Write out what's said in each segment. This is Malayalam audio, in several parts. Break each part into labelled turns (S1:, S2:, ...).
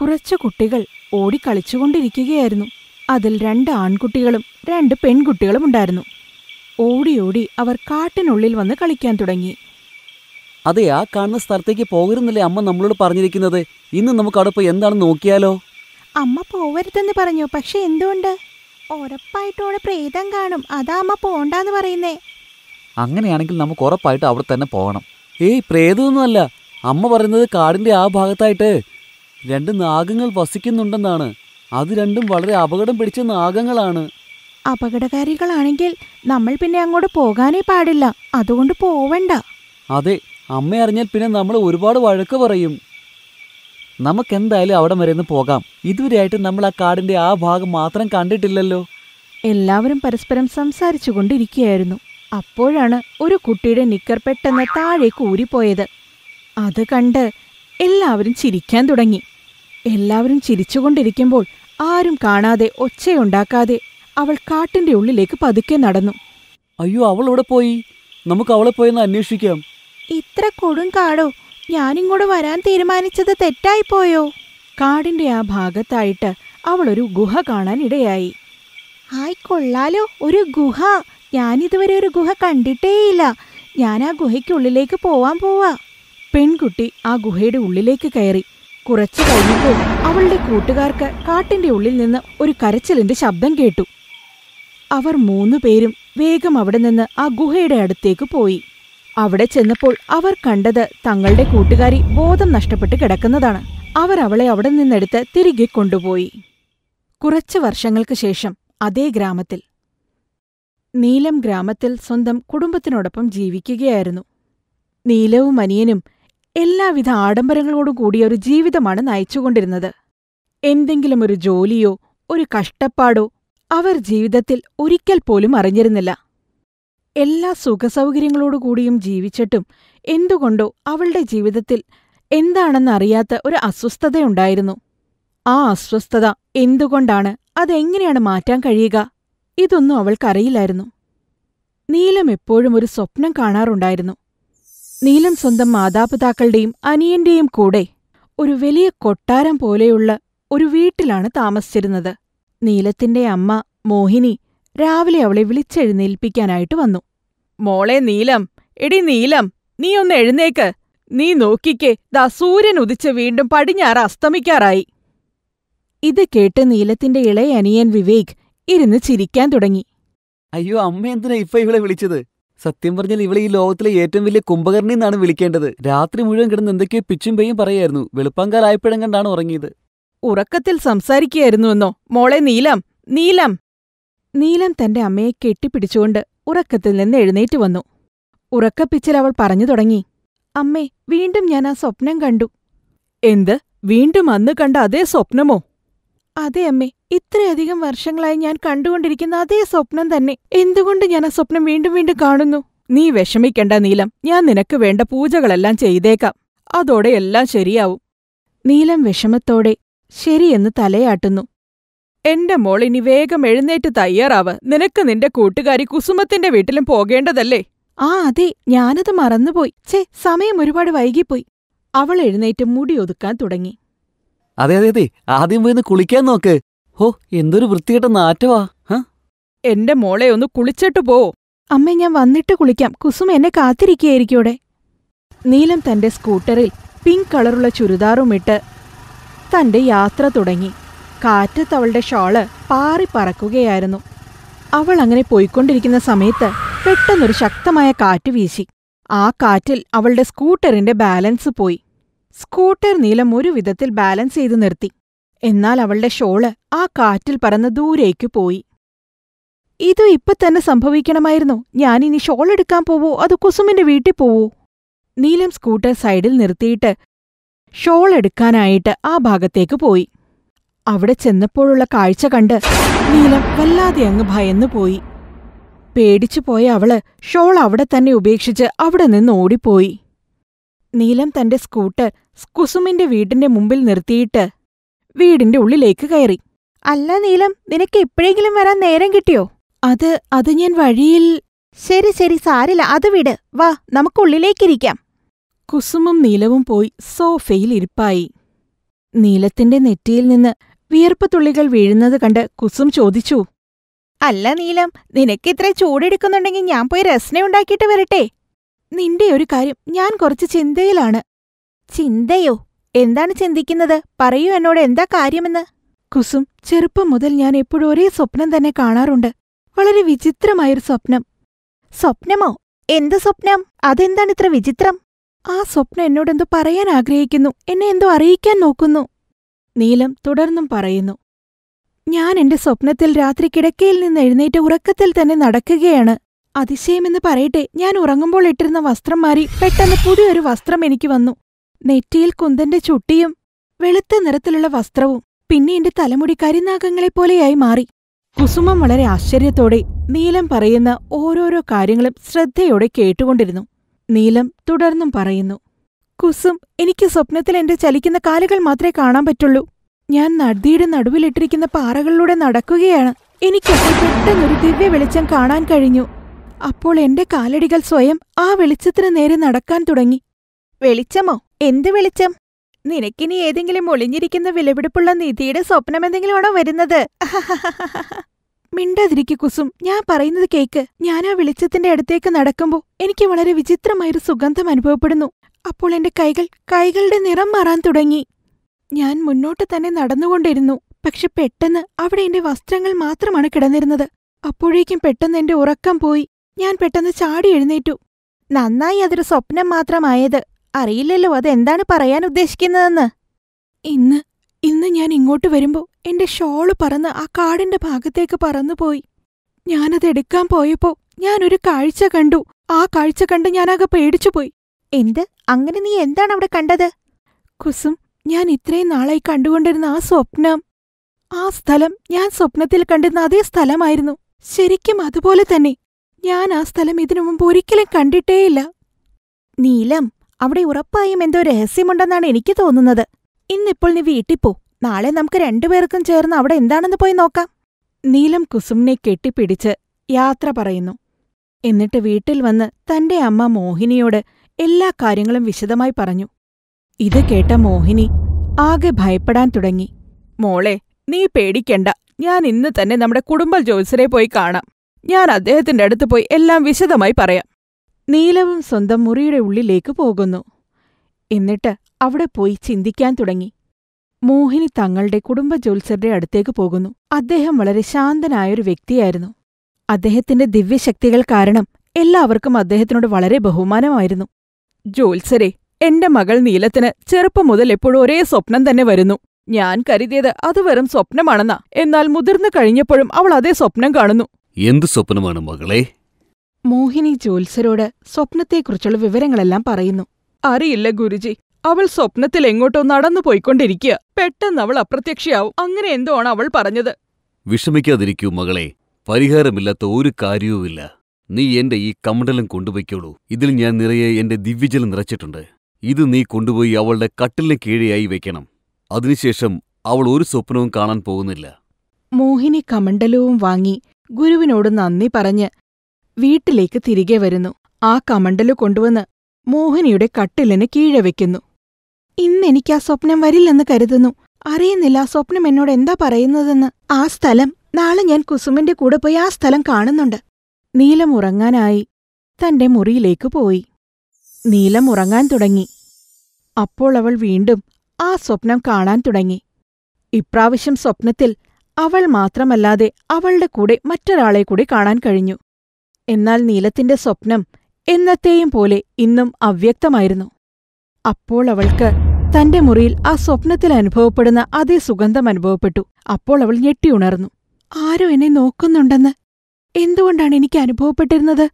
S1: കുറച്ചു കുട്ടികൾ ഓടിക്കളിച്ചുകൊണ്ടിരിക്കുകയായിരുന്നു അതിൽ രണ്ട് ആൺകുട്ടികളും രണ്ട് പെൺകുട്ടികളും ഉണ്ടായിരുന്നു ഓടി ഓടി അവർ കാട്ടിനുള്ളിൽ വന്ന് കളിക്കാൻ തുടങ്ങി
S2: അതെ ആ കാണുന്ന സ്ഥലത്തേക്ക് പോകരുന്നില്ലേ അമ്മ നമ്മളോട് പറഞ്ഞിരിക്കുന്നത് ഇന്ന് നമുക്ക് അവിടെ പോയി എന്താണെന്ന് നോക്കിയാലോ
S1: അമ്മ പോവരുതെന്ന് പറഞ്ഞു പക്ഷെ എന്തുകൊണ്ട് ഉറപ്പായിട്ടോടെ അവിടെ പ്രേതം കാണും അതാ അമ്മ പോണ്ടെന്ന് പറയുന്നേ
S2: അങ്ങനെയാണെങ്കിൽ നമുക്ക് ഉറപ്പായിട്ട് അവിടെ തന്നെ പോകണം ഏയ് പ്രേതമൊന്നുമല്ല അമ്മ പറയുന്നത് കാടിന്റെ ആ ഭാഗത്തായിട്ട് രണ്ട് നാഗങ്ങൾ വസിക്കുന്നുണ്ടെന്നാണ് അത് രണ്ടും വളരെ അപകടം പിടിച്ച നാഗങ്ങളാണ്
S1: അപകടകാരികളാണെങ്കിൽ നമ്മൾ പിന്നെ അങ്ങോട്ട് പോകാനേ പാടില്ല അതുകൊണ്ട് പോവണ്ട
S2: അതെ അമ്മ അറിഞ്ഞാൽ പിന്നെ നമ്മൾ ഒരുപാട് വഴക്ക് പറയും നമുക്കെന്തായാലും അവിടെ വരെ ഒന്ന് പോകാം ഇതുവരെയായിട്ട് നമ്മൾ ആ കാടിന്റെ ആ ഭാഗം മാത്രം കണ്ടിട്ടില്ലല്ലോ
S1: എല്ലാവരും പരസ്പരം സംസാരിച്ചു കൊണ്ടിരിക്കുകയായിരുന്നു അപ്പോഴാണ് ഒരു കുട്ടിയുടെ നിക്കർ പെട്ടെന്ന് താഴേക്ക് ഊരിപ്പോയത് അത് കണ്ട് എല്ലാവരും ചിരിക്കാൻ തുടങ്ങി എല്ലാവരും ചിരിച്ചുകൊണ്ടിരിക്കുമ്പോൾ ആരും കാണാതെ ഒച്ചയുണ്ടാക്കാതെ അവൾ കാട്ടിന്റെ ഉള്ളിലേക്ക് പതുക്കെ നടന്നു അയ്യോ അവൾ ഇവിടെ പോയി നമുക്ക് അവളെ പോയെന്ന് അന്വേഷിക്കാം ഇത്ര കൊടും കാടോ ഞാനിങ്ങോട്ട് വരാൻ തീരുമാനിച്ചത് തെറ്റായിപ്പോയോ കാടിന്റെ ആ ഭാഗത്തായിട്ട് അവൾ ഒരു ഗുഹ കാണാൻ ഇടയായി ആയി കൊള്ളാലോ ഒരു ഗുഹ ഞാനിതുവരെ ഒരു ഗുഹ കണ്ടിട്ടേയില്ല ഞാൻ ആ ഗുഹയ്ക്കുള്ളിലേക്ക് പോവാൻ പോവാ പെൺകുട്ടി ആ ഗുഹയുടെ ഉള്ളിലേക്ക് കയറി കുറച്ചു കഴിയുമ്പോൾ അവളുടെ കൂട്ടുകാർക്ക് കാട്ടിന്റെ ഉള്ളിൽ നിന്ന് ഒരു കരച്ചിലിന്റെ ശബ്ദം കേട്ടു അവർ മൂന്നു പേരും വേഗം അവിടെ നിന്ന് ആ ഗുഹയുടെ അടുത്തേക്ക് പോയി അവിടെ ചെന്നപ്പോൾ അവർ കണ്ടത് തങ്ങളുടെ കൂട്ടുകാരി ബോധം നഷ്ടപ്പെട്ട് കിടക്കുന്നതാണ് അവർ അവളെ അവിടെ നിന്നെടുത്ത് തിരികെ കൊണ്ടുപോയി കുറച്ച് വർഷങ്ങൾക്ക് ശേഷം അതേ ഗ്രാമത്തിൽ നീലം ഗ്രാമത്തിൽ സ്വന്തം കുടുംബത്തിനോടൊപ്പം ജീവിക്കുകയായിരുന്നു നീലവും അനിയനും എല്ലാവിധ ആഡംബരങ്ങളോടും കൂടിയ ഒരു ജീവിതമാണ് നയിച്ചുകൊണ്ടിരുന്നത് എന്തെങ്കിലും ഒരു ജോലിയോ ഒരു കഷ്ടപ്പാടോ അവർ ജീവിതത്തിൽ ഒരിക്കൽ പോലും അറിഞ്ഞിരുന്നില്ല എല്ലാ സുഖസൗകര്യങ്ങളോടുകൂടിയും ജീവിച്ചിട്ടും എന്തുകൊണ്ടോ അവളുടെ ജീവിതത്തിൽ എന്താണെന്നറിയാത്ത ഒരു അസ്വസ്ഥതയുണ്ടായിരുന്നു ആ അസ്വസ്ഥത എന്തുകൊണ്ടാണ് അതെങ്ങനെയാണ് മാറ്റാൻ കഴിയുക ഇതൊന്നും അവൾക്കറിയില്ലായിരുന്നു നീലം എപ്പോഴും ഒരു സ്വപ്നം കാണാറുണ്ടായിരുന്നു നീലം സ്വന്തം മാതാപിതാക്കളുടെയും അനിയന്റെയും കൂടെ ഒരു വലിയ കൊട്ടാരം പോലെയുള്ള ഒരു വീട്ടിലാണ് താമസിച്ചിരുന്നത് നീലത്തിന്റെ അമ്മ മോഹിനി രാവിലെ അവളെ വിളിച്ചെഴുന്നേൽപ്പിക്കാനായിട്ട് വന്നു മോളെ നീലം എടി നീലം നീ ഒന്ന് എഴുന്നേക്ക് നീ നോക്കിക്കേ ദാ സൂര്യൻ ഉദിച്ച് വീണ്ടും പടിഞ്ഞാറ് അസ്തമിക്കാറായി ഇത് കേട്ട് നീലത്തിന്റെ ഇളയ അനിയൻ വിവേക് ഇരുന്ന് ചിരിക്കാൻ തുടങ്ങി
S2: അയ്യോ അമ്മ എന്തിനാ ഇപ്പൊ ഇവളെ വിളിച്ചത് സത്യം പറഞ്ഞാൽ ഇവളെ ഈ ലോകത്തിലെ ഏറ്റവും വലിയ കുംഭകർണി എന്നാണ് വിളിക്കേണ്ടത് രാത്രി മുഴുവൻ കിടന്ന് എന്തൊക്കെയോ പിച്ചും പെയ്യും പറയായിരുന്നു വെളുപ്പാങ്കാലായപ്പോഴും
S1: കണ്ടാണ് ഉറങ്ങിയത് ഉറക്കത്തിൽ സംസാരിക്കുകയായിരുന്നുവെന്നോ മോളെ നീലം നീലം നീലം തന്റെ അമ്മയെ കെട്ടിപ്പിടിച്ചുകൊണ്ട് ഉറക്കത്തിൽ നിന്ന് എഴുന്നേറ്റ് വന്നു ഉറക്കപ്പിച്ചിൽ അവൾ പറഞ്ഞു തുടങ്ങി അമ്മേ വീണ്ടും ഞാൻ ആ സ്വപ്നം കണ്ടു എന്ത് വീണ്ടും അന്ന് കണ്ട അതേ സ്വപ്നമോ അതെ അമ്മ ഇത്രയധികം വർഷങ്ങളായി ഞാൻ കണ്ടുകൊണ്ടിരിക്കുന്ന അതേ സ്വപ്നം തന്നെ എന്തുകൊണ്ട് ഞാൻ ആ സ്വപ്നം വീണ്ടും വീണ്ടും കാണുന്നു നീ വിഷമിക്കണ്ട നീലം ഞാൻ നിനക്ക് വേണ്ട പൂജകളെല്ലാം ചെയ്തേക്കാം അതോടെ എല്ലാം ശരിയാവും നീലം വിഷമത്തോടെ ശരിയെന്ന് തലയാട്ടുന്നു എന്റെ മോൾ ഇനി വേഗം എഴുന്നേറ്റ് തയ്യാറാവ് നിനക്ക് നിന്റെ കൂട്ടുകാരി കുസുമത്തിന്റെ വീട്ടിലും പോകേണ്ടതല്ലേ ആ അതെ ഞാനത് മറന്നുപോയി ഛേ സമയം ഒരുപാട് വൈകിപ്പോയി അവൾ എഴുന്നേറ്റ് മുടി ഒതുക്കാൻ തുടങ്ങി അതെ അതെ അതെ ആദ്യം പോയിന്ന് കുളിക്കാൻ നോക്ക് ഓ എന്തൊരു വൃത്തികെട്ട നാറ്റവാ എന്റെ മോളെ ഒന്ന് കുളിച്ചിട്ട് പോ അമ്മ ഞാൻ വന്നിട്ട് കുളിക്കാം കുസും എന്നെ കാത്തിരിക്കുകയായിരിക്കൂടെ നീലം തന്റെ സ്കൂട്ടറിൽ പിങ്ക് കളറുള്ള ചുരിദാറും ഇട്ട് തന്റെ യാത്ര തുടങ്ങി കാറ്റത്ത് അവളുടെ ഷോള് പാറി പറക്കുകയായിരുന്നു അവൾ അങ്ങനെ പോയിക്കൊണ്ടിരിക്കുന്ന സമയത്ത് പെട്ടെന്നൊരു ശക്തമായ കാറ്റ് വീശി ആ കാറ്റിൽ അവളുടെ സ്കൂട്ടറിന്റെ ബാലൻസ് പോയി സ്കൂട്ടർ നീലം ഒരു വിധത്തിൽ ബാലൻസ് ചെയ്തു നിർത്തി എന്നാൽ അവളുടെ ഷോള് ആ കാറ്റിൽ പറന്ന് ദൂരേക്കു പോയി ഇതു ഇപ്പൊ തന്നെ സംഭവിക്കണമായിരുന്നു ഞാനിനി ഷോൾ എടുക്കാൻ പോവോ അത് കുസുമിന്റെ വീട്ടിൽ പോവോ നീലം സ്കൂട്ടർ സൈഡിൽ നിർത്തിയിട്ട് ഷോൾ എടുക്കാനായിട്ട് ആ ഭാഗത്തേക്ക് പോയി അവിടെ ചെന്നപ്പോഴുള്ള കാഴ്ച കണ്ട് നീലം വല്ലാതെ അങ്ങ് ഭയന്നു പോയി പേടിച്ചു പോയ അവള് ഷോൾ അവിടെ തന്നെ ഉപേക്ഷിച്ച് അവിടെ നിന്ന് ഓടിപ്പോയി നീലം തന്റെ സ്കൂട്ടർ കുസുമിന്റെ വീടിന്റെ മുമ്പിൽ നിർത്തിയിട്ട് വീടിന്റെ ഉള്ളിലേക്ക് കയറി അല്ല നീലം നിനക്ക് എപ്പോഴെങ്കിലും വരാൻ നേരം കിട്ടിയോ അത് അത് ഞാൻ വഴിയിൽ ശരി ശരി സാരില്ല അത് വിട് വാ നമുക്കുള്ളിലേക്കിരിക്കാം കുസുമും നീലവും പോയി സോഫയിൽ ഇരിപ്പായി നീലത്തിന്റെ നെറ്റിയിൽ നിന്ന് വിയർപ്പ് തുള്ളികൾ വീഴുന്നത് കണ്ട് കുസും ചോദിച്ചു അല്ല നീലം നിനക്കിത്ര ചൂടെടുക്കുന്നുണ്ടെങ്കിൽ ഞാൻ പോയി രസന ഉണ്ടാക്കിയിട്ട് വരട്ടെ നിന്റെ ഒരു കാര്യം ഞാൻ കുറച്ച് ചിന്തയിലാണ് ചിന്തയോ എന്താണ് ചിന്തിക്കുന്നത് പറയൂ എന്നോട് എന്താ കാര്യമെന്ന് കുസും ചെറുപ്പം മുതൽ ഞാൻ എപ്പോഴും ഒരേ സ്വപ്നം തന്നെ കാണാറുണ്ട് വളരെ വിചിത്രമായൊരു സ്വപ്നം സ്വപ്നമോ എന്ത് സ്വപ്നം അതെന്താണ് ഇത്ര വിചിത്രം ആ സ്വപ്നം എന്നോടെന്തോ പറയാൻ ആഗ്രഹിക്കുന്നു എന്നെ എന്തോ അറിയിക്കാൻ നോക്കുന്നു നീലം തുടർന്നും പറയുന്നു ഞാൻ എന്റെ സ്വപ്നത്തിൽ രാത്രി കിടക്കയിൽ നിന്ന് എഴുന്നേറ്റ് ഉറക്കത്തിൽ തന്നെ നടക്കുകയാണ് അതിശയമെന്ന് പറയട്ടെ ഞാൻ ഉറങ്ങുമ്പോൾ ഇട്ടിരുന്ന വസ്ത്രം മാറി പെട്ടെന്ന് പുതിയൊരു വസ്ത്രം എനിക്ക് വന്നു നെറ്റിയിൽ കുന്തന്റെ ചുട്ടിയും വെളുത്ത നിറത്തിലുള്ള വസ്ത്രവും പിന്നെ എന്റെ തലമുടി കരിനാഗങ്ങളെപ്പോലെയായി മാറി കുസുമം വളരെ ആശ്ചര്യത്തോടെ നീലം പറയുന്ന ഓരോരോ കാര്യങ്ങളും ശ്രദ്ധയോടെ കേട്ടുകൊണ്ടിരുന്നു നീലം തുടർന്നും പറയുന്നു കുസും എനിക്ക് സ്വപ്നത്തിൽ എന്റെ ചലിക്കുന്ന കാലുകൾ മാത്രമേ കാണാൻ പറ്റുള്ളൂ ഞാൻ നദിയുടെ നടുവിലിട്ടിരിക്കുന്ന പാറകളിലൂടെ നടക്കുകയാണ് എനിക്ക് പെട്ടെന്നൊരു ദിവ്യ വെളിച്ചം കാണാൻ കഴിഞ്ഞു അപ്പോൾ എന്റെ കാലടികൾ സ്വയം ആ വെളിച്ചത്തിന് നേരെ നടക്കാൻ തുടങ്ങി വെളിച്ചമോ എന്ത് വെളിച്ചം നിനക്കിനി ഏതെങ്കിലും ഒളിഞ്ഞിരിക്കുന്ന വിലപിടിപ്പുള്ള നിധിയുടെ സ്വപ്നമെന്തെങ്കിലുമാണോ വരുന്നത് മിണ്ടാതിരിക്കു കുസും ഞാൻ പറയുന്നത് കേക്ക് ഞാൻ ആ വെളിച്ചത്തിന്റെ അടുത്തേക്ക് നടക്കുമ്പോൾ എനിക്ക് വളരെ വിചിത്രമായൊരു സുഗന്ധം അനുഭവപ്പെടുന്നു അപ്പോൾ എന്റെ കൈകൾ കൈകളുടെ നിറം മാറാൻ തുടങ്ങി ഞാൻ മുന്നോട്ട് തന്നെ നടന്നുകൊണ്ടിരുന്നു പക്ഷെ പെട്ടെന്ന് അവിടെ എന്റെ വസ്ത്രങ്ങൾ മാത്രമാണ് കിടന്നിരുന്നത് അപ്പോഴേക്കും പെട്ടെന്ന് എന്റെ ഉറക്കം പോയി ഞാൻ പെട്ടെന്ന് ചാടി എഴുന്നേറ്റു നന്നായി അതൊരു സ്വപ്നം മാത്രമായത് അറിയില്ലല്ലോ അതെന്താണ് പറയാൻ ഉദ്ദേശിക്കുന്നതെന്ന് ഇന്ന് ഇന്ന് ഞാൻ ഇങ്ങോട്ട് വരുമ്പോൾ എന്റെ ഷോള് പറന്ന് ആ കാടിന്റെ ഭാഗത്തേക്ക് പറന്നുപോയി എടുക്കാൻ പോയപ്പോ ഞാനൊരു കാഴ്ച കണ്ടു ആ കാഴ്ച കണ്ട് ഞാനാകെ പേടിച്ചുപോയി എന്ത് അങ്ങനെ നീ എന്താണ് അവിടെ കണ്ടത് കുസും ഞാൻ ഇത്രയും നാളായി കണ്ടുകൊണ്ടിരുന്ന ആ സ്വപ്നം ആ സ്ഥലം ഞാൻ സ്വപ്നത്തിൽ കണ്ടിരുന്ന അതേ സ്ഥലമായിരുന്നു ശരിക്കും അതുപോലെ തന്നെ ഞാൻ ആ സ്ഥലം ഇതിനു മുമ്പ് ഒരിക്കലും കണ്ടിട്ടേയില്ല നീലം അവിടെ ഉറപ്പായും എന്തോ രഹസ്യമുണ്ടെന്നാണ് എനിക്ക് തോന്നുന്നത് ഇന്നിപ്പോൾ നീ വീട്ടിൽ പോ നാളെ നമുക്ക് രണ്ടുപേർക്കും ചേർന്ന് അവിടെ എന്താണെന്ന് പോയി നോക്കാം നീലം കുസുമിനെ കെട്ടിപ്പിടിച്ച് യാത്ര പറയുന്നു എന്നിട്ട് വീട്ടിൽ വന്ന് തന്റെ അമ്മ മോഹിനിയോട് എല്ലാ കാര്യങ്ങളും വിശദമായി പറഞ്ഞു ഇത് കേട്ട മോഹിനി ആകെ ഭയപ്പെടാൻ തുടങ്ങി മോളെ നീ പേടിക്കണ്ട ഞാൻ ഇന്ന് തന്നെ നമ്മുടെ കുടുംബ ജ്യോത്സരെ പോയി കാണാം ഞാൻ അദ്ദേഹത്തിന്റെ അടുത്ത് പോയി എല്ലാം വിശദമായി പറയാം നീലവും സ്വന്തം മുറിയുടെ ഉള്ളിലേക്ക് പോകുന്നു എന്നിട്ട് അവിടെ പോയി ചിന്തിക്കാൻ തുടങ്ങി മോഹിനി തങ്ങളുടെ കുടുംബ ജ്യോത്സരുടെ അടുത്തേക്ക് പോകുന്നു അദ്ദേഹം വളരെ ശാന്തനായൊരു വ്യക്തിയായിരുന്നു അദ്ദേഹത്തിന്റെ ദിവ്യശക്തികൾ കാരണം എല്ലാവർക്കും അദ്ദേഹത്തിനോട് വളരെ ബഹുമാനമായിരുന്നു ജ്യോത്സരെ എന്റെ മകൾ നീലത്തിന് ചെറുപ്പം മുതൽ എപ്പോഴും ഒരേ സ്വപ്നം തന്നെ വരുന്നു ഞാൻ കരുതിയത് അത് വെറും സ്വപ്നമാണെന്നാ എന്നാൽ മുതിർന്നു കഴിഞ്ഞപ്പോഴും അവൾ അതേ സ്വപ്നം കാണുന്നു
S2: എന്ത് സ്വപ്നമാണ് മകളെ
S1: മോഹിനി ജ്യോത്സരോട് സ്വപ്നത്തെക്കുറിച്ചുള്ള വിവരങ്ങളെല്ലാം പറയുന്നു അറിയില്ല ഗുരുജി അവൾ സ്വപ്നത്തിൽ എങ്ങോട്ടോ നടന്നു പോയിക്കൊണ്ടിരിക്കുക പെട്ടെന്ന് അവൾ അപ്രത്യക്ഷയാവും അങ്ങനെ എന്തോ ആണ് അവൾ പറഞ്ഞത്
S2: വിഷമിക്കാതിരിക്കൂ മകളെ പരിഹാരമില്ലാത്ത ഒരു കാര്യവുമില്ല നീ എന്റെ ഈ കമണ്ടലം കൊണ്ടുപോയിക്കോളൂ ഇതിൽ ഞാൻ നിറയെ എന്റെ ദിവ്യജലം നിറച്ചിട്ടുണ്ട് ഇത് നീ കൊണ്ടുപോയി അവളുടെ കട്ടിലിന് കീഴെയായി വെക്കണം അതിനുശേഷം അവൾ ഒരു സ്വപ്നവും കാണാൻ പോകുന്നില്ല
S1: മോഹിനി കമണ്ടലവും വാങ്ങി ഗുരുവിനോട് നന്ദി പറഞ്ഞ് വീട്ടിലേക്ക് തിരികെ വരുന്നു ആ കമണ്ടലു കൊണ്ടുവന്ന് മോഹിനിയുടെ കട്ടിലിന് ഇന്നെനിക്ക് ഇന്നെനിക്കാ സ്വപ്നം വരില്ലെന്ന് കരുതുന്നു അറിയുന്നില്ല ആ സ്വപ്നം എന്നോട് എന്താ പറയുന്നതെന്ന് ആ സ്ഥലം നാളെ ഞാൻ കുസുമിന്റെ കൂടെ പോയി ആ സ്ഥലം കാണുന്നുണ്ട് നീലം ഉറങ്ങാനായി തന്റെ മുറിയിലേക്ക് പോയി നീലം ഉറങ്ങാൻ തുടങ്ങി അപ്പോൾ അവൾ വീണ്ടും ആ സ്വപ്നം കാണാൻ തുടങ്ങി ഇപ്രാവശ്യം സ്വപ്നത്തിൽ അവൾ മാത്രമല്ലാതെ അവളുടെ കൂടെ മറ്റൊരാളെ കൂടി കാണാൻ കഴിഞ്ഞു എന്നാൽ നീലത്തിന്റെ സ്വപ്നം എന്നത്തെയും പോലെ ഇന്നും അവ്യക്തമായിരുന്നു അപ്പോൾ അവൾക്ക് തന്റെ മുറിയിൽ ആ സ്വപ്നത്തിൽ അനുഭവപ്പെടുന്ന അതേ സുഗന്ധം അനുഭവപ്പെട്ടു അപ്പോൾ അവൾ ഞെട്ടിയുണർന്നു ആരോ എന്നെ നോക്കുന്നുണ്ടെന്ന് എന്തുകൊണ്ടാണ് എനിക്ക് അനുഭവപ്പെട്ടിരുന്നത്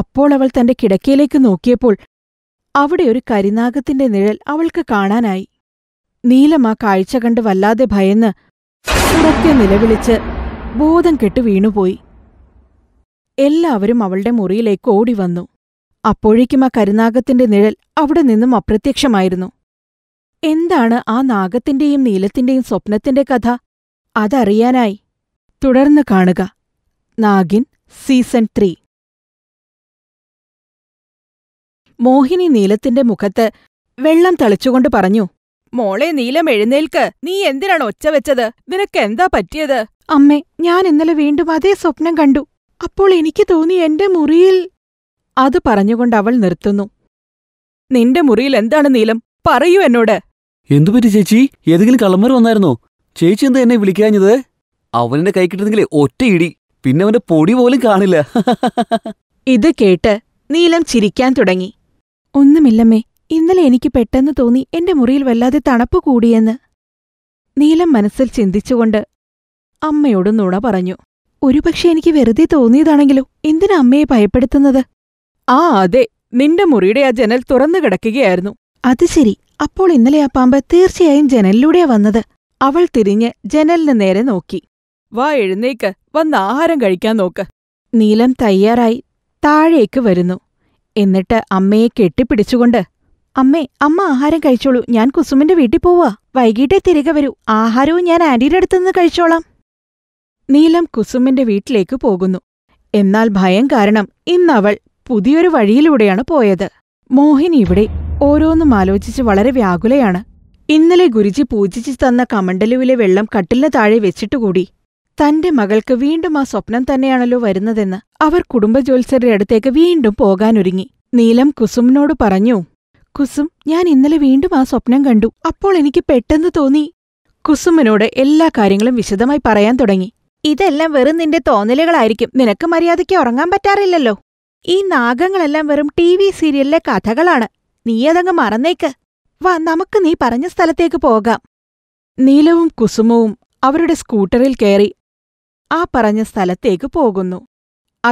S1: അപ്പോൾ അവൾ തന്റെ കിടക്കയിലേക്ക് നോക്കിയപ്പോൾ അവിടെ ഒരു കരിനാഗത്തിന്റെ നിഴൽ അവൾക്ക് കാണാനായി നീലം ആ കാഴ്ച കണ്ട് വല്ലാതെ ഭയന്ന് ഉറക്കെ നിലവിളിച്ച് ബോധം കെട്ട് വീണുപോയി എല്ലാവരും അവളുടെ മുറിയിലേക്ക് ഓടി വന്നു അപ്പോഴേക്കും ആ കരുനാഗത്തിന്റെ നിഴൽ അവിടെ നിന്നും അപ്രത്യക്ഷമായിരുന്നു എന്താണ് ആ നാഗത്തിന്റെയും നീലത്തിന്റെയും സ്വപ്നത്തിന്റെ കഥ അതറിയാനായി തുടർന്ന് കാണുക നാഗിൻ സീസൺ ത്രീ മോഹിനി നീലത്തിന്റെ മുഖത്ത് വെള്ളം തളിച്ചുകൊണ്ട് പറഞ്ഞു മോളെ നീലം എഴുന്നേൽക്ക് നീ എന്തിനാണ് ഒച്ച വെച്ചത് നിനക്ക് എന്താ പറ്റിയത് അമ്മേ ഞാൻ ഇന്നലെ വീണ്ടും അതേ സ്വപ്നം കണ്ടു അപ്പോൾ എനിക്ക് തോന്നി എന്റെ മുറിയിൽ അത് പറഞ്ഞുകൊണ്ട് അവൾ നിർത്തുന്നു നിന്റെ മുറിയിൽ എന്താണ് നീലം പറയൂ എന്നോട്
S2: എന്തുപറ്റി ചേച്ചി ഏതെങ്കിലും കള്ളന്മാർ വന്നായിരുന്നോ ചേച്ചി എന്താ എന്നെ വിളിക്കാഞ്ഞത് അവനെ കൈ കിട്ടുന്നെങ്കിലേ ഒറ്റ
S1: ഇടി പിന്നെ അവന്റെ പൊടി പോലും കാണില്ല ഇത് കേട്ട് നീലം ചിരിക്കാൻ തുടങ്ങി ഒന്നുമില്ലമ്മേ ഇന്നലെ എനിക്ക് പെട്ടെന്ന് തോന്നി എന്റെ മുറിയിൽ വല്ലാതെ തണുപ്പ് കൂടിയെന്ന് നീലം മനസ്സിൽ ചിന്തിച്ചുകൊണ്ട് അമ്മയോട് നുണ പറഞ്ഞു ഒരുപക്ഷെ എനിക്ക് വെറുതെ തോന്നിയതാണെങ്കിലോ എന്തിനാ അമ്മയെ ഭയപ്പെടുത്തുന്നത് ആ അതെ നിന്റെ മുറിയുടെ ആ ജനൽ തുറന്നു കിടക്കുകയായിരുന്നു അത് ശരി അപ്പോൾ ഇന്നലെ ആ പാമ്പ് തീർച്ചയായും ജനലിലൂടെയാ വന്നത് അവൾ തിരിഞ്ഞ് ജനലിന് നേരെ നോക്കി വാ എഴുന്നേക്ക് വന്ന് ആഹാരം കഴിക്കാൻ നോക്ക് നീലം തയ്യാറായി താഴേക്ക് വരുന്നു എന്നിട്ട് അമ്മയെ കെട്ടിപ്പിടിച്ചുകൊണ്ട് അമ്മേ അമ്മ ആഹാരം കഴിച്ചോളൂ ഞാൻ കുസുമിന്റെ വീട്ടിൽ പോവാ വൈകിട്ടേ തിരികെ വരൂ ആഹാരവും ഞാൻ ആന്റിയുടെ അടുത്തുനിന്ന് കഴിച്ചോളാം നീലം കുസുമിന്റെ വീട്ടിലേക്ക് പോകുന്നു എന്നാൽ ഭയം കാരണം ഇന്നവൾ പുതിയൊരു വഴിയിലൂടെയാണ് പോയത് മോഹിനി ഇവിടെ ഓരോന്നും ആലോചിച്ച് വളരെ വ്യാകുലയാണ് ഇന്നലെ ഗുരുജി പൂജിച്ചു തന്ന കമണ്ടലുവിലെ വെള്ളം കട്ടിലിന് താഴെ വെച്ചിട്ടുകൂടി തന്റെ മകൾക്ക് വീണ്ടും ആ സ്വപ്നം തന്നെയാണല്ലോ വരുന്നതെന്ന് അവർ കുടുംബജോത്സരുടെ അടുത്തേക്ക് വീണ്ടും പോകാനൊരുങ്ങി നീലം കുസുമിനോട് പറഞ്ഞു കുസും ഞാൻ ഇന്നലെ വീണ്ടും ആ സ്വപ്നം കണ്ടു അപ്പോൾ എനിക്ക് പെട്ടെന്ന് തോന്നി കുസുമിനോട് എല്ലാ കാര്യങ്ങളും വിശദമായി പറയാൻ തുടങ്ങി ഇതെല്ലാം വെറും നിന്റെ തോന്നലുകളായിരിക്കും നിനക്ക് മര്യാദയ്ക്ക് ഉറങ്ങാൻ പറ്റാറില്ലല്ലോ ഈ നാഗങ്ങളെല്ലാം വെറും ടി വി സീരിയലിലെ കഥകളാണ് നീയതങ്ങ് മറന്നേക്ക് വാ നമുക്ക് നീ പറഞ്ഞ സ്ഥലത്തേക്ക് പോകാം നീലവും കുസുമവും അവരുടെ സ്കൂട്ടറിൽ കയറി ആ പറഞ്ഞ സ്ഥലത്തേക്ക് പോകുന്നു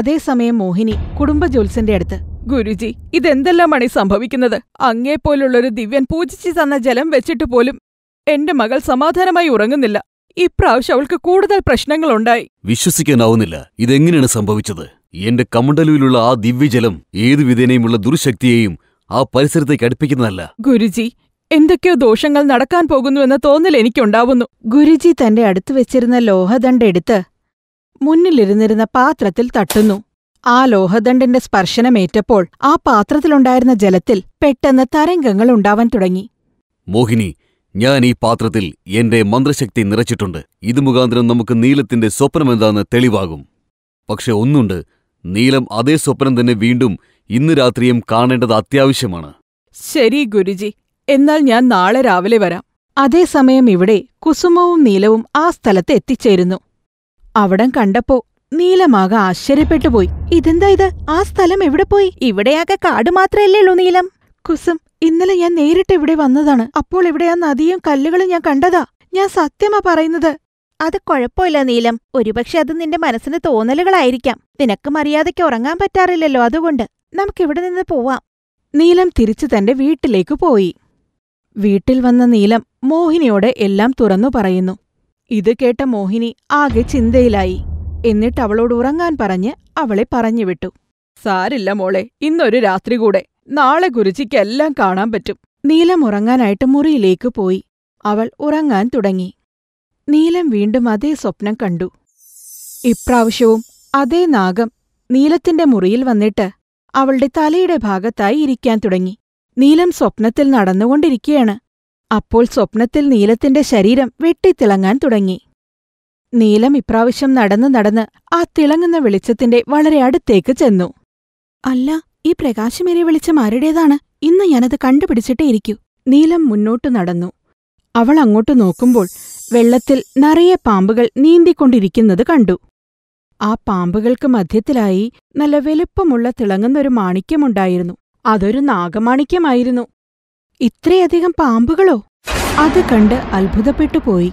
S1: അതേസമയം മോഹിനി കുടുംബ ജോത്സന്റെ അടുത്ത് ഗുരുജി ഇതെന്തെല്ലാമാണ് ഈ സംഭവിക്കുന്നത് അങ്ങേപ്പോലുള്ളൊരു ദിവ്യൻ പൂജിച്ചു തന്ന ജലം വെച്ചിട്ട് പോലും എന്റെ മകൾ സമാധാനമായി ഉറങ്ങുന്നില്ല ഇപ്രാവശ്യം അവൾക്ക് കൂടുതൽ പ്രശ്നങ്ങളുണ്ടായി
S2: വിശ്വസിക്കാനാവുന്നില്ല ഇതെങ്ങനെയാണ് സംഭവിച്ചത് എന്റെ കമണ്ടലുവിലുള്ള ആ ദിവ്യജലം ഏതു വിധേനയുമുള്ള ദുർശക്തിയെയും ആ പരിസരത്തേക്ക് അടുപ്പിക്കുന്നതല്ല
S1: ഗുരുജി എന്തൊക്കെയോ ദോഷങ്ങൾ നടക്കാൻ പോകുന്നുവെന്ന തോന്നൽ എനിക്കുണ്ടാവുന്നു ഗുരുജി തന്റെ അടുത്ത് വെച്ചിരുന്ന ലോഹദണ്ഡെടുത്ത് മുന്നിലിരുന്നിരുന്ന പാത്രത്തിൽ തട്ടുന്നു ആ ലോഹദണ്ഡന്റെ സ്പർശനമേറ്റപ്പോൾ ആ പാത്രത്തിലുണ്ടായിരുന്ന ജലത്തിൽ പെട്ടെന്ന് തരംഗങ്ങൾ ഉണ്ടാവാൻ തുടങ്ങി
S2: മോഹിനി ഞാൻ ഈ പാത്രത്തിൽ എന്റെ മന്ത്രശക്തി നിറച്ചിട്ടുണ്ട് ഇത് മുഖാന്തരം നമുക്ക് നീലത്തിന്റെ സ്വപ്നമെന്താന്ന് തെളിവാകും പക്ഷെ ഒന്നുണ്ട് നീലം അതേ സ്വപ്നം തന്നെ വീണ്ടും ഇന്ന് രാത്രിയും കാണേണ്ടത് അത്യാവശ്യമാണ്
S1: ശരി ഗുരുജി എന്നാൽ ഞാൻ നാളെ രാവിലെ വരാം അതേസമയം ഇവിടെ കുസുമവും നീലവും ആ സ്ഥലത്ത് എത്തിച്ചേരുന്നു അവിടം കണ്ടപ്പോ നീലമാക ആശ്ചര്യപ്പെട്ടു പോയി ഇതെന്താ ഇത് ആ സ്ഥലം എവിടെ പോയി ഇവിടെയാകെ കാട് മാത്രമല്ലേ ഉള്ളൂ നീലം കുസും ഇന്നലെ ഞാൻ നേരിട്ട് ഇവിടെ വന്നതാണ് അപ്പോൾ ഇവിടെ ആ നദിയും കല്ലുകളും ഞാൻ കണ്ടതാ ഞാൻ സത്യമാ പറയുന്നത് അത് കുഴപ്പമില്ല നീലം ഒരുപക്ഷെ അത് നിന്റെ മനസ്സിന് തോന്നലുകളായിരിക്കാം നിനക്ക് മര്യാദയ്ക്ക് ഉറങ്ങാൻ പറ്റാറില്ലല്ലോ അതുകൊണ്ട് നമുക്കിവിടെ നിന്ന് പോവാം നീലം തിരിച്ചു തന്റെ വീട്ടിലേക്ക് പോയി വീട്ടിൽ വന്ന നീലം മോഹിനിയോട് എല്ലാം തുറന്നു പറയുന്നു ഇത് കേട്ട മോഹിനി ആകെ ചിന്തയിലായി എന്നിട്ട് അവളോട് ഉറങ്ങാൻ പറഞ്ഞ് അവളെ പറഞ്ഞുവിട്ടു സാരില്ല മോളെ ഇന്നൊരു രാത്രി കൂടെ നാളെ കുരുച്ചിക്കെല്ലാം കാണാൻ പറ്റും നീലം ഉറങ്ങാനായിട്ട് മുറിയിലേക്ക് പോയി അവൾ ഉറങ്ങാൻ തുടങ്ങി നീലം വീണ്ടും അതേ സ്വപ്നം കണ്ടു ഇപ്രാവശ്യവും അതേ നാഗം നീലത്തിന്റെ മുറിയിൽ വന്നിട്ട് അവളുടെ തലയുടെ ഭാഗത്തായി ഇരിക്കാൻ തുടങ്ങി നീലം സ്വപ്നത്തിൽ നടന്നുകൊണ്ടിരിക്കുകയാണ് അപ്പോൾ സ്വപ്നത്തിൽ നീലത്തിന്റെ ശരീരം വെട്ടിത്തിളങ്ങാൻ തുടങ്ങി നീലം ഇപ്രാവശ്യം നടന്ന് നടന്ന് ആ തിളങ്ങുന്ന വെളിച്ചത്തിന്റെ വളരെ അടുത്തേക്ക് ചെന്നു അല്ല ഈ പ്രകാശമേറിയ വെളിച്ചം ആരുടേതാണ് ഇന്ന് ഞാനത് കണ്ടുപിടിച്ചിട്ടേ ഇരിക്കൂ നീലം മുന്നോട്ടു നടന്നു അവൾ അങ്ങോട്ട് നോക്കുമ്പോൾ വെള്ളത്തിൽ നിറയെ പാമ്പുകൾ നീന്തിക്കൊണ്ടിരിക്കുന്നത് കണ്ടു ആ പാമ്പുകൾക്ക് മധ്യത്തിലായി നല്ല വലുപ്പമുള്ള തിളങ്ങുന്ന ഒരു മാണിക്യമുണ്ടായിരുന്നു അതൊരു നാഗമാണിക്യമായിരുന്നു ഇത്രയധികം പാമ്പുകളോ അത് കണ്ട് അത്ഭുതപ്പെട്ടുപോയി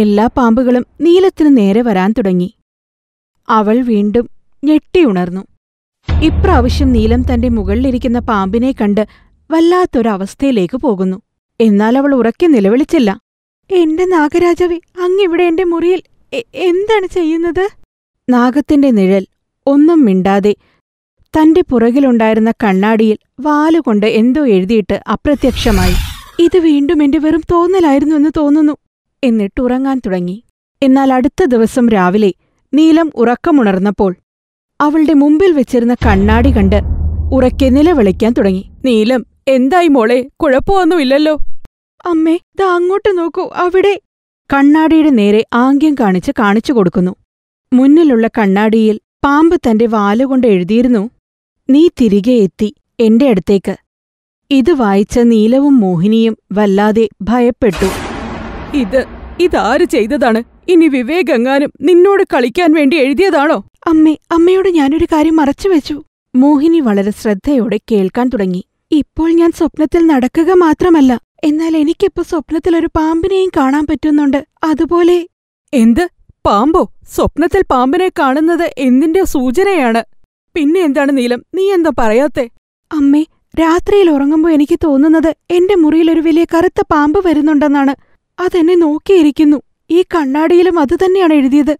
S1: എല്ലാ പാമ്പുകളും നീലത്തിനു നേരെ വരാൻ തുടങ്ങി അവൾ വീണ്ടും ഞെട്ടിയുണർന്നു ഇപ്രാവശ്യം നീലം തന്റെ മുകളിലിരിക്കുന്ന പാമ്പിനെ കണ്ട് വല്ലാത്തൊരവസ്ഥയിലേക്ക് പോകുന്നു എന്നാൽ അവൾ ഉറക്കെ നിലവിളിച്ചില്ല എന്റെ നാഗരാജവി അങ്ങിവിടെ എന്റെ മുറിയിൽ എന്താണ് ചെയ്യുന്നത് നാഗത്തിന്റെ നിഴൽ ഒന്നും മിണ്ടാതെ തന്റെ പുറകിലുണ്ടായിരുന്ന കണ്ണാടിയിൽ വാലുകൊണ്ട് എന്തോ എഴുതിയിട്ട് അപ്രത്യക്ഷമായി ഇത് വീണ്ടും എന്റെ വെറും തോന്നലായിരുന്നു എന്ന് തോന്നുന്നു എന്നിട്ടുറങ്ങാൻ തുടങ്ങി എന്നാൽ അടുത്ത ദിവസം രാവിലെ നീലം ഉറക്കമുണർന്നപ്പോൾ അവളുടെ മുമ്പിൽ വെച്ചിരുന്ന കണ്ണാടി കണ്ട് ഉറക്കെ നിലവിളിക്കാൻ തുടങ്ങി നീലം എന്തായി മോളെ കുഴപ്പമൊന്നുമില്ലല്ലോ അമ്മേ ദാ അങ്ങോട്ട് നോക്കൂ അവിടെ കണ്ണാടിയുടെ നേരെ ആംഗ്യം കാണിച്ച് കാണിച്ചു കൊടുക്കുന്നു മുന്നിലുള്ള കണ്ണാടിയിൽ പാമ്പ് തന്റെ വാലുകൊണ്ട് എഴുതിയിരുന്നു നീ തിരികെ എത്തി എന്റെ അടുത്തേക്ക് ഇത് വായിച്ച നീലവും മോഹിനിയും വല്ലാതെ ഭയപ്പെട്ടു ഇത് ഇതാര് ചെയ്തതാണ് ഇനി വിവേക് എങ്ങാനും നിന്നോട് കളിക്കാൻ വേണ്ടി എഴുതിയതാണോ അമ്മേ അമ്മയോട് ഞാനൊരു കാര്യം മറച്ചു വെച്ചു മോഹിനി വളരെ ശ്രദ്ധയോടെ കേൾക്കാൻ തുടങ്ങി ഇപ്പോൾ ഞാൻ സ്വപ്നത്തിൽ നടക്കുക മാത്രമല്ല എന്നാൽ എനിക്കിപ്പോ സ്വപ്നത്തിൽ ഒരു പാമ്പിനെയും കാണാൻ പറ്റുന്നുണ്ട് അതുപോലെ എന്ത് പാമ്പോ സ്വപ്നത്തിൽ പാമ്പിനെ കാണുന്നത് എന്തിന്റെ സൂചനയാണ് പിന്നെ എന്താണ് നീലം നീ എന്താ പറയാത്തെ അമ്മേ രാത്രിയിൽ ഉറങ്ങുമ്പോൾ എനിക്ക് തോന്നുന്നത് എന്റെ മുറിയിൽ ഒരു വലിയ കറുത്ത പാമ്പ് വരുന്നുണ്ടെന്നാണ് അതെന്നെ നോക്കിയിരിക്കുന്നു ഈ കണ്ണാടിയിലും അതുതന്നെയാണ് എഴുതിയത്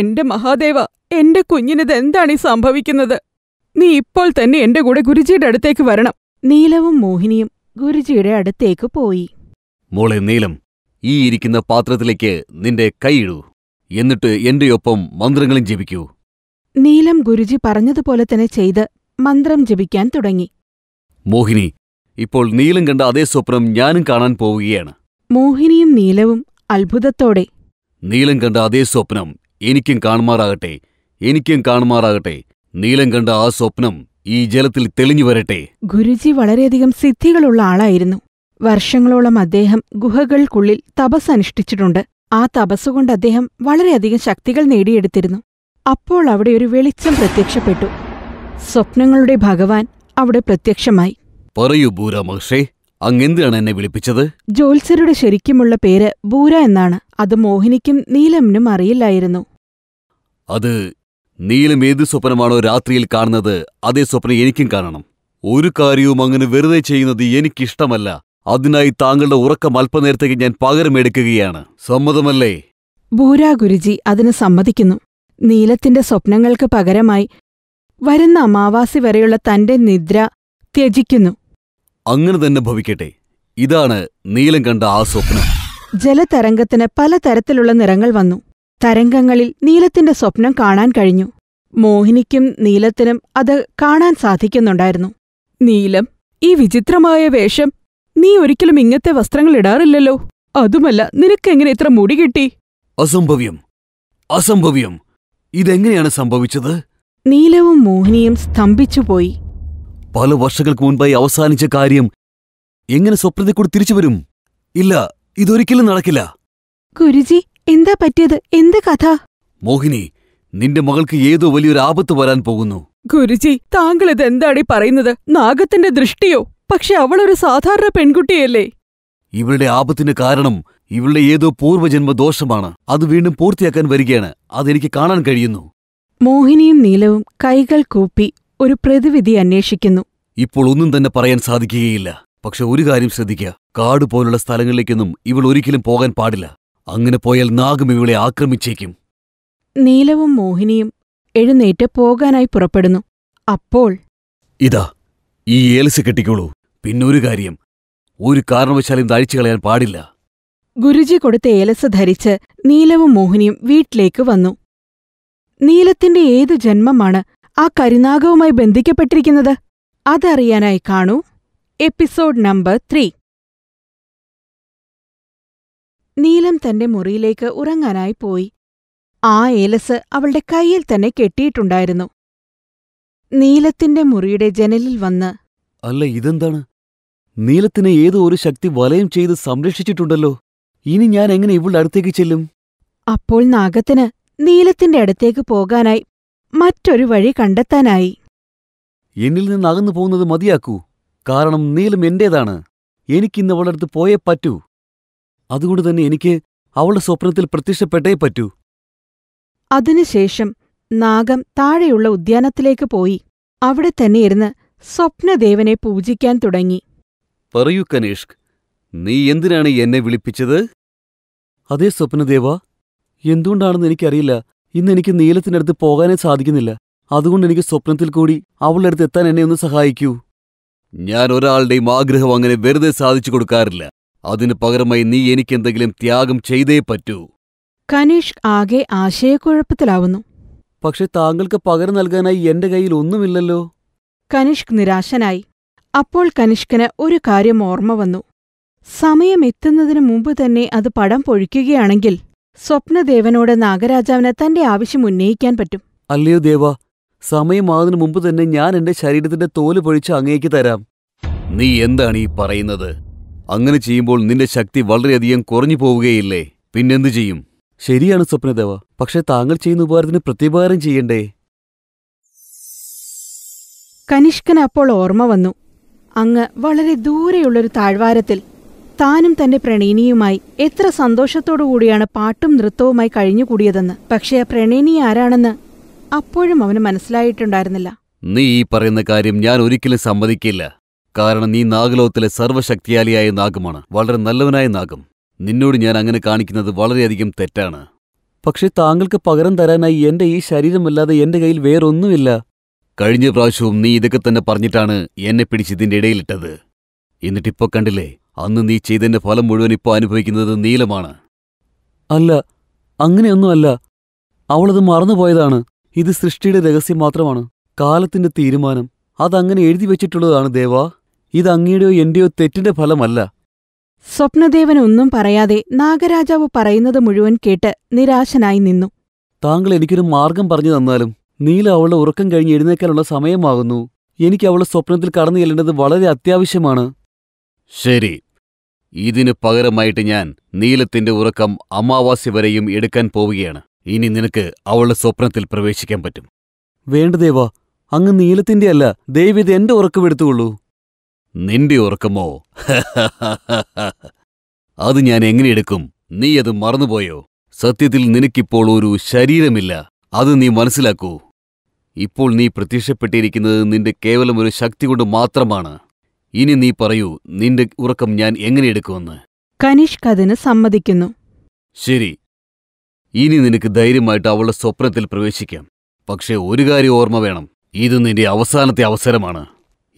S1: എന്റെ മഹാദേവ എന്റെ കുഞ്ഞിനിത് ഈ സംഭവിക്കുന്നത് നീ ഇപ്പോൾ തന്നെ എന്റെ കൂടെ ഗുരുജിയുടെ അടുത്തേക്ക് വരണം നീലവും മോഹിനിയും ഗുരുജിയുടെ അടുത്തേക്ക് പോയി
S2: മോളെ നീലം ഈ ഇരിക്കുന്ന പാത്രത്തിലേക്ക് നിന്റെ കൈയിടൂ എന്നിട്ട് എന്റെയൊപ്പം മന്ത്രങ്ങളും ജപിക്കൂ
S1: നീലം ഗുരുജി പറഞ്ഞതുപോലെ തന്നെ ചെയ്ത് മന്ത്രം ജപിക്കാൻ തുടങ്ങി
S2: മോഹിനി ഇപ്പോൾ നീലം കണ്ട അതേ സ്വപ്നം ഞാനും കാണാൻ പോവുകയാണ്
S1: മോഹിനിയും നീലവും അത്ഭുതത്തോടെ
S2: നീലം കണ്ട അതേ സ്വപ്നം എനിക്കും കാണുമാറാകട്ടെ എനിക്കും കാണുമാറാകട്ടെ നീലം കണ്ട ആ സ്വപ്നം ഈ ജലത്തിൽ തെളിഞ്ഞു വരട്ടെ
S1: ഗുരുജി വളരെയധികം സിദ്ധികളുള്ള ആളായിരുന്നു വർഷങ്ങളോളം അദ്ദേഹം ഗുഹകൾക്കുള്ളിൽ തപസ് അനുഷ്ഠിച്ചിട്ടുണ്ട് ആ തപസ്സുകൊണ്ട് അദ്ദേഹം വളരെയധികം ശക്തികൾ നേടിയെടുത്തിരുന്നു അപ്പോൾ അവിടെ ഒരു വെളിച്ചം പ്രത്യക്ഷപ്പെട്ടു സ്വപ്നങ്ങളുടെ ഭഗവാൻ അവിടെ പ്രത്യക്ഷമായി
S2: പറയൂ ഭൂരാമഹേ അങ്ങെന്തിനാണ് എന്നെ വിളിപ്പിച്ചത്
S1: ജോത്സരുടെ ശരിക്കുമുള്ള പേര് ബൂര എന്നാണ് അത് മോഹിനിക്കും നീലമിനും അറിയില്ലായിരുന്നു
S2: അത് നീലം ഏത് സ്വപ്നമാണോ രാത്രിയിൽ കാണുന്നത് അതേ സ്വപ്നം എനിക്കും കാണണം ഒരു കാര്യവും അങ്ങനെ വെറുതെ ചെയ്യുന്നത് എനിക്കിഷ്ടമല്ല അതിനായി താങ്കളുടെ ഉറക്കം അല്പനേരത്തേക്ക് ഞാൻ പകരമെടുക്കുകയാണ് സമ്മതമല്ലേ
S1: ബൂരാ ഗുരുജി അതിന് സമ്മതിക്കുന്നു നീലത്തിന്റെ സ്വപ്നങ്ങൾക്ക് പകരമായി വരുന്ന അമാവാസി വരെയുള്ള തന്റെ നിദ്ര ത്യജിക്കുന്നു
S2: അങ്ങനെ തന്നെ ഭവിക്കട്ടെ ഇതാണ് നീലം കണ്ട ആ സ്വപ്നം
S1: ജലതരംഗത്തിന് പലതരത്തിലുള്ള നിറങ്ങൾ വന്നു തരംഗങ്ങളിൽ നീലത്തിന്റെ സ്വപ്നം കാണാൻ കഴിഞ്ഞു മോഹിനിക്കും നീലത്തിനും അത് കാണാൻ സാധിക്കുന്നുണ്ടായിരുന്നു നീലം ഈ വിചിത്രമായ വേഷം നീ ഒരിക്കലും ഇങ്ങനത്തെ വസ്ത്രങ്ങൾ ഇടാറില്ലല്ലോ അതുമല്ല നിനക്കെങ്ങനെ ഇത്ര മുടി കിട്ടി
S2: അസംഭവ്യം അസംഭവ്യം ഇതെങ്ങനെയാണ് സംഭവിച്ചത്
S1: നീലവും മോഹിനിയും സ്തംഭിച്ചുപോയി
S2: പല വർഷങ്ങൾക്ക് മുൻപായി അവസാനിച്ച കാര്യം എങ്ങനെ സ്വപ്നത്തെ കൂടി തിരിച്ചു വരും ഇല്ല ഇതൊരിക്കലും നടക്കില്ല
S1: ഗുരുജി എന്താ പറ്റിയത് എന്ത് കഥ
S2: മോഹിനി നിന്റെ മകൾക്ക് ഏതോ വലിയൊരു ആപത്ത് വരാൻ പോകുന്നു
S1: ഗുരുജി താങ്കൾ ഇത് എന്താടി പറയുന്നത് നാഗത്തിന്റെ ദൃഷ്ടിയോ പക്ഷെ അവളൊരു സാധാരണ പെൺകുട്ടിയല്ലേ
S2: ഇവളുടെ ആപത്തിന് കാരണം ഇവളുടെ ഏതോ പൂർവ്വജന്മ ദോഷമാണ് അത് വീണ്ടും പൂർത്തിയാക്കാൻ വരികയാണ് അതെനിക്ക് കാണാൻ കഴിയുന്നു
S1: മോഹിനിയും നീലവും കൈകൾ കൂപ്പി ഒരു പ്രതിവിധി അന്വേഷിക്കുന്നു
S2: ഇപ്പോൾ ഒന്നും തന്നെ പറയാൻ സാധിക്കുകയില്ല പക്ഷെ ഒരു കാര്യം ശ്രദ്ധിക്കുക കാട് പോലുള്ള സ്ഥലങ്ങളിലേക്കൊന്നും ഇവൾ ഒരിക്കലും പോകാൻ പാടില്ല അങ്ങനെ പോയാൽ നാഗം ഇവളെ ആക്രമിച്ചേക്കും
S1: നീലവും മോഹിനിയും എഴുന്നേറ്റ് പോകാനായി പുറപ്പെടുന്നു അപ്പോൾ
S2: ഇതാ ഈ ഏലസ് കെട്ടിക്കോളൂ പിന്നൊരു കാര്യം ഒരു കാരണവശാലും തഴിച്ചു കളയാൻ പാടില്ല
S1: ഗുരുജി കൊടുത്ത ഏലസ് ധരിച്ച് നീലവും മോഹിനിയും വീട്ടിലേക്ക് വന്നു നീലത്തിന്റെ ഏത് ജന്മമാണ് ആ കരുനാഗവുമായി ബന്ധിക്കപ്പെട്ടിരിക്കുന്നത് അതറിയാനായി കാണൂ എപ്പിസോഡ് നമ്പർ ത്രീ നീലം തന്റെ മുറിയിലേക്ക് ഉറങ്ങാനായി പോയി ആ ഏലസ് അവളുടെ കയ്യിൽ തന്നെ കെട്ടിയിട്ടുണ്ടായിരുന്നു നീലത്തിന്റെ മുറിയുടെ ജനലിൽ വന്ന്
S2: അല്ല ഇതെന്താണ് നീലത്തിനെ ഏതോ ഒരു ശക്തി വലയം ചെയ്ത് സംരക്ഷിച്ചിട്ടുണ്ടല്ലോ ഇനി ഞാൻ എങ്ങനെ ഇവളുടെ അടുത്തേക്ക് ചെല്ലും
S1: അപ്പോൾ നാഗത്തിന് നീലത്തിന്റെ അടുത്തേക്ക് പോകാനായി മറ്റൊരു വഴി കണ്ടെത്താനായി
S2: എന്നിൽ നിന്ന് അകന്നു പോകുന്നത് മതിയാക്കൂ കാരണം നീലം എന്റേതാണ് എനിക്കിന്ന് അവളുടെ അടുത്ത് പോയേ പറ്റൂ അതുകൊണ്ട് തന്നെ എനിക്ക് അവളുടെ സ്വപ്നത്തിൽ പ്രത്യക്ഷപ്പെട്ടേ പറ്റൂ
S1: അതിനുശേഷം നാഗം താഴെയുള്ള ഉദ്യാനത്തിലേക്ക് പോയി അവിടെ തന്നെ ഇരുന്ന് സ്വപ്നദേവനെ പൂജിക്കാൻ തുടങ്ങി
S2: പറയൂ കനേഷ്ക് നീ എന്തിനാണ് എന്നെ വിളിപ്പിച്ചത് അതേ സ്വപ്നദേവ എന്തുകൊണ്ടാണെന്ന് എനിക്കറിയില്ല ഇന്ന് എനിക്ക് നീലത്തിൻ്റെ അടുത്ത് പോകാനേ സാധിക്കുന്നില്ല അതുകൊണ്ട് എനിക്ക് സ്വപ്നത്തിൽ കൂടി അവളുടെ അടുത്ത് എത്താൻ എന്നെ ഒന്ന് സഹായിക്കൂ ഞാൻ ഒരാളുടെയും ആഗ്രഹം അങ്ങനെ വെറുതെ സാധിച്ചു കൊടുക്കാറില്ല അതിന് പകരമായി നീ എനിക്ക് എന്തെങ്കിലും ത്യാഗം ചെയ്തേ പറ്റൂ
S1: കനീഷ് ആകെ ആശയക്കുഴപ്പത്തിലാവുന്നു
S2: പക്ഷെ താങ്കൾക്ക് പകരം നൽകാനായി എന്റെ കയ്യിൽ ഒന്നുമില്ലല്ലോ
S1: കനിഷ്ക് നിരാശനായി അപ്പോൾ കനിഷ്കന് ഒരു കാര്യം ഓർമ്മ വന്നു സമയം എത്തുന്നതിനു മുമ്പ് തന്നെ അത് പടം പൊഴിക്കുകയാണെങ്കിൽ സ്വപ്നദേവനോട് നാഗരാജാവിന് തന്റെ ആവശ്യം ഉന്നയിക്കാൻ പറ്റും
S2: അല്ലയോ ദേവ സമയമാകുന്നതിന് മുമ്പ് തന്നെ ഞാൻ എന്റെ ശരീരത്തിന്റെ തോല് പൊഴിച്ച് അങ്ങേക്ക് തരാം നീ എന്താണ് ഈ പറയുന്നത് അങ്ങനെ ചെയ്യുമ്പോൾ നിന്റെ ശക്തി വളരെയധികം കുറഞ്ഞു പോവുകയില്ലേ പിന്നെന്തു ചെയ്യും ശരിയാണ് സ്വപ്നദേവ പക്ഷെ താങ്കൾ ചെയ്യുന്ന ഉപകാരത്തിന് പ്രത്യുപകാരം ചെയ്യണ്ടേ
S1: കനിഷ്കൻ അപ്പോൾ ഓർമ്മ വന്നു അങ്ങ് വളരെ ദൂരെയുള്ളൊരു താഴ്വാരത്തിൽ താനും തന്റെ പ്രണയിനിയുമായി എത്ര സന്തോഷത്തോടുകൂടിയാണ് പാട്ടും നൃത്തവുമായി കഴിഞ്ഞുകൂടിയതെന്ന് പക്ഷേ ആ പ്രണയിനി ആരാണെന്ന് അപ്പോഴും അവന് മനസ്സിലായിട്ടുണ്ടായിരുന്നില്ല
S2: നീ ഈ പറയുന്ന കാര്യം ഞാൻ ഒരിക്കലും സമ്മതിക്കില്ല കാരണം നീ നാഗലോകത്തിലെ സർവ്വശക്തിയാലിയായ നാഗമാണ് വളരെ നല്ലവനായ നാഗം നിന്നോട് ഞാൻ അങ്ങനെ കാണിക്കുന്നത് വളരെയധികം തെറ്റാണ് പക്ഷെ താങ്കൾക്ക് പകരം തരാനായി എന്റെ ഈ ശരീരമല്ലാതെ എന്റെ കയ്യിൽ വേറൊന്നുമില്ല കഴിഞ്ഞ പ്രാവശ്യവും നീ ഇതൊക്കെ തന്നെ പറഞ്ഞിട്ടാണ് എന്നെ പിടിച്ച് ഇതിന്റെ ഇടയിലിട്ടത് എന്നിട്ടിപ്പോ കണ്ടില്ലേ അന്ന് നീ ചെയ്തതിന്റെ ഫലം മുഴുവൻ ഇപ്പോൾ അനുഭവിക്കുന്നത് നീലമാണ് അല്ല അങ്ങനെയൊന്നുമല്ല അവളത് മറന്നുപോയതാണ് ഇത് സൃഷ്ടിയുടെ രഹസ്യം മാത്രമാണ് കാലത്തിന്റെ തീരുമാനം അതങ്ങനെ എഴുതി വെച്ചിട്ടുള്ളതാണ് ദേവാ ഇത് അങ്ങയുടെയോ എന്റെയോ തെറ്റിന്റെ ഫലമല്ല
S1: സ്വപ്നദേവൻ ഒന്നും പറയാതെ നാഗരാജാവ് പറയുന്നത് മുഴുവൻ കേട്ട് നിരാശനായി നിന്നു
S2: താങ്കൾ എനിക്കൊരു മാർഗം പറഞ്ഞു തന്നാലും നീല അവളുടെ ഉറക്കം കഴിഞ്ഞ് എഴുന്നേക്കാനുള്ള സമയമാകുന്നു എനിക്ക് അവളെ സ്വപ്നത്തിൽ കടന്നു ചെല്ലേണ്ടത് വളരെ അത്യാവശ്യമാണ് ശരി, ഇതിന് പകരമായിട്ട് ഞാൻ നീലത്തിന്റെ ഉറക്കം അമാവാസി വരെയും എടുക്കാൻ പോവുകയാണ് ഇനി നിനക്ക് അവളുടെ സ്വപ്നത്തിൽ പ്രവേശിക്കാൻ പറ്റും വേണ്ട അങ്ങ് നീലത്തിന്റെ അല്ല ദൈവം ഇത് എന്റെ ഉറക്കം എടുത്തുകൊള്ളൂ നിന്റെ ഉറക്കമോ അത് ഞാൻ എങ്ങനെ എടുക്കും നീ അത് മറന്നുപോയോ സത്യത്തിൽ നിനക്കിപ്പോൾ ഒരു ശരീരമില്ല അത് നീ മനസ്സിലാക്കൂ ഇപ്പോൾ നീ പ്രത്യക്ഷപ്പെട്ടിരിക്കുന്നത് നിന്റെ കേവലം ഒരു ശക്തി കൊണ്ട് മാത്രമാണ് ഇനി നീ പറയൂ നിന്റെ ഉറക്കം ഞാൻ എങ്ങനെ എടുക്കുമെന്ന്
S1: കനിഷ്ക് അതിന് സമ്മതിക്കുന്നു
S2: ശരി ഇനി നിനക്ക് ധൈര്യമായിട്ട് അവളുടെ സ്വപ്നത്തിൽ പ്രവേശിക്കാം പക്ഷേ ഒരു കാര്യം ഓർമ്മ വേണം ഇത് നിന്റെ അവസാനത്തെ അവസരമാണ്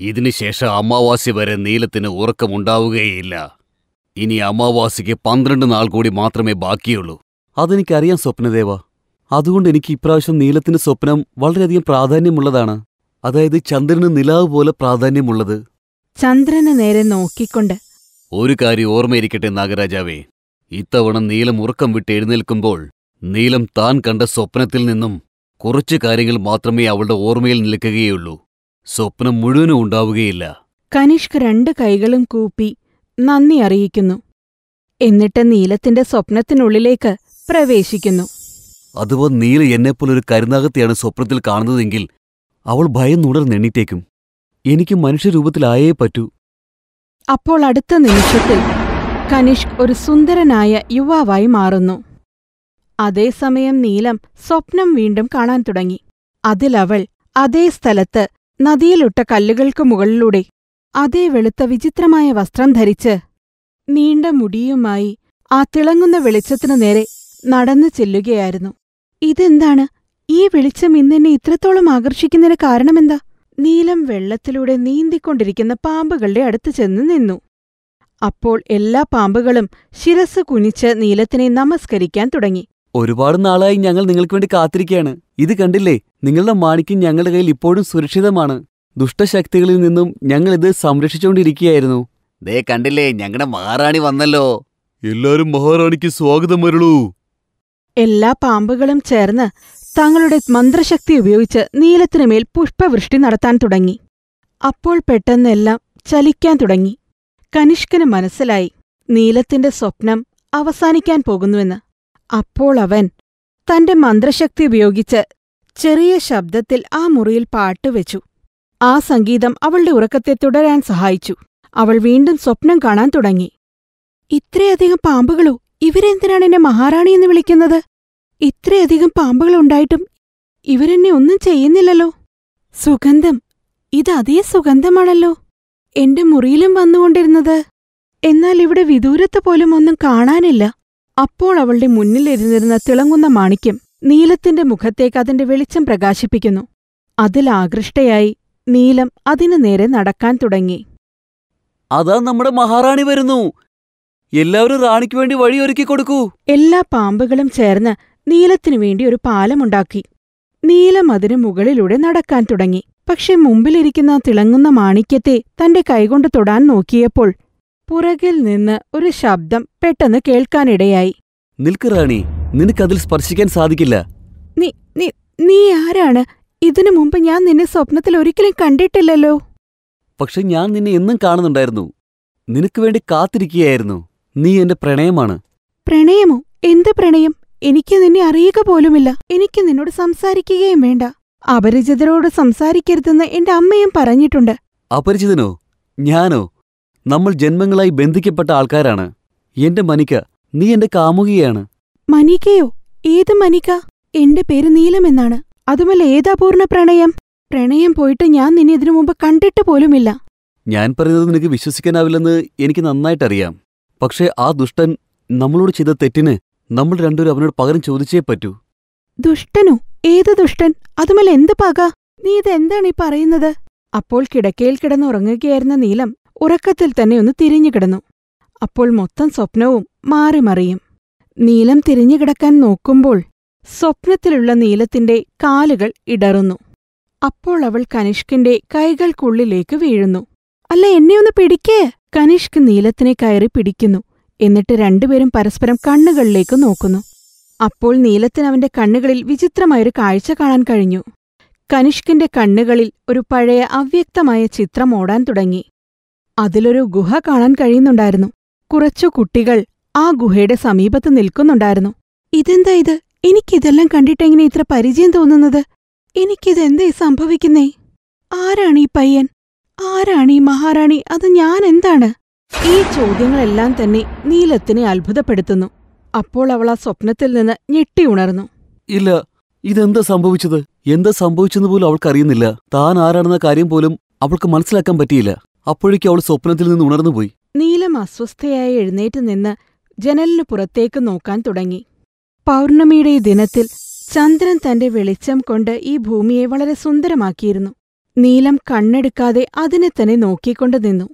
S2: ഇതിനുശേഷം അമാവാസി വരെ നീലത്തിന് ഉറക്കമുണ്ടാവുകയില്ല ഇനി അമാവാസിക്ക് പന്ത്രണ്ട് നാൾ കൂടി മാത്രമേ ബാക്കിയുള്ളൂ അതെനിക്കറിയാം സ്വപ്നദേവ അതുകൊണ്ട് എനിക്ക് ഇപ്രാവശ്യം നീലത്തിന് സ്വപ്നം വളരെയധികം പ്രാധാന്യമുള്ളതാണ് അതായത് ചന്ദ്രന് നിലാവ് പോലെ പ്രാധാന്യമുള്ളത്
S1: ചന്ദ്രന് നേരെ നോക്കിക്കൊണ്ട്
S2: ഒരു കാര്യം ഓർമ്മയിരിക്കട്ടെ നാഗരാജാവേ ഇത്തവണ നീലം ഉറക്കം വിട്ട് എഴുന്നേൽക്കുമ്പോൾ നീലം താൻ കണ്ട സ്വപ്നത്തിൽ നിന്നും കുറച്ചു കാര്യങ്ങൾ മാത്രമേ അവളുടെ ഓർമ്മയിൽ നിൽക്കുകയുള്ളൂ സ്വപ്നം മുഴുവനും ഉണ്ടാവുകയില്ല
S1: കനിഷ്ക രണ്ട് കൈകളും കൂപ്പി നന്ദി അറിയിക്കുന്നു എന്നിട്ട് നീലത്തിന്റെ സ്വപ്നത്തിനുള്ളിലേക്ക് പ്രവേശിക്കുന്നു
S2: അതുപോലെ നീല എന്നെപ്പോലൊരു കരുനാഗത്തെയാണ് സ്വപ്നത്തിൽ കാണുന്നതെങ്കിൽ അവൾ ഭയം നുടർന്നെണ്ണീറ്റേക്കും എനിക്ക് മനുഷ്യരൂപത്തിലായേ പറ്റൂ
S1: അപ്പോൾ അടുത്ത നിമിഷത്തിൽ കനിഷ്ക് ഒരു സുന്ദരനായ യുവാവായി മാറുന്നു അതേസമയം നീലം സ്വപ്നം വീണ്ടും കാണാൻ തുടങ്ങി അതിലവൾ അതേ സ്ഥലത്ത് നദിയിലിട്ട കല്ലുകൾക്ക് മുകളിലൂടെ അതേ വെളുത്ത വിചിത്രമായ വസ്ത്രം ധരിച്ച് നീണ്ട മുടിയുമായി ആ തിളങ്ങുന്ന വെളിച്ചത്തിനു നേരെ നടന്നു ചെല്ലുകയായിരുന്നു ഇതെന്താണ് ഈ വെളിച്ചം ഇന്നെന്നെ ഇത്രത്തോളം ആകർഷിക്കുന്നതിന് കാരണമെന്താ നീലം വെള്ളത്തിലൂടെ നീന്തിക്കൊണ്ടിരിക്കുന്ന പാമ്പുകളുടെ അടുത്ത് ചെന്ന് നിന്നു അപ്പോൾ എല്ലാ പാമ്പുകളും ശിരസ് കുനിച്ച് നീലത്തിനെ നമസ്കരിക്കാൻ തുടങ്ങി
S2: ഒരുപാട് നാളായി ഞങ്ങൾ നിങ്ങൾക്ക് വേണ്ടി കാത്തിരിക്കുകയാണ് ഇത് കണ്ടില്ലേ നിങ്ങളുടെ മാണിക്യം ഞങ്ങളുടെ കയ്യിൽ ഇപ്പോഴും സുരക്ഷിതമാണ് ദുഷ്ടശക്തികളിൽ നിന്നും ഞങ്ങൾ ഇത് സംരക്ഷിച്ചുകൊണ്ടിരിക്കുകയായിരുന്നു ദേ കണ്ടില്ലേ ഞങ്ങളുടെ മഹാറാണി വന്നല്ലോ എല്ലാരും മഹാറാണിക്ക് സ്വാഗതം വരളൂ
S1: എല്ലാ പാമ്പുകളും ചേർന്ന് തങ്ങളുടെ മന്ത്രശക്തി ഉപയോഗിച്ച് നീലത്തിനുമേൽ പുഷ്പവൃഷ്ടി നടത്താൻ തുടങ്ങി അപ്പോൾ പെട്ടെന്നെല്ലാം ചലിക്കാൻ തുടങ്ങി കനിഷ്കന് മനസ്സിലായി നീലത്തിന്റെ സ്വപ്നം അവസാനിക്കാൻ പോകുന്നുവെന്ന് അപ്പോൾ അവൻ തന്റെ മന്ത്രശക്തി ഉപയോഗിച്ച് ചെറിയ ശബ്ദത്തിൽ ആ മുറിയിൽ പാട്ട് വെച്ചു ആ സംഗീതം അവളുടെ ഉറക്കത്തെ തുടരാൻ സഹായിച്ചു അവൾ വീണ്ടും സ്വപ്നം കാണാൻ തുടങ്ങി ഇത്രയധികം പാമ്പുകളോ ഇവരെന്തിനാണ് എന്നെ മഹാറാണി എന്ന് വിളിക്കുന്നത് ഇത്രയധികം പാമ്പുകൾ ഉണ്ടായിട്ടും ഇവരെന്നെ ഒന്നും ചെയ്യുന്നില്ലല്ലോ സുഗന്ധം ഇത് അതേ സുഗന്ധമാണല്ലോ എന്റെ മുറിയിലും വന്നുകൊണ്ടിരുന്നത് എന്നാൽ ഇവിടെ വിദൂരത്ത് പോലും ഒന്നും കാണാനില്ല അപ്പോൾ അവളുടെ മുന്നിലിരുന്നിരുന്ന തിളങ്ങുന്ന മാണിക്യം നീലത്തിന്റെ മുഖത്തേക്ക് അതിന്റെ വെളിച്ചം പ്രകാശിപ്പിക്കുന്നു അതിൽ നീലം അതിനു നേരെ നടക്കാൻ തുടങ്ങി
S2: അതാ നമ്മുടെ മഹാറാണി വരുന്നു എല്ലാവരും റാണിക്ക് വേണ്ടി വഴിയൊരുക്കി കൊടുക്കൂ
S1: എല്ലാ പാമ്പുകളും ചേർന്ന് നീലത്തിനു വേണ്ടി ഒരു പാലമുണ്ടാക്കി നീലം അതിനു മുകളിലൂടെ നടക്കാൻ തുടങ്ങി പക്ഷെ മുമ്പിലിരിക്കുന്ന തിളങ്ങുന്ന മാണിക്യത്തെ തന്റെ കൈകൊണ്ട് തൊടാൻ നോക്കിയപ്പോൾ പുറകിൽ നിന്ന് ഒരു ശബ്ദം പെട്ടെന്ന് കേൾക്കാനിടയായി
S2: നിൽക്ക് റാണി നിനക്കതിൽ സ്പർശിക്കാൻ സാധിക്കില്ല
S1: നീ നീ നീ ആരാണ് ഇതിനു മുമ്പ് ഞാൻ നിന്നെ സ്വപ്നത്തിൽ ഒരിക്കലും കണ്ടിട്ടില്ലല്ലോ
S2: പക്ഷെ ഞാൻ നിന്നെ എന്നും കാണുന്നുണ്ടായിരുന്നു നിനക്ക് വേണ്ടി കാത്തിരിക്കുകയായിരുന്നു നീ എന്റെ പ്രണയമാണ്
S1: പ്രണയമോ എന്ത് പ്രണയം എനിക്ക് നിന്നെ അറിയുക പോലുമില്ല എനിക്ക് നിന്നോട് സംസാരിക്കുകയും വേണ്ട അപരിചിതരോട് സംസാരിക്കരുതെന്ന് എന്റെ അമ്മയും പറഞ്ഞിട്ടുണ്ട്
S2: അപരിചിതനോ ഞാനോ നമ്മൾ ജന്മങ്ങളായി ബന്ധിക്കപ്പെട്ട ആൾക്കാരാണ് എന്റെ മനിക്ക നീ എന്റെ കാമുകിയാണ്
S1: മനിക്കയോ ഏത് മനിക്ക എന്റെ പേര് നീലം എന്നാണ് അതുമല്ല ഏതാ പൂർണ്ണ പ്രണയം പ്രണയം പോയിട്ട് ഞാൻ നിന്നെ ഇതിനു മുമ്പ് കണ്ടിട്ട് പോലുമില്ല
S2: ഞാൻ പറയുന്നത് നിനക്ക് വിശ്വസിക്കാനാവില്ലെന്ന് എനിക്ക് നന്നായിട്ടറിയാം പക്ഷേ ആ ദുഷ്ടൻ നമ്മളോട് ചെയ്ത തെറ്റിന് നമ്മൾ രണ്ടുപേരും അവനോട് പകരം ചോദിച്ചേ പറ്റൂ
S1: ദുഷ്ടനോ ഏത് ദുഷ്ടൻ അതുമല്ല എന്ത് പക നീ ഇതെന്താണ് ഈ പറയുന്നത് അപ്പോൾ കിടക്കയിൽ ഉറങ്ങുകയായിരുന്ന നീലം ഉറക്കത്തിൽ തന്നെ ഒന്ന് തിരിഞ്ഞു കിടന്നു അപ്പോൾ മൊത്തം സ്വപ്നവും മാറി മറിയും നീലം തിരിഞ്ഞു കിടക്കാൻ നോക്കുമ്പോൾ സ്വപ്നത്തിലുള്ള നീലത്തിന്റെ കാലുകൾ ഇടറുന്നു അപ്പോൾ അവൾ കനിഷ്കിന്റെ കൈകൾക്കുള്ളിലേക്ക് വീഴുന്നു അല്ല എന്നെ ഒന്ന് പിടിക്കേ കനിഷ്ക് നീലത്തിനെ കയറി പിടിക്കുന്നു എന്നിട്ട് രണ്ടുപേരും പരസ്പരം കണ്ണുകളിലേക്ക് നോക്കുന്നു അപ്പോൾ നീലത്തിന് അവന്റെ കണ്ണുകളിൽ വിചിത്രമായൊരു കാഴ്ച കാണാൻ കഴിഞ്ഞു കനിഷ്കിന്റെ കണ്ണുകളിൽ ഒരു പഴയ അവ്യക്തമായ ചിത്രം ഓടാൻ തുടങ്ങി അതിലൊരു ഗുഹ കാണാൻ കഴിയുന്നുണ്ടായിരുന്നു കുറച്ചു കുട്ടികൾ ആ ഗുഹയുടെ സമീപത്ത് നിൽക്കുന്നുണ്ടായിരുന്നു ഇതെന്താ ഇത് എനിക്കിതെല്ലാം കണ്ടിട്ടെങ്ങനെ ഇത്ര പരിചയം തോന്നുന്നത് എനിക്കിതെന്തേ സംഭവിക്കുന്നേ ആരാണ് ഈ പയ്യൻ ആരാണ് ഈ മഹാറാണി അത് ഞാൻ എന്താണ് ഈ ചോദ്യങ്ങളെല്ലാം തന്നെ നീലത്തിനെ അത്ഭുതപ്പെടുത്തുന്നു അപ്പോൾ അവൾ ആ സ്വപ്നത്തിൽ നിന്ന് ഞെട്ടി ഉണർന്നു
S2: ഇല്ല ഇതെന്താ സംഭവിച്ചത് എന്താ സംഭവിച്ചെന്ന് പോലും അറിയുന്നില്ല താൻ ആരാണെന്ന കാര്യം പോലും അവൾക്ക് മനസ്സിലാക്കാൻ പറ്റിയില്ല അപ്പോഴേക്കും അവൾ സ്വപ്നത്തിൽ നിന്ന് ഉണർന്നുപോയി
S1: നീലം അസ്വസ്ഥയായി എഴുന്നേറ്റ് നിന്ന് ജനലിന് പുറത്തേക്ക് നോക്കാൻ തുടങ്ങി പൗർണമിയുടെ ഈ ദിനത്തിൽ ചന്ദ്രൻ തന്റെ വെളിച്ചം കൊണ്ട് ഈ ഭൂമിയെ വളരെ സുന്ദരമാക്കിയിരുന്നു നീലം കണ്ണെടുക്കാതെ അതിനെ തന്നെ നോക്കിക്കൊണ്ട് നിന്നു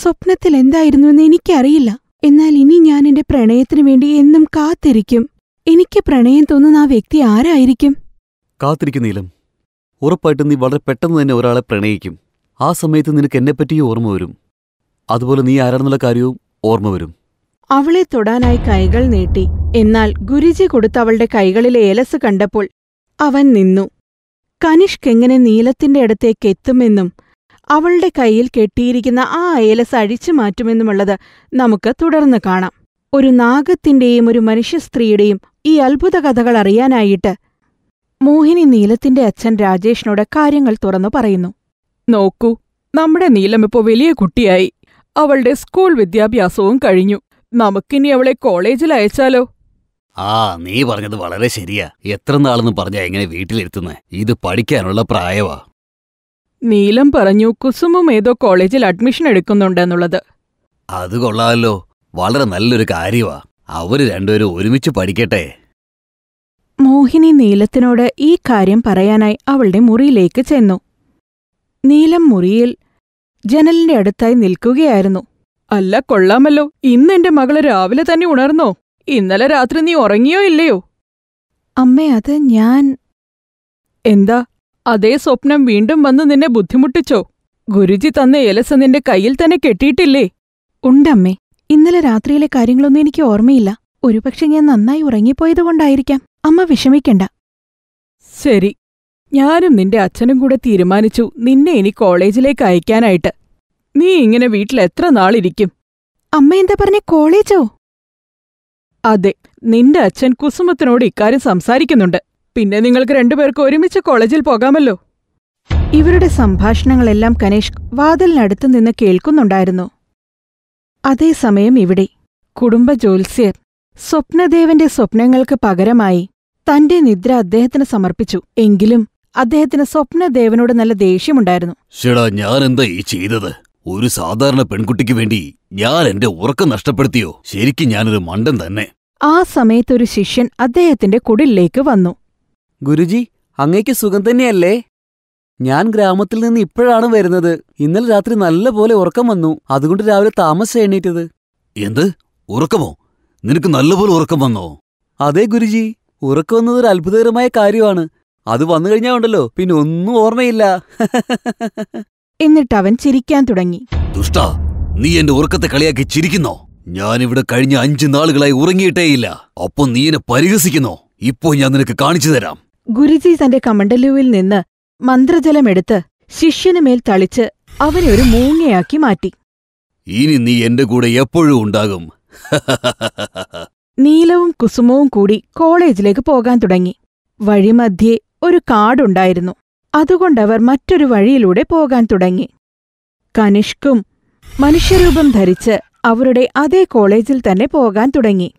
S1: സ്വപ്നത്തിൽ എന്തായിരുന്നുവെന്ന് എനിക്കറിയില്ല എന്നാൽ ഇനി ഞാൻ എന്റെ പ്രണയത്തിനു വേണ്ടി എന്നും കാത്തിരിക്കും എനിക്ക് പ്രണയം തോന്നുന്ന ആ വ്യക്തി ആരായിരിക്കും
S2: കാത്തിരിക്കുന്നീലം ഉറപ്പായിട്ടും നീ വളരെ പെട്ടെന്ന് തന്നെ ഒരാളെ പ്രണയിക്കും ആ സമയത്ത് നിനക്ക് എന്നെപ്പറ്റിയും ഓർമ്മ വരും അതുപോലെ നീ ആരാണെന്നുള്ള കാര്യവും ഓർമ്മ വരും
S1: അവളെ തൊടാനായി കൈകൾ നീട്ടി എന്നാൽ ഗുരുജി കൊടുത്ത അവളുടെ കൈകളിലെ ഏലസ് കണ്ടപ്പോൾ അവൻ നിന്നു കനിഷ്കെങ്ങനെ എങ്ങനെ നീലത്തിന്റെ അടുത്തേക്ക് എത്തുമെന്നും അവളുടെ കയ്യിൽ കെട്ടിയിരിക്കുന്ന ആ അയലസ് അഴിച്ചു മാറ്റുമെന്നുമുള്ളത് നമുക്ക് തുടർന്ന് കാണാം ഒരു നാഗത്തിന്റെയും ഒരു മനുഷ്യ സ്ത്രീയുടെയും ഈ അത്ഭുത കഥകൾ അറിയാനായിട്ട് മോഹിനി നീലത്തിന്റെ അച്ഛൻ രാജേഷിനോട് കാര്യങ്ങൾ തുറന്നു പറയുന്നു നോക്കൂ നമ്മുടെ നീലം ഇപ്പോൾ വലിയ കുട്ടിയായി അവളുടെ സ്കൂൾ വിദ്യാഭ്യാസവും കഴിഞ്ഞു നമുക്കിനി അവളെ കോളേജിൽ അയച്ചാലോ
S2: ആ നീ പറഞ്ഞത് വളരെ ശരിയാ എത്ര നാളെന്ന് പറഞ്ഞാ എങ്ങനെ വീട്ടിലിരുത്തുന്നേ ഇത് പഠിക്കാനുള്ള പ്രായവാ
S1: നീലം പറഞ്ഞു കുസുമും ഏതോ കോളേജിൽ അഡ്മിഷൻ എടുക്കുന്നുണ്ടെന്നുള്ളത്
S2: അത് കൊള്ളാമല്ലോ വളരെ നല്ലൊരു കാര്യമാ അവര് രണ്ടുപേരും ഒരുമിച്ച് പഠിക്കട്ടെ
S1: മോഹിനി നീലത്തിനോട് ഈ കാര്യം പറയാനായി അവളുടെ മുറിയിലേക്ക് ചെന്നു നീലം മുറിയിൽ ജനലിന്റെ അടുത്തായി നിൽക്കുകയായിരുന്നു അല്ല കൊള്ളാമല്ലോ ഇന്ന് എന്റെ മകള് രാവിലെ തന്നെ ഉണർന്നോ ഇന്നലെ രാത്രി നീ ഉറങ്ങിയോ ഇല്ലയോ അമ്മേ അത് ഞാൻ എന്താ അതേ സ്വപ്നം വീണ്ടും വന്ന് നിന്നെ ബുദ്ധിമുട്ടിച്ചോ ഗുരുജി തന്ന എലസ നിന്റെ കയ്യിൽ തന്നെ കെട്ടിയിട്ടില്ലേ ഉണ്ടമ്മേ ഇന്നലെ രാത്രിയിലെ കാര്യങ്ങളൊന്നും എനിക്ക് ഓർമ്മയില്ല ഒരുപക്ഷെ ഞാൻ നന്നായി ഉറങ്ങിപ്പോയതുകൊണ്ടായിരിക്കാം അമ്മ വിഷമിക്കണ്ട ശരി ഞാനും നിന്റെ അച്ഛനും കൂടെ തീരുമാനിച്ചു നിന്നെ ഇനി കോളേജിലേക്ക് അയക്കാനായിട്ട് നീ ഇങ്ങനെ വീട്ടിൽ എത്ര നാളിരിക്കും അമ്മ എന്താ പറഞ്ഞ കോളേജോ അതെ നിന്റെ അച്ഛൻ കുസുമത്തിനോട് ഇക്കാര്യം സംസാരിക്കുന്നുണ്ട് പിന്നെ നിങ്ങൾക്ക് രണ്ടുപേർക്ക് ഒരുമിച്ച് കോളേജിൽ പോകാമല്ലോ ഇവരുടെ സംഭാഷണങ്ങളെല്ലാം കനേഷ് വാതിലിനടുത്തു നിന്ന് കേൾക്കുന്നുണ്ടായിരുന്നു അതേസമയം ഇവിടെ കുടുംബ ജ്യോത്സ്യർ സ്വപ്നദേവന്റെ സ്വപ്നങ്ങൾക്ക് പകരമായി തന്റെ നിദ്ര അദ്ദേഹത്തിന് സമർപ്പിച്ചു എങ്കിലും അദ്ദേഹത്തിന് സ്വപ്നദേവനോട് നല്ല ദേഷ്യമുണ്ടായിരുന്നു
S2: ഷെടാ ഞാൻ എന്താ ഈ ചെയ്തത് ഒരു സാധാരണ പെൺകുട്ടിക്ക് വേണ്ടി ഞാൻ എന്റെ ഉറക്കം നഷ്ടപ്പെടുത്തിയോ ശരിക്കും ഞാനൊരു മണ്ടൻ തന്നെ
S1: ആ സമയത്ത് ഒരു ശിഷ്യൻ അദ്ദേഹത്തിന്റെ കുടിലേക്ക് വന്നു ഗുരുജി അങ്ങേക്ക് സുഖം
S2: തന്നെയല്ലേ ഞാൻ ഗ്രാമത്തിൽ നിന്ന് ഇപ്പോഴാണ് വരുന്നത് ഇന്നലെ രാത്രി നല്ല പോലെ ഉറക്കം വന്നു അതുകൊണ്ട് രാവിലെ താമസം എണ്ണീറ്റത് എന്ത് ഉറക്കമോ നിനക്ക് നല്ലപോലെ ഉറക്കം വന്നോ അതെ ഗുരുജി ഉറക്കം വന്നത് ഒരു അത്ഭുതകരമായ കാര്യമാണ് അത് വന്നു കഴിഞ്ഞാൽ ഉണ്ടല്ലോ പിന്നെ ഒന്നും ഓർമ്മയില്ല
S1: എന്നിട്ട് അവൻ ചിരിക്കാൻ തുടങ്ങി
S2: ദുഷ്ട നീ എന്റെ ഉറക്കത്തെ കളിയാക്കി ചിരിക്കുന്നോ ഞാനിവിടെ കഴിഞ്ഞ അഞ്ചു നാളുകളായി ഉറങ്ങിയിട്ടേയില്ല അപ്പൊ നീ എന്നെ പരിഹസിക്കുന്നോ ഇപ്പോ ഞാൻ നിനക്ക് കാണിച്ചു തരാം
S1: ഗുരുജി തന്റെ കമണ്ടലുവിൽ നിന്ന് മന്ത്രജലമെടുത്ത് ശിഷ്യനുമേൽ തളിച്ച് അവനെ ഒരു മൂങ്ങയാക്കി മാറ്റി
S2: ഇനി നീ എന്റെ കൂടെ എപ്പോഴും ഉണ്ടാകും
S1: നീലവും കുസുമവും കൂടി കോളേജിലേക്ക് പോകാൻ തുടങ്ങി വഴിമധ്യേ ഒരു കാടുണ്ടായിരുന്നു അതുകൊണ്ടവർ മറ്റൊരു വഴിയിലൂടെ പോകാൻ തുടങ്ങി കനിഷ്കും മനുഷ്യരൂപം ധരിച്ച് അവരുടെ അതേ കോളേജിൽ തന്നെ പോകാൻ തുടങ്ങി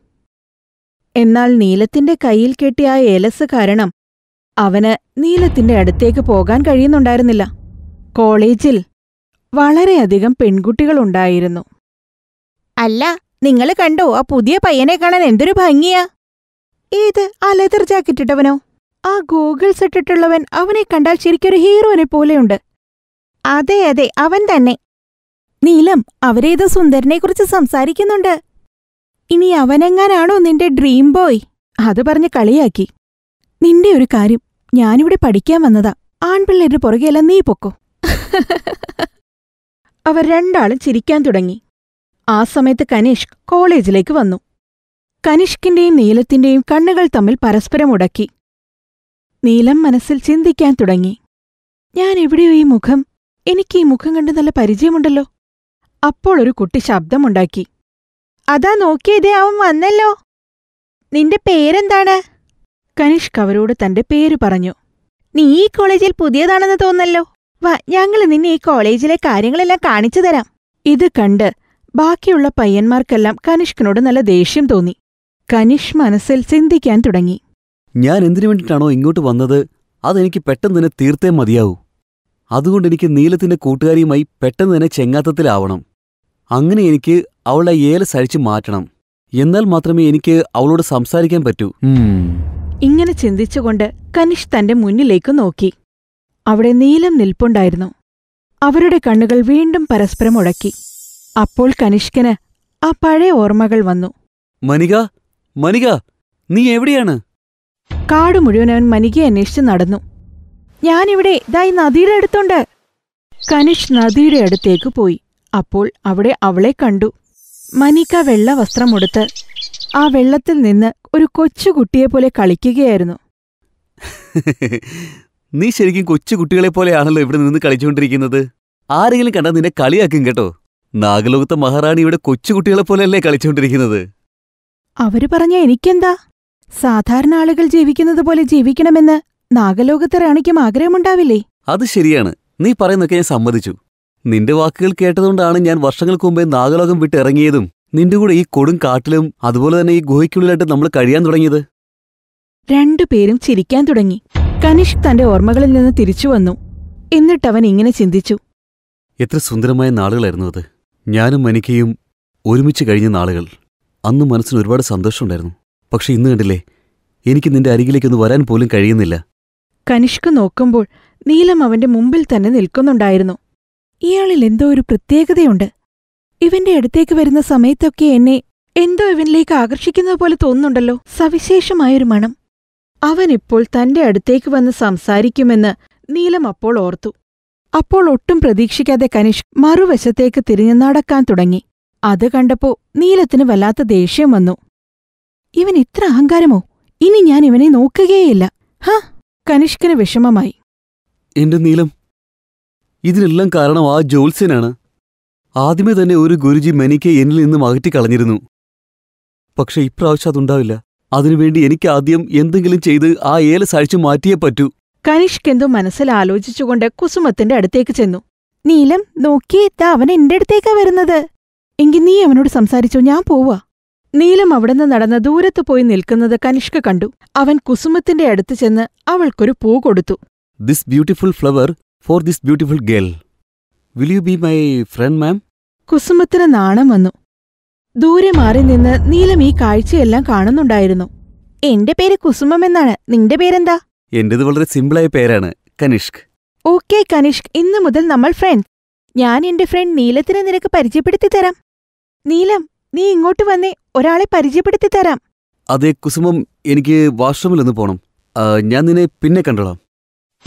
S1: എന്നാൽ നീലത്തിന്റെ കയ്യിൽ കെട്ടിയ ഏലസ് കാരണം അവന് നീലത്തിന്റെ അടുത്തേക്ക് പോകാൻ കഴിയുന്നുണ്ടായിരുന്നില്ല കോളേജിൽ വളരെയധികം പെൺകുട്ടികളുണ്ടായിരുന്നു അല്ല നിങ്ങൾ കണ്ടോ ആ പുതിയ പയ്യനെ കാണാൻ എന്തൊരു ഭംഗിയാ ഏത് ആ ലെതർ ജാക്കറ്റിട്ടവനോ ആ ഗൂഗിൾസ് ഇട്ടിട്ടുള്ളവൻ അവനെ കണ്ടാൽ ശരിക്കൊരു ഹീറോനെ പോലെയുണ്ട് അതെ അതെ അവൻ തന്നെ നീലം അവരേതോ സുന്ദരനെക്കുറിച്ച് സംസാരിക്കുന്നുണ്ട് ഇനി അവനെങ്ങാനാണോ നിന്റെ ഡ്രീം ബോയ് അത് പറഞ്ഞ് കളിയാക്കി നിന്റെ ഒരു കാര്യം ഞാനിവിടെ പഠിക്കാൻ വന്നതാ ആൺപിള്ളേരുടെ പുറകെയല്ല നീ പൊക്കോ അവർ രണ്ടാളും ചിരിക്കാൻ തുടങ്ങി ആ സമയത്ത് കനീഷ് കോളേജിലേക്ക് വന്നു കനിഷ്കിന്റെയും നീലത്തിന്റെയും കണ്ണുകൾ തമ്മിൽ പരസ്പരം ഉടക്കി നീലം മനസ്സിൽ ചിന്തിക്കാൻ തുടങ്ങി ഞാൻ എവിടെയോ ഈ മുഖം എനിക്ക് ഈ മുഖം കണ്ട് നല്ല പരിചയമുണ്ടല്ലോ അപ്പോൾ ഒരു കുട്ടി ശബ്ദമുണ്ടാക്കി അതാ നോക്കിയതേ അവൻ വന്നല്ലോ നിന്റെ പേരെന്താണ് കനിഷ്ക് അവരോട് തന്റെ പേര് പറഞ്ഞു നീ ഈ കോളേജിൽ പുതിയതാണെന്ന് തോന്നല്ലോ വാ ഞങ്ങൾ നിന്നെ ഈ കോളേജിലെ കാര്യങ്ങളെല്ലാം കാണിച്ചു തരാം ഇത് കണ്ട് ബാക്കിയുള്ള പയ്യന്മാർക്കെല്ലാം കനിഷ്കിനോട് നല്ല ദേഷ്യം തോന്നി കനിഷ് മനസ്സിൽ ചിന്തിക്കാൻ തുടങ്ങി
S2: ഞാൻ എന്തിനു വേണ്ടിയിട്ടാണോ ഇങ്ങോട്ട് വന്നത് അതെനിക്ക് പെട്ടെന്ന് തന്നെ തീർത്തേ മതിയാവൂ അതുകൊണ്ട് എനിക്ക് നീലത്തിന്റെ കൂട്ടുകാരിയുമായി പെട്ടെന്ന് തന്നെ ചെങ്ങാത്തത്തിലാവണം അങ്ങനെ എനിക്ക് അവളെ ഏല സഴിച്ചു മാറ്റണം എന്നാൽ മാത്രമേ എനിക്ക് അവളോട് സംസാരിക്കാൻ പറ്റൂ
S1: ഇങ്ങനെ ചിന്തിച്ചുകൊണ്ട് കനിഷ് തന്റെ മുന്നിലേക്കു നോക്കി അവിടെ നീലം നിൽപ്പുണ്ടായിരുന്നു അവരുടെ കണ്ണുകൾ വീണ്ടും പരസ്പരം ഉടക്കി അപ്പോൾ കനിഷ്കന് ആ പഴയ ഓർമ്മകൾ വന്നു
S2: മനിക മനിക നീ എവിടെയാണ്
S1: കാട് മുഴുവനവൻ മനികയെ അന്വേഷിച്ച് നടന്നു ഞാനിവിടെ ഇതായി നദിയുടെ അടുത്തുണ്ട് കനിഷ് നദിയുടെ അടുത്തേക്ക് പോയി അപ്പോൾ അവിടെ അവളെ കണ്ടു മനിക വെള്ള വസ്ത്രമുടുത്ത് ആ വെള്ളത്തിൽ നിന്ന് ഒരു കൊച്ചുകുട്ടിയെ പോലെ കളിക്കുകയായിരുന്നു
S2: നീ ശരിക്കും കൊച്ചു കുട്ടികളെ പോലെയാണല്ലോ ഇവിടെ നിന്ന് കളിച്ചുകൊണ്ടിരിക്കുന്നത് ആരെങ്കിലും കണ്ടാൽ നിന്നെ കളിയാക്കും കേട്ടോ നാഗലോകത്തെ മഹാറാണി ഇവിടെ കൊച്ചുകുട്ടികളെ പോലെയല്ലേ കളിച്ചുകൊണ്ടിരിക്കുന്നത്
S1: അവര് പറഞ്ഞ എനിക്കെന്താ സാധാരണ ആളുകൾ ജീവിക്കുന്നത് പോലെ ജീവിക്കണമെന്ന് നാഗലോകത്തെ റാണിക്കും ആഗ്രഹമുണ്ടാവില്ലേ
S2: അത് ശരിയാണ് നീ പറയുന്നൊക്കെ ഞാൻ സമ്മതിച്ചു നിന്റെ വാക്കുകൾ കേട്ടതുകൊണ്ടാണ് ഞാൻ വർഷങ്ങൾക്ക് മുമ്പേ നാഗലോകം വിട്ടിറങ്ങിയതും നിന്റെ കൂടെ ഈ കൊടും കാട്ടിലും അതുപോലെ തന്നെ ഈ ഗുഹയ്ക്കുള്ളിലായിട്ട് നമ്മൾ കഴിയാൻ തുടങ്ങിയത്
S1: രണ്ടുപേരും ചിരിക്കാൻ തുടങ്ങി കനിഷ്ക് തന്റെ ഓർമ്മകളിൽ നിന്ന് തിരിച്ചു വന്നു എന്നിട്ട് അവൻ ഇങ്ങനെ ചിന്തിച്ചു
S2: എത്ര സുന്ദരമായ നാളുകളായിരുന്നു അത് ഞാനും മനിക്കയും ഒരുമിച്ച് കഴിഞ്ഞ നാളുകൾ അന്ന് മനസ്സിന് ഒരുപാട് സന്തോഷമുണ്ടായിരുന്നു പക്ഷെ ഇന്ന് കണ്ടില്ലേ എനിക്ക് നിന്റെ അരികിലേക്കൊന്ന് വരാൻ പോലും കഴിയുന്നില്ല
S1: കനിഷ്ക് നോക്കുമ്പോൾ നീലം അവന്റെ മുമ്പിൽ തന്നെ നിൽക്കുന്നുണ്ടായിരുന്നു ഇയാളിൽ എന്തോ ഒരു പ്രത്യേകതയുണ്ട് ഇവന്റെ അടുത്തേക്ക് വരുന്ന സമയത്തൊക്കെ എന്നെ എന്തോ ഇവനിലേക്ക് ആകർഷിക്കുന്നത് പോലെ തോന്നുന്നുണ്ടല്ലോ സവിശേഷമായൊരു മണം അവൻ ഇപ്പോൾ തന്റെ അടുത്തേക്ക് വന്ന് സംസാരിക്കുമെന്ന് നീലം അപ്പോൾ ഓർത്തു അപ്പോൾ ഒട്ടും പ്രതീക്ഷിക്കാതെ കനിഷ് മറുവശത്തേക്ക് തിരിഞ്ഞു നടക്കാൻ തുടങ്ങി അത് കണ്ടപ്പോ നീലത്തിന് വല്ലാത്ത ദേഷ്യം വന്നു ഇവൻ ഇത്ര അഹങ്കാരമോ ഇനി ഞാൻ ഇവനെ നോക്കുകയേയില്ല ഹാ കനിഷ്കന് വിഷമമായി
S2: എന്റെ നീലം ഇതിനെല്ലാം കാരണം ആ ജോത്സ്യനാണ് ആദ്യമേ തന്നെ ഒരു ഗുരുജി മെനിക്ക് എന്നിൽ നിന്നും അകറ്റിക്കളഞ്ഞിരുന്നു പക്ഷെ ഇപ്രാവശ്യം അതുണ്ടാവില്ല അതിനുവേണ്ടി എനിക്ക് ആദ്യം എന്തെങ്കിലും ചെയ്ത് ആ ഏല സഴിച്ചു മാറ്റിയേ പറ്റൂ
S1: കനിഷ്ക് എന്തോ മനസ്സിലാലോചിച്ചുകൊണ്ട് കുസുമത്തിന്റെ അടുത്തേക്ക് ചെന്നു നീലം നോക്കിയേ അവൻ എന്റെ അടുത്തേക്കാ വരുന്നത് എങ്കിൽ നീ അവനോട് സംസാരിച്ചോ ഞാൻ പോവാ നീലം അവിടുന്ന് നടന്ന് ദൂരത്ത് പോയി നിൽക്കുന്നത് കനിഷ്ക കണ്ടു അവൻ കുസുമത്തിന്റെ അടുത്ത് ചെന്ന് അവൾക്കൊരു പൂ കൊടുത്തു
S2: this beautiful flower for this beautiful girl will you be my friend ma'am
S1: കുസുമത്തിന് നാണം വന്നു ദൂരെ മാറി നിന്ന് നീലം ഈ കാഴ്ചയെല്ലാം കാണുന്നുണ്ടായിരുന്നു എന്റെ പേര് കുസുമം എന്നാണ് നിന്റെ പേരെന്താ
S2: എന്റേത് വളരെ സിമ്പിളായ പേരാണ് കനിഷ്ക്
S1: ഓക്കെ കനിഷ്ക് ഇന്നു മുതൽ നമ്മൾ ഫ്രണ്ട് ഞാൻ എന്റെ ഫ്രണ്ട് നീലത്തിനെ നിനക്ക് പരിചയപ്പെടുത്തി തരാം നീലം നീ ഇങ്ങോട്ട് വന്നേ ഒരാളെ പരിചയപ്പെടുത്തി തരാം
S2: അതെ കുസുമം എനിക്ക് വാഷ്റൂമിൽ ഒന്ന് പോണം ഞാൻ നിന്നെ പിന്നെ കണ്ടോളാം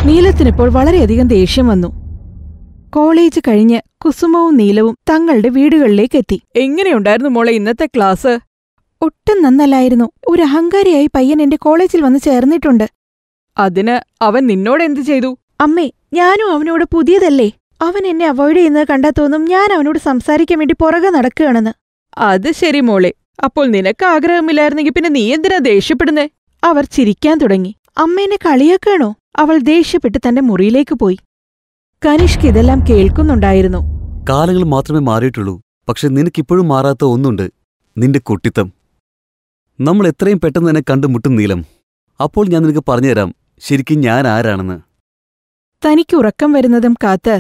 S1: നീലത്തിനിപ്പോൾ വളരെയധികം ദേഷ്യം വന്നു കോളേജ് കഴിഞ്ഞ് കുസുമവും നീലവും തങ്ങളുടെ വീടുകളിലേക്കെത്തി എങ്ങനെയുണ്ടായിരുന്നു മോളെ ഇന്നത്തെ ക്ലാസ് ഒട്ടും നന്നല്ലായിരുന്നു ഒരു അഹങ്കാരിയായി പയ്യൻ എന്റെ കോളേജിൽ വന്ന് ചേർന്നിട്ടുണ്ട് അതിന് അവൻ നിന്നോട് എന്ത് ചെയ്തു അമ്മേ ഞാനും അവനോട് പുതിയതല്ലേ അവൻ എന്നെ അവോയ്ഡ് ചെയ്യുന്നത് കണ്ടാ തോന്നും ഞാൻ അവനോട് സംസാരിക്കാൻ വേണ്ടി പുറകെ നടക്കുകയാണെന്ന് അത് ശരി മോളെ അപ്പോൾ നിനക്ക് ആഗ്രഹമില്ലായിരുന്നെങ്കിൽ പിന്നെ നീ എന്തിനാ ദേഷ്യപ്പെടുന്നേ അവർ ചിരിക്കാൻ തുടങ്ങി അമ്മേനെ കളിയാക്കാണോ അവൾ ദേഷ്യപ്പെട്ട് തന്റെ മുറിയിലേക്ക് പോയി കനിഷ്ക് ഇതെല്ലാം കേൾക്കുന്നുണ്ടായിരുന്നു
S2: കാലങ്ങൾ മാത്രമേ മാറിയിട്ടുള്ളൂ പക്ഷെ നിനക്കിപ്പോഴും മാറാത്ത ഒന്നുണ്ട് നിന്റെ കുട്ടിത്തം നമ്മൾ എത്രയും പെട്ടെന്ന് തന്നെ കണ്ടുമുട്ടും നീലം അപ്പോൾ ഞാൻ നിനക്ക് പറഞ്ഞുതരാം ശരിക്കും ഞാൻ ആരാണെന്ന്
S1: തനിക്ക് ഉറക്കം വരുന്നതും കാത്ത്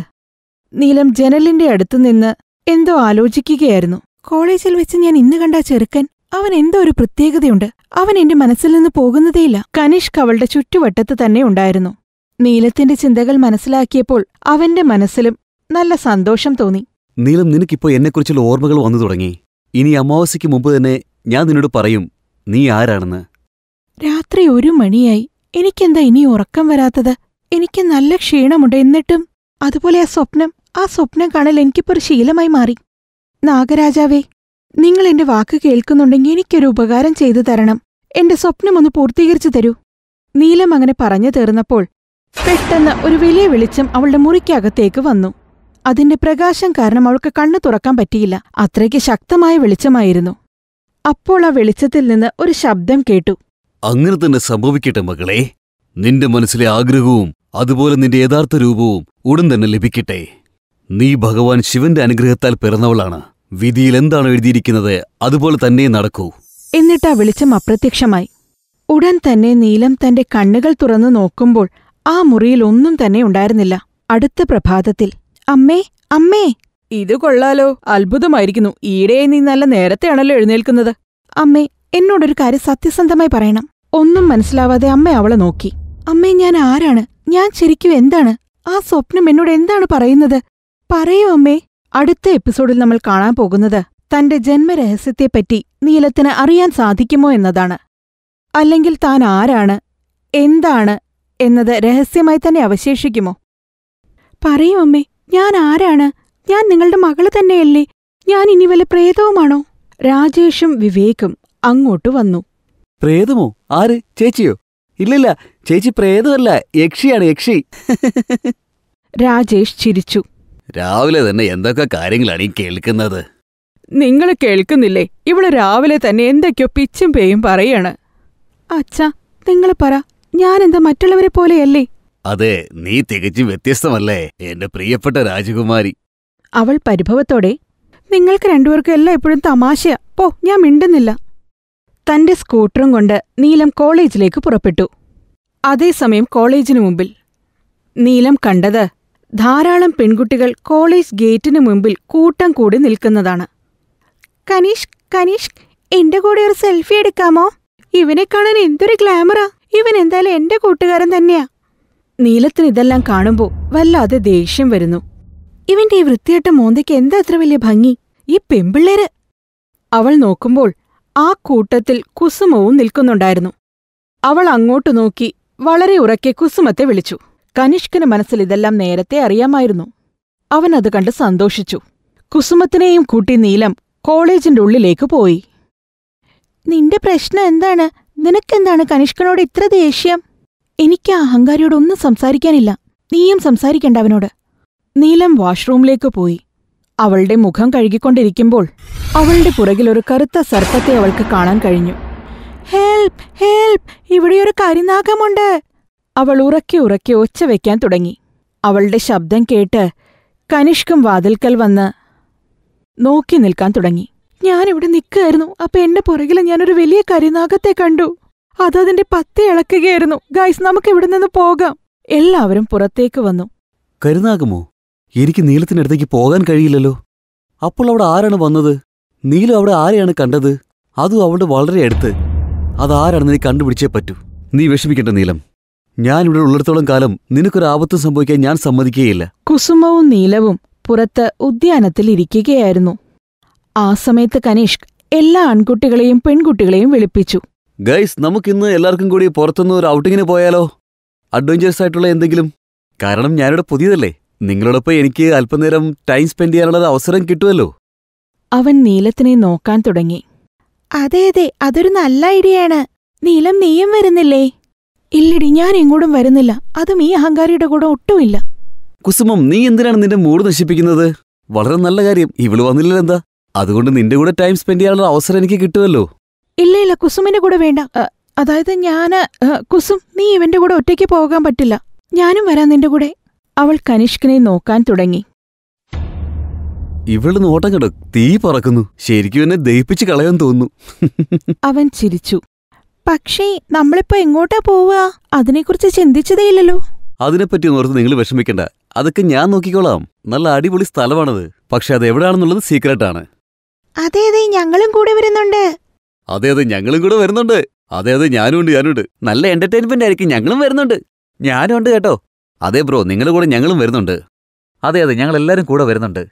S1: നീലം ജനലിന്റെ അടുത്തുനിന്ന് എന്തോ ആലോചിക്കുകയായിരുന്നു കോളേജിൽ വെച്ച് ഞാൻ ഇന്ന് കണ്ട ചെറുക്കൻ അവൻ എന്തോ ഒരു പ്രത്യേകതയുണ്ട് അവൻ എന്റെ മനസ്സിൽ നിന്ന് പോകുന്നതേയില്ല കനിഷ്ക് അവളുടെ ചുറ്റുവട്ടത്ത് തന്നെ ഉണ്ടായിരുന്നു നീലത്തിന്റെ ചിന്തകൾ മനസ്സിലാക്കിയപ്പോൾ അവന്റെ മനസ്സിലും നല്ല സന്തോഷം തോന്നി
S2: നീലം നിനക്കിപ്പോ എന്നെക്കുറിച്ചുള്ള ഓർമ്മകൾ വന്നു തുടങ്ങി ഇനി അമാവാസിക്ക് മുമ്പ് തന്നെ ഞാൻ നിന്നോട് പറയും നീ ആരാണെന്ന്
S1: രാത്രി ഒരു മണിയായി എനിക്കെന്താ ഇനി ഉറക്കം വരാത്തത് എനിക്ക് നല്ല ക്ഷീണമുണ്ട് എന്നിട്ടും അതുപോലെ ആ സ്വപ്നം ആ സ്വപ്നം കാണൽ എനിക്കിപ്പോ ഒരു ശീലമായി മാറി നാഗരാജാവേ നിങ്ങൾ എന്റെ വാക്ക് കേൾക്കുന്നുണ്ടെങ്കിൽ എനിക്കൊരു ഉപകാരം ചെയ്തു തരണം എന്റെ സ്വപ്നം ഒന്ന് പൂർത്തീകരിച്ചു തരൂ നീലം അങ്ങനെ പറഞ്ഞു തീർന്നപ്പോൾ പെട്ടെന്ന് ഒരു വലിയ വെളിച്ചം അവളുടെ മുറിക്കകത്തേക്ക് വന്നു അതിന്റെ പ്രകാശം കാരണം അവൾക്ക് കണ്ണു തുറക്കാൻ പറ്റിയില്ല അത്രയ്ക്ക് ശക്തമായ വെളിച്ചമായിരുന്നു അപ്പോൾ ആ വെളിച്ചത്തിൽ നിന്ന് ഒരു ശബ്ദം കേട്ടു
S2: അങ്ങനെ തന്നെ സംഭവിക്കട്ടെ മകളെ നിന്റെ മനസ്സിലെ ആഗ്രഹവും അതുപോലെ നിന്റെ യഥാർത്ഥ രൂപവും ഉടൻ തന്നെ ലഭിക്കട്ടെ നീ ഭഗവാൻ ശിവന്റെ അനുഗ്രഹത്താൽ പിറന്നവളാണ് വിധിയിൽ എന്താണ് എഴുതിയിരിക്കുന്നത് അതുപോലെ തന്നെ നടക്കൂ
S1: എന്നിട്ട് ആ വെളിച്ചം അപ്രത്യക്ഷമായി ഉടൻ തന്നെ നീലം തന്റെ കണ്ണുകൾ തുറന്നു നോക്കുമ്പോൾ ആ മുറിയിൽ ഒന്നും തന്നെ ഉണ്ടായിരുന്നില്ല അടുത്ത പ്രഭാതത്തിൽ അമ്മേ അമ്മേ ഇത് കൊള്ളാലോ അത്ഭുതമായിരിക്കുന്നു ഈയിടെ നീ നല്ല നേരത്തെയാണല്ലോ എഴുന്നേൽക്കുന്നത് അമ്മേ എന്നോടൊരു കാര്യം സത്യസന്ധമായി പറയണം ഒന്നും മനസ്സിലാവാതെ അമ്മ അവളെ നോക്കി അമ്മേ ഞാൻ ആരാണ് ഞാൻ ശരിക്കും എന്താണ് ആ സ്വപ്നം എന്നോട് എന്താണ് പറയുന്നത് പറയൂ അമ്മേ അടുത്ത എപ്പിസോഡിൽ നമ്മൾ കാണാൻ പോകുന്നത് തന്റെ ജന്മരഹസ്യത്തെപ്പറ്റി നീലത്തിന് അറിയാൻ സാധിക്കുമോ എന്നതാണ് അല്ലെങ്കിൽ താൻ ആരാണ് എന്താണ് എന്നത് രഹസ്യമായി തന്നെ അവശേഷിക്കുമോ പറയൂ അമ്മേ ഞാൻ ആരാണ് ഞാൻ നിങ്ങളുടെ മകള് തന്നെയല്ലേ ഞാൻ ഇനി വല്ല പ്രേതവുമാണോ രാജേഷും വിവേകും അങ്ങോട്ട് വന്നു
S2: പ്രേതമോ ആര് ചേച്ചിയോ ഇല്ലില്ല ചേച്ചി പ്രേതമല്ല യക്ഷിയാണ് യക്ഷി
S1: രാജേഷ് ചിരിച്ചു
S2: രാവിലെ തന്നെ എന്തൊക്കെ കാര്യങ്ങളാണ് ഈ കേൾക്കുന്നത്
S1: നിങ്ങൾ കേൾക്കുന്നില്ലേ ഇവള് രാവിലെ തന്നെ എന്തൊക്കെയോ പിച്ചും പേയും പറയാണ് അച്ഛാ നിങ്ങൾ പറ ഞാനെന്താ മറ്റുള്ളവരെ പോലെയല്ലേ
S2: അതെ നീ തികച്ചും വ്യത്യസ്തമല്ലേ എന്റെ പ്രിയപ്പെട്ട രാജകുമാരി
S1: അവൾ പരിഭവത്തോടെ നിങ്ങൾക്ക് രണ്ടുപേർക്കും എല്ലാം എപ്പോഴും തമാശയാ പോ ഞാൻ മിണ്ടുന്നില്ല തന്റെ സ്കൂട്ടറും കൊണ്ട് നീലം കോളേജിലേക്ക് പുറപ്പെട്ടു അതേസമയം കോളേജിനു മുമ്പിൽ നീലം കണ്ടത് ധാരാളം പെൺകുട്ടികൾ കോളേജ് ഗേറ്റിനു മുമ്പിൽ കൂട്ടം കൂടി നിൽക്കുന്നതാണ് കനീഷ് കനീഷ് എന്റെ കൂടെ ഒരു സെൽഫി എടുക്കാമോ ഇവനെ കാണാൻ എന്തൊരു ഗ്ലാമറാ ഇവൻ എന്തായാലും എന്റെ കൂട്ടുകാരൻ തന്നെയാ നീലത്തിന് ഇതെല്ലാം കാണുമ്പോ വല്ലാതെ ദേഷ്യം വരുന്നു ഇവന്റെ ഈ വൃത്തിയട്ട മോന്തയ്ക്ക് എന്താ അത്ര വലിയ ഭംഗി ഈ പെമ്പിള്ളേര് അവൾ നോക്കുമ്പോൾ ആ കൂട്ടത്തിൽ കുസുമവും നിൽക്കുന്നുണ്ടായിരുന്നു അവൾ അങ്ങോട്ട് നോക്കി വളരെ ഉറക്കെ കുസുമത്തെ വിളിച്ചു കനിഷ്കന് മനസ്സിൽ ഇതെല്ലാം നേരത്തെ അറിയാമായിരുന്നു അവൻ അത് കണ്ട് സന്തോഷിച്ചു കുസുമത്തിനെയും കൂട്ടി നീലം കോളേജിന്റെ ഉള്ളിലേക്ക് പോയി നിന്റെ പ്രശ്നം എന്താണ് നിനക്കെന്താണ് കനിഷ്കനോട് ഇത്ര ദേഷ്യം എനിക്ക് ആ അഹങ്കാരിയോട് ഒന്നും സംസാരിക്കാനില്ല നീയും സംസാരിക്കണ്ട അവനോട് നീലം വാഷ്റൂമിലേക്ക് പോയി അവളുടെ മുഖം കഴുകിക്കൊണ്ടിരിക്കുമ്പോൾ അവളുടെ പുറകിൽ ഒരു കറുത്ത സർപ്പത്തെ അവൾക്ക് കാണാൻ കഴിഞ്ഞു ഹെൽപ്പ് ഇവിടെ ഒരു കരിനാഗമുണ്ട് അവൾ ഉറക്കി ഉറക്കി ഒച്ച വയ്ക്കാൻ തുടങ്ങി അവളുടെ ശബ്ദം കേട്ട് കനിഷ്കും വാതിൽക്കൽ വന്ന് നോക്കി നിൽക്കാൻ തുടങ്ങി ഞാനിവിടെ നിൽക്കുകയായിരുന്നു അപ്പൊ എൻ്റെ പുറകിൽ ഞാനൊരു വലിയ കരിനാഗത്തെ കണ്ടു അതിന്റെ പത്തി ഇളക്കുകയായിരുന്നു ഗൈസ് നമുക്ക് ഇവിടെ നിന്ന് പോകാം എല്ലാവരും പുറത്തേക്ക് വന്നു
S2: കരുനാകുമോ എനിക്ക് നീലത്തിനടുത്തേക്ക് പോകാൻ കഴിയില്ലല്ലോ അപ്പോൾ അവിടെ ആരാണ് വന്നത് നീലം അവിടെ ആരെയാണ് കണ്ടത് അതും അവിടെ വളരെ അടുത്ത് അതാരാണെന്ന് നീ കണ്ടുപിടിച്ചേ പറ്റൂ നീ വിഷമിക്കേണ്ട നീലം ഞാൻ ഇവിടെ ഉള്ളിടത്തോളം കാലം നിനക്കൊരു ആപത്തും സംഭവിക്കാൻ ഞാൻ സമ്മതിക്കുകയില്ല
S1: കുസുമവും നീലവും പുറത്ത് ഉദ്യാനത്തിൽ ഇരിക്കുകയായിരുന്നു ആ സമയത്ത് കനീഷ് എല്ലാ ആൺകുട്ടികളെയും പെൺകുട്ടികളെയും വിളിപ്പിച്ചു
S2: ഗൈസ് നമുക്കിന്ന് എല്ലാവർക്കും കൂടി പുറത്തുനിന്ന് ഒരു ഔട്ടിങ്ങിന് പോയാലോ അഡ്വഞ്ചേഴ്സ് ആയിട്ടുള്ള എന്തെങ്കിലും കാരണം ഞാനിവിടെ പുതിയതല്ലേ നിങ്ങളോടൊപ്പം എനിക്ക് അല്പനേരം ടൈം സ്പെൻഡ് ചെയ്യാനുള്ള അവസരം കിട്ടുമല്ലോ
S1: അവൻ നീലത്തിനെ നോക്കാൻ തുടങ്ങി അതെ അതെ അതൊരു നല്ല ഐഡിയയാണ് നീലം നീയും വരുന്നില്ലേ ഇല്ലടി ഞാൻ എങ്ങോട്ടും വരുന്നില്ല അതും ഈ അഹങ്കാരിയുടെ കൂടെ ഒട്ടുമില്ല
S2: കുസുമം നീ എന്തിനാണ് നിന്റെ മൂഡ് നശിപ്പിക്കുന്നത് വളരെ നല്ല കാര്യം ഇവള് വന്നില്ലെന്താ അതുകൊണ്ട് നിന്റെ കൂടെ ടൈം സ്പെൻഡ് ചെയ്യാനുള്ള അവസരം എനിക്ക് കിട്ടുമല്ലോ
S1: ഇല്ല ഇല്ല കുസുമിന്റെ കൂടെ വേണ്ട അതായത് ഞാന് കുസും നീ ഇവന്റെ കൂടെ ഒറ്റയ്ക്ക് പോകാൻ പറ്റില്ല ഞാനും വരാം നിന്റെ കൂടെ അവൾ കനിഷ്കിനെ നോക്കാൻ തുടങ്ങി
S2: ഇവള് നോട്ടം കണ്ടോ തീ പറക്കുന്നു ശരിക്കും എന്നെ ദഹിപ്പിച്ച് കളയാൻ തോന്നുന്നു
S1: അവൻ ചിരിച്ചു പക്ഷേ നമ്മളിപ്പോ എങ്ങോട്ടാ പോവുക അതിനെക്കുറിച്ച് ചിന്തിച്ചതേയില്ലല്ലോ
S2: അതിനെപ്പറ്റി ഓർത്ത് നിങ്ങൾ വിഷമിക്കണ്ട അതൊക്കെ ഞാൻ നോക്കിക്കോളാം നല്ല അടിപൊളി സ്ഥലമാണത് പക്ഷെ അത് എവിടെയാണെന്നുള്ളത് സീക്രട്ടാണ്
S3: അതെ അതെ ഞങ്ങളും കൂടെ വരുന്നുണ്ട്
S2: അതെ അതെ ഞങ്ങളും കൂടെ വരുന്നുണ്ട് അതെ അതെ ഞാനും ഉണ്ട് ഞാനുണ്ട് നല്ല എന്റർടൈൻമെന്റ് ആയിരിക്കും ഞങ്ങളും വരുന്നുണ്ട് ഞാനും ഉണ്ട് കേട്ടോ അതെ ബ്രോ നിങ്ങളുടെ കൂടെ ഞങ്ങളും വരുന്നുണ്ട് അതെ അതെ ഞങ്ങൾ എല്ലാവരും കൂടെ വരുന്നുണ്ട്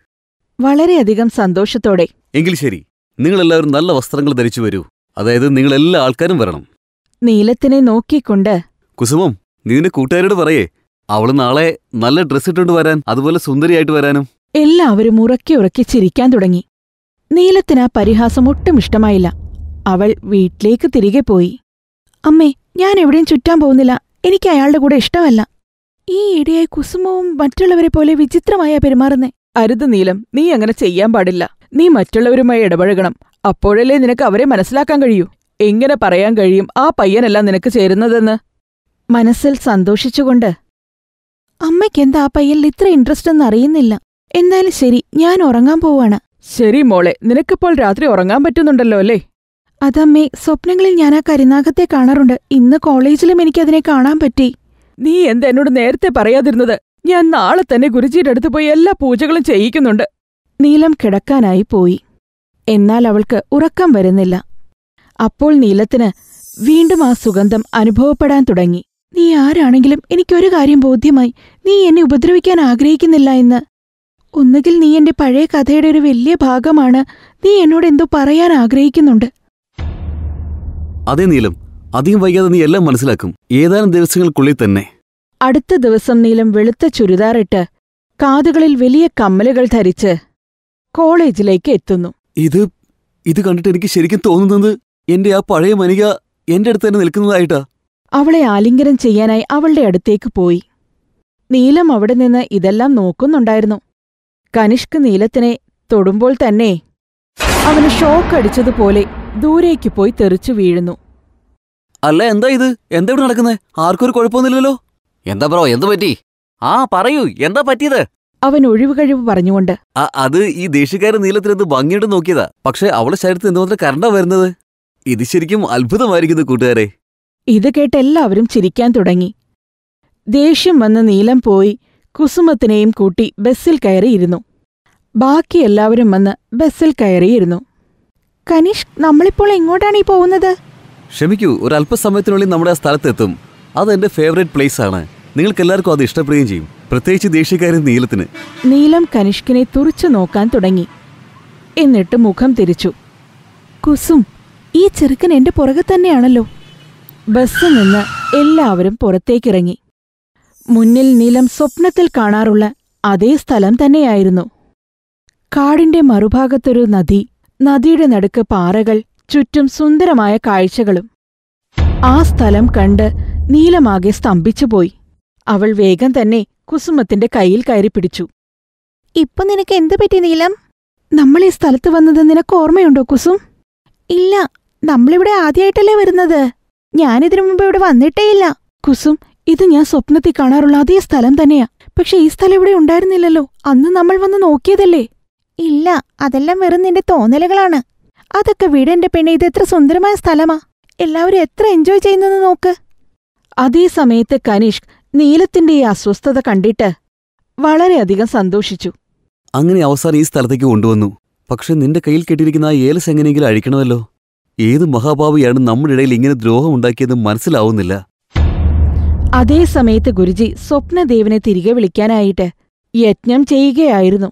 S1: വളരെയധികം സന്തോഷത്തോടെ
S2: എങ്കിൽ ശരി നിങ്ങൾ എല്ലാവരും നല്ല വസ്ത്രങ്ങൾ ധരിച്ചു വരൂ അതായത് നിങ്ങൾ എല്ലാ ആൾക്കാരും വരണം
S1: നീലത്തിനെ നോക്കിക്കൊണ്ട്
S2: കുസുമം നീ നിന്റെ കൂട്ടുകാരോട് പറയേ അവള് നാളെ നല്ല ഡ്രസ്സ് ഇട്ടുകൊണ്ട് വരാൻ അതുപോലെ സുന്ദരിയായിട്ട് വരാനും
S1: എല്ലാവരും ഉറക്കി ഉറക്കി ചിരിക്കാൻ തുടങ്ങി നീലത്തിന് ആ പരിഹാസം ഒട്ടും ഇഷ്ടമായില്ല അവൾ വീട്ടിലേക്ക് തിരികെ പോയി അമ്മേ ഞാൻ എവിടെയും ചുറ്റാൻ പോകുന്നില്ല എനിക്ക് അയാളുടെ കൂടെ ഇഷ്ടമല്ല ഈ ഇടയായി കുസുമവും മറ്റുള്ളവരെ പോലെ വിചിത്രമായ പെരുമാറുന്നേ അരുത് നീലം നീ അങ്ങനെ ചെയ്യാൻ പാടില്ല നീ മറ്റുള്ളവരുമായി ഇടപഴകണം അപ്പോഴല്ലേ നിനക്ക് അവരെ മനസ്സിലാക്കാൻ കഴിയൂ എങ്ങനെ പറയാൻ കഴിയും ആ പയ്യനല്ല നിനക്ക് ചേരുന്നതെന്ന് മനസ്സിൽ സന്തോഷിച്ചുകൊണ്ട് അമ്മയ്ക്കെന്താ ആ പയ്യനിൽ ഇത്ര ഇൻട്രസ്റ്റ് എന്ന് അറിയുന്നില്ല എന്തായാലും ശരി ഞാൻ ഉറങ്ങാൻ പോവാണ് ശരി മോളെ നിനക്കിപ്പോൾ രാത്രി ഉറങ്ങാൻ പറ്റുന്നുണ്ടല്ലോ അല്ലേ അതമ്മേ സ്വപ്നങ്ങളിൽ ഞാൻ ആ കരിനാഗത്തെ കാണാറുണ്ട് ഇന്ന് കോളേജിലും എനിക്കതിനെ കാണാൻ പറ്റി നീ എന്തെന്നോട് നേരത്തെ പറയാതിരുന്നത് ഞാൻ നാളെ തന്നെ ഗുരുജിയുടെ അടുത്ത് പോയി എല്ലാ പൂജകളും ചെയ്യിക്കുന്നുണ്ട് നീലം കിടക്കാനായി പോയി എന്നാൽ അവൾക്ക് ഉറക്കം വരുന്നില്ല അപ്പോൾ നീലത്തിന് വീണ്ടും ആ സുഗന്ധം അനുഭവപ്പെടാൻ തുടങ്ങി നീ ആരാണെങ്കിലും എനിക്കൊരു കാര്യം ബോധ്യമായി നീ എന്നെ ഉപദ്രവിക്കാൻ ആഗ്രഹിക്കുന്നില്ല എന്ന് ഒന്നുകിൽ നീ എന്റെ പഴയ കഥയുടെ ഒരു വലിയ ഭാഗമാണ് നീ എന്നോട് എന്തോ പറയാൻ ആഗ്രഹിക്കുന്നുണ്ട്
S2: അതെ നീലം അധികം വൈകാതെ നീ എല്ലാം മനസ്സിലാക്കും ഏതാനും ദിവസങ്ങൾക്കുള്ളിൽ തന്നെ
S1: അടുത്ത ദിവസം നീലം വെളുത്ത ചുരിദാറിട്ട് കാതുകളിൽ വലിയ കമ്മലുകൾ ധരിച്ച് കോളേജിലേക്ക് എത്തുന്നു
S2: ഇത് ഇത് കണ്ടിട്ട് എനിക്ക് ശരിക്കും തോന്നുന്നത് എന്റെ ആ പഴയ മനിക എന്റെ അടുത്ത് തന്നെ നിൽക്കുന്നതായിട്ടാ
S1: അവളെ ആലിംഗനം ചെയ്യാനായി അവളുടെ അടുത്തേക്ക് പോയി നീലം അവിടെ നിന്ന് ഇതെല്ലാം നോക്കുന്നുണ്ടായിരുന്നു കനിഷ്ക് നീലത്തിനെ തൊടുമ്പോൾ തന്നെ അവന് ഷോക്ക് അടിച്ചതുപോലെ ദൂരേക്ക് പോയി തെറിച്ചു വീഴുന്നു
S2: അല്ല എന്താ ഇത് എന്താ ഇവിടെ നടക്കുന്നേ ആർക്കൊരു കുഴപ്പമൊന്നുമില്ലല്ലോ എന്താ ബ്രോ എന്ത് പറ്റി ആ പറയൂ എന്താ പറ്റിയത്
S1: അവൻ ഒഴിവുകഴിവ് പറഞ്ഞുകൊണ്ട്
S2: അത് ഈ ദേഷ്യക്കാരൻ നീലത്തിനെന്ത് ഭംഗിയിട്ട് നോക്കിയതാ പക്ഷെ അവളെ ശരീരത്തിൽ എന്തുമാത്രം കരണ്ട വരുന്നത് ഇത് ശരിക്കും അത്ഭുതമായിരിക്കുന്നു
S1: കൂട്ടുകാരെ ഇത് കേട്ട് എല്ലാവരും ചിരിക്കാൻ തുടങ്ങി ദേഷ്യം വന്ന് നീലം പോയി കുസുമത്തിനെയും കൂട്ടി ബസ്സിൽ കയറിയിരുന്നു ബാക്കി എല്ലാവരും വന്ന് ബസ്സിൽ കയറിയിരുന്നു കനീഷ് നമ്മളിപ്പോൾ എങ്ങോട്ടാണ് ഈ പോകുന്നത്
S2: ക്ഷമിക്കൂ ഒരു അല്പസമയത്തിനുള്ളിൽ നമ്മുടെ ആ സ്ഥലത്തെത്തും അത് എൻ്റെ ഫേവറേറ്റ് പ്ലേസ് ആണ് നിങ്ങൾക്ക് എല്ലാവർക്കും അത് ഇഷ്ടപ്പെടുകയും ചെയ്യും പ്രത്യേകിച്ച് ദേശീയക്കാരൻ നീലത്തിന്
S1: നീലം കനിഷ്കിനെ തുറിച്ചു നോക്കാൻ തുടങ്ങി എന്നിട്ട് മുഖം തിരിച്ചു കുസും ഈ ചെറുക്കൻ എൻ്റെ പുറകെ തന്നെയാണല്ലോ ബസ്സിൽ നിന്ന് എല്ലാവരും പുറത്തേക്കിറങ്ങി മുന്നിൽ നിലം സ്വപ്നത്തിൽ കാണാറുള്ള അതേ സ്ഥലം തന്നെയായിരുന്നു കാടിന്റെ മറുഭാഗത്തൊരു നദി നദിയുടെ നടുക്ക് പാറകൾ ചുറ്റും സുന്ദരമായ കാഴ്ചകളും ആ സ്ഥലം കണ്ട് നീലമാകെ സ്തംഭിച്ചുപോയി അവൾ വേഗം തന്നെ കുസുമത്തിന്റെ കയ്യിൽ കയറി പിടിച്ചു ഇപ്പൊ നിനക്ക് എന്തു പറ്റി നീലം നമ്മൾ ഈ സ്ഥലത്ത് വന്നത് നിനക്ക് ഓർമ്മയുണ്ടോ കുസും ഇല്ല നമ്മളിവിടെ ആദ്യമായിട്ടല്ലേ വരുന്നത് ഞാനിതിനു മുമ്പ് ഇവിടെ വന്നിട്ടേയില്ല കുസും ഇത് ഞാൻ സ്വപ്നത്തിൽ കാണാറുള്ള അതേ സ്ഥലം തന്നെയാ പക്ഷെ ഈ സ്ഥലം ഇവിടെ ഉണ്ടായിരുന്നില്ലല്ലോ അന്ന് നമ്മൾ വന്ന് നോക്കിയതല്ലേ ഇല്ല അതെല്ലാം വെറും നിന്റെ തോന്നലുകളാണ് അതൊക്കെ വീട് എന്റെ പെണ്ണെ ഇത് എത്ര സുന്ദരമായ സ്ഥലമാ എല്ലാവരും എത്ര എൻജോയ് ചെയ്യുന്നെന്ന് നോക്ക് അതേ സമയത്ത് കനീഷ് നീലത്തിന്റെ ഈ അസ്വസ്ഥത കണ്ടിട്ട് വളരെയധികം സന്തോഷിച്ചു
S2: അങ്ങനെ അവസാനം ഈ സ്ഥലത്തേക്ക് കൊണ്ടുവന്നു പക്ഷെ നിന്റെ കയ്യിൽ കെട്ടിയിരിക്കുന്ന ആ ഏലസ് എങ്ങനെയെങ്കിലും അഴിക്കണമല്ലോ ഏത് മഹാഭാവിയാണ് നമ്മുടെ ഇടയിൽ ഇങ്ങനെ ദ്രോഹം ഉണ്ടാക്കിയത് മനസ്സിലാവുന്നില്ല
S1: അതേ സമയത്ത് ഗുരുജി സ്വപ്നദേവനെ തിരികെ വിളിക്കാനായിട്ട് യജ്ഞം ചെയ്യുകയായിരുന്നു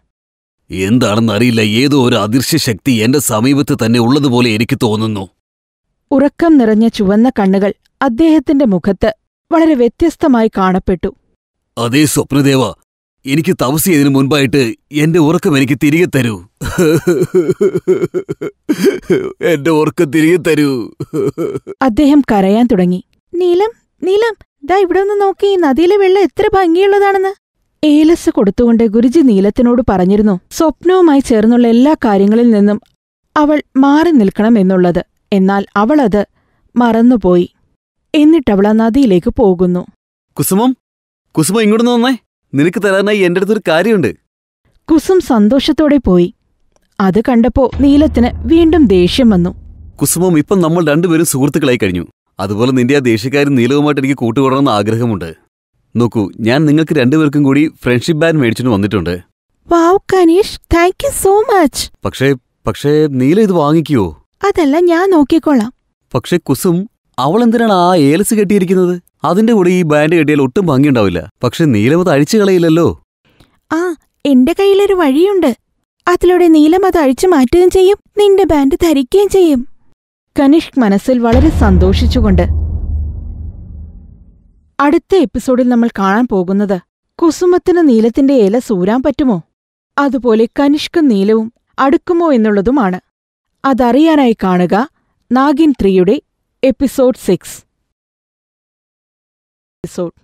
S2: എന്താണെന്നറിയില്ല ഏതോ ഒരു അദൃശ്യ ശക്തി എന്റെ സമീപത്ത് തന്നെ ഉള്ളതുപോലെ എനിക്ക് തോന്നുന്നു
S1: ഉറക്കം നിറഞ്ഞ ചുവന്ന കണ്ണുകൾ അദ്ദേഹത്തിന്റെ മുഖത്ത് വളരെ വ്യത്യസ്തമായി കാണപ്പെട്ടു
S2: അതേ സ്വപ്നദേവ എനിക്ക് തപസ് ചെയ്തതിനു മുൻപായിട്ട് എന്റെ ഉറക്കം എനിക്ക് തിരികെ തരൂ എന്റെ ഉറക്കം തിരികെ തരൂ
S1: അദ്ദേഹം കരയാൻ തുടങ്ങി നീലം നീലം ദാ ഇവിടെ ഒന്ന് നോക്കി നദിയിലെ വെള്ളം എത്ര ഭംഗിയുള്ളതാണെന്ന് ഏലസ് കൊടുത്തുകൊണ്ട് ഗുരുജി നീലത്തിനോട് പറഞ്ഞിരുന്നു സ്വപ്നവുമായി ചേർന്നുള്ള എല്ലാ കാര്യങ്ങളിൽ നിന്നും അവൾ മാറി നിൽക്കണം എന്നുള്ളത് എന്നാൽ അവളത് മറന്നുപോയി എന്നിട്ടവൾ ആ നദിയിലേക്ക് പോകുന്നു
S2: കുസുമം കുസുമ ഇങ്ങോട്ട് വന്നേ നിനക്ക് തരാനായി എന്റെ അടുത്തൊരു കാര്യമുണ്ട്
S1: കുസും സന്തോഷത്തോടെ പോയി അത് കണ്ടപ്പോ നീലത്തിന് വീണ്ടും ദേഷ്യം വന്നു
S2: കുസുമം ഇപ്പം നമ്മൾ രണ്ടുപേരും സുഹൃത്തുക്കളായി കഴിഞ്ഞു അതുപോലെ നിന്റെ ആ ദേഷ്യക്കാരൻ നീലവുമായിട്ട് എനിക്ക് കൂട്ടുകൂടണമെന്ന് ആഗ്രഹമുണ്ട് നോക്കൂ ഞാൻ നിങ്ങൾക്ക് രണ്ടുപേർക്കും കൂടി ഫ്രണ്ട്ഷിപ്പ് ബാൻഡ് മേടിച്ചിട്ട് വന്നിട്ടുണ്ട്
S1: വാവ് കനീഷ് സോ മച്ച്
S2: പക്ഷേ പക്ഷേ നീല ഇത് വാങ്ങിക്കുവോ
S1: അതല്ല ഞാൻ നോക്കിക്കോളാം
S2: പക്ഷേ കുസും അവൾ എന്തിനാണ് ആ ഏലസ് കെട്ടിയിരിക്കുന്നത് അതിന്റെ കൂടെ ഈ ബാൻഡ് കെട്ടിയാൽ ഒട്ടും ഭംഗിയുണ്ടാവില്ല പക്ഷെ നീലം അത് അഴിച്ചു കളയില്ലല്ലോ
S1: ആ എന്റെ കയ്യിലൊരു വഴിയുണ്ട് അതിലൂടെ നീലം അത് അഴിച്ചു മാറ്റുകയും ചെയ്യും നിന്റെ ബാൻഡ് ധരിക്കുകയും ചെയ്യും കനിഷ്ക് മനസ്സിൽ വളരെ സന്തോഷിച്ചുകൊണ്ട് അടുത്ത എപ്പിസോഡിൽ നമ്മൾ കാണാൻ പോകുന്നത് കുസുമത്തിന് നീലത്തിന്റെ ഇല സൂരാൻ പറ്റുമോ അതുപോലെ കനിഷ്കും നീലവും അടുക്കുമോ എന്നുള്ളതുമാണ് അതറിയാനായി കാണുക നാഗിൻ ത്രീയുടെ എപ്പിസോഡ് സിക്സ് എപ്പിസോഡ്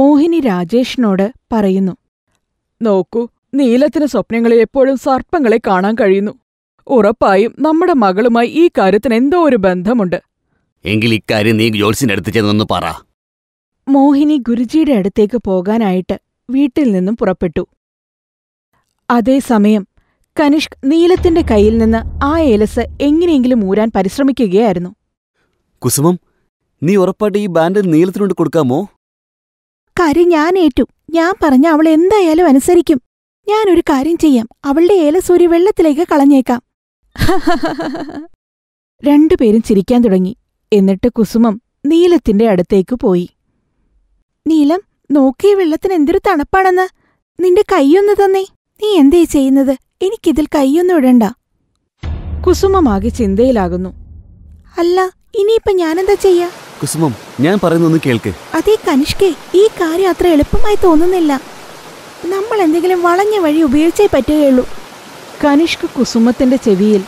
S1: മോഹിനി രാജേഷിനോട് പറയുന്നു നോക്കൂ നീലത്തിന് സ്വപ്നങ്ങളിൽ എപ്പോഴും സർപ്പങ്ങളെ കാണാൻ കഴിയുന്നു ഉറപ്പായും നമ്മുടെ മകളുമായി ഈ കാര്യത്തിന് എന്തോ ഒരു ബന്ധമുണ്ട്
S2: എങ്കിൽ ഇക്കാര്യം നീ ജോത്സിന്റെ അടുത്ത് ചെന്നൊന്ന് പറ
S1: മോഹിനി ഗുരുജിയുടെ അടുത്തേക്ക് പോകാനായിട്ട് വീട്ടിൽ നിന്നും പുറപ്പെട്ടു അതേസമയം കനിഷ്ക് നീലത്തിന്റെ കയ്യിൽ നിന്ന് ആ ഏലസ് എങ്ങനെയെങ്കിലും ഊരാൻ പരിശ്രമിക്കുകയായിരുന്നു
S2: കുസുമം നീ ഉറപ്പായിട്ട് ഈ ബാൻഡിൽ നീലത്തിനോട് കൊടുക്കാമോ
S1: കാര്യം ഞാൻ ഏറ്റു ഞാൻ പറഞ്ഞ അവൾ എന്തായാലും അനുസരിക്കും ഞാനൊരു കാര്യം ചെയ്യാം അവളുടെ ഏലസ് ഒരു വെള്ളത്തിലേക്ക് കളഞ്ഞേക്കാം രണ്ടുപേരും ചിരിക്കാൻ തുടങ്ങി എന്നിട്ട് കുസുമം നീലത്തിന്റെ അടുത്തേക്ക് പോയി നീലം നോക്കിയ വെള്ളത്തിന് എന്തൊരു തണുപ്പാണെന്ന് നിന്റെ കൈയൊന്ന് തന്നേ നീ എന്തേ ചെയ്യുന്നത് എനിക്കിതിൽ കൈയൊന്നും ഇടണ്ട കുസുമമാകെ ചിന്തയിലാകുന്നു അല്ല ഇനിയിപ്പൊ ഞാനെന്താ ചെയ്യാ
S2: കുസുമം ഞാൻ പറയുന്നൊന്ന് കേൾക്ക്
S1: അതേ കനിഷ്കെ ഈ കാര്യം അത്ര എളുപ്പമായി തോന്നുന്നില്ല നമ്മൾ എന്തെങ്കിലും വളഞ്ഞ വഴി ഉപയോഗിച്ചേ പറ്റുകയുള്ളൂ കനിഷ്ക് കുസുമത്തിന്റെ ചെവിയിൽ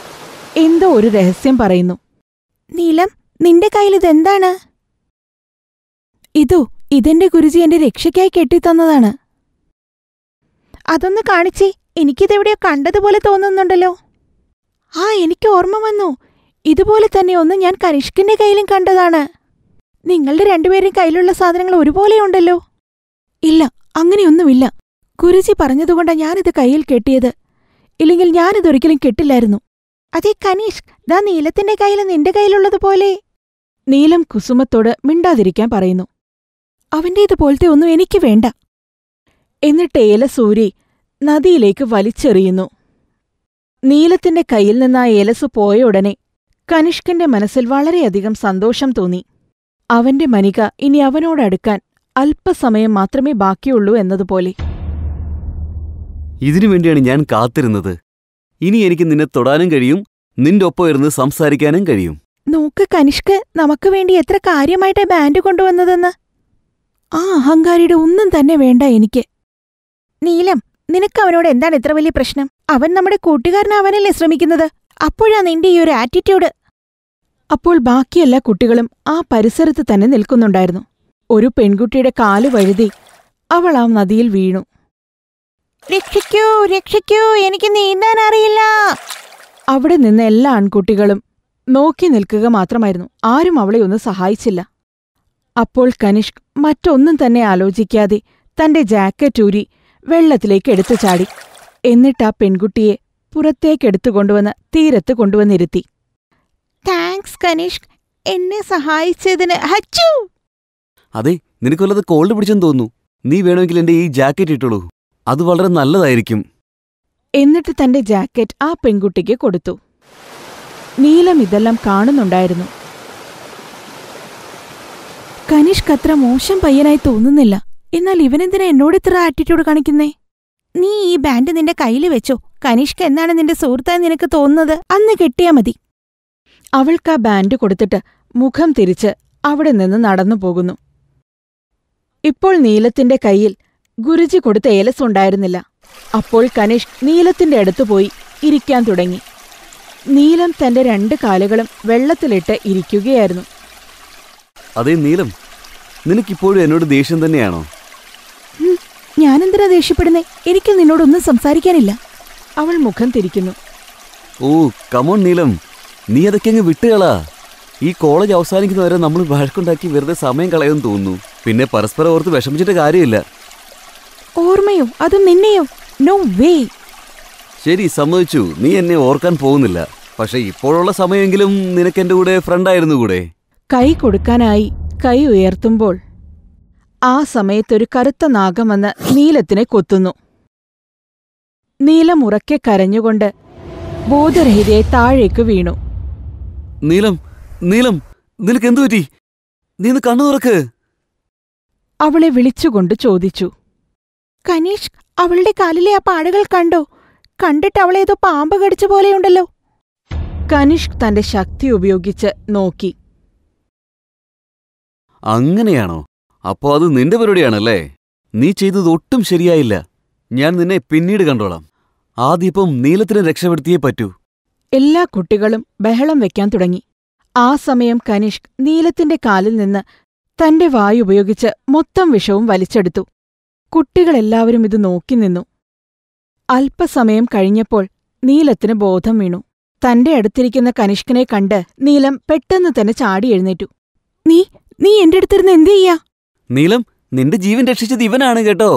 S1: എന്തോ ഒരു രഹസ്യം പറയുന്നു നീലം നിന്റെ കയ്യിൽ ഇതെന്താണ് ഇതോ ഇതെന്റെ ഗുരുജി എന്റെ രക്ഷയ്ക്കായി കെട്ടിത്തന്നതാണ് അതൊന്ന് കാണിച്ചേ എനിക്കിതെവിടെയോ കണ്ടതുപോലെ തോന്നുന്നുണ്ടല്ലോ ആ എനിക്ക് ഓർമ്മ വന്നു ഇതുപോലെ തന്നെ ഒന്ന് ഞാൻ കനിഷ്കിന്റെ കയ്യിലും കണ്ടതാണ് നിങ്ങളുടെ രണ്ടുപേരും കയ്യിലുള്ള സാധനങ്ങൾ ഒരുപോലെയുണ്ടല്ലോ ഇല്ല അങ്ങനെയൊന്നുമില്ല ഗുരുജി പറഞ്ഞതുകൊണ്ടാണ് ഞാനിത് കയ്യിൽ കെട്ടിയത് ഇല്ലെങ്കിൽ ഞാനിതൊരിക്കലും കെട്ടില്ലായിരുന്നു അതേ കനീഷ് ദാ നീലത്തിന്റെ കയ്യിൽ നിന്റെ കയ്യിലുള്ളതുപോലെ നീലം കുസുമത്തോട് മിണ്ടാതിരിക്കാൻ പറയുന്നു അവൻ്റേതുപോലത്തെ ഒന്നും എനിക്ക് വേണ്ട എന്നിട്ട് ഏല സൂരി നദിയിലേക്ക് വലിച്ചെറിയുന്നു നീലത്തിന്റെ കയ്യിൽ നിന്നാ ആ ഏലസ് പോയ ഉടനെ കനിഷ്കന്റെ മനസ്സിൽ വളരെയധികം സന്തോഷം തോന്നി അവന്റെ മനിക ഇനി അവനോടടുക്കാൻ അല്പസമയം മാത്രമേ ബാക്കിയുള്ളൂ എന്നതുപോലെ
S2: ഇതിനു വേണ്ടിയാണ് ഞാൻ കാത്തിരുന്നത് ഇനി എനിക്ക് നിന്നെ തൊടാനും കഴിയും നിന്റെ ഒപ്പം ഇരുന്ന് സംസാരിക്കാനും കഴിയും
S1: നോക്ക് കനിഷ്ക് നമുക്ക് വേണ്ടി എത്ര കാര്യമായിട്ടേ ബാൻഡ് കൊണ്ടുവന്നതെന്ന് ആ അഹങ്കാരിയുടെ ഒന്നും തന്നെ വേണ്ട എനിക്ക് നീലം നിനക്ക് അവനോട് എന്താണ് ഇത്ര വലിയ പ്രശ്നം അവൻ നമ്മുടെ കൂട്ടുകാരനാവാനല്ലേ ശ്രമിക്കുന്നത് അപ്പോഴാ നിന്റെ ഈ ഒരു ആറ്റിറ്റ്യൂഡ് അപ്പോൾ ബാക്കിയെല്ലാ കുട്ടികളും ആ പരിസരത്ത് തന്നെ നിൽക്കുന്നുണ്ടായിരുന്നു ഒരു പെൺകുട്ടിയുടെ കാലു വഴുതി അവൾ ആ നദിയിൽ വീണു
S3: രക്ഷിക്കൂ രക്ഷിക്കൂ എനിക്ക് നീന്താൻ അറിയില്ല
S1: അവിടെ നിന്ന് എല്ലാ ആൺകുട്ടികളും നോക്കി നിൽക്കുക മാത്രമായിരുന്നു ആരും അവളെ ഒന്ന് സഹായിച്ചില്ല അപ്പോൾ കനിഷ്ക് മറ്റൊന്നും തന്നെ ആലോചിക്കാതെ തന്റെ ജാക്കറ്റ് ഊരി വെള്ളത്തിലേക്ക് എടുത്തു ചാടി എന്നിട്ട് ആ പെൺകുട്ടിയെ പുറത്തേക്കെടുത്തു കൊണ്ടുവന്ന് തീരത്ത് കൊണ്ടുവന്നിരുത്തി താങ്ക്സ് കനിഷ് എന്നെ സഹായിച്ചതിന്
S2: അതെ നിനക്ക് വല്ലത് കോൾഡ് പിടിച്ചെന്ന് തോന്നുന്നു നീ വേണമെങ്കിൽ എന്റെ ഈ ജാക്കറ്റ് ഇട്ടോളൂ അത് വളരെ നല്ലതായിരിക്കും
S1: എന്നിട്ട് തന്റെ ജാക്കറ്റ് ആ പെൺകുട്ടിക്ക് കൊടുത്തു നീലം ഇതെല്ലാം കാണുന്നുണ്ടായിരുന്നു കനിഷ് അത്ര മോശം പയ്യനായി തോന്നുന്നില്ല എന്നാൽ ഇവനെന്തിനാ എന്നോട് ഇത്ര ആറ്റിറ്റ്യൂഡ് കാണിക്കുന്നേ നീ ഈ ബാൻഡ് നിന്റെ കയ്യിൽ വെച്ചോ കനിഷ്ക എന്നാണ് നിന്റെ സുഹൃത്തായി നിനക്ക് തോന്നുന്നത് അന്ന് കെട്ടിയാ മതി അവൾക്ക് ആ ബാൻഡ് കൊടുത്തിട്ട് മുഖം തിരിച്ച് അവിടെ നിന്ന് നടന്നു പോകുന്നു ഇപ്പോൾ നീലത്തിന്റെ കയ്യിൽ ഗുരുജി കൊടുത്ത ഏലസുണ്ടായിരുന്നില്ല അപ്പോൾ കനിഷ് നീലത്തിന്റെ അടുത്ത് പോയി ഇരിക്കാൻ തുടങ്ങി നീലം തന്റെ രണ്ട് കാലുകളും വെള്ളത്തിലിട്ട് ഇരിക്കുകയായിരുന്നു
S2: അതേ നീലം നിനക്കിപ്പോഴും എന്നോട് ദേഷ്യം തന്നെയാണോ
S1: ഞാനെന്തിനാ ദേഷ്യപ്പെടുന്നേ എനിക്ക് നിന്നോടൊന്നും സംസാരിക്കാനില്ല അവൾ മുഖം തിരിക്കുന്നു
S2: ഓ കമോൺ നീലം നീ അതൊക്കെ അങ്ങ് വിട്ടുകളാ ഈ കോളേജ് അവസാനിക്കുന്നവരെ നമ്മൾ വഴക്കുണ്ടാക്കി വെറുതെ സമയം കളയുമെന്ന് തോന്നുന്നു പിന്നെ പരസ്പരം ഓർത്ത് വിഷമിച്ചിട്ട് കാര്യമില്ല
S1: ഓർമ്മയോ അതും നിന്നെയോ നോ വേ
S2: ശരി സമ്മതിച്ചു നീ എന്നെ ഓർക്കാൻ പോകുന്നില്ല പക്ഷെ ഇപ്പോഴുള്ള സമയമെങ്കിലും നിനക്ക് എന്റെ കൂടെ ഫ്രണ്ട് ആയിരുന്നു കൂടെ
S1: കൈ കൊടുക്കാനായി കൈ ഉയർത്തുമ്പോൾ ആ സമയത്തൊരു കറുത്ത നാഗം വന്ന് നീലത്തിനെ കൊത്തുന്നു നീലം ഉറക്കെ കരഞ്ഞുകൊണ്ട് ബോധരഹിതയെ താഴേക്ക് വീണു
S2: നീലം നീലം നിനക്ക് എന്തു പറ്റി
S1: നീ കണ്ണു തുറക്ക് അവളെ വിളിച്ചുകൊണ്ട് ചോദിച്ചു കനീഷ് അവളുടെ കാലിലെ ആ പാടുകൾ കണ്ടോ കണ്ടിട്ട് അവളേതോ പാമ്പ് കടിച്ച പോലെയുണ്ടല്ലോ കനിഷ് തന്റെ ശക്തി ഉപയോഗിച്ച് നോക്കി
S2: അങ്ങനെയാണോ അപ്പോ അത് നിന്റെ പരിപാടിയാണല്ലേ നീ ചെയ്തത് ഒട്ടും ശരിയായില്ല ഞാൻ നിന്നെ പിന്നീട് കണ്ടോളാം ആദ്യപ്പം നീലത്തിനെ രക്ഷപ്പെടുത്തിയേ പറ്റൂ
S1: എല്ലാ കുട്ടികളും ബഹളം വെക്കാൻ തുടങ്ങി ആ സമയം കനിഷ്ക് നീലത്തിന്റെ കാലിൽ നിന്ന് തന്റെ വായു ഉപയോഗിച്ച് മൊത്തം വിഷവും വലിച്ചെടുത്തു കുട്ടികളെല്ലാവരും ഇത് നോക്കി നിന്നു അല്പസമയം കഴിഞ്ഞപ്പോൾ നീലത്തിന് ബോധം വീണു തന്റെ അടുത്തിരിക്കുന്ന കനിഷ്കനെ കണ്ട് നീലം പെട്ടെന്ന് തന്നെ ചാടി എഴുന്നേറ്റു നീ നീ എന്റെ അടുത്തിരുന്ന് എന്തെയ്യാ
S2: നീലം നിന്റെ ജീവൻ രക്ഷിച്ചത് ഇവനാണ് കേട്ടോ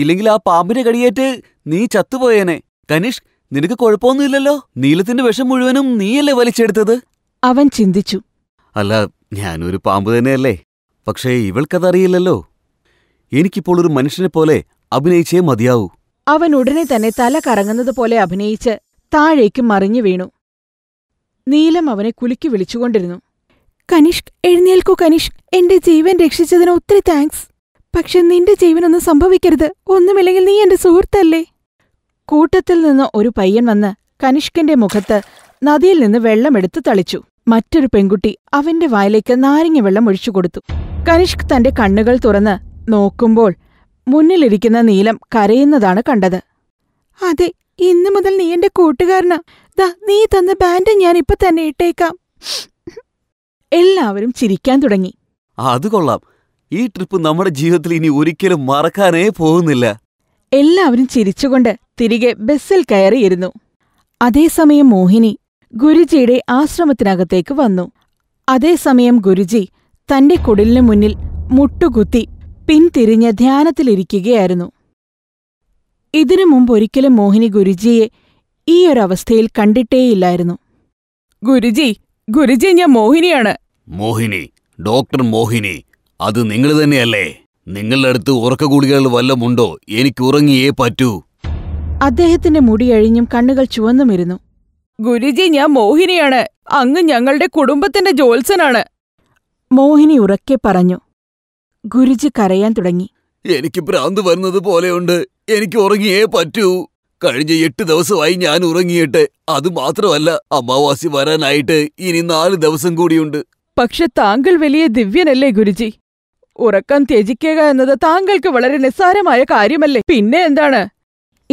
S2: ഇല്ലെങ്കിൽ ആ പാമ്പിനെ കടിയേറ്റ് നീ ചത്തുപോയേനെ കനിഷ് നിനക്ക് കുഴപ്പമൊന്നുമില്ലല്ലോ നീലത്തിന്റെ വിഷം മുഴുവനും നീയല്ലേ വലിച്ചെടുത്തത് അവൻ ചിന്തിച്ചു അല്ല ഞാനൊരു പാമ്പ് തന്നെയല്ലേ പക്ഷേ ഇവൾക്കതറിയില്ലല്ലോ എനിക്കിപ്പോൾ ഒരു മനുഷ്യനെ പോലെ അഭിനയിച്ചേ മതിയാവൂ
S1: അവൻ ഉടനെ തന്നെ തല കറങ്ങുന്നത് പോലെ അഭിനയിച്ച് താഴേക്ക് മറിഞ്ഞു വീണു നീലം അവനെ കുലുക്കി വിളിച്ചുകൊണ്ടിരുന്നു കനിഷ്ക് എഴുന്നേൽക്കൂ കനിഷ്ക് എന്റെ ജീവൻ രക്ഷിച്ചതിന് ഒത്തിരി താങ്ക്സ് പക്ഷെ നിന്റെ ജീവനൊന്നും സംഭവിക്കരുത് ഒന്നുമില്ലെങ്കിൽ നീ എന്റെ സുഹൃത്തല്ലേ കൂട്ടത്തിൽ നിന്ന് ഒരു പയ്യൻ വന്ന് കനിഷ്കിന്റെ മുഖത്ത് നദിയിൽ നിന്ന് വെള്ളമെടുത്ത് തളിച്ചു മറ്റൊരു പെൺകുട്ടി അവന്റെ വായിലേക്ക് നാരങ്ങ വെള്ളം ഒഴിച്ചുകൊടുത്തു കൊടുത്തു കനിഷ്ക് തന്റെ കണ്ണുകൾ തുറന്ന് നോക്കുമ്പോൾ മുന്നിലിരിക്കുന്ന നീലം കരയുന്നതാണ് കണ്ടത് അതെ ഇന്നു മുതൽ നീ എന്റെ കൂട്ടുകാരനാ ദാ നീ തന്ന ബാൻഡ് ഞാൻ ഇപ്പൊ തന്നെ ഇട്ടേക്കാം എല്ലാവരും ചിരിക്കാൻ തുടങ്ങി
S2: അത് കൊള്ളാം ഈ ട്രിപ്പ് നമ്മുടെ ജീവിതത്തിൽ ഇനി ഒരിക്കലും മറക്കാനേ പോകുന്നില്ല
S1: എല്ലാവരും ചിരിച്ചുകൊണ്ട് തിരികെ ബസ്സിൽ കയറിയിരുന്നു അതേസമയം മോഹിനി ഗുരുജിയുടെ ആശ്രമത്തിനകത്തേക്ക് വന്നു അതേസമയം ഗുരുജി തന്റെ കുടിലിനു മുന്നിൽ മുട്ടുകുത്തി പിൻതിരിഞ്ഞ് ധ്യാനത്തിലിരിക്കുകയായിരുന്നു ഇതിനു മുമ്പൊരിക്കലും മോഹിനി ഗുരുജിയെ ഈയൊരവസ്ഥയിൽ കണ്ടിട്ടേയില്ലായിരുന്നു ഗുരുജി ഗുരുജി ഞാൻ മോഹിനിയാണ്
S2: മോഹിനി ഡോക്ടർ മോഹിനി അത് നിങ്ങൾ തന്നെയല്ലേ നിങ്ങളുടെ അടുത്ത് ഉറക്കകൂടികൾ വല്ലമുണ്ടോ എനിക്ക് ഉറങ്ങിയേ പറ്റൂ
S1: അദ്ദേഹത്തിന്റെ മുടിയഴിഞ്ഞും കണ്ണുകൾ ചുവന്നുമിരുന്നു ഗുരുജി ഞാൻ മോഹിനിയാണ് അങ്ങ് ഞങ്ങളുടെ കുടുംബത്തിന്റെ ജോത്സനാണ് മോഹിനി ഉറക്കെ പറഞ്ഞു ഗുരുജി കരയാൻ തുടങ്ങി എനിക്ക് ഭ്രാന്ത് വരുന്നത്
S2: പോലെയുണ്ട് എനിക്ക് ഉറങ്ങിയേ പറ്റൂ കഴിഞ്ഞ എട്ട് ദിവസമായി ഞാൻ ഉറങ്ങിയിട്ട് അത് മാത്രമല്ല അമാവാസി വരാനായിട്ട് ഇനി നാല് ദിവസം കൂടിയുണ്ട്
S1: പക്ഷെ താങ്കൾ വലിയ ദിവ്യനല്ലേ ഗുരുജി ഉറക്കം ത്യജിക്കുക എന്നത് താങ്കൾക്ക് വളരെ നിസ്സാരമായ കാര്യമല്ലേ പിന്നെ എന്താണ്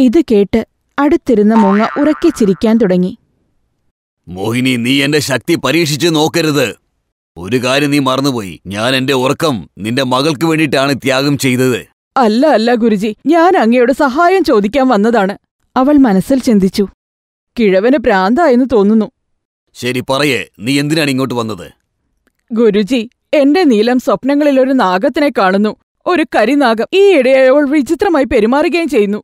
S1: ഇത് കേട്ട് അടുത്തിരുന്ന മുങ്ങ ഉറക്കെ ചിരിക്കാൻ തുടങ്ങി
S2: മോഹിനി നീ എന്റെ ശക്തി പരീക്ഷിച്ചു നോക്കരുത് ഒരു കാര്യം നീ മറന്നുപോയി ഞാൻ എന്റെ ഉറക്കം നിന്റെ മകൾക്ക് വേണ്ടിയിട്ടാണ് ത്യാഗം ചെയ്തത്
S1: അല്ല അല്ല ഗുരുജി ഞാൻ അങ്ങയോട് സഹായം ചോദിക്കാൻ വന്നതാണ് അവൾ മനസ്സിൽ ചിന്തിച്ചു കിഴവന് പ്രാന്തായെന്ന് തോന്നുന്നു
S2: ശരി പറയേ നീ എന്തിനാണ് ഇങ്ങോട്ട് വന്നത്
S1: ഗുരുജി എന്റെ നീലം സ്വപ്നങ്ങളിൽ ഒരു നാഗത്തിനെ കാണുന്നു ഒരു കരിനാഗം ഈ അവൾ വിചിത്രമായി പെരുമാറുകയും ചെയ്യുന്നു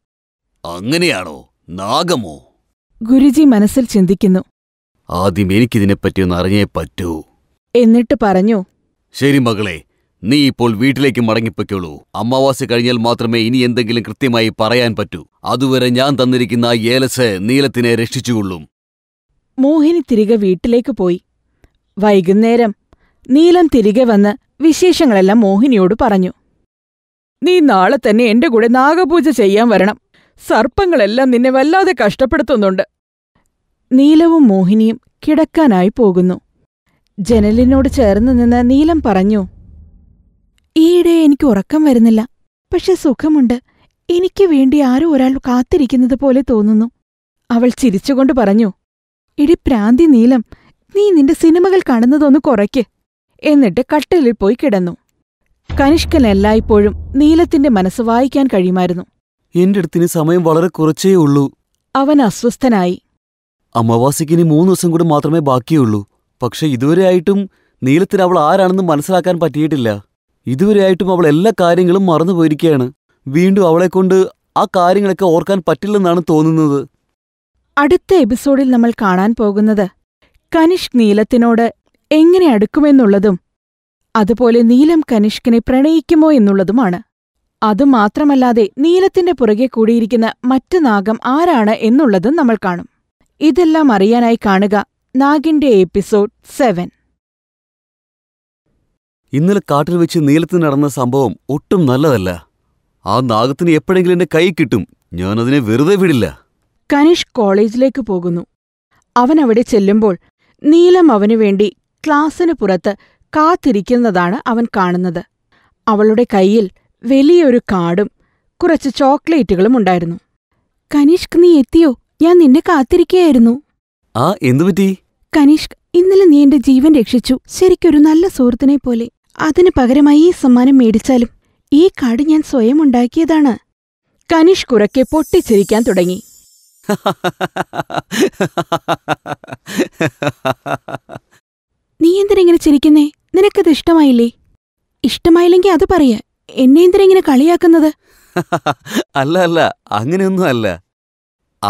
S2: അങ്ങനെയാണോ നാഗമോ
S1: ഗുരുജി മനസ്സിൽ ചിന്തിക്കുന്നു
S2: ആദ്യം എനിക്കിതിനെ ഒന്ന് അറിഞ്ഞേ പറ്റൂ
S1: എന്നിട്ട് പറഞ്ഞു
S2: ശരി മകളെ നീ ഇപ്പോൾ വീട്ടിലേക്ക് മടങ്ങിപ്പോയ്ക്കോളൂ അമ്മാവാസി കഴിഞ്ഞാൽ മാത്രമേ ഇനി എന്തെങ്കിലും കൃത്യമായി പറയാൻ പറ്റൂ അതുവരെ ഞാൻ തന്നിരിക്കുന്ന ഏലസ് നീലത്തിനെ രക്ഷിച്ചുകൊള്ളും
S1: മോഹിനി തിരികെ വീട്ടിലേക്ക് പോയി വൈകുന്നേരം നീലം തിരികെ വന്ന് വിശേഷങ്ങളെല്ലാം മോഹിനിയോട് പറഞ്ഞു നീ നാളെ തന്നെ എന്റെ കൂടെ നാഗപൂജ ചെയ്യാൻ വരണം സർപ്പങ്ങളെല്ലാം നിന്നെ വല്ലാതെ കഷ്ടപ്പെടുത്തുന്നുണ്ട് നീലവും മോഹിനിയും കിടക്കാനായി പോകുന്നു ജനലിനോട് ചേർന്ന് നിന്ന് നീലം പറഞ്ഞു ഈയിടെ എനിക്ക് ഉറക്കം വരുന്നില്ല പക്ഷെ സുഖമുണ്ട് എനിക്ക് വേണ്ടി ആരോ ഒരാൾ കാത്തിരിക്കുന്നത് പോലെ തോന്നുന്നു അവൾ ചിരിച്ചുകൊണ്ട് പറഞ്ഞു ഇടി പ്രാന്തി നീലം നീ നിന്റെ സിനിമകൾ കാണുന്നതൊന്ന് കുറയ്ക്ക് എന്നിട്ട് കട്ടലിൽ പോയി കിടന്നു കനിഷ്കൻ എല്ലായ്പ്പോഴും നീലത്തിന്റെ മനസ്സ് വായിക്കാൻ കഴിയുമായിരുന്നു
S2: എന്റെ അടുത്തിന് സമയം വളരെ കുറച്ചേ ഉള്ളൂ
S1: അവൻ അസ്വസ്ഥനായി
S2: ഇനി മൂന്ന് ദിവസം കൂടി മാത്രമേ ബാക്കിയുള്ളൂ പക്ഷെ ഇതുവരെയായിട്ടും നീലത്തിന് അവൾ ആരാണെന്ന് മനസ്സിലാക്കാൻ പറ്റിയിട്ടില്ല ഇതുവരെയായിട്ടും അവൾ എല്ലാ കാര്യങ്ങളും മറന്നു പോയിരിക്കുകയാണ് വീണ്ടും അവളെക്കൊണ്ട് ആ കാര്യങ്ങളൊക്കെ ഓർക്കാൻ പറ്റില്ലെന്നാണ് തോന്നുന്നത്
S1: അടുത്ത എപ്പിസോഡിൽ നമ്മൾ കാണാൻ പോകുന്നത് കനിഷ് നീലത്തിനോട് എങ്ങനെ അടുക്കുമെന്നുള്ളതും അതുപോലെ നീലം കനിഷ്കിനെ പ്രണയിക്കുമോ എന്നുള്ളതുമാണ് അതുമാത്രമല്ലാതെ നീലത്തിന്റെ പുറകെ കൂടിയിരിക്കുന്ന മറ്റു നാഗം ആരാണ് എന്നുള്ളതും നമ്മൾ കാണും ഇതെല്ലാം അറിയാനായി കാണുക നാഗിന്റെ എപ്പിസോഡ് സെവൻ
S2: ഇന്നലെ കാട്ടിൽ വെച്ച് നീലത്ത് നടന്ന സംഭവം ഒട്ടും നല്ലതല്ല ആ നാഗത്തിന് എപ്പോഴെങ്കിലും എന്റെ കൈ കിട്ടും ഞാനതിനെ വെറുതെ വിടില്ല
S1: കനിഷ് കോളേജിലേക്ക് പോകുന്നു അവൻ അവിടെ ചെല്ലുമ്പോൾ നീലം അവനു വേണ്ടി ക്ലാസ്സിന് പുറത്ത് കാത്തിരിക്കുന്നതാണ് അവൻ കാണുന്നത് അവളുടെ കയ്യിൽ വലിയൊരു കാർഡും കുറച്ച് ചോക്ലേറ്റുകളും ഉണ്ടായിരുന്നു കനിഷ്ക് നീ എത്തിയോ ഞാൻ നിന്നെ കാത്തിരിക്കുകയായിരുന്നു
S2: ആ എന്തുപറ്റി
S1: കനീഷ്ക് ഇന്നലെ നീ എന്റെ ജീവൻ രക്ഷിച്ചു ശരിക്കൊരു നല്ല സുഹൃത്തിനെ പോലെ അതിനു പകരമായി ഈ സമ്മാനം മേടിച്ചാലും ഈ കാർഡ് ഞാൻ സ്വയം ഉണ്ടാക്കിയതാണ് കനീഷ് കുറക്കെ പൊട്ടിച്ചിരിക്കാൻ തുടങ്ങി നീ എന്തിനെങ്ങനെ ചിരിക്കുന്നേ നിനക്കത് ഇഷ്ടമായില്ലേ ഇഷ്ടമായില്ലെങ്കി അത് പറയ എന്നെ എന്തിനെങ്ങനെ കളിയാക്കുന്നത്
S2: അല്ല അല്ല അങ്ങനെയൊന്നും അല്ല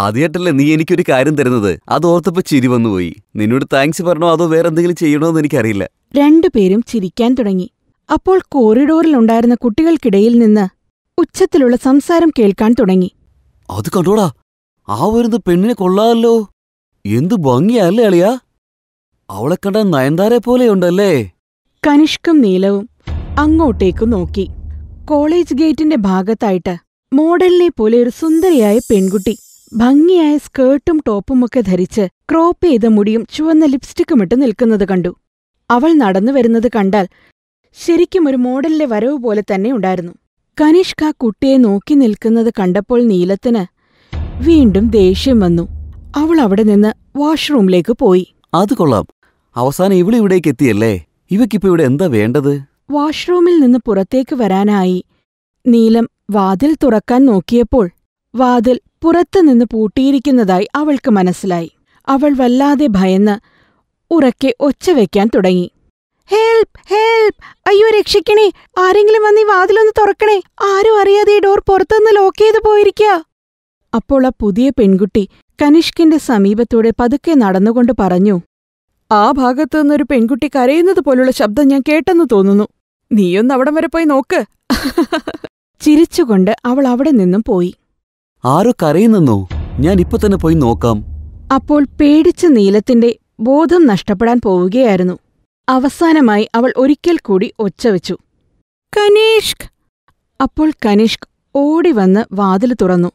S2: ആദ്യമായിട്ടല്ലേ നീ എനിക്കൊരു കാര്യം തരുന്നത് അത് ഓർത്തപ്പോ ചിരി വന്നുപോയി നിന്നോട് താങ്ക്സ് പറഞ്ഞോ അതോ വേറെ എന്തെങ്കിലും ചെയ്യണോ എന്ന് എനിക്കറിയില്ല
S1: രണ്ടുപേരും ചിരിക്കാൻ തുടങ്ങി അപ്പോൾ കോറിഡോറിൽ ഉണ്ടായിരുന്ന കുട്ടികൾക്കിടയിൽ നിന്ന് ഉച്ചത്തിലുള്ള സംസാരം കേൾക്കാൻ തുടങ്ങി
S2: അത് കണ്ടോടാ ആ വരുന്ന പെണ്ണിനെ കൊള്ളാമല്ലോ എന്തു
S1: ഭംഗിയല്ലേ അളിയാ അവളെ കണ്ട നയൻതാരെ പോലെയുണ്ടല്ലേ കനിഷ്കും നീലവും അങ്ങോട്ടേക്കും നോക്കി കോളേജ് ഗേറ്റിന്റെ ഭാഗത്തായിട്ട് മോഡലിനെ പോലെ ഒരു സുന്ദരിയായ പെൺകുട്ടി ഭംഗിയായ സ്കേർട്ടും ടോപ്പുമൊക്കെ ധരിച്ച് ക്രോപ്പ് ചെയ്ത മുടിയും ചുവന്ന ലിപ്സ്റ്റിക്കുമിട്ട് നിൽക്കുന്നത് കണ്ടു അവൾ നടന്നു വരുന്നത് കണ്ടാൽ ശരിക്കും ഒരു മോഡലിലെ വരവ് പോലെ തന്നെ ഉണ്ടായിരുന്നു കനിഷ്ക കുട്ടിയെ നോക്കി നിൽക്കുന്നത് കണ്ടപ്പോൾ നീലത്തിന് വീണ്ടും ദേഷ്യം വന്നു അവൾ അവിടെ നിന്ന് വാഷ്റൂമിലേക്ക് പോയി
S2: അത് കൊള്ളാം അവസാനം ഇവിടെ ഇവിടേക്ക് എത്തിയല്ലേ ഇവക്കിപ്പോ ഇവിടെ എന്താ വേണ്ടത്
S1: വാഷ്റൂമിൽ നിന്ന് പുറത്തേക്ക് വരാനായി നീലം വാതിൽ തുറക്കാൻ നോക്കിയപ്പോൾ വാതിൽ പുറത്തുനിന്ന് പൂട്ടിയിരിക്കുന്നതായി അവൾക്ക് മനസ്സിലായി അവൾ വല്ലാതെ ഭയന്ന് ഉറക്കെ ഒച്ച വയ്ക്കാൻ തുടങ്ങി
S4: ഹെൽപ് ഹെൽപ് അയ്യോ രക്ഷിക്കണേ ആരെങ്കിലും വന്ന് ഈ വാതിലൊന്ന് തുറക്കണേ ആരും അറിയാതെ ഈ ഡോർ പുറത്തുനിന്ന് ലോക്ക് ചെയ്തു പോയിരിക്ക
S1: അപ്പോൾ ആ പുതിയ പെൺകുട്ടി കനിഷ്കിന്റെ സമീപത്തൂടെ പതുക്കെ നടന്നുകൊണ്ട് പറഞ്ഞു ആ ഭാഗത്തുനിന്നൊരു പെൺകുട്ടി കരയുന്നത് പോലുള്ള ശബ്ദം ഞാൻ കേട്ടെന്ന് തോന്നുന്നു നീയൊന്ന് അവിടം വരെ പോയി നോക്ക് ചിരിച്ചുകൊണ്ട് അവൾ അവിടെ നിന്നും പോയി
S2: ആരോ കരയുന്നോ ഞാൻ ഇപ്പൊ തന്നെ പോയി നോക്കാം
S1: അപ്പോൾ പേടിച്ച നീലത്തിന്റെ ബോധം നഷ്ടപ്പെടാൻ പോവുകയായിരുന്നു അവസാനമായി അവൾ ഒരിക്കൽ കൂടി ഒച്ചവെച്ചു കനീഷ്ക് അപ്പോൾ കനിഷ്ക് ഓടി വന്ന് വാതിൽ തുറന്നു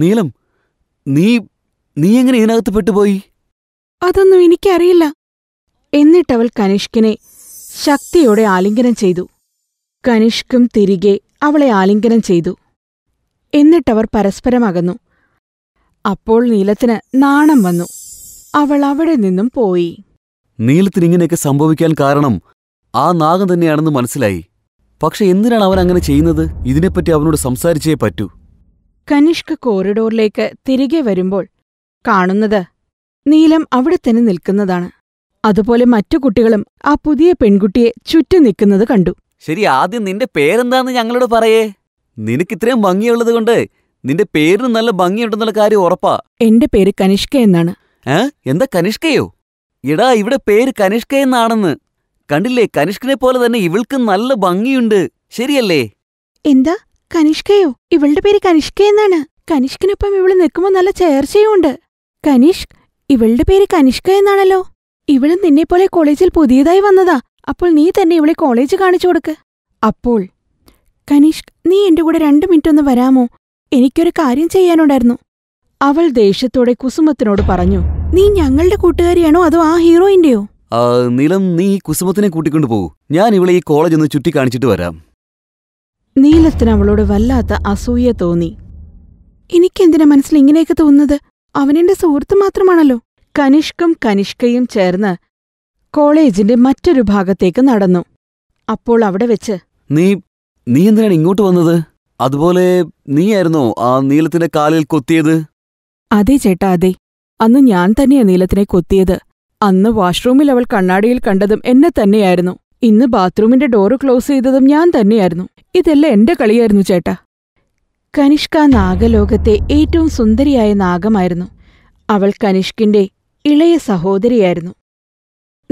S1: നീലം നീ നീ എങ്ങനെ ഇതിനകത്ത് പെട്ടുപോയി അതൊന്നും എനിക്കറിയില്ല എന്നിട്ടവൾ കനിഷ്കിനെ ശക്തിയോടെ ആലിംഗനം ചെയ്തു കനിഷ്കും തിരികെ അവളെ ആലിംഗനം ചെയ്തു എന്നിട്ടവർ പരസ്പരം അകന്നു അപ്പോൾ നീലത്തിന് നാണം വന്നു അവൾ അവിടെ നിന്നും പോയി
S2: നീലത്തിനിങ്ങനെയൊക്കെ സംഭവിക്കാൻ കാരണം ആ നാഗം തന്നെയാണെന്ന് മനസ്സിലായി പക്ഷെ എന്തിനാണ് അവൻ അങ്ങനെ ചെയ്യുന്നത് ഇതിനെപ്പറ്റി അവനോട് സംസാരിച്ചേ പറ്റൂ
S1: കനിഷ്ക കോറിഡോറിലേക്ക് തിരികെ വരുമ്പോൾ കാണുന്നത് നീലം അവിടെ തന്നെ നിൽക്കുന്നതാണ് അതുപോലെ മറ്റു കുട്ടികളും ആ പുതിയ പെൺകുട്ടിയെ ചുറ്റി നിൽക്കുന്നത് കണ്ടു
S2: ശരി ആദ്യം നിന്റെ പേരെന്താന്ന് ഞങ്ങളോട് പറയേ നിനക്കിത്രയും ഭംഗിയുള്ളത് കൊണ്ട് നിന്റെ പേരിന് നല്ല ഭംഗിയുണ്ടെന്നുള്ള കാര്യം ഉറപ്പാ
S1: എന്റെ പേര് കനിഷ്ക എന്നാണ്
S2: ഏ
S5: എന്താ കനിഷ്കയോ എടാ ഇവിടെ പേര് കനിഷ്ക എന്നാണെന്ന് കണ്ടില്ലേ കനിഷ്കനെ പോലെ തന്നെ ഇവൾക്ക് നല്ല ഭംഗിയുണ്ട് ശരിയല്ലേ
S1: എന്താ കനിഷ്കയോ ഇവളുടെ പേര് കനിഷ്ക എന്നാണ് കനിഷ്കിനൊപ്പം ഇവള് നിൽക്കുമ്പോ നല്ല ചേർച്ചയും ഉണ്ട് കനിഷ്ക് ഇവളുടെ പേര് കനിഷ്ക എന്നാണല്ലോ ഇവള് നിന്നെപ്പോലെ കോളേജിൽ പുതിയതായി വന്നതാ അപ്പോൾ നീ തന്നെ ഇവളെ കോളേജ് കാണിച്ചു കൊടുക്ക് അപ്പോൾ കനീഷ് നീ എന്റെ കൂടെ രണ്ടു മിനിറ്റ് ഒന്ന് വരാമോ എനിക്കൊരു കാര്യം ചെയ്യാനുണ്ടായിരുന്നു അവൾ ദേഷ്യത്തോടെ കുസുമത്തിനോട് പറഞ്ഞു നീ ഞങ്ങളുടെ കൂട്ടുകാരിയാണോ അതോ ആ ഹീറോയിന്റെയോ
S2: നീലം നീ കുസുമത്തിനെ കൂട്ടിക്കൊണ്ടു പോകൂ ഞാൻ ഇവളെ ഈ കോളേജ് ഒന്ന് ചുറ്റി കാണിച്ചിട്ട് വരാം
S1: നീലത്തിന് അവളോട് വല്ലാത്ത അസൂയ തോന്നി എനിക്കെന്തിനാ മനസ്സിൽ ഇങ്ങനെയൊക്കെ തോന്നുന്നത് അവനെന്റെ സുഹൃത്ത് മാത്രമാണല്ലോ കനിഷ്കും കനിഷ്കയും ചേർന്ന് കോളേജിന്റെ മറ്റൊരു ഭാഗത്തേക്ക് നടന്നു അപ്പോൾ അവിടെ വെച്ച്
S2: നീ നീ എന്തിനാണ് ഇങ്ങോട്ട് വന്നത് അതുപോലെ നീയായിരുന്നോ ആ നീലത്തിന്റെ കാലിൽ കൊത്തിയത്
S1: അതെ ചേട്ടാ അതെ അന്ന് ഞാൻ തന്നെയാ നീലത്തിനെ കൊത്തിയത് അന്ന് വാഷ്റൂമിൽ അവൾ കണ്ണാടിയിൽ കണ്ടതും എന്നെ തന്നെയായിരുന്നു ഇന്ന് ബാത്റൂമിന്റെ ഡോറ് ക്ലോസ് ചെയ്തതും ഞാൻ തന്നെയായിരുന്നു ഇതെല്ലാം എന്റെ കളിയായിരുന്നു ചേട്ടാ കനിഷ്ക നാഗലോകത്തെ ഏറ്റവും സുന്ദരിയായ നാഗമായിരുന്നു അവൾ കനിഷ്കിന്റെ ഇളയ സഹോദരിയായിരുന്നു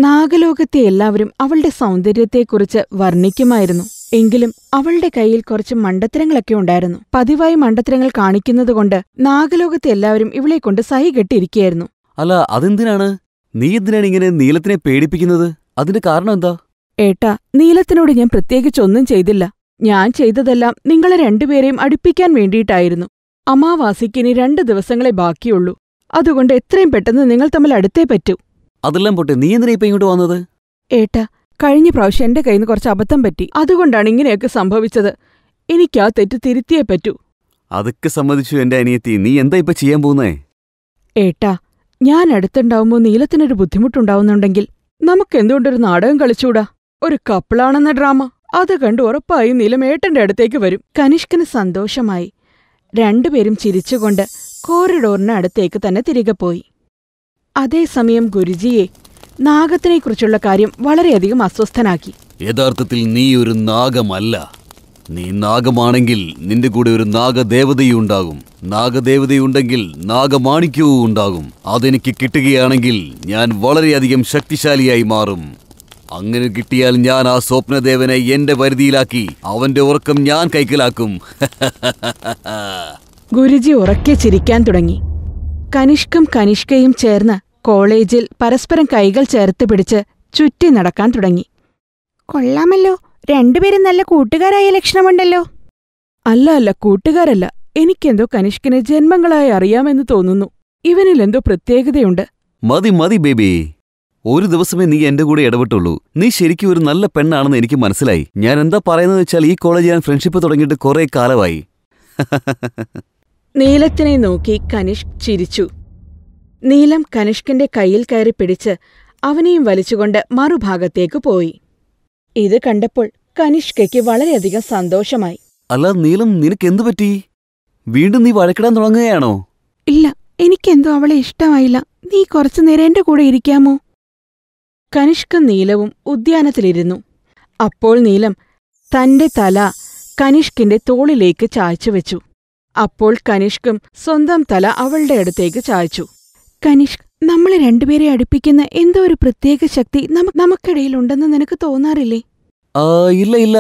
S1: നാഗലോകത്തെ എല്ലാവരും അവളുടെ സൗന്ദര്യത്തെക്കുറിച്ച് വർണ്ണിക്കുമായിരുന്നു എങ്കിലും അവളുടെ കയ്യിൽ കുറച്ച് മണ്ടത്തരങ്ങളൊക്കെ ഉണ്ടായിരുന്നു പതിവായി മണ്ടത്തരങ്ങൾ കാണിക്കുന്നതുകൊണ്ട് നാഗലോകത്തെ എല്ലാവരും കൊണ്ട് സഹി കെട്ടിയിരിക്കുകയായിരുന്നു
S2: അല്ല അതെന്തിനാണ് നീ എന്തിനാണ് ഇങ്ങനെ നീലത്തിനെ പേടിപ്പിക്കുന്നത് അതിന്റെ കാരണം എന്താ
S1: ഏട്ടാ നീലത്തിനോട് ഞാൻ പ്രത്യേകിച്ച് ഒന്നും ചെയ്തില്ല ഞാൻ ചെയ്തതെല്ലാം നിങ്ങളെ രണ്ടുപേരെയും അടുപ്പിക്കാൻ വേണ്ടിയിട്ടായിരുന്നു അമാവാസിക്ക് ഇനി രണ്ട് ദിവസങ്ങളെ ബാക്കിയുള്ളൂ അതുകൊണ്ട് എത്രയും പെട്ടെന്ന് നിങ്ങൾ തമ്മിൽ അടുത്തേ പറ്റൂ
S2: അതെല്ലാം പൊട്ടെ നീ എന്തിനാ ഇപ്പൊ ഇങ്ങോട്ട് വന്നത്
S1: ഏട്ടാ കഴിഞ്ഞ പ്രാവശ്യം എന്റെ കയ്യിൽ നിന്ന് കുറച്ച് അബദ്ധം പറ്റി അതുകൊണ്ടാണ് ഇങ്ങനെയൊക്കെ സംഭവിച്ചത് എനിക്ക് ആ തെറ്റ് തിരുത്തിയേ പറ്റൂ
S2: അതൊക്കെ സമ്മതിച്ചു എന്റെ അനിയത്തി നീ എന്താ ഇപ്പൊ ചെയ്യാൻ പോകുന്നേ
S1: ഏട്ടാ ഞാൻ അടുത്തുണ്ടാവുമ്പോൾ നീലത്തിനൊരു ബുദ്ധിമുട്ടുണ്ടാവുന്നുണ്ടെങ്കിൽ നമുക്ക് എന്തുകൊണ്ടൊരു നാടകം കളിച്ചൂടാ ഒരു കപ്പിളാണെന്ന ഡ്രാമ അത് കണ്ട് ഉറപ്പായും ഏട്ടന്റെ അടുത്തേക്ക് വരും കനിഷ്കന് സന്തോഷമായി രണ്ടുപേരും ചിരിച്ചുകൊണ്ട് കോറിഡോറിന് അടുത്തേക്ക് തന്നെ തിരികെ പോയി അതേസമയം ഗുരുജിയെ നാഗത്തിനെ കുറിച്ചുള്ള കാര്യം വളരെയധികം അസ്വസ്ഥനാക്കി
S2: യഥാർത്ഥത്തിൽ നീ ഒരു നാഗമല്ല നീ നാഗമാണെങ്കിൽ നിന്റെ കൂടെ ഒരു നാഗദേവതയും ഉണ്ടാകും നാഗദേവതയുണ്ടെങ്കിൽ നാഗമാണിക്യവും ഉണ്ടാകും അതെനിക്ക് കിട്ടുകയാണെങ്കിൽ ഞാൻ വളരെയധികം ശക്തിശാലിയായി മാറും അങ്ങനെ കിട്ടിയാൽ ഞാൻ ആ സ്വപ്നദേവനെ എന്റെ പരിധിയിലാക്കി അവന്റെ ഉറക്കം ഞാൻ കൈക്കലാക്കും
S1: ഗുരുജി ഉറക്കെ ചിരിക്കാൻ തുടങ്ങി കനിഷ്കം കനിഷ്കയും ചേർന്ന് കോളേജിൽ പരസ്പരം കൈകൾ ചേർത്ത് പിടിച്ച് ചുറ്റി നടക്കാൻ തുടങ്ങി
S3: കൊള്ളാമല്ലോ
S1: രണ്ടുപേരും നല്ല കൂട്ടുകാരായ ലക്ഷണമുണ്ടല്ലോ അല്ല അല്ല കൂട്ടുകാരല്ല എനിക്കെന്തോ കനിഷ്കിനെ ജന്മങ്ങളായി അറിയാമെന്ന് തോന്നുന്നു ഇവനിലെന്തോ പ്രത്യേകതയുണ്ട്
S2: മതി മതി ബേബി ഒരു ദിവസമേ നീ എന്റെ കൂടെ ഇടപെട്ടുള്ളൂ നീ ശരിക്കും ഒരു നല്ല പെണ്ണാണെന്ന് എനിക്ക് മനസ്സിലായി ഞാൻ എന്താ പറയുന്നത് വെച്ചാൽ ഈ കോളേജ് ഞാൻ ഫ്രണ്ട്ഷിപ്പ് തുടങ്ങിയിട്ട് കുറെ കാലമായി
S1: നീലത്തിനെ നോക്കി കനിഷ് ചിരിച്ചു നീലം കനിഷ്കന്റെ കൈയിൽ കയറി പിടിച്ച് അവനെയും വലിച്ചുകൊണ്ട് മറുഭാഗത്തേക്ക് പോയി ഇത് കണ്ടപ്പോൾ കനിഷ്കയ്ക്ക് വളരെയധികം സന്തോഷമായി
S2: അല്ല നീലം നിനക്ക് പറ്റി വീണ്ടും നീ വഴക്കിടാൻ തുടങ്ങുകയാണോ
S1: ഇല്ല എനിക്കെന്തോ അവളെ ഇഷ്ടമായില്ല നീ കുറച്ചു നേരം എന്റെ കൂടെ ഇരിക്കാമോ കനിഷ്ക നീലവും ഉദ്യാനത്തിലിരുന്നു അപ്പോൾ നീലം തന്റെ തല കനിഷ്കിന്റെ തോളിലേക്ക് ചായച്ചു വെച്ചു അപ്പോൾ കനിഷ്കും സ്വന്തം തല അവളുടെ അടുത്തേക്ക് ചായച്ചു കനിഷ്ക് നമ്മളെ രണ്ടുപേരെ അടുപ്പിക്കുന്ന എന്തോ ഒരു പ്രത്യേക ശക്തി നമുക്കിടയിൽ ഉണ്ടെന്ന് നിനക്ക് തോന്നാറില്ലേ
S2: ഇല്ല ഇല്ല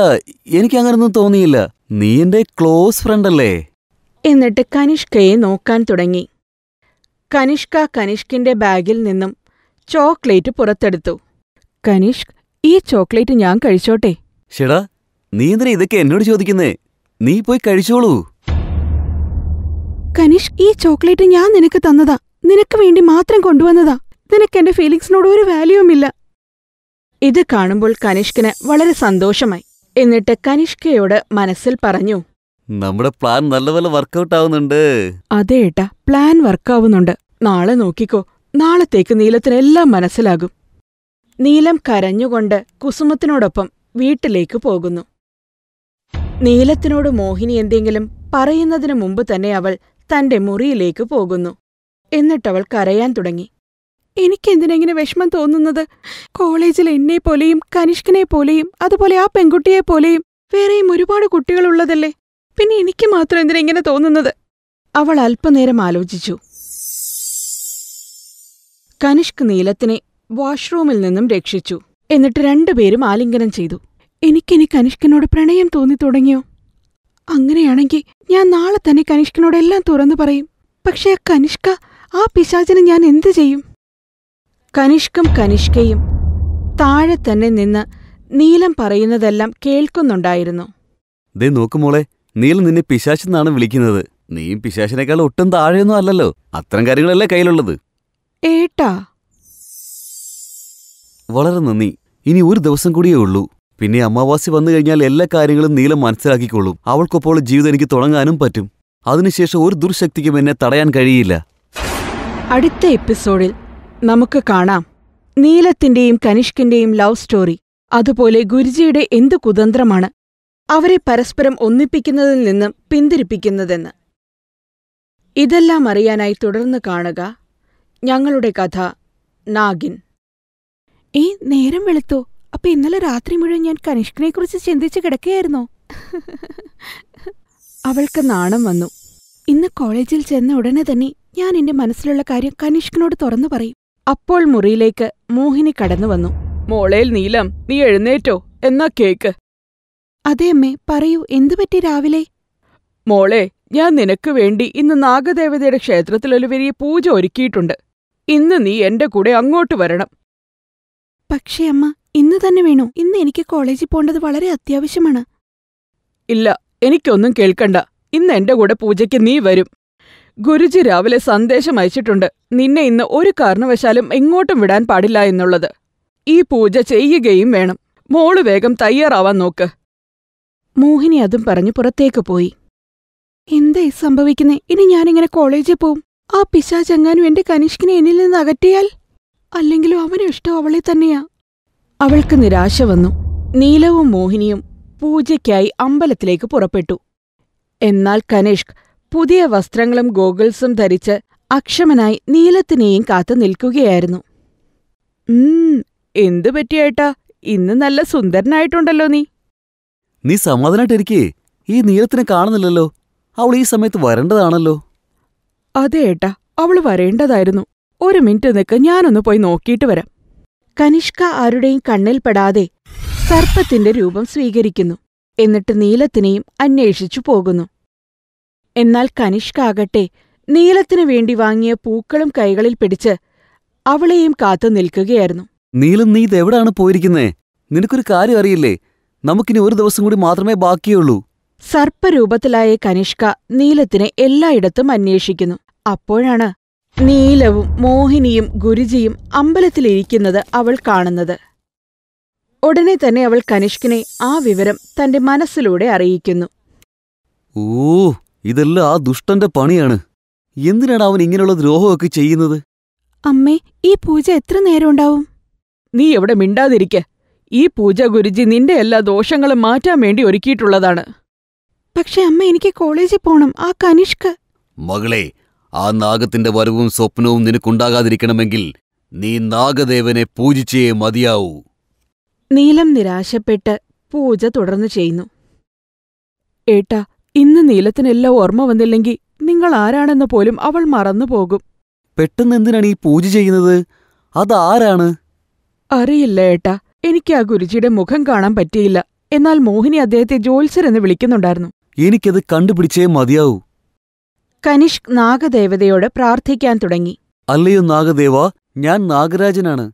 S2: എനിക്ക് അങ്ങനൊന്നും തോന്നിയില്ല നീ എന്റെ ക്ലോസ് ഫ്രണ്ട് അല്ലേ
S1: എന്നിട്ട് കനിഷ്കയെ നോക്കാൻ തുടങ്ങി കനിഷ്ക കനിഷ്കിന്റെ ബാഗിൽ നിന്നും ചോക്ലേറ്റ് പുറത്തെടുത്തു കനിഷ്ക് ഈ ചോക്ലേറ്റ് ഞാൻ കഴിച്ചോട്ടെ
S2: ഷെടാ നീ എന്തിനാ ഇതൊക്കെ എന്നോട് ചോദിക്കുന്നേ നീ പോയി കഴിച്ചോളൂ
S1: കനിഷ് ഈ ചോക്ലേറ്റ് ഞാൻ നിനക്ക് തന്നതാ നിനക്ക് വേണ്ടി മാത്രം കൊണ്ടുവന്നതാ നിനക്ക് എന്റെ ഫീലിങ്സിനോട് ഒരു വാല്യൂമില്ല ഇത് കാണുമ്പോൾ കനിഷ്കിന് വളരെ സന്തോഷമായി എന്നിട്ട് കനിഷ്കയോട് മനസ്സിൽ പറഞ്ഞു
S2: നമ്മുടെ പ്ലാൻ നല്ലപോലെ പോലെ വർക്കൗട്ട് ആവുന്നുണ്ട്
S1: അതെ ഏട്ടാ പ്ലാൻ വർക്കാവുന്നുണ്ട് നാളെ നോക്കിക്കോ നാളത്തേക്ക് നീലത്തിനെല്ലാം മനസ്സിലാകും നീലം കരഞ്ഞുകൊണ്ട് കുസുമത്തിനോടൊപ്പം വീട്ടിലേക്ക് പോകുന്നു നീലത്തിനോട് മോഹിനി എന്തെങ്കിലും പറയുന്നതിനു മുമ്പ് തന്നെ അവൾ തന്റെ മുറിയിലേക്ക് പോകുന്നു എന്നിട്ടവൾ കരയാൻ തുടങ്ങി എനിക്കെന്തിനെങ്ങനെ വിഷമം തോന്നുന്നത് കോളേജിൽ എന്നെ പോലെയും കനിഷ്കനെ പോലെയും അതുപോലെ ആ പെൺകുട്ടിയെ പോലെയും വേറെയും ഒരുപാട് കുട്ടികളുള്ളതല്ലേ പിന്നെ എനിക്ക് മാത്രം എന്തിനെങ്ങനെ തോന്നുന്നത് അവൾ അല്പനേരം ആലോചിച്ചു കനിഷ്ക് നീലത്തിനെ വാഷ്റൂമിൽ നിന്നും രക്ഷിച്ചു എന്നിട്ട് രണ്ടുപേരും ആലിംഗനം ചെയ്തു എനിക്കിനി കനിഷ്കനോട് പ്രണയം തോന്നി തുടങ്ങിയോ അങ്ങനെയാണെങ്കിൽ ഞാൻ നാളെ തന്നെ കനിഷ്കനോടെല്ലാം തുറന്നു പറയും പക്ഷേ ആ കനിഷ്ക ആ പിശാചിന് ഞാൻ എന്തു ചെയ്യും കനിഷ്കം കനിഷ്കയും താഴെ തന്നെ നിന്ന് നീലം പറയുന്നതെല്ലാം കേൾക്കുന്നുണ്ടായിരുന്നു
S2: ദേ നോക്കുമോളെ നീലം നിന്നെ പിശാശെന്നാണ് വിളിക്കുന്നത് നീ പിശാശിനേക്കാൾ ഒട്ടും താഴെയൊന്നും അല്ലല്ലോ അത്തരം കാര്യങ്ങളല്ലേ കയ്യിലുള്ളത് ഏട്ടാ വളരെ നന്ദി ഇനി ഒരു ദിവസം കൂടിയേ ഉള്ളൂ പിന്നെ അമാവാസി വന്നു കഴിഞ്ഞാൽ എല്ലാ കാര്യങ്ങളും നീലം മനസ്സിലാക്കിക്കൊള്ളും അവൾക്കൊപ്പോൾ ജീവിതം എനിക്ക് തുടങ്ങാനും പറ്റും അതിനുശേഷം ഒരു ദുർശക്തിക്കും എന്നെ തടയാൻ കഴിയില്ല
S1: അടുത്ത എപ്പിസോഡിൽ നമുക്ക് കാണാം നീലത്തിന്റെയും കനിഷ്കിന്റെയും ലവ് സ്റ്റോറി അതുപോലെ ഗുരുജിയുടെ എന്ത് കുതന്ത്രമാണ് അവരെ പരസ്പരം ഒന്നിപ്പിക്കുന്നതിൽ നിന്നും പിന്തിരിപ്പിക്കുന്നതെന്ന് ഇതെല്ലാം അറിയാനായി തുടർന്ന് കാണുക ഞങ്ങളുടെ കഥ നാഗിൻ ഈ നേരം വെളുത്തോ അപ്പൊ ഇന്നലെ രാത്രി മുഴുവൻ ഞാൻ കനിഷ്കിനെ കുറിച്ച് ചിന്തിച്ച് കിടക്കുകയായിരുന്നു അവൾക്ക് നാണം വന്നു ഇന്ന് കോളേജിൽ ചെന്ന ഉടനെ തന്നെ ഞാൻ എന്റെ മനസ്സിലുള്ള കാര്യം കനിഷ്കിനോട് തുറന്നു പറയും അപ്പോൾ മുറിയിലേക്ക് മോഹിനി കടന്നു വന്നു മോളേൽ നീലം നീ എഴുന്നേറ്റോ എന്നാ കേക്ക് അതെ അമ്മേ പറയൂ എന്തു പറ്റി രാവിലെ മോളെ ഞാൻ നിനക്ക് വേണ്ടി ഇന്ന് നാഗദേവതയുടെ ഒരു വലിയ പൂജ ഒരുക്കിയിട്ടുണ്ട് ഇന്ന് നീ എന്റെ കൂടെ അങ്ങോട്ട് വരണം പക്ഷേ അമ്മ ഇന്ന് തന്നെ വേണോ ഇന്ന് എനിക്ക് കോളേജിൽ പോണ്ടത് വളരെ അത്യാവശ്യമാണ് ഇല്ല എനിക്കൊന്നും കേൾക്കണ്ട ഇന്ന് എന്റെ കൂടെ പൂജയ്ക്ക് നീ വരും ഗുരുജി രാവിലെ സന്ദേശം അയച്ചിട്ടുണ്ട് നിന്നെ ഇന്ന് ഒരു കാരണവശാലും എങ്ങോട്ടും വിടാൻ പാടില്ല എന്നുള്ളത് ഈ പൂജ ചെയ്യുകയും വേണം മോള് വേഗം തയ്യാറാവാൻ നോക്ക് മോഹിനി അതും പറഞ്ഞു പുറത്തേക്ക് പോയി എന്തേ സംഭവിക്കുന്നേ ഇനി ഞാനിങ്ങനെ കോളേജിൽ പോവും ആ പിശാചെങ്ങാനും എന്റെ കനിഷ്കിനെ എന്നിൽ നിന്ന് അകറ്റിയാൽ അല്ലെങ്കിലും അവനും ഇഷ്ടം അവളെ തന്നെയാ അവൾക്ക് നിരാശ വന്നു നീലവും മോഹിനിയും പൂജയ്ക്കായി അമ്പലത്തിലേക്ക് പുറപ്പെട്ടു എന്നാൽ കനിഷ്ക് പുതിയ വസ്ത്രങ്ങളും ഗോഗിൾസും ധരിച്ച് അക്ഷമനായി നീലത്തിനെയും കാത്തു നിൽക്കുകയായിരുന്നു എന്തു പറ്റിയേട്ടാ ഇന്ന് നല്ല സുന്ദരനായിട്ടുണ്ടല്ലോ നീ
S2: നീ സമാധാനായിട്ടിരിക്കേ ഈ നീലത്തിനെ കാണുന്നില്ലല്ലോ അവൾ ഈ സമയത്ത് വരേണ്ടതാണല്ലോ
S1: അതെ ഏട്ടാ അവൾ വരേണ്ടതായിരുന്നു ഒരു മിനിറ്റ് നിൽക്ക് ഞാനൊന്ന് പോയി നോക്കിയിട്ട് വരാം കനിഷ്ക ആരുടെയും കണ്ണിൽപ്പെടാതെ സർപ്പത്തിന്റെ രൂപം സ്വീകരിക്കുന്നു എന്നിട്ട് നീലത്തിനെയും അന്വേഷിച്ചു പോകുന്നു എന്നാൽ കനിഷ്ക ആകട്ടെ നീലത്തിനു വേണ്ടി വാങ്ങിയ പൂക്കളും കൈകളിൽ പിടിച്ച് അവളെയും കാത്തു നിൽക്കുകയായിരുന്നു
S2: നീലം നീ ഇതെവിടാണ് പോയിരിക്കുന്നേ നിനക്കൊരു കാര്യം അറിയില്ലേ നമുക്കിനി ഒരു ദിവസം കൂടി മാത്രമേ ബാക്കിയുള്ളൂ
S1: സർപ്പരൂപത്തിലായ കനിഷ്ക നീലത്തിനെ എല്ലായിടത്തും അന്വേഷിക്കുന്നു അപ്പോഴാണ് നീലവും മോഹിനിയും ഗുരുജിയും അമ്പലത്തിലിരിക്കുന്നത് അവൾ കാണുന്നത് ഉടനെ തന്നെ അവൾ കനിഷ്കിനെ ആ വിവരം തന്റെ മനസ്സിലൂടെ അറിയിക്കുന്നു
S2: ഓ ഇതെല്ലാം ആ ദുഷ്ടന്റെ പണിയാണ് എന്തിനാണ് അവൻ ഇങ്ങനെയുള്ള ദ്രോഹമൊക്കെ ചെയ്യുന്നത്
S1: അമ്മേ ഈ പൂജ എത്ര നേരം ഉണ്ടാവും നീ എവിടെ മിണ്ടാതിരിക്ക ഈ പൂജ ഗുരുജി നിന്റെ എല്ലാ ദോഷങ്ങളും മാറ്റാൻ വേണ്ടി ഒരുക്കിയിട്ടുള്ളതാണ് പക്ഷെ അമ്മ എനിക്ക് കോളേജിൽ പോണം ആ കനിഷ്ക
S2: മകളെ ആ നാഗത്തിന്റെ വരവും സ്വപ്നവും നിനക്കുണ്ടാകാതിരിക്കണമെങ്കിൽ നീ നാഗദേവനെ പൂജിച്ചേ മതിയാവൂ
S1: നീലം നിരാശപ്പെട്ട് പൂജ തുടർന്നു ചെയ്യുന്നു ഏട്ടാ ഇന്ന് നീലത്തിനെല്ലാം ഓർമ്മ വന്നില്ലെങ്കിൽ നിങ്ങൾ ആരാണെന്ന് പോലും അവൾ മറന്നുപോകും
S2: പെട്ടെന്ന് എന്തിനാണ് ഈ പൂജ ചെയ്യുന്നത്
S1: അതാരാണ് അറിയില്ല ഏട്ടാ എനിക്ക് ആ ഗുരുജിയുടെ മുഖം കാണാൻ പറ്റിയില്ല എന്നാൽ മോഹിനി അദ്ദേഹത്തെ ജോത്സരെന്ന് വിളിക്കുന്നുണ്ടായിരുന്നു
S2: എനിക്കത് കണ്ടുപിടിച്ചേ മതിയാവൂ
S1: കനിഷ്ക് നാഗദേവതയോട് പ്രാർത്ഥിക്കാൻ തുടങ്ങി
S2: അല്ലയോ നാഗദേവ ഞാൻ നാഗരാജനാണ്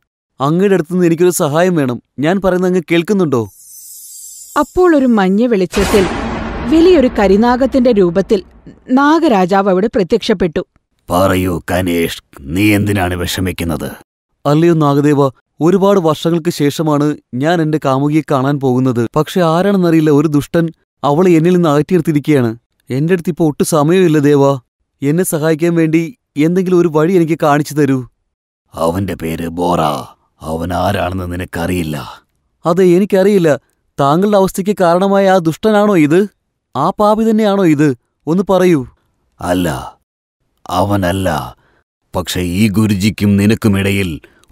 S2: അങ്ങയുടെ അടുത്തുനിന്ന് എനിക്കൊരു സഹായം വേണം ഞാൻ പറയുന്ന അങ്ങ് കേൾക്കുന്നുണ്ടോ
S1: അപ്പോൾ ഒരു മഞ്ഞ വെളിച്ചത്തിൽ വലിയൊരു കരിനാഗത്തിന്റെ രൂപത്തിൽ നാഗരാജാവ് അവിടെ പ്രത്യക്ഷപ്പെട്ടു
S2: പറയൂ കനേഷ് നീ എന്തിനാണ് വിഷമിക്കുന്നത് അല്ലയോ നാഗദേവ ഒരുപാട് വർഷങ്ങൾക്ക് ശേഷമാണ് ഞാൻ എന്റെ കാമുകിയെ കാണാൻ പോകുന്നത് പക്ഷെ ആരാണെന്നറിയില്ല ഒരു ദുഷ്ടൻ അവളെ എന്നിൽ നിന്ന് അകറ്റിയെടുത്തിരിക്കുകയാണ് എന്റെ അടുത്ത് ഇപ്പോൾ ഒട്ടും സമയമില്ല ദേവ എന്നെ സഹായിക്കാൻ വേണ്ടി എന്തെങ്കിലും ഒരു വഴി എനിക്ക് കാണിച്ചു തരൂ അവന്റെ പേര് ബോറ അവൻ ആരാണെന്ന് നിനക്കറിയില്ല അതെ എനിക്കറിയില്ല താങ്കളുടെ അവസ്ഥയ്ക്ക് കാരണമായ ആ ദുഷ്ടനാണോ ഇത് ആ പാപി തന്നെയാണോ ഇത് ഒന്ന് പറയൂ അല്ല അവനല്ല പക്ഷെ ഈ ഗുരുജിക്കും നിനക്കുമിടയിൽ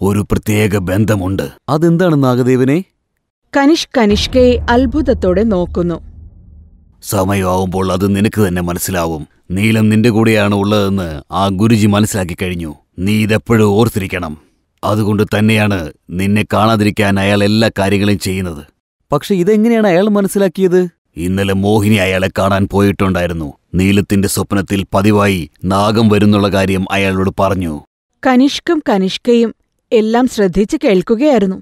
S2: ഒരു പ്രത്യേക ബന്ധമുണ്ട് അതെന്താണ് നാഗദേവനെ
S1: കനിഷ് കനിഷ്കയെ അത്ഭുതത്തോടെ നോക്കുന്നു
S2: സമയമാവുമ്പോൾ അത് നിനക്ക് തന്നെ മനസ്സിലാവും നീലം നിന്റെ കൂടെയാണ് ഉള്ളതെന്ന് ആ ഗുരുജി മനസ്സിലാക്കി കഴിഞ്ഞു നീ ഇതെപ്പോഴും ഓർത്തിരിക്കണം അതുകൊണ്ട് തന്നെയാണ് നിന്നെ കാണാതിരിക്കാൻ അയാൾ എല്ലാ കാര്യങ്ങളും ചെയ്യുന്നത് പക്ഷെ ഇതെങ്ങനെയാണ്
S1: അയാൾ മനസ്സിലാക്കിയത്
S2: ഇന്നലെ മോഹിനി അയാളെ കാണാൻ പോയിട്ടുണ്ടായിരുന്നു നീലത്തിന്റെ സ്വപ്നത്തിൽ പതിവായി നാഗം വരുന്നുള്ള കാര്യം അയാളോട് പറഞ്ഞു
S1: കനിഷ്കും കനിഷ്കയും എല്ലാം ശ്രദ്ധിച്ചു കേൾക്കുകയായിരുന്നു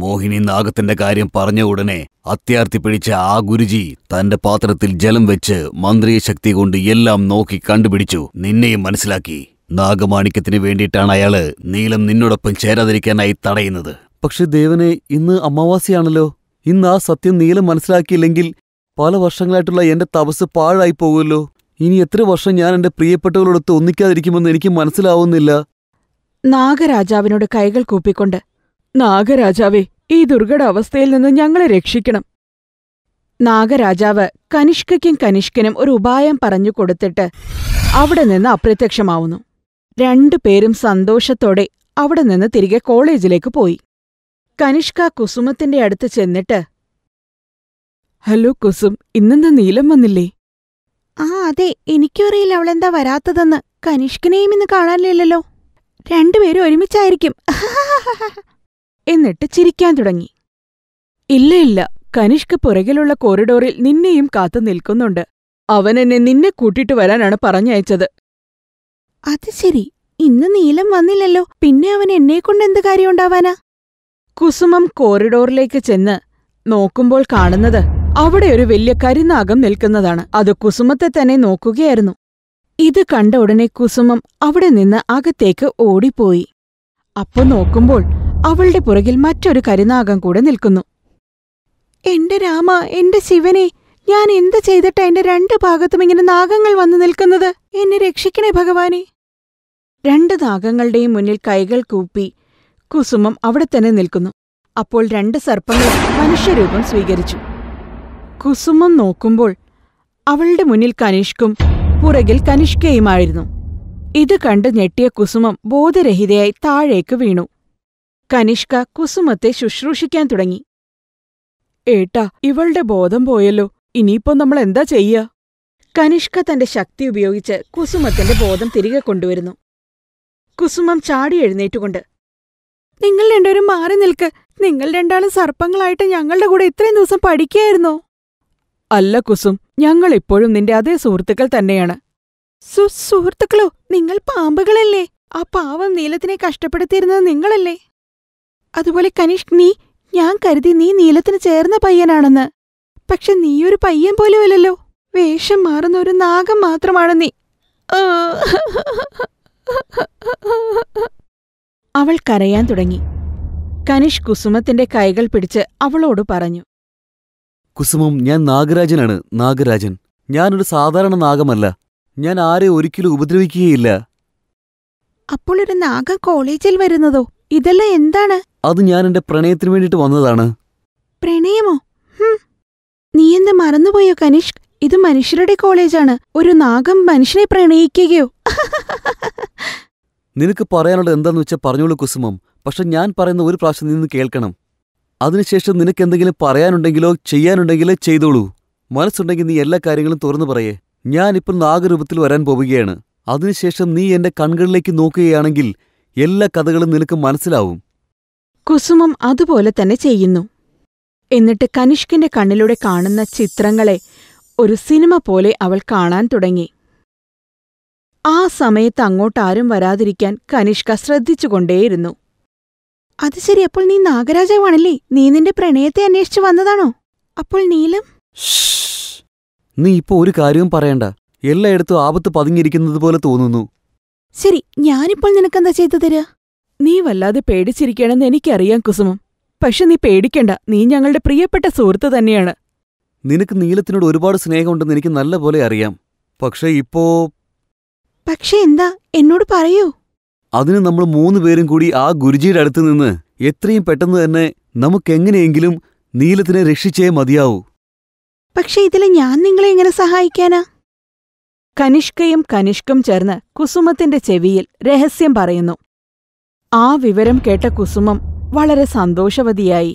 S2: മോഹിനി നാഗത്തിന്റെ കാര്യം പറഞ്ഞ ഉടനെ അത്യാർത്തി പിടിച്ച ആ ഗുരുജി തന്റെ പാത്രത്തിൽ ജലം വെച്ച് മന്ത്രി ശക്തി കൊണ്ട് എല്ലാം നോക്കി കണ്ടുപിടിച്ചു നിന്നെയും മനസ്സിലാക്കി നാഗമാണിക്യത്തിന് വേണ്ടിയിട്ടാണ് അയാള് നീലം നിന്നോടൊപ്പം ചേരാതിരിക്കാനായി തടയുന്നത് പക്ഷെ ദേവനെ ഇന്ന് അമാവാസിയാണല്ലോ ഇന്ന് ആ സത്യം നീലം മനസ്സിലാക്കിയില്ലെങ്കിൽ പല വർഷങ്ങളായിട്ടുള്ള എൻ്റെ തപസ് പാഴായി പോകുമല്ലോ ഇനി എത്ര വർഷം ഞാൻ എൻ്റെ പ്രിയപ്പെട്ടവരോടൊത്ത് ഒന്നിക്കാതിരിക്കുമെന്ന് എനിക്ക് മനസ്സിലാവുന്നില്ല
S1: നാഗരാജാവിനോട് കൈകൾ കൂപ്പിക്കൊണ്ട് നാഗരാജാവേ ഈ ദുർഘട അവസ്ഥയിൽ നിന്ന് ഞങ്ങളെ രക്ഷിക്കണം നാഗരാജാവ് കനിഷ്കയ്ക്കും കനിഷ്കനും ഒരു ഉപായം പറഞ്ഞു കൊടുത്തിട്ട് അവിടെ നിന്ന് അപ്രത്യക്ഷമാവുന്നു രണ്ടുപേരും സന്തോഷത്തോടെ അവിടെ നിന്ന് തിരികെ കോളേജിലേക്ക് പോയി കനിഷ്ക കുസുമത്തിന്റെ അടുത്ത് ചെന്നിട്ട് ഹലോ കുസും ഇന്നെന്താ നീലം വന്നില്ലേ ആ അതെ എനിക്കും അറിയില്ല അവളെന്താ വരാത്തതെന്ന് കനിഷ്കനെയും ഇന്ന് കാണാനില്ലല്ലോ രണ്ടുപേരും ഒരുമിച്ചായിരിക്കും എന്നിട്ട് ചിരിക്കാൻ തുടങ്ങി ഇല്ല ഇല്ല കനിഷ്ക പുറകിലുള്ള കോറിഡോറിൽ നിന്നെയും കാത്തു നിൽക്കുന്നുണ്ട് അവൻ എന്നെ നിന്നെ കൂട്ടിയിട്ട് വരാനാണ് പറഞ്ഞയച്ചത് അത് ശരി ഇന്ന് നീലം വന്നില്ലല്ലോ പിന്നെ അവൻ എന്നെ കൊണ്ട് എന്ത് കാര്യമുണ്ടാവാനാ കുസുമം കോറിഡോറിലേക്ക് ചെന്ന് നോക്കുമ്പോൾ കാണുന്നത് അവിടെ ഒരു വലിയ കരിനാഗം നിൽക്കുന്നതാണ് അത് കുസുമത്തെ തന്നെ നോക്കുകയായിരുന്നു ഇത് കണ്ട ഉടനെ കുസുമം അവിടെ നിന്ന് അകത്തേക്ക് ഓടിപ്പോയി അപ്പോൾ നോക്കുമ്പോൾ അവളുടെ പുറകിൽ മറ്റൊരു കരിനാഗം കൂടെ നിൽക്കുന്നു എന്റെ രാമ എന്റെ ശിവനെ ഞാൻ എന്ത് ചെയ്തിട്ടാ എന്റെ രണ്ട് ഭാഗത്തും ഇങ്ങനെ നാഗങ്ങൾ വന്നു നിൽക്കുന്നത് എന്നെ രക്ഷിക്കണേ ഭഗവാനെ രണ്ട് നാഗങ്ങളുടെയും മുന്നിൽ കൈകൾ കൂപ്പി കുസുമം അവിടെ തന്നെ നിൽക്കുന്നു അപ്പോൾ രണ്ട് സർപ്പങ്ങൾ മനുഷ്യരൂപം സ്വീകരിച്ചു കുസുമം നോക്കുമ്പോൾ അവളുടെ മുന്നിൽ കനിഷ്കും പുറകിൽ കനിഷ്കയുമായിരുന്നു ഇത് കണ്ട് ഞെട്ടിയ കുസുമം ബോധരഹിതയായി താഴേക്ക് വീണു കനിഷ്ക കുസുമത്തെ ശുശ്രൂഷിക്കാൻ തുടങ്ങി ഏട്ടാ ഇവളുടെ ബോധം പോയല്ലോ ഇനിയിപ്പോ നമ്മൾ എന്താ ചെയ്യ കനിഷ്ക തന്റെ ശക്തി ഉപയോഗിച്ച് കുസുമത്തിന്റെ ബോധം തിരികെ കൊണ്ടുവരുന്നു കുസുമം ചാടി നിങ്ങൾ രണ്ടുപേരും മാറി നിൽക്ക് നിങ്ങൾ രണ്ടാളും സർപ്പങ്ങളായിട്ട് ഞങ്ങളുടെ കൂടെ ഇത്രയും ദിവസം പഠിക്കായിരുന്നു അല്ല കുസും ഞങ്ങൾ ഇപ്പോഴും നിന്റെ അതേ സുഹൃത്തുക്കൾ തന്നെയാണ് സു സുഹൃത്തുക്കളോ നിങ്ങൾ പാമ്പുകളല്ലേ ആ പാവം നീലത്തിനെ കഷ്ടപ്പെടുത്തിയിരുന്നത് നിങ്ങളല്ലേ അതുപോലെ കനിഷ് നീ ഞാൻ കരുതി നീ നീലത്തിന് ചേർന്ന പയ്യനാണെന്ന് പക്ഷെ നീയൊരു പയ്യൻ പോലുമല്ലല്ലോ വേഷം മാറുന്ന ഒരു നാഗം മാത്രമാണ് നീ അവൾ കരയാൻ തുടങ്ങി കനിഷ് കുസുമത്തിന്റെ കൈകൾ പിടിച്ച് അവളോട് പറഞ്ഞു
S2: കുസുമം ഞാൻ നാഗരാജനാണ് നാഗരാജൻ ഞാനൊരു സാധാരണ നാഗമല്ല ഞാൻ ആരെ ഒരിക്കലും ഉപദ്രവിക്കുകയില്ല
S1: അപ്പോൾ ഒരു നാഗ കോളേജിൽ വരുന്നതോ ഇതെല്ലാം എന്താണ്
S2: അത് ഞാൻ എന്റെ പ്രണയത്തിന് വേണ്ടിട്ട് വന്നതാണ്
S1: പ്രണയമോ നീ എന്ത് മറന്നുപോയോ കനിഷ് ഇത് മനുഷ്യരുടെ കോളേജാണ് ഒരു നാഗം മനുഷ്യനെ പ്രണയിക്കുകയോ
S2: നിനക്ക് പറയാനുള്ളത് എന്താന്ന് വെച്ചാൽ പറഞ്ഞോളൂ കുസുമം പക്ഷെ ഞാൻ പറയുന്ന ഒരു പ്രാവശ്യം നിന്ന് കേൾക്കണം അതിനുശേഷം നിനക്ക് എന്തെങ്കിലും പറയാനുണ്ടെങ്കിലോ ചെയ്യാനുണ്ടെങ്കിലോ ചെയ്തോളൂ മനസ്സുണ്ടെങ്കിൽ നീ എല്ലാ കാര്യങ്ങളും തുറന്നു പറയേ ഞാൻ ഇപ്പോൾ നാഗരൂപത്തിൽ വരാൻ പോവുകയാണ് അതിനുശേഷം നീ എന്റെ കണ്ണുകളിലേക്ക് നോക്കുകയാണെങ്കിൽ എല്ലാ കഥകളും നിനക്ക് മനസ്സിലാവും
S1: കുസുമം അതുപോലെ തന്നെ ചെയ്യുന്നു എന്നിട്ട് കനിഷ്കിന്റെ കണ്ണിലൂടെ കാണുന്ന ചിത്രങ്ങളെ ഒരു സിനിമ പോലെ അവൾ കാണാൻ തുടങ്ങി ആ സമയത്ത് അങ്ങോട്ടാരും വരാതിരിക്കാൻ കനിഷ്ക ശ്രദ്ധിച്ചുകൊണ്ടേയിരുന്നു അത് ശരി അപ്പോൾ നീ നാഗരാജാവാണല്ലേ നീ നിന്റെ പ്രണയത്തെ അന്വേഷിച്ചു വന്നതാണോ അപ്പോൾ നീലം
S2: നീ ഇപ്പൊ ഒരു കാര്യവും പറയണ്ട എല്ലായിടത്തും ആപത്ത് പതുങ്ങിയിരിക്കുന്നത് പോലെ തോന്നുന്നു
S1: ശരി ഞാനിപ്പോൾ നിനക്കെന്താ ചെയ്തു തരാ നീ വല്ലാതെ പേടിച്ചിരിക്കണമെന്ന് എനിക്കറിയാം കുസുമം പക്ഷെ നീ പേടിക്കണ്ട നീ ഞങ്ങളുടെ പ്രിയപ്പെട്ട സുഹൃത്ത് തന്നെയാണ്
S2: നിനക്ക് നീലത്തിനോട് ഒരുപാട് സ്നേഹമുണ്ടെന്ന് എനിക്ക് നല്ലപോലെ അറിയാം പക്ഷേ ഇപ്പോ
S4: പക്ഷെ എന്താ എന്നോട് പറയൂ
S2: അതിന് നമ്മൾ മൂന്ന് പേരും കൂടി ആ ഗുരുജിയുടെ അടുത്ത് നിന്ന് എത്രയും പെട്ടെന്ന് തന്നെ നമുക്കെങ്ങനെയെങ്കിലും നീലത്തിനെ രക്ഷിച്ചേ മതിയാവൂ
S1: പക്ഷെ ഇതിൽ ഞാൻ നിങ്ങളെ എങ്ങനെ സഹായിക്കാനാ കനിഷ്കയും കനിഷ്കും ചേർന്ന് കുസുമത്തിന്റെ ചെവിയിൽ രഹസ്യം പറയുന്നു ആ വിവരം കേട്ട കുസുമം വളരെ സന്തോഷവതിയായി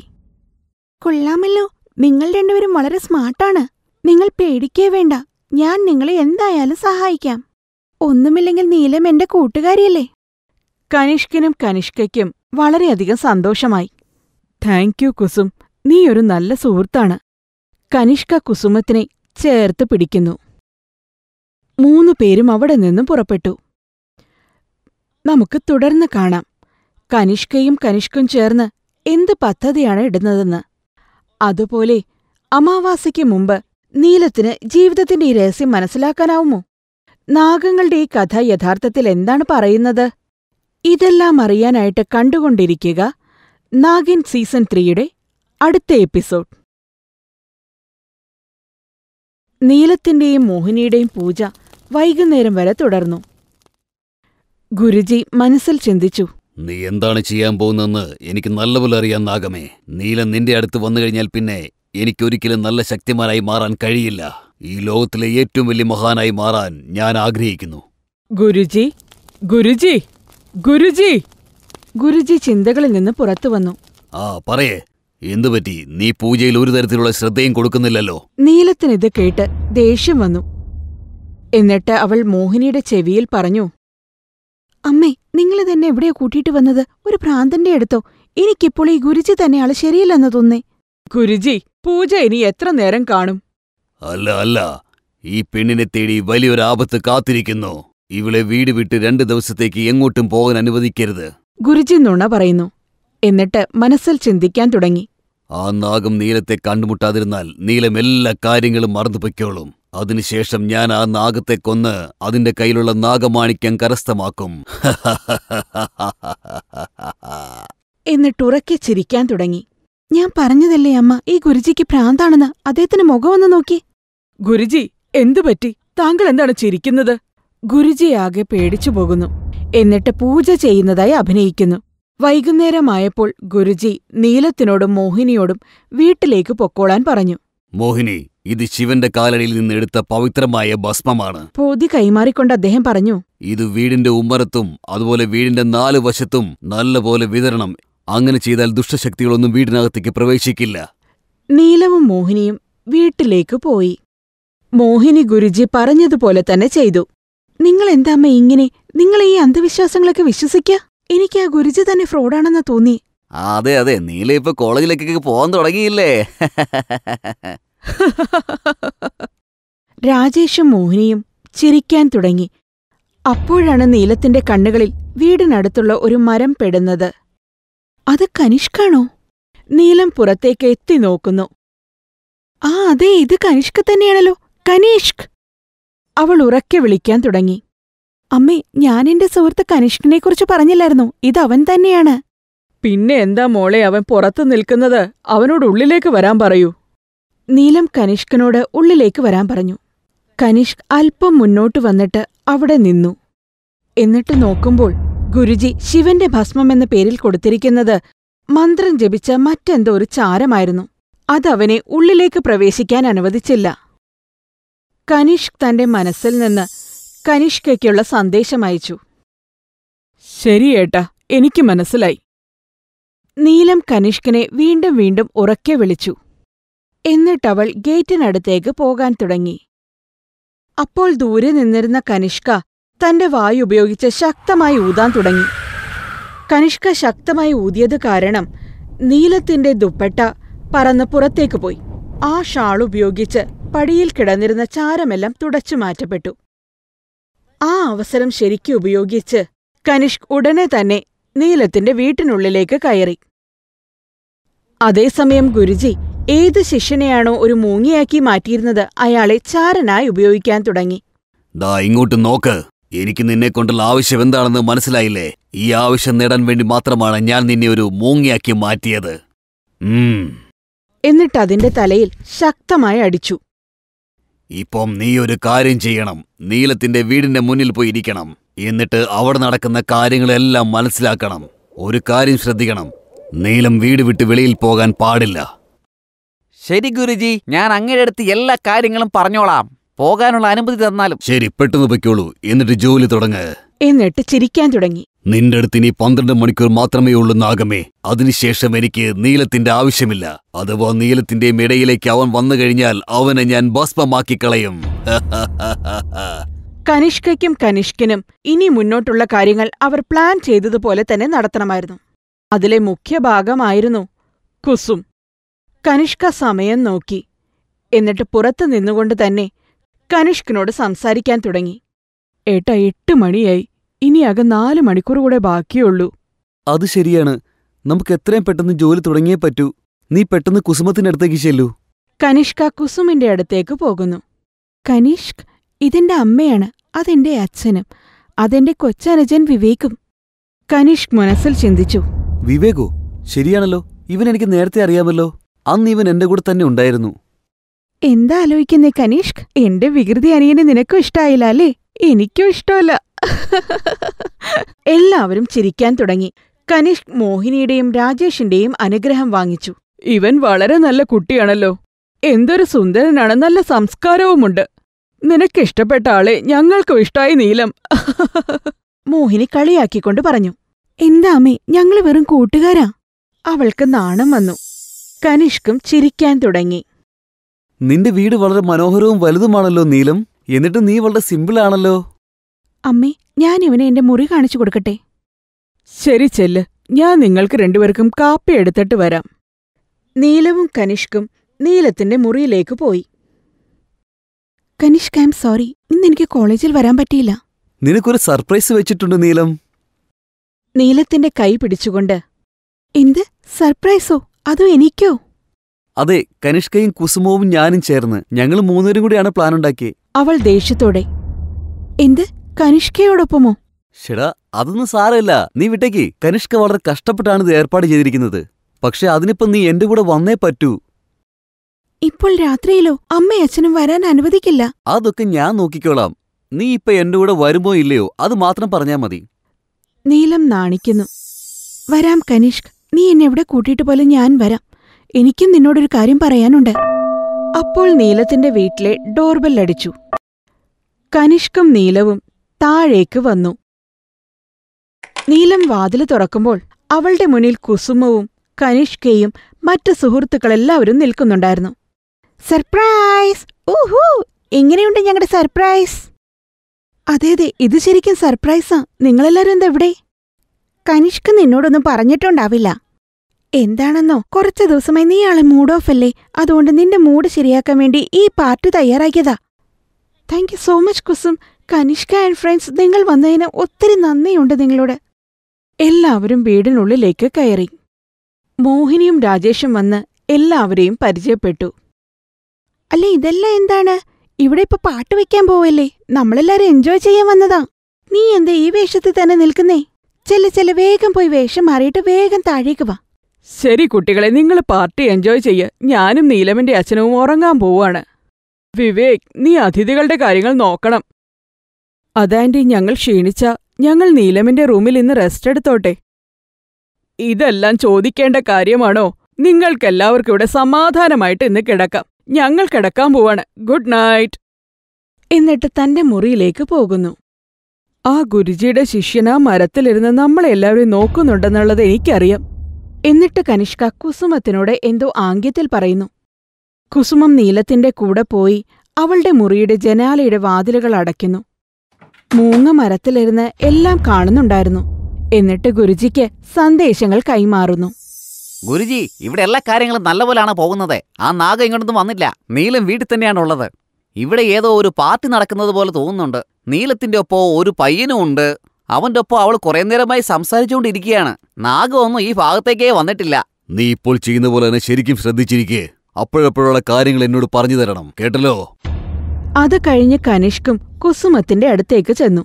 S1: കൊള്ളാമല്ലോ നിങ്ങൾ രണ്ടുപേരും വളരെ സ്മാർട്ടാണ് നിങ്ങൾ പേടിക്കേ വേണ്ട ഞാൻ നിങ്ങളെ എന്തായാലും സഹായിക്കാം ഒന്നുമില്ലെങ്കിൽ നീലം എന്റെ കൂട്ടുകാരിയല്ലേ കനിഷ്കനും കനിഷ്കയ്ക്കും വളരെയധികം സന്തോഷമായി താങ്ക് യു കുസും നീ ഒരു നല്ല സുഹൃത്താണ് കനിഷ്ക കുസുമത്തിനെ ചേർത്ത് പിടിക്കുന്നു മൂന്നു പേരും അവിടെ നിന്നും പുറപ്പെട്ടു നമുക്ക് തുടർന്ന് കാണാം കനിഷ്കയും കനിഷ്കും ചേർന്ന് എന്ത് പദ്ധതിയാണ് ഇടുന്നതെന്ന് അതുപോലെ അമാവാസിക്ക് മുമ്പ് നീലത്തിന് ജീവിതത്തിന്റെ ഈ രഹസ്യം മനസ്സിലാക്കാനാവുമോ നാഗങ്ങളുടെ ഈ കഥ യഥാർത്ഥത്തിൽ എന്താണ് പറയുന്നത് ഇതെല്ലാം അറിയാനായിട്ട് കണ്ടുകൊണ്ടിരിക്കുക നാഗിൻ സീസൺ ത്രീയുടെ അടുത്ത എപ്പിസോഡ് നീലത്തിന്റെയും മോഹിനിയുടെയും പൂജ വൈകുന്നേരം വരെ തുടർന്നു ഗുരുജി മനസ്സിൽ ചിന്തിച്ചു
S2: നീ എന്താണ് ചെയ്യാൻ പോകുന്നതെന്ന് എനിക്ക് നല്ലപോലെ അറിയാൻ നാഗമേ നീല നിന്റെ അടുത്ത് വന്നു കഴിഞ്ഞാൽ പിന്നെ എനിക്കൊരിക്കലും നല്ല ശക്തിമാരായി മാറാൻ കഴിയില്ല ഈ ലോകത്തിലെ ഏറ്റവും വലിയ മഹാനായി മാറാൻ ഞാൻ ആഗ്രഹിക്കുന്നു
S1: ഗുരുജി ഗുരുജി ഗുരുജി ഗുരുജി ചിന്തകളിൽ നിന്ന് പുറത്തു വന്നു
S2: ആ പറയേ എന്തു പറ്റി നീ പൂജയിൽ ഒരു തരത്തിലുള്ള ശ്രദ്ധയും കൊടുക്കുന്നില്ലല്ലോ
S1: നീലത്തിനിത് കേട്ട് ദേഷ്യം വന്നു എന്നിട്ട് അവൾ മോഹിനിയുടെ ചെവിയിൽ പറഞ്ഞു അമ്മേ നിങ്ങൾ തന്നെ എവിടെയാ കൂട്ടിയിട്ട് വന്നത് ഒരു ഭ്രാന്തന്റെ അടുത്തോ എനിക്കിപ്പോൾ ഈ ഗുരുജി തന്നെ ശരിയല്ലെന്ന് ശരിയില്ലെന്ന് തോന്നേ ഗുരുജി പൂജ ഇനി എത്ര നേരം കാണും
S2: അല്ല അല്ല ഈ പെണ്ണിനെ തേടി വലിയൊരു ആപത്ത് കാത്തിരിക്കുന്നു ഇവളെ വീട് വിട്ട് രണ്ട് ദിവസത്തേക്ക് എങ്ങോട്ടും പോകാൻ അനുവദിക്കരുത്
S1: ഗുരുജി നുണ പറയുന്നു എന്നിട്ട് മനസ്സിൽ ചിന്തിക്കാൻ തുടങ്ങി
S2: ആ നാഗം നീലത്തെ കണ്ടുമുട്ടാതിരുന്നാൽ നീലം എല്ലാ കാര്യങ്ങളും മറന്നു പൊയ്ക്കോളും അതിനുശേഷം ഞാൻ ആ നാഗത്തെ കൊന്ന് അതിന്റെ കയ്യിലുള്ള നാഗമാണിക്യം കരസ്ഥമാക്കും
S1: ഉറക്കെ ചിരിക്കാൻ തുടങ്ങി ഞാൻ പറഞ്ഞതല്ലേ അമ്മ ഈ ഗുരുജിക്ക് ഭ്രാന്താണെന്ന് അദ്ദേഹത്തിന് വന്ന് നോക്കി ഗുരുജി എന്തു പറ്റി താങ്കൾ എന്താണ് ചിരിക്കുന്നത് ഗുരുജി ആകെ പേടിച്ചു പോകുന്നു എന്നിട്ട് പൂജ ചെയ്യുന്നതായി അഭിനയിക്കുന്നു വൈകുന്നേരമായപ്പോൾ ഗുരുജി നീലത്തിനോടും മോഹിനിയോടും വീട്ടിലേക്ക് പൊക്കോളാൻ പറഞ്ഞു
S2: മോഹിനി ഇത് ശിവന്റെ കാലടിയിൽ നിന്ന് എടുത്ത പവിത്രമായ ഭസ്മമാണ്
S1: പൊതി കൈമാറിക്കൊണ്ട് അദ്ദേഹം പറഞ്ഞു
S2: ഇത് വീടിന്റെ ഉമ്മറത്തും അതുപോലെ വീടിന്റെ നാല് വശത്തും നല്ലപോലെ വിതരണം അങ്ങനെ ചെയ്താൽ ദുഷ്ടശക്തികളൊന്നും വീടിനകത്തേക്ക് പ്രവേശിക്കില്ല
S1: നീലവും മോഹിനിയും വീട്ടിലേക്ക് പോയി മോഹിനി ഗുരുജി പറഞ്ഞതുപോലെ തന്നെ ചെയ്തു നിങ്ങൾ എന്താമ്മ ഇങ്ങനെ നിങ്ങൾ ഈ അന്ധവിശ്വാസങ്ങളൊക്കെ വിശ്വസിക്ക എനിക്ക് ആ ഗുരുജി തന്നെ ഫ്രോഡാണെന്ന് തോന്നി
S5: അതെ അതെ നീലേ ഇപ്പൊ കോളേജിലേക്കൊക്കെ പോവാൻ തുടങ്ങിയില്ലേ
S1: രാജേഷും മോഹിനിയും ചിരിക്കാൻ തുടങ്ങി അപ്പോഴാണ് നീലത്തിന്റെ കണ്ണുകളിൽ വീടിനടുത്തുള്ള ഒരു മരം പെടുന്നത് അത് കനിഷ്കാണോ നീലം പുറത്തേക്ക് എത്തി നോക്കുന്നു ആ അതെ ഇത് കനിഷ്ക തന്നെയാണല്ലോ കനീഷ്ക് അവൾ ഉറക്കെ വിളിക്കാൻ തുടങ്ങി അമ്മേ ഞാൻ എന്റെ സുഹൃത്ത് കനിഷ്കിനെക്കുറിച്ച് പറഞ്ഞില്ലായിരുന്നു ഇത് അവൻ തന്നെയാണ് പിന്നെ എന്താ മോളെ അവൻ പുറത്തു നിൽക്കുന്നത് അവനോട് ഉള്ളിലേക്ക് വരാൻ പറയൂ നീലം കനിഷ്കനോട് ഉള്ളിലേക്ക് വരാൻ പറഞ്ഞു കനിഷ്ക് അല്പം മുന്നോട്ട് വന്നിട്ട് അവിടെ നിന്നു എന്നിട്ട് നോക്കുമ്പോൾ ഗുരുജി ശിവന്റെ ഭസ്മം എന്ന പേരിൽ കൊടുത്തിരിക്കുന്നത് മന്ത്രം ജപിച്ച മറ്റെന്തോ ഒരു ചാരമായിരുന്നു അതവനെ ഉള്ളിലേക്ക് പ്രവേശിക്കാൻ അനുവദിച്ചില്ല കനിഷ്ക് തന്റെ മനസ്സിൽ നിന്ന് കനിഷ്കയ്ക്കുള്ള സന്ദേശം അയച്ചു ശരി എനിക്ക് മനസ്സിലായി നീലം കനിഷ്കനെ വീണ്ടും വീണ്ടും ഉറക്കെ വിളിച്ചു എന്നിട്ടവൾ ഗേറ്റിനടുത്തേക്ക് പോകാൻ തുടങ്ങി അപ്പോൾ ദൂരെ നിന്നിരുന്ന കനിഷ്ക തന്റെ വായു ഉപയോഗിച്ച് ശക്തമായി ഊതാൻ തുടങ്ങി കനിഷ്ക ശക്തമായി ഊതിയത് കാരണം നീലത്തിന്റെ ദുപ്പട്ട പറന്ന് പുറത്തേക്ക് പോയി ആ ഷാൾ ഉപയോഗിച്ച് പടിയിൽ കിടന്നിരുന്ന ചാരമെല്ലാം തുടച്ചു മാറ്റപ്പെട്ടു ആ അവസരം ശരിക്കും ഉപയോഗിച്ച് കനിഷ്ക് ഉടനെ തന്നെ നീലത്തിന്റെ വീട്ടിനുള്ളിലേക്ക് കയറി അതേസമയം ഗുരുജി ഏത് ശിഷ്യനെയാണോ ഒരു മൂങ്ങിയാക്കി മാറ്റിയിരുന്നത് അയാളെ ചാരനായി ഉപയോഗിക്കാൻ തുടങ്ങി
S2: ദാ ഇങ്ങോട്ട് നോക്ക് എനിക്ക് നിന്നെ കൊണ്ടുള്ള ആവശ്യം എന്താണെന്ന് മനസ്സിലായില്ലേ ഈ ആവശ്യം നേടാൻ വേണ്ടി മാത്രമാണ് ഞാൻ നിന്നെ ഒരു മൂങ്ങിയാക്കി മാറ്റിയത്
S1: എന്നിട്ട് അതിന്റെ തലയിൽ ശക്തമായി അടിച്ചു
S2: ഇപ്പം നീ ഒരു കാര്യം ചെയ്യണം നീലത്തിന്റെ വീടിന്റെ മുന്നിൽ പോയി ഇരിക്കണം എന്നിട്ട് അവിടെ നടക്കുന്ന കാര്യങ്ങളെല്ലാം മനസ്സിലാക്കണം ഒരു കാര്യം ശ്രദ്ധിക്കണം നീലം വീട് വിട്ട് വെളിയിൽ പോകാൻ പാടില്ല ശരി ഗുരുജി
S5: ഞാൻ അങ്ങയുടെ അടുത്ത് എല്ലാ കാര്യങ്ങളും പറഞ്ഞോളാം പോകാനുള്ള അനുമതി തന്നാലും
S2: ശരി പെട്ടെന്ന് പൊയ്ക്കോളൂ എന്നിട്ട് ജോലി തുടങ്ങ്
S1: എന്നിട്ട് ചിരിക്കാൻ തുടങ്ങി
S2: നിന്റെ അടുത്ത് ഇനി പന്ത്രണ്ട് മണിക്കൂർ മാത്രമേ ഉള്ളൂ നാഗമേ അതിനുശേഷം എനിക്ക് നീലത്തിന്റെ ആവശ്യമില്ല അഥവാ നീലത്തിന്റെ ഇടയിലേക്ക് അവൻ വന്നു കഴിഞ്ഞാൽ അവനെ ഞാൻ ഭസ്മമാക്കി കളയും
S1: കനിഷ്കയ്ക്കും കനിഷ്കനും ഇനി മുന്നോട്ടുള്ള കാര്യങ്ങൾ അവർ പ്ലാൻ ചെയ്തതുപോലെ തന്നെ നടത്തണമായിരുന്നു അതിലെ മുഖ്യ ഭാഗമായിരുന്നു കുസും കനിഷ്ക സമയം നോക്കി എന്നിട്ട് പുറത്തു നിന്നുകൊണ്ട് തന്നെ കനിഷ്കിനോട് സംസാരിക്കാൻ തുടങ്ങി ഏട്ടാ എട്ട് മണിയായി ഇനിയാകെ നാല് മണിക്കൂർ കൂടെ ബാക്കിയുള്ളൂ അത് ശരിയാണ്
S2: നമുക്ക് എത്രയും പെട്ടെന്ന് ജോലി തുടങ്ങിയേ പറ്റൂ നീ പെട്ടെന്ന് കുസുമത്തിന്റെ അടുത്തേക്ക് ചെല്ലൂ
S1: കനിഷ്ക കുസുമിന്റെ അടുത്തേക്ക് പോകുന്നു കനിഷ്ക് ഇതെന്റെ അമ്മയാണ് അതെന്റെ അച്ഛനും അതെന്റെ കൊച്ചനുജൻ വിവേകും കനിഷ്ക് മനസ്സിൽ ചിന്തിച്ചു
S2: വിവേകോ ശരിയാണല്ലോ ഇവൻ എനിക്ക് നേരത്തെ അറിയാമല്ലോ അന്ന് ഇവൻ എന്റെ കൂടെ തന്നെ ഉണ്ടായിരുന്നു
S1: എന്താ ആലോചിക്കുന്നേ കനീഷ്ക് എന്റെ വികൃതി അനിയന് നിനക്കും ഇഷ്ടായില്ല അല്ലേ എനിക്കും ഇഷ്ടമല്ല എല്ലാവരും ചിരിക്കാൻ തുടങ്ങി കനിഷ് മോഹിനിയുടെയും രാജേഷിന്റെയും അനുഗ്രഹം വാങ്ങിച്ചു ഇവൻ വളരെ നല്ല കുട്ടിയാണല്ലോ എന്തൊരു സുന്ദരനാണ് നല്ല സംസ്കാരവുമുണ്ട് നിനക്കിഷ്ടപ്പെട്ട ആളെ ഞങ്ങൾക്കും ഇഷ്ടായി നീലം മോഹിനി കളിയാക്കിക്കൊണ്ട് പറഞ്ഞു എന്താ അമ്മേ ഞങ്ങൾ വെറും കൂട്ടുകാരാ അവൾക്ക് നാണം വന്നു കനിഷ്കും ചിരിക്കാൻ തുടങ്ങി
S2: നിന്റെ വീട് വളരെ മനോഹരവും വലുതുമാണല്ലോ നീലം എന്നിട്ട് നീ വളരെ സിമ്പിളാണല്ലോ
S1: അമ്മേ ഞാൻ ഇവനെ എന്റെ മുറി കാണിച്ചു കൊടുക്കട്ടെ ശരി ചെല്ല് ഞാൻ നിങ്ങൾക്ക് രണ്ടുപേർക്കും കാപ്പി എടുത്തിട്ട് വരാം നീലവും കനിഷ്കും നീലത്തിന്റെ മുറിയിലേക്ക് പോയി ഐ എം സോറി ഇന്ന് എനിക്ക് കോളേജിൽ വരാൻ പറ്റിയില്ല
S2: നിനക്കൊരു സർപ്രൈസ് വെച്ചിട്ടുണ്ട് നീലം
S1: നീലത്തിന്റെ കൈ പിടിച്ചുകൊണ്ട് എന്ത് സർപ്രൈസോ അതോ എനിക്കോ
S2: അതെ കനിഷ്കയും കുസുമവും ഞാനും ചേർന്ന് ഞങ്ങൾ മൂന്നുപേരും കൂടിയാണ് പ്ലാൻ ഉണ്ടാക്കിയത്
S1: അവൾ ദേഷ്യത്തോടെ എന്ത് കനിഷ്കയോടൊപ്പമോ
S2: ശടാ അതൊന്നും സാരമില്ല നീ വിട്ടേക്ക് കനിഷ്ക വളരെ കഷ്ടപ്പെട്ടാണ് ഇത് ഏർപ്പാട് ചെയ്തിരിക്കുന്നത് പക്ഷെ അതിനിപ്പം നീ എന്റെ കൂടെ വന്നേ പറ്റൂ
S1: ഇപ്പോൾ രാത്രിയിലോ അമ്മയച്ഛനും വരാൻ അനുവദിക്കില്ല
S2: അതൊക്കെ ഞാൻ നോക്കിക്കോളാം നീ ഇപ്പൊ എന്റെ കൂടെ വരുമോ ഇല്ലയോ അത് മാത്രം പറഞ്ഞാ മതി
S1: നീലം നാണിക്കുന്നു വരാം കനിഷ്ക് നീ എന്നെ എവിടെ കൂട്ടിയിട്ട് പോലെ ഞാൻ വരാം എനിക്കും നിന്നോടൊരു കാര്യം പറയാനുണ്ട് അപ്പോൾ നീലത്തിന്റെ വീട്ടിലെ ഡോർബെല്ലടിച്ചു കനിഷ്കും നീലവും താഴേക്ക് വന്നു നീലം വാതില് തുറക്കുമ്പോൾ അവളുടെ മുന്നിൽ കുസുമവും കനിഷ്കയും മറ്റു സുഹൃത്തുക്കളെല്ലാവരും നിൽക്കുന്നുണ്ടായിരുന്നു സർപ്രൈസ് ഊഹൂ എങ്ങനെയുണ്ട് ഞങ്ങളുടെ സർപ്രൈസ് അതെ അതെ ഇത് ശരിക്കും സർപ്രൈസാ നിങ്ങളെല്ലാവരും എന്തെവിടെ കനിഷ്ക നിന്നോടൊന്നും പറഞ്ഞിട്ടുണ്ടാവില്ല എന്താണെന്നോ കുറച്ച് ദിവസമായി നീ ആളെ മൂഡ് ഓഫ് അല്ലേ അതുകൊണ്ട് നിന്റെ മൂഡ് ശരിയാക്കാൻ വേണ്ടി ഈ പാർട്ടി തയ്യാറാക്കിയതാ thank you so much Kusum Kanishka and friends നിങ്ങൾ വന്നതിന് ഒത്തിരി നന്ദിയുണ്ട് നിങ്ങളോട് എല്ലാവരും വീടിനുള്ളിലേക്ക് കയറി മോഹിനിയും രാജേഷും വന്ന് എല്ലാവരെയും പരിചയപ്പെട്ടു അല്ല ഇതെല്ലാം എന്താണ് ഇവിടെ ഇപ്പൊ പാട്ട് വെക്കാൻ പോവല്ലേ നമ്മളെല്ലാരും എൻജോയ് ചെയ്യാൻ വന്നതാ നീ എന്താ ഈ വേഷത്തിൽ തന്നെ നിൽക്കുന്നേ ചെല്ല ചെല്ല വേഗം പോയി വേഷം മാറിയിട്ട് വേഗം താഴേക്ക് വാ ശരി കുട്ടികളെ നിങ്ങൾ പാർട്ടി എൻജോയ് ചെയ്യ ഞാനും നീലമന്റെ അച്ഛനവും ഉറങ്ങാൻ പോവാണ് വിവേക് നീ അതിഥികളുടെ കാര്യങ്ങൾ നോക്കണം അതാൻറ്റി ഞങ്ങൾ ക്ഷീണിച്ച ഞങ്ങൾ നീലമിന്റെ റൂമിൽ ഇന്ന് റെസ്റ്റ് എടുത്തോട്ടെ ഇതെല്ലാം ചോദിക്കേണ്ട കാര്യമാണോ നിങ്ങൾക്കെല്ലാവർക്കും ഇവിടെ സമാധാനമായിട്ട് ഇന്ന് കിടക്കാം ഞങ്ങൾ കിടക്കാൻ പോവാണ് ഗുഡ് നൈറ്റ് എന്നിട്ട് തന്റെ മുറിയിലേക്ക് പോകുന്നു ആ ഗുരുജിയുടെ ശിഷ്യനാ മരത്തിലിരുന്ന് നമ്മളെല്ലാവരും നോക്കുന്നുണ്ടെന്നുള്ളത് എനിക്കറിയാം എന്നിട്ട് കനിഷ്ക കുസുമത്തിനോട് എന്തോ ആംഗ്യത്തിൽ പറയുന്നു കുസുമം നീലത്തിന്റെ കൂടെ പോയി അവളുടെ മുറിയുടെ ജനാലയുടെ വാതിലുകൾ അടയ്ക്കുന്നു മൂങ്ങ മരത്തിലിരുന്ന് എല്ലാം കാണുന്നുണ്ടായിരുന്നു എന്നിട്ട് ഗുരുജിക്ക് സന്ദേശങ്ങൾ കൈമാറുന്നു
S5: ഗുരുജി ഇവിടെ എല്ലാ കാര്യങ്ങളും നല്ലപോലാണ് പോകുന്നത് ആ നാഗ ഇങ്ങോട്ടൊന്നും വന്നില്ല നീലം വീട്ടിൽ തന്നെയാണ് ഉള്ളത് ഇവിടെ ഏതോ ഒരു പാർട്ടി നടക്കുന്നത് പോലെ തോന്നുന്നുണ്ട് നീലത്തിന്റെ ഒപ്പം ഒരു പയ്യനും ഉണ്ട് അവന്റെ ഒപ്പം അവൾ കുറെ നേരമായി സംസാരിച്ചുകൊണ്ടിരിക്കുകയാണ് നാഗമൊന്നും
S1: ഈ ഭാഗത്തേക്കേ വന്നിട്ടില്ല
S2: നീ ഇപ്പോൾ ചെയ്യുന്ന പോലെ തന്നെ ശരിക്കും ശ്രദ്ധിച്ചിരിക്കേ അപ്പോഴപ്പോഴുള്ള കാര്യങ്ങൾ എന്നോട് പറഞ്ഞു തരണം കേട്ടല്ലോ
S1: അത് കഴിഞ്ഞ് കനിഷ്കും കുസുമത്തിന്റെ അടുത്തേക്ക് ചെന്നു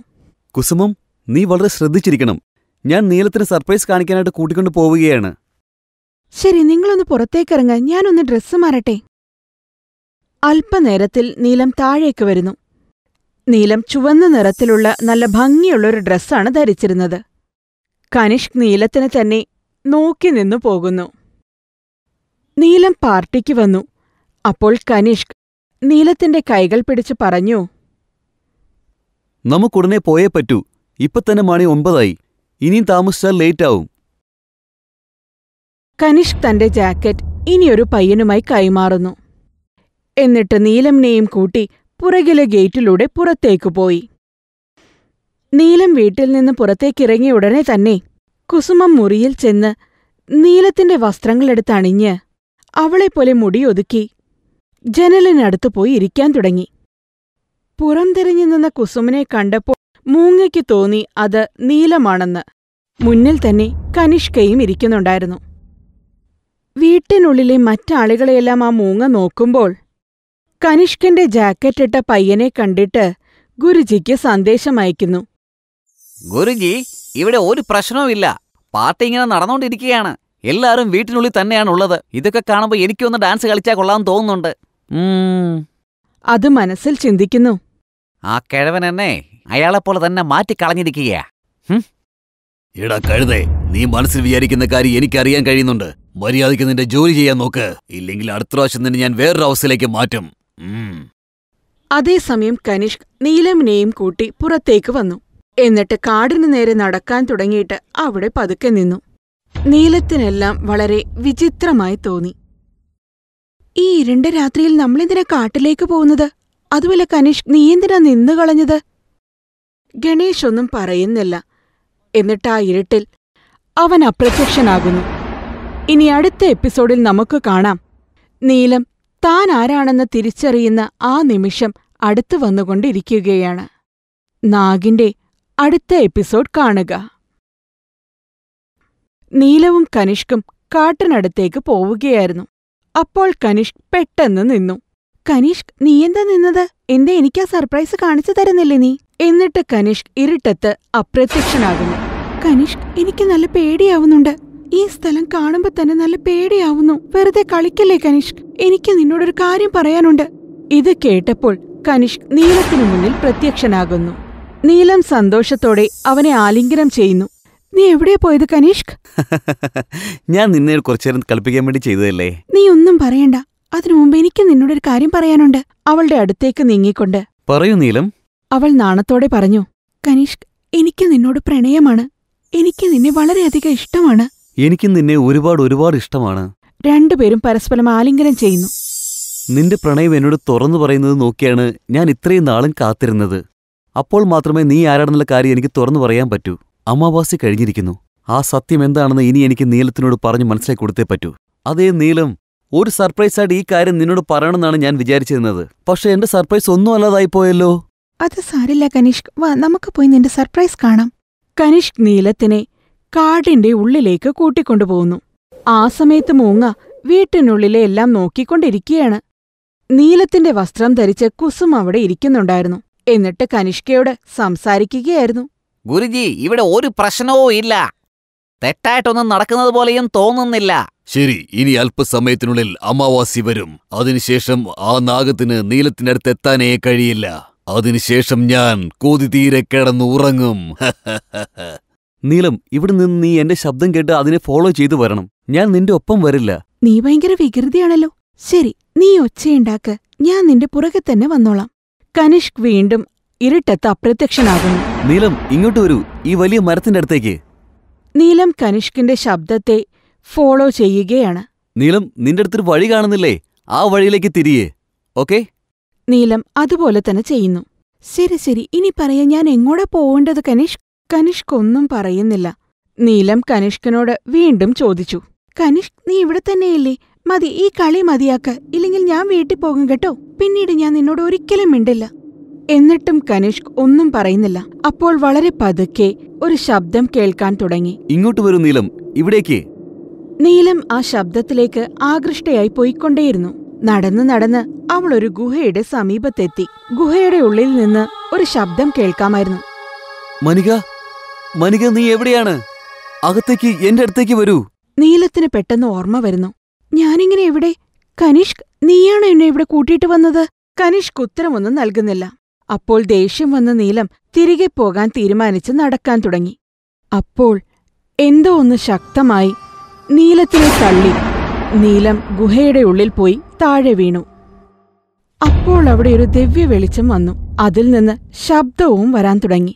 S1: കുസുമം
S2: നീ വളരെ ശ്രദ്ധിച്ചിരിക്കണം
S1: ഞാൻ നീലത്തിന് സർപ്രൈസ് കാണിക്കാനായിട്ട് കൂട്ടിക്കൊണ്ടു പോവുകയാണ് ശരി നിങ്ങളൊന്ന് പുറത്തേക്കിറങ്ങ ഞാനൊന്ന് ഡ്രസ്സ് മാറട്ടെ അല്പനേരത്തിൽ നീലം താഴേക്ക് വരുന്നു നീലം ചുവന്ന നിറത്തിലുള്ള നല്ല ഭംഗിയുള്ള ഒരു ഡ്രസ്സാണ് ധരിച്ചിരുന്നത് കനിഷ്ക് നീലത്തിന് തന്നെ നോക്കി നിന്നു പോകുന്നു നീലം പാർട്ടിക്ക് വന്നു അപ്പോൾ കനിഷ്ക് നീലത്തിന്റെ കൈകൾ പിടിച്ചു പറഞ്ഞു
S2: നമുക്കുടനെ പോയേ പറ്റൂ ഇപ്പൊ തന്നെ മണി ഒമ്പതായി ഇനിയും താമസിച്ചാൽ ലേറ്റ് ആവും
S1: കനിഷ് തന്റെ ജാക്കറ്റ് ഇനിയൊരു പയ്യനുമായി കൈമാറുന്നു എന്നിട്ട് നീലമിനെയും കൂട്ടി പുറകിലെ ഗേറ്റിലൂടെ പുറത്തേക്കു പോയി നീലം വീട്ടിൽ നിന്ന് പുറത്തേക്കിറങ്ങിയ ഉടനെ തന്നെ കുസുമം മുറിയിൽ ചെന്ന് നീലത്തിന്റെ വസ്ത്രങ്ങളെടുത്തണിഞ്ഞ് അവളെപ്പോലെ മുടിയൊതുക്കി ജനലിനടുത്തു പോയി ഇരിക്കാൻ തുടങ്ങി പുറംതിരിഞ്ഞു നിന്ന കുസുമനെ കണ്ടപ്പോൾ മൂങ്ങയ്ക്ക് തോന്നി അത് നീലമാണെന്ന് മുന്നിൽ തന്നെ കനിഷ്കയും ഇരിക്കുന്നുണ്ടായിരുന്നു വീട്ടിനുള്ളിലെ മറ്റാളുകളെയെല്ലാം ആ മൂങ്ങ നോക്കുമ്പോൾ കനിഷ്കന്റെ ജാക്കറ്റിട്ട പയ്യനെ കണ്ടിട്ട് ഗുരുജിക്ക് സന്ദേശം അയക്കുന്നു
S5: ഗുരുജി ഇവിടെ ഒരു പ്രശ്നവുമില്ല പാർട്ടി ഇങ്ങനെ നടന്നുകൊണ്ടിരിക്കുകയാണ് എല്ലാവരും വീട്ടിനുള്ളിൽ തന്നെയാണ് ഉള്ളത് ഇതൊക്കെ കാണുമ്പോൾ എനിക്കൊന്ന് ഡാൻസ് കളിച്ചാൽ കൊള്ളാമെന്ന് തോന്നുന്നുണ്ട്
S1: അത് മനസ്സിൽ ചിന്തിക്കുന്നു
S5: ആ കിഴവൻ എന്നെ അയാളെപ്പോലെ
S2: തന്നെ മാറ്റിക്കളഞ്ഞിരിക്കുകയാ എടാ നീ മനസ്സിൽ വിചാരിക്കുന്ന കാര്യം എനിക്കറിയാൻ കഴിയുന്നുണ്ട് മര്യാദയ്ക്ക് നിന്റെ ജോലി ചെയ്യാൻ നോക്ക് ഇല്ലെങ്കിൽ അടുത്ത പ്രാവശ്യം തന്നെ ഞാൻ വേറൊരു അവസ്ഥയിലേക്ക് മാറ്റും
S1: അതേസമയം കനിഷ്ക് നീലമിനെയും കൂട്ടി പുറത്തേക്ക് വന്നു എന്നിട്ട് കാടിനു നേരെ നടക്കാൻ തുടങ്ങിയിട്ട് അവിടെ പതുക്കെ നിന്നു നീലത്തിനെല്ലാം വളരെ വിചിത്രമായി തോന്നി ഈ ഇരണ്ട രാത്രിയിൽ നമ്മളെന്തിനാ കാട്ടിലേക്ക് പോകുന്നത് അതുമല്ല കനീഷ് എന്തിനാ നിന്നു കളഞ്ഞത് ഗണേഷ് ഒന്നും പറയുന്നില്ല എന്നിട്ട് ആ ഇരുട്ടിൽ അവൻ അപ്രത്യക്ഷനാകുന്നു ഇനി അടുത്ത എപ്പിസോഡിൽ നമുക്ക് കാണാം നീലം താൻ ആരാണെന്ന് തിരിച്ചറിയുന്ന ആ നിമിഷം അടുത്തു വന്നുകൊണ്ടിരിക്കുകയാണ് നാഗിന്റെ അടുത്ത എപ്പിസോഡ് കാണുക നീലവും കനിഷ്കും കാട്ടിനടുത്തേക്ക് പോവുകയായിരുന്നു അപ്പോൾ കനിഷ്ക് പെട്ടെന്ന് നിന്നു കനീഷ്ക് നീയെന്താ നിന്നത് എന്തേ എനിക്കാ സർപ്രൈസ് കാണിച്ചു തരുന്നില്ലേ നീ എന്നിട്ട് കനിഷ് ഇരുട്ടത്ത് അപ്രത്യക്ഷനാകുന്നു കനിഷ് എനിക്ക് നല്ല പേടിയാവുന്നുണ്ട് ഈ സ്ഥലം കാണുമ്പോൾ തന്നെ നല്ല പേടിയാവുന്നു വെറുതെ കളിക്കല്ലേ കനിഷ് എനിക്ക് നിന്നോടൊരു കാര്യം പറയാനുണ്ട് ഇത് കേട്ടപ്പോൾ കനിഷ്ക് നീലത്തിനു മുന്നിൽ പ്രത്യക്ഷനാകുന്നു നീലം സന്തോഷത്തോടെ അവനെ ആലിംഗനം ചെയ്യുന്നു നീ എവിടെ പോയത് കനീഷ്ക്
S2: ഞാൻ നിന്നെ കുറച്ചു നേരം കളിപ്പിക്കാൻ വേണ്ടി ചെയ്തതല്ലേ
S1: നീ ഒന്നും പറയണ്ട അതിനു മുമ്പ് എനിക്ക് നിന്നോട് ഒരു കാര്യം പറയാനുണ്ട് അവളുടെ അടുത്തേക്ക് നീങ്ങിക്കൊണ്ട് പറയൂ നീലം അവൾ നാണത്തോടെ പറഞ്ഞു കനീഷ്ക് എനിക്ക് നിന്നോട് പ്രണയമാണ് എനിക്ക് നിന്നെ വളരെയധികം ഇഷ്ടമാണ്
S2: എനിക്ക് നിന്നെ ഒരുപാട് ഒരുപാട് ഇഷ്ടമാണ്
S1: രണ്ടുപേരും പരസ്പരം ആലിംഗനം ചെയ്യുന്നു
S2: നിന്റെ പ്രണയം എന്നോട് തുറന്നു പറയുന്നത് നോക്കിയാണ് ഞാൻ ഇത്രയും നാളും കാത്തിരുന്നത് അപ്പോൾ മാത്രമേ നീ ആരാണെന്നുള്ള കാര്യം എനിക്ക് തുറന്നു പറയാൻ പറ്റൂ അമാവാസി കഴിഞ്ഞിരിക്കുന്നു ആ സത്യം എന്താണെന്ന് ഇനി എനിക്ക് നീലത്തിനോട് പറഞ്ഞു മനസ്സിലാക്കി കൊടുത്തേ പറ്റൂ അതേ നീലം ഒരു സർപ്രൈസായിട്ട് ഈ കാര്യം നിന്നോട് പറയണമെന്നാണ് ഞാൻ വിചാരിച്ചിരുന്നത് പക്ഷെ എന്റെ സർപ്രൈസ് ഒന്നും അല്ലാതായിപ്പോയല്ലോ
S1: പോയല്ലോ അത് സാരില്ല കനിഷ്ക് വാ നമുക്ക് പോയി നിന്റെ സർപ്രൈസ് കാണാം കനിഷ്ക് നീലത്തിനെ കാടിന്റെ ഉള്ളിലേക്ക് കൂട്ടിക്കൊണ്ടുപോകുന്നു ആ സമയത്ത് മൂങ്ങ വീട്ടിനുള്ളിലെ എല്ലാം നോക്കിക്കൊണ്ടിരിക്കുകയാണ് നീലത്തിന്റെ വസ്ത്രം ധരിച്ച് കുസും അവിടെ ഇരിക്കുന്നുണ്ടായിരുന്നു എന്നിട്ട് കനിഷ്കയോട് സംസാരിക്കുകയായിരുന്നു
S5: ഗുരുജി ഇവിടെ ഒരു പ്രശ്നവും ഇല്ല തെറ്റായിട്ടൊന്നും നടക്കുന്നത് പോലെയും തോന്നുന്നില്ല
S2: ശരി ഇനി അല്പസമയത്തിനുള്ളിൽ അമാവാസി വരും അതിനുശേഷം ആ നാഗത്തിന് നീലത്തിനടുത്ത് എത്താനേ കഴിയില്ല അതിനുശേഷം ഞാൻ കൊതി തീരെ കിടന്ന് ഉറങ്ങും നീലം ഇവിടെ നിന്ന് നീ എന്റെ ശബ്ദം കേട്ട് അതിനെ ഫോളോ ചെയ്തു വരണം ഞാൻ നിന്റെ ഒപ്പം വരില്ല
S1: നീ ഭയങ്കര വികൃതിയാണല്ലോ ശരി നീ ഒച്ചയുണ്ടാക്ക ഞാൻ നിന്റെ പുറകെ തന്നെ വന്നോളാം കനിഷ്ക് വീണ്ടും ഇരുട്ടത്ത് അപ്രത്യക്ഷനാകുന്നു
S2: നീലം ഇങ്ങോട്ട് വരൂ ഈ വലിയ മരത്തിന്റെ അടുത്തേക്ക്
S1: നീലം കനിഷ്കിന്റെ ശബ്ദത്തെ ഫോളോ ചെയ്യുകയാണ്
S2: നീലം നിന്റെ അടുത്തൊരു വഴി കാണുന്നില്ലേ ആ വഴിയിലേക്ക് തിരിയേ ഓക്കെ
S1: നീലം അതുപോലെ തന്നെ ചെയ്യുന്നു ശരി ശരി ഇനി പറയാൻ ഞാൻ എങ്ങോടെ പോവേണ്ടത് കനിഷ് കനിഷ്ക് ഒന്നും പറയുന്നില്ല നീലം കനിഷ്കനോട് വീണ്ടും ചോദിച്ചു കനിഷ്ക് നീ ഇവിടെ തന്നെയല്ലേ മതി ഈ കളി മതിയാക്ക ഇല്ലെങ്കിൽ ഞാൻ വീട്ടിൽ പോകും കേട്ടോ പിന്നീട് ഞാൻ നിന്നോട് ഒരിക്കലും മിണ്ടില്ല എന്നിട്ടും കനിഷ്ക് ഒന്നും പറയുന്നില്ല അപ്പോൾ വളരെ പതുക്കെ ഒരു ശബ്ദം കേൾക്കാൻ തുടങ്ങി
S2: ഇങ്ങോട്ട് വരൂ നീലം ഇവിടേക്ക്
S1: നീലം ആ ശബ്ദത്തിലേക്ക് ആകൃഷ്ടയായി പോയിക്കൊണ്ടേയിരുന്നു നടന്ന് നടന്ന് അവൾ ഒരു ഗുഹയുടെ സമീപത്തെത്തി ഗുഹയുടെ ഉള്ളിൽ നിന്ന് ഒരു ശബ്ദം കേൾക്കാമായിരുന്നു
S2: മനിക മനിക നീ എവിടെയാണ് അകത്തേക്ക് എന്റെ അടുത്തേക്ക് വരൂ
S1: നീലത്തിന് പെട്ടെന്ന് ഓർമ്മ വരുന്നു ഞാനിങ്ങനെ എവിടെ കനിഷ്ക് നീയാണ് എന്നെ ഇവിടെ കൂട്ടിയിട്ട് വന്നത് കനിഷ്ക് ഉത്തരമൊന്നും നൽകുന്നില്ല അപ്പോൾ ദേഷ്യം വന്ന നീലം തിരികെ പോകാൻ തീരുമാനിച്ച് നടക്കാൻ തുടങ്ങി അപ്പോൾ എന്തോ ഒന്ന് ശക്തമായി നീലത്തിനെ തള്ളി നീലം ഗുഹയുടെ ഉള്ളിൽ പോയി താഴെ വീണു അപ്പോൾ അവിടെ ഒരു ദിവ്യ വെളിച്ചം വന്നു അതിൽ നിന്ന് ശബ്ദവും വരാൻ തുടങ്ങി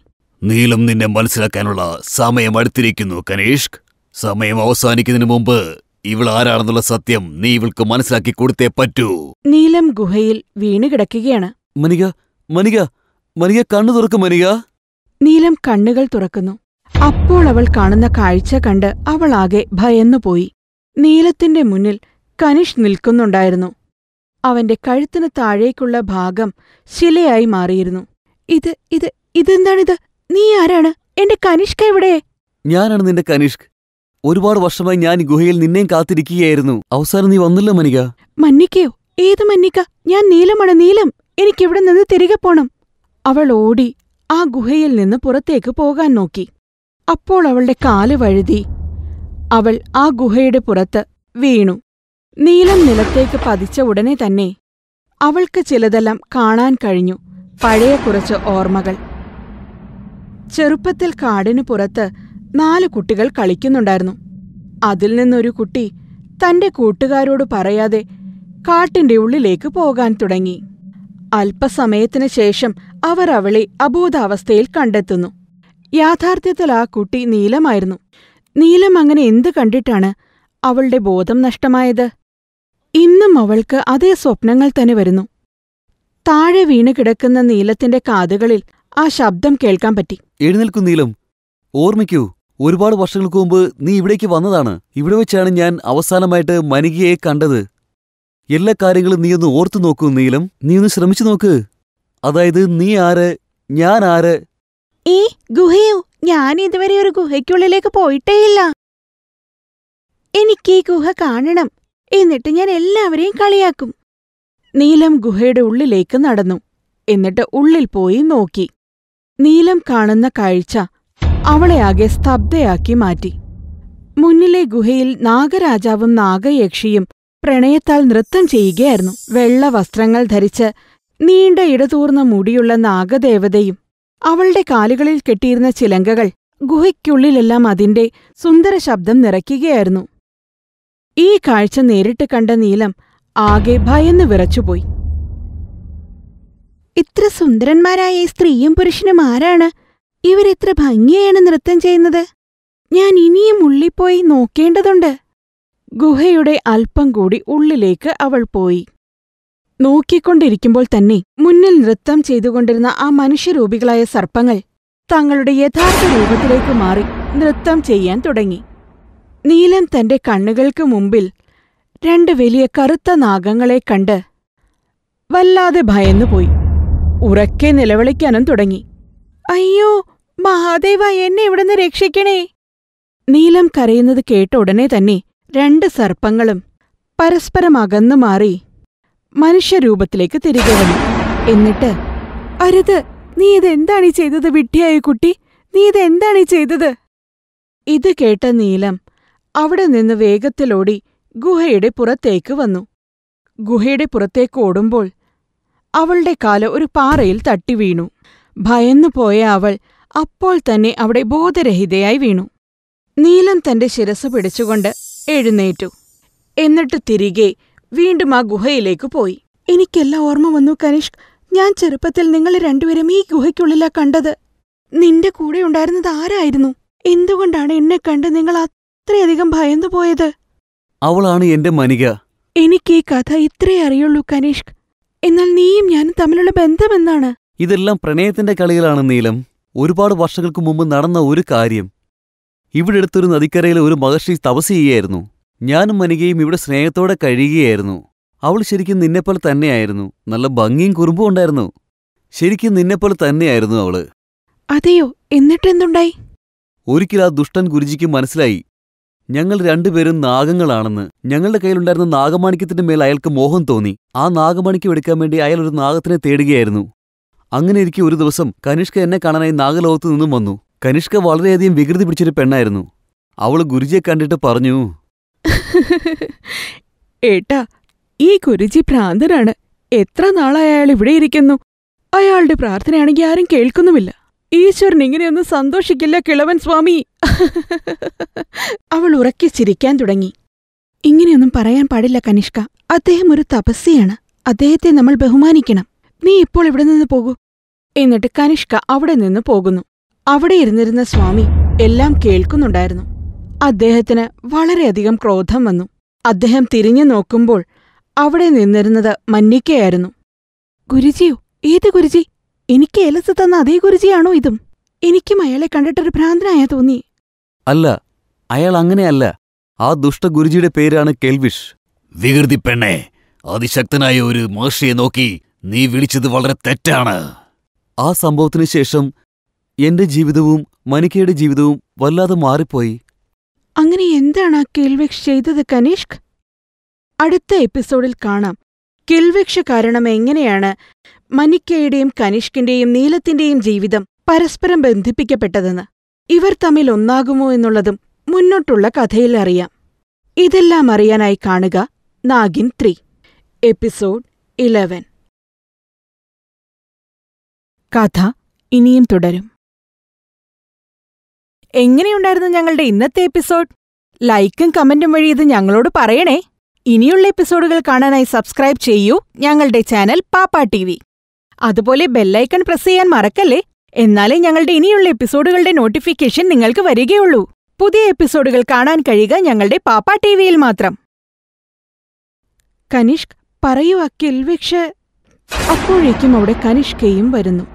S2: നീലം നിന്നെ മനസ്സിലാക്കാനുള്ള സമയം അടുത്തിരിക്കുന്നു കനേഷ് സമയം അവസാനിക്കുന്നതിന് മുമ്പ് ഇവൾ ആരാണെന്നുള്ള സത്യം നീ ഇവൾക്ക് മനസ്സിലാക്കി കൊടുത്തേ പറ്റൂ
S1: നീലം ഗുഹയിൽ വീണ് കിടക്കുകയാണ്
S2: മനിക മനിക മനിക കണ്ണു തുറക്കും മനിക
S1: നീലം കണ്ണുകൾ തുറക്കുന്നു അപ്പോൾ അവൾ കാണുന്ന കാഴ്ച കണ്ട് അവൾ ആകെ ഭയന്നുപോയി നീലത്തിന്റെ മുന്നിൽ കനിഷ് നിൽക്കുന്നുണ്ടായിരുന്നു അവന്റെ കഴുത്തിന് താഴേക്കുള്ള ഭാഗം ശിലയായി മാറിയിരുന്നു ഇത് ഇത് ഇതെന്താണിത് നീ ആരാണ് എന്റെ കനിഷ്ക എവിടെ
S2: ഞാനാണ് നിന്റെ കനിഷ്ക് ഒരുപാട് വർഷമായി ഞാൻ ഗുഹയിൽ നിന്നെയും കാത്തിരിക്കുകയായിരുന്നു അവസാനം നീ വന്നില്ല മനിക
S1: മന്നിക്കയോ ഏത് മന്നിക്ക ഞാൻ നീലമാണ് നീലം എനിക്കിവിടെ നിന്ന് തിരികെ പോണം അവൾ ഓടി ആ ഗുഹയിൽ നിന്ന് പുറത്തേക്ക് പോകാൻ നോക്കി അപ്പോൾ അവളുടെ കാല് വഴുതി അവൾ ആ ഗുഹയുടെ പുറത്ത് വീണു നീലം നിലത്തേക്ക് പതിച്ച ഉടനെ തന്നെ അവൾക്ക് ചിലതെല്ലാം കാണാൻ കഴിഞ്ഞു പഴയ കുറച്ച് ഓർമ്മകൾ ചെറുപ്പത്തിൽ കാടിനു പുറത്ത് നാല് കുട്ടികൾ കളിക്കുന്നുണ്ടായിരുന്നു അതിൽ നിന്നൊരു കുട്ടി തന്റെ കൂട്ടുകാരോട് പറയാതെ കാട്ടിന്റെ ഉള്ളിലേക്ക് പോകാൻ തുടങ്ങി അല്പസമയത്തിനു ശേഷം അവർ അവളെ അബോധാവസ്ഥയിൽ കണ്ടെത്തുന്നു യാഥാർത്ഥ്യത്തിൽ ആ കുട്ടി നീലമായിരുന്നു നീലം അങ്ങനെ എന്തു കണ്ടിട്ടാണ് അവളുടെ ബോധം നഷ്ടമായത് ഇന്നും അവൾക്ക് അതേ സ്വപ്നങ്ങൾ തന്നെ വരുന്നു താഴെ വീണ് കിടക്കുന്ന നീലത്തിന്റെ കാതുകളിൽ ആ ശബ്ദം കേൾക്കാൻ പറ്റി
S2: എഴുന്നേൽക്കും നീലം ഓർമ്മിക്കൂ ഒരുപാട് വർഷങ്ങൾക്ക് മുമ്പ് നീ ഇവിടേക്ക് വന്നതാണ് ഇവിടെ വെച്ചാണ് ഞാൻ അവസാനമായിട്ട് മനികയെ കണ്ടത് എല്ലാ കാര്യങ്ങളും നീ ഒന്ന് ഓർത്തു നോക്കൂ നീലം നീ ഒന്ന് ശ്രമിച്ചു നോക്ക് അതായത് നീ ആര് ഞാൻ ആര്
S1: ഈ ഗുഹയോ ഞാൻ ഇതുവരെ ഒരു ഗുഹയ്ക്കുള്ളിലേക്ക് പോയിട്ടേയില്ല എനിക്ക് ഈ ഗുഹ കാണണം എന്നിട്ട് ഞാൻ എല്ലാവരെയും കളിയാക്കും നീലം ഗുഹയുടെ ഉള്ളിലേക്ക് നടന്നു എന്നിട്ട് ഉള്ളിൽ പോയി നോക്കി നീലം കാണുന്ന കാഴ്ച അവളെ ആകെ സ്തബ്ധയാക്കി മാറ്റി മുന്നിലെ ഗുഹയിൽ നാഗരാജാവും നാഗയക്ഷിയും പ്രണയത്താൽ നൃത്തം ചെയ്യുകയായിരുന്നു വെള്ള വസ്ത്രങ്ങൾ ധരിച്ച് നീണ്ട ഇടതൂർന്ന മുടിയുള്ള നാഗദേവതയും അവളുടെ കാലുകളിൽ കെട്ടിയിരുന്ന ചിലങ്കകൾ ഗുഹയ്ക്കുള്ളിലെല്ലാം അതിന്റെ സുന്ദര ശബ്ദം നിറയ്ക്കുകയായിരുന്നു ഈ കാഴ്ച നേരിട്ട് കണ്ട നീലം ആകെ ഭയന്ന് വിറച്ചുപോയി ഇത്ര സുന്ദരന്മാരായ ഈ സ്ത്രീയും പുരുഷനും ആരാണ് ഇവരിത്ര ഭംഗിയാണ് നൃത്തം ചെയ്യുന്നത് ഞാൻ ഇനിയും ഉള്ളിപ്പോയി നോക്കേണ്ടതുണ്ട് ഗുഹയുടെ അല്പം കൂടി ഉള്ളിലേക്ക് അവൾ പോയി നോക്കിക്കൊണ്ടിരിക്കുമ്പോൾ തന്നെ മുന്നിൽ നൃത്തം ചെയ്തുകൊണ്ടിരുന്ന ആ മനുഷ്യരൂപികളായ സർപ്പങ്ങൾ തങ്ങളുടെ യഥാർത്ഥ രൂപത്തിലേക്ക് മാറി നൃത്തം ചെയ്യാൻ തുടങ്ങി നീലൻ തന്റെ കണ്ണുകൾക്ക് മുമ്പിൽ രണ്ട് വലിയ കറുത്ത നാഗങ്ങളെ കണ്ട് വല്ലാതെ ഭയന്നുപോയി ഉറക്കെ നിലവിളിക്കാനും തുടങ്ങി അയ്യോ മഹാദേവ എന്നെ ഇവിടുന്ന് രക്ഷിക്കണേ നീലം കരയുന്നത് കേട്ട ഉടനെ തന്നെ രണ്ട് സർപ്പങ്ങളും പരസ്പരം അകന്നു മാറി മനുഷ്യരൂപത്തിലേക്ക് തിരികെ വന്നു എന്നിട്ട് അരുത് നീ ഇതെന്താണ് ഈ ചെയ്തത് വിഡ്ഢിയായ കുട്ടി നീ ഇതെന്താണ് ഈ ചെയ്തത് ഇത് കേട്ട നീലം അവിടെ നിന്ന് വേഗത്തിലോടി ഗുഹയുടെ പുറത്തേക്ക് വന്നു ഗുഹയുടെ പുറത്തേക്ക് ഓടുമ്പോൾ അവളുടെ കാല് ഒരു പാറയിൽ തട്ടി വീണു ഭയന്നു പോയ അവൾ അപ്പോൾ തന്നെ അവിടെ ബോധരഹിതയായി വീണു നീലം തന്റെ ശിരസ് പിടിച്ചുകൊണ്ട് എഴുന്നേറ്റു എന്നിട്ട് തിരികെ വീണ്ടും ആ ഗുഹയിലേക്ക് പോയി എനിക്കെല്ലാം ഓർമ്മ വന്നു കനിഷ് ഞാൻ ചെറുപ്പത്തിൽ നിങ്ങൾ രണ്ടുപേരും ഈ ഗുഹയ്ക്കുള്ളിലാ കണ്ടത് നിന്റെ കൂടെ ഉണ്ടായിരുന്നത് ആരായിരുന്നു എന്തുകൊണ്ടാണ് എന്നെ കണ്ട് നിങ്ങൾ അത്രയധികം ഭയന്നു പോയത്
S2: അവളാണ് എന്റെ മനിക
S1: എനിക്ക് ഈ കഥ ഇത്രേ അറിയുള്ളൂ കനിഷ് എന്നാൽ നീയും ഞാനും തമ്മിലുള്ള ബന്ധമെന്നാണ്
S2: ഇതെല്ലാം പ്രണയത്തിന്റെ കളികളാണ് നീലം ഒരുപാട് വർഷങ്ങൾക്ക് മുമ്പ് നടന്ന ഒരു കാര്യം ഇവിടെ അടുത്തൊരു നദിക്കരയിൽ ഒരു മഹർഷി തപസ് ചെയ്യുകയായിരുന്നു ഞാനും മനികയും ഇവിടെ സ്നേഹത്തോടെ കഴിയുകയായിരുന്നു അവൾ ശരിക്കും നിന്നെപ്പോലെ തന്നെയായിരുന്നു നല്ല ഭംഗിയും കുറുമ്പും ഉണ്ടായിരുന്നു ശരിക്കും നിന്നെപ്പോലെ തന്നെയായിരുന്നു അവള്
S1: അതെയോ എന്നിട്ട് എന്തുണ്ടായി
S2: ഒരിക്കൽ ആ ദുഷ്ടൻ ഗുരുജിക്ക് മനസ്സിലായി ഞങ്ങൾ രണ്ടുപേരും നാഗങ്ങളാണെന്ന് ഞങ്ങളുടെ കയ്യിലുണ്ടായിരുന്ന നാഗമാണിക്യത്തിന്റെ മേൽ അയാൾക്ക് മോഹം തോന്നി ആ നാഗമാണിക്യം എടുക്കാൻ വേണ്ടി അയാൾ ഒരു നാഗത്തിനെ തേടുകയായിരുന്നു അങ്ങനെ ഇരിക്കെ ഒരു ദിവസം കനിഷ്ക എന്നെ കാണാനായി നാഗലോകത്തു നിന്നും വന്നു കനിഷ്ക വളരെയധികം വികൃതി പിടിച്ചൊരു പെണ്ണായിരുന്നു അവള് ഗുരുജിയെ കണ്ടിട്ട് പറഞ്ഞു
S1: ഏട്ടാ ഈ ഗുരുജി ഭ്രാന്തനാണ് എത്ര നാളായി അയാൾ ഇവിടെ ഇരിക്കുന്നു അയാളുടെ പ്രാർത്ഥനയാണെങ്കിൽ ആരും കേൾക്കുന്നുമില്ല ഈശ്വരൻ ഇങ്ങനെയൊന്നും സന്തോഷിക്കില്ല കിളവൻ സ്വാമി അവൾ ഉറക്കി ചിരിക്കാൻ തുടങ്ങി ഇങ്ങനെയൊന്നും പറയാൻ പാടില്ല കനിഷ്ക അദ്ദേഹം ഒരു തപസ്സിയാണ് അദ്ദേഹത്തെ നമ്മൾ ബഹുമാനിക്കണം നീ ഇപ്പോൾ ഇവിടെ നിന്ന് പോകൂ എന്നിട്ട് കനിഷ്ക അവിടെ നിന്ന് പോകുന്നു അവിടെ ഇരുന്നിരുന്ന സ്വാമി എല്ലാം കേൾക്കുന്നുണ്ടായിരുന്നു അദ്ദേഹത്തിന് വളരെയധികം ക്രോധം വന്നു അദ്ദേഹം തിരിഞ്ഞു നോക്കുമ്പോൾ അവിടെ നിന്നിരുന്നത് മന്നിക്കയായിരുന്നു ഗുരുജിയോ ഏത് ഗുരുജി എനിക്ക് എലസ് തന്ന അതേ ഗുരുജിയാണോ ഇതും എനിക്കും അയാളെ കണ്ടിട്ടൊരു ഭ്രാന്തനായ തോന്നി
S2: അല്ല അയാൾ അങ്ങനെയല്ല ആ ദുഷ്ട ഗുരുജിയുടെ പേരാണ് കെൽവിഷ് വികൃതി പെണ്ണെ അതിശക്തനായ ഒരു മഹർഷിയെ നോക്കി നീ വിളിച്ചത് വളരെ തെറ്റാണ് ആ സംഭവത്തിനു ശേഷം എന്റെ ജീവിതവും മനിക്കയുടെ ജീവിതവും വല്ലാതെ മാറിപ്പോയി
S1: അങ്ങനെ എന്താണ് ആ കിൽവിക്ഷ് ചെയ്തത് കനീഷ്ക് അടുത്ത എപ്പിസോഡിൽ കാണാം കിൽവിക്ഷ കാരണം എങ്ങനെയാണ് മനിക്കയുടെയും കനിഷ്കിന്റെയും നീലത്തിന്റെയും ജീവിതം പരസ്പരം ബന്ധിപ്പിക്കപ്പെട്ടതെന്ന് ഇവർ തമ്മിൽ ഒന്നാകുമോ എന്നുള്ളതും മുന്നോട്ടുള്ള കഥയിൽ അറിയാം ഇതെല്ലാം അറിയാനായി കാണുക നാഗിൻ ത്രീ എപ്പിസോഡ് ഇലവൻ കഥ ഇനിയും തുടരും എങ്ങനെയുണ്ടായിരുന്നു ഞങ്ങളുടെ ഇന്നത്തെ എപ്പിസോഡ് ലൈക്കും കമന്റും വഴി ഇത് ഞങ്ങളോട് പറയണേ ഇനിയുള്ള എപ്പിസോഡുകൾ കാണാനായി സബ്സ്ക്രൈബ് ചെയ്യൂ ഞങ്ങളുടെ ചാനൽ പാപ്പാ ടി വി അതുപോലെ ബെല്ലൈക്കൺ പ്രസ് ചെയ്യാൻ മറക്കല്ലേ എന്നാലേ ഞങ്ങളുടെ ഇനിയുള്ള എപ്പിസോഡുകളുടെ നോട്ടിഫിക്കേഷൻ നിങ്ങൾക്ക് വരികയുള്ളൂ പുതിയ എപ്പിസോഡുകൾ കാണാൻ കഴിയുക ഞങ്ങളുടെ പാപ്പാ ടി വിയിൽ മാത്രം കനിഷ്ക് പറയൂ അക്കിൽ വിക്ഷ അപ്പോഴേക്കും അവിടെ കനിഷ്കയും വരുന്നു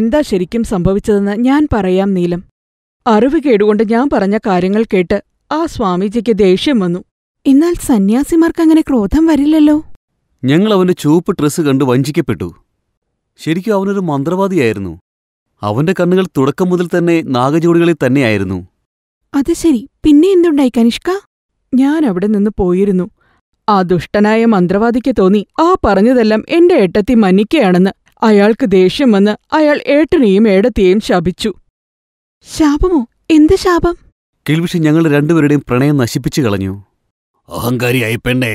S1: എന്താ ശരിക്കും സംഭവിച്ചതെന്ന് ഞാൻ പറയാം നീലം അറിവ് കേടുകൊണ്ട് ഞാൻ പറഞ്ഞ കാര്യങ്ങൾ കേട്ട് ആ സ്വാമിജിക്ക് ദേഷ്യം വന്നു എന്നാൽ സന്യാസിമാർക്ക് അങ്ങനെ ക്രോധം വരില്ലല്ലോ
S2: ഞങ്ങൾ അവന്റെ ചുവപ്പ് ഡ്രസ്സ് കണ്ട് വഞ്ചിക്കപ്പെട്ടു ശരിക്കും അവനൊരു മന്ത്രവാദിയായിരുന്നു അവന്റെ കണ്ണുകൾ തുടക്കം മുതൽ തന്നെ നാഗജോടികളിൽ തന്നെയായിരുന്നു
S1: അത് ശരി പിന്നെ എന്തുണ്ടായി കനിഷ്ക ഞാൻ അവിടെ നിന്ന് പോയിരുന്നു ആ ദുഷ്ടനായ മന്ത്രവാദിക്ക് തോന്നി ആ പറഞ്ഞതെല്ലാം എന്റെ ഏട്ടത്തി മന്നിക്കയാണെന്ന് അയാൾക്ക് ദേഷ്യം വന്ന് അയാൾ ഏട്ടനെയും ഏടത്തിയെയും ശപിച്ചു ശാപമോ എന്ത് ശാപം
S2: കിൽവിഷി ഞങ്ങൾ രണ്ടുപേരുടെയും പ്രണയം നശിപ്പിച്ചു കളഞ്ഞു അഹങ്കാരിയായി പെണ്ണേ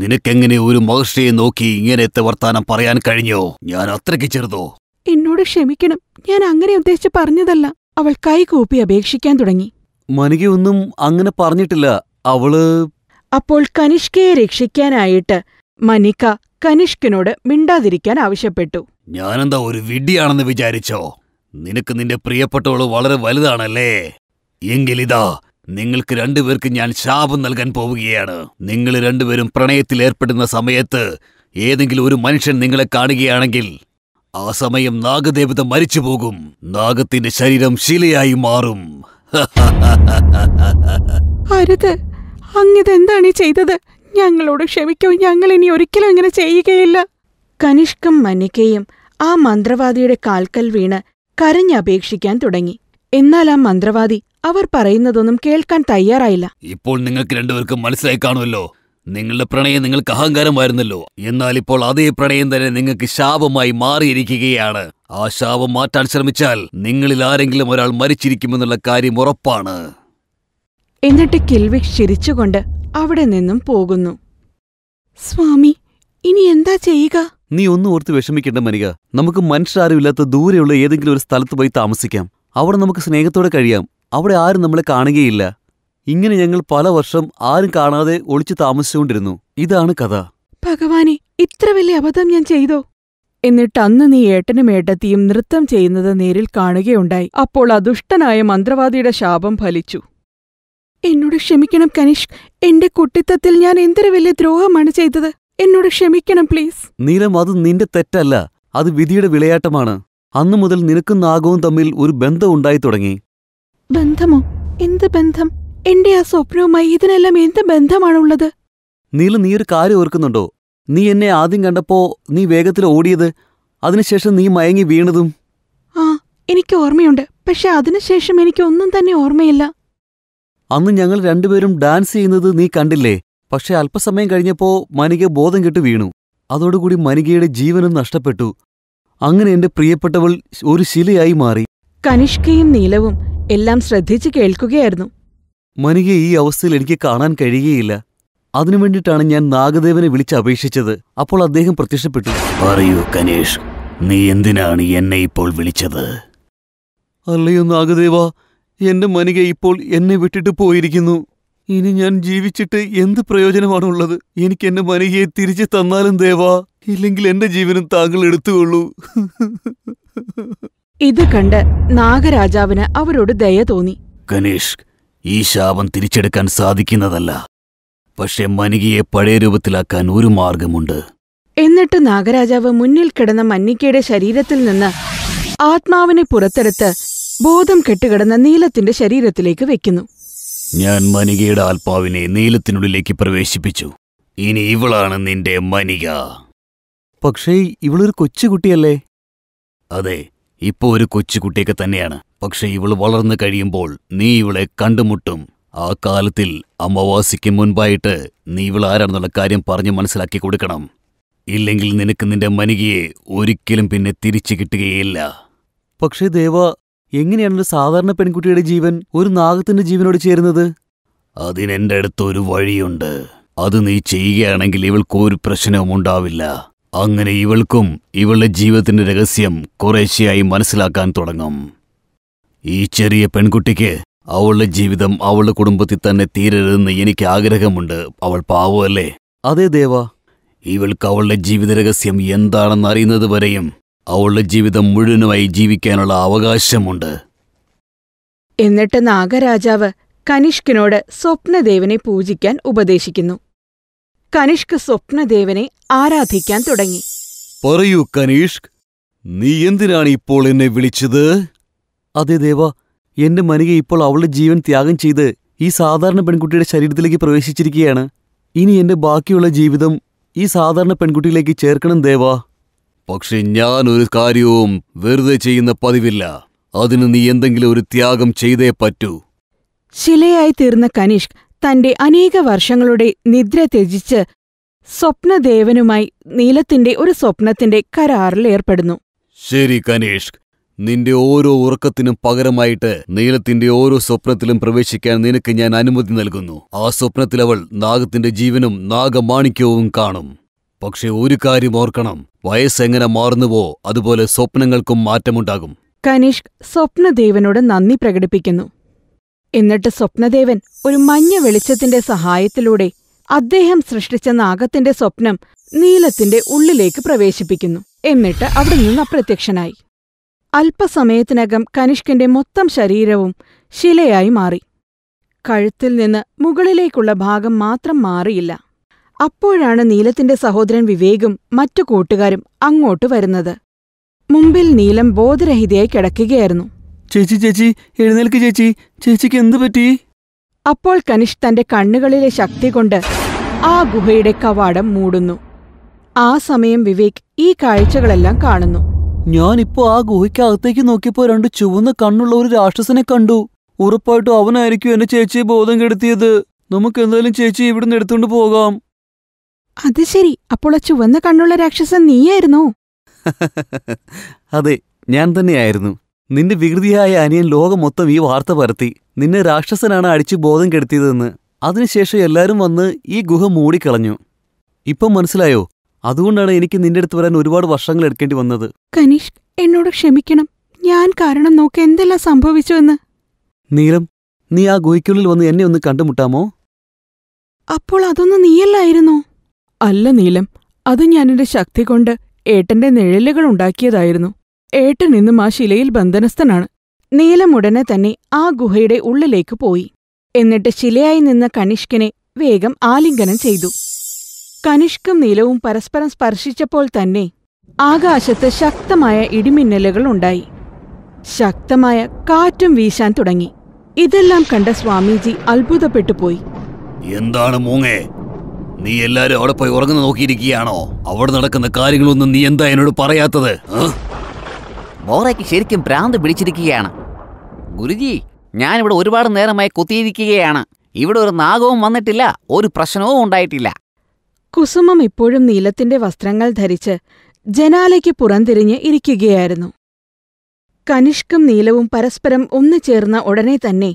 S2: നിനക്കെങ്ങനെ ഒരു മഹർഷിയെ നോക്കി ഇങ്ങനത്തെ വർത്താനം പറയാൻ കഴിഞ്ഞോ ഞാൻ അത്രയ്ക്ക് ചെറുതോ
S1: എന്നോട് ക്ഷമിക്കണം ഞാൻ അങ്ങനെ ഉദ്ദേശിച്ച് പറഞ്ഞതല്ല അവൾ കൈകൂപ്പി അപേക്ഷിക്കാൻ തുടങ്ങി
S2: ഒന്നും അങ്ങനെ പറഞ്ഞിട്ടില്ല അവള്
S1: അപ്പോൾ കനിഷ്കയെ രക്ഷിക്കാനായിട്ട് മനിക കനിഷ്കിനോട് മിണ്ടാതിരിക്കാൻ ആവശ്യപ്പെട്ടു
S2: ഞാനെന്താ ഒരു വിഡിയാണെന്ന് വിചാരിച്ചോ നിനക്ക് നിന്റെ പ്രിയപ്പെട്ടവള് വളരെ വലുതാണല്ലേ എങ്കിലിതാ നിങ്ങൾക്ക് രണ്ടുപേർക്ക് ഞാൻ ശാപം നൽകാൻ പോവുകയാണ് നിങ്ങൾ രണ്ടുപേരും പ്രണയത്തിൽ ഏർപ്പെടുന്ന സമയത്ത് ഏതെങ്കിലും ഒരു മനുഷ്യൻ നിങ്ങളെ കാണുകയാണെങ്കിൽ ആ സമയം നാഗദേവത മരിച്ചു പോകും നാഗത്തിന്റെ ശരീരം ശിലയായി മാറും
S1: അരുത് അങ്ങിതെന്താണ് ചെയ്തത് ഞങ്ങളോട് ക്ഷമിക്കൂ ഞങ്ങൾ ഇനി ഒരിക്കലും ഇങ്ങനെ ചെയ്യുകയില്ല കനിഷ്കം മനിക്കയും ആ മന്ത്രവാദിയുടെ കാൽക്കൽ വീണ് കരഞ്ഞപേക്ഷിക്കാൻ തുടങ്ങി എന്നാൽ ആ മന്ത്രവാദി അവർ പറയുന്നതൊന്നും കേൾക്കാൻ തയ്യാറായില്ല
S2: ഇപ്പോൾ നിങ്ങൾക്ക് രണ്ടുപേർക്കും മനസ്സിലായി കാണുമല്ലോ നിങ്ങളുടെ പ്രണയം നിങ്ങൾക്ക് അഹങ്കാരമായിരുന്നല്ലോ എന്നാൽ ഇപ്പോൾ അതേ പ്രണയം തന്നെ നിങ്ങൾക്ക് ശാപമായി മാറിയിരിക്കുകയാണ് ആ ശാപം മാറ്റാൻ ശ്രമിച്ചാൽ നിങ്ങളിൽ ആരെങ്കിലും ഒരാൾ മരിച്ചിരിക്കുമെന്നുള്ള കാര്യം ഉറപ്പാണ്
S1: എന്നിട്ട് കിൽവിക് ചിരിച്ചുകൊണ്ട് അവിടെ നിന്നും പോകുന്നു സ്വാമി ഇനി എന്താ ചെയ്യുക
S2: നീ ഒന്നും ഓർത്ത് വിഷമിക്കേണ്ട മനിക നമുക്ക് മനുഷ്യരാരുമില്ലാത്ത ദൂരെയുള്ള ഏതെങ്കിലും ഒരു സ്ഥലത്ത് പോയി താമസിക്കാം അവിടെ നമുക്ക് സ്നേഹത്തോടെ കഴിയാം അവിടെ ആരും നമ്മളെ കാണുകയില്ല ഇങ്ങനെ ഞങ്ങൾ പല വർഷം ആരും കാണാതെ ഒളിച്ചു താമസിച്ചുകൊണ്ടിരുന്നു ഇതാണ് കഥ
S1: ഭഗവാനെ ഇത്ര വലിയ അബദ്ധം ഞാൻ ചെയ്തോ എന്നിട്ട് അന്ന് നീ ഏട്ടനും ഏട്ടത്തിയും നൃത്തം ചെയ്യുന്നത് നേരിൽ കാണുകയുണ്ടായി അപ്പോൾ അദുഷ്ടനായ മന്ത്രവാദിയുടെ ശാപം ഫലിച്ചു എന്നോട് ക്ഷമിക്കണം കനിഷ് എന്റെ കുട്ടിത്തത്തിൽ ഞാൻ എന്തൊരു വലിയ ദ്രോഹമാണ് ചെയ്തത് എന്നോട് ക്ഷമിക്കണം പ്ലീസ്
S2: നീലം അത് നിന്റെ തെറ്റല്ല അത് വിധിയുടെ വിളയാട്ടമാണ് അന്നു മുതൽ നിനക്കും നാഗവും തമ്മിൽ ഒരു ബന്ധം ഉണ്ടായി തുടങ്ങി
S1: ബന്ധമോ എന്ത് ബന്ധം എന്റെ ആ സ്വപ്നവുമായി ഇതിനെല്ലാം എന്ത് ബന്ധമാണുള്ളത്
S2: നീല നീ ഒരു കാര്യം ഓർക്കുന്നുണ്ടോ നീ എന്നെ ആദ്യം കണ്ടപ്പോ നീ വേഗത്തിൽ ഓടിയത് അതിനുശേഷം നീ മയങ്ങി വീണതും
S1: ആ എനിക്ക് ഓർമ്മയുണ്ട് പക്ഷെ അതിനുശേഷം എനിക്ക് ഒന്നും തന്നെ ഓർമ്മയില്ല
S2: അന്ന് ഞങ്ങൾ രണ്ടുപേരും ഡാൻസ് ചെയ്യുന്നത് നീ കണ്ടില്ലേ പക്ഷെ അല്പസമയം കഴിഞ്ഞപ്പോൾ മനിക ബോധം കെട്ട് വീണു അതോടുകൂടി മനികയുടെ ജീവനും നഷ്ടപ്പെട്ടു അങ്ങനെ എന്റെ പ്രിയപ്പെട്ടവൾ ഒരു ശിലയായി മാറി
S1: കനിഷ്കയും നീലവും എല്ലാം ശ്രദ്ധിച്ചു കേൾക്കുകയായിരുന്നു
S2: മനിക ഈ അവസ്ഥയിൽ എനിക്ക് കാണാൻ കഴിയുകയില്ല അതിനു വേണ്ടിയിട്ടാണ് ഞാൻ നാഗദേവനെ വിളിച്ച് അപേക്ഷിച്ചത് അപ്പോൾ അദ്ദേഹം പ്രത്യക്ഷപ്പെട്ടു പറയൂ കനേഷ് നീ എന്തിനാണ് എന്നെ ഇപ്പോൾ വിളിച്ചത് അല്ലയോ നാഗദേവ എന്റെ മനിക ഇപ്പോൾ എന്നെ വിട്ടിട്ട് പോയിരിക്കുന്നു ഇനി ഞാൻ ജീവിച്ചിട്ട് എന്ത് പ്രയോജനമാണുള്ളത് എനിക്ക് എന്റെ മനികയെ തിരിച്ചു തന്നാലും ദേവാ ഇല്ലെങ്കിൽ എന്റെ ജീവനും താങ്കൾ എടുത്തുകൊള്ളൂ
S1: ഇത് കണ്ട് നാഗരാജാവിന് അവരോട് ദയ തോന്നി
S2: ഗണേഷ് ഈ ശാപം തിരിച്ചെടുക്കാൻ സാധിക്കുന്നതല്ല പക്ഷെ മനികയെ പഴയ രൂപത്തിലാക്കാൻ ഒരു മാർഗമുണ്ട്
S1: എന്നിട്ട് നാഗരാജാവ് മുന്നിൽ കിടന്ന മന്നിക്കയുടെ ശരീരത്തിൽ നിന്ന് ആത്മാവിനെ പുറത്തെടുത്ത് ബോധം കെട്ടുകിടന്ന നീലത്തിന്റെ ശരീരത്തിലേക്ക് വെക്കുന്നു
S2: ഞാൻ മനികയുടെ ആത്മാവിനെ നീലത്തിനുള്ളിലേക്ക് പ്രവേശിപ്പിച്ചു ഇനി ഇവളാണ് നിന്റെ മനിക പക്ഷേ ഇവളൊരു കൊച്ചുകുട്ടിയല്ലേ അതെ ഇപ്പോ ഒരു കൊച്ചുകുട്ടിയൊക്കെ തന്നെയാണ് പക്ഷെ ഇവൾ വളർന്നു കഴിയുമ്പോൾ നീ ഇവളെ കണ്ടുമുട്ടും ആ കാലത്തിൽ അമാവാസിക്ക് മുൻപായിട്ട് നീ ഇവൾ ആരാണെന്നുള്ള കാര്യം പറഞ്ഞു മനസ്സിലാക്കി കൊടുക്കണം ഇല്ലെങ്കിൽ നിനക്ക് നിന്റെ മനികയെ ഒരിക്കലും പിന്നെ തിരിച്ചു കിട്ടുകയില്ല പക്ഷേ ദേവ എങ്ങനെയാണ് ഒരു സാധാരണ പെൺകുട്ടിയുടെ ജീവൻ ഒരു നാഗത്തിന്റെ ജീവനോട് ചേരുന്നത് അതിനെന്റെ അടുത്ത് ഒരു വഴിയുണ്ട് അത് നീ ചെയ്യുകയാണെങ്കിൽ ഇവൾക്ക് ഒരു പ്രശ്നവും ഉണ്ടാവില്ല അങ്ങനെ ഇവൾക്കും ഇവളുടെ ജീവിതത്തിന്റെ രഹസ്യം കുറേശ്ശെയായി മനസ്സിലാക്കാൻ തുടങ്ങും ഈ ചെറിയ പെൺകുട്ടിക്ക് അവളുടെ ജീവിതം അവളുടെ കുടുംബത്തിൽ തന്നെ തീരരുതെന്ന് എനിക്ക് ആഗ്രഹമുണ്ട് അവൾ പാവമല്ലേ അതെ ദേവ ഇവൾക്ക് അവളുടെ ജീവിത രഹസ്യം എന്താണെന്ന് അറിയുന്നത് വരെയും അവളുടെ ജീവിതം മുഴുവനുമായി ജീവിക്കാനുള്ള അവകാശമുണ്ട്
S1: എന്നിട്ട് നാഗരാജാവ് കനിഷ്കിനോട് സ്വപ്നദേവനെ പൂജിക്കാൻ ഉപദേശിക്കുന്നു കനിഷ്ക് സ്വപ്നദേവനെ ആരാധിക്കാൻ തുടങ്ങി
S2: പറയൂ കനിഷ്ക് നീ എന്തിനാണ് ഇപ്പോൾ എന്നെ വിളിച്ചത് അതെ ദേവ എന്റെ മനിക ഇപ്പോൾ അവളുടെ ജീവൻ ത്യാഗം ചെയ്ത് ഈ സാധാരണ പെൺകുട്ടിയുടെ ശരീരത്തിലേക്ക് പ്രവേശിച്ചിരിക്കുകയാണ് ഇനി എന്റെ ബാക്കിയുള്ള ജീവിതം ഈ സാധാരണ പെൺകുട്ടിയിലേക്ക് ചേർക്കണം ദേവാ പക്ഷെ ഞാൻ ഒരു കാര്യവും വെറുതെ ചെയ്യുന്ന പതിവില്ല അതിന് നീ എന്തെങ്കിലും ഒരു ത്യാഗം ചെയ്തേ പറ്റൂ
S1: ശിലയായി തീർന്ന കനിഷ് തന്റെ അനേക വർഷങ്ങളുടെ നിദ്ര ത്യജിച്ച് സ്വപ്നദേവനുമായി നീലത്തിന്റെ ഒരു സ്വപ്നത്തിന്റെ കരാറിൽ ഏർപ്പെടുന്നു
S2: ശരി കനീഷ് നിന്റെ ഓരോ ഉറക്കത്തിനും പകരമായിട്ട് നീലത്തിന്റെ ഓരോ സ്വപ്നത്തിലും പ്രവേശിക്കാൻ നിനക്ക് ഞാൻ അനുമതി നൽകുന്നു ആ സ്വപ്നത്തിൽ അവൾ നാഗത്തിന്റെ ജീവനും നാഗമാണിക്യവും കാണും പക്ഷെ ഒരു കാര്യം ഓർക്കണം വയസ്സെങ്ങനെ മാറുന്നുവോ അതുപോലെ സ്വപ്നങ്ങൾക്കും മാറ്റമുണ്ടാകും
S1: കനിഷ് സ്വപ്നദേവനോട് നന്ദി പ്രകടിപ്പിക്കുന്നു എന്നിട്ട് സ്വപ്നദേവൻ ഒരു മഞ്ഞ വെളിച്ചത്തിന്റെ സഹായത്തിലൂടെ അദ്ദേഹം സൃഷ്ടിച്ച നാഗത്തിന്റെ സ്വപ്നം നീലത്തിന്റെ ഉള്ളിലേക്ക് പ്രവേശിപ്പിക്കുന്നു എന്നിട്ട് അവിടെ നിന്ന് അപ്രത്യക്ഷനായി അല്പസമയത്തിനകം കനിഷ്കിന്റെ മൊത്തം ശരീരവും ശിലയായി മാറി കഴുത്തിൽ നിന്ന് മുകളിലേക്കുള്ള ഭാഗം മാത്രം മാറിയില്ല അപ്പോഴാണ് നീലത്തിന്റെ സഹോദരൻ വിവേകും മറ്റു കൂട്ടുകാരും അങ്ങോട്ട് വരുന്നത് മുമ്പിൽ നീലം ബോധരഹിതയായി കിടക്കുകയായിരുന്നു
S2: ചേച്ചി ചേച്ചി എഴുന്നേൽക്ക് ചേച്ചി ചേച്ചിക്ക് എന്തു പറ്റി
S1: അപ്പോൾ കനിഷ് തന്റെ കണ്ണുകളിലെ ശക്തി കൊണ്ട് ആ ഗുഹയുടെ കവാടം മൂടുന്നു ആ സമയം വിവേക് ഈ കാഴ്ചകളെല്ലാം കാണുന്നു
S2: ഞാനിപ്പോ ആ ഗുഹയ്ക്കകത്തേക്ക് നോക്കിയപ്പോ രണ്ട് ചുവന്ന കണ്ണുള്ള ഒരു രാക്ഷസനെ കണ്ടു ഉറപ്പായിട്ടും അവനായിരിക്കും എന്റെ ചേച്ചിയെ ബോധം കെടുത്തിയത് നമുക്ക് എന്തായാലും ചേച്ചി ഇവിടുന്ന് എടുത്തുകൊണ്ട് പോകാം
S1: അത് ശരി അപ്പോൾ ആ ചുവന്ന കണ്ണുള്ള രാക്ഷസൻ നീയായിരുന്നോ
S2: അതെ ഞാൻ തന്നെയായിരുന്നു നിന്റെ വികൃതിയായ അനിയൻ ലോകം മൊത്തം ഈ വാർത്ത പരത്തി നിന്നെ രാക്ഷസനാണ് അടിച്ചു ബോധം കെടുത്തിയതെന്ന് അതിനുശേഷം എല്ലാവരും വന്ന് ഈ ഗുഹ മൂടിക്കളഞ്ഞു ഇപ്പം മനസ്സിലായോ അതുകൊണ്ടാണ് എനിക്ക് നിന്റെ അടുത്ത് വരാൻ ഒരുപാട് വർഷങ്ങൾ എടുക്കേണ്ടി വന്നത്
S1: കനീഷ് എന്നോട് ക്ഷമിക്കണം ഞാൻ കാരണം നോക്ക് എന്തെല്ലാം സംഭവിച്ചുവെന്ന്
S2: നീലം നീ ആ ഗുഹയ്ക്കുള്ളിൽ വന്ന് എന്നെ ഒന്ന് കണ്ടുമുട്ടാമോ
S1: അപ്പോൾ അതൊന്നും നീയല്ലായിരുന്നോ അല്ല നീലം അത് ഞാനെന്റെ ശക്തി കൊണ്ട് ഏട്ടന്റെ നിഴലുകൾ ഉണ്ടാക്കിയതായിരുന്നു ഏട്ടൻ ഇന്നും ആ ശിലയിൽ ബന്ധനസ്ഥനാണ് നീലം ഉടനെ തന്നെ ആ ഗുഹയുടെ ഉള്ളിലേക്ക് പോയി എന്നിട്ട് ശിലയായി നിന്ന കനിഷ്കിനെ വേഗം ആലിംഗനം ചെയ്തു കനിഷ്കും നീലവും പരസ്പരം സ്പർശിച്ചപ്പോൾ തന്നെ ആകാശത്ത് ശക്തമായ ഇടിമിന്നലുകൾ ഉണ്ടായി ശക്തമായ കാറ്റും വീശാൻ തുടങ്ങി ഇതെല്ലാം കണ്ട സ്വാമിജി അത്ഭുതപ്പെട്ടുപോയി
S2: എന്താണ് മൂങ്ങേ നീ എല്ലാരും അവിടെ പോയി ഉറങ്ങുന്ന നോക്കിയിരിക്കുകയാണോ അവിടെ നടക്കുന്ന കാര്യങ്ങളൊന്നും നീ എന്താ എന്നോട് പറയാത്തത് ബോറയ്ക്ക് ശരിക്കും ഭ്രാന്ത് പിടിച്ചിരിക്കുകയാണ്
S5: ഗുരുജി ഞാനിവിടെ ഒരുപാട് നേരമായി കുത്തിയിരിക്കുകയാണ് ഇവിടെ ഒരു നാഗവും വന്നിട്ടില്ല ഒരു പ്രശ്നവും ഉണ്ടായിട്ടില്ല
S1: കുസുമം ഇപ്പോഴും നീലത്തിന്റെ വസ്ത്രങ്ങൾ ധരിച്ച് ജനാലയ്ക്ക് പുറംതിരിഞ്ഞ് ഇരിക്കുകയായിരുന്നു കനിഷ്കും നീലവും പരസ്പരം ഒന്നു ചേർന്ന ഉടനെ തന്നെ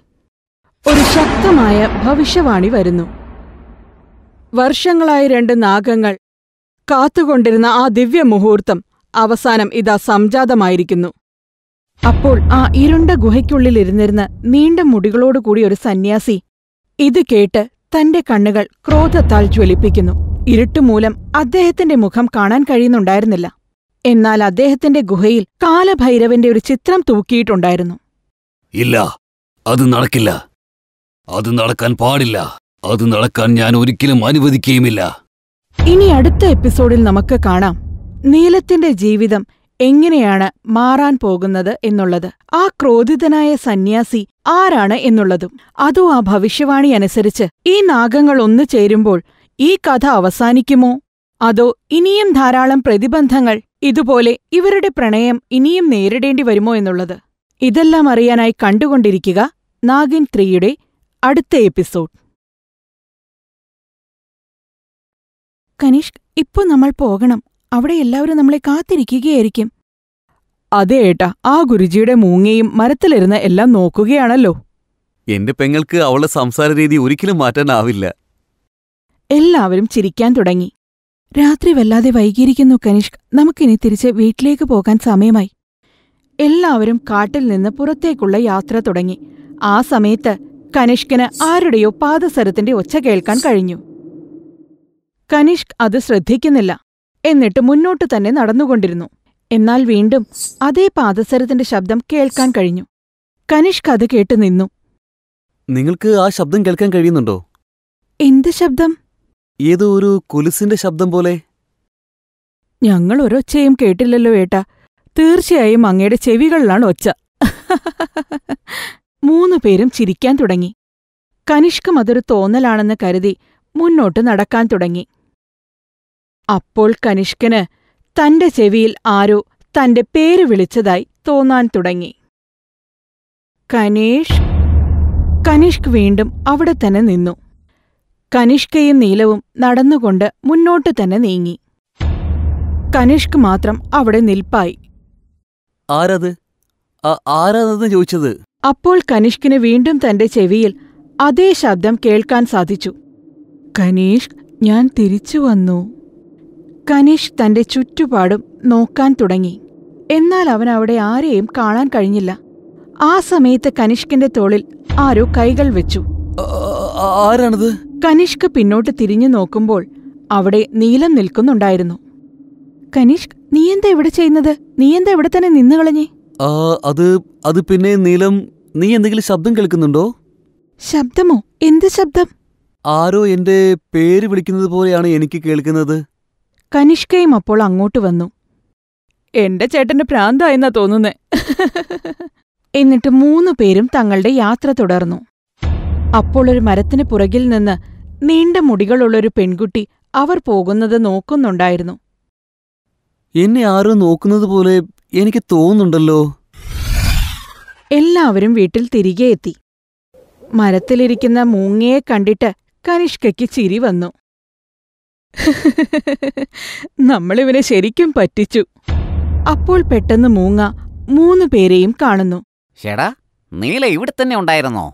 S1: ഒരു ശക്തമായ ഭവിഷ്യവാണി വരുന്നു വർഷങ്ങളായി രണ്ട് നാഗങ്ങൾ കാത്തുകൊണ്ടിരുന്ന ആ ദിവ്യമുഹൂർത്തം അവസാനം ഇതാ സംജാതമായിരിക്കുന്നു അപ്പോൾ ആ ഇരുണ്ട ഗുഹയ്ക്കുള്ളിലിരുന്നിരുന്ന് നീണ്ട മുടികളോടുകൂടി ഒരു സന്യാസി ഇത് കേട്ട് തന്റെ കണ്ണുകൾ ക്രോധത്താൽ ജ്വലിപ്പിക്കുന്നു ഇരുട്ടുമൂലം അദ്ദേഹത്തിന്റെ മുഖം കാണാൻ കഴിയുന്നുണ്ടായിരുന്നില്ല എന്നാൽ അദ്ദേഹത്തിന്റെ ഗുഹയിൽ കാലഭൈരവന്റെ ഒരു ചിത്രം തൂക്കിയിട്ടുണ്ടായിരുന്നു
S2: ഇല്ല അത് നടക്കില്ല അത് നടക്കാൻ പാടില്ല അത് നടക്കാൻ ഞാൻ ഒരിക്കലും അനുവദിക്കുകയുമില്ല
S1: ഇനി അടുത്ത എപ്പിസോഡിൽ നമുക്ക് കാണാം നീലത്തിന്റെ ജീവിതം എങ്ങനെയാണ് മാറാൻ പോകുന്നത് എന്നുള്ളത് ആ ക്രോധിതനായ സന്യാസി ആരാണ് എന്നുള്ളതും അതും ആ ഭവിഷ്യവാണി അനുസരിച്ച് ഈ നാഗങ്ങൾ ഒന്നു ചേരുമ്പോൾ ഈ കഥ അവസാനിക്കുമോ അതോ ഇനിയും ധാരാളം പ്രതിബന്ധങ്ങൾ ഇതുപോലെ ഇവരുടെ പ്രണയം ഇനിയും നേരിടേണ്ടി വരുമോ എന്നുള്ളത് ഇതെല്ലാം അറിയാനായി കണ്ടുകൊണ്ടിരിക്കുക നാഗിൻ ത്രീയുടെ അടുത്ത എപ്പിസോഡ് കനിഷ്ക് ഇപ്പൊ നമ്മൾ പോകണം അവിടെ എല്ലാവരും നമ്മളെ കാത്തിരിക്കുകയായിരിക്കും അതെ ഏട്ടാ ആ ഗുരുജിയുടെ മൂങ്ങയും മരത്തിലിരുന്ന് എല്ലാം നോക്കുകയാണല്ലോ
S2: എന്റെ പെങ്ങൾക്ക് അവളുടെ സംസാര രീതി ഒരിക്കലും മാറ്റാനാവില്ല
S1: എല്ലാവരും ചിരിക്കാൻ തുടങ്ങി രാത്രി വല്ലാതെ വൈകിയിരിക്കുന്നു കനിഷ്ക് നമുക്കിനി തിരിച്ച് വീട്ടിലേക്ക് പോകാൻ സമയമായി എല്ലാവരും കാട്ടിൽ നിന്ന് പുറത്തേക്കുള്ള യാത്ര തുടങ്ങി ആ സമയത്ത് കനിഷ്കിന് ആരുടെയോ പാദസരത്തിന്റെ ഒച്ച കേൾക്കാൻ കഴിഞ്ഞു കനിഷ്ക് അത് ശ്രദ്ധിക്കുന്നില്ല എന്നിട്ട് മുന്നോട്ട് തന്നെ നടന്നുകൊണ്ടിരുന്നു എന്നാൽ വീണ്ടും അതേ പാദസരത്തിന്റെ ശബ്ദം കേൾക്കാൻ കഴിഞ്ഞു കനിഷ്ക് അത് കേട്ടു നിന്നു
S2: നിങ്ങൾക്ക് ആ ശബ്ദം കേൾക്കാൻ കഴിയുന്നുണ്ടോ
S1: എന്ത് ശബ്ദം
S2: ഏതോ ഒരു കുലിസിന്റെ ശബ്ദം പോലെ
S1: ഞങ്ങൾ ഒരൊച്ചയും കേട്ടില്ലല്ലോ ഏട്ടാ തീർച്ചയായും അങ്ങയുടെ ചെവികളിലാണ് ഒച്ച മൂന്നു പേരും ചിരിക്കാൻ തുടങ്ങി കനിഷ്കും അതൊരു തോന്നലാണെന്ന് കരുതി മുന്നോട്ട് നടക്കാൻ തുടങ്ങി അപ്പോൾ കനിഷ്കന് തന്റെ ചെവിയിൽ ആരോ തന്റെ പേര് വിളിച്ചതായി തോന്നാൻ തുടങ്ങി കനീഷ് കനിഷ്ക് വീണ്ടും അവിടെ തന്നെ നിന്നു കനിഷ്കയും നീലവും നടന്നുകൊണ്ട് മുന്നോട്ട് തന്നെ നീങ്ങി കനിഷ്ക് മാത്രം അവിടെ നിൽപ്പായി
S2: ആരത് ആരാതെന്ന് ചോദിച്ചത്
S1: അപ്പോൾ കനിഷ്കിന് വീണ്ടും തന്റെ ചെവിയിൽ അതേ ശബ്ദം കേൾക്കാൻ സാധിച്ചു കനീഷ് ഞാൻ തിരിച്ചു വന്നു കനീഷ് തന്റെ ചുറ്റുപാടും നോക്കാൻ തുടങ്ങി എന്നാൽ അവൻ അവിടെ ആരെയും കാണാൻ കഴിഞ്ഞില്ല ആ സമയത്ത് കനിഷ്കിന്റെ തോളിൽ ആരോ കൈകൾ വെച്ചു ആരാണത് കനിഷ്ക് പിന്നോട്ട് തിരിഞ്ഞു നോക്കുമ്പോൾ അവിടെ നീലം നിൽക്കുന്നുണ്ടായിരുന്നു കനിഷ്ക് നീ എന്താ ഇവിടെ ചെയ്യുന്നത് നീ എന്താ ഇവിടെ തന്നെ നിന്നു കളഞ്ഞേ
S2: അത് അത് പിന്നെ നീലം നീ എന്തെങ്കിലും ശബ്ദം കേൾക്കുന്നുണ്ടോ
S1: ശബ്ദമോ എന്ത് ശബ്ദം
S2: ആരോ എന്റെ പേര് വിളിക്കുന്നത് പോലെയാണ് എനിക്ക് കേൾക്കുന്നത്
S1: കനിഷ്കയും അപ്പോൾ അങ്ങോട്ട് വന്നു എന്റെ ചേട്ടന് പ്രാന്തായെന്നാ തോന്നുന്നേ എന്നിട്ട് മൂന്നു പേരും തങ്ങളുടെ യാത്ര തുടർന്നു അപ്പോൾ ഒരു മരത്തിന് പുറകിൽ നിന്ന് നീണ്ട മുടികളുള്ളൊരു പെൺകുട്ടി അവർ പോകുന്നത് നോക്കുന്നുണ്ടായിരുന്നു
S2: എന്നെ ആരോ നോക്കുന്നത് പോലെ എനിക്ക് തോന്നുന്നുണ്ടല്ലോ
S1: എല്ലാവരും വീട്ടിൽ തിരികെ എത്തി മരത്തിലിരിക്കുന്ന മൂങ്ങയെ കണ്ടിട്ട് കനിഷ്കയ്ക്ക് ചിരി വന്നു നമ്മളിവനെ ശരിക്കും പറ്റിച്ചു അപ്പോൾ പെട്ടെന്ന് മൂങ്ങ മൂന്ന് പേരെയും കാണുന്നു ഷേടാ
S5: നീല ഇവിടെ തന്നെ ഉണ്ടായിരുന്നോ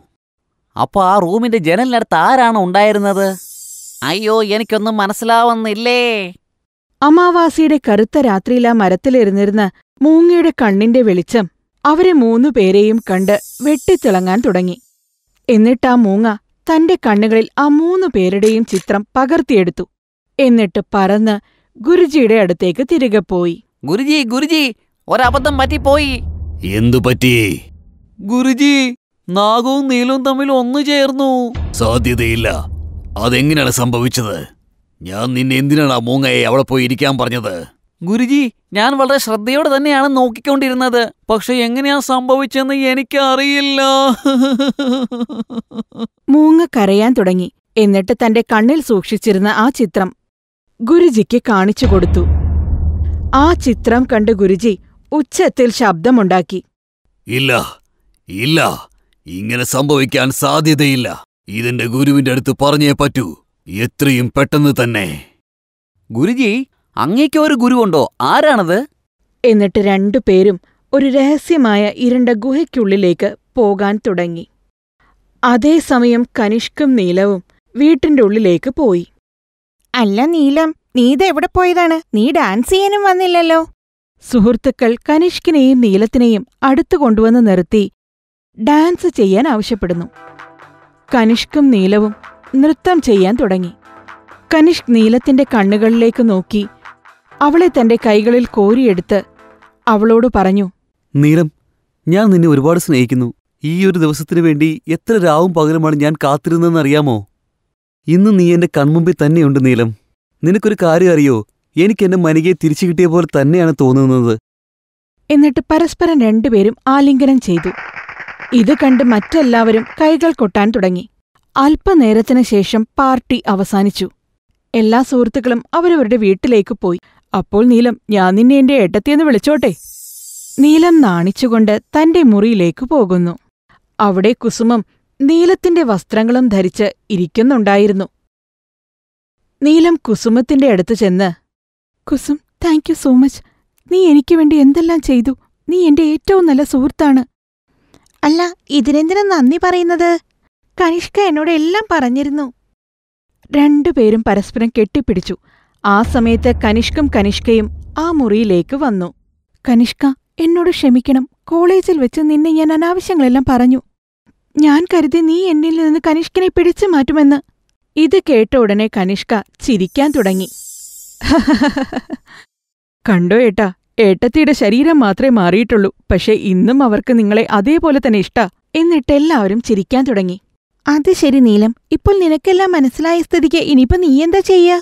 S5: അപ്പൊ ആ റൂമിന്റെ ജനലിനടുത്ത് ആരാണ് ഉണ്ടായിരുന്നത് അയ്യോ എനിക്കൊന്നും മനസ്സിലാവുന്നില്ലേ
S1: അമാവാസിയുടെ കറുത്ത രാത്രിയിൽ ആ മരത്തിലിരുന്നിരുന്ന് മൂങ്ങയുടെ കണ്ണിന്റെ വെളിച്ചം അവരെ മൂന്നു പേരെയും കണ്ട് വെട്ടിത്തിളങ്ങാൻ തുടങ്ങി എന്നിട്ടാ മൂങ്ങ തന്റെ കണ്ണുകളിൽ ആ മൂന്നു പേരുടെയും ചിത്രം പകർത്തിയെടുത്തു എന്നിട്ട് പറന്ന് ഗുരുജിയുടെ അടുത്തേക്ക് തിരികെ പോയി ഗുരുജി ഗുരുജി ഒരബദ്ധം പോയി
S2: എന്തു പറ്റി
S5: ഗുരുജി നാഗവും നീലവും തമ്മിൽ ഒന്നു ചേർന്നു
S2: സാധ്യതയില്ല അതെങ്ങനെയാണ് സംഭവിച്ചത് ഞാൻ നിന്നെ എന്തിനാണ് ആ മൂങ്ങയെ അവിടെ പോയി ഇരിക്കാൻ പറഞ്ഞത്
S5: ഗുരുജി ഞാൻ വളരെ ശ്രദ്ധയോടെ തന്നെയാണ് നോക്കിക്കൊണ്ടിരുന്നത് പക്ഷെ എങ്ങനെയാ സംഭവിച്ചെന്ന് എനിക്കറിയില്ല
S1: മൂങ്ങ കരയാൻ തുടങ്ങി എന്നിട്ട് തന്റെ കണ്ണിൽ സൂക്ഷിച്ചിരുന്ന ആ ചിത്രം ഗുരുജിക്ക് കാണിച്ചു കൊടുത്തു ആ ചിത്രം കണ്ട് ഗുരുജി ഉച്ചത്തിൽ ശബ്ദമുണ്ടാക്കി
S2: ഇല്ല ഇല്ല ഇങ്ങനെ സംഭവിക്കാൻ സാധ്യതയില്ല ഇതിന്റെ ഗുരുവിന്റെ അടുത്ത് പറഞ്ഞേ പറ്റൂ എത്രയും പെട്ടെന്ന് തന്നെ ഗുരുജി അങ്ങേക്കൊരു ഗുരുവുണ്ടോ
S1: ആരാണത് എന്നിട്ട് രണ്ടുപേരും ഒരു രഹസ്യമായ ഇരുണ്ട ഗുഹയ്ക്കുള്ളിലേക്ക് പോകാൻ തുടങ്ങി അതേസമയം കനിഷ്കും നീലവും വീട്ടിന്റെ ഉള്ളിലേക്ക് പോയി അല്ല നീലം നീതെവിടെ പോയതാണ് നീ ഡാൻസ് ചെയ്യാനും വന്നില്ലല്ലോ സുഹൃത്തുക്കൾ കനിഷ്കിനെയും നീലത്തിനെയും അടുത്തു കൊണ്ടുവന്ന് നിർത്തി ഡാൻസ് ചെയ്യാൻ ആവശ്യപ്പെടുന്നു കനിഷ്കും നീലവും നൃത്തം ചെയ്യാൻ തുടങ്ങി കനിഷ്ക് നീലത്തിന്റെ കണ്ണുകളിലേക്ക് നോക്കി അവളെ തന്റെ കൈകളിൽ കോരിയെടുത്ത് അവളോട് പറഞ്ഞു
S2: നീലം ഞാൻ നിന്നെ ഒരുപാട് സ്നേഹിക്കുന്നു ഈ ഒരു ദിവസത്തിനു വേണ്ടി എത്ര രാവും പകലുമാണ് ഞാൻ കാത്തിരുന്നതെന്നറിയാമോ ഇന്ന് നീ എന്റെ കൺമുമ്പിൽ തന്നെയുണ്ട് നീലം നിനക്കൊരു കാര്യം അറിയോ എനിക്ക് എന്റെ മനികയെ തിരിച്ചു കിട്ടിയ പോലെ തന്നെയാണ് തോന്നുന്നത്
S1: എന്നിട്ട് പരസ്പരം രണ്ടുപേരും ആലിംഗനം ചെയ്തു ഇത് കണ്ട് മറ്റെല്ലാവരും കൈകൾ കൊട്ടാൻ തുടങ്ങി അല്പനേരത്തിന് ശേഷം പാർട്ടി അവസാനിച്ചു എല്ലാ സുഹൃത്തുക്കളും അവരവരുടെ വീട്ടിലേക്ക് പോയി അപ്പോൾ നീലം ഞാൻ നിന്നെ എന്റെ ഏട്ടത്തിയെന്ന് വിളിച്ചോട്ടെ നീലം നാണിച്ചുകൊണ്ട് തന്റെ മുറിയിലേക്ക് പോകുന്നു അവിടെ കുസുമം നീലത്തിന്റെ വസ്ത്രങ്ങളും ധരിച്ച് ഇരിക്കുന്നുണ്ടായിരുന്നു നീലം കുസുമത്തിന്റെ അടുത്ത് ചെന്ന് Kusum thank you so much നീ എനിക്ക് വേണ്ടി എന്തെല്ലാം ചെയ്തു നീ എന്റെ ഏറ്റവും നല്ല സുഹൃത്താണ് അല്ല ഇതിനെന്തിനാ നന്ദി പറയുന്നത് കനിഷ്ക എന്നോട് എല്ലാം പറഞ്ഞിരുന്നു രണ്ടുപേരും പരസ്പരം കെട്ടിപ്പിടിച്ചു ആ സമയത്ത് കനിഷ്കും കനിഷ്കയും ആ മുറിയിലേക്ക് വന്നു കനിഷ്ക എന്നോട് ക്ഷമിക്കണം കോളേജിൽ വെച്ച് നിന്നെ ഞാൻ അനാവശ്യങ്ങളെല്ലാം പറഞ്ഞു ഞാൻ കരുതി നീ എന്നിൽ നിന്ന് കനിഷ്കനെ പിടിച്ചു മാറ്റുമെന്ന് ഇത് കേട്ട ഉടനെ കനിഷ്ക ചിരിക്കാൻ തുടങ്ങി കണ്ടോ ഏട്ടാ ഏട്ടത്തിയുടെ ശരീരം മാത്രമേ മാറിയിട്ടുള്ളൂ പക്ഷേ ഇന്നും അവർക്ക് നിങ്ങളെ അതേപോലെ തന്നെ ഇഷ്ടാ എന്നിട്ടെല്ലാവരും ചിരിക്കാൻ തുടങ്ങി അത് ശരി നീലം ഇപ്പോൾ നിനക്കെല്ലാം മനസ്സിലായ സ്ഥിതിക്ക് ഇനിയിപ്പോ നീ എന്താ ചെയ്യാ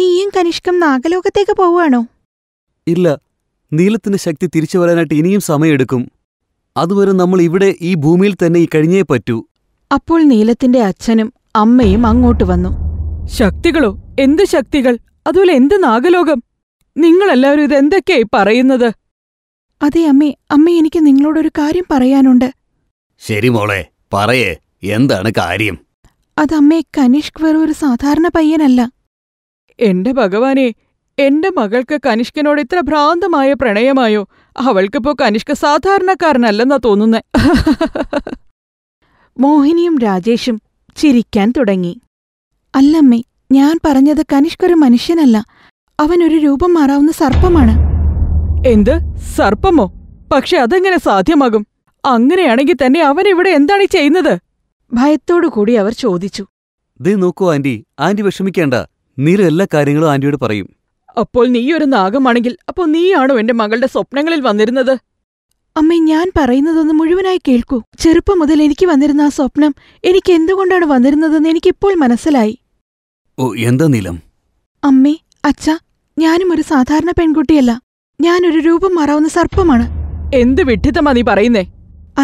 S1: നീയും കനിഷ്കം നാഗലോകത്തേക്ക് പോവുകയാണോ ഇല്ല
S2: നീലത്തിന്റെ ശക്തി തിരിച്ചു വരാനായിട്ട് ഇനിയും സമയമെടുക്കും അതുവരെ നമ്മൾ ഇവിടെ ഈ ഭൂമിയിൽ തന്നെ കഴിഞ്ഞേ പറ്റൂ
S1: അപ്പോൾ നീലത്തിന്റെ അച്ഛനും അമ്മയും അങ്ങോട്ട് വന്നു ശക്തികളോ എന്ത് ശക്തികൾ അതുപോലെ എന്ത് നാഗലോകം നിങ്ങളെല്ലാവരും ഇതെന്തൊക്കെയായി പറയുന്നത് അതെ അമ്മേ അമ്മ എനിക്ക് നിങ്ങളോടൊരു കാര്യം പറയാനുണ്ട്
S2: ശരി മോളെ പറയേ എന്താണ് കാര്യം
S1: അതമ്മേ കനിഷ്ക് വെറും ഒരു സാധാരണ പയ്യനല്ല എന്റെ ഭഗവാനെ എന്റെ മകൾക്ക് കനിഷ്കനോട് ഇത്ര ഭ്രാന്തമായ പ്രണയമായോ അവൾക്കിപ്പോ കനിഷ്ക സാധാരണക്കാരനല്ലെന്നാ തോന്നുന്നേ മോഹിനിയും രാജേഷും ചിരിക്കാൻ തുടങ്ങി അല്ലമ്മേ ഞാൻ പറഞ്ഞത് കനിഷ്ക ഒരു മനുഷ്യനല്ല അവനൊരു രൂപം മാറാവുന്ന സർപ്പമാണ് എന്ത് സർപ്പമോ പക്ഷെ അതെങ്ങനെ സാധ്യമാകും അങ്ങനെയാണെങ്കിൽ തന്നെ അവനിവിടെ എന്താണ് ചെയ്യുന്നത് ഭയത്തോടു കൂടി അവർ ചോദിച്ചു
S2: ദേ നോക്കൂ ആന്റി ആന്റി വിഷമിക്കേണ്ട നീര എല്ലാ കാര്യങ്ങളും ആന്റിയോട് പറയും
S1: അപ്പോൾ നീയൊരു നാഗമാണെങ്കിൽ അപ്പോൾ നീയാണോ എന്റെ മകളുടെ സ്വപ്നങ്ങളിൽ വന്നിരുന്നത് അമ്മേ ഞാൻ പറയുന്നതൊന്ന് മുഴുവനായി കേൾക്കൂ ചെറുപ്പം മുതൽ എനിക്ക് വന്നിരുന്ന ആ സ്വപ്നം എനിക്ക് എന്തുകൊണ്ടാണ് വന്നിരുന്നതെന്ന് എനിക്കിപ്പോൾ മനസ്സിലായി
S2: ഓ എന്താ നീലം
S1: അമ്മേ അച്ഛ ഞാനും ഒരു സാധാരണ പെൺകുട്ടിയല്ല ഞാനൊരു രൂപം മാറാവുന്ന സർപ്പമാണ് എന്ത് വിഡ്ഢിത്തമാ നീ പറയുന്നേ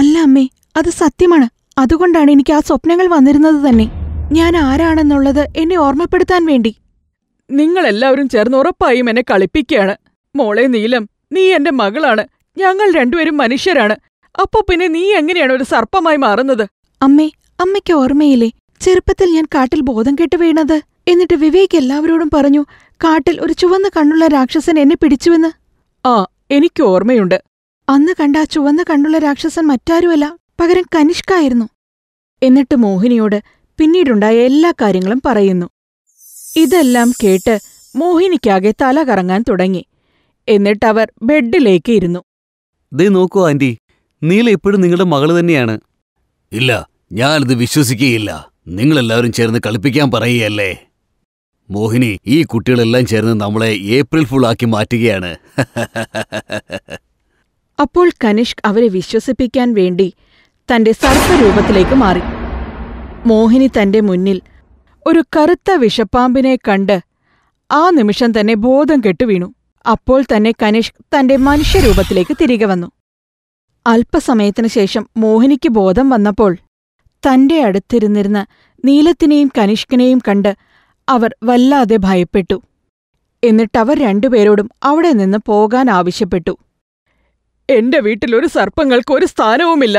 S1: അല്ല അമ്മേ അത് സത്യമാണ് അതുകൊണ്ടാണ് എനിക്ക് ആ സ്വപ്നങ്ങൾ വന്നിരുന്നത് തന്നെ ഞാൻ ആരാണെന്നുള്ളത് എന്നെ ഓർമ്മപ്പെടുത്താൻ വേണ്ടി നിങ്ങളെല്ലാവരും ചേർന്ന് ഉറപ്പായും എന്നെ കളിപ്പിക്കുകയാണ് മോളെ നീലം നീ എന്റെ മകളാണ് ഞങ്ങൾ രണ്ടുപേരും മനുഷ്യരാണ് അപ്പോ പിന്നെ നീ എങ്ങനെയാണ് ഒരു സർപ്പമായി മാറുന്നത് അമ്മേ അമ്മയ്ക്ക് ഓർമ്മയില്ലേ ചെറുപ്പത്തിൽ ഞാൻ കാട്ടിൽ ബോധം കെട്ട് വീണത് എന്നിട്ട് വിവേക് എല്ലാവരോടും പറഞ്ഞു കാട്ടിൽ ഒരു ചുവന്ന കണ്ണുള്ള രാക്ഷസൻ എന്നെ പിടിച്ചുവെന്ന് ആ എനിക്ക് ഓർമ്മയുണ്ട് അന്ന് കണ്ട ആ ചുവന്ന കണ്ണുള്ള രാക്ഷസൻ മറ്റാരുമല്ല പകരം കനിഷ്കായിരുന്നു എന്നിട്ട് മോഹിനിയോട് പിന്നീടുണ്ടായ എല്ലാ കാര്യങ്ങളും പറയുന്നു ഇതെല്ലാം കേട്ട് മോഹിനിക്കാകെ തല കറങ്ങാൻ തുടങ്ങി എന്നിട്ടവർ ബെഡിലേക്ക് ഇരുന്നു
S2: ദേ നോക്കൂ ആന്റി നീല എപ്പോഴും നിങ്ങളുടെ മകള് തന്നെയാണ് ഇല്ല ഞാനിത് വിശ്വസിക്കുകയില്ല നിങ്ങളെല്ലാവരും ചേർന്ന് കളിപ്പിക്കാൻ പറയുകയല്ലേ മോഹിനി ഈ കുട്ടികളെല്ലാം ചേർന്ന് നമ്മളെ ഏപ്രിൽ ഫുൾ ആക്കി മാറ്റുകയാണ്
S1: അപ്പോൾ കനിഷ്ക് അവരെ വിശ്വസിപ്പിക്കാൻ വേണ്ടി തന്റെ സർപ്പരൂപത്തിലേക്ക് മാറി മോഹിനി തന്റെ മുന്നിൽ ഒരു കറുത്ത വിഷപ്പാമ്പിനെ കണ്ട് ആ നിമിഷം തന്നെ ബോധം കെട്ടുവീണു അപ്പോൾ തന്നെ കനിഷ് തന്റെ മനുഷ്യരൂപത്തിലേക്ക് തിരികെ വന്നു അല്പസമയത്തിനു ശേഷം മോഹിനിക്ക് ബോധം വന്നപ്പോൾ തന്റെ അടുത്തിരുന്നിരുന്ന നീലത്തിനെയും കനിഷ്കിനെയും കണ്ട് അവർ വല്ലാതെ ഭയപ്പെട്ടു എന്നിട്ടവർ രണ്ടുപേരോടും അവിടെ നിന്ന് പോകാൻ ആവശ്യപ്പെട്ടു എന്റെ വീട്ടിലൊരു സർപ്പങ്ങൾക്ക് ഒരു സ്ഥാനവുമില്ല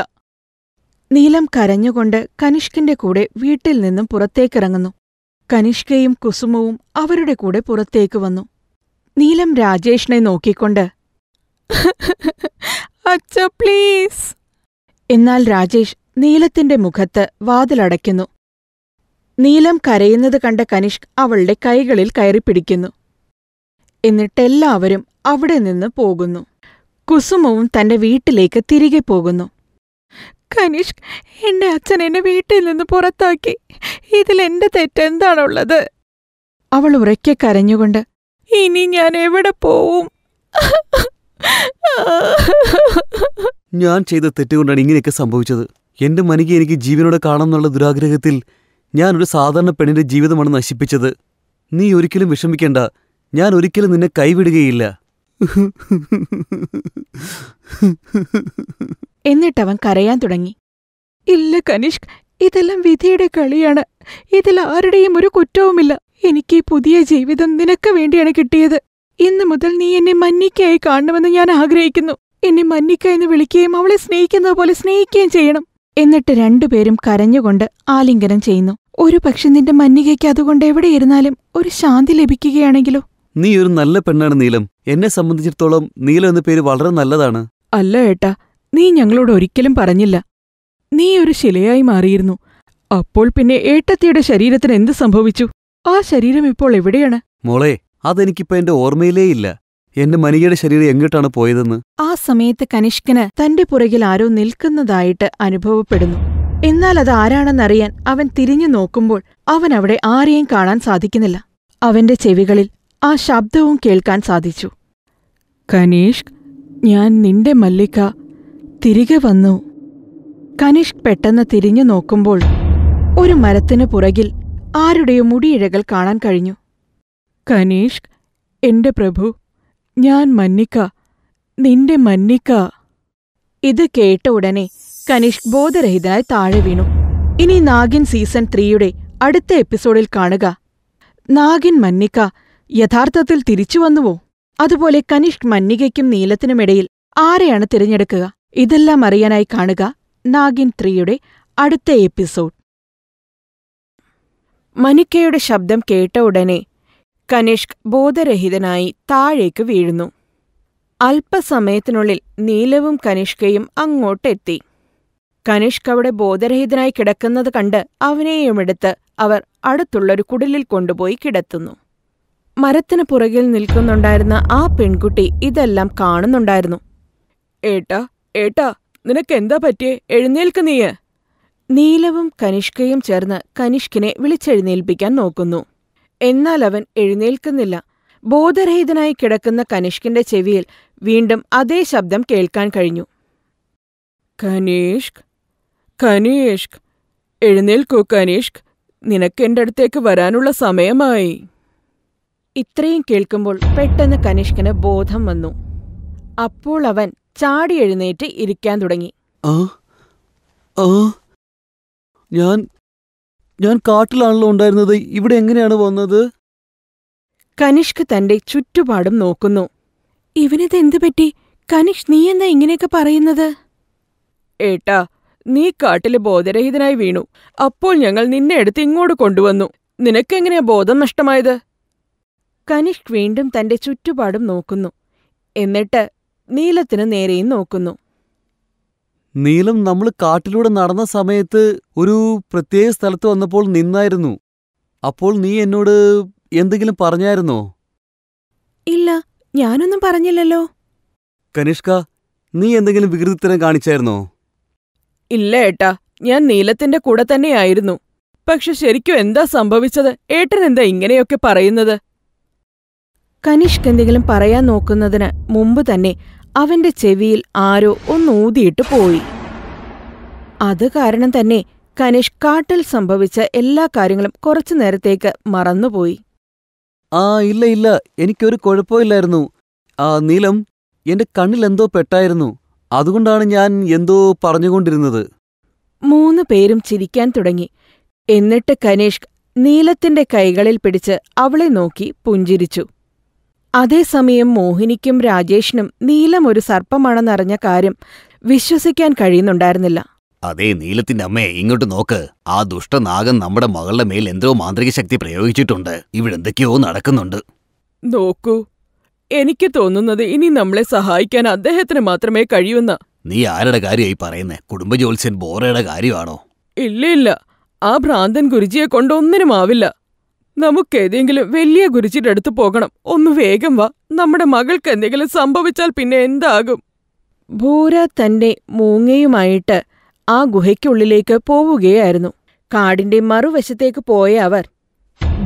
S1: നീലം കരഞ്ഞുകൊണ്ട് കനിഷ്കിന്റെ കൂടെ വീട്ടിൽ നിന്നും പുറത്തേക്കിറങ്ങുന്നു കനിഷ്കയും കുസുമവും അവരുടെ കൂടെ പുറത്തേക്ക് വന്നു നീലം രാജേഷിനെ നോക്കിക്കൊണ്ട് അച്ഛ പ്ലീസ് എന്നാൽ രാജേഷ് നീലത്തിന്റെ മുഖത്ത് വാതിലടയ്ക്കുന്നു നീലം കരയുന്നത് കണ്ട കനിഷ്ക് അവളുടെ കൈകളിൽ കയറിപ്പിടിക്കുന്നു എന്നിട്ടെല്ലാവരും അവിടെ നിന്ന് പോകുന്നു കുസുമവും തന്റെ വീട്ടിലേക്ക് തിരികെ പോകുന്നു കനീഷ് എന്റെ അച്ഛൻ എന്നെ വീട്ടിൽ നിന്ന് പുറത്താക്കി ഇതിൽ എൻ്റെ തെറ്റെന്താണുള്ളത് അവൾ ഉറക്കെ കരഞ്ഞുകൊണ്ട് ഇനി ഞാൻ എവിടെ പോവും
S2: ഞാൻ ചെയ്ത തെറ്റുകൊണ്ടാണ് ഇങ്ങനെയൊക്കെ സംഭവിച്ചത് എന്റെ മനയ്ക്ക് എനിക്ക് ജീവനോടെ കാണാമെന്നുള്ള ദുരാഗ്രഹത്തിൽ ഒരു സാധാരണ പെണ്ണിന്റെ ജീവിതമാണ് നശിപ്പിച്ചത് നീ ഒരിക്കലും വിഷമിക്കേണ്ട ഞാൻ ഒരിക്കലും നിന്നെ കൈവിടുകയില്ല
S1: എന്നിട്ടവൻ കരയാൻ തുടങ്ങി ഇല്ല കനിഷ്ക് ഇതെല്ലാം വിധിയുടെ കളിയാണ് ഇതിൽ ആരുടെയും ഒരു കുറ്റവുമില്ല എനിക്ക് ഈ പുതിയ ജീവിതം നിനക്ക് വേണ്ടിയാണ് കിട്ടിയത് ഇന്നു മുതൽ നീ എന്നെ മന്നിക്കായി കാണണമെന്ന് ഞാൻ ആഗ്രഹിക്കുന്നു എന്നെ മന്നിക്ക എന്ന് വിളിക്കുകയും അവളെ സ്നേഹിക്കുന്നത് പോലെ സ്നേഹിക്കുകയും ചെയ്യണം എന്നിട്ട് രണ്ടുപേരും കരഞ്ഞുകൊണ്ട് ആലിംഗനം ചെയ്യുന്നു ഒരു പക്ഷെ നിന്റെ മന്നികയ്ക്ക് അതുകൊണ്ട് എവിടെ ഇരുന്നാലും ഒരു ശാന്തി ലഭിക്കുകയാണെങ്കിലോ
S2: നീ ഒരു നല്ല പെണ്ണാണ് നീലം എന്നെ സംബന്ധിച്ചിടത്തോളം നീലം എന്ന പേര് വളരെ നല്ലതാണ്
S1: അല്ല ഏട്ടാ നീ ഞങ്ങളോട് ഒരിക്കലും പറഞ്ഞില്ല നീ ഒരു ശിലയായി മാറിയിരുന്നു അപ്പോൾ പിന്നെ ഏട്ടത്തിയുടെ ശരീരത്തിന് എന്ത് സംഭവിച്ചു ആ ശരീരം ഇപ്പോൾ എവിടെയാണ്
S2: മോളെ അതെനിക്കിപ്പോ എന്റെ ഓർമ്മയിലേ ഇല്ല എന്റെ മനികയുടെ ശരീരം എങ്ങോട്ടാണ് പോയതെന്ന്
S1: ആ സമയത്ത് കനിഷ്കന് തന്റെ പുറകിൽ ആരോ നിൽക്കുന്നതായിട്ട് അനുഭവപ്പെടുന്നു എന്നാൽ അത് ആരാണെന്നറിയാൻ അവൻ തിരിഞ്ഞു നോക്കുമ്പോൾ അവൻ അവിടെ ആരെയും കാണാൻ സാധിക്കുന്നില്ല അവന്റെ ചെവികളിൽ ആ ശബ്ദവും കേൾക്കാൻ സാധിച്ചു കനീഷ് ഞാൻ നിന്റെ മല്ലിക്ക തിരികെ വന്നു കനിഷ്ക് പെട്ടെന്ന് തിരിഞ്ഞു നോക്കുമ്പോൾ ഒരു മരത്തിനു പുറകിൽ ആരുടെയോ മുടിയിഴകൾ കാണാൻ കഴിഞ്ഞു കനീഷ്ക് എന്റെ പ്രഭു ഞാൻ മന്നിക്ക നിന്റെ മന്നിക്ക ഇത് കേട്ട ഉടനെ കനീഷ് ബോധരഹിതനായി താഴെ വീണു ഇനി നാഗിൻ സീസൺ ത്രീയുടെ അടുത്ത എപ്പിസോഡിൽ കാണുക നാഗിൻ മന്നിക്ക യഥാർത്ഥത്തിൽ തിരിച്ചു വന്നുവോ അതുപോലെ കനിഷ്ക് മന്നികയ്ക്കും നീലത്തിനുമിടയിൽ ആരെയാണ് തിരഞ്ഞെടുക്കുക ഇതെല്ലാം അറിയാനായി കാണുക നാഗിൻ ത്രീയുടെ അടുത്ത എപ്പിസോഡ് മനിക്കയുടെ ശബ്ദം കേട്ട ഉടനെ കനിഷ്ക് ബോധരഹിതനായി താഴേക്ക് വീഴുന്നു അല്പസമയത്തിനുള്ളിൽ നീലവും കനിഷ്കയും അങ്ങോട്ടെത്തി കനിഷ്ക് അവിടെ ബോധരഹിതനായി കിടക്കുന്നത് കണ്ട് അവനെയുമെടുത്ത് അവർ അടുത്തുള്ളൊരു കുടിലിൽ കൊണ്ടുപോയി കിടത്തുന്നു മരത്തിന് പുറകിൽ നിൽക്കുന്നുണ്ടായിരുന്ന ആ പെൺകുട്ടി ഇതെല്ലാം കാണുന്നുണ്ടായിരുന്നു ഏട്ടാ ഏട്ടാ നിനക്ക് എന്താ പറ്റിയേ എഴുന്നേൽക്ക് നീയ് നീലവും കനിഷ്കയും ചേർന്ന് കനിഷ്കിനെ വിളിച്ചെഴുന്നേൽപ്പിക്കാൻ നോക്കുന്നു എന്നാൽ അവൻ എഴുന്നേൽക്കുന്നില്ല ബോധരഹിതനായി കിടക്കുന്ന കനിഷ്കിന്റെ ചെവിയിൽ വീണ്ടും അതേ ശബ്ദം കേൾക്കാൻ കഴിഞ്ഞു കനീഷ്ക് കനീഷ്ക് എഴുന്നേൽക്കൂ കനീഷ്ക് നിനക്ക് എൻ്റെ അടുത്തേക്ക് വരാനുള്ള സമയമായി ഇത്രയും കേൾക്കുമ്പോൾ പെട്ടെന്ന് കനിഷ്കന് ബോധം വന്നു അപ്പോൾ അവൻ ചാടിയെഴുന്നേറ്റ് ഇരിക്കാൻ തുടങ്ങി ആ ആ ഞാൻ ഞാൻ കാട്ടിലാണല്ലോ ഉണ്ടായിരുന്നത് ഇവിടെ എങ്ങനെയാണ് വന്നത് കനിഷ്ക് തന്റെ ചുറ്റുപാടും നോക്കുന്നു ഇവനിത് എന്ത് പറ്റി കനിഷ് നീ എന്താ ഇങ്ങനെയൊക്കെ പറയുന്നത് ഏട്ടാ നീ കാട്ടില് ബോധരഹിതനായി വീണു അപ്പോൾ ഞങ്ങൾ നിന്നെ എടുത്ത് ഇങ്ങോട്ട് കൊണ്ടുവന്നു നിനക്കെങ്ങനെയാ ബോധം നഷ്ടമായത് കനിഷ് വീണ്ടും തന്റെ ചുറ്റുപാടും നോക്കുന്നു എന്നിട്ട് നീലത്തിനു നേരെയും നോക്കുന്നു
S2: നീലം നമ്മൾ കാട്ടിലൂടെ നടന്ന സമയത്ത് ഒരു പ്രത്യേക സ്ഥലത്ത് വന്നപ്പോൾ നിന്നായിരുന്നു അപ്പോൾ നീ എന്നോട് എന്തെങ്കിലും പറഞ്ഞായിരുന്നോ
S1: ഇല്ല ഞാനൊന്നും പറഞ്ഞില്ലല്ലോ
S2: കനിഷ്ക നീ എന്തെങ്കിലും വികൃതിത്തരം കാണിച്ചായിരുന്നോ
S1: ഇല്ല ഏട്ടാ ഞാൻ നീലത്തിന്റെ കൂടെ തന്നെയായിരുന്നു പക്ഷെ ശരിക്കും എന്താ സംഭവിച്ചത് ഏട്ടൻ എന്താ ഇങ്ങനെയൊക്കെ പറയുന്നത് കനിഷ്ക് എന്തെങ്കിലും പറയാൻ നോക്കുന്നതിന് മുമ്പ് തന്നെ അവന്റെ ചെവിയിൽ ആരോ ഒന്നൂതിയിട്ട് പോയി അത് കാരണം തന്നെ കനിഷ് കാട്ടിൽ സംഭവിച്ച എല്ലാ കാര്യങ്ങളും കുറച്ചു നേരത്തേക്ക് മറന്നുപോയി
S2: ആ ഇല്ല ഇല്ല എനിക്കൊരു കുഴപ്പമില്ലായിരുന്നു ആ നീലം എന്റെ കണ്ണിലെന്തോ പെട്ടായിരുന്നു അതുകൊണ്ടാണ് ഞാൻ എന്തോ പറഞ്ഞുകൊണ്ടിരുന്നത്
S1: മൂന്ന് പേരും ചിരിക്കാൻ തുടങ്ങി എന്നിട്ട് കനിഷ് നീലത്തിന്റെ കൈകളിൽ പിടിച്ച് അവളെ നോക്കി പുഞ്ചിരിച്ചു അതേസമയം മോഹിനിക്കും രാജേഷിനും നീലം ഒരു സർപ്പമാണെന്നറിഞ്ഞ കാര്യം വിശ്വസിക്കാൻ കഴിയുന്നുണ്ടായിരുന്നില്ല
S2: അതേ നീലത്തിന്റെ അമ്മയെ ഇങ്ങോട്ട് നോക്ക് ആ ദുഷ്ടനാഗം നമ്മുടെ മകളുടെ മേൽ എന്തോ മാന്ത്രിക ശക്തി പ്രയോഗിച്ചിട്ടുണ്ട് ഇവിടെ എന്തൊക്കെയോ നടക്കുന്നുണ്ട്
S1: നോക്കൂ എനിക്ക് തോന്നുന്നത് ഇനി നമ്മളെ സഹായിക്കാൻ അദ്ദേഹത്തിന് മാത്രമേ കഴിയുന്ന
S2: നീ ആരുടെ കാര്യമായി പറയുന്നേ കുടുംബ ബോറയുടെ കാര്യമാണോ
S1: ഇല്ല ഇല്ല ആ ഭ്രാന്തൻ ഗുരുജിയെ കൊണ്ടൊന്നിനും ആവില്ല നമുക്ക് ഏതെങ്കിലും വലിയ ഗുരുജിയുടെ അടുത്ത് പോകണം ഒന്ന് വേഗം വാ നമ്മുടെ മകൾക്ക് എന്തെങ്കിലും സംഭവിച്ചാൽ പിന്നെ എന്താകും ഭൂര തന്റെ മൂങ്ങയുമായിട്ട് ആ ഗുഹയ്ക്കുള്ളിലേക്ക് പോവുകയായിരുന്നു കാടിന്റെ മറുവശത്തേക്ക് പോയ അവർ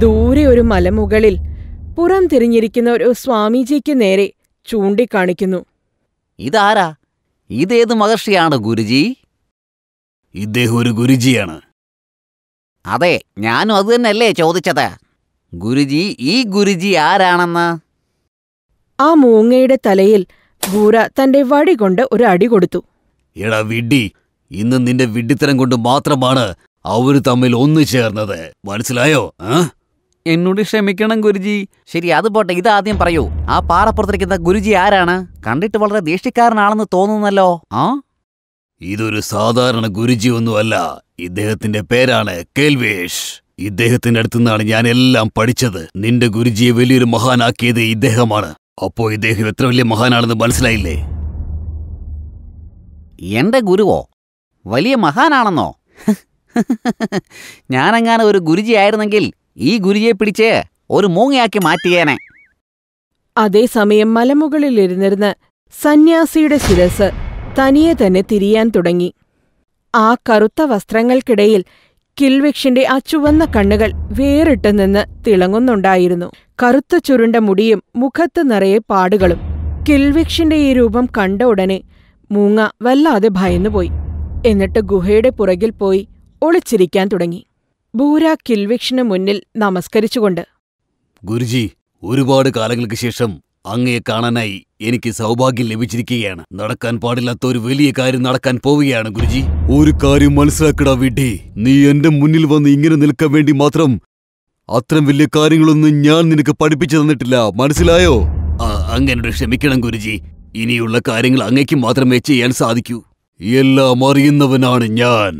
S1: ദൂരെ ഒരു മലമുകളിൽ പുറം തിരിഞ്ഞിരിക്കുന്ന ഒരു സ്വാമിജിക്ക് നേരെ ചൂണ്ടിക്കാണിക്കുന്നു ഇതാരാ ഇതേത് മഹർഷിയാണ്
S5: ഗുരുജി ഇദ്ദേഹം ഒരു ഗുരുജിയാണ് അതെ ഞാനും അത് തന്നെയല്ലേ ചോദിച്ചത്
S2: ഗുരുജി ഈ
S1: ഗുരുജി ആരാണെന്ന് ആ മൂങ്ങയുടെ തലയിൽ ഗൂര തന്റെ വടി കൊണ്ട് ഒരു അടി കൊടുത്തു
S2: എടാ വിഡ്ഡി ഇന്ന് നിന്റെ വിഡ്ഡിത്തരം കൊണ്ട് മാത്രമാണ് അവര് തമ്മിൽ ഒന്നു ചേർന്നത് മനസ്സിലായോ
S5: എന്നോട് ക്ഷമിക്കണം ഗുരുജി ശരി അത് പോട്ടെ ഇതാദ്യം പറയൂ ആ പാറപ്പുറത്തിരിക്കുന്ന ഗുരുജി ആരാണ്
S2: കണ്ടിട്ട് വളരെ ദേഷ്യക്കാരനാണെന്ന് തോന്നുന്നല്ലോ ആ ഇതൊരു സാധാരണ ഗുരുജി ഒന്നുമല്ല ഇദ്ദേഹത്തിന്റെ പേരാണ് കേൽവേഷ് ഇദ്ദേഹത്തിന്റെ അടുത്തു നിന്നാണ് ഞാൻ എല്ലാം പഠിച്ചത് നിന്റെ ഗുരുജിയെ വലിയൊരു മഹാനാക്കിയത് ഇദ്ദേഹമാണ് അപ്പോ ഇദ്ദേഹം എത്ര വലിയ മഹാനാണെന്ന് മനസ്സിലായില്ലേ
S5: എന്റെ ഗുരുവോ വലിയ മഹാനാണെന്നോ ഞാനെങ്ങാണ് ഒരു ഗുരുജി ആയിരുന്നെങ്കിൽ ഈ ഗുരുജിയെ പിടിച്ച് ഒരു മൂങ്ങയാക്കി മാറ്റിയേനെ
S1: അതേസമയം മലമുകളിൽ ഇരുന്നിരുന്ന് സന്യാസിയുടെ ശിരസ് തനിയെ തന്നെ തിരിയാൻ തുടങ്ങി ആ കറുത്ത വസ്ത്രങ്ങൾക്കിടയിൽ കിൽവിക്ഷിന്റെ ആ ചുവന്ന കണ്ണുകൾ വേറിട്ട് നിന്ന് തിളങ്ങുന്നുണ്ടായിരുന്നു കറുത്ത ചുരുണ്ട മുടിയും മുഖത്ത് നിറയെ പാടുകളും കിൽവിക്ഷിന്റെ ഈ രൂപം കണ്ട ഉടനെ മൂങ്ങ വല്ലാതെ ഭയന്നുപോയി എന്നിട്ട് ഗുഹയുടെ പുറകിൽ പോയി ഒളിച്ചിരിക്കാൻ തുടങ്ങി ഭൂര കിൽവിക്ഷിന് മുന്നിൽ നമസ്കരിച്ചുകൊണ്ട്
S2: ഗുരുജി ഒരുപാട് കാലങ്ങൾക്ക് ശേഷം അങ്ങയെ കാണാനായി എനിക്ക് സൗഭാഗ്യം ലഭിച്ചിരിക്കുകയാണ് നടക്കാൻ പാടില്ലാത്ത ഒരു വലിയ കാര്യം നടക്കാൻ പോവുകയാണ് ഗുരുജി ഒരു കാര്യം മനസ്സിലാക്കടാ വിഡ്ഢി നീ എന്റെ മുന്നിൽ വന്ന് ഇങ്ങനെ നിൽക്കാൻ വേണ്ടി മാത്രം അത്രയും വലിയ കാര്യങ്ങളൊന്നും ഞാൻ നിനക്ക് പഠിപ്പിച്ചു തന്നിട്ടില്ല മനസ്സിലായോ അങ്ങനെ ക്ഷമിക്കണം ഗുരുജി ഇനിയുള്ള കാര്യങ്ങൾ അങ്ങേക്ക് മാത്രമേ ചെയ്യാൻ സാധിക്കൂ എല്ലാം അറിയുന്നവനാണ് ഞാൻ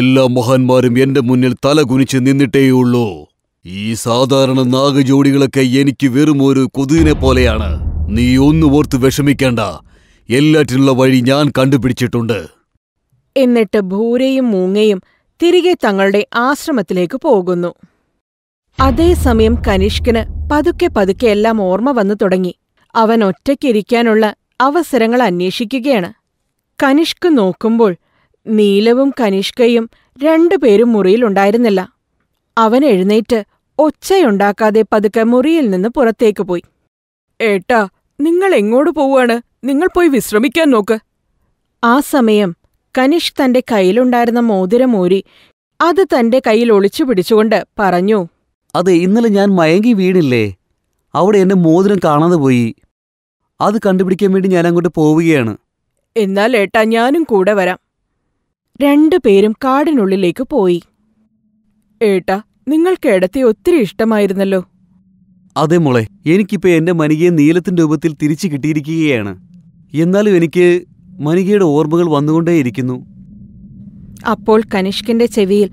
S2: എല്ലാ മഹാന്മാരും എന്റെ മുന്നിൽ തല കുനിച്ച് നിന്നിട്ടേയുള്ളൂ ഈ സാധാരണ നാഗജോഡികളൊക്കെ എനിക്ക് വെറും ഒരു കൊതുകിനെ പോലെയാണ് നീ ഒന്ന് ഓർത്ത് വിഷമിക്കേണ്ട എല്ലാറ്റിനുള്ള വഴി ഞാൻ കണ്ടുപിടിച്ചിട്ടുണ്ട്
S1: എന്നിട്ട് ഭൂരയും മൂങ്ങയും തിരികെ തങ്ങളുടെ ആശ്രമത്തിലേക്ക് പോകുന്നു അതേസമയം കനിഷ്കന് പതുക്കെ പതുക്കെ എല്ലാം ഓർമ്മ വന്നു തുടങ്ങി അവൻ ഒറ്റയ്ക്കിരിക്കാനുള്ള അവസരങ്ങൾ അന്വേഷിക്കുകയാണ് കനിഷ്ക നോക്കുമ്പോൾ നീലവും കനിഷ്കയും രണ്ടുപേരും മുറിയിലുണ്ടായിരുന്നില്ല അവൻ എഴുന്നേറ്റ് ഒച്ചയുണ്ടാക്കാതെ പതുക്കെ മുറിയിൽ നിന്ന് പുറത്തേക്ക് പോയി ഏട്ടാ നിങ്ങൾ എങ്ങോട്ട് പോവാണ് നിങ്ങൾ പോയി വിശ്രമിക്കാൻ നോക്ക് ആ സമയം കനിഷ് തന്റെ കയ്യിലുണ്ടായിരുന്ന ഊരി അത് തന്റെ കയ്യിൽ ഒളിച്ചു പിടിച്ചുകൊണ്ട് പറഞ്ഞു അതെ ഇന്നലെ
S2: ഞാൻ മയങ്ങി വീണില്ലേ അവിടെ എന്റെ മോതിരം കാണാതെ പോയി അത് കണ്ടുപിടിക്കാൻ വേണ്ടി ഞാൻ അങ്ങോട്ട് പോവുകയാണ്
S1: എന്നാൽ ഏട്ടാ ഞാനും കൂടെ വരാം രണ്ടുപേരും കാടിനുള്ളിലേക്ക് പോയി ഏട്ടാ നിങ്ങൾക്ക് ഇടത്തെ ഒത്തിരി ഇഷ്ടമായിരുന്നല്ലോ
S2: അതെ മോളെ എനിക്കിപ്പോ എന്റെ മനികയെ നീലത്തിന്റെ രൂപത്തിൽ തിരിച്ചു കിട്ടിയിരിക്കുകയാണ് എന്നാലും എനിക്ക് മനികയുടെ ഓർമ്മകൾ വന്നുകൊണ്ടേയിരിക്കുന്നു
S1: അപ്പോൾ കനിഷ്കിന്റെ ചെവിയിൽ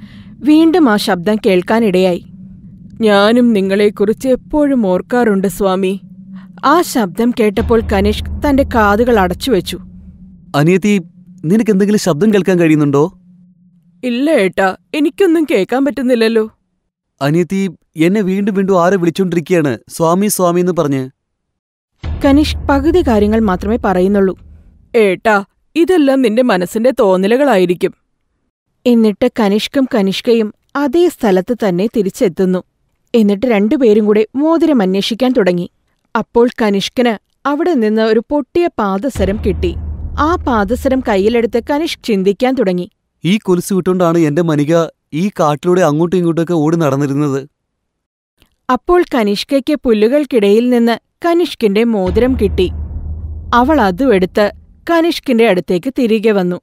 S1: വീണ്ടും ആ ശബ്ദം കേൾക്കാനിടയായി ഞാനും നിങ്ങളെക്കുറിച്ച് എപ്പോഴും ഓർക്കാറുണ്ട് സ്വാമി ആ ശബ്ദം കേട്ടപ്പോൾ കനിഷ്ക് തന്റെ കാതുകൾ അടച്ചുവെച്ചു
S2: അനിയത്തി നിനക്ക് എന്തെങ്കിലും ശബ്ദം കേൾക്കാൻ കഴിയുന്നുണ്ടോ
S1: ഇല്ല ഏട്ടാ എനിക്കൊന്നും കേൾക്കാൻ പറ്റുന്നില്ലല്ലോ
S2: അനിയത്തി എന്നെ വീണ്ടും വീണ്ടും ആരെ വിളിച്ചോണ്ടിരിക്കുകയാണ് സ്വാമി സ്വാമി എന്ന് പറഞ്ഞ്
S1: കനിഷ് പകുതി കാര്യങ്ങൾ മാത്രമേ പറയുന്നുള്ളൂ ഏട്ടാ ഇതെല്ലാം നിന്റെ മനസ്സിന്റെ തോന്നലുകളായിരിക്കും എന്നിട്ട് കനിഷ്കും കനിഷ്കയും അതേ സ്ഥലത്ത് തന്നെ തിരിച്ചെത്തുന്നു എന്നിട്ട് രണ്ടുപേരും കൂടെ മോതിരം അന്വേഷിക്കാൻ തുടങ്ങി അപ്പോൾ കനിഷ്കന് അവിടെ നിന്ന് ഒരു പൊട്ടിയ പാദസരം കിട്ടി ആ പാദസരം കയ്യിലെടുത്ത് കനിഷ് ചിന്തിക്കാൻ തുടങ്ങി
S2: ഈ കൊലുസ് വിട്ടുകൊണ്ടാണ് എന്റെ മനിക ഈ കാട്ടിലൂടെ അങ്ങോട്ടും ഇങ്ങോട്ടൊക്കെ ഓടി നടന്നിരുന്നത്
S1: അപ്പോൾ കനിഷ്കയ്ക്ക് പുല്ലുകൾക്കിടയിൽ നിന്ന് കനിഷ്കിന്റെ മോതിരം കിട്ടി അവൾ അതും എടുത്ത് കനിഷ്കിന്റെ അടുത്തേക്ക് തിരികെ വന്നു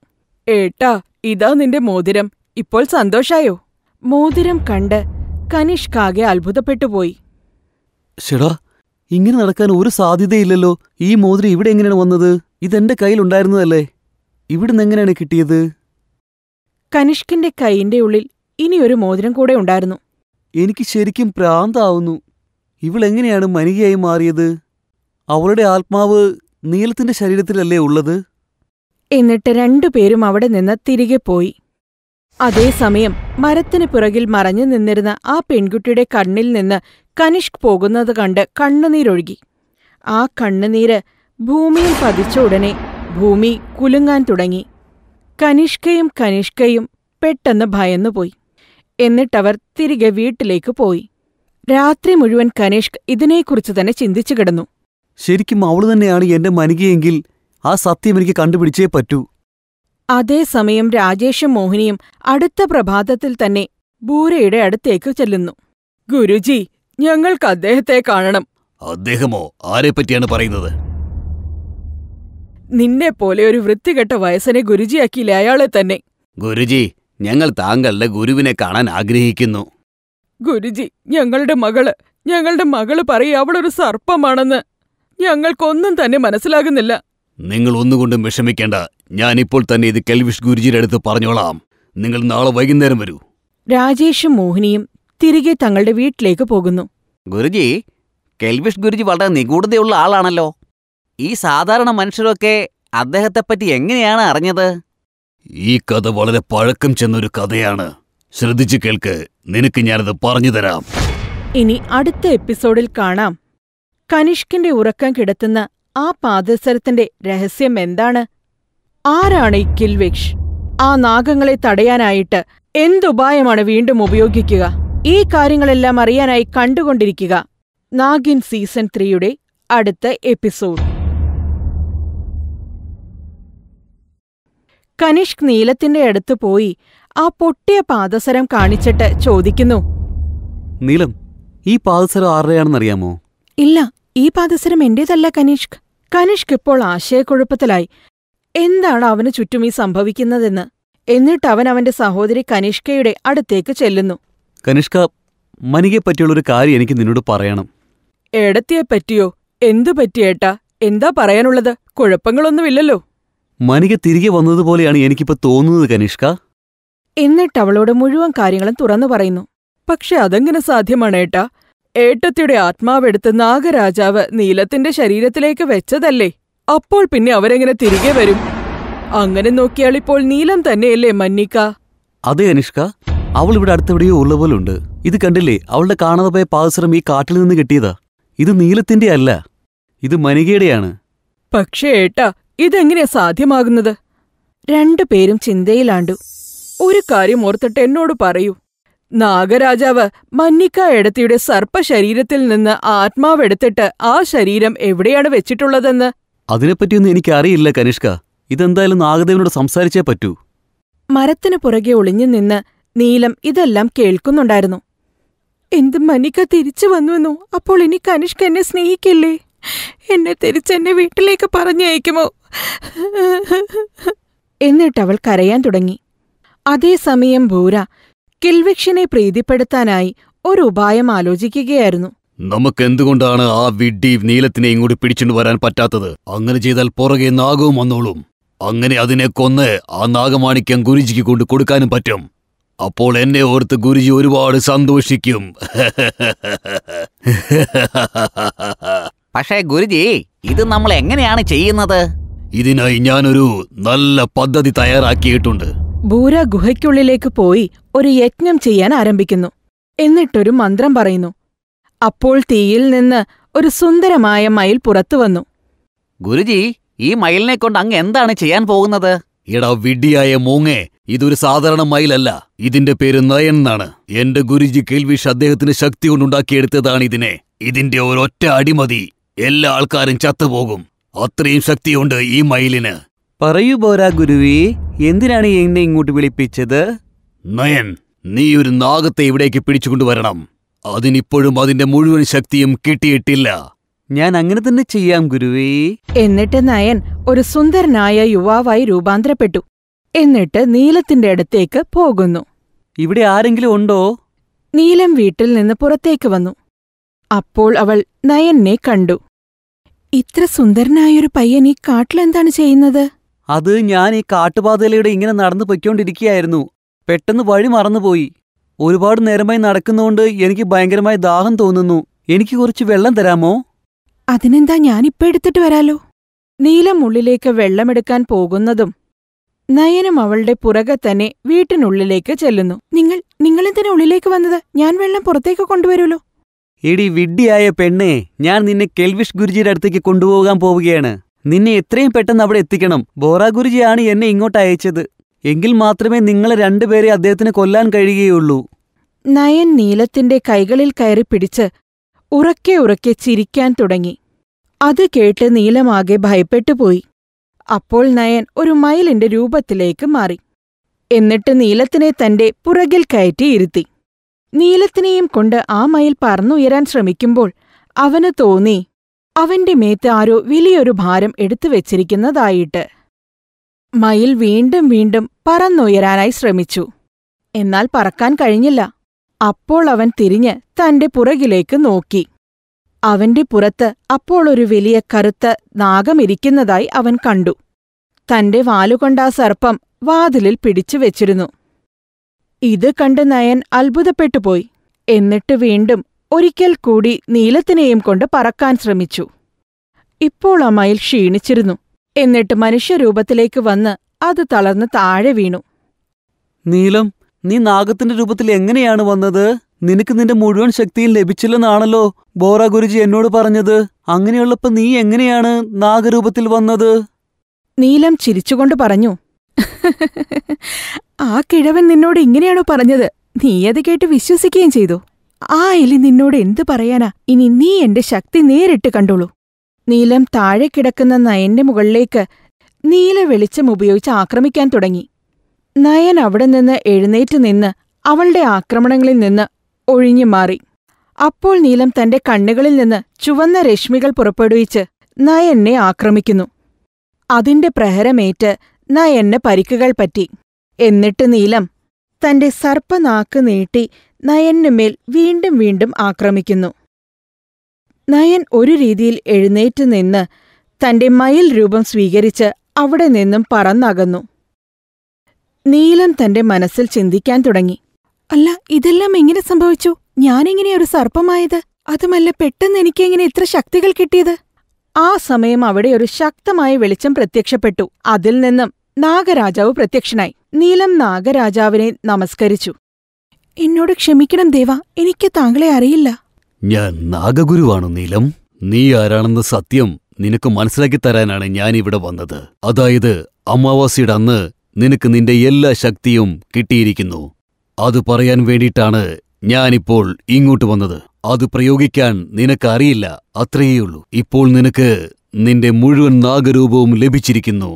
S1: ഏട്ടാ ഇതാ നിന്റെ മോതിരം ഇപ്പോൾ സന്തോഷായോ മോതിരം കണ്ട് കനിഷ്കാകെ അത്ഭുതപ്പെട്ടുപോയി
S2: ശടാ ഇങ്ങനെ നടക്കാൻ ഒരു സാധ്യതയില്ലല്ലോ ഈ മോതിരം ഇവിടെ എങ്ങനെയാണ് വന്നത് ഇതെന്റെ കയ്യിലുണ്ടായിരുന്നതല്ലേ ഇവിടുന്ന് എങ്ങനെയാണ് കിട്ടിയത്
S1: കനിഷ്കിന്റെ കൈയിന്റെ ഉള്ളിൽ ഇനിയൊരു മോതിരം കൂടെ ഉണ്ടായിരുന്നു
S2: എനിക്ക് ശരിക്കും പ്രാന്താവുന്നു ഇവളെങ്ങനെയാണ് മനികയായി മാറിയത് അവളുടെ ആത്മാവ് നീലത്തിന്റെ ശരീരത്തിലല്ലേ ഉള്ളത്
S1: എന്നിട്ട് രണ്ടുപേരും അവിടെ നിന്ന് തിരികെ പോയി അതേസമയം മരത്തിന് പുറകിൽ മറഞ്ഞു നിന്നിരുന്ന ആ പെൺകുട്ടിയുടെ കണ്ണിൽ നിന്ന് കനിഷ്ക് പോകുന്നത് കണ്ട് കണ്ണുനീരൊഴുകി ആ കണ്ണുനീര് ഭൂമിയിൽ പതിച്ച ഉടനെ ഭൂമി കുലുങ്ങാൻ തുടങ്ങി കനിഷ്കയും കനിഷ്കയും പെട്ടെന്ന് ഭയന്നുപോയി എന്നിട്ടവർ തിരികെ വീട്ടിലേക്ക് പോയി രാത്രി മുഴുവൻ കനിഷ്ക ഇതിനെക്കുറിച്ച് തന്നെ ചിന്തിച്ചു കിടന്നു
S2: ശരിക്കും അവള് തന്നെയാണ് എന്റെ മനികയെങ്കിൽ ആ സത്യം എനിക്ക് കണ്ടുപിടിച്ചേ പറ്റൂ
S1: അതേസമയം രാജേഷും മോഹിനിയും അടുത്ത പ്രഭാതത്തിൽ തന്നെ ബൂരയുടെ അടുത്തേക്ക് ചെല്ലുന്നു ഗുരുജി ഞങ്ങൾക്ക് അദ്ദേഹത്തെ കാണണം
S2: അദ്ദേഹമോ ആരെപ്പറ്റിയാണ് പറയുന്നത്
S1: നിന്നെ പോലെ ഒരു വൃത്തികെട്ട വയസ്സനെ ഗുരുജിയാക്കിയില്ലേ അയാളെ തന്നെ
S2: ഗുരുജി ഞങ്ങൾ താങ്കളുടെ ഗുരുവിനെ കാണാൻ ആഗ്രഹിക്കുന്നു
S1: ഗുരുജി ഞങ്ങളുടെ മകള് ഞങ്ങളുടെ മകള് പറയും അവളൊരു സർപ്പമാണെന്ന് ഞങ്ങൾക്കൊന്നും തന്നെ മനസ്സിലാകുന്നില്ല
S2: നിങ്ങൾ ഒന്നുകൊണ്ടും വിഷമിക്കേണ്ട ഞാനിപ്പോൾ തന്നെ ഇത് കെൽവിഷ് ഗുരുജിയുടെ അടുത്ത് പറഞ്ഞോളാം നിങ്ങൾ നാളെ വൈകുന്നേരം വരൂ
S1: രാജേഷും മോഹിനിയും തിരികെ തങ്ങളുടെ വീട്ടിലേക്ക് പോകുന്നു
S5: ഗുരുജി കെൽവിഷ് ഗുരുജി വളരെ നിഗൂഢതയുള്ള ആളാണല്ലോ ഈ സാധാരണ മനുഷ്യരൊക്കെ അദ്ദേഹത്തെപ്പറ്റി എങ്ങനെയാണ് അറിഞ്ഞത്
S2: ഈ കഥ വളരെ പഴക്കം ചെന്നൊരു കഥയാണ് ശ്രദ്ധിച്ചു കേൾക്ക് നിനക്ക് ഞാനത് പറഞ്ഞു തരാം
S1: ഇനി അടുത്ത എപ്പിസോഡിൽ കാണാം കനിഷ്കിന്റെ ഉറക്കം കിടത്തുന്ന ആ പാദസരത്തിന്റെ രഹസ്യം എന്താണ് ആരാണ് ഈ കിൽവിഷ് ആ നാഗങ്ങളെ തടയാനായിട്ട് എന്തുപായമാണ് വീണ്ടും ഉപയോഗിക്കുക ഈ കാര്യങ്ങളെല്ലാം അറിയാനായി കണ്ടുകൊണ്ടിരിക്കുക നാഗിൻ സീസൺ ത്രീയുടെ അടുത്ത എപ്പിസോഡ് കനിഷ്ക് നീലത്തിന്റെ അടുത്ത് പോയി ആ പൊട്ടിയ പാദസരം കാണിച്ചിട്ട് ചോദിക്കുന്നു
S2: നീലം ഈ പാദസരം ആരുടെയാണെന്നറിയാമോ
S1: ഇല്ല ഈ പാദസരം എന്റേതല്ല കനിഷ്ക് കനിഷ്ക് ഇപ്പോൾ ആശയക്കുഴപ്പത്തിലായി എന്താണ് അവന് ചുറ്റും ഈ സംഭവിക്കുന്നതെന്ന് എന്നിട്ട് അവൻ അവന്റെ സഹോദരി കനിഷ്കയുടെ അടുത്തേക്ക് ചെല്ലുന്നു
S2: കനിഷ്ക മനികെ പറ്റിയുള്ള ഒരു കാര്യം എനിക്ക് നിന്നോട് പറയണം
S1: എടത്തിയെ പറ്റിയോ എന്തു പറ്റിയേട്ടാ എന്താ പറയാനുള്ളത് കുഴപ്പങ്ങളൊന്നുമില്ലല്ലോ
S2: മനിക തിരികെ വന്നതുപോലെയാണ് എനിക്കിപ്പോ തോന്നുന്നത് കനിഷ്ക
S1: എന്നിട്ട് അവളോട് മുഴുവൻ കാര്യങ്ങളും തുറന്നു പറയുന്നു പക്ഷെ അതെങ്ങനെ സാധ്യമാണ് ഏട്ടാ ഏട്ടത്തിയുടെ ആത്മാവെടുത്ത് നാഗരാജാവ് നീലത്തിന്റെ ശരീരത്തിലേക്ക് വെച്ചതല്ലേ അപ്പോൾ പിന്നെ അവരെങ്ങനെ തിരികെ വരും അങ്ങനെ നോക്കിയാൽ ഇപ്പോൾ നീലം തന്നെയല്ലേ മന്നിക്ക
S2: അതെ അനുഷ്ക അവൾ ഇവിടെ അടുത്തെവിടെയോ ഉള്ള പോലെ ഉണ്ട് ഇത് കണ്ടില്ലേ അവളുടെ കാണാതെ പോയ പാദസരം ഈ കാട്ടിൽ നിന്ന് കിട്ടിയതാ ഇത് നീലത്തിന്റെ അല്ല ഇത് മനികയുടെയാണ്
S1: പക്ഷേ ഏട്ടാ ഇതെങ്ങനെയാ സാധ്യമാകുന്നത് രണ്ടുപേരും ചിന്തയിലാണ്ടു ഒരു കാര്യം ഓർത്തിട്ട് എന്നോട് പറയൂ നാഗരാജാവ് മന്നിക്ക എടത്തിയുടെ സർപ്പശരീരത്തിൽ നിന്ന് ആത്മാവെടുത്തിട്ട് ആ ശരീരം എവിടെയാണ് വെച്ചിട്ടുള്ളതെന്ന്
S2: അതിനെപ്പറ്റിയൊന്നും എനിക്കറിയില്ല കനിഷ്ക ഇതെന്തായാലും നാഗദേവനോട് സംസാരിച്ചേ പറ്റൂ
S1: മരത്തിനു പുറകെ ഒളിഞ്ഞു നിന്ന് നീലം ഇതെല്ലാം കേൾക്കുന്നുണ്ടായിരുന്നു എന്ത് മനിക്ക തിരിച്ചു വന്നുവെന്നോ അപ്പോൾ ഇനി കനിഷ്ക എന്നെ സ്നേഹിക്കില്ലേ എന്നെ തിരിച്ചെന്റെ വീട്ടിലേക്ക് പറഞ്ഞയക്കുമോ എന്നിട്ടവൾ കരയാൻ തുടങ്ങി അതേസമയം ഭൂര കിൽവിക്ഷനെ പ്രീതിപ്പെടുത്താനായി ഒരു ഉപായം ആലോചിക്കുകയായിരുന്നു
S2: നമുക്കെന്തുകൊണ്ടാണ് ആ വിഡ്ഡി നീലത്തിനെ ഇങ്ങോട്ട് പിടിച്ചുകൊണ്ട് വരാൻ പറ്റാത്തത് അങ്ങനെ ചെയ്താൽ പുറകെ നാഗവും വന്നോളും അങ്ങനെ അതിനെ കൊന്ന് ആ നാഗമാണിക്യം ഗുരുജിക്ക് കൊണ്ട് കൊടുക്കാനും പറ്റും അപ്പോൾ എന്നെ ഓർത്ത് ഗുരുജി ഒരുപാട് സന്തോഷിക്കും
S5: പക്ഷേ ഗുരുജി ഇത് നമ്മൾ എങ്ങനെയാണ് ചെയ്യുന്നത്
S2: ഇതിനായി ഞാനൊരു നല്ല പദ്ധതി തയ്യാറാക്കിയിട്ടുണ്ട്
S1: ഭൂര ഗുഹയ്ക്കുള്ളിലേക്ക് പോയി ഒരു യജ്ഞം ചെയ്യാൻ ആരംഭിക്കുന്നു എന്നിട്ടൊരു മന്ത്രം പറയുന്നു അപ്പോൾ തീയിൽ നിന്ന് ഒരു സുന്ദരമായ മയിൽ പുറത്തു വന്നു
S2: ഗുരുജി ഈ മയിലിനെ
S5: കൊണ്ട് അങ്ങ് എന്താണ് ചെയ്യാൻ പോകുന്നത്
S2: എടാ വിഡ്ഢിയായ മൂങ്ങേ ഇതൊരു സാധാരണ മയിലല്ല ഇതിന്റെ പേര് നയൻ എന്നാണ് എന്റെ ഗുരുജി കേൾവിഷ് അദ്ദേഹത്തിന് ശക്തി കൊണ്ടുണ്ടാക്കിയെടുത്തതാണ് ഇതിനെ ഇതിന്റെ ഒരൊറ്റ അടിമതി എല്ലാ ആൾക്കാരും ചത്തുപോകും അത്രയും ശക്തിയുണ്ട് ഈ മയിലിന് പറയൂ പോരാ ഗുരുവേ എന്തിനാണ് എന്നെ ഇങ്ങോട്ട് വിളിപ്പിച്ചത് നയൻ നീ ഒരു നാഗത്തെ ഇവിടേക്ക് പിടിച്ചുകൊണ്ടുവരണം അതിനിപ്പോഴും അതിന്റെ മുഴുവൻ ശക്തിയും കിട്ടിയിട്ടില്ല ഞാൻ അങ്ങനെ തന്നെ ചെയ്യാം ഗുരുവേ
S1: എന്നിട്ട് നയൻ ഒരു സുന്ദരനായ യുവാവായി രൂപാന്തരപ്പെട്ടു എന്നിട്ട് നീലത്തിന്റെ അടുത്തേക്ക് പോകുന്നു ഇവിടെ ആരെങ്കിലും ഉണ്ടോ നീലം വീട്ടിൽ നിന്ന് പുറത്തേക്ക് വന്നു അപ്പോൾ അവൾ നയനെ കണ്ടു ഇത്ര സുന്ദരനായൊരു പയ്യൻ ഈ കാട്ടിലെന്താണ് ചെയ്യുന്നത്
S2: അത് ഞാൻ ഈ കാട്ടുപാതയിലൂടെ ഇങ്ങനെ നടന്നു പൊയ്ക്കൊണ്ടിരിക്കുകയായിരുന്നു പെട്ടെന്ന് വഴി മറന്നുപോയി ഒരുപാട് നേരമായി നടക്കുന്നതുകൊണ്ട് എനിക്ക് ഭയങ്കരമായി ദാഹം തോന്നുന്നു എനിക്ക് കുറച്ച് വെള്ളം തരാമോ
S1: അതിനെന്താ ഞാനിപ്പോ എടുത്തിട്ട് വരാലോ നീലമുള്ളിലേക്ക് വെള്ളമെടുക്കാൻ പോകുന്നതും നയനും അവളുടെ പുറകെ തന്നെ വീട്ടിനുള്ളിലേക്ക് ചെല്ലുന്നു നിങ്ങൾ നിങ്ങളെന്തിനുള്ളിലേക്ക് ഉള്ളിലേക്ക് വന്നത് ഞാൻ വെള്ളം പുറത്തേക്ക് കൊണ്ടുവരുമല്ലോ
S2: എടി വിഡ്ഢിയായ പെണ്ണെ ഞാൻ നിന്നെ കെൽവിഷ് ഗുരുജിയുടെ അടുത്തേക്ക് കൊണ്ടുപോകാൻ പോവുകയാണ് നിന്നെ എത്രയും പെട്ടെന്ന് അവിടെ എത്തിക്കണം ബോറ ഗുരുജിയാണ് എന്നെ ഇങ്ങോട്ട് അയച്ചത് എങ്കിൽ മാത്രമേ നിങ്ങളെ രണ്ടുപേരെ അദ്ദേഹത്തിന് കൊല്ലാൻ കഴിയുകയുള്ളൂ
S1: നയൻ നീലത്തിന്റെ കൈകളിൽ കയറി പിടിച്ച് ഉറക്കെ ഉറക്കെ ചിരിക്കാൻ തുടങ്ങി അത് കേട്ട് നീലമാകെ ഭയപ്പെട്ടുപോയി അപ്പോൾ നയൻ ഒരു മയിലിന്റെ രൂപത്തിലേക്ക് മാറി എന്നിട്ട് നീലത്തിനെ തന്റെ പുറകിൽ കയറ്റിയിരുത്തി നീലത്തിനെയും കൊണ്ട് ആ മയിൽ പറന്നുയരാൻ ശ്രമിക്കുമ്പോൾ അവന് തോന്നി അവന്റെ മേത്ത് ആരോ വലിയൊരു ഭാരം എടുത്തു വെച്ചിരിക്കുന്നതായിട്ട് മയിൽ വീണ്ടും വീണ്ടും പറന്നുയരാനായി ശ്രമിച്ചു എന്നാൽ പറക്കാൻ കഴിഞ്ഞില്ല അപ്പോൾ അവൻ തിരിഞ്ഞ് തന്റെ പുറകിലേക്ക് നോക്കി അവന്റെ പുറത്ത് അപ്പോൾ ഒരു വലിയ കറുത്ത നാഗമിരിക്കുന്നതായി അവൻ കണ്ടു തന്റെ വാലുകൊണ്ടാ സർപ്പം വാതിലിൽ പിടിച്ചു വെച്ചിരുന്നു ഇത് കണ്ട് നയൻ അത്ഭുതപ്പെട്ടുപോയി എന്നിട്ട് വീണ്ടും ഒരിക്കൽ കൂടി നീലത്തിനെയും കൊണ്ട് പറക്കാൻ ശ്രമിച്ചു ഇപ്പോൾ ആ മയിൽ ക്ഷീണിച്ചിരുന്നു എന്നിട്ട് മനുഷ്യരൂപത്തിലേക്ക് വന്ന് അത് തളർന്ന് താഴെ വീണു
S2: നീലം നീ നാഗത്തിന്റെ രൂപത്തിൽ എങ്ങനെയാണ് വന്നത് നിനക്ക് നിന്റെ മുഴുവൻ ശക്തിയും ലഭിച്ചില്ലെന്നാണല്ലോ ബോറ ഗുരുജി എന്നോട് പറഞ്ഞത് അങ്ങനെയുള്ളപ്പോ നീ എങ്ങനെയാണ് നാഗരൂപത്തിൽ വന്നത്
S1: നീലം ചിരിച്ചുകൊണ്ട് പറഞ്ഞു ആ കിഴവൻ നിന്നോട് ഇങ്ങനെയാണോ പറഞ്ഞത് നീ അത് കേട്ട് വിശ്വസിക്കുകയും ചെയ്തു ആ എലി നിന്നോട് എന്ത് പറയാനാ ഇനി നീ എന്റെ ശക്തി നേരിട്ട് കണ്ടോളൂ നീലം താഴെ കിടക്കുന്ന നയന്റെ മുകളിലേക്ക് നീല വെളിച്ചം ഉപയോഗിച്ച് ആക്രമിക്കാൻ തുടങ്ങി നയൻ അവിടെ നിന്ന് എഴുന്നേറ്റ് നിന്ന് അവളുടെ ആക്രമണങ്ങളിൽ നിന്ന് ഒഴിഞ്ഞു മാറി അപ്പോൾ നീലം തന്റെ കണ്ണുകളിൽ നിന്ന് ചുവന്ന രശ്മികൾ പുറപ്പെടുവിച്ച് നയനെ ആക്രമിക്കുന്നു അതിന്റെ പ്രഹരമേറ്റ് നയന് പരിക്കുകൾ പറ്റി എന്നിട്ട് നീലം തന്റെ സർപ്പനാക്ക് നീട്ടി നയന്നുമേൽ വീണ്ടും വീണ്ടും ആക്രമിക്കുന്നു നയൻ ഒരു രീതിയിൽ എഴുന്നേറ്റ് നിന്ന് തന്റെ മയിൽ രൂപം സ്വീകരിച്ച് അവിടെ നിന്നും പറന്നകന്നു നീലം തന്റെ മനസ്സിൽ ചിന്തിക്കാൻ തുടങ്ങി അല്ല ഇതെല്ലാം എങ്ങനെ സംഭവിച്ചു ഞാനെങ്ങനെ ഒരു സർപ്പമായത് അതുമല്ല പെട്ടെന്ന് എനിക്കെങ്ങനെ ഇത്ര ശക്തികൾ കിട്ടിയത് ആ സമയം അവിടെ ഒരു ശക്തമായ വെളിച്ചം പ്രത്യക്ഷപ്പെട്ടു അതിൽ നിന്നും നാഗരാജാവ് പ്രത്യക്ഷനായി നീലം നാഗരാജാവിനെ നമസ്കരിച്ചു എന്നോട് ക്ഷമിക്കണം ദേവ എനിക്ക് താങ്കളെ അറിയില്ല
S2: ഞാൻ നാഗഗുരുവാണു നീലം നീ ആരാണെന്ന് സത്യം നിനക്ക് മനസ്സിലാക്കി തരാനാണ് ഞാൻ ഇവിടെ വന്നത് അതായത് അമാവാസിയുടെ അന്ന് നിനക്ക് നിന്റെ എല്ലാ ശക്തിയും കിട്ടിയിരിക്കുന്നു അത് പറയാൻ വേണ്ടിയിട്ടാണ് ഞാനിപ്പോൾ ഇങ്ങോട്ട് വന്നത് അത് പ്രയോഗിക്കാൻ നിനക്കറിയില്ല അത്രയേയുള്ളൂ ഇപ്പോൾ നിനക്ക് നിന്റെ മുഴുവൻ നാഗരൂപവും ലഭിച്ചിരിക്കുന്നു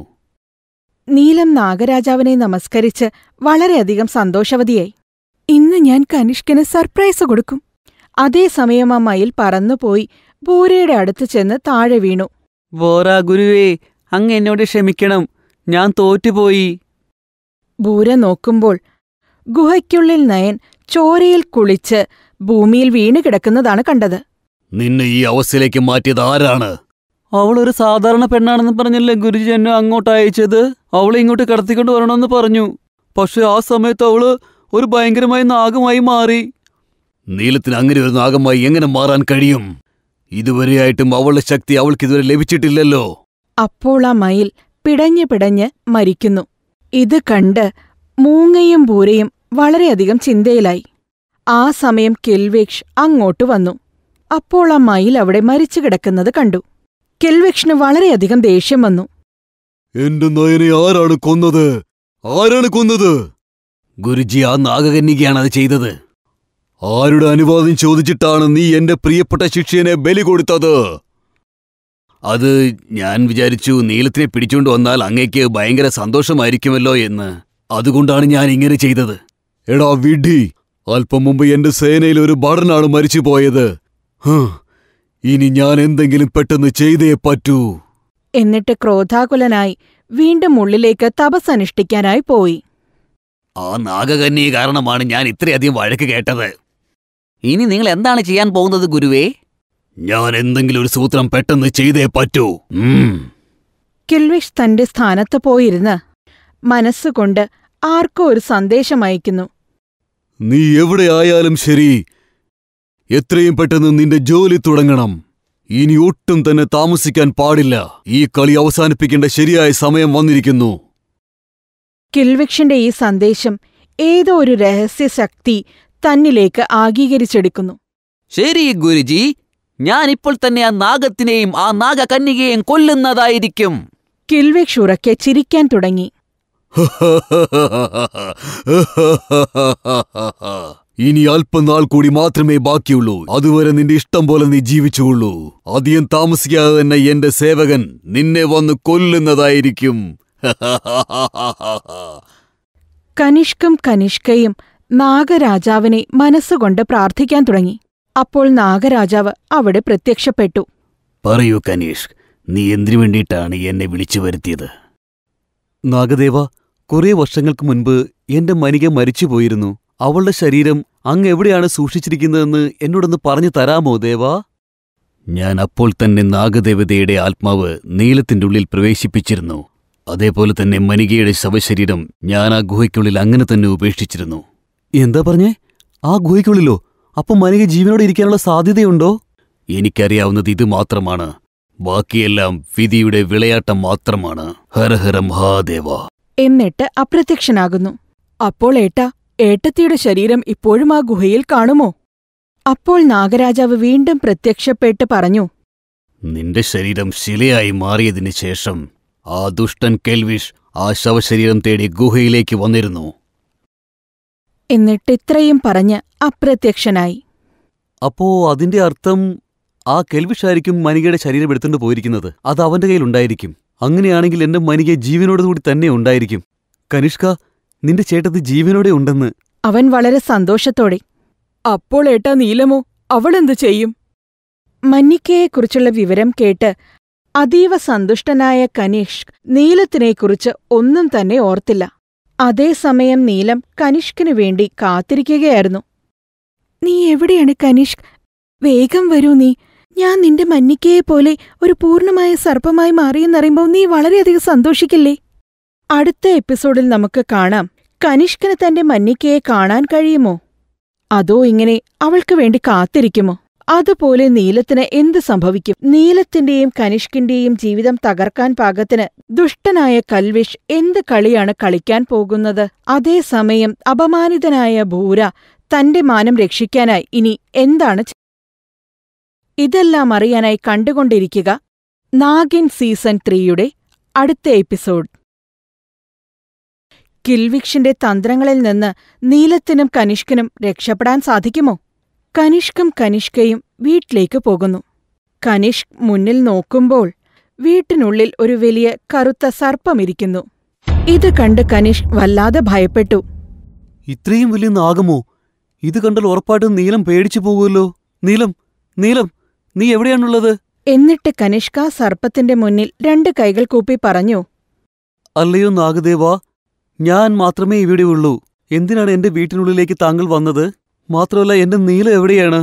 S1: നീലം നാഗരാജാവിനെ നമസ്കരിച്ച് വളരെയധികം സന്തോഷവതിയായി ഇന്ന് ഞാൻ കനിഷ്കന് സർപ്രൈസ് കൊടുക്കും അതേസമയം ആ മയിൽ പറന്നുപോയി ബോരയുടെ അടുത്ത് ചെന്ന് താഴെ വീണു
S5: ബോറ ഗുരുവേ അങ് എന്നോട് ക്ഷമിക്കണം ഞാൻ തോറ്റുപോയി
S1: ബൂര നോക്കുമ്പോൾ ഗുഹയ്ക്കുള്ളിൽ നയൻ ചോരയിൽ കുളിച്ച് ഭൂമിയിൽ വീണ് കിടക്കുന്നതാണ് കണ്ടത്
S2: നിന്നെ ഈ അവസ്ഥയിലേക്ക് മാറ്റിയത് ആരാണ് അവൾ ഒരു സാധാരണ പെണ്ണാണെന്ന് പറഞ്ഞല്ലേ ഗുരുജി എന്നെ അങ്ങോട്ട് അയച്ചത് അവളെ ഇങ്ങോട്ട് കടത്തിക്കൊണ്ട് വരണമെന്ന് പറഞ്ഞു പക്ഷെ ആ സമയത്ത് അവള് ഒരു ഭയങ്കരമായ നാഗമായി മാറി നീലത്തിന് അങ്ങനെ ഒരു നാഗമായി എങ്ങനെ മാറാൻ കഴിയും ഇതുവരെയായിട്ടും അവളുടെ ശക്തി അവൾക്ക് ഇതുവരെ ലഭിച്ചിട്ടില്ലല്ലോ
S1: അപ്പോൾ ആ മയിൽ പിടഞ്ഞ് പിടഞ്ഞ് മരിക്കുന്നു ഇത് കണ്ട് മൂങ്ങയും പൂരയും വളരെയധികം ചിന്തയിലായി ആ സമയം കെൽവേക്ഷ് അങ്ങോട്ട് വന്നു അപ്പോൾ ആ മയിൽ അവിടെ മരിച്ചു കിടക്കുന്നത് കണ്ടു കെൽവേക്ഷിന് വളരെയധികം ദേഷ്യം വന്നു
S2: എന്റെ നയനെ ആരാണ് കൊന്നത് ആരാണ് കൊന്നത് ഗുരുജി ആ നാഗകന്യകയാണ് അത് ചെയ്തത് ആരുടെ അനുവാദം ചോദിച്ചിട്ടാണ് നീ എന്റെ പ്രിയപ്പെട്ട ശിഷ്യനെ ബലി കൊടുത്തത് അത് ഞാൻ വിചാരിച്ചു നീലത്തിനെ പിടിച്ചുകൊണ്ട് വന്നാൽ അങ്ങേക്ക് ഭയങ്കര സന്തോഷമായിരിക്കുമല്ലോ എന്ന് അതുകൊണ്ടാണ് ഞാൻ ഇങ്ങനെ ചെയ്തത് എടാ വിഡി അല്പം മുമ്പ് എന്റെ സേനയിൽ ഒരു ഭടനാണ് പോയത് ഇനി ഞാൻ എന്തെങ്കിലും പെട്ടെന്ന് ചെയ്തേ പറ്റൂ
S1: എന്നിട്ട് ക്രോധാകുലനായി വീണ്ടും ഉള്ളിലേക്ക് തപസ് അനുഷ്ഠിക്കാനായി പോയി
S2: ആ നാഗകന്നി കാരണമാണ് ഞാൻ ഇത്രയധികം വഴക്ക് കേട്ടത് ഇനി നിങ്ങൾ എന്താണ് ചെയ്യാൻ പോകുന്നത് ഗുരുവേ ഞാൻ എന്തെങ്കിലും ഒരു സൂത്രം പെട്ടെന്ന് ചെയ്തേ പറ്റൂ
S1: കിൽവിഷ് തന്റെ സ്ഥാനത്ത് പോയിരുന്ന് മനസ്സുകൊണ്ട് ആർക്കോ ഒരു സന്ദേശം അയക്കുന്നു
S2: നീ എവിടെ ആയാലും ശരി എത്രയും പെട്ടെന്ന് നിന്റെ ജോലി തുടങ്ങണം ഇനി ഒട്ടും തന്നെ താമസിക്കാൻ പാടില്ല ഈ കളി അവസാനിപ്പിക്കേണ്ട ശരിയായ സമയം വന്നിരിക്കുന്നു
S1: കിൽവിക്ഷന്റെ ഈ സന്ദേശം ഏതോ ഒരു രഹസ്യശക്തി തന്നിലേക്ക് ആഗീകരിച്ചെടുക്കുന്നു
S5: ശരി ഗുരുജി ഞാനിപ്പോൾ തന്നെ ആ നാഗത്തിനെയും ആ നാഗകന്യകയെയും കൊല്ലുന്നതായിരിക്കും
S1: കിൽവിക്ഷ് ഉറക്കെ ചിരിക്കാൻ തുടങ്ങി
S2: ഇനി അല്പനാൾ കൂടി മാത്രമേ ബാക്കിയുള്ളൂ അതുവരെ നിന്റെ ഇഷ്ടം പോലെ നീ ജീവിച്ചുകൊള്ളൂ അധികം താമസിക്കാതെ തന്നെ എന്റെ സേവകൻ നിന്നെ വന്ന് കൊല്ലുന്നതായിരിക്കും
S1: കനിഷ്കും കനിഷ്കയും നാഗരാജാവിനെ മനസ്സുകൊണ്ട് പ്രാർത്ഥിക്കാൻ തുടങ്ങി അപ്പോൾ നാഗരാജാവ് അവിടെ പ്രത്യക്ഷപ്പെട്ടു
S2: പറയൂ കനീഷ് നീ എന്തിനു വേണ്ടിയിട്ടാണ് എന്നെ വിളിച്ചു വരുത്തിയത് നാഗദേവ കുറെ വർഷങ്ങൾക്ക് മുൻപ് എന്റെ മനിക മരിച്ചുപോയിരുന്നു അവളുടെ ശരീരം അങ്ങ് എവിടെയാണ് സൂക്ഷിച്ചിരിക്കുന്നതെന്ന് എന്നോടൊന്ന് പറഞ്ഞു തരാമോ ദേവാ ഞാൻ അപ്പോൾ തന്നെ നാഗദേവതയുടെ ആത്മാവ് നീലത്തിൻ്റെ ഉള്ളിൽ പ്രവേശിപ്പിച്ചിരുന്നു അതേപോലെ തന്നെ മനികയുടെ ശവശരീരം ഞാൻ ആ ഗുഹയ്ക്കുള്ളിൽ അങ്ങനെ തന്നെ ഉപേക്ഷിച്ചിരുന്നു എന്താ പറഞ്ഞേ ആ ഗുഹയ്ക്കുള്ളിലോ അപ്പൊ മനിക ജീവനോടെ ഇരിക്കാനുള്ള സാധ്യതയുണ്ടോ എനിക്കറിയാവുന്നത് ഇത് മാത്രമാണ് ബാക്കിയെല്ലാം വിധിയുടെ വിളയാട്ടം മാത്രമാണ് ഹരഹര മഹാദേവ
S1: എന്നിട്ട് അപ്രത്യക്ഷനാകുന്നു അപ്പോൾ ഏട്ടാ ഏട്ടത്തിയുടെ ശരീരം ഇപ്പോഴും ആ ഗുഹയിൽ കാണുമോ അപ്പോൾ നാഗരാജാവ് വീണ്ടും പ്രത്യക്ഷപ്പെട്ട് പറഞ്ഞു
S2: നിന്റെ ശരീരം ശിലയായി മാറിയതിനു ശേഷം ആ ദുഷ്ടൻ കെൽവിഷ് ആ ശവശരീരം തേടി ഗുഹയിലേക്ക് വന്നിരുന്നു
S1: എന്നിട്ട് ഇത്രയും പറഞ്ഞ് അപ്രത്യക്ഷനായി
S2: അപ്പോ അതിന്റെ അർത്ഥം ആ കെൽവിഷായിരിക്കും മനികയുടെ ശരീരം എടുത്തുകൊണ്ട് പോയിരിക്കുന്നത് അത് അവന്റെ കയ്യിലുണ്ടായിരിക്കും അങ്ങനെയാണെങ്കിൽ എന്റെ മനിക ജീവനോടുകൂടി തന്നെ ഉണ്ടായിരിക്കും കനിഷ്ക നിന്റെ ചേട്ടത് ജീവനോടെ ഉണ്ടെന്ന്
S1: അവൻ വളരെ സന്തോഷത്തോടെ അപ്പോൾ ഏട്ടാ നീലമോ അവളെന്ത് ചെയ്യും മന്നിക്കയെക്കുറിച്ചുള്ള വിവരം കേട്ട് അതീവ സന്തുഷ്ടനായ കനിഷ് നീലത്തിനെക്കുറിച്ച് ഒന്നും തന്നെ ഓർത്തില്ല അതേസമയം നീലം കനിഷ്കിനു വേണ്ടി കാത്തിരിക്കുകയായിരുന്നു നീ എവിടെയാണ് കനിഷ്ക് വേഗം വരൂ നീ ഞാൻ നിന്റെ മഞ്ഞിക്കയെ പോലെ ഒരു പൂർണ്ണമായ സർപ്പമായി മാറിയെന്നറിയുമ്പോൾ നീ വളരെയധികം സന്തോഷിക്കില്ലേ അടുത്ത എപ്പിസോഡിൽ നമുക്ക് കാണാം കനിഷ്കന് തന്റെ മഞ്ഞിക്കയെ കാണാൻ കഴിയുമോ അതോ ഇങ്ങനെ അവൾക്ക് വേണ്ടി കാത്തിരിക്കുമോ അതുപോലെ നീലത്തിന് എന്ത് സംഭവിക്കും നീലത്തിന്റെയും കനിഷ്കിന്റെയും ജീവിതം തകർക്കാൻ പാകത്തിന് ദുഷ്ടനായ കൽവിഷ് എന്ത് കളിയാണ് കളിക്കാൻ പോകുന്നത് അതേസമയം അപമാനിതനായ ഭൂര തന്റെ മാനം രക്ഷിക്കാനായി ഇനി എന്താണ് ഇതെല്ലാം അറിയാനായി കണ്ടുകൊണ്ടിരിക്കുക നാഗിൻ സീസൺ ത്രീയുടെ അടുത്ത എപ്പിസോഡ് കിൽവിക്ഷിന്റെ തന്ത്രങ്ങളിൽ നിന്ന് നീലത്തിനും കനിഷ്കനും രക്ഷപ്പെടാൻ സാധിക്കുമോ കനിഷ്കും കനിഷ്കയും വീട്ടിലേക്ക് പോകുന്നു കനിഷ്ക് മുന്നിൽ നോക്കുമ്പോൾ വീട്ടിനുള്ളിൽ ഒരു വലിയ കറുത്ത സർപ്പമിരിക്കുന്നു ഇത് കണ്ട് കനിഷ് വല്ലാതെ ഭയപ്പെട്ടു
S2: ഇത്രയും വലിയ നാഗമോ ഇത് കണ്ടാൽ ഉറപ്പായിട്ടും നീലം പേടിച്ചു പോകുമല്ലോ നീലം നീലം നീ എവിടെയാണുള്ളത്
S1: എന്നിട്ട് കനിഷ്ക സർപ്പത്തിന്റെ മുന്നിൽ രണ്ട് കൈകൾ കൂപ്പി പറഞ്ഞു
S2: അല്ലയോ നാഗദേവ ഞാൻ മാത്രമേ ഇവിടെ ഉള്ളൂ എന്തിനാണ് എന്റെ വീട്ടിനുള്ളിലേക്ക് താങ്കൾ വന്നത് മാത്രമല്ല എന്റെ നീല എവിടെയാണ്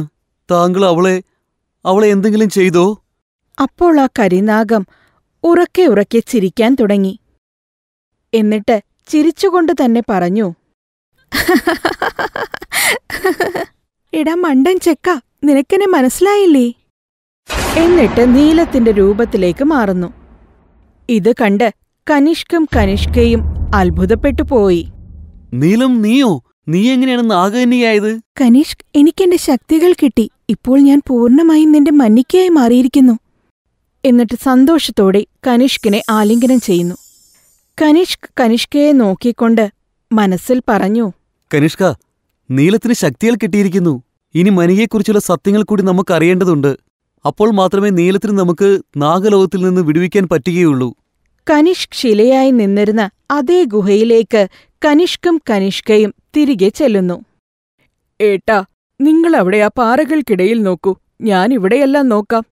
S2: താങ്കൾ അവളെ അവളെ എന്തെങ്കിലും ചെയ്തോ
S1: അപ്പോൾ ആ കരിനാഗം ഉറക്കെ ഉറക്കെ ചിരിക്കാൻ തുടങ്ങി എന്നിട്ട് ചിരിച്ചുകൊണ്ട് തന്നെ പറഞ്ഞു ഇടാ മണ്ടൻ ചെക്ക നിനക്കെന്നെ മനസ്സിലായില്ലേ എന്നിട്ട് നീലത്തിന്റെ രൂപത്തിലേക്ക് മാറുന്നു ഇത് കണ്ട് കനിഷ്കും കനിഷ്കയും അത്ഭുതപ്പെട്ടു പോയി നീലം നീയോ നീ എങ്ങനെയാണ് നാഗകന്യായത് കനിഷ്ക് എനിക്കെന്റെ ശക്തികൾ കിട്ടി ഇപ്പോൾ ഞാൻ പൂർണമായും നിന്റെ മന്നിക്കയായി മാറിയിരിക്കുന്നു എന്നിട്ട് സന്തോഷത്തോടെ കനിഷ്കിനെ ആലിംഗനം ചെയ്യുന്നു കനിഷ്ക് കനിഷ്കയെ നോക്കിക്കൊണ്ട് മനസ്സിൽ പറഞ്ഞു
S2: കനിഷ്ക നീലത്തിന് ശക്തികൾ കിട്ടിയിരിക്കുന്നു ഇനി മനിയെക്കുറിച്ചുള്ള സത്യങ്ങൾ കൂടി നമുക്കറിയേണ്ടതുണ്ട് അപ്പോൾ മാത്രമേ നീലത്തിന് നമുക്ക് നാഗലോകത്തിൽ നിന്ന് വിടുവിക്കാൻ പറ്റുകയുള്ളൂ
S1: കനിഷ്ക് ശിലയായി നിന്നിരുന്ന അതേ ഗുഹയിലേക്ക് കനിഷ്കും കനിഷ്കയും തിരികെ ചെല്ലുന്നു ഏട്ടാ നിങ്ങൾ അവിടെ ആ പാറകൾക്കിടയിൽ നോക്കൂ ഞാൻ നോക്കാം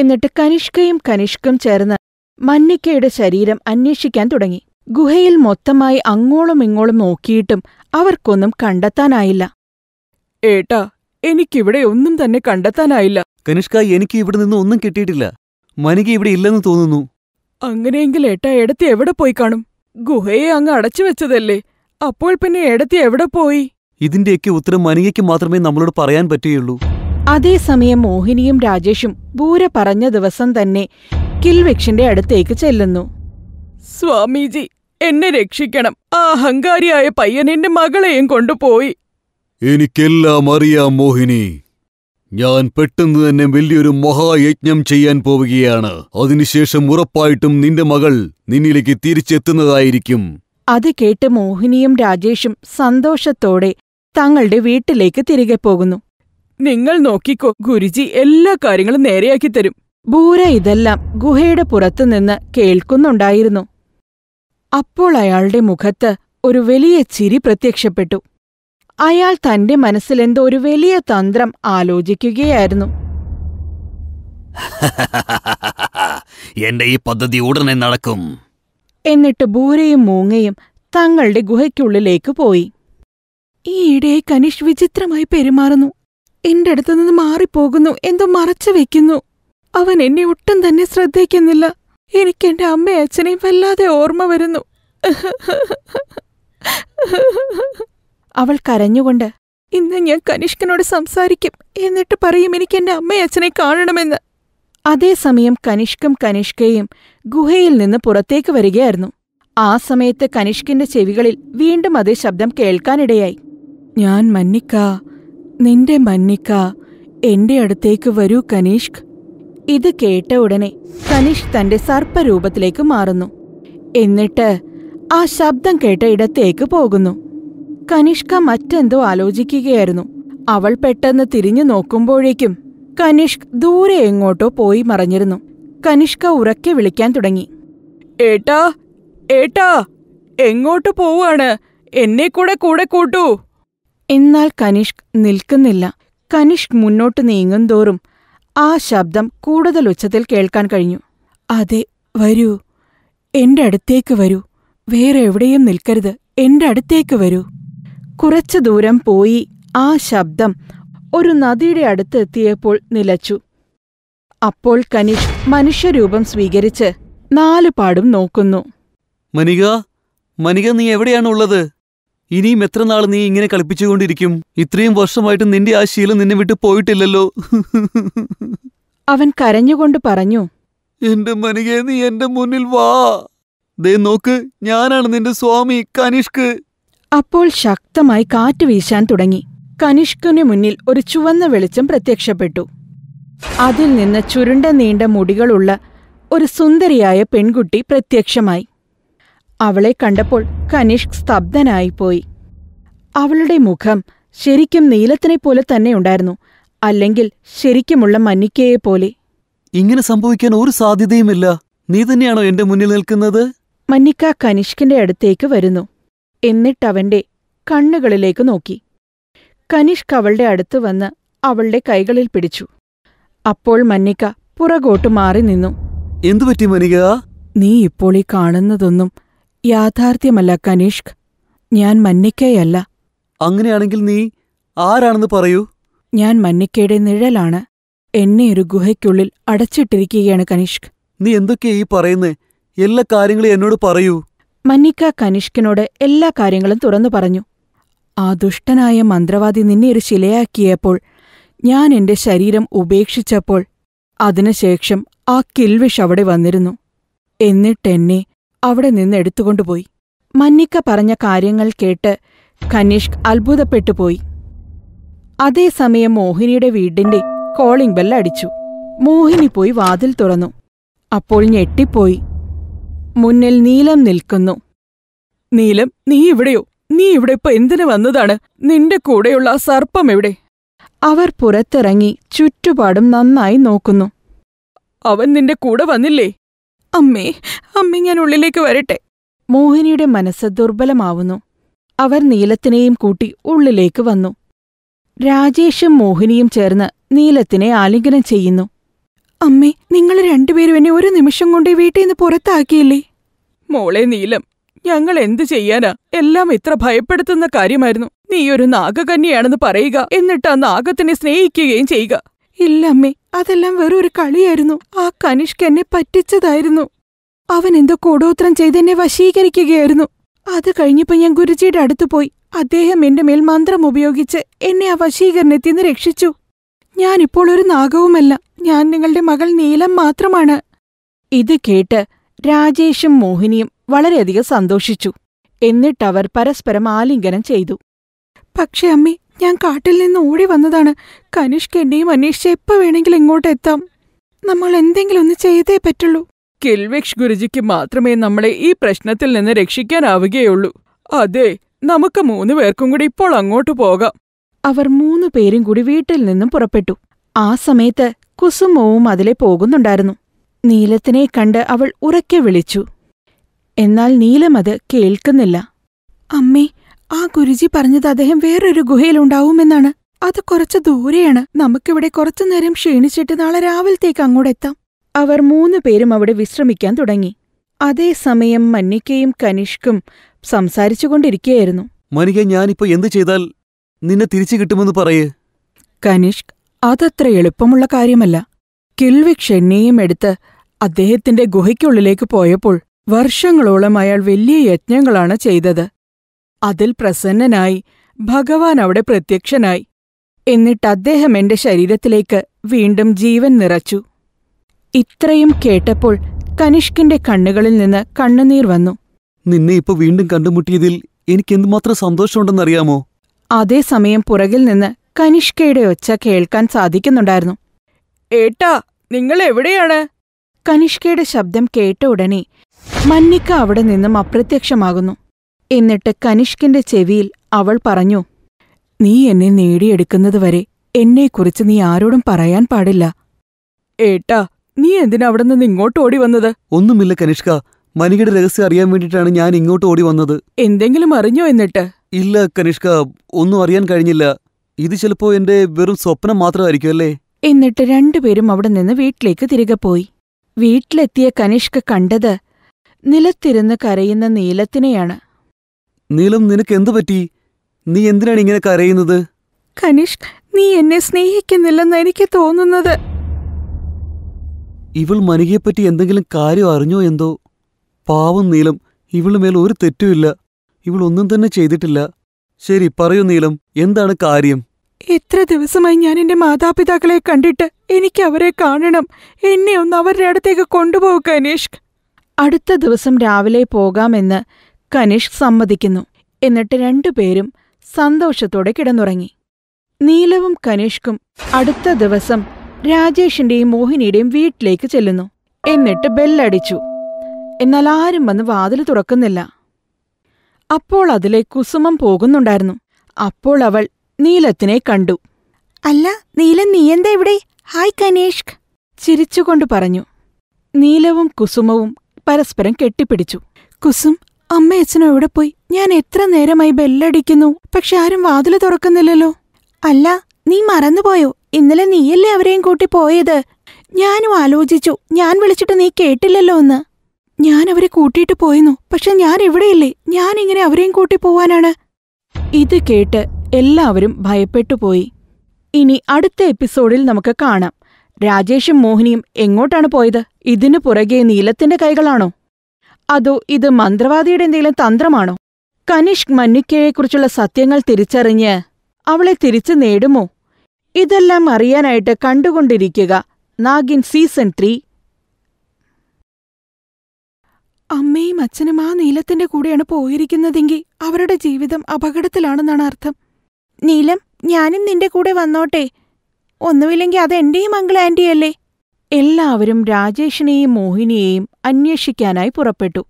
S1: എന്നിട്ട് കനിഷ്കയും കനിഷ്കും ചേർന്ന് മന്നിക്കയുടെ ശരീരം അന്വേഷിക്കാൻ തുടങ്ങി ഗുഹയിൽ മൊത്തമായി അങ്ങോളം ഇങ്ങോളം നോക്കിയിട്ടും അവർക്കൊന്നും കണ്ടെത്താനായില്ല ഏട്ടാ എനിക്കിവിടെ ഒന്നും തന്നെ കണ്ടെത്താനായില്ല
S2: കനിഷ്ക എനിക്ക് ഇവിടെ നിന്ന് ഒന്നും കിട്ടിയിട്ടില്ല മനിക ഇവിടെ ഇല്ലെന്ന് തോന്നുന്നു
S1: അങ്ങനെയെങ്കിൽ ഏട്ടാ എടത്തി എവിടെ പോയി കാണും ഗുഹയെ അങ്ങ് അടച്ചു വെച്ചതല്ലേ അപ്പോൾ പിന്നെ എടത്തി എവിടെ പോയി
S2: ഇതിന്റെയൊക്കെ ഉത്തരം മനികയ്ക്ക് മാത്രമേ നമ്മളോട് പറയാൻ പറ്റുകയുള്ളൂ
S1: അതേസമയം മോഹിനിയും രാജേഷും ഭൂര പറഞ്ഞ ദിവസം തന്നെ കിൽവിക്ഷന്റെ അടുത്തേക്ക് ചെല്ലുന്നു സ്വാമിജി എന്നെ രക്ഷിക്കണം ആ അഹങ്കാരിയായ പയ്യനെന്റെ മകളെയും കൊണ്ടുപോയി
S2: എനിക്കെല്ലാം അറിയാം മോഹിനി ഞാൻ പെട്ടെന്ന് തന്നെ വലിയൊരു മഹായജ്ഞം ചെയ്യാൻ പോവുകയാണ് അതിനുശേഷം ഉറപ്പായിട്ടും നിന്റെ മകൾ നിന്നിലേക്ക് തിരിച്ചെത്തുന്നതായിരിക്കും
S1: അത് കേട്ട് മോഹിനിയും രാജേഷും സന്തോഷത്തോടെ തങ്ങളുടെ വീട്ടിലേക്ക് തിരികെ പോകുന്നു നിങ്ങൾ നോക്കിക്കോ ഗുരുജി എല്ലാ കാര്യങ്ങളും നേരെയാക്കി തരും ഭൂര ഇതെല്ലാം ഗുഹയുടെ പുറത്തുനിന്ന് കേൾക്കുന്നുണ്ടായിരുന്നു അപ്പോൾ അയാളുടെ മുഖത്ത് ഒരു വലിയ ചിരി പ്രത്യക്ഷപ്പെട്ടു അയാൾ തന്റെ മനസ്സിലെന്തോ ഒരു വലിയ തന്ത്രം ആലോചിക്കുകയായിരുന്നു
S2: എന്റെ ഈ പദ്ധതി ഉടനെ നടക്കും
S1: എന്നിട്ട് ബൂരയും മൂങ്ങയും തങ്ങളുടെ ഗുഹയ്ക്കുള്ളിലേക്ക് പോയി ഈയിടെ കനിഷ് വിചിത്രമായി പെരുമാറുന്നു എന്റെ അടുത്തുനിന്ന് മാറിപ്പോകുന്നു എന്തോ മറച്ചു വെക്കുന്നു അവൻ എന്നെ ഒട്ടും തന്നെ ശ്രദ്ധിക്കുന്നില്ല എനിക്ക് എന്റെ അമ്മയും അച്ഛനെയും വല്ലാതെ ഓർമ്മ വരുന്നു അവൾ കരഞ്ഞുകൊണ്ട് ഇന്ന് ഞാൻ കനിഷ്കനോട് സംസാരിക്കും എന്നിട്ട് പറയും എനിക്ക് എന്റെ അമ്മയച്ഛനെ കാണണമെന്ന് അതേസമയം കനിഷ്കം കനിഷ്കയും ഗുഹയിൽ നിന്ന് പുറത്തേക്ക് വരികയായിരുന്നു ആ സമയത്ത് കനിഷ്കിന്റെ ചെവികളിൽ വീണ്ടും അതേ ശബ്ദം കേൾക്കാനിടയായി ഞാൻ മന്നിക്ക നിന്റെ മന്നിക്ക എന്റെ അടുത്തേക്ക് വരൂ കനിഷ്ക് ഇത് കേട്ട ഉടനെ കനിഷ് തന്റെ സർപ്പരൂപത്തിലേക്ക് മാറുന്നു എന്നിട്ട് ആ ശബ്ദം കേട്ട ഇടത്തേക്ക് പോകുന്നു കനിഷ്ക മറ്റെന്തോ ആലോചിക്കുകയായിരുന്നു അവൾ പെട്ടെന്ന് തിരിഞ്ഞു നോക്കുമ്പോഴേക്കും കനിഷ്ക് ദൂരെ എങ്ങോട്ടോ പോയി മറഞ്ഞിരുന്നു കനിഷ്ക ഉറക്കെ വിളിക്കാൻ തുടങ്ങി ഏട്ടാ ഏട്ടാ എങ്ങോട്ട് പോവാണ് എന്നെ കൂടെ കൂടെ കൂട്ടൂ എന്നാൽ കനിഷ്ക് നിൽക്കുന്നില്ല കനിഷ്ക് മുന്നോട്ട് നീങ്ങും തോറും ആ ശബ്ദം കൂടുതൽ ഉച്ചത്തിൽ കേൾക്കാൻ കഴിഞ്ഞു അതെ വരൂ എന്റെ അടുത്തേക്ക് വരൂ വേറെ എവിടെയും നിൽക്കരുത് എന്റെ അടുത്തേക്ക് വരൂ കുറച്ചു ദൂരം പോയി ആ ശബ്ദം ഒരു നദിയുടെ അടുത്ത് എത്തിയപ്പോൾ നിലച്ചു അപ്പോൾ കനിഷ് മനുഷ്യരൂപം സ്വീകരിച്ച് നാലുപാടും നോക്കുന്നു
S2: മനിക മനിക നീ എവിടെയാണുള്ളത് ഇനിയും എത്ര നാൾ നീ ഇങ്ങനെ കളിപ്പിച്ചുകൊണ്ടിരിക്കും ഇത്രയും വർഷമായിട്ട് നിന്റെ ആ ശീലം നിന്നെ വിട്ട് പോയിട്ടില്ലല്ലോ
S1: അവൻ കരഞ്ഞുകൊണ്ട് പറഞ്ഞു
S2: എന്റെ മനികെ നീ എന്റെ മുന്നിൽ വാ ദേ നോക്ക് ഞാനാണ് നിന്റെ സ്വാമി കനിഷ്ക്
S1: അപ്പോൾ ശക്തമായി കാറ്റ് വീശാൻ തുടങ്ങി കനിഷ്കനു മുന്നിൽ ഒരു ചുവന്ന വെളിച്ചം പ്രത്യക്ഷപ്പെട്ടു അതിൽ നിന്ന് ചുരുണ്ട നീണ്ട മുടികളുള്ള ഒരു സുന്ദരിയായ പെൺകുട്ടി പ്രത്യക്ഷമായി അവളെ കണ്ടപ്പോൾ കനിഷ്ക് സ്തബ്ധനായിപ്പോയി അവളുടെ മുഖം ശരിക്കും നീലത്തിനെ പോലെ തന്നെ ഉണ്ടായിരുന്നു അല്ലെങ്കിൽ ശരിക്കുമുള്ള മന്നിക്കയെ പോലെ
S2: ഇങ്ങനെ സംഭവിക്കാൻ ഒരു സാധ്യതയുമില്ല നീ തന്നെയാണോ എന്റെ മുന്നിൽ നിൽക്കുന്നത്
S1: മന്നിക്ക കനിഷ്കിന്റെ അടുത്തേക്ക് വരുന്നു എന്നിട്ടവന്റെ കണ്ണുകളിലേക്ക് നോക്കി കനിഷ്ക് അവളുടെ അടുത്ത് വന്ന് അവളുടെ കൈകളിൽ പിടിച്ചു അപ്പോൾ മന്നിക്ക പുറകോട്ട് മാറി നിന്നു
S2: എന്തുപറ്റി മനിക
S1: നീ ഇപ്പോൾ ഈ കാണുന്നതൊന്നും യാഥാർത്ഥ്യമല്ല കനീഷ്ക് ഞാൻ മന്നിക്കയല്ല
S2: അങ്ങനെയാണെങ്കിൽ നീ ആരാണെന്ന് പറയൂ
S1: ഞാൻ മന്നിക്കയുടെ നിഴലാണ് എന്നെ ഒരു ഗുഹയ്ക്കുള്ളിൽ അടച്ചിട്ടിരിക്കുകയാണ് കനീഷ്ക്
S2: നീ എന്തൊക്കെയാ ഈ പറയുന്നേ എല്ലാ കാര്യങ്ങളും എന്നോട് പറയൂ
S1: മന്നിക്ക കനിഷ്കനോട് എല്ലാ കാര്യങ്ങളും തുറന്നു പറഞ്ഞു ആ ദുഷ്ടനായ മന്ത്രവാദി നിന്നെ ഒരു ശിലയാക്കിയപ്പോൾ ഞാൻ എന്റെ ശരീരം ഉപേക്ഷിച്ചപ്പോൾ അതിനുശേഷം ആ കിൽവിഷ് അവിടെ വന്നിരുന്നു എന്നിട്ടെന്നെ അവിടെ നിന്ന് എടുത്തുകൊണ്ടുപോയി മന്നിക്ക പറഞ്ഞ കാര്യങ്ങൾ കേട്ട് കനിഷ്ക് അത്ഭുതപ്പെട്ടുപോയി അതേസമയം മോഹിനിയുടെ വീടിന്റെ കോളിംഗ് ബെല്ലടിച്ചു അടിച്ചു മോഹിനി പോയി വാതിൽ തുറന്നു അപ്പോൾ ഞെട്ടിപ്പോയി മുന്നിൽ നീലം നിൽക്കുന്നു നീലം നീ ഇവിടെയോ നീ ഇവിടെ ഇപ്പൊ എന്തിനു വന്നതാണ് നിന്റെ കൂടെയുള്ള ആ സർപ്പം എവിടെ അവർ പുറത്തിറങ്ങി ചുറ്റുപാടും നന്നായി നോക്കുന്നു അവൻ നിന്റെ കൂടെ വന്നില്ലേ അമ്മേ അമ്മ ഞാൻ ഉള്ളിലേക്ക് വരട്ടെ മോഹിനിയുടെ മനസ്സ് ദുർബലമാവുന്നു അവർ നീലത്തിനെയും കൂട്ടി ഉള്ളിലേക്ക് വന്നു രാജേഷും മോഹിനിയും ചേർന്ന് നീലത്തിനെ ആലിംഗനം ചെയ്യുന്നു അമ്മേ നിങ്ങൾ രണ്ടുപേരും എന്നെ ഒരു നിമിഷം കൊണ്ട് വീട്ടിൽ നിന്ന് പുറത്താക്കിയില്ലേ മോളെ നീലം ഞങ്ങൾ എന്ത് ചെയ്യാനാ എല്ലാം ഇത്ര ഭയപ്പെടുത്തുന്ന കാര്യമായിരുന്നു നീ ഒരു നാഗകന്യാണെന്ന് പറയുക എന്നിട്ട് ആ നാഗത്തിനെ സ്നേഹിക്കുകയും ചെയ്യുക ഇല്ല അമ്മേ അതെല്ലാം വെറൊരു കളിയായിരുന്നു ആ കനിഷ്ക എന്നെ പറ്റിച്ചതായിരുന്നു അവൻ എന്തോ കൂടോത്രം ചെയ്ത് എന്നെ വശീകരിക്കുകയായിരുന്നു അത് കഴിഞ്ഞപ്പോ ഞാൻ ഗുരുജിയുടെ അടുത്ത് പോയി അദ്ദേഹം എന്റെ മേൽ മന്ത്രം ഉപയോഗിച്ച് എന്നെ ആ വശീകരണത്തിൽ നിന്ന് രക്ഷിച്ചു ഞാനിപ്പോൾ ഒരു നാഗവുമല്ല ഞാൻ നിങ്ങളുടെ മകൾ നീലം മാത്രമാണ് ഇത് കേട്ട് രാജേഷും മോഹിനിയും വളരെയധികം സന്തോഷിച്ചു എന്നിട്ടവർ പരസ്പരം ആലിംഗനം ചെയ്തു പക്ഷേ അമ്മി ഞാൻ കാട്ടിൽ നിന്ന് ഓടി വന്നതാണ് കനിഷ്ക എന്നെയും അന്വേഷിച്ച് എപ്പോ വേണമെങ്കിലും ഇങ്ങോട്ട് എത്താം നമ്മൾ എന്തെങ്കിലും ഒന്ന് ചെയ്തേ പറ്റുള്ളൂ കിൽവിക്ഷ് ഗുരുജിക്ക് മാത്രമേ നമ്മളെ ഈ പ്രശ്നത്തിൽ നിന്ന് രക്ഷിക്കാനാവുകയുള്ളൂ അതെ നമുക്ക് മൂന്നു പേർക്കും കൂടി ഇപ്പോൾ അങ്ങോട്ട് പോകാം അവർ മൂന്നു പേരും കൂടി വീട്ടിൽ നിന്നും പുറപ്പെട്ടു ആ സമയത്ത് കുസുമവും അതിലെ പോകുന്നുണ്ടായിരുന്നു നീലത്തിനെ കണ്ട് അവൾ ഉറക്കെ വിളിച്ചു എന്നാൽ നീലമത് കേൾക്കുന്നില്ല അമ്മേ ആ ഗുരുജി പറഞ്ഞത് അദ്ദേഹം വേറൊരു ഗുഹയിലുണ്ടാവുമെന്നാണ് അത് കുറച്ച് ദൂരെയാണ് നമുക്കിവിടെ കുറച്ചു നേരം ക്ഷീണിച്ചിട്ട് നാളെ രാവിലത്തേക്ക് അങ്ങോട്ടെത്താം അവർ മൂന്നു പേരും അവിടെ വിശ്രമിക്കാൻ തുടങ്ങി അതേസമയം മന്നിക്കയും കനിഷ്കും സംസാരിച്ചുകൊണ്ടിരിക്കുകയായിരുന്നു
S2: മനിക ഞാനിപ്പോ എന്തു ചെയ്താൽ നിന്നെ തിരിച്ചു കിട്ടുമെന്ന് പറയേ
S1: കനിഷ്ക് അതത്ര എളുപ്പമുള്ള കാര്യമല്ല കിൽവി ക്ഷെന്നിയും എടുത്ത് അദ്ദേഹത്തിന്റെ ഗുഹയ്ക്കുള്ളിലേക്ക് പോയപ്പോൾ വർഷങ്ങളോളം അയാൾ വലിയ യജ്ഞങ്ങളാണ് ചെയ്തത് അതിൽ പ്രസന്നനായി ഭഗവാൻ അവിടെ പ്രത്യക്ഷനായി എന്നിട്ട് അദ്ദേഹം എന്റെ ശരീരത്തിലേക്ക് വീണ്ടും ജീവൻ നിറച്ചു ഇത്രയും കേട്ടപ്പോൾ കനിഷ്കിന്റെ കണ്ണുകളിൽ നിന്ന് കണ്ണുനീർ വന്നു
S2: നിന്നെ ഇപ്പൊ വീണ്ടും കണ്ടുമുട്ടിയതിൽ എനിക്ക് എന്തുമാത്രം സന്തോഷമുണ്ടെന്നറിയാമോ
S1: അതേസമയം പുറകിൽ നിന്ന് കനിഷ്കയുടെ ഒച്ച കേൾക്കാൻ സാധിക്കുന്നുണ്ടായിരുന്നു ഏട്ടാ നിങ്ങൾ എവിടെയാണ് കനിഷ്കയുടെ ശബ്ദം കേട്ട ഉടനെ മന്നിക്ക അവിടെ നിന്നും അപ്രത്യക്ഷമാകുന്നു എന്നിട്ട് കനിഷ്കിന്റെ ചെവിയിൽ അവൾ പറഞ്ഞു നീ എന്നെ നേടിയെടുക്കുന്നതുവരെ എന്നെക്കുറിച്ച് നീ ആരോടും പറയാൻ പാടില്ല ഏട്ടാ നീ എന്തിനാ അവിടെ നിന്ന് ഇങ്ങോട്ട് ഓടി വന്നത് ഒന്നുമില്ല കനിഷ്ക മനികയുടെ
S2: രഹസ്യം അറിയാൻ വേണ്ടിയിട്ടാണ് ഞാൻ ഇങ്ങോട്ട് ഓടി വന്നത്
S1: എന്തെങ്കിലും അറിഞ്ഞോ എന്നിട്ട്
S2: ഇല്ല കനിഷ്ക ഒന്നും അറിയാൻ കഴിഞ്ഞില്ല ഇത് ചിലപ്പോ എന്റെ വെറും സ്വപ്നം മാത്രമായിരിക്കുമല്ലേ
S1: എന്നിട്ട് രണ്ടുപേരും അവിടെ നിന്ന് വീട്ടിലേക്ക് തിരികെ പോയി വീട്ടിലെത്തിയ കനിഷ്ക കണ്ടത് നിലത്തിരുന്ന് കരയുന്ന നീലത്തിനെയാണ്
S2: നീലം നിനക്ക് എന്തു പറ്റി നീ എന്തിനാണ് ഇങ്ങനെ കരയുന്നത്
S1: കനിഷ് നീ എന്നെ സ്നേഹിക്കുന്നില്ലെന്ന് എനിക്ക് തോന്നുന്നത്
S2: ഇവൾ മനികയെപ്പറ്റി എന്തെങ്കിലും കാര്യം അറിഞ്ഞോ എന്തോ പാവം നീലം ഇവളുടെ മേൽ ഒരു തെറ്റുമില്ല ഇവൾ ഒന്നും തന്നെ ചെയ്തിട്ടില്ല ശരി പറയൂ നീലം എന്താണ് കാര്യം
S1: എത്ര ദിവസമായി ഞാൻ എന്റെ മാതാപിതാക്കളെ കണ്ടിട്ട് എനിക്ക് അവരെ കാണണം എന്നെ ഒന്ന് അവരുടെ അടുത്തേക്ക് കൊണ്ടുപോകും കനീഷ് അടുത്ത ദിവസം രാവിലെ പോകാമെന്ന് കനീഷ് സമ്മതിക്കുന്നു എന്നിട്ട് രണ്ടുപേരും സന്തോഷത്തോടെ കിടന്നുറങ്ങി നീലവും കനീഷ്കും അടുത്ത ദിവസം രാജേഷിന്റെയും മോഹിനിയുടെയും വീട്ടിലേക്ക് ചെല്ലുന്നു എന്നിട്ട് ബെല്ലടിച്ചു എന്നാൽ ആരും വന്ന് വാതിൽ തുറക്കുന്നില്ല അപ്പോൾ അതിലെ കുസുമം പോകുന്നുണ്ടായിരുന്നു അപ്പോൾ അവൾ നീലത്തിനെ കണ്ടു അല്ല നീല നീയെന്താ ഇവിടെ ഹായ് കനേഷ്ക് ചിരിച്ചുകൊണ്ട് പറഞ്ഞു നീലവും കുസുമവും പരസ്പരം കെട്ടിപ്പിടിച്ചു കുസും അമ്മയച്ഛനും എവിടെ പോയി ഞാൻ എത്ര നേരമായി ബെല്ലടിക്കുന്നു പക്ഷെ ആരും വാതില് തുറക്കുന്നില്ലല്ലോ അല്ല നീ മറന്നുപോയോ ഇന്നലെ നീയല്ലേ അവരെയും കൂട്ടി പോയത് ഞാനും ആലോചിച്ചു ഞാൻ വിളിച്ചിട്ട് നീ കേട്ടില്ലല്ലോ എന്ന് ഞാൻ അവരെ കൂട്ടിയിട്ട് പോയെന്നു പക്ഷെ ഞാൻ ഇവിടെയില്ലേ ഞാൻ ഇങ്ങനെ അവരെയും കൂട്ടി പോവാനാണ് ഇത് കേട്ട് എല്ലാവരും ഭയപ്പെട്ടു പോയി ഇനി അടുത്ത എപ്പിസോഡിൽ നമുക്ക് കാണാം രാജേഷും മോഹിനിയും എങ്ങോട്ടാണ് പോയത് ഇതിനു പുറകെ നീലത്തിന്റെ കൈകളാണോ അതോ ഇത് മന്ത്രവാദിയുടെ എന്തെങ്കിലും തന്ത്രമാണോ കനിഷ്ക് മന്നിക്കയെക്കുറിച്ചുള്ള സത്യങ്ങൾ തിരിച്ചറിഞ്ഞ് അവളെ തിരിച്ചു നേടുമോ ഇതെല്ലാം അറിയാനായിട്ട് കണ്ടുകൊണ്ടിരിക്കുക നാഗിൻ സീസൺ ത്രീ അമ്മയും അച്ഛനും ആ നീലത്തിന്റെ കൂടെയാണ് പോയിരിക്കുന്നതെങ്കിൽ അവരുടെ ജീവിതം അപകടത്തിലാണെന്നാണ് അർത്ഥം നീലം ഞാനും നിന്റെ കൂടെ വന്നോട്ടെ ഒന്നുമില്ലെങ്കിൽ അത് എന്റെയും അങ്കിൾ ആന്റിയല്ലേ എല്ലാവരും രാജേഷിനെയും മോഹിനിയെയും അന്വേഷിക്കാനായി പുറപ്പെട്ടു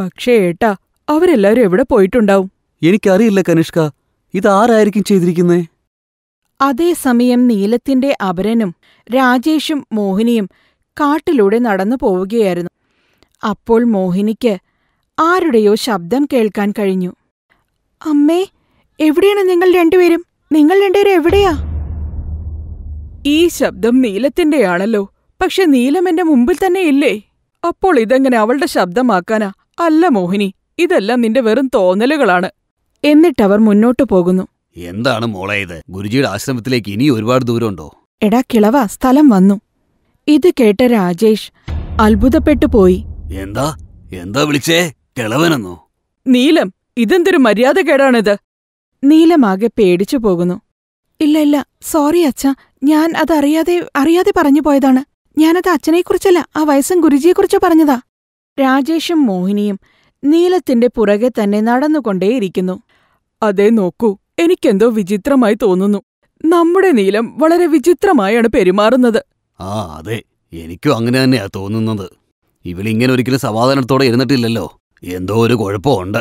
S1: പക്ഷേ ഏട്ടാ
S2: അവരെല്ലാവരും എവിടെ പോയിട്ടുണ്ടാവും എനിക്കറിയില്ല കനിഷ്ക ഇതാരായിരിക്കും ചെയ്തിരിക്കുന്നേ
S1: അതേസമയം നീലത്തിന്റെ അപരനും രാജേഷും മോഹിനിയും കാട്ടിലൂടെ നടന്നു പോവുകയായിരുന്നു അപ്പോൾ മോഹിനിക്ക് ആരുടെയോ ശബ്ദം കേൾക്കാൻ കഴിഞ്ഞു അമ്മേ എവിടെയാണ് നിങ്ങൾ രണ്ടുപേരും നിങ്ങൾ രണ്ടുപേരും എവിടെയാ ഈ ശബ്ദം നീലത്തിന്റെയാണല്ലോ പക്ഷെ നീലം എന്റെ മുമ്പിൽ തന്നെ ഇല്ലേ അപ്പോൾ ഇതെങ്ങനെ അവളുടെ ശബ്ദമാക്കാനാ അല്ല മോഹിനി ഇതെല്ലാം നിന്റെ വെറും തോന്നലുകളാണ് എന്നിട്ടവർ മുന്നോട്ടു പോകുന്നു
S2: എന്താണ് മോളെ ഇത് ഗുരുജിയുടെ ആശ്രമത്തിലേക്ക് ഇനി ഒരുപാട് ദൂരമുണ്ടോ
S1: എടാ കിളവ സ്ഥലം വന്നു ഇത് കേട്ട രാജേഷ് അത്ഭുതപ്പെട്ടു പോയി
S2: എന്താ എന്താ വിളിച്ചേ കിളവനെന്നോ
S1: നീലം ഇതെന്തൊരു മര്യാദകേടാണിത് നീലമാകെ പേടിച്ചു പോകുന്നു ഇല്ല ഇല്ല സോറി അച്ഛ ഞാൻ അതറിയാതെ അറിയാതെ പറഞ്ഞു പോയതാണ് ഞാനത് അച്ഛനെക്കുറിച്ചല്ല ആ വയസ്സും ഗുരുജിയെക്കുറിച്ചോ പറഞ്ഞതാ രാജേഷും മോഹിനിയും നീലത്തിന്റെ പുറകെ തന്നെ നടന്നുകൊണ്ടേയിരിക്കുന്നു അതേ നോക്കൂ എനിക്കെന്തോ വിചിത്രമായി തോന്നുന്നു നമ്മുടെ നീലം വളരെ വിചിത്രമായാണ് പെരുമാറുന്നത്
S2: ആ അതെ എനിക്കും അങ്ങനെ തന്നെയാ തോന്നുന്നത് ഇവളിങ്ങനെ ഒരിക്കലും സമാധാനത്തോടെ ഇരുന്നിട്ടില്ലല്ലോ എന്തോ ഒരു കുഴപ്പമുണ്ട്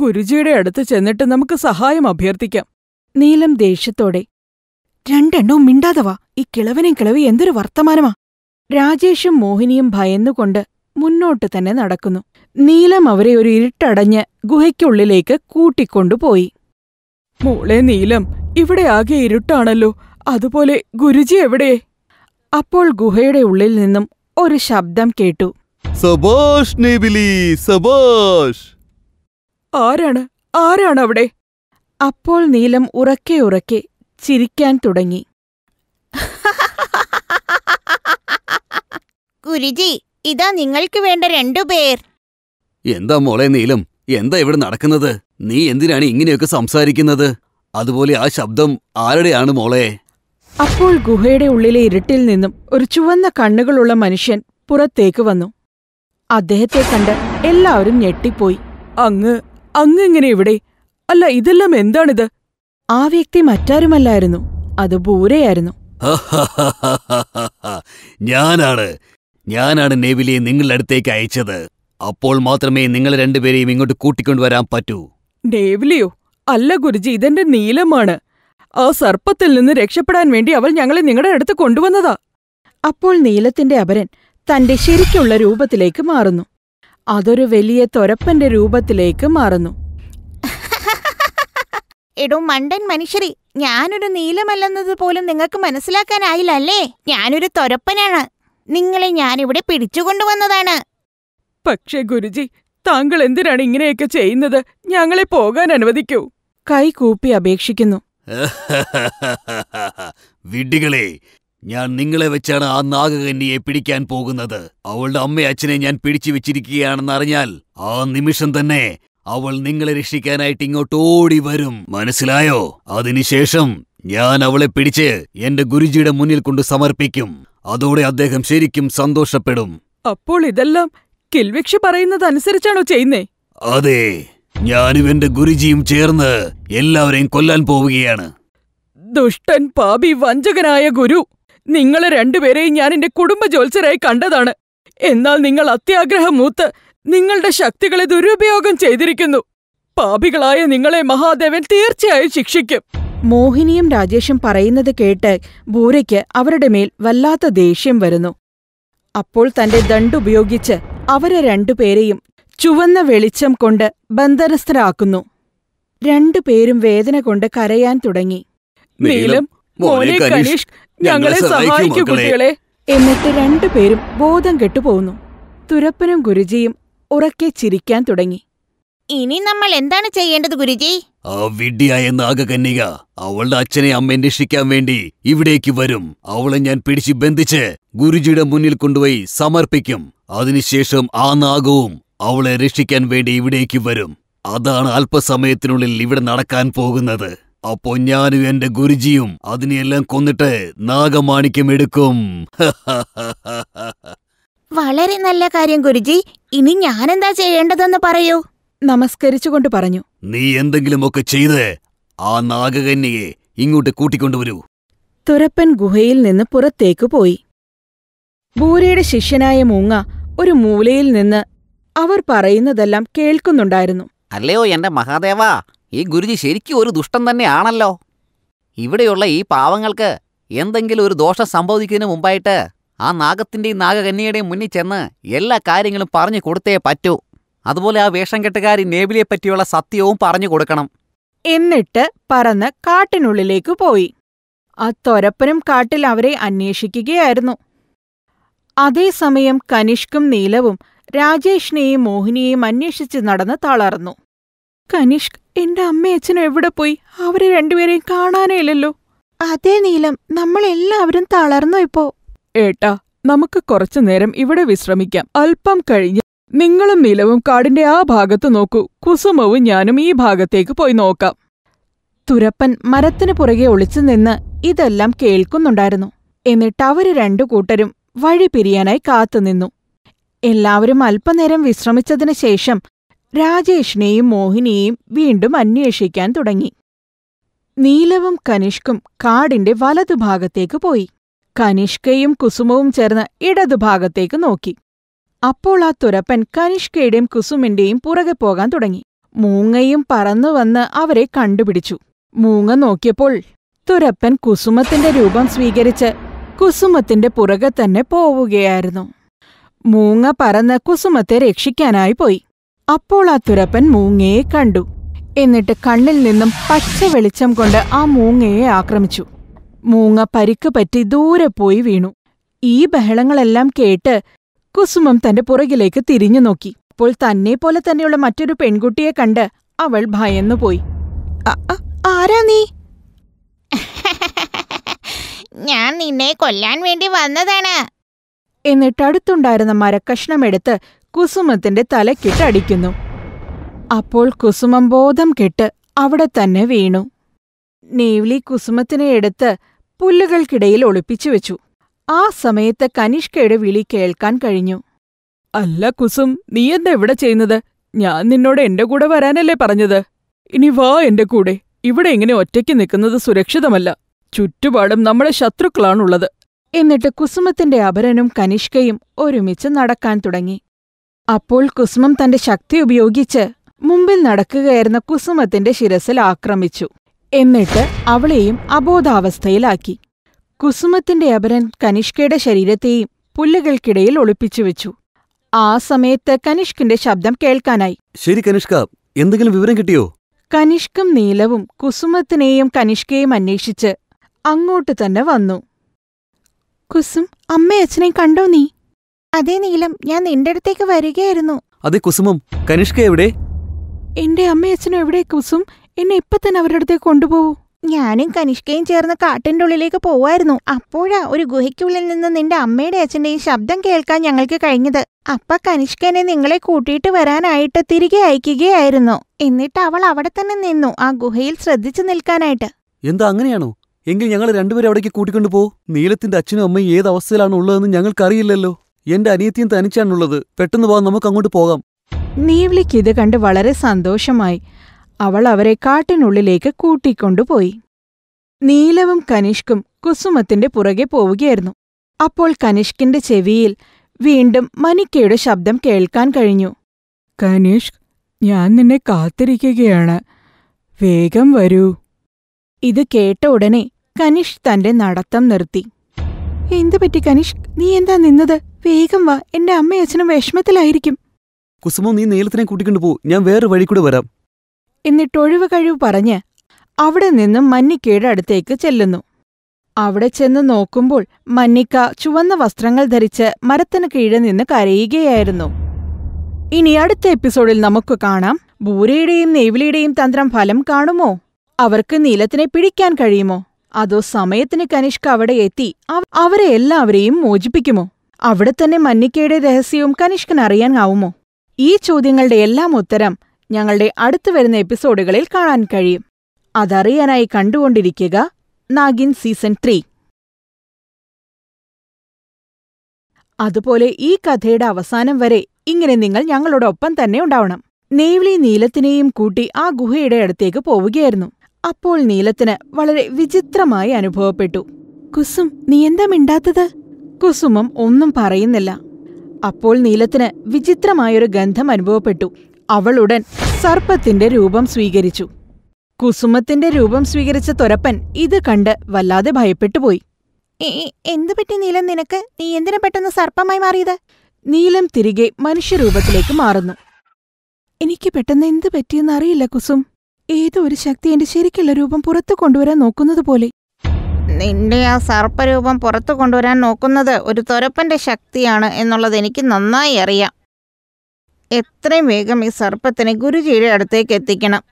S1: ഗുരുജിയുടെ അടുത്ത് ചെന്നിട്ട് നമുക്ക് സഹായം അഭ്യർത്ഥിക്കാം നീലം ദേഷ്യത്തോടെ രണ്ടെണ്ണവും മിണ്ടാതവാ ഈ കിളവനും കിളവി എന്തൊരു വർത്തമാനമാ രാജേഷും മോഹിനിയും ഭയന്നുകൊണ്ട് മുന്നോട്ട് തന്നെ നടക്കുന്നു നീലം അവരെ ഒരു ഇരുട്ടടഞ്ഞ് ഗുഹയ്ക്കുള്ളിലേക്ക് കൂട്ടിക്കൊണ്ടുപോയി മോളെ നീലം ഇവിടെ ആകെ ഇരുട്ടാണല്ലോ അതുപോലെ ഗുരുജി എവിടെ അപ്പോൾ ഗുഹയുടെ ഉള്ളിൽ നിന്നും ഒരു ശബ്ദം കേട്ടു
S2: സബോഷ് നേബിലി സബോഷ്
S1: ആരാണ് ആരാണ് അവിടെ അപ്പോൾ നീലം ഉറക്കെ ഉറക്കെ ചിരിക്കാൻ തുടങ്ങി
S3: ഗുരുജി ഇതാ നിങ്ങൾക്ക് വേണ്ട രണ്ടുപേർ
S2: എന്താ മോളെ നീലം എന്താ ഇവിടെ നടക്കുന്നത് നീ എന്തിനാണ് ഇങ്ങനെയൊക്കെ സംസാരിക്കുന്നത് അതുപോലെ ആ ശബ്ദം ആരുടെയാണ് മോളെ
S1: അപ്പോൾ ഗുഹയുടെ ഉള്ളിലെ ഇരുട്ടിൽ നിന്നും ഒരു ചുവന്ന കണ്ണുകളുള്ള മനുഷ്യൻ പുറത്തേക്ക് വന്നു അദ്ദേഹത്തെ കണ്ട് എല്ലാവരും ഞെട്ടിപ്പോയി അങ്ങ് അങ്ങ് എങ്ങനെ ഇവിടെ അല്ല ഇതെല്ലാം എന്താണിത് ആ വ്യക്തി മറ്റാരുമല്ലായിരുന്നു അത് ബൂരയായിരുന്നു
S2: ഞാനാണ് ഞാനാണ് നെവിലെ നിങ്ങളുടെ അടുത്തേക്ക് അയച്ചത് അപ്പോൾ മാത്രമേ നിങ്ങൾ രണ്ടുപേരെയും ഇങ്ങോട്ട് കൂട്ടിക്കൊണ്ടുവരാൻ പറ്റൂ
S1: നേവിലിയോ അല്ല ഗുരുജി ഇതെന്റെ നീലമാണ് ആ സർപ്പത്തിൽ നിന്ന് രക്ഷപ്പെടാൻ വേണ്ടി അവൾ ഞങ്ങളെ നിങ്ങളുടെ അടുത്ത് കൊണ്ടുവന്നതാ അപ്പോൾ നീലത്തിന്റെ അപരൻ തന്റെ ശരിക്കുള്ള രൂപത്തിലേക്ക് മാറുന്നു അതൊരു വലിയ തൊരപ്പന്റെ രൂപത്തിലേക്ക് മാറുന്നു
S3: എടോ മണ്ടൻ മനുഷ്യരി ഞാനൊരു നീലമല്ലെന്നത് പോലും നിങ്ങൾക്ക് മനസ്സിലാക്കാനായില്ല അല്ലേ ഞാനൊരു
S1: തൊരപ്പനാണ് നിങ്ങളെ ഞാനിവിടെ പിടിച്ചുകൊണ്ടുവന്നതാണ് പക്ഷേ ഗുരുജി താങ്കൾ എന്തിനാണ് ഇങ്ങനെയൊക്കെ ചെയ്യുന്നത് ഞങ്ങളെ പോകാൻ അനുവദിക്കൂ കൈ കൂപ്പി അപേക്ഷിക്കുന്നു
S2: വിഡ്ഢികളെ ഞാൻ നിങ്ങളെ വെച്ചാണ് ആ നാഗകന്യയെ പിടിക്കാൻ പോകുന്നത് അവളുടെ അമ്മയച്ഛനെ ഞാൻ പിടിച്ചു അറിഞ്ഞാൽ ആ നിമിഷം തന്നെ അവൾ നിങ്ങളെ രക്ഷിക്കാനായിട്ട് ഇങ്ങോട്ട് ഓടി വരും മനസ്സിലായോ അതിനുശേഷം ഞാൻ അവളെ പിടിച്ച് എന്റെ ഗുരുജിയുടെ മുന്നിൽ കൊണ്ട് സമർപ്പിക്കും അതോടെ അദ്ദേഹം ശരിക്കും സന്തോഷപ്പെടും
S1: അപ്പോൾ ഇതെല്ലാം കിൽവിക്ഷ പറയുന്നത് അനുസരിച്ചാണോ ചെയ്യുന്നേ
S2: അതെ ഞാനും എന്റെ ഗുരുജിയും ചേർന്ന് എല്ലാവരെയും കൊല്ലാൻ പോവുകയാണ്
S1: ദുഷ്ടൻ പാപി വഞ്ചകനായ ഗുരു നിങ്ങളെ രണ്ടുപേരെയും ഞാൻ എന്റെ കുടുംബ ജോത്സരായി കണ്ടതാണ് എന്നാൽ നിങ്ങൾ അത്യാഗ്രഹം മൂത്ത് നിങ്ങളുടെ ശക്തികളെ ദുരുപയോഗം ചെയ്തിരിക്കുന്നു പാപികളായ നിങ്ങളെ മഹാദേവൻ തീർച്ചയായും ശിക്ഷിക്കും മോഹിനിയും രാജേഷും പറയുന്നത് കേട്ട് ഭൂരയ്ക്ക് അവരുടെ മേൽ വല്ലാത്ത ദേഷ്യം വരുന്നു അപ്പോൾ തന്റെ ദണ്ടുപയോഗിച്ച് അവരെ രണ്ടുപേരെയും ചുവന്ന വെളിച്ചം കൊണ്ട് ബന്ധനസ്ഥരാക്കുന്നു രണ്ടുപേരും വേദന കൊണ്ട് കരയാൻ തുടങ്ങി നീലം മോനെ കനീഷ് ഞങ്ങളെ സഹായിക്കൂ കുട്ടികളെ എന്നിട്ട് രണ്ടുപേരും ബോധം കെട്ടുപോകുന്നു തുരപ്പനും ഗുരുജിയും ഉറക്കെ ചിരിക്കാൻ തുടങ്ങി
S3: ഇനി നമ്മൾ എന്താണ് ചെയ്യേണ്ടത് ഗുരുജി
S2: അവിഡ്യായ നാഗകന്യക അവളുടെ അച്ഛനെ അമ്മയെ രക്ഷിക്കാൻ വേണ്ടി ഇവിടേക്ക് വരും അവളെ ഞാൻ പിടിച്ച് ബന്ധിച്ച് ഗുരുജിയുടെ മുന്നിൽ കൊണ്ടുപോയി സമർപ്പിക്കും അതിനുശേഷം ആ നാഗവും അവളെ രക്ഷിക്കാൻ വേണ്ടി ഇവിടേക്ക് വരും അതാണ് അല്പസമയത്തിനുള്ളിൽ ഇവിടെ നടക്കാൻ പോകുന്നത് അപ്പോ ഞാനും എന്റെ ഗുരുജിയും അതിനെയെല്ലാം കൊന്നിട്ട് നാഗമാണിക്യം എടുക്കും
S3: വളരെ നല്ല കാര്യം ഗുരുജി ഇനി ഞാനെന്താ
S1: ചെയ്യേണ്ടതെന്ന് പറയൂ നമസ്കരിച്ചുകൊണ്ട് പറഞ്ഞു
S2: നീ എന്തെങ്കിലുമൊക്കെ ചെയ്ത് ആ നാഗകന്യയെ ഇങ്ങോട്ട് കൂട്ടിക്കൊണ്ടുവരൂ
S1: തുരപ്പൻ ഗുഹയിൽ നിന്ന് പുറത്തേക്ക് പോയി ഭൂരിയുടെ ശിഷ്യനായ മൂങ്ങ ഒരു മൂലയിൽ നിന്ന് അവർ പറയുന്നതെല്ലാം കേൾക്കുന്നുണ്ടായിരുന്നു
S5: അല്ലയോ എന്റെ മഹാദേവാ ഈ ഗുരുജി ശരിക്കും ഒരു ദുഷ്ടൻ തന്നെയാണല്ലോ ഇവിടെയുള്ള ഈ പാവങ്ങൾക്ക് എന്തെങ്കിലും ഒരു ദോഷം സംഭവിക്കുന്നതിന് മുമ്പായിട്ട് ആ നാഗത്തിന്റെയും നാഗകന്യയുടെയും മുന്നിൽ ചെന്ന് എല്ലാ കാര്യങ്ങളും പറഞ്ഞു കൊടുത്തേ പറ്റൂ അതുപോലെ ആ വേഷം കെട്ടുകാരി നേബിലിയെ പറ്റിയുള്ള സത്യവും പറഞ്ഞു കൊടുക്കണം
S1: എന്നിട്ട് പറന്ന് കാട്ടിനുള്ളിലേക്ക് പോയി ആ തൊരപ്പനും കാട്ടിൽ അവരെ അന്വേഷിക്കുകയായിരുന്നു അതേസമയം കനിഷ്കും നീലവും രാജേഷിനെയും മോഹിനിയെയും അന്വേഷിച്ച് നടന്ന് തളർന്നു കനിഷ്ക് എന്റെ അമ്മയച്ഛനും എവിടെ പോയി അവരെ രണ്ടുപേരെയും കാണാനേ ഇല്ലല്ലോ അതേ നീലം നമ്മൾ എല്ലാവരും തളർന്നു ഇപ്പോ ഏട്ടാ നമുക്ക് കുറച്ചു നേരം ഇവിടെ വിശ്രമിക്കാം അല്പം കഴിഞ്ഞ് നിങ്ങളും നീലവും കാടിന്റെ ആ ഭാഗത്ത് നോക്കൂ കുസുമവും ഞാനും ഈ ഭാഗത്തേക്ക് പോയി നോക്കാം തുരപ്പൻ മരത്തിനു പുറകെ ഒളിച്ചു നിന്ന് ഇതെല്ലാം കേൾക്കുന്നുണ്ടായിരുന്നു എന്നിട്ട് അവര് രണ്ടു കൂട്ടരും വഴി പിരിയാനായി കാത്തുനിന്നു എല്ലാവരും അല്പനേരം വിശ്രമിച്ചതിനു ശേഷം രാജേഷിനെയും മോഹിനിയെയും വീണ്ടും അന്വേഷിക്കാൻ തുടങ്ങി നീലവും കനിഷ്കും കാടിന്റെ വലതുഭാഗത്തേക്ക് പോയി കനിഷ്കയും കുസുമവും ചേർന്ന് ഇടതുഭാഗത്തേക്ക് നോക്കി അപ്പോൾ ആ തുരപ്പൻ കനിഷ്കയുടെയും കുസുമിന്റെയും പുറകെ പോകാൻ തുടങ്ങി മൂങ്ങയും പറന്നു വന്ന് അവരെ കണ്ടുപിടിച്ചു മൂങ്ങ നോക്കിയപ്പോൾ തുരപ്പൻ കുസുമത്തിന്റെ രൂപം സ്വീകരിച്ച് കുസുമത്തിന്റെ പുറകെ തന്നെ പോവുകയായിരുന്നു മൂങ്ങ പറന്ന് കുസുമത്തെ രക്ഷിക്കാനായി പോയി അപ്പോൾ ആ തുരപ്പൻ മൂങ്ങയെ കണ്ടു എന്നിട്ട് കണ്ണിൽ നിന്നും പച്ച വെളിച്ചം കൊണ്ട് ആ മൂങ്ങയെ ആക്രമിച്ചു മൂങ്ങ പരിക്ക് പറ്റി ദൂരെ പോയി വീണു ഈ ബഹളങ്ങളെല്ലാം കേട്ട് കുസുമം തന്റെ പുറകിലേക്ക് തിരിഞ്ഞു നോക്കി അപ്പോൾ തന്നെ പോലെ തന്നെയുള്ള മറ്റൊരു പെൺകുട്ടിയെ കണ്ട് അവൾ ഭയന്നുപോയി ആരാ നീ
S3: ഞാൻ നിന്നെ കൊല്ലാൻ വേണ്ടി വന്നതാണ്
S1: എന്നിട്ടടുത്തുണ്ടായിരുന്ന അടുത്തുണ്ടായിരുന്ന മരക്കഷ്ണമെടുത്ത് കുസുമത്തിന്റെ തലക്കിട്ടടിക്കുന്നു അപ്പോൾ കുസുമം ബോധം കെട്ട് അവിടെ തന്നെ വീണു നേവ്ലി കുസുമത്തിനെ എടുത്ത് പുല്ലുകൾക്കിടയിൽ ഒളിപ്പിച്ചു വെച്ചു ആ സമയത്ത് കനിഷ്കയുടെ വിളി കേൾക്കാൻ കഴിഞ്ഞു അല്ല കുസും നീ എന്താ ഇവിടെ ചെയ്യുന്നത് ഞാൻ നിന്നോട് എന്റെ കൂടെ വരാനല്ലേ പറഞ്ഞത് ഇനി വാ എന്റെ കൂടെ ഇവിടെ ഇങ്ങനെ ഒറ്റയ്ക്ക് നിൽക്കുന്നത് സുരക്ഷിതമല്ല ചുറ്റുപാടും നമ്മുടെ ശത്രുക്കളാണുള്ളത് എന്നിട്ട് കുസുമത്തിന്റെ അപരനും കനിഷ്കയും ഒരുമിച്ച് നടക്കാൻ തുടങ്ങി അപ്പോൾ കുസുമം തന്റെ ശക്തി ഉപയോഗിച്ച് മുമ്പിൽ നടക്കുകയായിരുന്ന കുസുമത്തിന്റെ ശിരസിൽ ആക്രമിച്ചു എന്നിട്ട് അവളെയും അബോധാവസ്ഥയിലാക്കി കുസുമത്തിന്റെ അപരൻ കനിഷ്കയുടെ ശരീരത്തെയും പുല്ലുകൾക്കിടയിൽ ഒളിപ്പിച്ചു വെച്ചു ആ സമയത്ത് കനിഷ്കിന്റെ ശബ്ദം കേൾക്കാനായി
S2: ശരി കനിഷ്ക എന്തെങ്കിലും വിവരം കിട്ടിയോ
S1: കനിഷ്കും നീലവും കുസുമത്തിനെയും കനിഷ്കയെയും അന്വേഷിച്ച് അങ്ങോട്ട് തന്നെ വന്നു കുസും അമ്മയച്ഛനെ കണ്ടോ നീ അതേ നീലം ഞാൻ നിന്റെ അടുത്തേക്ക് വരികയായിരുന്നു
S2: അതെ കുസുമം കനിഷ്ക എവിടെ
S1: എന്റെ അമ്മയച്ഛനും എവിടെ കുസും എന്നെ ഇപ്പൊ തന്നെ അവരുടെ അടുത്തേക്ക് കൊണ്ടുപോകൂ ഞാനും കനിഷ്കയും ചേർന്ന് കാട്ടിന്റെ ഉള്ളിലേക്ക് പോവായിരുന്നു അപ്പോഴാ ഒരു ഗുഹയ്ക്കുള്ളിൽ നിന്ന്
S3: നിന്റെ അമ്മയുടെ അച്ഛന്റെയും ശബ്ദം കേൾക്കാൻ ഞങ്ങൾക്ക് കഴിഞ്ഞത് അപ്പ കനിഷ്കനെ നിങ്ങളെ കൂട്ടിയിട്ട് വരാനായിട്ട് തിരികെ അയക്കുകയായിരുന്നു എന്നിട്ട് അവൾ അവിടെ തന്നെ നിന്നു ആ ഗുഹയിൽ ശ്രദ്ധിച്ചു നിൽക്കാനായിട്ട്
S2: എന്താ അങ്ങനെയാണോ എങ്കിൽ ഞങ്ങൾ രണ്ടുപേരും അവിടേക്ക് കൂട്ടിക്കൊണ്ടു പോ നീലത്തിന്റെ അച്ഛനും അമ്മയും ഏത് അവസ്ഥയിലാണ് ഉള്ളതെന്ന് ഞങ്ങൾക്കറിയില്ലല്ലോ എന്റെ അനിയത്തിയും തനിച്ചാണുള്ളത് പെട്ടെന്ന് പോകാൻ നമുക്ക് അങ്ങോട്ട് പോകാം
S1: നീവ്ലിക്ക് ഇത് കണ്ട് വളരെ സന്തോഷമായി അവൾ അവരെ കാട്ടിനുള്ളിലേക്ക് കൂട്ടിക്കൊണ്ടുപോയി നീലവും കനിഷ്കും കുസുമത്തിന്റെ പുറകെ പോവുകയായിരുന്നു അപ്പോൾ കനിഷ്കിന്റെ ചെവിയിൽ വീണ്ടും മനിക്കയുടെ ശബ്ദം കേൾക്കാൻ കഴിഞ്ഞു കനിഷ് ഞാൻ നിന്നെ കാത്തിരിക്കുകയാണ് വേഗം വരൂ ഇത് കേട്ട ഉടനെ കനിഷ് തന്റെ നടത്തം നിർത്തി എന്തു പറ്റി കനിഷ് നീ എന്താ നിന്നത് വേഗം വാ എന്റെ അമ്മയച്ഛനും വിഷമത്തിലായിരിക്കും കുസുമോ നീ
S2: നീലത്തിനെ കൂട്ടിക്കൊണ്ടു പോ ഞാൻ വേറെ വഴി കൂടെ വരാം
S1: എന്നിട്ട് ഒഴിവ് കഴിവ് പറഞ്ഞ് അവിടെ നിന്നും മന്നിക്കയുടെ അടുത്തേക്ക് ചെല്ലുന്നു അവിടെ ചെന്ന് നോക്കുമ്പോൾ മന്നിക്ക ചുവന്ന വസ്ത്രങ്ങൾ ധരിച്ച് മരത്തിന് കീഴിൽ നിന്ന് കരയുകയായിരുന്നു ഇനി അടുത്ത എപ്പിസോഡിൽ നമുക്ക് കാണാം ഭൂരയുടെയും നെയ്വിലിയുടെയും തന്ത്രം ഫലം കാണുമോ അവർക്ക് നീലത്തിനെ പിടിക്കാൻ കഴിയുമോ അതോ സമയത്തിന് കനിഷ്ക അവിടെ എത്തി അവരെ എല്ലാവരെയും മോചിപ്പിക്കുമോ അവിടെ തന്നെ മന്നിക്കയുടെ രഹസ്യവും കനിഷ്കൻ അറിയാനാവുമോ ഈ ചോദ്യങ്ങളുടെ എല്ലാം ഉത്തരം ഞങ്ങളുടെ അടുത്തു വരുന്ന എപ്പിസോഡുകളിൽ കാണാൻ കഴിയും അതറിയാനായി കണ്ടുകൊണ്ടിരിക്കുക നാഗിൻ സീസൺ ത്രീ അതുപോലെ ഈ കഥയുടെ അവസാനം വരെ ഇങ്ങനെ നിങ്ങൾ ഞങ്ങളോടൊപ്പം തന്നെ ഉണ്ടാവണം നേവിളി നീലത്തിനെയും കൂട്ടി ആ ഗുഹയുടെ അടുത്തേക്ക് പോവുകയായിരുന്നു അപ്പോൾ നീലത്തിന് വളരെ വിചിത്രമായി അനുഭവപ്പെട്ടു കുസും നീ എന്താ മിണ്ടാത്തത് കുസുമം ഒന്നും പറയുന്നില്ല അപ്പോൾ നീലത്തിന് വിചിത്രമായൊരു ഗന്ധം അനുഭവപ്പെട്ടു അവളുടൻ സർപ്പത്തിന്റെ രൂപം സ്വീകരിച്ചു കുസുമത്തിന്റെ രൂപം സ്വീകരിച്ച തുരപ്പൻ ഇത് കണ്ട് വല്ലാതെ ഭയപ്പെട്ടുപോയി എന്ത് പറ്റി നീലം നിനക്ക് നീ എന്തിനു പെട്ടെന്ന് സർപ്പമായി മാറിയത് നീലം തിരികെ മനുഷ്യരൂപത്തിലേക്ക് മാറുന്നു എനിക്ക് പെട്ടെന്ന് എന്ത് പറ്റിയെന്നറിയില്ല കുസും ഏതോ ഒരു ശക്തി എന്റെ ശരിക്കുള്ള രൂപം പുറത്തു കൊണ്ടുവരാൻ നോക്കുന്നത് പോലെ നിന്റെ ആ സർപ്പരൂപം പുറത്തു കൊണ്ടുവരാൻ നോക്കുന്നത്
S3: ഒരു തുരപ്പന്റെ ശക്തിയാണ് എന്നുള്ളത് എനിക്ക് നന്നായി അറിയാം എത്രയും വേഗം ഈ സർപ്പത്തിനെ ഗുരുജിയുടെ അടുത്തേക്ക് എത്തിക്കണം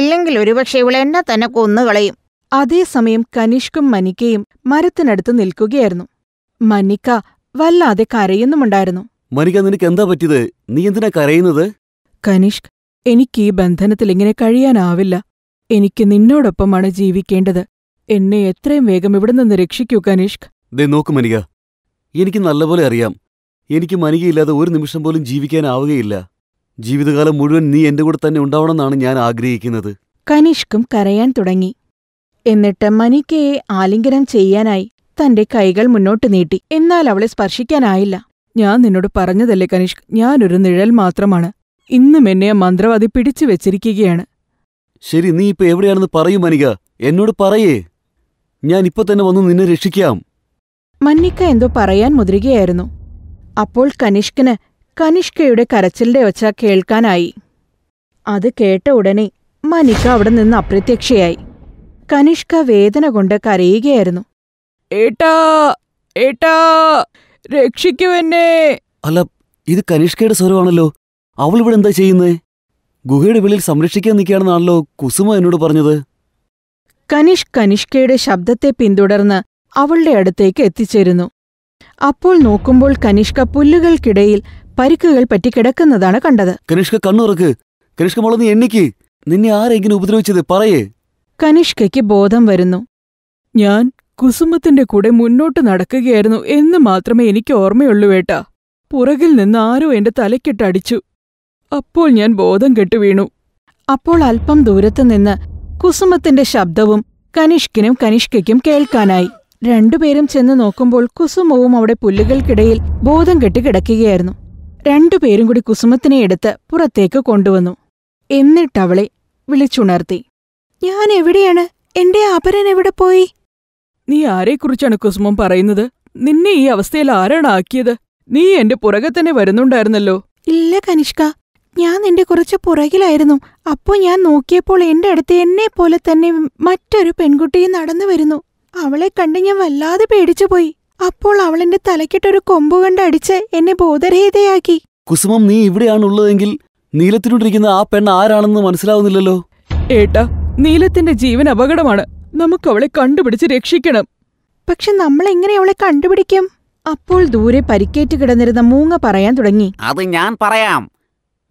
S3: ഇല്ലെങ്കിൽ ഒരുപക്ഷെ ഇവളെ എന്നെ തന്നെ കൊന്നുകളയും
S1: അതേസമയം കനിഷ്കും മനിക്കയും മരത്തിനടുത്ത് നിൽക്കുകയായിരുന്നു മനിക്ക വല്ലാതെ കരയുന്നുമുണ്ടായിരുന്നു
S2: മനിക്ക നിനക്ക് എന്താ പറ്റിയത് നീ എന്തിനാ കരയുന്നത്
S1: കനിഷ്ക് എനിക്ക് ഈ ബന്ധനത്തിൽ ഇങ്ങനെ കഴിയാനാവില്ല എനിക്ക് നിന്നോടൊപ്പമാണ് ജീവിക്കേണ്ടത് എന്നെ എത്രയും വേഗം ഇവിടെ നിന്ന് രക്ഷിക്കൂ കനിഷ്ക്
S2: ദേ മനിക എനിക്ക് നല്ലപോലെ അറിയാം എനിക്ക് മനികയില്ലാതെ ഒരു നിമിഷം പോലും ജീവിക്കാനാവുകയില്ല ജീവിതകാലം മുഴുവൻ നീ എന്റെ കൂടെ തന്നെ ഉണ്ടാവണമെന്നാണ് ഞാൻ ആഗ്രഹിക്കുന്നത്
S1: കനിഷ്കും കരയാൻ തുടങ്ങി എന്നിട്ട് മനികയെ ആലിംഗനം ചെയ്യാനായി തന്റെ കൈകൾ മുന്നോട്ട് നീട്ടി എന്നാൽ അവളെ സ്പർശിക്കാനായില്ല ഞാൻ നിന്നോട് പറഞ്ഞതല്ലേ കനിഷ്ക് ഞാനൊരു നിഴൽ മാത്രമാണ് ഇന്നും എന്നെ മന്ത്രവാദി പിടിച്ചു വെച്ചിരിക്കുകയാണ്
S2: ശരി നീ ഇപ്പൊ എവിടെയാണെന്ന് പറയൂ മനിക എന്നോട് പറയേ ഞാൻ ഇപ്പൊ തന്നെ വന്ന് നിന്നെ രക്ഷിക്കാം
S1: മന്നിക്ക എന്തോ പറയാൻ മുതിരുകയായിരുന്നു അപ്പോൾ കനിഷ്കന് കനിഷ്കയുടെ കരച്ചിലിന്റെ ഒച്ച കേൾക്കാനായി അത് കേട്ട ഉടനെ മനിക്ക അവിടെ നിന്ന് അപ്രത്യക്ഷയായി കനിഷ്ക വേദന കൊണ്ട് കരയുകയായിരുന്നു ഏട്ടാ ഏട്ടാ രക്ഷിക്കുവെന്നെ
S2: അല്ല ഇത് കനിഷ്കയുടെ സ്വരമാണല്ലോ അവൾ ഇവിടെ എന്താ ചെയ്യുന്നേ ഗുഹയുടെ വിളിൽ സംരക്ഷിക്കാൻ നിൽക്കുകയാണെന്നാണല്ലോ കുസുമ എന്നോട് പറഞ്ഞത്
S1: കനിഷ് കനിഷ്കയുടെ ശബ്ദത്തെ പിന്തുടർന്ന് അവളുടെ അടുത്തേക്ക് എത്തിച്ചേരുന്നു അപ്പോൾ നോക്കുമ്പോൾ കനിഷ്ക പുല്ലുകൾക്കിടയിൽ പരിക്കുകൾ പറ്റി കിടക്കുന്നതാണ് കണ്ടത്
S2: കനിഷ്ക കണ്ണുറക്ക് കനിഷ്ക മോളെ നീ എണ്ണിക്ക് നിന്നെ ആരെങ്കിലും ഉപദ്രവിച്ചത് പറയേ
S1: കനിഷ്കയ്ക്ക് ബോധം വരുന്നു ഞാൻ കുസുമത്തിന്റെ കൂടെ മുന്നോട്ട് നടക്കുകയായിരുന്നു എന്ന് മാത്രമേ എനിക്ക് ഓർമ്മയുള്ളൂ ഏട്ടാ പുറകിൽ നിന്ന് ആരോ എന്റെ തലക്കിട്ടടിച്ചു അപ്പോൾ ഞാൻ ബോധം കെട്ടുവീണു വീണു അപ്പോൾ അല്പം ദൂരത്തുനിന്ന് കുസുമത്തിന്റെ ശബ്ദവും കനിഷ്കിനും കനിഷ്കയ്ക്കും കേൾക്കാനായി രണ്ടുപേരും ചെന്ന് നോക്കുമ്പോൾ കുസുമവും അവിടെ പുല്ലുകൾക്കിടയിൽ ബോധം കെട്ടി കിടക്കുകയായിരുന്നു രണ്ടുപേരും കൂടി കുസുമത്തിനെ എടുത്ത് പുറത്തേക്ക് കൊണ്ടുവന്നു എന്നിട്ടവളെ വിളിച്ചുണർത്തി ഞാൻ എവിടെയാണ് എന്റെ അപരൻ എവിടെ പോയി നീ ആരെക്കുറിച്ചാണ് കുസുമം പറയുന്നത് നിന്നെ ഈ അവസ്ഥയിൽ ആരാണ് ആക്കിയത് നീ എന്റെ പുറകെ തന്നെ വരുന്നുണ്ടായിരുന്നല്ലോ ഇല്ല കനിഷ്ക ഞാൻ നിന്റെ കുറച്ച് പുറകിലായിരുന്നു അപ്പോൾ ഞാൻ നോക്കിയപ്പോൾ എൻ്റെ അടുത്ത് എന്നെ പോലെ തന്നെ മറ്റൊരു പെൺകുട്ടിയും നടന്നു വരുന്നു അവളെ കണ്ട് ഞാൻ വല്ലാതെ പേടിച്ചു പോയി അപ്പോൾ അവൾ എൻ്റെ തലക്കിട്ടൊരു കൊമ്പ് കണ്ട് അടിച്ച് എന്നെ ബോധരഹിതയാക്കി
S2: കുസുമം നീ ഇവിടെയാണുള്ളതെങ്കിൽ
S1: നീലത്തിനോണ്ടിരിക്കുന്ന ആ പെണ്ണ് ആരാണെന്ന് മനസ്സിലാവുന്നില്ലല്ലോ ഏട്ടാ നീലത്തിന്റെ ജീവൻ അപകടമാണ് നമുക്ക് അവളെ കണ്ടുപിടിച്ച് രക്ഷിക്കണം പക്ഷെ നമ്മൾ എങ്ങനെ അവളെ കണ്ടുപിടിക്കും അപ്പോൾ ദൂരെ പരിക്കേറ്റ് കിടന്നിരുന്ന മൂങ്ങ പറയാൻ തുടങ്ങി അത് ഞാൻ പറയാം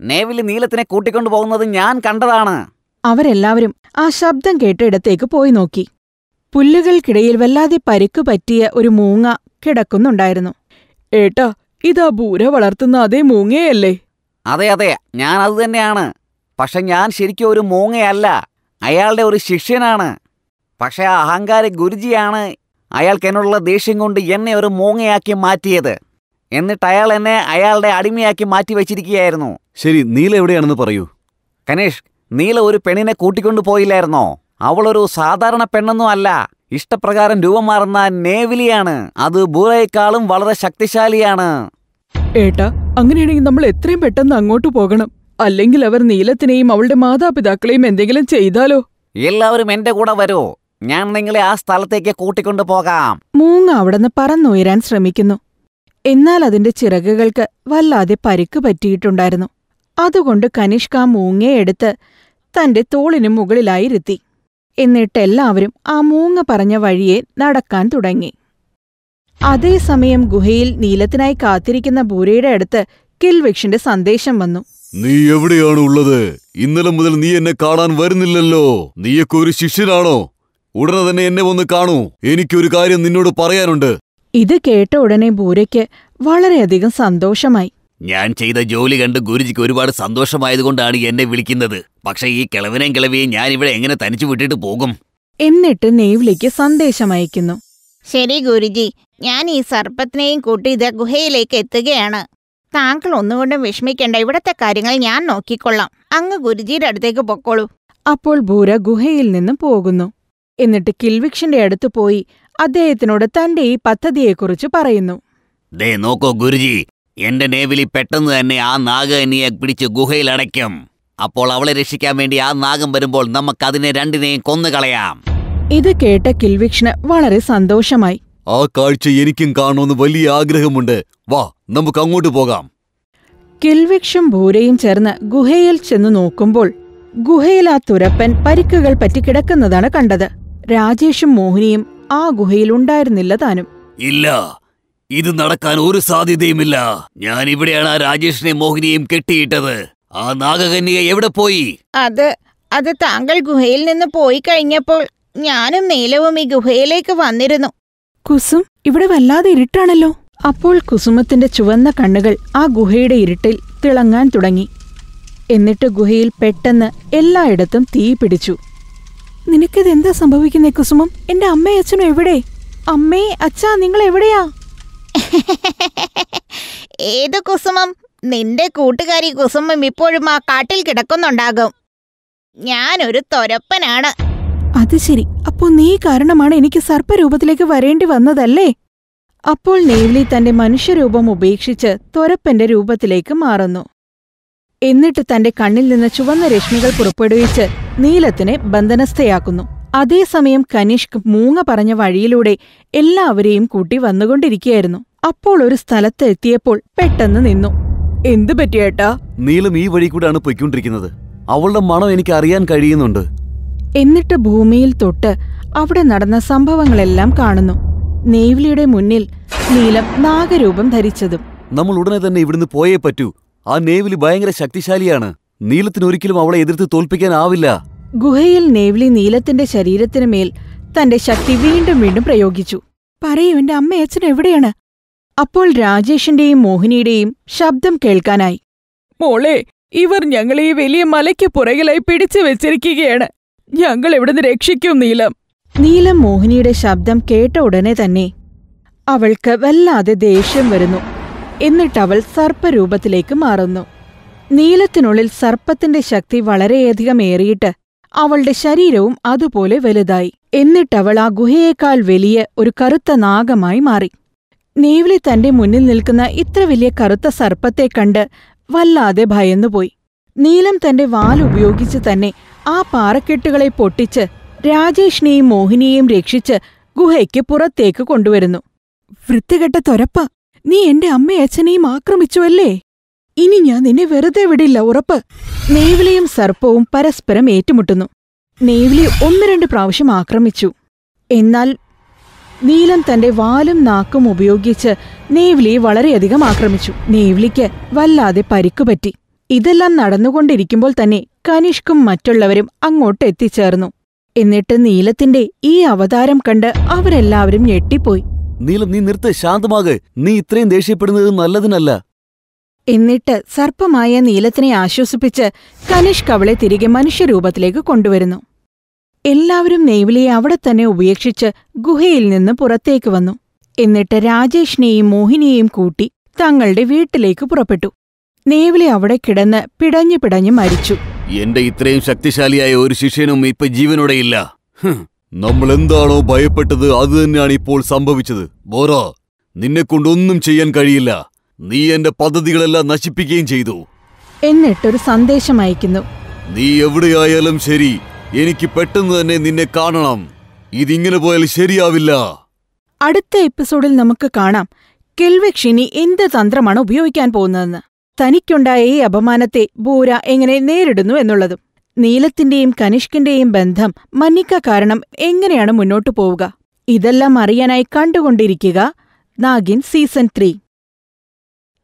S1: നേവിൽ നീലത്തിനെ കൂട്ടിക്കൊണ്ടു
S5: പോകുന്നത് ഞാൻ കണ്ടതാണ്
S1: അവരെല്ലാവരും ആ ശബ്ദം കേട്ട ഇടത്തേക്ക് പോയി നോക്കി പുല്ലുകൾക്കിടയിൽ വല്ലാതെ പരിക്കു പറ്റിയ ഒരു മൂങ്ങ കിടക്കുന്നുണ്ടായിരുന്നു ഏട്ടാ ഇതാ ബൂര വളർത്തുന്ന അതേ മൂങ്ങയല്ലേ അതെ അതെ ഞാൻ
S5: അത് തന്നെയാണ് പക്ഷെ ഞാൻ ശരിക്കും ഒരു മൂങ്ങയല്ല അയാളുടെ ഒരു ശിഷ്യനാണ് പക്ഷെ ആ അഹങ്കാരി ഗുരുജിയാണ് അയാൾക്ക് എന്നുള്ള ദേഷ്യം കൊണ്ട് എന്നെ ഒരു മൂങ്ങയാക്കി മാറ്റിയത് എന്നിട്ട് അയാൾ എന്നെ അയാളുടെ അടിമയാക്കി മാറ്റി വെച്ചിരിക്കുകയായിരുന്നു ശരി നീല എവിടെയാണെന്ന് പറയൂ കനേഷ് നീല ഒരു പെണ്ണിനെ കൂട്ടിക്കൊണ്ടു പോയില്ലായിരുന്നോ അവളൊരു സാധാരണ പെണ്ണൊന്നും അല്ല ഇഷ്ടപ്രകാരം രൂപം മാറുന്ന നേവിലിയാണ് അത് ബൂറയേക്കാളും വളരെ
S1: ശക്തിശാലിയാണ് ഏട്ടാ അങ്ങനെയാണെങ്കിൽ നമ്മൾ എത്രയും പെട്ടെന്ന് അങ്ങോട്ട് പോകണം അല്ലെങ്കിൽ അവർ നീലത്തിനെയും അവളുടെ മാതാപിതാക്കളെയും എന്തെങ്കിലും ചെയ്താലോ
S5: എല്ലാവരും എന്റെ കൂടെ വരൂ ഞാൻ നിങ്ങളെ ആ സ്ഥലത്തേക്ക് കൂട്ടിക്കൊണ്ടു പോകാം
S1: മൂങ്ങ നിന്ന് പറന്നുയരാൻ ശ്രമിക്കുന്നു എന്നാൽ അതിന്റെ ചിറകുകൾക്ക് വല്ലാതെ പരിക്ക് പറ്റിയിട്ടുണ്ടായിരുന്നു അതുകൊണ്ട് കനിഷ്ക മൂങ്ങയെടുത്ത് തന്റെ തോളിനു മുകളിലായിരുത്തി എന്നിട്ടെല്ലാവരും ആ മൂങ്ങ പറഞ്ഞ വഴിയെ നടക്കാൻ തുടങ്ങി അതേസമയം ഗുഹയിൽ നീലത്തിനായി കാത്തിരിക്കുന്ന ബൂരയുടെ അടുത്ത് കിൽവിക്ഷന്റെ സന്ദേശം വന്നു
S2: നീ എവിടെയാണ് ഉള്ളത് ഇന്നലെ മുതൽ നീ എന്നെ കാണാൻ വരുന്നില്ലല്ലോ നീയൊക്കെ ഒരു ശിഷ്യനാണോ ഉടനെ തന്നെ എന്നെ വന്ന് കാണൂ എനിക്കൊരു കാര്യം നിന്നോട് പറയാനുണ്ട്
S1: ഇത് കേട്ട ഉടനെ ബൂരയ്ക്ക് വളരെയധികം സന്തോഷമായി
S2: ഞാൻ ചെയ്ത ജോലി കണ്ട് ഗുരുജിക്ക് ഒരുപാട് സന്തോഷമായതുകൊണ്ടാണ് എന്നെ വിളിക്കുന്നത് പക്ഷേ ഈ കിളവിനെയും കിളവിയെ ഞാൻ ഇവിടെ എങ്ങനെ തനിച്ചു വിട്ടിട്ട് പോകും
S1: എന്നിട്ട് നെയ്വിളിക്ക് സന്ദേശം അയക്കുന്നു
S3: ശരി ഗുരുജി ഞാൻ ഈ സർപ്പത്തിനെയും കൂട്ടി ഇത് ഗുഹയിലേക്ക് എത്തുകയാണ് താങ്കൾ ഒന്നുകൊണ്ടും വിഷമിക്കേണ്ട ഇവിടത്തെ കാര്യങ്ങൾ ഞാൻ
S1: നോക്കിക്കൊള്ളാം അങ്ങ് ഗുരുജിയുടെ അടുത്തേക്ക് പൊക്കോളൂ അപ്പോൾ ഭൂര ഗുഹയിൽ നിന്ന് പോകുന്നു എന്നിട്ട് കിൽവിക്ഷന്റെ അടുത്ത് പോയി അദ്ദേഹത്തിനോട് തന്റെ ഈ പദ്ധതിയെക്കുറിച്ച് പറയുന്നു
S5: ദേ നോക്കൂ ഗുരുജി എന്റെ നേവിലി പെട്ടെന്ന് തന്നെ ആ നാഗകന്യെ പിടിച്ച് ഗുഹയിൽ അടയ്ക്കും അപ്പോൾ അവളെ രക്ഷിക്കാൻ വേണ്ടി ആ നാഗം വരുമ്പോൾ നമുക്കതിനെ രണ്ടിനെയും കൊന്നുകളയാം
S1: ഇത് കേട്ട കിൽവിക്ഷന് വളരെ സന്തോഷമായി
S2: ആ കാഴ്ച എനിക്കും കാണുമെന്ന് വലിയ ആഗ്രഹമുണ്ട് വാ നമുക്ക് അങ്ങോട്ട് പോകാം
S1: കിൽവിക്ഷും ഭൂരയും ചേർന്ന് ഗുഹയിൽ ചെന്നു നോക്കുമ്പോൾ ഗുഹയിൽ ആ തുരപ്പൻ പരിക്കുകൾ പറ്റി കിടക്കുന്നതാണ് കണ്ടത് രാജേഷും മോഹിനിയും ആ ഗുഹയിൽ ഉണ്ടായിരുന്നില്ല താനും
S2: ഇല്ല ഇത് നടക്കാൻ ഒരു സാധ്യതയുമില്ല ഞാൻ ഇവിടെയാണ് ആ രാജേഷിനെ മോഹിനിയും കെട്ടിയിട്ടത് ആ നാഗകന്യെ എവിടെ പോയി
S3: അത് അത് താങ്കൾ ഗുഹയിൽ നിന്ന് പോയി കഴിഞ്ഞപ്പോൾ
S1: ഞാനും നീലവും ഈ ഗുഹയിലേക്ക് വന്നിരുന്നു കുസും ഇവിടെ വല്ലാതെ ഇരുട്ടാണല്ലോ അപ്പോൾ കുസുമത്തിന്റെ ചുവന്ന കണ്ണുകൾ ആ ഗുഹയുടെ ഇരുട്ടിൽ തിളങ്ങാൻ തുടങ്ങി എന്നിട്ട് ഗുഹയിൽ പെട്ടെന്ന് എല്ലായിടത്തും തീ പിടിച്ചു എന്താ സംഭവിക്കുന്നേ കുസുമം എന്റെ അമ്മയും അച്ഛനും എവിടെ അമ്മേ അച്ഛാ നിങ്ങൾ എവിടെയാ
S3: ഏത് കുസുമം നിന്റെ കൂട്ടുകാരി കുസുമം ഇപ്പോഴും ആ കാട്ടിൽ കിടക്കുന്നുണ്ടാകും ഞാനൊരു തൊരപ്പനാണ്
S1: അത് ശരി അപ്പോൾ നീ കാരണമാണ് എനിക്ക് സർപ്പരൂപത്തിലേക്ക് വരേണ്ടി വന്നതല്ലേ അപ്പോൾ നേവ്ലി തന്റെ മനുഷ്യരൂപം ഉപേക്ഷിച്ച് തൊരപ്പന്റെ രൂപത്തിലേക്ക് മാറുന്നു എന്നിട്ട് തന്റെ കണ്ണിൽ നിന്ന് ചുവന്ന രശ്മികൾ പുറപ്പെടുവിച്ച് നീലത്തിനെ ബന്ധനസ്ഥയാക്കുന്നു അതേസമയം കനിഷ്ക് മൂങ്ങ പറഞ്ഞ വഴിയിലൂടെ എല്ലാവരെയും കൂട്ടി വന്നുകൊണ്ടിരിക്കുകയായിരുന്നു അപ്പോൾ ഒരു സ്ഥലത്ത് എത്തിയപ്പോൾ പെട്ടെന്ന് നിന്നു എന്തു പറ്റിയേട്ടാ
S2: നീലം ഈ വഴി കൂടെയാണ് പൊയ്ക്കൊണ്ടിരിക്കുന്നത് അവളുടെ മണം എനിക്ക് അറിയാൻ കഴിയുന്നുണ്ട്
S1: എന്നിട്ട് ഭൂമിയിൽ തൊട്ട് അവിടെ നടന്ന സംഭവങ്ങളെല്ലാം കാണുന്നു നേവ്ലിയുടെ മുന്നിൽ നീലം നാഗരൂപം ധരിച്ചതും
S2: നമ്മൾ ഉടനെ തന്നെ ഇവിടുന്ന് പോയേ പറ്റൂ ആ നേവിലി ഭയങ്കര ശക്തിശാലിയാണ് ഒരിക്കലും അവളെ എതിർത്ത് തോൽപ്പിക്കാനാവില്ല
S1: ഗുഹയിൽ നേവിളി നീലത്തിന്റെ ശരീരത്തിന് മേൽ തന്റെ ശക്തി വീണ്ടും വീണ്ടും പ്രയോഗിച്ചു പറയൂ എന്റെ അച്ഛൻ എവിടെയാണ് അപ്പോൾ രാജേഷിന്റെയും മോഹിനിയുടെയും ശബ്ദം കേൾക്കാനായി മോളെ ഇവർ ഞങ്ങളെ ഈ വലിയ മലയ്ക്ക് പുറകിലായി പിടിച്ചു വെച്ചിരിക്കുകയാണ് ഞങ്ങൾ ഇവിടുന്ന് രക്ഷിക്കും നീലം നീലം മോഹിനിയുടെ ശബ്ദം കേട്ട ഉടനെ തന്നെ അവൾക്ക് വല്ലാതെ ദേഷ്യം വരുന്നു എന്നിട്ടവൾ സർപ്പരൂപത്തിലേക്ക് മാറുന്നു നീലത്തിനുള്ളിൽ സർപ്പത്തിന്റെ ശക്തി വളരെയധികം ഏറിയിട്ട് അവളുടെ ശരീരവും അതുപോലെ വലുതായി എന്നിട്ടവൾ ആ ഗുഹയേക്കാൾ വലിയ ഒരു കറുത്ത നാഗമായി മാറി നേവിളി തന്റെ മുന്നിൽ നിൽക്കുന്ന ഇത്ര വലിയ കറുത്ത സർപ്പത്തെ കണ്ട് വല്ലാതെ ഭയന്നുപോയി നീലം തന്റെ വാലുപയോഗിച്ച് തന്നെ ആ പാറക്കെട്ടുകളെ പൊട്ടിച്ച് രാജേഷിനെയും മോഹിനിയെയും രക്ഷിച്ച് ഗുഹയ്ക്ക് പുറത്തേക്ക് കൊണ്ടുവരുന്നു വൃത്തികെട്ട തൊരപ്പ നീ എന്റെ അമ്മയച്ഛനെയും അച്ഛനെയും ആക്രമിച്ചുവല്ലേ ഇനി ഞാൻ നിന്നെ വെറുതെ വിടില്ല ഉറപ്പ് നെയ്വിലയും സർപ്പവും പരസ്പരം ഏറ്റുമുട്ടുന്നു നേവിലെ ഒന്ന് രണ്ട് പ്രാവശ്യം ആക്രമിച്ചു എന്നാൽ നീലം തന്റെ വാലും നാക്കും ഉപയോഗിച്ച് നെയ്വിലിയെ വളരെയധികം ആക്രമിച്ചു നേവിലിക്ക് വല്ലാതെ പരിക്കുപറ്റി ഇതെല്ലാം നടന്നുകൊണ്ടിരിക്കുമ്പോൾ തന്നെ കനിഷ്കും മറ്റുള്ളവരും അങ്ങോട്ട് എത്തിച്ചേർന്നു എന്നിട്ട് നീലത്തിന്റെ ഈ അവതാരം കണ്ട് അവരെല്ലാവരും ഞെട്ടിപ്പോയി
S2: നീലം നീ നിർത്ത് ശാന്തമാക് നീ ഇത്രയും ദേഷ്യപ്പെടുന്നത് നല്ലതിനല്ല
S1: എന്നിട്ട് സർപ്പമായ നീലത്തിനെ ആശ്വസിപ്പിച്ച് കനിഷ്ക് അവളെ തിരികെ മനുഷ്യരൂപത്തിലേക്ക് കൊണ്ടുവരുന്നു എല്ലാവരും നെയ്വിലിയെ അവിടെ തന്നെ ഉപേക്ഷിച്ച് ഗുഹയിൽ നിന്ന് പുറത്തേക്ക് വന്നു എന്നിട്ട് രാജേഷിനെയും മോഹിനിയെയും കൂട്ടി തങ്ങളുടെ വീട്ടിലേക്ക് പുറപ്പെട്ടു നെയ്വിലി അവിടെ കിടന്ന് പിടഞ്ഞു പിടഞ്ഞു മരിച്ചു
S2: എന്റെ ഇത്രയും ശക്തിശാലിയായ ഒരു ശിഷ്യനും ഇപ്പൊ ജീവനോടെയില്ല നമ്മൾ എന്താണോ ഭയപ്പെട്ടത് അത് തന്നെയാണ് ഇപ്പോൾ സംഭവിച്ചത് ബോറ നിന്നെക്കൊണ്ട് ഒന്നും ചെയ്യാൻ കഴിയില്ല നീ എന്റെ പദ്ധതികളെല്ലാം നശിപ്പിക്കുകയും ചെയ്തു
S1: എന്നിട്ടൊരു സന്ദേശം അയക്കുന്നു
S2: നീ എവിടെയായാലും ശരി എനിക്ക് പെട്ടെന്ന് തന്നെ നിന്നെ കാണണം ഇതിങ്ങനെ പോയാൽ ശരിയാവില്ല
S1: അടുത്ത എപ്പിസോഡിൽ നമുക്ക് കാണാം കിൽവക്ഷിനി എന്ത് തന്ത്രമാണ് ഉപയോഗിക്കാൻ പോകുന്നതെന്ന് തനിക്കുണ്ടായ ഈ അപമാനത്തെ ബൂര എങ്ങനെ നേരിടുന്നു എന്നുള്ളതും നീലത്തിന്റെയും കനിഷ്കിന്റെയും ബന്ധം മന്നിക്ക കാരണം എങ്ങനെയാണ് മുന്നോട്ടു പോവുക ഇതെല്ലാം അറിയാനായി കണ്ടുകൊണ്ടിരിക്കുക നാഗിൻ സീസൺ ത്രീ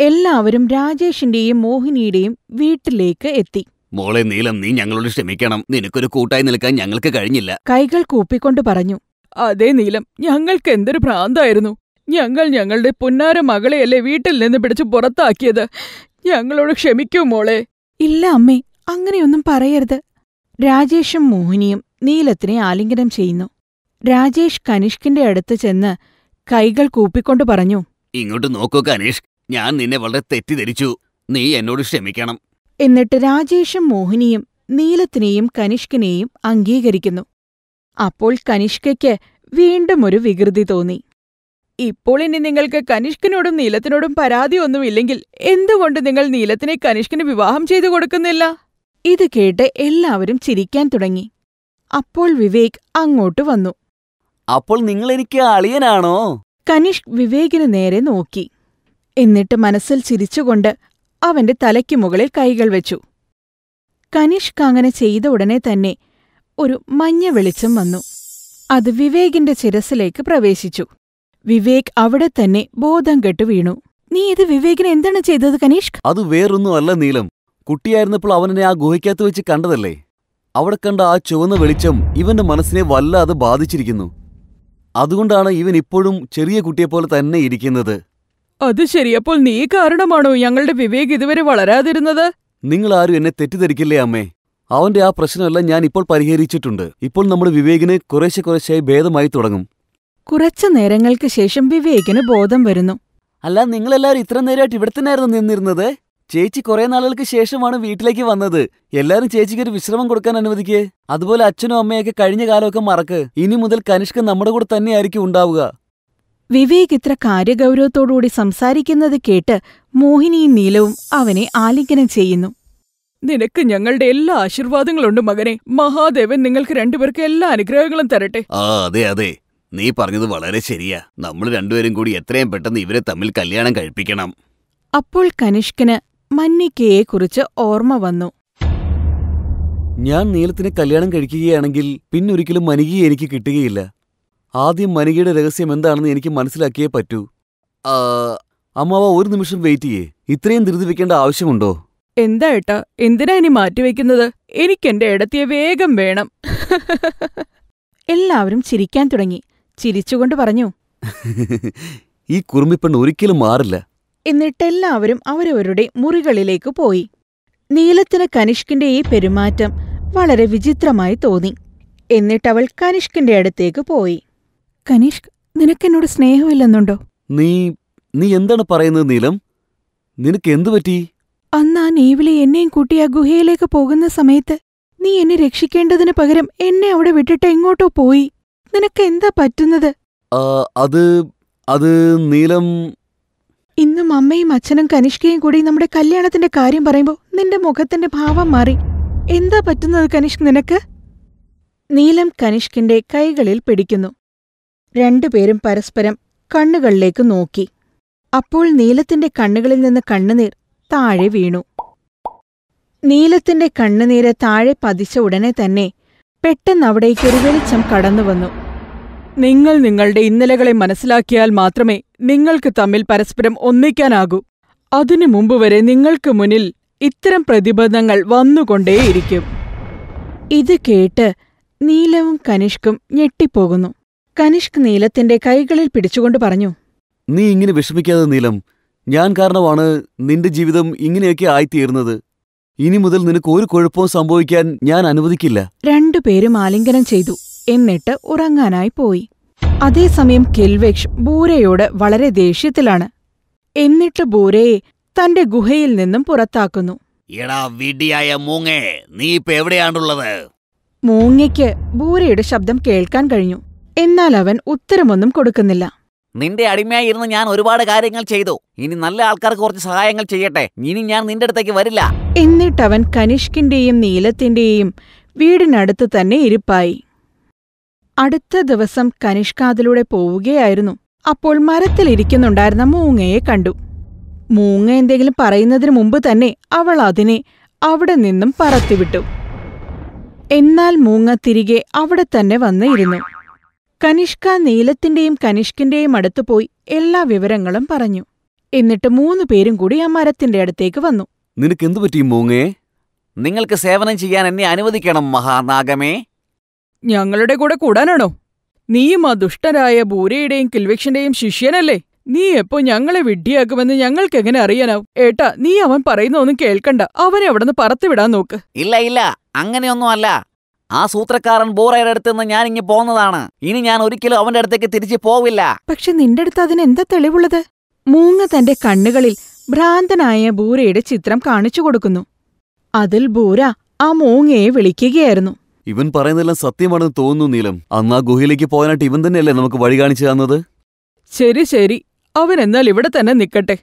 S1: എല്ലാവരും രാജേഷിന്റെയും മോഹിനിയുടെയും വീട്ടിലേക്ക് എത്തി
S2: മോളെ നീലം നീ ഞങ്ങളോട് ക്ഷമിക്കണം നിനക്കൊരു കൂട്ടായി നിൽക്കാൻ ഞങ്ങൾക്ക് കഴിഞ്ഞില്ല
S1: കൈകൾ കൂപ്പിക്കൊണ്ട് പറഞ്ഞു അതേ നീലം ഞങ്ങൾക്ക് എന്തൊരു ഭ്രാന്തായിരുന്നു ഞങ്ങൾ ഞങ്ങളുടെ പുന്നാര മകളെയല്ലേ വീട്ടിൽ നിന്ന് പിടിച്ചു പുറത്താക്കിയത് ഞങ്ങളോട് ക്ഷമിക്കൂ മോളെ ഇല്ല അമ്മേ അങ്ങനെയൊന്നും പറയരുത് രാജേഷും മോഹിനിയും നീലത്തിനെ ആലിംഗനം ചെയ്യുന്നു രാജേഷ് കനിഷ്കിന്റെ അടുത്ത് ചെന്ന് കൈകൾ കൂപ്പിക്കൊണ്ട് പറഞ്ഞു
S2: ഇങ്ങോട്ട് നോക്കൂ കനിഷ് ഞാൻ നിന്നെ വളരെ തെറ്റിദ്ധരിച്ചു നീ എന്നോട് ക്ഷമിക്കണം
S1: എന്നിട്ട് രാജേഷും മോഹിനിയും നീലത്തിനെയും കനിഷ്കിനെയും അംഗീകരിക്കുന്നു അപ്പോൾ കനിഷ്കയ്ക്ക് വീണ്ടും ഒരു വികൃതി തോന്നി ഇപ്പോൾ ഇനി നിങ്ങൾക്ക് കനിഷ്കിനോടും നീലത്തിനോടും പരാതിയൊന്നുമില്ലെങ്കിൽ എന്തുകൊണ്ട് നിങ്ങൾ നീലത്തിനെ കനിഷ്കിന് വിവാഹം ചെയ്തു കൊടുക്കുന്നില്ല ഇത് കേട്ട് എല്ലാവരും ചിരിക്കാൻ തുടങ്ങി അപ്പോൾ വിവേക് അങ്ങോട്ട് വന്നു അപ്പോൾ നിങ്ങൾ എനിക്ക് അളിയനാണോ കനിഷ്ക് വിവേകിനു നേരെ നോക്കി എന്നിട്ട് മനസ്സിൽ ചിരിച്ചുകൊണ്ട് അവന്റെ തലയ്ക്ക് മുകളിൽ കൈകൾ വെച്ചു കനിഷ്ക് അങ്ങനെ ചെയ്ത ഉടനെ തന്നെ ഒരു മഞ്ഞ വെളിച്ചം വന്നു അത് വിവേകിന്റെ ചിരസിലേക്ക് പ്രവേശിച്ചു വിവേക് അവിടെ തന്നെ ബോധം കെട്ടു വീണു നീ ഇത് വിവേകിന് എന്താണ് ചെയ്തത് കനീഷ്ക്
S2: അത് വേറൊന്നുമല്ല നീലം
S1: കുട്ടിയായിരുന്നപ്പോൾ അവനെ
S2: ആ ഗുഹയ്ക്കകത്ത് വെച്ച് കണ്ടതല്ലേ അവിടെ കണ്ട ആ ചുവന്ന വെളിച്ചം ഇവന്റെ മനസ്സിനെ വല്ലാതെ ബാധിച്ചിരിക്കുന്നു അതുകൊണ്ടാണ് ഇവൻ ഇപ്പോഴും ചെറിയ കുട്ടിയെപ്പോലെ തന്നെ ഇരിക്കുന്നത്
S1: അത് ശരിയപ്പോൾ നീ കാരണമാണോ ഞങ്ങളുടെ വിവേക് ഇതുവരെ വളരാതിരുന്നത്
S2: നിങ്ങൾ ആരും എന്നെ തെറ്റിദ്ധരിക്കില്ലേ അമ്മേ അവന്റെ ആ പ്രശ്നമെല്ലാം ഞാൻ ഇപ്പോൾ പരിഹരിച്ചിട്ടുണ്ട് ഇപ്പോൾ നമ്മുടെ വിവേകിന് കുറേശ്ശെ കുറേശ്ശായി ഭേദമായി തുടങ്ങും
S1: കുറച്ചു നേരങ്ങൾക്ക് ശേഷം വിവേകിന് ബോധം വരുന്നു അല്ല
S2: നിങ്ങളെല്ലാവരും ഇത്ര നേരമായിട്ട് ഇവിടെ തന്നെയായിരുന്നു നിന്നിരുന്നത് ചേച്ചി കുറെ നാളുകൾക്ക് ശേഷമാണ് വീട്ടിലേക്ക് വന്നത് എല്ലാരും ചേച്ചിക്ക് ഒരു വിശ്രമം കൊടുക്കാൻ അനുവദിക്കേ അതുപോലെ അച്ഛനും അമ്മയൊക്കെ കഴിഞ്ഞ കാലമൊക്കെ മറക്ക് ഇനി മുതൽ കനിഷ്ക നമ്മുടെ കൂടെ തന്നെയായിരിക്കും ഉണ്ടാവുക
S1: വിവേക് ഇത്ര കാര്യഗൗരവത്തോടുകൂടി സംസാരിക്കുന്നത് കേട്ട് മോഹിനിയും നീലവും അവനെ ആലിംഗനം ചെയ്യുന്നു നിനക്ക് ഞങ്ങളുടെ എല്ലാ ആശീർവാദങ്ങളുണ്ട് മകനെ മഹാദേവൻ നിങ്ങൾക്ക് രണ്ടുപേർക്ക് എല്ലാ അനുഗ്രഹങ്ങളും തരട്ടെ ആ
S2: അതെ അതെ നീ പറഞ്ഞത് വളരെ ശരിയാ നമ്മൾ രണ്ടുപേരും കൂടി എത്രയും പെട്ടെന്ന് ഇവരെ തമ്മിൽ കല്യാണം കഴിപ്പിക്കണം
S1: അപ്പോൾ കനിഷ്കന് മഞ്ഞിക്കയെക്കുറിച്ച് ഓർമ്മ വന്നു
S2: ഞാൻ നീലത്തിനെ കല്യാണം കഴിക്കുകയാണെങ്കിൽ പിന്നൊരിക്കലും മനികയെ എനിക്ക് കിട്ടുകയില്ല ആദ്യം മനികയുടെ രഹസ്യം എന്താണെന്ന് എനിക്ക് മനസ്സിലാക്കിയേ പറ്റൂ അമ്മാവ ഒരു നിമിഷം വെയിറ്റ് ചെയ്യേ ഇത്രയും ധൃതി വെക്കേണ്ട ആവശ്യമുണ്ടോ
S1: എന്താ ഏട്ടാ എന്തിനാ ഇനി മാറ്റിവെക്കുന്നത് എനിക്കെന്റെ ഇടത്തിയെ വേഗം വേണം എല്ലാവരും ചിരിക്കാൻ തുടങ്ങി ചിരിച്ചുകൊണ്ട് പറഞ്ഞു
S2: ഈ കുറുമ്പിപ്പെണ്ണ് ഒരിക്കലും മാറില്ല
S1: എന്നിട്ടെല്ലാവരും അവരവരുടെ മുറികളിലേക്ക് പോയി നീലത്തിന് കനിഷ്കിന്റെ ഈ പെരുമാറ്റം വളരെ വിചിത്രമായി തോന്നി എന്നിട്ടവൾ കനിഷ്കിന്റെ അടുത്തേക്ക് പോയി കനിഷ്ക് നിനക്കെന്നോട് സ്നേഹമില്ലെന്നുണ്ടോ
S2: നീ നീ എന്താണ് പറയുന്നത് നീലം നിനക്ക് എന്തു പറ്റി
S1: അന്ന് ആ നേവിലെ എന്നെയും കൂട്ടി ആ ഗുഹയിലേക്ക് പോകുന്ന സമയത്ത് നീ എന്നെ രക്ഷിക്കേണ്ടതിന് പകരം എന്നെ അവിടെ വിട്ടിട്ട് എങ്ങോട്ടോ പോയി നിനക്ക് എന്താ പറ്റുന്നത്
S2: അത് അത് നീലം
S1: ഇന്നും അമ്മയും അച്ഛനും കനിഷ്കയും കൂടി നമ്മുടെ കല്യാണത്തിന്റെ കാര്യം പറയുമ്പോൾ നിന്റെ മുഖത്തിന്റെ ഭാവം മാറി എന്താ പറ്റുന്നത് കനിഷ്ക് നിനക്ക് നീലം കനിഷ്കിന്റെ കൈകളിൽ പിടിക്കുന്നു രണ്ടുപേരും പരസ്പരം കണ്ണുകളിലേക്ക് നോക്കി അപ്പോൾ നീലത്തിന്റെ കണ്ണുകളിൽ നിന്ന് കണ്ണുനീർ താഴെ വീണു നീലത്തിന്റെ കണ്ണുനീര് താഴെ പതിച്ച ഉടനെ തന്നെ പെട്ടെന്ന് അവിടേക്കൊരു വെളിച്ചം കടന്നുവന്നു നിങ്ങൾ നിങ്ങളുടെ ഇന്നലകളെ മനസ്സിലാക്കിയാൽ മാത്രമേ നിങ്ങൾക്ക് തമ്മിൽ പരസ്പരം ഒന്നിക്കാനാകൂ അതിനു മുമ്പ് വരെ നിങ്ങൾക്ക് മുന്നിൽ ഇത്തരം പ്രതിബന്ധങ്ങൾ വന്നുകൊണ്ടേയിരിക്കും ഇത് കേട്ട് നീലവും കനിഷ്കും ഞെട്ടിപ്പോകുന്നു കനിഷ്ക് നീലത്തിന്റെ കൈകളിൽ പിടിച്ചുകൊണ്ട് പറഞ്ഞു
S2: നീ ഇങ്ങനെ വിഷമിക്കാതെ നീലം ഞാൻ കാരണമാണ് നിന്റെ ജീവിതം ഇങ്ങനെയൊക്കെ ആയിത്തീരുന്നത് ഇനി മുതൽ നിനക്ക് ഒരു കുഴപ്പവും സംഭവിക്കാൻ ഞാൻ അനുവദിക്കില്ല
S1: രണ്ടുപേരും ആലിംഗനം ചെയ്തു എന്നിട്ട് ഉറങ്ങാനായി പോയി അതേസമയം കിൽവേക്ഷ് ബൂരയോട് വളരെ ദേഷ്യത്തിലാണ് എന്നിട്ട് ബൂരയെ തന്റെ ഗുഹയിൽ നിന്നും പുറത്താക്കുന്നു
S2: എടാ മൂങ്ങേ നീ എവിടെയാണുള്ളത്
S1: മൂങ്ങയ്ക്ക് ബൂരയുടെ ശബ്ദം കേൾക്കാൻ കഴിഞ്ഞു എന്നാൽ അവൻ ഉത്തരമൊന്നും കൊടുക്കുന്നില്ല
S5: നിന്റെ അടിമയായിരുന്ന് ഞാൻ ഒരുപാട് കാര്യങ്ങൾ ചെയ്തു ഇനി നല്ല ആൾക്കാർക്ക് കുറച്ച് സഹായങ്ങൾ ചെയ്യട്ടെ ഇനി ഞാൻ നിന്റെ അടുത്തേക്ക് വരില്ല
S1: എന്നിട്ടവൻ കനിഷ്കിന്റെയും നീലത്തിന്റെയും വീടിനടുത്ത് തന്നെ ഇരിപ്പായി അടുത്ത ദിവസം കനിഷ്ക അതിലൂടെ പോവുകയായിരുന്നു അപ്പോൾ മരത്തിലിരിക്കുന്നുണ്ടായിരുന്ന മൂങ്ങയെ കണ്ടു മൂങ്ങ എന്തെങ്കിലും പറയുന്നതിനു മുമ്പ് തന്നെ അവൾ അതിനെ അവിടെ നിന്നും പറത്തിവിട്ടു എന്നാൽ മൂങ്ങ തിരികെ അവിടെ തന്നെ വന്നിരുന്നു ഇരുന്നു കനിഷ്ക നീലത്തിന്റെയും കനിഷ്കിന്റെയും അടുത്തു പോയി എല്ലാ വിവരങ്ങളും പറഞ്ഞു എന്നിട്ട് മൂന്നു പേരും കൂടി ആ മരത്തിന്റെ അടുത്തേക്ക് വന്നു
S2: നിനക്ക് എന്തു പറ്റി മൂങ്ങേ നിങ്ങൾക്ക്
S5: സേവനം ചെയ്യാൻ എന്നെ അനുവദിക്കണം മഹാനാഗമേ
S1: ഞങ്ങളുടെ കൂടെ കൂടാനാണോ നീയും ആ ദുഷ്ടനായ ബൂരയുടെയും കിൽവിക്ഷന്റെയും ശിഷ്യനല്ലേ നീ എപ്പോ ഞങ്ങളെ വിഡ്ഢിയാക്കുമെന്ന് ഞങ്ങൾക്ക് എങ്ങനെ അറിയാനാവും ഏട്ടാ നീ അവൻ പറയുന്ന ഒന്നും കേൾക്കണ്ട അവനെ അവിടുന്ന് പറത്തുവിടാൻ നോക്ക് ഇല്ല ഇല്ല അങ്ങനെയൊന്നും അല്ല ആ സൂത്രക്കാരൻ ബോറയുടെ അടുത്ത് നിന്ന് ഞാൻ ഇങ്ങ് പോന്നതാണ്
S5: ഇനി ഞാൻ ഒരിക്കലും അവന്റെ അടുത്തേക്ക് തിരിച്ചു പോവില്ല
S1: പക്ഷെ നിന്റെ അടുത്ത് അതിന് എന്താ തെളിവുള്ളത് മൂങ്ങ തന്റെ കണ്ണുകളിൽ ഭ്രാന്തനായ ബൂരയുടെ ചിത്രം കാണിച്ചു കൊടുക്കുന്നു അതിൽ ബൂര ആ മൂങ്ങയെ വിളിക്കുകയായിരുന്നു
S2: ഇവൻ പറയുന്നതെല്ലാം സത്യമാണെന്ന് തോന്നുന്നു നീലം അന്ന് ആ ഗുഹയിലേക്ക് പോകാനായിട്ട് ഇവൻ തന്നെയല്ലേ നമുക്ക് വഴി കാണിച്ചു തന്നത്
S1: ശരി ശരി അവൻ എന്നാൽ ഇവിടെ തന്നെ നിൽക്കട്ടെ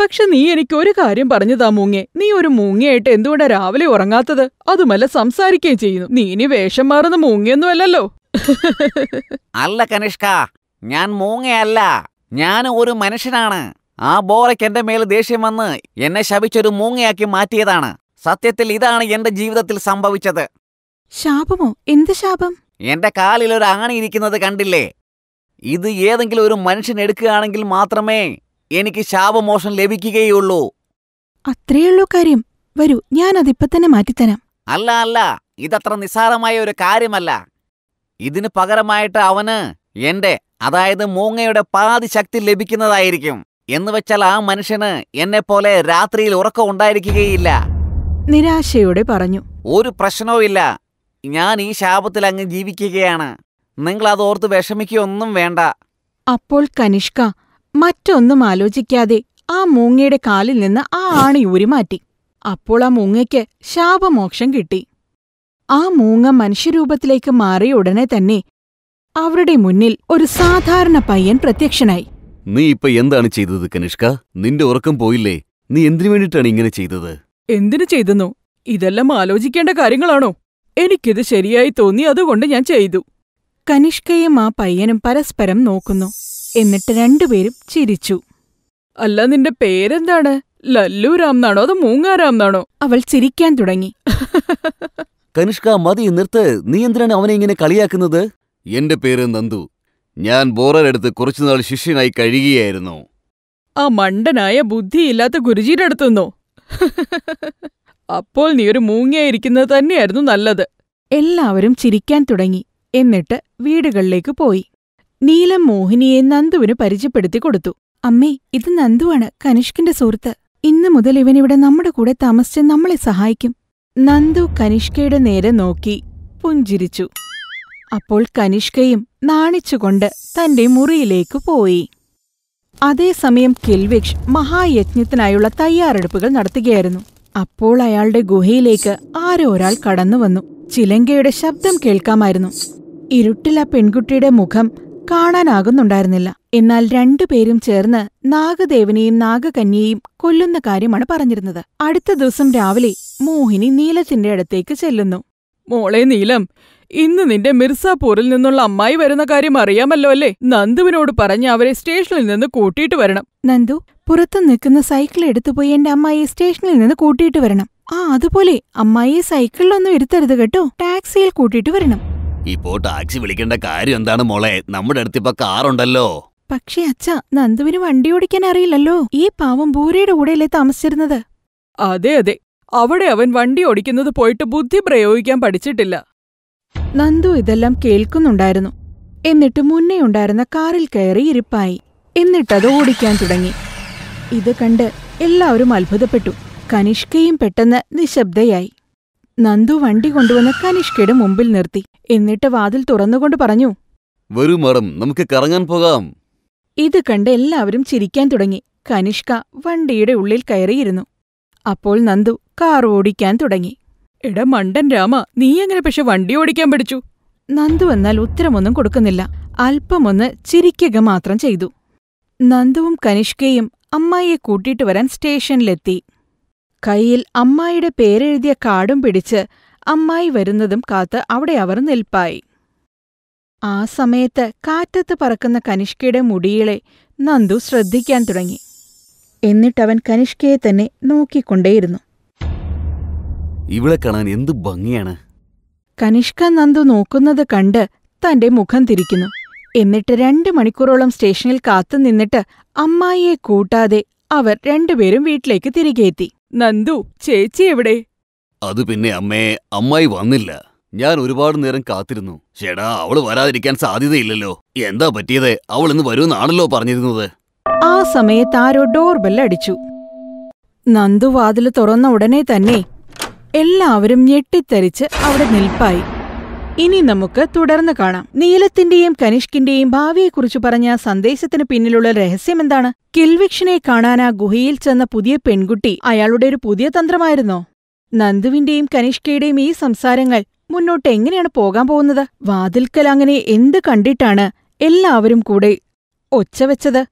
S1: പക്ഷെ നീ എനിക്ക് ഒരു കാര്യം പറഞ്ഞതാ മൂങ്ങെ നീ ഒരു മൂങ്ങയായിട്ട് എന്തുകൊണ്ടാ രാവിലെ ഉറങ്ങാത്തത് അതുമല്ല സംസാരിക്കുകയും ചെയ്യുന്നു നീ ഇനി വേഷം മാറുന്ന മൂങ്ങയൊന്നും അല്ലല്ലോ
S5: അല്ല കനിഷ്ക ഞാൻ മൂങ്ങയല്ല ഞാൻ ഒരു മനുഷ്യനാണ് ആ ബോറയ്ക്ക് എന്റെ മേൽ ദേഷ്യം വന്ന് എന്നെ ശപിച്ചൊരു മൂങ്ങയാക്കി മാറ്റിയതാണ് സത്യത്തിൽ ഇതാണ് എന്റെ ജീവിതത്തിൽ സംഭവിച്ചത് ശാപമോ എന്ത് ശാപം എന്റെ കാലിൽ ഒരു ആണി ഇരിക്കുന്നത് കണ്ടില്ലേ ഇത് ഏതെങ്കിലും ഒരു മനുഷ്യൻ എടുക്കുകയാണെങ്കിൽ മാത്രമേ എനിക്ക്
S1: ശാപമോഷം ലഭിക്കുകയുള്ളൂ അത്രയുള്ളൂ കാര്യം വരൂ ഞാനതിപ്പോ തന്നെ മാറ്റിത്തരാം
S5: അല്ല അല്ല ഇതത്ര നിസ്സാരമായ ഒരു കാര്യമല്ല ഇതിന് പകരമായിട്ട് അവന് എന്റെ അതായത് മൂങ്ങയുടെ പാതി ശക്തി ലഭിക്കുന്നതായിരിക്കും എന്ന് വെച്ചാൽ ആ മനുഷ്യന് എന്നെ പോലെ രാത്രിയിൽ ഉറക്കം ഉണ്ടായിരിക്കുകയില്ല
S1: നിരാശയോടെ പറഞ്ഞു
S5: ഒരു പ്രശ്നവുമില്ല ഞാൻ ഈ ശാപത്തിൽ അങ്ങ് ജീവിക്കുകയാണ് നിങ്ങൾ ഓർത്ത് വിഷമിക്കൊന്നും വേണ്ട
S1: അപ്പോൾ കനിഷ്ക മറ്റൊന്നും ആലോചിക്കാതെ ആ മൂങ്ങയുടെ കാലിൽ നിന്ന് ആ ആണി ഉരുമാറ്റി അപ്പോൾ ആ മൂങ്ങയ്ക്ക് ശാപമോക്ഷം കിട്ടി ആ മൂങ്ങ മനുഷ്യരൂപത്തിലേക്ക് മാറിയ ഉടനെ തന്നെ അവരുടെ മുന്നിൽ ഒരു സാധാരണ പയ്യൻ പ്രത്യക്ഷനായി
S2: നീ ഇപ്പൊ എന്താണ് ചെയ്തത് കനിഷ്ക നിന്റെ ഉറക്കം പോയില്ലേ നീ എന്തിനു വേണ്ടിട്ടാണ് ഇങ്ങനെ ചെയ്തത്
S1: എന്തിനു ചെയ്തെന്നോ ഇതെല്ലാം ആലോചിക്കേണ്ട കാര്യങ്ങളാണോ എനിക്കിത് ശരിയായി തോന്നി അതുകൊണ്ട് ഞാൻ ചെയ്തു കനിഷ്കയും ആ പയ്യനും പരസ്പരം നോക്കുന്നു എന്നിട്ട് രണ്ടുപേരും ചിരിച്ചു അല്ല നിന്റെ പേരെന്താണ് ലല്ലു രാംന്നാണോ അതോ മൂങ്ങാരാംന്നാണോ അവൾ ചിരിക്കാൻ തുടങ്ങി
S2: കനിഷ്ക മതി നിർത്ത് നീ അവനെ ഇങ്ങനെ കളിയാക്കുന്നത് എന്റെ പേര് നന്ദു ഞാൻ ബോറരെടുത്ത് കുറച്ചുനാൾ ശിഷ്യനായി കഴിയുകയായിരുന്നു
S1: ആ മണ്ടനായ ബുദ്ധിയില്ലാത്ത ഗുരുജിയുടെ അടുത്തുനിന്നോ അപ്പോൾ നീ ഒരു മൂങ്ങിയായിരിക്കുന്നത് തന്നെയായിരുന്നു നല്ലത് എല്ലാവരും ചിരിക്കാൻ തുടങ്ങി എന്നിട്ട് വീടുകളിലേക്ക് പോയി നീലം മോഹിനിയെ നന്ദുവിന് പരിചയപ്പെടുത്തി കൊടുത്തു അമ്മേ ഇത് നന്ദുവാണ് കനിഷ്കിന്റെ സുഹൃത്ത് ഇന്നു മുതൽ ഇവൻ ഇവിടെ നമ്മുടെ കൂടെ താമസിച്ച് നമ്മളെ സഹായിക്കും നന്ദു കനിഷ്കയുടെ നേരെ നോക്കി പുഞ്ചിരിച്ചു അപ്പോൾ കനിഷ്കയും നാണിച്ചുകൊണ്ട് തന്റെ മുറിയിലേക്ക് പോയി അതേസമയം കെൽവിക്ഷ് മഹായജ്ഞത്തിനായുള്ള തയ്യാറെടുപ്പുകൾ നടത്തുകയായിരുന്നു അപ്പോൾ അയാളുടെ ഗുഹയിലേക്ക് ആരോ ഒരാൾ കടന്നു വന്നു ചിലങ്കയുടെ ശബ്ദം കേൾക്കാമായിരുന്നു ഇരുട്ടിൽ ആ പെൺകുട്ടിയുടെ മുഖം കാണാനാകുന്നുണ്ടായിരുന്നില്ല എന്നാൽ രണ്ടുപേരും ചേർന്ന് നാഗദേവനെയും നാഗകന്യയെയും കൊല്ലുന്ന കാര്യമാണ് പറഞ്ഞിരുന്നത് അടുത്ത ദിവസം രാവിലെ മോഹിനി നീലത്തിന്റെ അടുത്തേക്ക് ചെല്ലുന്നു മോളെ നീലം ഇന്ന് നിന്റെ മിർസാപൂരിൽ നിന്നുള്ള അമ്മായി വരുന്ന കാര്യം അറിയാമല്ലോ അല്ലേ നന്ദുവിനോട് പറഞ്ഞ് അവരെ സ്റ്റേഷനിൽ നിന്ന് കൂട്ടിയിട്ട് വരണം നന്ദു പുറത്തു നിൽക്കുന്ന സൈക്കിൾ എടുത്തുപോയി എന്റെ അമ്മായി സ്റ്റേഷനിൽ നിന്ന് കൂട്ടിയിട്ട് വരണം ആ അതുപോലെ സൈക്കിളിൽ സൈക്കിളിലൊന്നും ഇരുത്തരുത് കേട്ടോ ടാക്സിയിൽ കൂട്ടിയിട്ട് വരണം
S2: ഇപ്പോ ടാക്സി വിളിക്കേണ്ട കാര്യം എന്താണ് മോളെ നമ്മുടെ അടുത്തിപ്പോ കാറുണ്ടല്ലോ
S1: പക്ഷേ അച്ഛ നന്ദുവിന് വണ്ടി ഓടിക്കാൻ അറിയില്ലല്ലോ ഈ പാവം ഭൂരയുടെ കൂടെയല്ലേ താമസിച്ചിരുന്നത് അതെ അതെ അവിടെ അവൻ വണ്ടി ഓടിക്കുന്നത് പോയിട്ട് ബുദ്ധി പ്രയോഗിക്കാൻ പഠിച്ചിട്ടില്ല നന്ദു ഇതെല്ലാം കേൾക്കുന്നുണ്ടായിരുന്നു എന്നിട്ട് മുന്നേ ഉണ്ടായിരുന്ന കാറിൽ കയറി ഇരിപ്പായി എന്നിട്ടത് ഓടിക്കാൻ തുടങ്ങി ഇത് കണ്ട് എല്ലാവരും അത്ഭുതപ്പെട്ടു കനിഷ്കയും പെട്ടെന്ന് നിശബ്ദയായി നന്ദു വണ്ടി കൊണ്ടുവന്ന് കനിഷ്കയുടെ മുമ്പിൽ നിർത്തി എന്നിട്ട് വാതിൽ തുറന്നുകൊണ്ട് പറഞ്ഞു
S2: വരൂ മാഡം നമുക്ക് കറങ്ങാൻ പോകാം
S1: ഇത് കണ്ട് എല്ലാവരും ചിരിക്കാൻ തുടങ്ങി കനിഷ്ക വണ്ടിയുടെ ഉള്ളിൽ കയറിയിരുന്നു അപ്പോൾ നന്ദു കാർ ഓടിക്കാൻ തുടങ്ങി എടാ മണ്ടൻ രാമ നീ എങ്ങനെ പക്ഷെ വണ്ടി ഓടിക്കാൻ പഠിച്ചു നന്ദു എന്നാൽ ഉത്തരമൊന്നും കൊടുക്കുന്നില്ല അല്പമൊന്ന് ചിരിക്കുക മാത്രം ചെയ്തു നന്ദുവും കനിഷ്കയും അമ്മായിയെ കൂട്ടിയിട്ട് വരാൻ സ്റ്റേഷനിലെത്തി കയ്യിൽ അമ്മായിയുടെ പേരെഴുതിയ കാർഡും പിടിച്ച് അമ്മായി വരുന്നതും കാത്ത് അവിടെ അവർ നിൽപ്പായി ആ സമയത്ത് കാറ്റത്ത് പറക്കുന്ന കനിഷ്കയുടെ മുടിയിളെ നന്ദു ശ്രദ്ധിക്കാൻ തുടങ്ങി എന്നിട്ടവൻ കനിഷ്കയെ തന്നെ നോക്കിക്കൊണ്ടേയിരുന്നു
S2: ഇവിടെ കാണാൻ എന്ത് ഭംഗിയാണ്
S1: കനിഷ്ക നന്ദു നോക്കുന്നത് കണ്ട് തന്റെ മുഖം തിരിക്കുന്നു എന്നിട്ട് രണ്ടു മണിക്കൂറോളം സ്റ്റേഷനിൽ കാത്തു നിന്നിട്ട് അമ്മായിയെ കൂട്ടാതെ അവർ രണ്ടുപേരും വീട്ടിലേക്ക് തിരികെ എത്തി നന്ദു ചേച്ചി എവിടെ
S2: അത് പിന്നെ അമ്മേ അമ്മായി വന്നില്ല ഞാൻ ഒരുപാട് നേരം കാത്തിരുന്നു ചേടാ അവള് വരാതിരിക്കാൻ സാധ്യതയില്ലല്ലോ എന്താ പറ്റിയത് അവൾ ഇന്ന് വരുമെന്നാണല്ലോ പറഞ്ഞിരുന്നത്
S1: ആ സമയത്ത് ആരോ ഡോർ ബെല്ലടിച്ചു നന്ദു വാതിൽ തുറന്ന ഉടനെ തന്നെ എല്ലാവരും ഞെട്ടിത്തരിച്ച് അവിടെ നിൽപ്പായി ഇനി നമുക്ക് തുടർന്ന് കാണാം നീലത്തിന്റെയും കനിഷ്കിന്റെയും ഭാവിയെക്കുറിച്ച് പറഞ്ഞ സന്ദേശത്തിന് പിന്നിലുള്ള രഹസ്യം എന്താണ് കിൽവിക്ഷനെ കാണാൻ ആ ഗുഹയിൽ ചെന്ന പുതിയ പെൺകുട്ടി അയാളുടെ ഒരു പുതിയ തന്ത്രമായിരുന്നോ നന്ദുവിന്റെയും കനിഷ്കയുടെയും ഈ സംസാരങ്ങൾ മുന്നോട്ട് എങ്ങനെയാണ് പോകാൻ പോകുന്നത് വാതിൽക്കൽ അങ്ങനെ എന്ത് കണ്ടിട്ടാണ് എല്ലാവരും കൂടെ ഒച്ചവെച്ചത്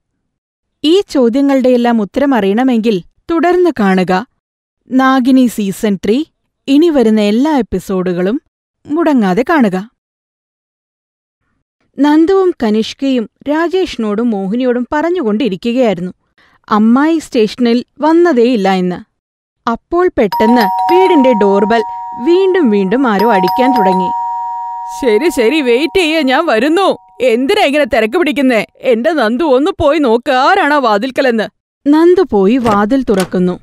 S1: ഈ ചോദ്യങ്ങളുടെയെല്ലാം ഉത്തരം അറിയണമെങ്കിൽ തുടർന്ന് കാണുക നാഗിനി സീസൺ ത്രീ ഇനി വരുന്ന എല്ലാ എപ്പിസോഡുകളും മുടങ്ങാതെ കാണുക നന്ദുവും കനിഷ്കയും രാജേഷിനോടും മോഹിനിയോടും പറഞ്ഞുകൊണ്ടിരിക്കുകയായിരുന്നു അമ്മായി സ്റ്റേഷനിൽ വന്നതേയില്ല എന്ന് അപ്പോൾ പെട്ടെന്ന് വീടിന്റെ ഡോർബൽ വീണ്ടും വീണ്ടും ആരോ അടിക്കാൻ തുടങ്ങി ശരി ശരി വെയിറ്റ് ചെയ്യ ഞാൻ വരുന്നു എന്തിനാ ഇങ്ങനെ തിരക്ക് പിടിക്കുന്നേ എന്റെ നന്ദു ഒന്ന് പോയി നോക്ക് ആരാണോ വാതിൽക്കലെന്ന് നന്ദു പോയി വാതിൽ തുറക്കുന്നു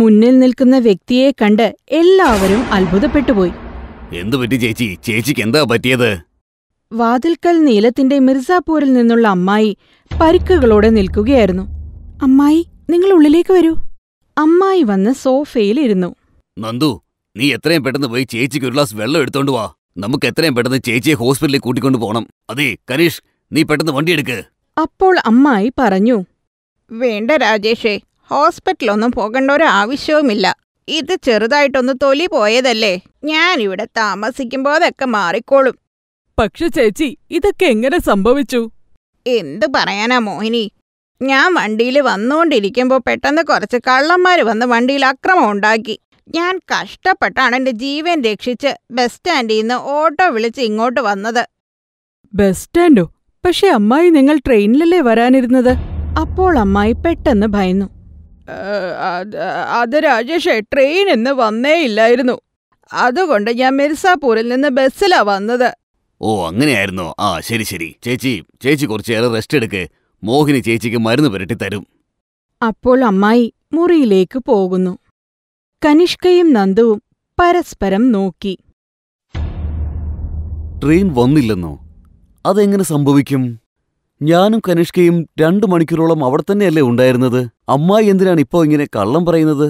S1: മുന്നിൽ നിൽക്കുന്ന വ്യക്തിയെ കണ്ട് എല്ലാവരും അത്ഭുതപ്പെട്ടുപോയി
S2: എന്തു പറ്റി ചേച്ചി ചേച്ചിക്ക് എന്താ പറ്റിയത്
S1: വാതിൽക്കൽ നീലത്തിന്റെ മിർസാപൂരിൽ നിന്നുള്ള അമ്മായി പരിക്കുകളോടെ നിൽക്കുകയായിരുന്നു അമ്മായി നിങ്ങൾ ഉള്ളിലേക്ക് വരൂ അമ്മായി വന്ന് സോഫയിൽ ഇരുന്നു
S2: നന്ദു നീ എത്രയും പെട്ടെന്ന് പോയി ചേച്ചിക്ക് ഒരു ഗ്ലാസ് വെള്ളം എടുത്തോണ്ട് വാ നമുക്ക് എത്രയും പെട്ടെന്ന് ചേച്ചിയെ ഹോസ്പിറ്റലിൽ കൂട്ടിക്കൊണ്ടു പോണം അതെ കനീഷ് നീ പെട്ടെന്ന് വണ്ടി എടുക്ക്
S1: അപ്പോൾ അമ്മായി പറഞ്ഞു വേണ്ട രാജേഷേ
S3: ഹോസ്പിറ്റലൊന്നും പോകേണ്ട ഒരു ആവശ്യവുമില്ല ഇത് ചെറുതായിട്ടൊന്ന് തൊലി പോയതല്ലേ ഞാൻ ഇവിടെ താമസിക്കുമ്പോ അതൊക്കെ മാറിക്കോളും പക്ഷെ ചേച്ചി ഇതൊക്കെ എങ്ങനെ സംഭവിച്ചു എന്തു പറയാനാ മോഹിനി ഞാൻ വണ്ടിയിൽ വന്നുകൊണ്ടിരിക്കുമ്പോൾ പെട്ടെന്ന് കുറച്ച് കള്ളന്മാര് വന്ന് വണ്ടിയിൽ അക്രമം ഉണ്ടാക്കി ഞാൻ കഷ്ടപ്പെട്ടാണ് എന്റെ ജീവൻ രക്ഷിച്ച് ബസ് സ്റ്റാൻഡിൽ നിന്ന് ഓട്ടോ വിളിച്ച് ഇങ്ങോട്ട് വന്നത്
S1: ബസ് സ്റ്റാൻഡോ പക്ഷെ അമ്മായി നിങ്ങൾ ട്രെയിനിലല്ലേ വരാനിരുന്നത് അപ്പോൾ അമ്മായി പെട്ടെന്ന് ഭയന്നു അത് രാജേഷേ ട്രെയിൻ ഇന്ന് വന്നേ ഇല്ലായിരുന്നു അതുകൊണ്ട് ഞാൻ മിർസാപൂരിൽ നിന്ന് ബസ്സിലാ വന്നത്
S2: ഓ അങ്ങനെയായിരുന്നോ ആ ശരി ശരി ചേച്ചി ചേച്ചി കുറച്ചേറെ റെസ്റ്റ് എടുക്ക് മോഹിനി ചേച്ചിക്ക് മരുന്ന് പുരട്ടി തരും
S1: അപ്പോൾ അമ്മായി മുറിയിലേക്ക് പോകുന്നു കനിഷ്കയും നന്ദുവും പരസ്പരം നോക്കി
S2: ട്രെയിൻ വന്നില്ലെന്നോ അതെങ്ങനെ സംഭവിക്കും ഞാനും കനിഷ്കയും രണ്ടു മണിക്കൂറോളം അവിടെ തന്നെയല്ലേ ഉണ്ടായിരുന്നത് അമ്മായി എന്തിനാണ് ഇപ്പോ ഇങ്ങനെ കള്ളം പറയുന്നത്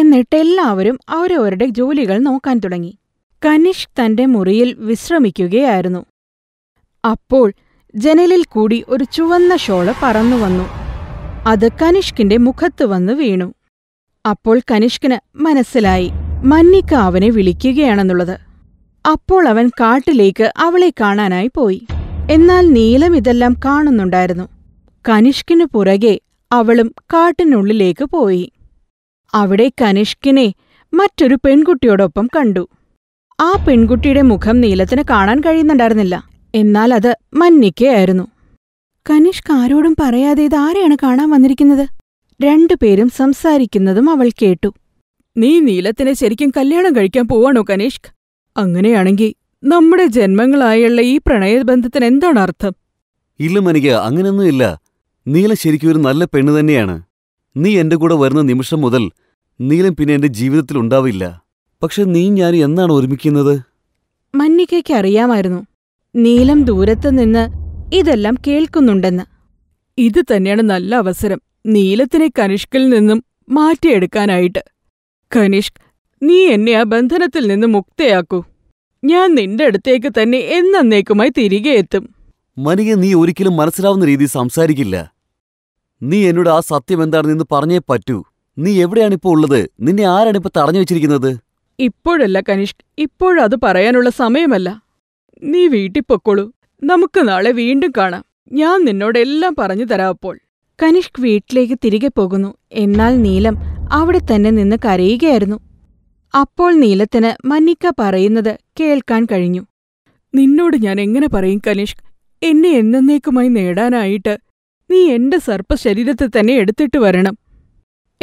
S1: എന്നിട്ട് എല്ലാവരും അവരവരുടെ ജോലികൾ നോക്കാൻ തുടങ്ങി കനിഷ് തന്റെ മുറിയിൽ വിശ്രമിക്കുകയായിരുന്നു അപ്പോൾ ജനലിൽ കൂടി ഒരു ചുവന്ന ഷോള് പറന്നു വന്നു അത് കനിഷ്കിന്റെ മുഖത്ത് വന്ന് വീണു അപ്പോൾ കനിഷ്കിന് മനസ്സിലായി മന്നിക്ക അവനെ വിളിക്കുകയാണെന്നുള്ളത് അപ്പോൾ അവൻ കാട്ടിലേക്ക് അവളെ കാണാനായി പോയി എന്നാൽ നീലം ഇതെല്ലാം കാണുന്നുണ്ടായിരുന്നു കനിഷ്കിനു പുറകെ അവളും കാട്ടിനുള്ളിലേക്ക് പോയി അവിടെ കനിഷ്കിനെ മറ്റൊരു പെൺകുട്ടിയോടൊപ്പം കണ്ടു ആ പെൺകുട്ടിയുടെ മുഖം നീലത്തിന് കാണാൻ കഴിയുന്നുണ്ടായിരുന്നില്ല എന്നാൽ അത് മന്നിക്കയായിരുന്നു കനിഷ്ക ആരോടും പറയാതെ ഇത് ആരെയാണ് കാണാൻ വന്നിരിക്കുന്നത് രണ്ടുപേരും സംസാരിക്കുന്നതും അവൾ കേട്ടു നീ നീലത്തിനെ ശരിക്കും കല്യാണം കഴിക്കാൻ പോവാണോ കനീഷ്ക് അങ്ങനെയാണെങ്കിൽ നമ്മുടെ ജന്മങ്ങളായുള്ള ഈ പ്രണയബന്ധത്തിന് എന്താണ് അർത്ഥം
S2: ഇല്ല മനിക അങ്ങനെയൊന്നും ഇല്ല നീല ശരിക്കും ഒരു നല്ല പെണ്ണ് തന്നെയാണ് നീ എന്റെ കൂടെ വരുന്ന നിമിഷം മുതൽ നീലം പിന്നെ എന്റെ ജീവിതത്തിൽ ഉണ്ടാവില്ല പക്ഷെ നീ ഞാൻ എന്നാണ് ഒരുമിക്കുന്നത്
S1: മന്നികയ്ക്ക് അറിയാമായിരുന്നു നീലം ദൂരത്ത് നിന്ന് ഇതെല്ലാം കേൾക്കുന്നുണ്ടെന്ന് ഇത് തന്നെയാണ് നല്ല അവസരം നീലത്തിനെ കനിഷ്കിൽ നിന്നും മാറ്റിയെടുക്കാനായിട്ട് കനിഷ്ക് നീ എന്നെ ആ ബന്ധനത്തിൽ നിന്ന് മുക്തയാക്കൂ ഞാൻ നിന്റെ അടുത്തേക്ക് തന്നെ എന്നേക്കുമായി തിരികെ എത്തും
S2: മനിക നീ ഒരിക്കലും മനസ്സിലാവുന്ന രീതി സംസാരിക്കില്ല നീ എന്നോട് ആ സത്യം എന്താണെന്ന് പറഞ്ഞേ പറ്റൂ നീ എവിടെയാണിപ്പോ ഉള്ളത് നിന്നെ ആരാണിപ്പോ തടഞ്ഞു വെച്ചിരിക്കുന്നത്
S1: ഇപ്പോഴല്ല കനിഷ്ക് ഇപ്പോഴത് പറയാനുള്ള സമയമല്ല നീ വീട്ടിൽ പൊക്കോളൂ നമുക്ക് നാളെ വീണ്ടും കാണാം ഞാൻ നിന്നോട് എല്ലാം പറഞ്ഞു തരാപ്പോൾ കനിഷ്ക് വീട്ടിലേക്ക് തിരികെ പോകുന്നു എന്നാൽ നീലം അവിടെ തന്നെ നിന്ന് കരയുകയായിരുന്നു അപ്പോൾ നീലത്തിന് മന്നിക്ക പറയുന്നത് കേൾക്കാൻ കഴിഞ്ഞു നിന്നോട് ഞാൻ എങ്ങനെ പറയും കനിഷ്ക് എന്നെ എന്നേക്കുമായി നേടാനായിട്ട് നീ എന്റെ സർപ്പശരീരത്തെ തന്നെ എടുത്തിട്ട് വരണം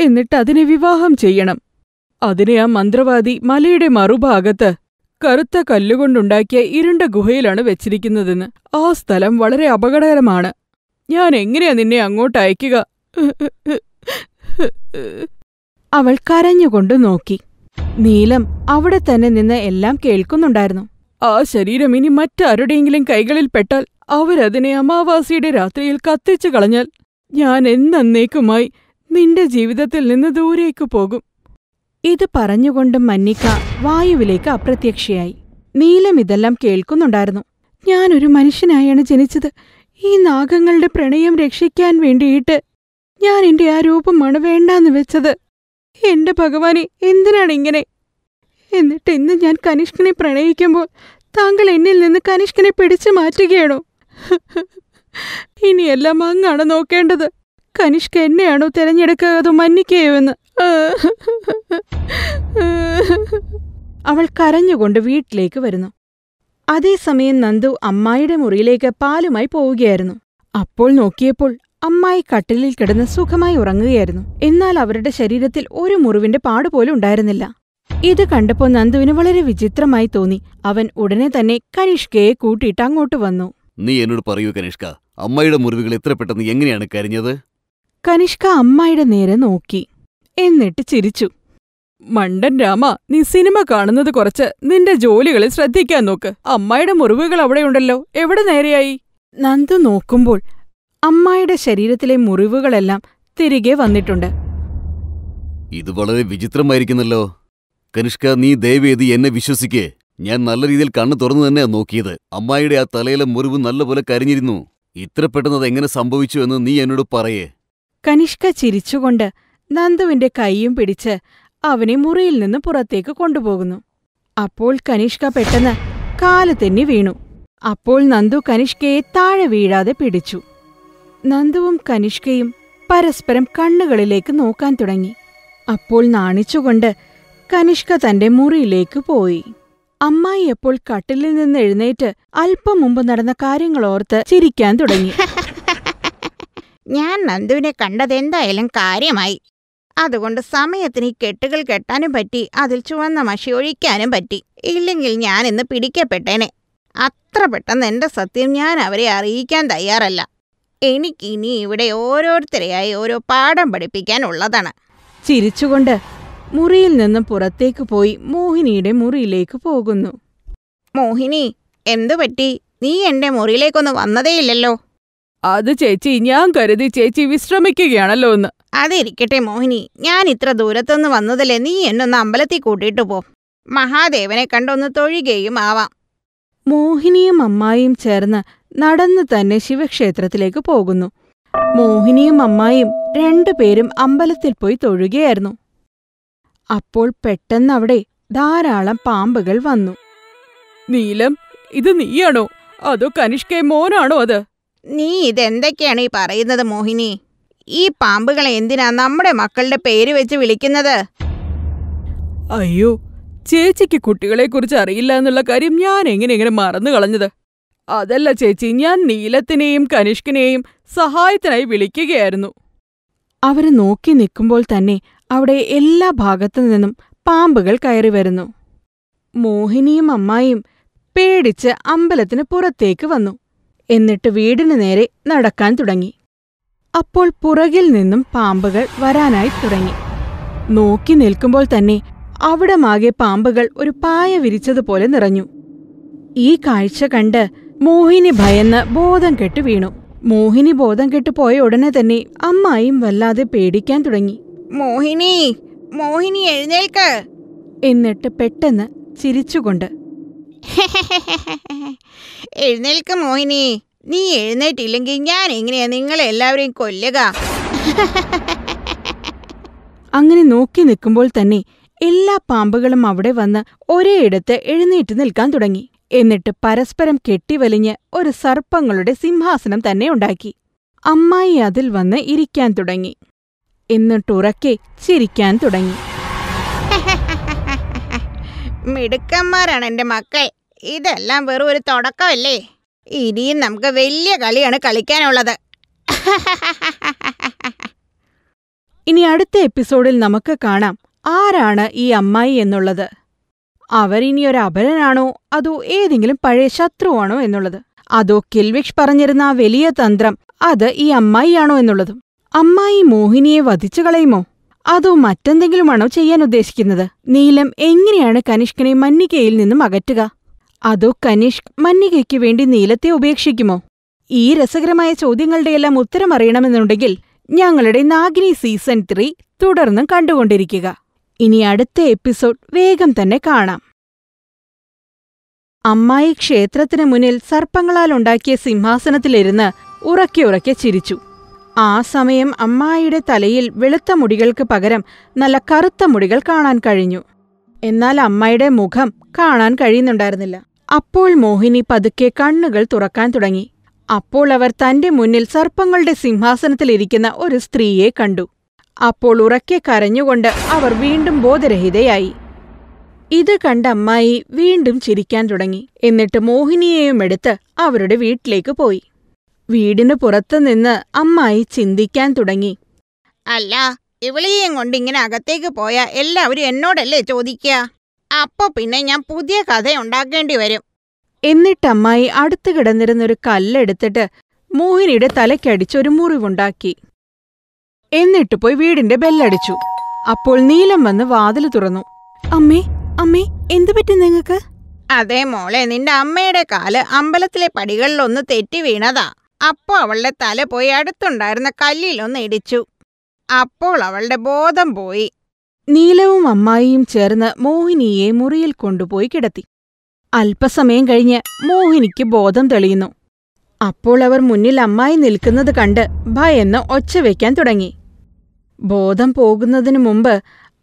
S1: എന്നിട്ട് അതിനെ വിവാഹം ചെയ്യണം അതിനെ ആ മന്ത്രവാദി മലയുടെ മറുഭാഗത്ത് കറുത്ത കല്ലുകൊണ്ടുണ്ടാക്കിയ ഇരുണ്ട ഗുഹയിലാണ് വെച്ചിരിക്കുന്നതെന്ന് ആ സ്ഥലം വളരെ അപകടകരമാണ് ഞാൻ എങ്ങനെയാ നിന്നെ അങ്ങോട്ട് അയക്കുക അവൾ കരഞ്ഞുകൊണ്ട് നോക്കി നീലം അവിടെ തന്നെ നിന്ന് എല്ലാം കേൾക്കുന്നുണ്ടായിരുന്നു ആ ശരീരം ഇനി മറ്റാരുടെയെങ്കിലും കൈകളിൽ പെട്ടാൽ അവരതിനെ അമാവാസിയുടെ രാത്രിയിൽ കത്തിച്ചു കളഞ്ഞാൽ ഞാൻ എന്നേക്കുമായി നിന്റെ ജീവിതത്തിൽ നിന്ന് ദൂരേക്ക് പോകും ഇത് പറഞ്ഞുകൊണ്ട് മന്നിക്ക വായുവിലേക്ക് അപ്രത്യക്ഷയായി നീലം ഇതെല്ലാം കേൾക്കുന്നുണ്ടായിരുന്നു ഞാനൊരു മനുഷ്യനായാണ് ജനിച്ചത് ഈ നാഗങ്ങളുടെ പ്രണയം രക്ഷിക്കാൻ വേണ്ടിയിട്ട് ഞാൻ എന്റെ ആ രൂപമാണ് വേണ്ടാന്ന് വെച്ചത് എന്റെ ഭഗവാനെ എന്തിനാണ് ഇങ്ങനെ എന്നിട്ട് ഇന്ന് ഞാൻ കനിഷ്കനെ പ്രണയിക്കുമ്പോൾ താങ്കൾ എന്നിൽ നിന്ന് കനിഷ്കനെ പിടിച്ചു മാറ്റുകയാണോ ഇനിയെല്ലാം അങ്ങാണ് നോക്കേണ്ടത് കനിഷ്ക എന്നെയാണോ തിരഞ്ഞെടുക്കുക അതോ മന്നിക്കയോ എന്ന് അവൾ കരഞ്ഞുകൊണ്ട് വീട്ടിലേക്ക് വരുന്നു അതേസമയം നന്ദു അമ്മായിയുടെ മുറിയിലേക്ക് പാലുമായി പോവുകയായിരുന്നു അപ്പോൾ നോക്കിയപ്പോൾ അമ്മായി കട്ടിലിൽ കിടന്ന് സുഖമായി ഉറങ്ങുകയായിരുന്നു എന്നാൽ അവരുടെ ശരീരത്തിൽ ഒരു മുറിവിന്റെ പാടുപോലും ഉണ്ടായിരുന്നില്ല ഇത് കണ്ടപ്പോൾ നന്ദുവിന് വളരെ വിചിത്രമായി തോന്നി അവൻ ഉടനെ തന്നെ കനിഷ്കയെ കൂട്ടിയിട്ട് അങ്ങോട്ട് വന്നു
S2: നീ എന്നോട് പറയൂ കനിഷ്ക അമ്മയുടെ മുറിവുകൾ എത്ര പെട്ടെന്ന് എങ്ങനെയാണ് കരിഞ്ഞത്
S1: കനിഷ്ക അമ്മായിയുടെ നേരെ നോക്കി എന്നിട്ട് ചിരിച്ചു മണ്ടൻ രാമ നീ സിനിമ കാണുന്നത് കുറച്ച് നിന്റെ ജോലികളിൽ ശ്രദ്ധിക്കാൻ നോക്ക് അമ്മായിയുടെ മുറിവുകൾ അവിടെയുണ്ടല്ലോ എവിടെ നേരെയായി നന്ദു നോക്കുമ്പോൾ അമ്മായുടെ ശരീരത്തിലെ മുറിവുകളെല്ലാം തിരികെ വന്നിട്ടുണ്ട്
S2: ഇത് വളരെ വിചിത്രമായിരിക്കുന്നല്ലോ കനിഷ്ക നീ ദയവേദി എന്നെ വിശ്വസിക്കേ ഞാൻ നല്ല രീതിയിൽ കണ്ണു തുറന്നു തന്നെയാണ് നോക്കിയത് അമ്മായിയുടെ ആ തലയിലെ മുറിവ് നല്ലപോലെ കരിഞ്ഞിരുന്നു ഇത്ര പെട്ടെന്ന് എങ്ങനെ സംഭവിച്ചു എന്ന് നീ എന്നോട് പറയേ
S1: കനിഷ്ക ചിരിച്ചുകൊണ്ട് നന്ദുവിന്റെ കൈയും പിടിച്ച് അവനെ മുറിയിൽ നിന്ന് പുറത്തേക്ക് കൊണ്ടുപോകുന്നു അപ്പോൾ കനിഷ്ക പെട്ടെന്ന് കാല് തെന്നി വീണു അപ്പോൾ നന്ദു കനിഷ്കയെ താഴെ വീഴാതെ പിടിച്ചു നന്ദുവും കനിഷ്കയും പരസ്പരം കണ്ണുകളിലേക്ക് നോക്കാൻ തുടങ്ങി അപ്പോൾ നാണിച്ചുകൊണ്ട് കനിഷ്ക തന്റെ മുറിയിലേക്ക് പോയി അമ്മായി എപ്പോൾ കട്ടിലിൽ നിന്ന് എഴുന്നേറ്റ് അല്പം മുമ്പ് നടന്ന കാര്യങ്ങൾ ഓർത്ത് ചിരിക്കാൻ തുടങ്ങി ഞാൻ നന്ദുവിനെ കണ്ടതെന്തായാലും എന്തായാലും കാര്യമായി
S3: അതുകൊണ്ട് സമയത്തിന് ഈ കെട്ടുകൾ കെട്ടാനും പറ്റി അതിൽ ചുവന്ന മഷി ഒഴിക്കാനും പറ്റി ഇല്ലെങ്കിൽ ഞാൻ ഇന്ന് പിടിക്കപ്പെട്ടേനെ അത്ര പെട്ടെന്ന് എൻ്റെ സത്യം ഞാൻ അവരെ
S1: അറിയിക്കാൻ തയ്യാറല്ല
S3: എനിക്കിനി ഇവിടെ ഓരോരുത്തരെയായി ഓരോ പാഠം പഠിപ്പിക്കാനുള്ളതാണ്
S1: ചിരിച്ചുകൊണ്ട് മുറിയിൽ നിന്നും പുറത്തേക്ക് പോയി മോഹിനിയുടെ
S3: മുറിയിലേക്ക് പോകുന്നു മോഹിനി എന്തു പറ്റി നീ എന്റെ മുറിയിലേക്കൊന്നും വന്നതേയില്ലല്ലോ അത് ചേച്ചി ഞാൻ കരുതി ചേച്ചി വിശ്രമിക്കുകയാണല്ലോ എന്ന് അതിരിക്കട്ടെ മോഹിനി ഞാൻ ഇത്ര ദൂരത്തുനിന്ന് വന്നതല്ലേ നീ എന്നൊന്ന് അമ്പലത്തിൽ കൂട്ടിയിട്ട് പോ മഹാദേവനെ കണ്ടൊന്ന് തൊഴുകയും ആവാം
S1: മോഹിനിയും അമ്മായിയും ചേർന്ന് നടന്നു തന്നെ ശിവക്ഷേത്രത്തിലേക്ക് പോകുന്നു മോഹിനിയും അമ്മായിയും രണ്ടുപേരും അമ്പലത്തിൽ പോയി തൊഴുകയായിരുന്നു അപ്പോൾ പെട്ടെന്നവിടെ ധാരാളം പാമ്പുകൾ വന്നു നീലം ഇത് നീയാണോ അതോ കനിഷ്കെ മോനാണോ
S3: അത് നീ ഇതെന്തൊക്കെയാണ് ഈ പറയുന്നത് മോഹിനി ഈ പാമ്പുകളെ എന്തിനാ നമ്മുടെ
S1: മക്കളുടെ പേര് വെച്ച് വിളിക്കുന്നത് അയ്യോ ചേച്ചിക്ക് കുട്ടികളെക്കുറിച്ച് അറിയില്ല എന്നുള്ള കാര്യം ഞാൻ എങ്ങനെ എങ്ങനെ മറന്നു കളഞ്ഞത് അതല്ല ചേച്ചി ഞാൻ നീലത്തിനെയും കനിഷ്കിനെയും സഹായത്തിനായി വിളിക്കുകയായിരുന്നു അവരെ നോക്കി നിൽക്കുമ്പോൾ തന്നെ അവിടെ എല്ലാ ഭാഗത്തു നിന്നും പാമ്പുകൾ കയറി വരുന്നു മോഹിനിയും അമ്മായിയും പേടിച്ച് അമ്പലത്തിന് പുറത്തേക്ക് വന്നു എന്നിട്ട് വീടിനു നേരെ നടക്കാൻ തുടങ്ങി അപ്പോൾ പുറകിൽ നിന്നും പാമ്പുകൾ വരാനായി തുടങ്ങി നോക്കി നിൽക്കുമ്പോൾ തന്നെ അവിടമാകെ പാമ്പുകൾ ഒരു പായ വിരിച്ചതുപോലെ നിറഞ്ഞു ഈ കാഴ്ച കണ്ട് മോഹിനി ഭയന്ന് ബോധം കെട്ട് വീണു മോഹിനി ബോധം കെട്ട് പോയ ഉടനെ തന്നെ അമ്മായിയും വല്ലാതെ പേടിക്കാൻ തുടങ്ങി മോഹിനി മോഹിനി എഴുന്നേൽക്ക് എന്നിട്ട് പെട്ടെന്ന് ചിരിച്ചുകൊണ്ട്
S3: എഴുന്നേൽക്ക് മോഹിനി നീ എഴുന്നേറ്റില്ലെങ്കിൽ ഞാൻ എങ്ങനെയാ നിങ്ങളെ എല്ലാവരെയും കൊല്ലുക
S1: അങ്ങനെ നോക്കി നിൽക്കുമ്പോൾ തന്നെ എല്ലാ പാമ്പുകളും അവിടെ വന്ന് ഒരേയിടത്ത് എഴുന്നേറ്റ് നിൽക്കാൻ തുടങ്ങി എന്നിട്ട് പരസ്പരം കെട്ടിവലിഞ്ഞ് ഒരു സർപ്പങ്ങളുടെ സിംഹാസനം തന്നെ ഉണ്ടാക്കി അമ്മായി അതിൽ വന്ന് ഇരിക്കാൻ തുടങ്ങി എന്നിട്ടുറക്കെ ചിരിക്കാൻ തുടങ്ങി
S3: മിടുക്കന്മാരാണ് എൻ്റെ മക്കൾ ഇതെല്ലാം വെറും ഒരു തുടക്കമല്ലേ ഇനിയും നമുക്ക് വലിയ കളിയാണ് കളിക്കാനുള്ളത്
S1: ഇനി അടുത്ത എപ്പിസോഡിൽ നമുക്ക് കാണാം ആരാണ് ഈ അമ്മായി എന്നുള്ളത് ഒരു അപരനാണോ അതോ ഏതെങ്കിലും പഴയ ശത്രുവാണോ എന്നുള്ളത് അതോ കിൽവിക്ഷ് പറഞ്ഞിരുന്ന ആ വലിയ തന്ത്രം അത് ഈ അമ്മായിയാണോ എന്നുള്ളതും അമ്മായി മോഹിനിയെ വധിച്ചു കളയുമോ അതോ മറ്റെന്തെങ്കിലുമാണോ ചെയ്യാൻ ഉദ്ദേശിക്കുന്നത് നീലം എങ്ങനെയാണ് കനിഷ്കനെ മന്നികയിൽ നിന്നും അകറ്റുക അതോ കനിഷ്ക് മന്നികയ്ക്കു വേണ്ടി നീലത്തെ ഉപേക്ഷിക്കുമോ ഈ രസകരമായ ചോദ്യങ്ങളുടെയെല്ലാം ഉത്തരം അറിയണമെന്നുണ്ടെങ്കിൽ ഞങ്ങളുടെ നാഗിനി സീസൺ ത്രീ തുടർന്നും കണ്ടുകൊണ്ടിരിക്കുക ഇനി അടുത്ത എപ്പിസോഡ് വേഗം തന്നെ കാണാം അമ്മായി ക്ഷേത്രത്തിന് മുന്നിൽ സർപ്പങ്ങളാലുണ്ടാക്കിയ സിംഹാസനത്തിലിരുന്ന് ഉറക്കെ ഉറക്കെ ചിരിച്ചു ആ സമയം അമ്മായിയുടെ തലയിൽ വെളുത്ത മുടികൾക്ക് പകരം നല്ല കറുത്ത മുടികൾ കാണാൻ കഴിഞ്ഞു എന്നാൽ അമ്മായിയുടെ മുഖം കാണാൻ കഴിയുന്നുണ്ടായിരുന്നില്ല അപ്പോൾ മോഹിനി പതുക്കെ കണ്ണുകൾ തുറക്കാൻ തുടങ്ങി അപ്പോൾ അവർ തന്റെ മുന്നിൽ സർപ്പങ്ങളുടെ സിംഹാസനത്തിലിരിക്കുന്ന ഒരു സ്ത്രീയെ കണ്ടു അപ്പോൾ ഉറക്കെ കരഞ്ഞുകൊണ്ട് അവർ വീണ്ടും ബോധരഹിതയായി ഇത് കണ്ട അമ്മായി വീണ്ടും ചിരിക്കാൻ തുടങ്ങി എന്നിട്ട് മോഹിനിയെയും എടുത്ത് അവരുടെ വീട്ടിലേക്ക് പോയി വീടിനു പുറത്തുനിന്ന് അമ്മായി ചിന്തിക്കാൻ തുടങ്ങി
S3: അല്ല ഇവളിയെയും കൊണ്ട് ഇങ്ങനെ അകത്തേക്ക് പോയാൽ എല്ലാവരും എന്നോടല്ലേ ചോദിക്കുക അപ്പൊ പിന്നെ ഞാൻ പുതിയ കഥ ഉണ്ടാക്കേണ്ടി വരും
S1: എന്നിട്ട് അമ്മായി അടുത്ത് കിടന്നിരുന്നൊരു കല്ലെടുത്തിട്ട് മോഹിനിയുടെ തലയ്ക്കടിച്ചൊരു മുറിവുണ്ടാക്കി എന്നിട്ട് പോയി വീടിന്റെ ബെല്ലടിച്ചു അപ്പോൾ നീലം വന്ന് വാതിൽ തുറന്നു അമ്മേ അമ്മേ എന്തു പറ്റി
S3: നിങ്ങൾക്ക് അതെ മോളെ നിന്റെ അമ്മയുടെ കാല് അമ്പലത്തിലെ പടികളിലൊന്ന് തെറ്റി വീണതാ അപ്പോൾ അവളുടെ തല പോയി അടുത്തുണ്ടായിരുന്ന കല്ലിലൊന്ന് ഇടിച്ചു അപ്പോൾ അവളുടെ
S1: ബോധം പോയി നീലവും അമ്മായിയും ചേർന്ന് മോഹിനിയെ മുറിയിൽ കൊണ്ടുപോയി കിടത്തി അല്പസമയം കഴിഞ്ഞ് മോഹിനിക്ക് ബോധം തെളിയുന്നു അപ്പോൾ അവർ മുന്നിൽ അമ്മായി നിൽക്കുന്നത് കണ്ട് ഭയന്ന് ഒച്ച വയ്ക്കാൻ തുടങ്ങി ബോധം പോകുന്നതിനു മുമ്പ്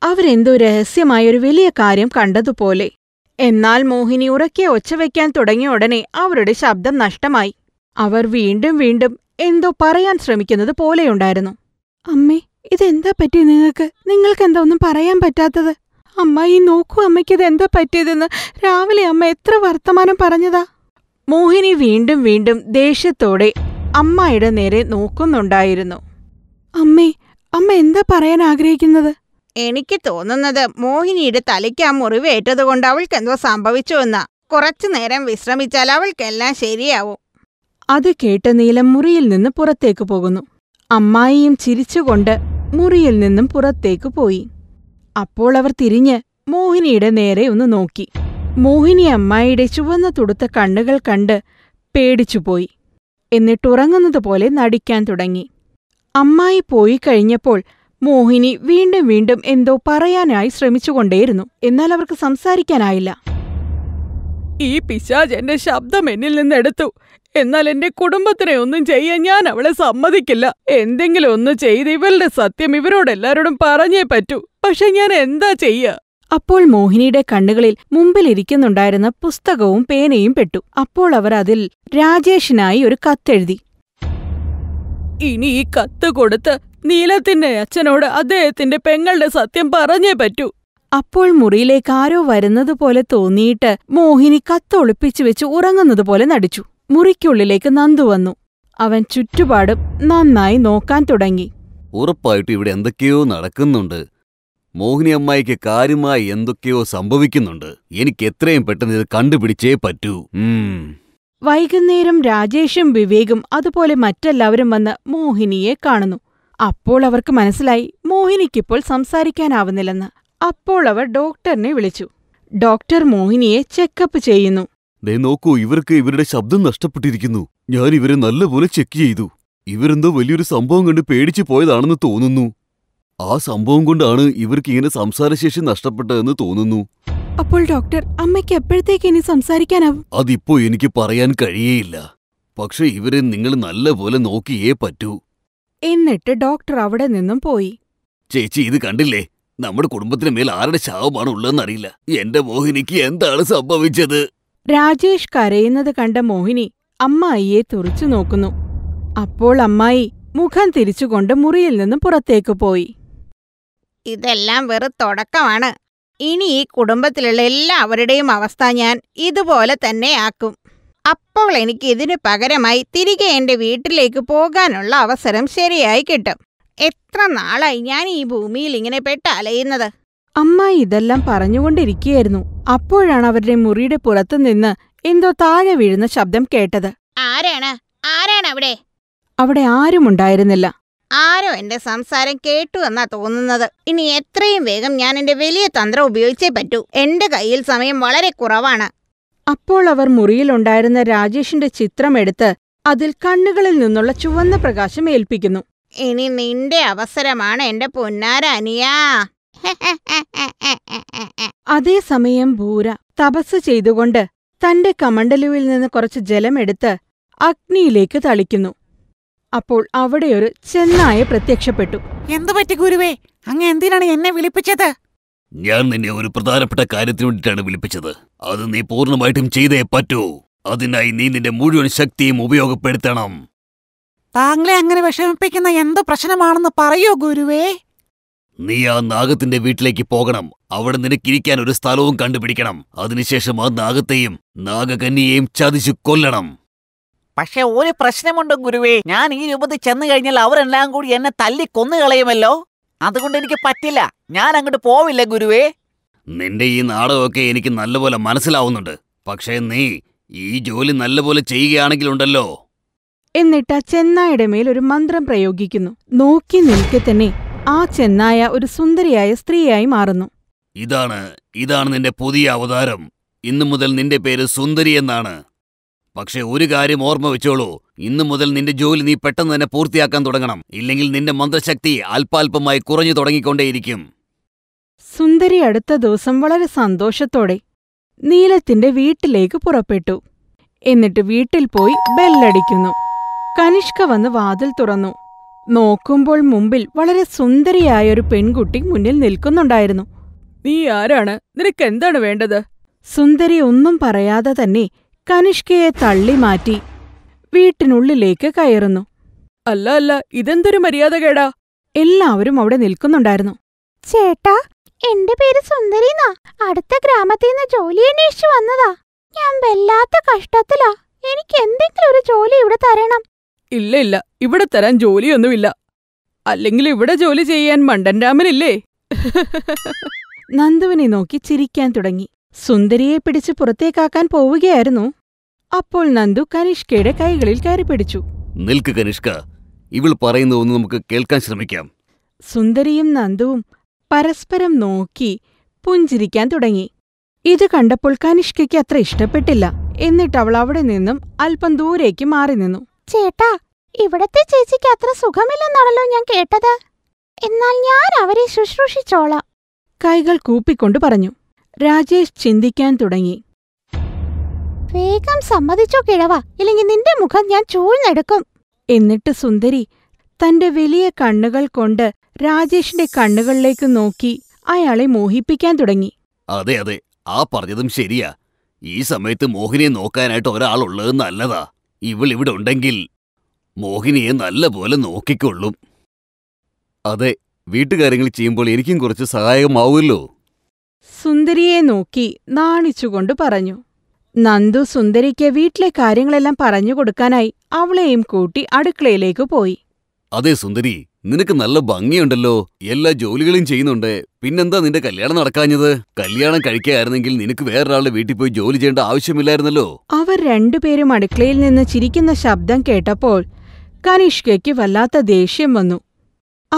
S1: അവരെന്തോ രഹസ്യമായൊരു വലിയ കാര്യം കണ്ടതുപോലെ എന്നാൽ മോഹിനി ഉറക്കെ ഒച്ച വയ്ക്കാൻ തുടങ്ങിയ ഉടനെ അവരുടെ ശബ്ദം നഷ്ടമായി അവർ വീണ്ടും വീണ്ടും എന്തോ പറയാൻ ശ്രമിക്കുന്നത് പോലെയുണ്ടായിരുന്നു അമ്മേ ഇതെന്താ പറ്റി നിങ്ങൾക്ക് എന്താ ഒന്നും പറയാൻ പറ്റാത്തത് അമ്മ ഈ നോക്കൂ അമ്മയ്ക്ക് എന്താ പറ്റിയതെന്ന് രാവിലെ അമ്മ എത്ര വർത്തമാനം പറഞ്ഞതാ മോഹിനി വീണ്ടും വീണ്ടും ദേഷ്യത്തോടെ അമ്മയുടെ നേരെ നോക്കുന്നുണ്ടായിരുന്നു അമ്മേ അമ്മ എന്താ പറയാൻ ആഗ്രഹിക്കുന്നത് എനിക്ക് തോന്നുന്നത് മോഹിനിയുടെ തലയ്ക്ക് ആ മുറിവേറ്റതുകൊണ്ട് അവൾക്ക് എന്തോ
S3: സംഭവിച്ചു എന്നാ കുറച്ചു നേരം വിശ്രമിച്ചാൽ അവൾക്കെല്ലാം ശരിയാവും
S1: അത് കേട്ട് നീലം മുറിയിൽ നിന്ന് പുറത്തേക്ക് പോകുന്നു അമ്മായിയും ചിരിച്ചുകൊണ്ട് മുറിയിൽ നിന്നും പുറത്തേക്ക് പോയി അപ്പോൾ അവർ തിരിഞ്ഞ് മോഹിനിയുടെ നേരെ ഒന്ന് നോക്കി മോഹിനി അമ്മായിയുടെ ചുവന്ന തുടുത്ത കണ്ണുകൾ കണ്ട് പേടിച്ചുപോയി എന്നിട്ടുറങ്ങുന്നതുപോലെ പോലെ നടിക്കാൻ തുടങ്ങി അമ്മായി പോയി കഴിഞ്ഞപ്പോൾ മോഹിനി വീണ്ടും വീണ്ടും എന്തോ പറയാനായി ശ്രമിച്ചുകൊണ്ടേയിരുന്നു എന്നാൽ അവർക്ക് സംസാരിക്കാനായില്ല ഈ പിശാജ് എന്റെ ശബ്ദം എന്നിൽ നിന്നെടുത്തു എന്നാൽ എന്റെ കുടുംബത്തിനെ ഒന്നും ചെയ്യാൻ ഞാൻ അവളെ സമ്മതിക്കില്ല എന്തെങ്കിലും ഒന്ന് ചെയ്ത് ഇവളുടെ സത്യം ഇവരോടെല്ലാരോടും പറഞ്ഞേ പറ്റൂ പക്ഷെ ഞാൻ എന്താ ചെയ്യുക അപ്പോൾ മോഹിനിയുടെ കണ്ണുകളിൽ മുമ്പിലിരിക്കുന്നുണ്ടായിരുന്ന പുസ്തകവും പേനയും പെട്ടു അപ്പോൾ അവർ അതിൽ രാജേഷിനായി ഒരു കത്തെഴുതി ഇനി ഈ കത്ത് കൊടുത്ത് നീലത്തിന്റെ അച്ഛനോട് അദ്ദേഹത്തിന്റെ പെങ്ങളുടെ സത്യം പറഞ്ഞേ പറ്റൂ അപ്പോൾ മുറിയിലേക്ക് ആരോ വരുന്നത് പോലെ തോന്നിയിട്ട് മോഹിനി കത്തൊളിപ്പിച്ചു വെച്ച് ഉറങ്ങുന്നത് പോലെ നടിച്ചു മുറിക്കുള്ളിലേക്ക് നന്ദു വന്നു അവൻ ചുറ്റുപാടും നന്നായി നോക്കാൻ തുടങ്ങി
S2: ഉറപ്പായിട്ട് ഇവിടെ എന്തൊക്കെയോ നടക്കുന്നുണ്ട് മോഹിനി അമ്മായിക്ക് കാര്യമായി എന്തൊക്കെയോ സംഭവിക്കുന്നുണ്ട് എനിക്ക് എത്രയും പെട്ടെന്ന് ഇത് കണ്ടുപിടിച്ചേ പറ്റൂ
S1: വൈകുന്നേരം രാജേഷും വിവേകും അതുപോലെ മറ്റെല്ലാവരും വന്ന് മോഹിനിയെ കാണുന്നു അപ്പോൾ അവർക്ക് മനസ്സിലായി മോഹിനിക്കിപ്പോൾ സംസാരിക്കാനാവുന്നില്ലെന്ന് അപ്പോൾ അവർ ഡോക്ടറിനെ വിളിച്ചു ഡോക്ടർ മോഹിനിയെ ചെക്കപ്പ് ചെയ്യുന്നു
S2: ദേ നോക്കൂ ഇവർക്ക് ഇവരുടെ ശബ്ദം നഷ്ടപ്പെട്ടിരിക്കുന്നു ഞാൻ ഇവരെ നല്ലപോലെ ചെക്ക് ചെയ്തു ഇവരെന്തോ വലിയൊരു സംഭവം കണ്ട് പേടിച്ചു പോയതാണെന്ന് തോന്നുന്നു ആ സംഭവം കൊണ്ടാണ് ഇവർക്ക് ഇങ്ങനെ സംസാരശേഷി നഷ്ടപ്പെട്ടതെന്ന് തോന്നുന്നു
S1: അപ്പോൾ ഡോക്ടർ അമ്മയ്ക്ക് എപ്പോഴത്തേക്ക് ഇനി സംസാരിക്കാനാവും
S2: അതിപ്പോ എനിക്ക് പറയാൻ കഴിയേയില്ല പക്ഷെ ഇവരെ നിങ്ങൾ നല്ലപോലെ നോക്കിയേ പറ്റൂ
S1: എന്നിട്ട് ഡോക്ടർ അവിടെ നിന്നും പോയി
S2: ചേച്ചി ഇത് കണ്ടില്ലേ നമ്മുടെ കുടുംബത്തിന് മേൽ ആരുടെ ശാപമാണ് ഉള്ളതെന്നറിയില്ല എന്റെ മോഹിനിക്ക് എന്താണ് സംഭവിച്ചത്
S1: രാജേഷ് കരയുന്നത് കണ്ട മോഹിനി അമ്മായിയെ തുറച്ചു നോക്കുന്നു അപ്പോൾ അമ്മായി മുഖം തിരിച്ചുകൊണ്ട് മുറിയിൽ നിന്നും പുറത്തേക്ക് പോയി
S3: ഇതെല്ലാം വെറു തുടക്കമാണ് ഇനി ഈ കുടുംബത്തിലുള്ള എല്ലാവരുടെയും അവസ്ഥ ഞാൻ ഇതുപോലെ തന്നെ ആക്കും അപ്പോൾ എനിക്ക് ഇതിനു പകരമായി തിരികെ എൻ്റെ വീട്ടിലേക്ക് പോകാനുള്ള അവസരം ശരിയായി കിട്ടും എത്ര നാളായി ഞാൻ ഈ ഭൂമിയിൽ ഇങ്ങനെ പെട്ട് അലയുന്നത്
S1: അമ്മ ഇതെല്ലാം പറഞ്ഞുകൊണ്ടിരിക്കുകയായിരുന്നു അപ്പോഴാണ് അവരുടെ മുറിയുടെ പുറത്തു നിന്ന് എന്തോ താഴെ വീഴുന്ന ശബ്ദം കേട്ടത്
S3: ആരാണ് ആരാണ് അവിടെ
S1: അവിടെ ആരും ഉണ്ടായിരുന്നില്ല
S3: ആരോ എന്റെ സംസാരം കേട്ടു എന്നാ തോന്നുന്നത് ഇനി എത്രയും വേഗം ഞാൻ എന്റെ വലിയ തന്ത്രം ഉപയോഗിച്ചേ പറ്റൂ എന്റെ കയ്യിൽ സമയം വളരെ
S1: കുറവാണ് അപ്പോൾ അവർ മുറിയിലുണ്ടായിരുന്ന രാജേഷിന്റെ ചിത്രം എടുത്ത് അതിൽ കണ്ണുകളിൽ നിന്നുള്ള ചുവന്ന പ്രകാശം ഏൽപ്പിക്കുന്നു
S3: ഇനി നിന്റെ അവസരമാണ് എന്റെ പൊന്നാരനിയാ
S1: അതേസമയം ഭൂര തപസ് ചെയ്തുകൊണ്ട് തന്റെ കമണ്ടലുവിൽ നിന്ന് കുറച്ച് ജലമെടുത്ത് അഗ്നിയിലേക്ക് തളിക്കുന്നു അപ്പോൾ അവിടെ ഒരു ചെന്നായ പ്രത്യക്ഷപ്പെട്ടു എന്തു
S4: പറ്റി ഗുരുവേ അങ്ങ് എന്തിനാണ് എന്നെ വിളിപ്പിച്ചത്
S2: ഞാൻ നിന്നെ ഒരു പ്രധാനപ്പെട്ട കാര്യത്തിന് വേണ്ടിയിട്ടാണ് വിളിപ്പിച്ചത് അത് നീ പൂർണ്ണമായിട്ടും ചെയ്തേ പറ്റൂ അതിനായി നീ നിന്റെ മുഴുവൻ ശക്തിയും ഉപയോഗപ്പെടുത്തണം
S4: താങ്കളെ അങ്ങനെ വിഷമിപ്പിക്കുന്ന എന്ത് പ്രശ്നമാണെന്ന് പറയൂ ഗുരുവേ
S2: നീ ആ നാഗത്തിന്റെ വീട്ടിലേക്ക് പോകണം അവിടെ നിനക്കിരിക്കാൻ ഒരു സ്ഥലവും കണ്ടുപിടിക്കണം അതിനുശേഷം ആ നാഗത്തെയും നാഗകന്യയെയും ചതിച്ചു കൊല്ലണം പക്ഷെ ഒരു പ്രശ്നമുണ്ട്
S5: ഗുരുവേ ഞാൻ ഈ രൂപത്തിൽ ചെന്നു കഴിഞ്ഞാൽ അവരെല്ലാം കൂടി എന്നെ തല്ലി കൊന്നു കളയുമല്ലോ അതുകൊണ്ട് എനിക്ക് പറ്റില്ല ഞാൻ അങ്ങോട്ട് പോവില്ല ഗുരുവേ
S2: നിന്റെ ഈ നാടകമൊക്കെ എനിക്ക് നല്ലപോലെ മനസ്സിലാവുന്നുണ്ട് പക്ഷേ നീ ഈ ജോലി നല്ലപോലെ ചെയ്യുകയാണെങ്കിലുണ്ടല്ലോ
S1: എന്നിട്ട് ആ ചെന്നായുടെ മേൽ ഒരു മന്ത്രം പ്രയോഗിക്കുന്നു നോക്കി നിൽക്കെ തന്നെ ആ ചെന്നായ ഒരു സുന്ദരിയായ സ്ത്രീയായി മാറുന്നു
S2: ഇതാണ് ഇതാണ് നിന്റെ പുതിയ അവതാരം ഇന്നു മുതൽ നിന്റെ പേര് സുന്ദരി എന്നാണ് പക്ഷെ ഒരു കാര്യം ഓർമ്മ വെച്ചോളൂ ഇന്നു മുതൽ നിന്റെ ജോലി നീ പെട്ടെന്ന് തന്നെ പൂർത്തിയാക്കാൻ തുടങ്ങണം ഇല്ലെങ്കിൽ നിന്റെ മന്ത്രശക്തി അല്പാൽപമായി കുറഞ്ഞു തുടങ്ങിക്കൊണ്ടേയിരിക്കും
S1: സുന്ദരി അടുത്ത ദിവസം വളരെ സന്തോഷത്തോടെ നീലത്തിന്റെ വീട്ടിലേക്ക് പുറപ്പെട്ടു എന്നിട്ട് വീട്ടിൽ പോയി ബെല്ലടിക്കുന്നു കനിഷ്ക വന്ന് വാതിൽ തുറന്നു നോക്കുമ്പോൾ മുമ്പിൽ വളരെ സുന്ദരിയായ ഒരു പെൺകുട്ടി മുന്നിൽ നിൽക്കുന്നുണ്ടായിരുന്നു നീ ആരാണ് നിനക്ക് എന്താണ് വേണ്ടത് സുന്ദരി ഒന്നും പറയാതെ തന്നെ കനിഷ്കയെ തള്ളിമാറ്റി വീട്ടിനുള്ളിലേക്ക് കയറുന്നു അല്ല അല്ല ഇതെന്തൊരു കേടാ എല്ലാവരും അവിടെ നിൽക്കുന്നുണ്ടായിരുന്നു ചേട്ടാ എന്റെ പേര് സുന്ദരിന്നാ അടുത്ത ഗ്രാമത്തിൽ നിന്ന് ജോലി അന്വേഷിച്ചു വന്നതാ ഞാൻ വല്ലാത്ത കഷ്ടത്തിലാ എനിക്ക് എന്തെങ്കിലും ഒരു ജോലി ഇവിടെ തരണം ഇല്ല ഇല്ല ഇവിടെ തരാൻ ജോലിയൊന്നുമില്ല അല്ലെങ്കിൽ ഇവിടെ ജോലി ചെയ്യാൻ മണ്ടൻ രാമനില്ലേ നന്ദുവിനെ നോക്കി ചിരിക്കാൻ തുടങ്ങി സുന്ദരിയെ പിടിച്ച് പുറത്തേക്കാക്കാൻ പോവുകയായിരുന്നു അപ്പോൾ നന്ദു കനിഷ്കയുടെ കൈകളിൽ കയറി പിടിച്ചു
S2: നിൽക്ക് കനിഷ്ക ഇവൾ ഒന്ന് നമുക്ക് കേൾക്കാൻ ശ്രമിക്കാം
S1: സുന്ദരിയും നന്ദുവും പരസ്പരം നോക്കി പുഞ്ചിരിക്കാൻ തുടങ്ങി ഇത് കണ്ടപ്പോൾ കനിഷ്കയ്ക്ക് അത്ര ഇഷ്ടപ്പെട്ടില്ല എന്നിട്ട് അവൾ അവിടെ നിന്നും അല്പം ദൂരേക്ക് മാറി നിന്നു ചേട്ടാ ഇവിടത്തെ ചേച്ചിക്ക് അത്ര സുഖമില്ലെന്നാണല്ലോ ഞാൻ കേട്ടത് എന്നാൽ ഞാൻ അവരെ ശുശ്രൂഷിച്ചോളാം കൈകൾ കൂപ്പിക്കൊണ്ട് പറഞ്ഞു രാജേഷ് ചിന്തിക്കാൻ തുടങ്ങി വേഗം സമ്മതിച്ചോ കിഴവ ഇല്ലെങ്കിൽ നിന്റെ മുഖം ഞാൻ ചൂഴ്ന്നെടുക്കും എന്നിട്ട് സുന്ദരി തന്റെ വലിയ കണ്ണുകൾ കൊണ്ട് രാജേഷിന്റെ കണ്ണുകളിലേക്ക് നോക്കി അയാളെ മോഹിപ്പിക്കാൻ തുടങ്ങി
S2: അതെ അതെ ആ പറഞ്ഞതും ശരിയാ ഈ സമയത്ത് മോഹിനിയെ നോക്കാനായിട്ട് ഒരാളുള്ളത് നല്ലതാ ഇവളിവിടെ ഉണ്ടെങ്കിൽ മോഹിനിയെ നല്ലപോലെ നോക്കിക്കൊള്ളും അതെ വീട്ടുകാര്യങ്ങൾ ചെയ്യുമ്പോൾ എനിക്കും കുറച്ച് സഹായകമാവുമല്ലോ
S1: സുന്ദരിയെ നോക്കി നാണിച്ചുകൊണ്ട് പറഞ്ഞു നന്ദു സുന്ദരിക്ക് വീട്ടിലെ കാര്യങ്ങളെല്ലാം പറഞ്ഞു കൊടുക്കാനായി അവളെയും കൂട്ടി അടുക്കളയിലേക്ക് പോയി
S2: അതെ സുന്ദരി നിനക്ക് നല്ല ഭംഗിയുണ്ടല്ലോ എല്ലാ ജോലികളും ചെയ്യുന്നുണ്ട് പിന്നെന്താ നിന്റെ കല്യാണം നടക്കാഞ്ഞത് കല്യാണം കഴിക്കായിരുന്നെങ്കിൽ നിനക്ക് വേറൊരാളുടെ വീട്ടിൽ പോയി ജോലി ചെയ്യേണ്ട ആവശ്യമില്ലായിരുന്നല്ലോ
S1: അവർ രണ്ടുപേരും അടുക്കളയിൽ നിന്ന് ചിരിക്കുന്ന ശബ്ദം കേട്ടപ്പോൾ കനിഷ്കയ്ക്ക് വല്ലാത്ത ദേഷ്യം വന്നു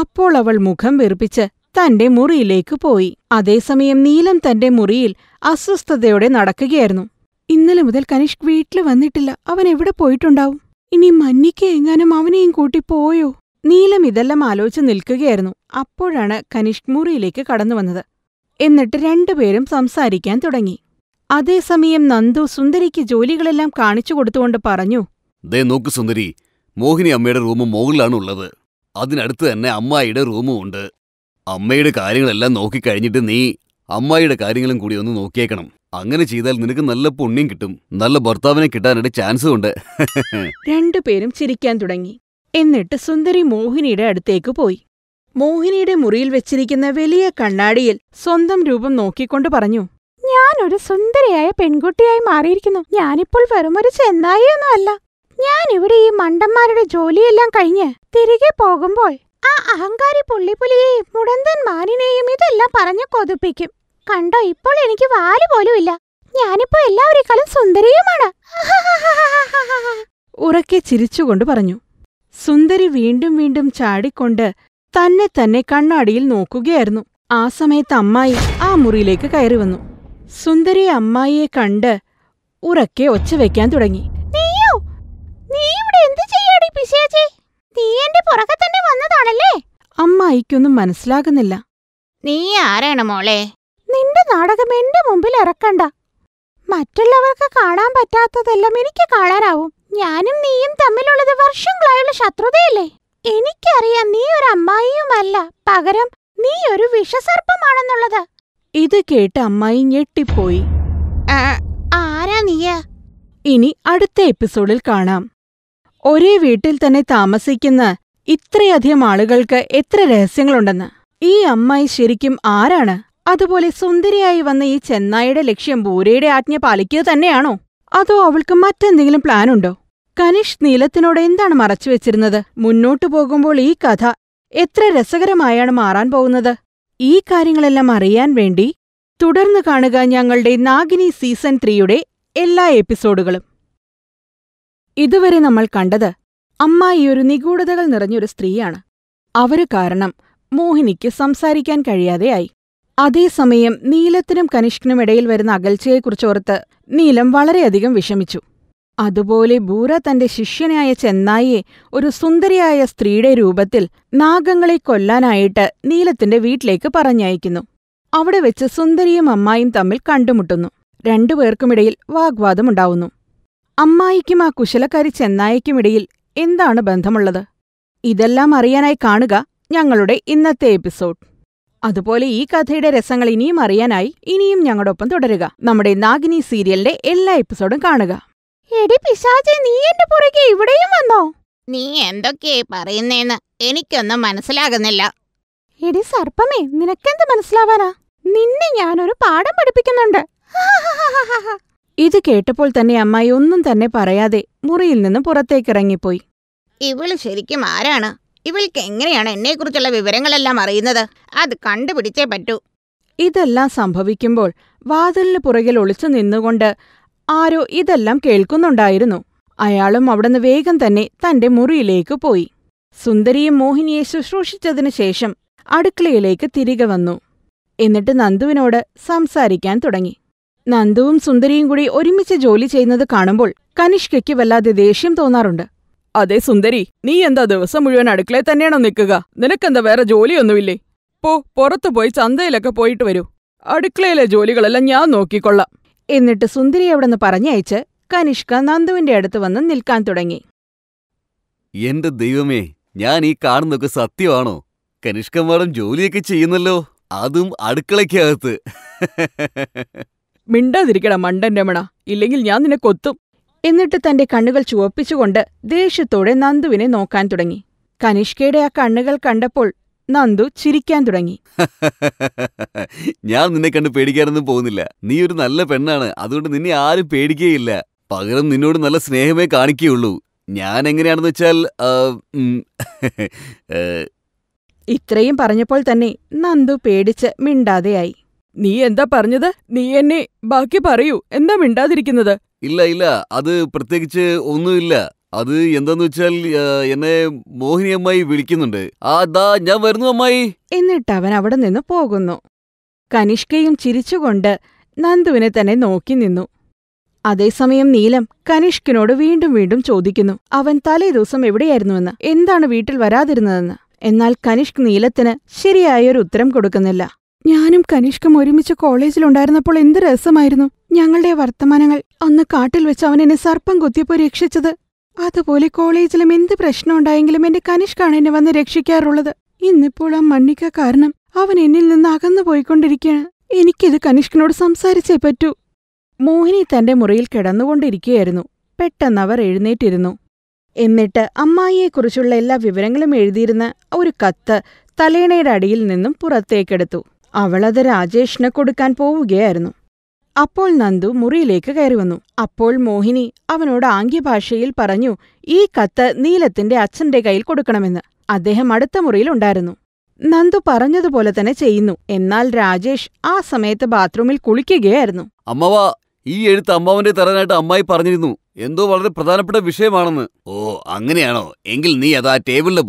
S1: അപ്പോൾ അവൾ മുഖം വെറുപ്പിച്ച് തന്റെ മുറിയിലേക്ക് പോയി അതേസമയം നീലം തന്റെ മുറിയിൽ അസ്വസ്ഥതയോടെ നടക്കുകയായിരുന്നു ഇന്നലെ മുതൽ കനിഷ്ക് വീട്ടിൽ വന്നിട്ടില്ല അവൻ എവിടെ പോയിട്ടുണ്ടാവും ഇനി മഞ്ഞിക്ക് എങ്ങാനും അവനെയും കൂട്ടി പോയോ നീലം ഇതെല്ലാം ആലോചിച്ച് നിൽക്കുകയായിരുന്നു അപ്പോഴാണ് കനിഷ്ക് മുറിയിലേക്ക് കടന്നു വന്നത് എന്നിട്ട് രണ്ടുപേരും സംസാരിക്കാൻ തുടങ്ങി അതേസമയം നന്ദു സുന്ദരിക്ക് ജോലികളെല്ലാം കാണിച്ചു കൊടുത്തുകൊണ്ട് പറഞ്ഞു
S2: ദേ നോക്ക് സുന്ദരി മോഹിനി അമ്മയുടെ റൂം ഉള്ളത് അതിനടുത്ത് തന്നെ അമ്മായിയുടെ റൂമും ഉണ്ട് അമ്മയുടെ കാര്യങ്ങളെല്ലാം നോക്കിക്കഴിഞ്ഞിട്ട് നീ അമ്മായിയുടെ കാര്യങ്ങളും കൂടി ഒന്ന് നോക്കിയേക്കണം അങ്ങനെ ചെയ്താൽ നിനക്ക് നല്ല പുണ്യം കിട്ടും നല്ല ഭർത്താവിനെ കിട്ടാനായിട്ട് ചാൻസും ഉണ്ട്
S1: രണ്ടുപേരും ചിരിക്കാൻ തുടങ്ങി എന്നിട്ട് സുന്ദരി മോഹിനിയുടെ അടുത്തേക്ക് പോയി മോഹിനിയുടെ മുറിയിൽ വെച്ചിരിക്കുന്ന വലിയ കണ്ണാടിയിൽ സ്വന്തം രൂപം നോക്കിക്കൊണ്ട് പറഞ്ഞു ഞാനൊരു സുന്ദരിയായ പെൺകുട്ടിയായി മാറിയിരിക്കുന്നു ഞാനിപ്പോൾ വെറും ഒരു ചെന്നായിയൊന്നും അല്ല ഞാൻ ഇവിടെ ഈ മണ്ടന്മാരുടെ
S3: ജോലിയെല്ലാം കഴിഞ്ഞ് തിരികെ പോകുമ്പോൾ ആ അഹങ്കാരി പുള്ളിപ്പുലിയെയും മുടന്തൻ മാനിനെയും ഇതെല്ലാം പറഞ്ഞു കൊതിപ്പിക്കും കണ്ടോ ഇപ്പോൾ എനിക്ക് വാല് പോലുമില്ല ഞാനിപ്പോ
S1: എല്ലാവരെക്കാളും സുന്ദരിയുമാണ് ഉറക്കെ ചിരിച്ചുകൊണ്ട് പറഞ്ഞു സുന്ദരി വീണ്ടും വീണ്ടും ചാടിക്കൊണ്ട് തന്നെ തന്നെ കണ്ണാടിയിൽ നോക്കുകയായിരുന്നു ആ സമയത്ത് അമ്മായി ആ മുറിയിലേക്ക് കയറി വന്നു സുന്ദരി അമ്മായിയെ കണ്ട് ഉറക്കെ ഒച്ച വെക്കാൻ തുടങ്ങി
S3: നീയോ നീ ഇവിടെ എന്ത് ചെയ്യാടി പിശാചേ നീ എന്റെ പുറകെ തന്നെ വന്നതാണല്ലേ
S1: അമ്മായിക്കൊന്നും മനസ്സിലാകുന്നില്ല
S3: നീ ആരാണ് മോളെ നിന്റെ നാടകം എന്റെ മുമ്പിൽ ഇറക്കണ്ട മറ്റുള്ളവർക്ക് കാണാൻ പറ്റാത്തതെല്ലാം എനിക്ക് കാണാനാവും ഞാനും നീയും തമ്മിലുള്ളത്
S1: വർഷങ്ങളായുള്ള ശത്രുതയല്ലേ എനിക്കറിയാം നീ ഒരു അമ്മായിയുമല്ല പകരം നീ ഒരു വിഷസർപ്പമാണെന്നുള്ളത് ഇത് കേട്ട് അമ്മായി ഞെട്ടിപ്പോയി ആരാ നീയ ഇനി അടുത്ത എപ്പിസോഡിൽ കാണാം ഒരേ വീട്ടിൽ തന്നെ താമസിക്കുന്ന ഇത്രയധികം ആളുകൾക്ക് എത്ര രഹസ്യങ്ങളുണ്ടെന്ന് ഈ അമ്മായി ശരിക്കും ആരാണ് അതുപോലെ സുന്ദരിയായി വന്ന ഈ ചെന്നായിയുടെ ലക്ഷ്യം ബൂരയുടെ ആജ്ഞ പാലിക്കുക തന്നെയാണോ അതോ അവൾക്ക് മറ്റെന്തെങ്കിലും പ്ലാനുണ്ടോ കനിഷ് നീലത്തിനോട് എന്താണ് മറച്ചു വെച്ചിരുന്നത് മുന്നോട്ടു പോകുമ്പോൾ ഈ കഥ എത്ര രസകരമായാണ് മാറാൻ പോകുന്നത് ഈ കാര്യങ്ങളെല്ലാം അറിയാൻ വേണ്ടി തുടർന്ന് കാണുക ഞങ്ങളുടെ നാഗിനി സീസൺ ത്രീയുടെ എല്ലാ എപ്പിസോഡുകളും ഇതുവരെ നമ്മൾ കണ്ടത് ഈ ഒരു നിഗൂഢതകൾ നിറഞ്ഞൊരു സ്ത്രീയാണ് അവരു കാരണം മോഹിനിക്ക് സംസാരിക്കാൻ കഴിയാതെയായി അതേസമയം നീലത്തിനും കനിഷ്കനും ഇടയിൽ വരുന്ന അകൽച്ചയെക്കുറിച്ചോർത്ത് നീലം വളരെയധികം വിഷമിച്ചു അതുപോലെ ബൂറ തന്റെ ശിഷ്യനായ ചെന്നായിയെ ഒരു സുന്ദരിയായ സ്ത്രീയുടെ രൂപത്തിൽ നാഗങ്ങളെ കൊല്ലാനായിട്ട് നീലത്തിന്റെ വീട്ടിലേക്ക് പറഞ്ഞയക്കുന്നു അവിടെ വെച്ച് സുന്ദരിയും അമ്മായിയും തമ്മിൽ കണ്ടുമുട്ടുന്നു രണ്ടുപേർക്കുമിടയിൽ വാഗ്വാദമുണ്ടാവുന്നു അമ്മായിക്കും ആ കുശലക്കാരി ചെന്നായിക്കുമിടയിൽ എന്താണ് ബന്ധമുള്ളത് ഇതെല്ലാം അറിയാനായി കാണുക ഞങ്ങളുടെ ഇന്നത്തെ എപ്പിസോഡ് അതുപോലെ ഈ കഥയുടെ രസങ്ങൾ ഇനിയും അറിയാനായി ഇനിയും ഞങ്ങളോടൊപ്പം തുടരുക നമ്മുടെ നാഗിനി സീരിയലിന്റെ എല്ലാ എപ്പിസോഡും കാണുക എടി പിശാചെ നീ എന്റെ പുറകെ ഇവിടെയും വന്നോ
S3: നീ എന്തൊക്കെയായി പറയുന്നേന്ന് എനിക്കൊന്നും മനസ്സിലാകുന്നില്ല എടി സർപ്പമേ
S1: നിനക്കെന്ത് മനസ്സിലാവാനാ നിന്നെ ഞാനൊരു പാഠം പഠിപ്പിക്കുന്നുണ്ട് ഇത് കേട്ടപ്പോൾ തന്നെ അമ്മായി ഒന്നും തന്നെ പറയാതെ മുറിയിൽ നിന്ന് പുറത്തേക്കിറങ്ങിപ്പോയി
S3: ഇവള് ശരിക്കും ആരാണ് ഇവൾക്ക് എങ്ങനെയാണ് എന്നെക്കുറിച്ചുള്ള വിവരങ്ങളെല്ലാം അറിയുന്നത് അത്
S1: കണ്ടുപിടിച്ചേ പറ്റൂ ഇതെല്ലാം സംഭവിക്കുമ്പോൾ വാതിലിന് പുറകിൽ ഒളിച്ചു നിന്നുകൊണ്ട് ആരോ ഇതെല്ലാം കേൾക്കുന്നുണ്ടായിരുന്നു അയാളും അവിടുന്ന് വേഗം തന്നെ തന്റെ മുറിയിലേക്ക് പോയി സുന്ദരിയും മോഹിനിയെ ശുശ്രൂഷിച്ചതിനു ശേഷം അടുക്കളയിലേക്ക് തിരികെ വന്നു എന്നിട്ട് നന്ദുവിനോട് സംസാരിക്കാൻ തുടങ്ങി നന്ദുവും സുന്ദരിയും കൂടി ഒരുമിച്ച് ജോലി ചെയ്യുന്നത് കാണുമ്പോൾ കനിഷ്കയ്ക്ക് വല്ലാതെ ദേഷ്യം തോന്നാറുണ്ട് അതേ സുന്ദരി നീ എന്താ ദിവസം മുഴുവൻ അടുക്കളയിൽ തന്നെയാണോ നിൽക്കുക നിനക്കെന്താ വേറെ ജോലിയൊന്നുമില്ലേ പോ പുറത്തു പോയി ചന്തയിലൊക്കെ പോയിട്ട് വരൂ അടുക്കളയിലെ ജോലികളെല്ലാം ഞാൻ നോക്കിക്കൊള്ളാം എന്നിട്ട് സുന്ദരി നിന്ന് പറഞ്ഞയച്ച് കനിഷ്ക നന്ദുവിന്റെ അടുത്ത് വന്ന് നിൽക്കാൻ തുടങ്ങി
S2: എന്റെ ദൈവമേ ഞാൻ ഈ കാണുന്നൊക്കെ സത്യമാണോ കനിഷ്ക ജോലിയൊക്കെ ചെയ്യുന്നല്ലോ അതും അടുക്കളയ്ക്കകത്ത്
S1: മിണ്ടാതിരിക്കടാ മണ്ടൻ രമണ ഇല്ലെങ്കിൽ ഞാൻ നിന്നെ കൊത്തും എന്നിട്ട് തന്റെ കണ്ണുകൾ ചുവപ്പിച്ചുകൊണ്ട് ദേഷ്യത്തോടെ നന്ദുവിനെ നോക്കാൻ തുടങ്ങി കനിഷ്കയുടെ ആ കണ്ണുകൾ കണ്ടപ്പോൾ നന്ദു ചിരിക്കാൻ തുടങ്ങി
S2: ഞാൻ നിന്നെ കണ്ട് പേടിക്കാനൊന്നും പോകുന്നില്ല നീ ഒരു നല്ല പെണ്ണാണ് അതുകൊണ്ട് നിന്നെ ആരും പേടിക്കുകയില്ല പകരം നിന്നോട് നല്ല സ്നേഹമേ കാണിക്കുകയുള്ളൂ ഞാൻ എങ്ങനെയാണെന്ന് വെച്ചാൽ
S1: ഇത്രയും പറഞ്ഞപ്പോൾ തന്നെ നന്ദു പേടിച്ച് മിണ്ടാതെയായി നീ എന്താ പറഞ്ഞത് നീ എന്നെ ബാക്കി പറയൂ എന്താ മിണ്ടാതിരിക്കുന്നത്
S2: ഇല്ല ഇല്ല, അത് പ്രത്യേകിച്ച് ഒന്നുമില്ല, അത് എന്താന്ന് വെച്ചാൽ എന്നെ മോഹിനി അമ്മായി വിളിക്കുന്നുണ്ട് ആ ദാ ഞാൻ വരുന്നു അമ്മായി
S1: എന്നിട്ട് അവൻ അവിടെ നിന്ന് പോകുന്നു കനിഷ്കയും ചിരിച്ചുകൊണ്ട് നന്ദുവിനെ തന്നെ നോക്കി നിന്നു അതേസമയം നീലം കനിഷ്കിനോട് വീണ്ടും വീണ്ടും ചോദിക്കുന്നു അവൻ തലേദിവസം എവിടെയായിരുന്നുവെന്ന് എന്താണ് വീട്ടിൽ വരാതിരുന്നതെന്ന് എന്നാൽ കനിഷ്ക് നീലത്തിന് ശരിയായൊരു ഉത്തരം കൊടുക്കുന്നില്ല ഞാനും കനിഷ്കം ഒരുമിച്ച് കോളേജിലുണ്ടായിരുന്നപ്പോൾ എന്ത് രസമായിരുന്നു ഞങ്ങളുടെ വർത്തമാനങ്ങൾ അന്ന് കാട്ടിൽ വെച്ച് അവൻ എന്നെ സർപ്പം കുത്തിയപ്പോൾ രക്ഷിച്ചത് അതുപോലെ കോളേജിലും എന്ത് പ്രശ്നമുണ്ടായെങ്കിലും എന്റെ കനിഷ്കാണ് എന്നെ വന്ന് രക്ഷിക്കാറുള്ളത് ഇന്നിപ്പോൾ ആ മണ്ണിക്ക കാരണം അവൻ എന്നിൽ നിന്ന് അകന്നു പോയിക്കൊണ്ടിരിക്കുകയാണ് എനിക്കിത് കനിഷ്കനോട് സംസാരിച്ചേ പറ്റൂ മോഹിനി തന്റെ മുറിയിൽ കിടന്നുകൊണ്ടിരിക്കുകയായിരുന്നു പെട്ടെന്നവർ എഴുന്നേറ്റിരുന്നു എന്നിട്ട് അമ്മായിയെക്കുറിച്ചുള്ള എല്ലാ വിവരങ്ങളും എഴുതിയിരുന്ന ഒരു കത്ത് തലേണയുടെ അടിയിൽ നിന്നും പുറത്തേക്കെടുത്തു അവളത് രാജേഷിന് കൊടുക്കാൻ പോവുകയായിരുന്നു അപ്പോൾ നന്ദു മുറിയിലേക്ക് കയറി വന്നു അപ്പോൾ മോഹിനി അവനോട് ആംഗ്യഭാഷയിൽ പറഞ്ഞു ഈ കത്ത് നീലത്തിന്റെ അച്ഛന്റെ കയ്യിൽ കൊടുക്കണമെന്ന് അദ്ദേഹം അടുത്ത മുറിയിലുണ്ടായിരുന്നു നന്ദു പറഞ്ഞതുപോലെ തന്നെ ചെയ്യുന്നു എന്നാൽ രാജേഷ് ആ സമയത്ത് ബാത്റൂമിൽ കുളിക്കുകയായിരുന്നു
S2: അമ്മവ ഈ എഴുത്ത് അമ്മാവന്റെ തരാനായിട്ട് അമ്മായി പറഞ്ഞിരുന്നു എന്തോ വളരെ പ്രധാനപ്പെട്ട വിഷയമാണെന്ന് ഓ അങ്ങനെയാണോ എങ്കിൽ നീ അത് ആ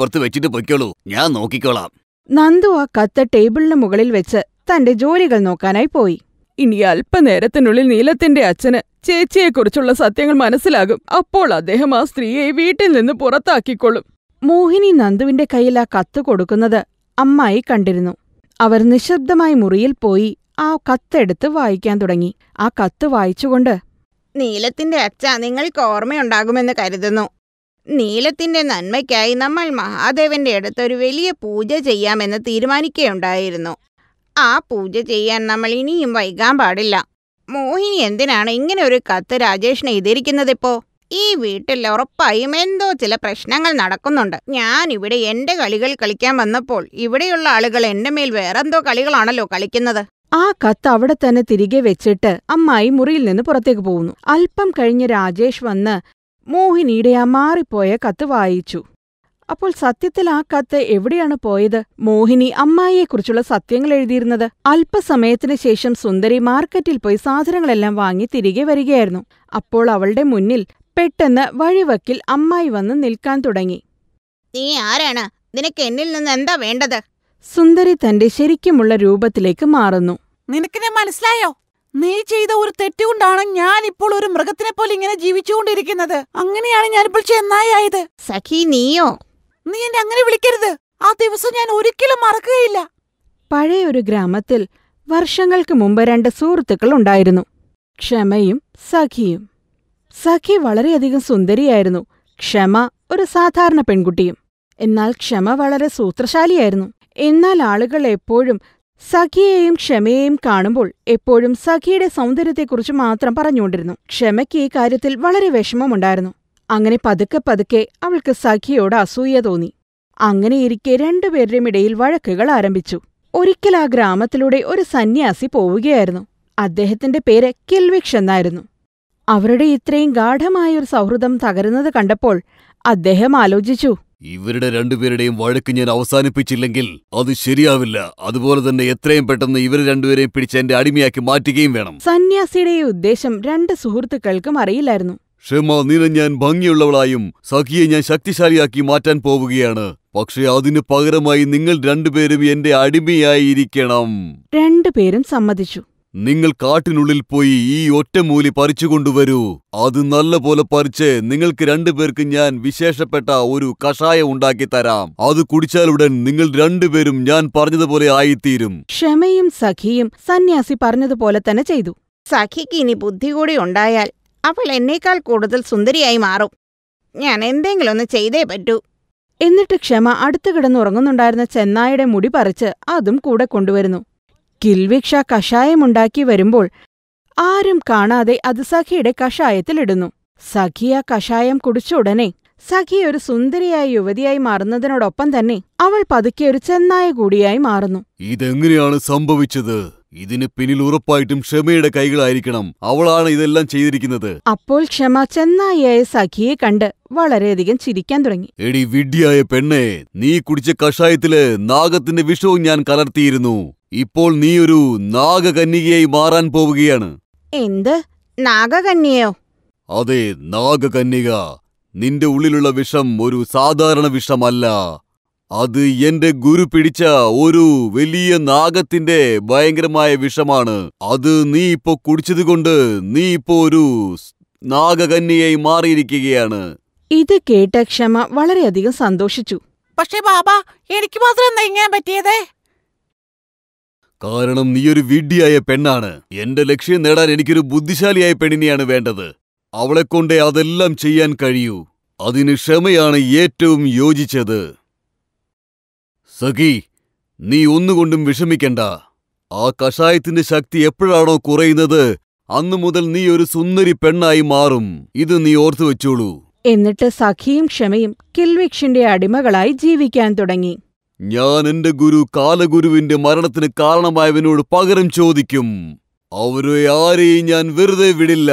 S2: പുറത്ത് വെച്ചിട്ട് പൊയ്ക്കോളൂ ഞാൻ നോക്കിക്കോളാം
S1: നന്ദു ആ കത്ത് ടേബിളിന് മുകളിൽ വെച്ച് തന്റെ ജോലികൾ നോക്കാനായി പോയി ഇനി അല്പനേരത്തിനുള്ളിൽ നീലത്തിന്റെ അച്ഛന് ചേച്ചിയെക്കുറിച്ചുള്ള സത്യങ്ങൾ മനസ്സിലാകും അപ്പോൾ അദ്ദേഹം ആ സ്ത്രീയെ വീട്ടിൽ നിന്ന് പുറത്താക്കിക്കൊള്ളും മോഹിനി നന്ദുവിന്റെ കയ്യിൽ ആ കത്ത് കൊടുക്കുന്നത് അമ്മായി കണ്ടിരുന്നു അവർ നിശബ്ദമായി മുറിയിൽ പോയി ആ കത്തെടുത്ത് വായിക്കാൻ തുടങ്ങി ആ കത്ത് വായിച്ചുകൊണ്ട്
S3: നീലത്തിന്റെ അച്ഛ നിങ്ങൾക്ക് ഓർമ്മയുണ്ടാകുമെന്ന് കരുതുന്നു നീലത്തിന്റെ നന്മയ്ക്കായി നമ്മൾ മഹാദേവന്റെ അടുത്ത് ഒരു വലിയ പൂജ ചെയ്യാമെന്ന് തീരുമാനിക്കുകയുണ്ടായിരുന്നു ആ പൂജ ചെയ്യാൻ നമ്മൾ ഇനിയും വൈകാൻ പാടില്ല മോഹിനി എന്തിനാണ് ഇങ്ങനെ ഒരു കത്ത് രാജേഷിനെ എതിരിക്കുന്നതിപ്പോ ഈ വീട്ടിൽ ഉറപ്പായും എന്തോ ചില പ്രശ്നങ്ങൾ നടക്കുന്നുണ്ട് ഞാൻ ഇവിടെ എൻ്റെ കളികൾ കളിക്കാൻ വന്നപ്പോൾ ഇവിടെയുള്ള ആളുകൾ എന്റെ മേൽ വേറെന്തോ കളികളാണല്ലോ കളിക്കുന്നത്
S1: ആ കത്ത് അവിടെ തന്നെ തിരികെ വെച്ചിട്ട് അമ്മായി മുറിയിൽ നിന്ന് പുറത്തേക്ക് പോകുന്നു അല്പം കഴിഞ്ഞ് രാജേഷ് വന്ന് മോഹിനിയുടെയാ മാറിപ്പോയ കത്ത് വായിച്ചു അപ്പോൾ സത്യത്തിൽ ആ കത്ത് എവിടെയാണ് പോയത് മോഹിനി അമ്മായിയെക്കുറിച്ചുള്ള സത്യങ്ങൾ എഴുതിയിരുന്നത് അല്പസമയത്തിന് ശേഷം സുന്ദരി മാർക്കറ്റിൽ പോയി സാധനങ്ങളെല്ലാം വാങ്ങി തിരികെ വരികയായിരുന്നു അപ്പോൾ അവളുടെ മുന്നിൽ പെട്ടെന്ന് വഴിവക്കിൽ അമ്മായി വന്ന് നിൽക്കാൻ തുടങ്ങി
S3: നീ ആരാണ് നിനക്ക് എന്നിൽ നിന്ന് എന്താ വേണ്ടത്
S1: സുന്ദരി തന്റെ ശരിക്കുമുള്ള രൂപത്തിലേക്ക് മാറുന്നു
S4: നിനക്ക് മനസ്സിലായോ നീ ചെയ്ത ഒരു തെറ്റുകൊണ്ടാണ് ഞാൻ ഇപ്പോൾ ഒരു മൃഗത്തിനെ പോലെ ഇങ്ങനെ ജീവിച്ചുകൊണ്ടിരിക്കുന്നത് അങ്ങനെയാണ് ഞാനിപ്പോൾ ചെന്നായത് സഖി നീയോ നീ എന്നെ അങ്ങനെ വിളിക്കരുത് ആ ദിവസം ഞാൻ ഒരിക്കലും മറക്കുകയില്ല പഴയ
S1: ഒരു ഗ്രാമത്തിൽ വർഷങ്ങൾക്ക് മുമ്പ് രണ്ട് സുഹൃത്തുക്കൾ ഉണ്ടായിരുന്നു ക്ഷമയും സഖിയും സഖി വളരെയധികം സുന്ദരിയായിരുന്നു ക്ഷമ ഒരു സാധാരണ പെൺകുട്ടിയും എന്നാൽ ക്ഷമ വളരെ സൂത്രശാലിയായിരുന്നു എന്നാൽ ആളുകൾ എപ്പോഴും സഖിയെയും ക്ഷമയെയും കാണുമ്പോൾ എപ്പോഴും സഖിയുടെ സൗന്ദര്യത്തെക്കുറിച്ച് മാത്രം പറഞ്ഞുകൊണ്ടിരുന്നു ക്ഷമയ്ക്ക് ഈ കാര്യത്തിൽ വളരെ വിഷമമുണ്ടായിരുന്നു അങ്ങനെ പതുക്കെ പതുക്കെ അവൾക്ക് സഖിയോട് അസൂയ തോന്നി അങ്ങനെയിരിക്കെ രണ്ടുപേരുടെയും ഇടയിൽ വഴക്കുകൾ ആരംഭിച്ചു ഒരിക്കൽ ആ ഗ്രാമത്തിലൂടെ ഒരു സന്യാസി പോവുകയായിരുന്നു അദ്ദേഹത്തിന്റെ പേര് കിൽവിക്ഷ് എന്നായിരുന്നു അവരുടെ ഇത്രയും ഗാഠമായൊരു സൗഹൃദം തകരുന്നത് കണ്ടപ്പോൾ അദ്ദേഹം ആലോചിച്ചു
S2: ഇവരുടെ രണ്ടുപേരുടെയും വഴക്ക് ഞാൻ അവസാനിപ്പിച്ചില്ലെങ്കിൽ അത് ശരിയാവില്ല അതുപോലെ തന്നെ എത്രയും പെട്ടെന്ന് ഇവർ രണ്ടുപേരെയും പിടിച്ച് എന്റെ അടിമയാക്കി മാറ്റുകയും വേണം
S1: സന്യാസിയുടെ ഉദ്ദേശം രണ്ട് സുഹൃത്തുക്കൾക്കും അറിയില്ലായിരുന്നു
S2: ക്ഷമ നിന ഞാൻ ഭംഗിയുള്ളവളായും സഖിയെ ഞാൻ ശക്തിശാലിയാക്കി മാറ്റാൻ പോവുകയാണ് പക്ഷെ അതിന് പകരമായി നിങ്ങൾ രണ്ടുപേരും എന്റെ അടിമയായിരിക്കണം
S1: രണ്ടുപേരും സമ്മതിച്ചു
S2: നിങ്ങൾ കാട്ടിനുള്ളിൽ പോയി ഈ ഒറ്റമൂലി പറിച്ചുകൊണ്ടുവരൂ അത് നല്ല പോലെ പറിച്ച് നിങ്ങൾക്ക് രണ്ടുപേർക്ക് ഞാൻ വിശേഷപ്പെട്ട ഒരു കഷായം ഉണ്ടാക്കി തരാം അത് കുടിച്ചാലുടൻ നിങ്ങൾ രണ്ടുപേരും ഞാൻ പറഞ്ഞതുപോലെ ആയിത്തീരും
S1: ക്ഷമയും സഖിയും സന്യാസി പറഞ്ഞതുപോലെ തന്നെ ചെയ്തു സഖിക്ക് ഇനി ബുദ്ധി കൂടി
S3: ഉണ്ടായാൽ അവൾ എന്നേക്കാൾ കൂടുതൽ സുന്ദരിയായി മാറും ഞാൻ എന്തെങ്കിലും ഒന്ന് ചെയ്തേ പറ്റൂ
S1: എന്നിട്ട് ക്ഷമ അടുത്ത് കിടന്നുറങ്ങുന്നുണ്ടായിരുന്ന ചെന്നായുടെ മുടി പറിച്ച് അതും കൂടെ കൊണ്ടുവരുന്നു കിൽവിക്ഷ കഷായമുണ്ടാക്കി വരുമ്പോൾ ആരും കാണാതെ അത് സഖിയുടെ കഷായത്തിലിടുന്നു സഖി ആ കഷായം കുടിച്ച ഉടനെ സഖി ഒരു സുന്ദരിയായ യുവതിയായി മാറുന്നതിനോടൊപ്പം തന്നെ അവൾ പതുക്കെ ഒരു ചെന്നായ കൂടിയായി മാറുന്നു
S2: ഇതെങ്ങനെയാണ് സംഭവിച്ചത് ഇതിന് പിന്നിൽ ഉറപ്പായിട്ടും ക്ഷമയുടെ കൈകളായിരിക്കണം അവളാണ് ഇതെല്ലാം ചെയ്തിരിക്കുന്നത്
S1: അപ്പോൾ ക്ഷമ ചെന്നായിയായ സഖിയെ കണ്ട് വളരെയധികം ചിരിക്കാൻ തുടങ്ങി
S2: എടി വിഡ്ഢിയായ പെണ്ണെ നീ കുടിച്ച കഷായത്തില് നാഗത്തിന്റെ വിഷവും ഞാൻ കലർത്തിയിരുന്നു ഇപ്പോൾ നീ ഒരു നാഗകന്യകയായി മാറാൻ പോവുകയാണ്
S3: എന്ത് നാഗകന്യയോ
S2: അതെ നാഗകന്യക നിന്റെ ഉള്ളിലുള്ള വിഷം ഒരു സാധാരണ വിഷമല്ല അത് എന്റെ ഗുരു പിടിച്ച ഒരു വലിയ നാഗത്തിന്റെ ഭയങ്കരമായ വിഷമാണ് അത് നീ ഇപ്പോ കുടിച്ചതുകൊണ്ട് നീ ഇപ്പോ ഒരു നാഗകന്യയായി മാറിയിരിക്കുകയാണ്
S1: ഇത് കേട്ട ക്ഷമ വളരെയധികം
S4: സന്തോഷിച്ചു പക്ഷേ ബാബ എനിക്ക് മാത്രം എന്താ ഇങ്ങനെ പറ്റിയത്
S2: കാരണം നീയൊരു വിഡ്ഢിയായ പെണ്ണാണ് എന്റെ ലക്ഷ്യം നേടാൻ എനിക്കൊരു ബുദ്ധിശാലിയായ പെണ്ണിനെയാണ് വേണ്ടത് അവളെക്കൊണ്ടേ അതെല്ലാം ചെയ്യാൻ കഴിയൂ അതിന് ക്ഷമയാണ് ഏറ്റവും യോജിച്ചത് സഖി നീ ഒന്നുകൊണ്ടും വിഷമിക്കണ്ട ആ കഷായത്തിന്റെ ശക്തി എപ്പോഴാണോ കുറയുന്നത് അന്നു മുതൽ നീ ഒരു സുന്ദരി പെണ്ണായി മാറും ഇത് നീ ഓർത്തു വെച്ചോളൂ
S1: എന്നിട്ട് സഖിയും ക്ഷമയും കിൽവിക്ഷന്റെ അടിമകളായി ജീവിക്കാൻ തുടങ്ങി
S2: ഞാൻ എന്റെ ഗുരു കാലഗുരുവിന്റെ മരണത്തിന് കാരണമായവനോട് പകരം ചോദിക്കും അവരെ ആരെയും ഞാൻ വെറുതെ വിടില്ല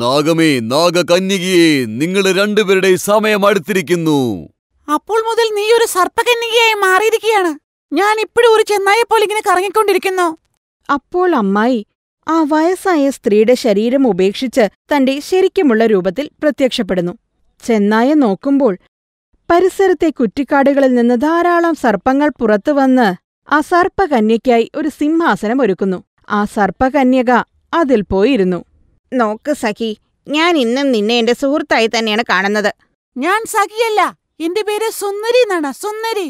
S2: നാഗമേ നാഗകന്യകയെ നിങ്ങൾ രണ്ടുപേരുടെ സമയം അടുത്തിരിക്കുന്നു
S4: അപ്പോൾ മുതൽ നീ ഒരു സർപ്പകന്യകയായി മാറിയിരിക്കുകയാണ് ഞാൻ ഇപ്പോഴും ഒരു ചെന്നായ പോലെ ഇങ്ങനെ കറങ്ങിക്കൊണ്ടിരിക്കുന്നു
S1: അപ്പോൾ അമ്മായി ആ വയസ്സായ സ്ത്രീയുടെ ശരീരം ഉപേക്ഷിച്ച് തന്റെ ശരിക്കുമുള്ള രൂപത്തിൽ പ്രത്യക്ഷപ്പെടുന്നു ചെന്നായ നോക്കുമ്പോൾ പരിസരത്തെ കുറ്റിക്കാടുകളിൽ നിന്ന് ധാരാളം സർപ്പങ്ങൾ പുറത്തുവന്ന് ആ സർപ്പകന്യയ്ക്കായി ഒരു സിംഹാസനം ഒരുക്കുന്നു ആ സർപ്പകന്യക അതിൽ പോയിരുന്നു
S3: നോക്ക് സഖി ഞാൻ ഇന്നും നിന്നെ എന്റെ സുഹൃത്തായി തന്നെയാണ് കാണുന്നത്
S4: ഞാൻ സഖിയല്ല എന്റെ പേര് സുന്ദരി എന്നാണ് സുന്ദരി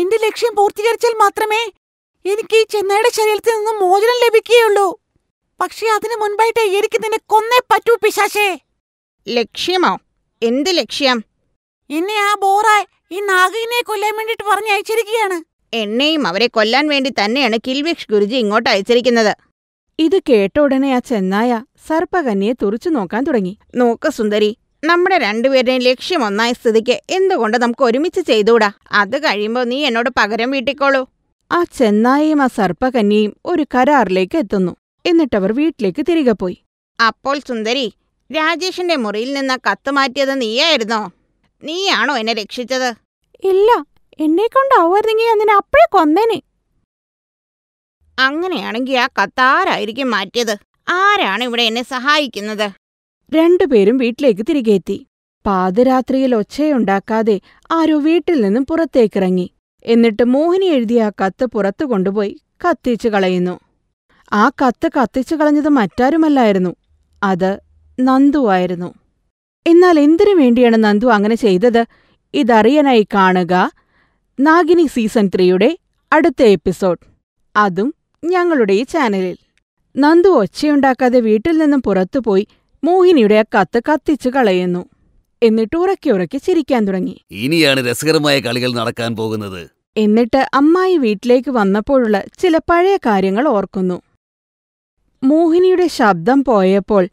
S4: എന്റെ ലക്ഷ്യം പൂർത്തീകരിച്ചാൽ മാത്രമേ എനിക്ക് ഈ ചെന്നൈയുടെ ശരീരത്തിൽ നിന്നും മോചനം ലഭിക്കുകയുള്ളൂ പക്ഷേ അതിനു മുൻപായിട്ട് എനിക്ക് നിന്നെ കൊന്നേ പറ്റൂ പിശാശേ ലക്ഷ്യമോ എന്ത് ലക്ഷ്യം എന്നെ ആ ബോറ ഈ നാഗിനെ കൊല്ലാൻ വേണ്ടിട്ട് പറഞ്ഞ് അയച്ചിരിക്കുകയാണ്
S3: എന്നെയും അവരെ കൊല്ലാൻ വേണ്ടി തന്നെയാണ് കിൽവിക്ഷ് ഗുരുജി ഇങ്ങോട്ട് അയച്ചിരിക്കുന്നത് ഇത് കേട്ട ഉടനെ ആ ചെന്നായ സർപ്പകന്യെ തുറച്ചു നോക്കാൻ തുടങ്ങി നോക്ക് സുന്ദരി നമ്മുടെ രണ്ടുപേരുടെയും ലക്ഷ്യം ഒന്നായ സ്ഥിതിക്ക്
S1: എന്തുകൊണ്ട് നമുക്ക് ഒരുമിച്ച് ചെയ്തുകൂടാ
S3: അത് കഴിയുമ്പോൾ നീ എന്നോട് പകരം വീട്ടിക്കോളൂ
S1: ആ ചെന്നായയും ആ സർപ്പകന്യയും ഒരു കരാറിലേക്ക് എത്തുന്നു എന്നിട്ടവർ വീട്ടിലേക്ക് തിരികെ പോയി
S3: അപ്പോൾ സുന്ദരി രാജേഷിന്റെ മുറിയിൽ നിന്ന് കത്ത് മാറ്റിയത് നീയായിരുന്നോ നീയാണോ എന്നെ രക്ഷിച്ചത് ഇല്ല എന്നെ കൊണ്ടാവുമായിരുന്നെങ്കിൽ അതിനെ അപ്പോഴേ കൊന്നേനെ അങ്ങനെയാണെങ്കിൽ ആ കത്താരായിരിക്കും മാറ്റിയത് ആരാണ് ഇവിടെ എന്നെ സഹായിക്കുന്നത്
S1: രണ്ടുപേരും വീട്ടിലേക്ക് തിരികെ എത്തി പാതിരാത്രിയിൽ ഒച്ചയുണ്ടാക്കാതെ ആരോ വീട്ടിൽ നിന്നും പുറത്തേക്കിറങ്ങി എന്നിട്ട് മോഹിനി എഴുതിയ ആ കത്ത് പുറത്തു കൊണ്ടുപോയി കത്തിച്ചു കളയുന്നു ആ കത്ത് കത്തിച്ചു കളഞ്ഞത് മറ്റാരുമല്ലായിരുന്നു അത് നന്ദുവായിരുന്നു എന്നാൽ എന്തിനു വേണ്ടിയാണ് നന്ദു അങ്ങനെ ചെയ്തത് ഇതറിയാനായി കാണുക നാഗിനി സീസൺ ത്രീയുടെ അടുത്ത എപ്പിസോഡ് അതും ഞങ്ങളുടെ ഈ ചാനലിൽ നന്ദു ഒച്ചയുണ്ടാക്കാതെ വീട്ടിൽ നിന്നും പുറത്തുപോയി മോഹിനിയുടെ ആ കത്ത് കത്തിച്ചു കളയുന്നു എന്നിട്ട് ഉറക്കി ഉറക്കി ചിരിക്കാൻ തുടങ്ങി
S2: ഇനിയാണ് രസകരമായ കളികൾ നടക്കാൻ പോകുന്നത്
S1: എന്നിട്ട് അമ്മായി വീട്ടിലേക്ക് വന്നപ്പോഴുള്ള ചില പഴയ കാര്യങ്ങൾ ഓർക്കുന്നു മോഹിനിയുടെ ശബ്ദം പോയപ്പോൾ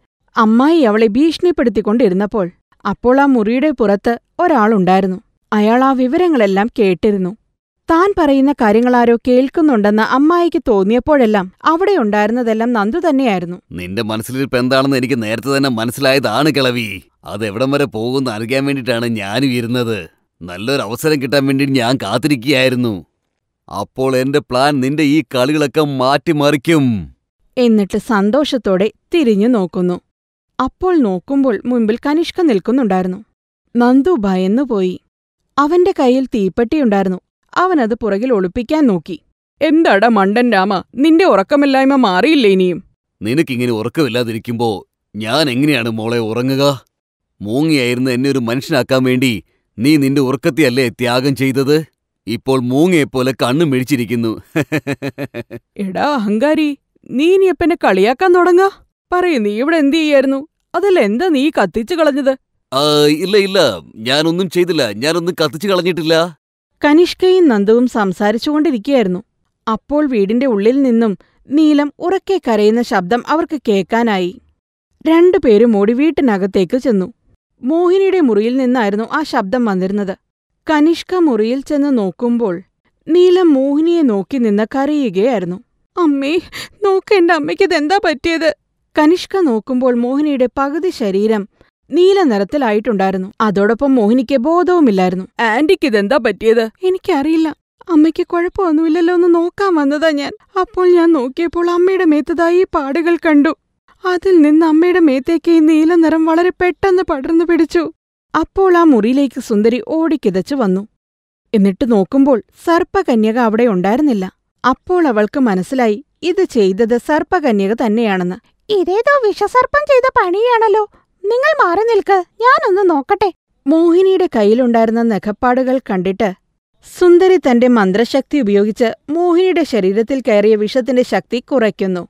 S1: അമ്മായി അവളെ ഭീഷണിപ്പെടുത്തിക്കൊണ്ടിരുന്നപ്പോൾ അപ്പോൾ ആ മുറിയുടെ പുറത്ത് ഒരാളുണ്ടായിരുന്നു അയാൾ ആ വിവരങ്ങളെല്ലാം കേട്ടിരുന്നു താൻ പറയുന്ന കാര്യങ്ങളാരോ കേൾക്കുന്നുണ്ടെന്ന് അമ്മായിക്ക് തോന്നിയപ്പോഴെല്ലാം അവിടെ ഉണ്ടായിരുന്നതെല്ലാം നന്ദു തന്നെയായിരുന്നു
S2: നിന്റെ മനസ്സിലിരിപ്പ് എന്താണെന്ന് എനിക്ക് നേരത്തെ തന്നെ മനസ്സിലായതാണ് കിളവി അതെവിടം വരെ പോകുമെന്ന് അറിയാൻ വേണ്ടിയിട്ടാണ് ഞാനും ഇരുന്നത് നല്ലൊരു അവസരം കിട്ടാൻ വേണ്ടി ഞാൻ കാത്തിരിക്കുകയായിരുന്നു അപ്പോൾ എന്റെ പ്ലാൻ നിന്റെ ഈ കളികളൊക്കെ മാറ്റിമറിക്കും
S1: എന്നിട്ട് സന്തോഷത്തോടെ തിരിഞ്ഞു നോക്കുന്നു അപ്പോൾ നോക്കുമ്പോൾ മുൻപിൽ കനിഷ്ക നിൽക്കുന്നുണ്ടായിരുന്നു നന്ദു ഭയന്നുപോയി അവന്റെ കയ്യിൽ തീപ്പെട്ടിയുണ്ടായിരുന്നു അവനത് പുറകിൽ ഒളിപ്പിക്കാൻ നോക്കി എന്താടാ മണ്ടൻ രാമ നിന്റെ ഉറക്കമില്ലായ്മ മാറിയില്ലേ ഇനിയും
S2: നിനക്കിങ്ങനെ ഉറക്കമില്ലാതിരിക്കുമ്പോ ഞാൻ എങ്ങനെയാണ് മോളെ ഉറങ്ങുക മൂങ്ങിയായിരുന്നു എന്നെ ഒരു മനുഷ്യനാക്കാൻ വേണ്ടി നീ നിന്റെ ഉറക്കത്തെയല്ലേ ത്യാഗം ചെയ്തത് ഇപ്പോൾ മൂങ്ങയെപ്പോലെ കണ്ണു മിഴിച്ചിരിക്കുന്നു
S1: എടാ അഹങ്കാരി നീ ഇനി എപ്പനെ കളിയാക്കാൻ തുടങ്ങ പറയൂ നീ ഇവിടെ എന്ത് ചെയ്യായിരുന്നു അതല്ല എന്താ നീ കത്തിച്ചു കളഞ്ഞത്
S2: ഇല്ല ഇല്ല ഞാനൊന്നും ചെയ്തില്ല ഞാനൊന്നും കത്തിച്ചു കളഞ്ഞിട്ടില്ല
S1: കനിഷ്കയും നന്ദുവും സംസാരിച്ചുകൊണ്ടിരിക്കുകയായിരുന്നു അപ്പോൾ വീടിന്റെ ഉള്ളിൽ നിന്നും നീലം ഉറക്കെ കരയുന്ന ശബ്ദം അവർക്ക് കേൾക്കാനായി രണ്ടുപേരും ഓടി വീട്ടിനകത്തേക്ക് ചെന്നു മോഹിനിയുടെ മുറിയിൽ നിന്നായിരുന്നു ആ ശബ്ദം വന്നിരുന്നത് കനിഷ്ക മുറിയിൽ ചെന്ന് നോക്കുമ്പോൾ നീലം മോഹിനിയെ നോക്കി നിന്ന് കരയുകയായിരുന്നു അമ്മേ നോക്ക് എൻ്റെ അമ്മയ്ക്കിതെന്താ പറ്റിയത് കനിഷ്ക നോക്കുമ്പോൾ മോഹിനിയുടെ പകുതി ശരീരം നീല നിറത്തിലായിട്ടുണ്ടായിരുന്നു അതോടൊപ്പം മോഹിനിക്ക് ബോധവുമില്ലായിരുന്നു ആന്റിക്ക് ഇതെന്താ പറ്റിയത് എനിക്കറിയില്ല അമ്മയ്ക്ക് കുഴപ്പമൊന്നുമില്ലല്ലോ എന്ന് നോക്കാൻ വന്നതാ ഞാൻ അപ്പോൾ ഞാൻ നോക്കിയപ്പോൾ അമ്മയുടെ മേത്തതായി പാടുകൾ കണ്ടു അതിൽ നിന്ന് അമ്മയുടെ മേത്തേക്ക് ഈ നീല നിറം വളരെ പെട്ടെന്ന് പടർന്നു പിടിച്ചു അപ്പോൾ ആ മുറിയിലേക്ക് സുന്ദരി ഓടിക്കിതച്ചു വന്നു എന്നിട്ട് നോക്കുമ്പോൾ സർപ്പകന്യക അവിടെ ഉണ്ടായിരുന്നില്ല അപ്പോൾ അവൾക്ക് മനസ്സിലായി ഇത് ചെയ്തത് സർപ്പകന്യക തന്നെയാണെന്ന് ഇതേതോ വിഷസർപ്പം ചെയ്ത പണിയാണല്ലോ നിങ്ങൾ മാറി നിൽക്ക് ഞാനൊന്ന് നോക്കട്ടെ മോഹിനിയുടെ കയ്യിലുണ്ടായിരുന്ന നഖപ്പാടുകൾ കണ്ടിട്ട് സുന്ദരി തന്റെ മന്ത്രശക്തി ഉപയോഗിച്ച് മോഹിനിയുടെ ശരീരത്തിൽ കയറിയ വിഷത്തിന്റെ ശക്തി കുറയ്ക്കുന്നു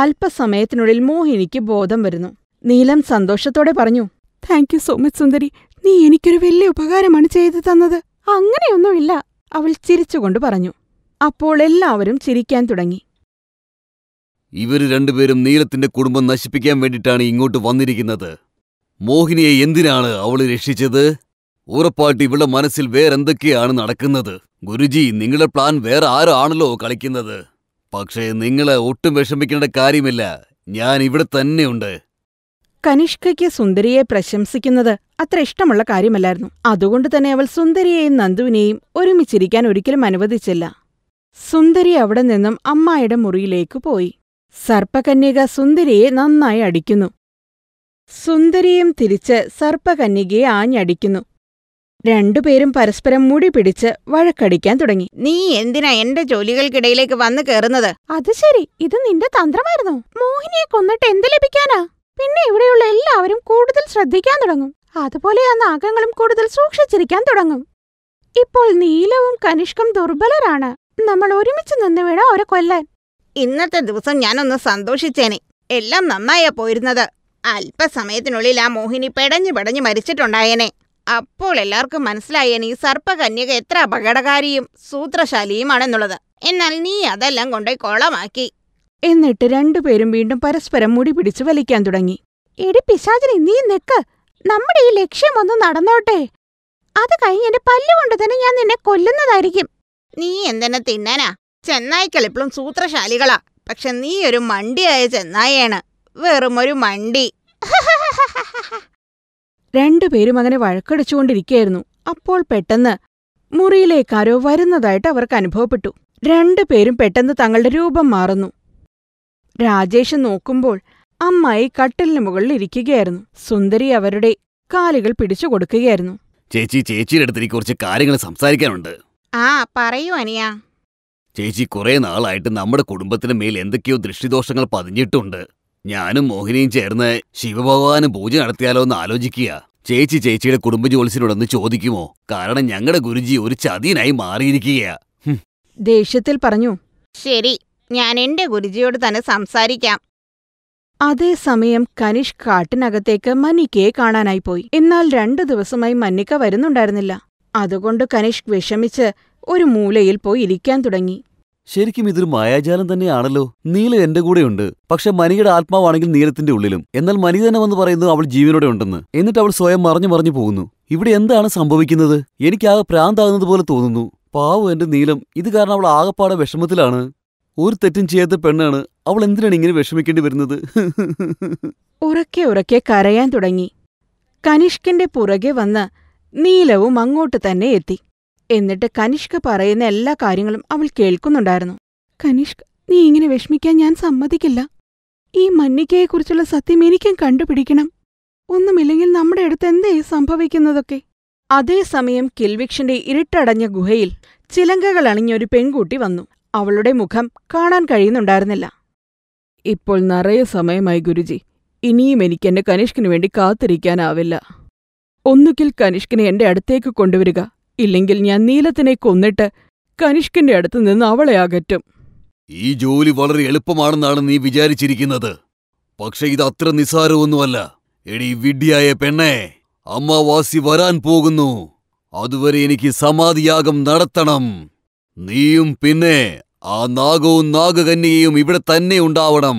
S1: അല്പസമയത്തിനുള്ളിൽ മോഹിനിക്ക് ബോധം വരുന്നു നീലം സന്തോഷത്തോടെ പറഞ്ഞു താങ്ക് യു സോ മച്ച് സുന്ദരി നീ എനിക്കൊരു വലിയ ഉപകാരമാണ് ചെയ്തു തന്നത് അങ്ങനെയൊന്നുമില്ല അവൾ ചിരിച്ചുകൊണ്ട് പറഞ്ഞു അപ്പോൾ എല്ലാവരും ചിരിക്കാൻ തുടങ്ങി
S2: ഇവർ രണ്ടുപേരും നീലത്തിന്റെ കുടുംബം നശിപ്പിക്കാൻ വേണ്ടിയിട്ടാണ് ഇങ്ങോട്ട് വന്നിരിക്കുന്നത് മോഹിനിയെ എന്തിനാണ് അവൾ രക്ഷിച്ചത് ഉറപ്പായിട്ട് ഇവളുടെ മനസ്സിൽ വേറെന്തൊക്കെയാണ് നടക്കുന്നത് ഗുരുജി നിങ്ങളുടെ പ്ലാൻ വേറെ ആരോ ആണല്ലോ കളിക്കുന്നത് പക്ഷേ നിങ്ങളെ ഒട്ടും വിഷമിക്കേണ്ട കാര്യമില്ല ഞാൻ ഇവിടെ തന്നെയുണ്ട്
S1: കനിഷ്കയ്ക്ക് സുന്ദരിയെ പ്രശംസിക്കുന്നത് അത്ര ഇഷ്ടമുള്ള കാര്യമല്ലായിരുന്നു അതുകൊണ്ട് തന്നെ അവൾ സുന്ദരിയെയും നന്ദുവിനെയും ഒരുമിച്ചിരിക്കാൻ ഒരിക്കലും അനുവദിച്ചില്ല സുന്ദരി അവിടെ നിന്നും അമ്മായിയുടെ മുറിയിലേക്ക് പോയി സർപ്പകന്യക സുന്ദരിയെ നന്നായി അടിക്കുന്നു സുന്ദരിയും തിരിച്ച് സർപ്പകന്യകയെ ആഞ്ഞടിക്കുന്നു രണ്ടുപേരും പരസ്പരം മുടി പിടിച്ച് വഴക്കടിക്കാൻ തുടങ്ങി
S3: നീ എന്തിനാ എന്റെ ജോലികൾക്കിടയിലേക്ക് വന്നു കയറുന്നത് അത് ശരി ഇത് നിന്റെ തന്ത്രമായിരുന്നു മോഹിനിയെ കൊന്നിട്ട് എന്ത് ലഭിക്കാനാ പിന്നെ ഇവിടെയുള്ള എല്ലാവരും കൂടുതൽ ശ്രദ്ധിക്കാൻ തുടങ്ങും അതുപോലെ ആ നാഗങ്ങളും കൂടുതൽ സൂക്ഷിച്ചിരിക്കാൻ തുടങ്ങും ഇപ്പോൾ നീലവും കനിഷ്കം ദുർബലരാണ് നമ്മൾ ഒരുമിച്ച് നിന്ന് വേണം അവരെ കൊല്ലാൻ ഇന്നത്തെ ദിവസം ഞാനൊന്ന് സന്തോഷിച്ചേനെ എല്ലാം നന്നായാ പോയിരുന്നത് അല്പസമയത്തിനുള്ളിൽ ആ മോഹിനി പെടഞ്ഞു പെടഞ്ഞു മരിച്ചിട്ടുണ്ടായേനെ അപ്പോൾ എല്ലാവർക്കും മനസ്സിലായേനെ ഈ സർപ്പകന്യക എത്ര അപകടകാരിയും സൂത്രശാലിയുമാണെന്നുള്ളത് എന്നാൽ നീ
S1: അതെല്ലാം കൊണ്ടുപോയി കോളമാക്കി എന്നിട്ട് രണ്ടുപേരും വീണ്ടും പരസ്പരം മുടി പിടിച്ചു വലിക്കാൻ തുടങ്ങി എടി പിശാചിനി നീ നിക്ക് നമ്മുടെ ഈ ലക്ഷ്യം ഒന്ന് നടന്നോട്ടെ
S3: അത് കഴിഞ്ഞ് എന്റെ പല്ലുകൊണ്ട് തന്നെ ഞാൻ നിന്നെ കൊല്ലുന്നതായിരിക്കും നീ എന്തെന്നെ തിന്നാനാ ചെന്നായ്ക്കൾ ഇപ്പോഴും സൂത്രശാലികളാ പക്ഷെ നീ ഒരു മണ്ടിയായ ചെന്നായിയാണ് വെറും ഒരു മണ്ടി
S1: രണ്ടുപേരും അങ്ങനെ വഴക്കടിച്ചുകൊണ്ടിരിക്കുകയായിരുന്നു അപ്പോൾ പെട്ടെന്ന് മുറിയിലേക്കാരോ വരുന്നതായിട്ട് അവർക്ക് അനുഭവപ്പെട്ടു രണ്ടുപേരും പെട്ടെന്ന് തങ്ങളുടെ രൂപം മാറുന്നു രാജേഷ് നോക്കുമ്പോൾ അമ്മായി കട്ടിലിന് മുകളിൽ ഇരിക്കുകയായിരുന്നു സുന്ദരി അവരുടെ കാലുകൾ പിടിച്ചു കൊടുക്കുകയായിരുന്നു
S2: ചേച്ചി ചേച്ചിയുടെ അടുത്ത് കുറച്ച് കാര്യങ്ങൾ സംസാരിക്കാനുണ്ട്
S1: ആ പറയൂ അനിയാ
S2: ചേച്ചി കുറേ നാളായിട്ട് നമ്മുടെ കുടുംബത്തിന് മേൽ എന്തൊക്കെയോ ദൃഷ്ടിദോഷങ്ങൾ പതിഞ്ഞിട്ടുണ്ട് ഞാനും മോഹിനിയും ചേർന്ന് ശിവഭഗവാന് പൂജ നടത്തിയാലോ എന്ന് ആലോചിക്കുക ചേച്ചി ചേച്ചിയുടെ കുടുംബ ജോലിസിനോടൊന്ന് ചോദിക്കുമോ കാരണം ഞങ്ങളുടെ ഗുരുജി ഒരു ചതിയനായി മാറിയിരിക്കുകയാ
S1: ദേഷ്യത്തിൽ പറഞ്ഞു
S3: ശരി ഞാൻ എന്റെ ഗുരുജിയോട് തന്നെ സംസാരിക്കാം
S1: അതേസമയം കനിഷ് കാട്ടിനകത്തേക്ക് മന്നിക്കയെ കാണാനായി പോയി എന്നാൽ രണ്ടു ദിവസമായി മന്നിക്ക വരുന്നുണ്ടായിരുന്നില്ല അതുകൊണ്ട് കനിഷ് വിഷമിച്ച് ഒരു മൂലയിൽ പോയി ഇരിക്കാൻ തുടങ്ങി ശരിക്കും
S2: ഇതൊരു മായാജാലം തന്നെയാണല്ലോ നീല എന്റെ കൂടെയുണ്ട് പക്ഷെ മനിയുടെ ആത്മാവാണെങ്കിൽ നീലത്തിന്റെ ഉള്ളിലും എന്നാൽ മനി തന്നെ വന്ന് പറയുന്നു അവൾ ജീവനോടെ ഉണ്ടെന്ന് എന്നിട്ട് അവൾ സ്വയം മറഞ്ഞു മറഞ്ഞു പോകുന്നു ഇവിടെ എന്താണ് സംഭവിക്കുന്നത് എനിക്കാകെ പ്രാന്താകുന്നത് പോലെ തോന്നുന്നു പാവം എന്റെ നീലം ഇത് കാരണം അവൾ ആകെപ്പാടെ വിഷമത്തിലാണ് ഒരു തെറ്റും ചെയ്യാത്ത പെണ്ണാണ് അവൾ എന്തിനാണ് ഇങ്ങനെ വിഷമിക്കേണ്ടി വരുന്നത്
S1: ഉറക്കെ ഉറക്കെ കരയാൻ തുടങ്ങി കനിഷ്കന്റെ പുറകെ വന്ന് നീലവും അങ്ങോട്ട് തന്നെ എത്തി എന്നിട്ട് കനിഷ്ക പറയുന്ന എല്ലാ കാര്യങ്ങളും അവൾ കേൾക്കുന്നുണ്ടായിരുന്നു കനിഷ്ക നീ ഇങ്ങനെ വിഷമിക്കാൻ ഞാൻ സമ്മതിക്കില്ല ഈ മന്നിക്കയെക്കുറിച്ചുള്ള സത്യം എനിക്കും കണ്ടുപിടിക്കണം ഒന്നുമില്ലെങ്കിൽ നമ്മുടെ അടുത്ത് എന്തേ സംഭവിക്കുന്നതൊക്കെ അതേസമയം കിൽവിക്ഷന്റെ ഇരുട്ടടഞ്ഞ ഗുഹയിൽ ചിലങ്കകൾ അണിഞ്ഞ ഒരു പെൺകുട്ടി വന്നു അവളുടെ മുഖം കാണാൻ കഴിയുന്നുണ്ടായിരുന്നില്ല ഇപ്പോൾ നിറയെ സമയമായി ഗുരുജി ഇനിയും എനിക്ക് എന്റെ കനിഷ്കിനു വേണ്ടി കാത്തിരിക്കാനാവില്ല ഒന്നുകിൽ കനിഷ്കിനെ എന്റെ അടുത്തേക്ക് കൊണ്ടുവരിക ഇല്ലെങ്കിൽ ഞാൻ നീലത്തിനെ കൊന്നിട്ട് കനിഷ്കിന്റെ അടുത്ത് നിന്ന് അവളെ അകറ്റും
S2: ഈ ജോലി വളരെ എളുപ്പമാണെന്നാണ് നീ വിചാരിച്ചിരിക്കുന്നത് പക്ഷെ ഇത് അത്ര നിസ്സാരമൊന്നുമല്ല എടി വിഡ്ഢിയായ പെണ്ണെ അമ്മാവാസി വരാൻ പോകുന്നു അതുവരെ എനിക്ക് സമാധിയാഗം നടത്തണം നീയും പിന്നെ ആ നാഗവും നാഗകന്യയും ഇവിടെ തന്നെ ഉണ്ടാവണം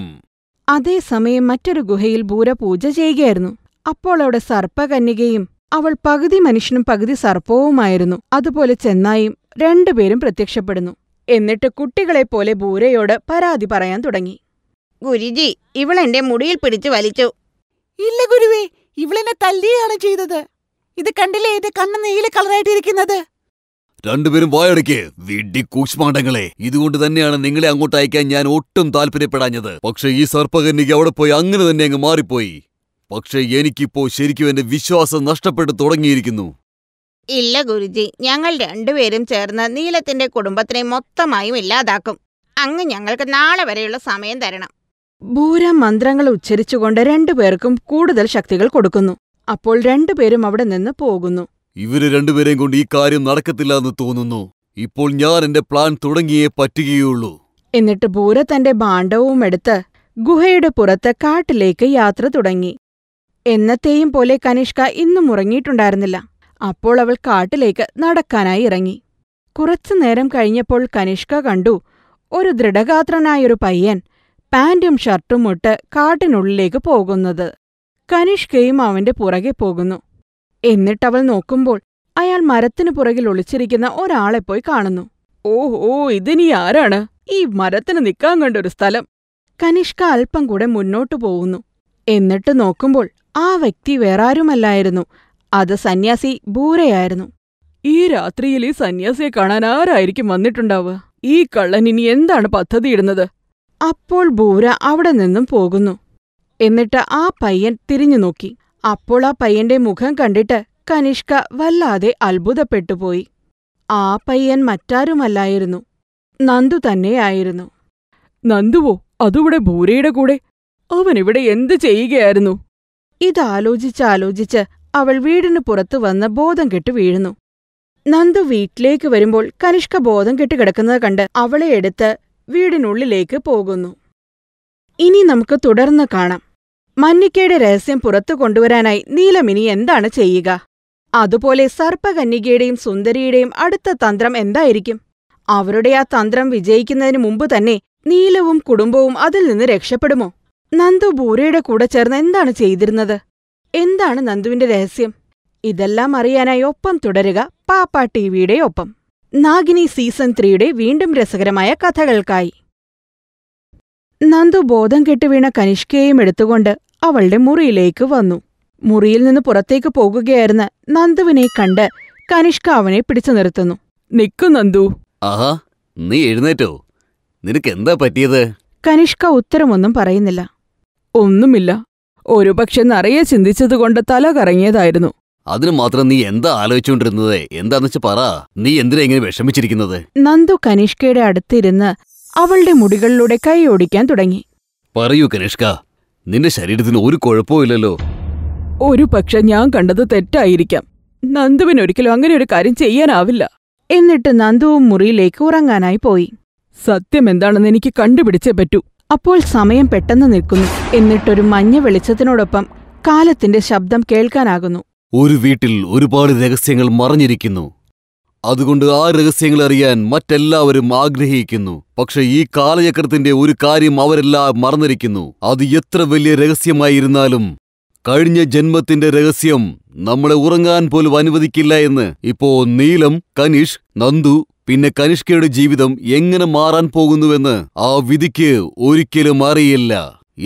S1: അതേസമയം മറ്റൊരു ഗുഹയിൽ ഭൂരപൂജ ചെയ്യുകയായിരുന്നു അപ്പോൾ അവിടെ സർപ്പകന്യകയും അവൾ പകുതി മനുഷ്യനും പകുതി സർപ്പവുമായിരുന്നു അതുപോലെ ചെന്നായും രണ്ടുപേരും പ്രത്യക്ഷപ്പെടുന്നു എന്നിട്ട് കുട്ടികളെപ്പോലെ ബൂരയോട് പരാതി പറയാൻ തുടങ്ങി ഗുരുജി ഇവളെന്റെ മുടിയിൽ പിടിച്ചു വലിച്ചു
S4: ഇല്ല ഗുരുവേ ഇവളെന്നെ തല്ലിയാണ് ചെയ്തത് ഇത് കണ്ടില്ലേ എന്റെ കണ്ണ് നീല കളറായിട്ടിരിക്കുന്നത്
S2: രണ്ടുപേരും വായടക്കേ വിഡി കൂഷ്മാണ്ടങ്ങളെ ഇതുകൊണ്ട് തന്നെയാണ് നിങ്ങളെ അങ്ങോട്ട് അയക്കാൻ ഞാൻ ഒട്ടും താല്പര്യപ്പെടാഞ്ഞത് പക്ഷെ ഈ സർപ്പകന്യക്ക് അവിടെ പോയി അങ്ങനെ തന്നെ അങ്ങ് മാറിപ്പോയി പക്ഷേ എനിക്കിപ്പോ ശരിക്കും എന്റെ വിശ്വാസം നഷ്ടപ്പെട്ടു തുടങ്ങിയിരിക്കുന്നു
S3: ഇല്ല ഗുരുജി ഞങ്ങൾ രണ്ടുപേരും ചേർന്ന് നീലത്തിന്റെ കുടുംബത്തിനെ മൊത്തമായും ഇല്ലാതാക്കും അങ്ങ് ഞങ്ങൾക്ക് നാളെ വരെയുള്ള സമയം തരണം
S1: ഭൂര മന്ത്രങ്ങൾ ഉച്ചരിച്ചുകൊണ്ട് രണ്ടുപേർക്കും കൂടുതൽ ശക്തികൾ കൊടുക്കുന്നു അപ്പോൾ രണ്ടുപേരും അവിടെ നിന്ന് പോകുന്നു
S2: ഇവര് രണ്ടുപേരെയും കൊണ്ട് ഈ കാര്യം നടക്കത്തില്ല എന്ന് തോന്നുന്നു ഇപ്പോൾ ഞാൻ എന്റെ പ്ലാൻ തുടങ്ങിയേ പറ്റുകയുള്ളൂ
S1: എന്നിട്ട് ഭൂര തന്റെ ഭാണ്ഡവും എടുത്ത് ഗുഹയുടെ പുറത്ത് കാട്ടിലേക്ക് യാത്ര തുടങ്ങി എന്നത്തെയും പോലെ കനിഷ്ക ഇന്നും ഉറങ്ങിയിട്ടുണ്ടായിരുന്നില്ല അപ്പോൾ അവൾ കാട്ടിലേക്ക് നടക്കാനായി ഇറങ്ങി കുറച്ചു നേരം കഴിഞ്ഞപ്പോൾ കനിഷ്ക കണ്ടു ഒരു ദൃഢഗാത്രനായൊരു പയ്യൻ പാന്റും ഷർട്ടും ഇട്ട് കാട്ടിനുള്ളിലേക്ക് പോകുന്നത് കനിഷ്കയും അവന്റെ പുറകെ പോകുന്നു എന്നിട്ടവൾ നോക്കുമ്പോൾ അയാൾ മരത്തിനു പുറകിൽ ഒളിച്ചിരിക്കുന്ന ഒരാളെ പോയി കാണുന്നു ഓഹോ ഇതിനി ആരാണ് ഈ മരത്തിന് നിൽക്കാൻ കണ്ടൊരു സ്ഥലം കനിഷ്ക അല്പം കൂടെ മുന്നോട്ടു പോകുന്നു എന്നിട്ട് നോക്കുമ്പോൾ ആ വ്യക്തി വേറാരുമല്ലായിരുന്നു അത് സന്യാസി ബൂരയായിരുന്നു ഈ രാത്രിയിൽ ഈ സന്യാസിയെ കാണാൻ ആരായിരിക്കും വന്നിട്ടുണ്ടാവുക ഈ കള്ളൻ ഇനി എന്താണ് പദ്ധതിയിടുന്നത് അപ്പോൾ ബൂര അവിടെ നിന്നും പോകുന്നു എന്നിട്ട് ആ പയ്യൻ തിരിഞ്ഞു നോക്കി അപ്പോൾ ആ പയ്യന്റെ മുഖം കണ്ടിട്ട് കനിഷ്ക വല്ലാതെ അത്ഭുതപ്പെട്ടുപോയി ആ പയ്യൻ മറ്റാരുമല്ലായിരുന്നു നന്ദു തന്നെയായിരുന്നു നന്ദുവോ അതുവിടെ ഭൂരയുടെ കൂടെ അവൻ ഇവിടെ എന്ത് ചെയ്യുകയായിരുന്നു ഇതാലോചിച്ചാലോചിച്ച് അവൾ വീടിനു പുറത്തു വന്ന് ബോധം കെട്ടു വീഴുന്നു നന്ദു വീട്ടിലേക്ക് വരുമ്പോൾ കനിഷ്ക ബോധം കെട്ട് കിടക്കുന്നത് കണ്ട് അവളെ എടുത്ത് വീടിനുള്ളിലേക്ക് പോകുന്നു ഇനി നമുക്ക് തുടർന്ന് കാണാം മന്നിക്കയുടെ രഹസ്യം പുറത്തു കൊണ്ടുവരാനായി നീലമിനി എന്താണ് ചെയ്യുക അതുപോലെ സർപ്പകന്യകയുടെയും സുന്ദരിയുടെയും അടുത്ത തന്ത്രം എന്തായിരിക്കും അവരുടെ ആ തന്ത്രം വിജയിക്കുന്നതിനു മുമ്പ് തന്നെ നീലവും കുടുംബവും അതിൽ നിന്ന് രക്ഷപ്പെടുമോ നന്ദു ബൂരയുടെ കൂടെ ചേർന്ന് എന്താണ് ചെയ്തിരുന്നത് എന്താണ് നന്ദുവിന്റെ രഹസ്യം ഇതെല്ലാം അറിയാനായി ഒപ്പം തുടരുക പാപ്പ ടി വിയുടെ ഒപ്പം നാഗിനി സീസൺ ത്രീയുടെ വീണ്ടും രസകരമായ കഥകൾക്കായി നന്ദു ബോധം കെട്ടുവീണ കനിഷ്കയെയും എടുത്തുകൊണ്ട് അവളുടെ മുറിയിലേക്ക് വന്നു മുറിയിൽ നിന്ന് പുറത്തേക്ക് പോകുകയായിരുന്ന നന്ദുവിനെ കണ്ട് കനിഷ്ക അവനെ പിടിച്ചു നിർത്തുന്നു നിക്കു നന്ദു
S2: ആഹാ നീ എഴുന്നേറ്റോ നിനക്ക് എന്താ പറ്റിയത്
S1: കനിഷ്ക ഉത്തരമൊന്നും പറയുന്നില്ല ഒന്നുമില്ല ഒരു പക്ഷെ നിറയെ ചിന്തിച്ചതുകൊണ്ട് തല കറങ്ങിയതായിരുന്നു
S2: അതിനു മാത്രം നീ എന്താ ആലോചിച്ചുകൊണ്ടിരുന്നത് എന്താന്ന് വെച്ച് പറ നീ എന്തിനാ ഇങ്ങനെ വിഷമിച്ചിരിക്കുന്നത്
S1: നന്ദു കനിഷ്കയുടെ അടുത്തിരുന്ന് അവളുടെ മുടികളിലൂടെ കൈ ഓടിക്കാൻ തുടങ്ങി
S2: പറയൂ കനിഷ്ക നിന്റെ ശരീരത്തിന് ഒരു കുഴപ്പമില്ലല്ലോ
S1: ഒരു പക്ഷെ ഞാൻ കണ്ടത് തെറ്റായിരിക്കാം നന്ദുവിന് ഒരിക്കലും അങ്ങനെ ഒരു കാര്യം ചെയ്യാനാവില്ല എന്നിട്ട് നന്ദുവും മുറിയിലേക്ക് ഉറങ്ങാനായി പോയി സത്യം എന്താണെന്ന് എനിക്ക് കണ്ടുപിടിച്ചേ പറ്റൂ അപ്പോൾ സമയം പെട്ടെന്ന് നിൽക്കുന്നു എന്നിട്ടൊരു മഞ്ഞ വെളിച്ചത്തിനോടൊപ്പം കാലത്തിന്റെ ശബ്ദം കേൾക്കാനാകുന്നു
S2: ഒരു വീട്ടിൽ ഒരുപാട് രഹസ്യങ്ങൾ മറഞ്ഞിരിക്കുന്നു അതുകൊണ്ട് ആ രഹസ്യങ്ങൾ അറിയാൻ മറ്റെല്ലാവരും ആഗ്രഹിക്കുന്നു പക്ഷെ ഈ കാലചക്രത്തിന്റെ ഒരു കാര്യം അവരെല്ലാം മറന്നിരിക്കുന്നു അത് എത്ര വലിയ രഹസ്യമായിരുന്നാലും കഴിഞ്ഞ ജന്മത്തിന്റെ രഹസ്യം നമ്മളെ ഉറങ്ങാൻ പോലും അനുവദിക്കില്ല എന്ന് ഇപ്പോ നീലം കനീഷ് നന്ദു പിന്നെ കനിഷ്കയുടെ ജീവിതം എങ്ങനെ മാറാൻ പോകുന്നുവെന്ന് ആ വിധിക്ക് ഒരിക്കലും അറിയില്ല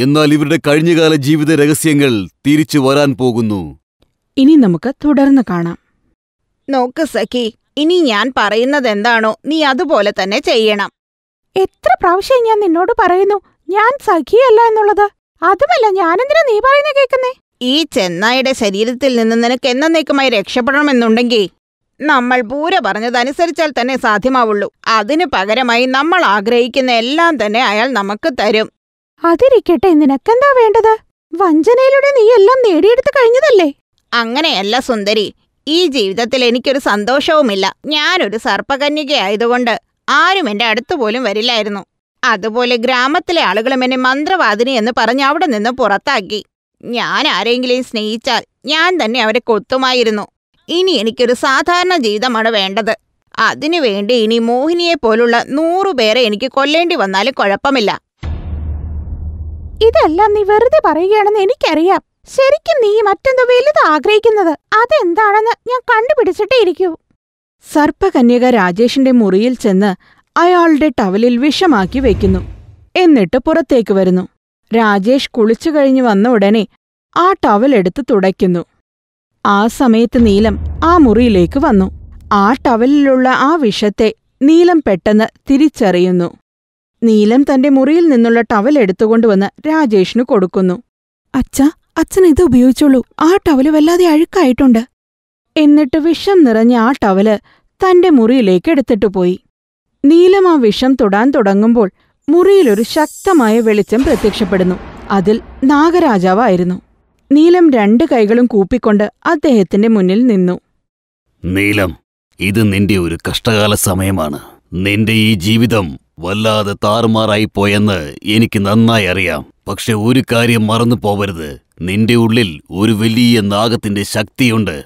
S2: എന്നാൽ ഇവരുടെ കഴിഞ്ഞകാല ജീവിത രഹസ്യങ്ങൾ തിരിച്ചു വരാൻ പോകുന്നു
S1: ഇനി നമുക്ക് തുടർന്ന് കാണാം നോക്ക്
S3: സഖി ഇനി ഞാൻ പറയുന്നത് എന്താണോ നീ അതുപോലെ തന്നെ ചെയ്യണം എത്ര പ്രാവശ്യം ഞാൻ നിന്നോട് പറയുന്നു ഞാൻ സഖിയല്ല എന്നുള്ളത് അതുമല്ല ഞാനെന്തിനാ നീ പറയുന്ന കേൾക്കുന്നേ ഈ ചെന്നായുടെ ശരീരത്തിൽ നിന്ന് നിനക്ക് എന്നേക്കുമായി രക്ഷപ്പെടണമെന്നുണ്ടെങ്കിൽ നമ്മൾ പൂര പറഞ്ഞതനുസരിച്ചാൽ തന്നെ സാധ്യമാവുള്ളൂ അതിനു പകരമായി നമ്മൾ ആഗ്രഹിക്കുന്ന എല്ലാം തന്നെ അയാൾ നമുക്ക് തരും അതിരിക്കട്ടെ നിനക്കെന്താ വേണ്ടത് വഞ്ചനയിലൂടെ നീ എല്ലാം നേടിയെടുത്തു കഴിഞ്ഞതല്ലേ അങ്ങനെയല്ല സുന്ദരി ഈ ജീവിതത്തിൽ എനിക്കൊരു സന്തോഷവുമില്ല ഞാനൊരു സർപ്പകന്യകയായതുകൊണ്ട് ആരും എൻ്റെ അടുത്ത് പോലും വരില്ലായിരുന്നു അതുപോലെ ഗ്രാമത്തിലെ ആളുകളും എന്നെ മന്ത്രവാദിനി എന്ന് പറഞ്ഞ് അവിടെ നിന്ന് പുറത്താക്കി ഞാൻ ആരെങ്കിലും സ്നേഹിച്ചാൽ ഞാൻ തന്നെ അവരെ കൊത്തുമായിരുന്നു ഇനി എനിക്കൊരു സാധാരണ ജീവിതമാണ് വേണ്ടത് അതിനുവേണ്ടി ഇനി മോഹിനിയെ പോലുള്ള നൂറുപേരെ എനിക്ക് കൊല്ലേണ്ടി വന്നാലും കുഴപ്പമില്ല ഇതെല്ലാം നീ വെറുതെ പറയുകയാണെന്ന് എനിക്കറിയാം
S1: ശരിക്കും നീ മറ്റെന്തോ വലുത് ആഗ്രഹിക്കുന്നത് അതെന്താണെന്ന് ഞാൻ കണ്ടുപിടിച്ചിട്ടേ ഇരിക്കൂ സർപ്പകന്യക രാജേഷിന്റെ മുറിയിൽ ചെന്ന് അയാളുടെ ടവലിൽ വിഷമാക്കി വെക്കുന്നു എന്നിട്ട് പുറത്തേക്ക് വരുന്നു രാജേഷ് കുളിച്ചു കഴിഞ്ഞു വന്ന ഉടനെ ആ ടവൽ എടുത്ത് തുടയ്ക്കുന്നു ആ സമയത്ത് നീലം ആ മുറിയിലേക്ക് വന്നു ആ ടവലിലുള്ള ആ വിഷത്തെ നീലം പെട്ടെന്ന് തിരിച്ചറിയുന്നു നീലം തന്റെ മുറിയിൽ നിന്നുള്ള ടവൽ എടുത്തുകൊണ്ടുവന്ന് രാജേഷിനു കൊടുക്കുന്നു അച്ഛ അച്ഛൻ ഇത് ഉപയോഗിച്ചോളൂ ആ ടവല് വല്ലാതെ അഴുക്കായിട്ടുണ്ട് എന്നിട്ട് വിഷം നിറഞ്ഞ ആ ടവല് തന്റെ മുറിയിലേക്ക് എടുത്തിട്ടു പോയി നീലം ആ വിഷം തൊടാൻ തുടങ്ങുമ്പോൾ മുറിയിലൊരു ശക്തമായ വെളിച്ചം പ്രത്യക്ഷപ്പെടുന്നു അതിൽ നാഗരാജാവായിരുന്നു നീലം രണ്ട് കൈകളും കൂപ്പിക്കൊണ്ട് അദ്ദേഹത്തിന്റെ മുന്നിൽ നിന്നു
S2: നീലം ഇത് നിന്റെ ഒരു കഷ്ടകാല സമയമാണ് നിന്റെ ഈ ജീവിതം വല്ലാതെ താറുമാറായി പോയെന്ന് എനിക്ക് നന്നായി അറിയാം പക്ഷെ ഒരു കാര്യം മറന്നു പോവരുത് നിന്റെ ഉള്ളിൽ ഒരു വലിയ നാഗത്തിന്റെ ശക്തിയുണ്ട്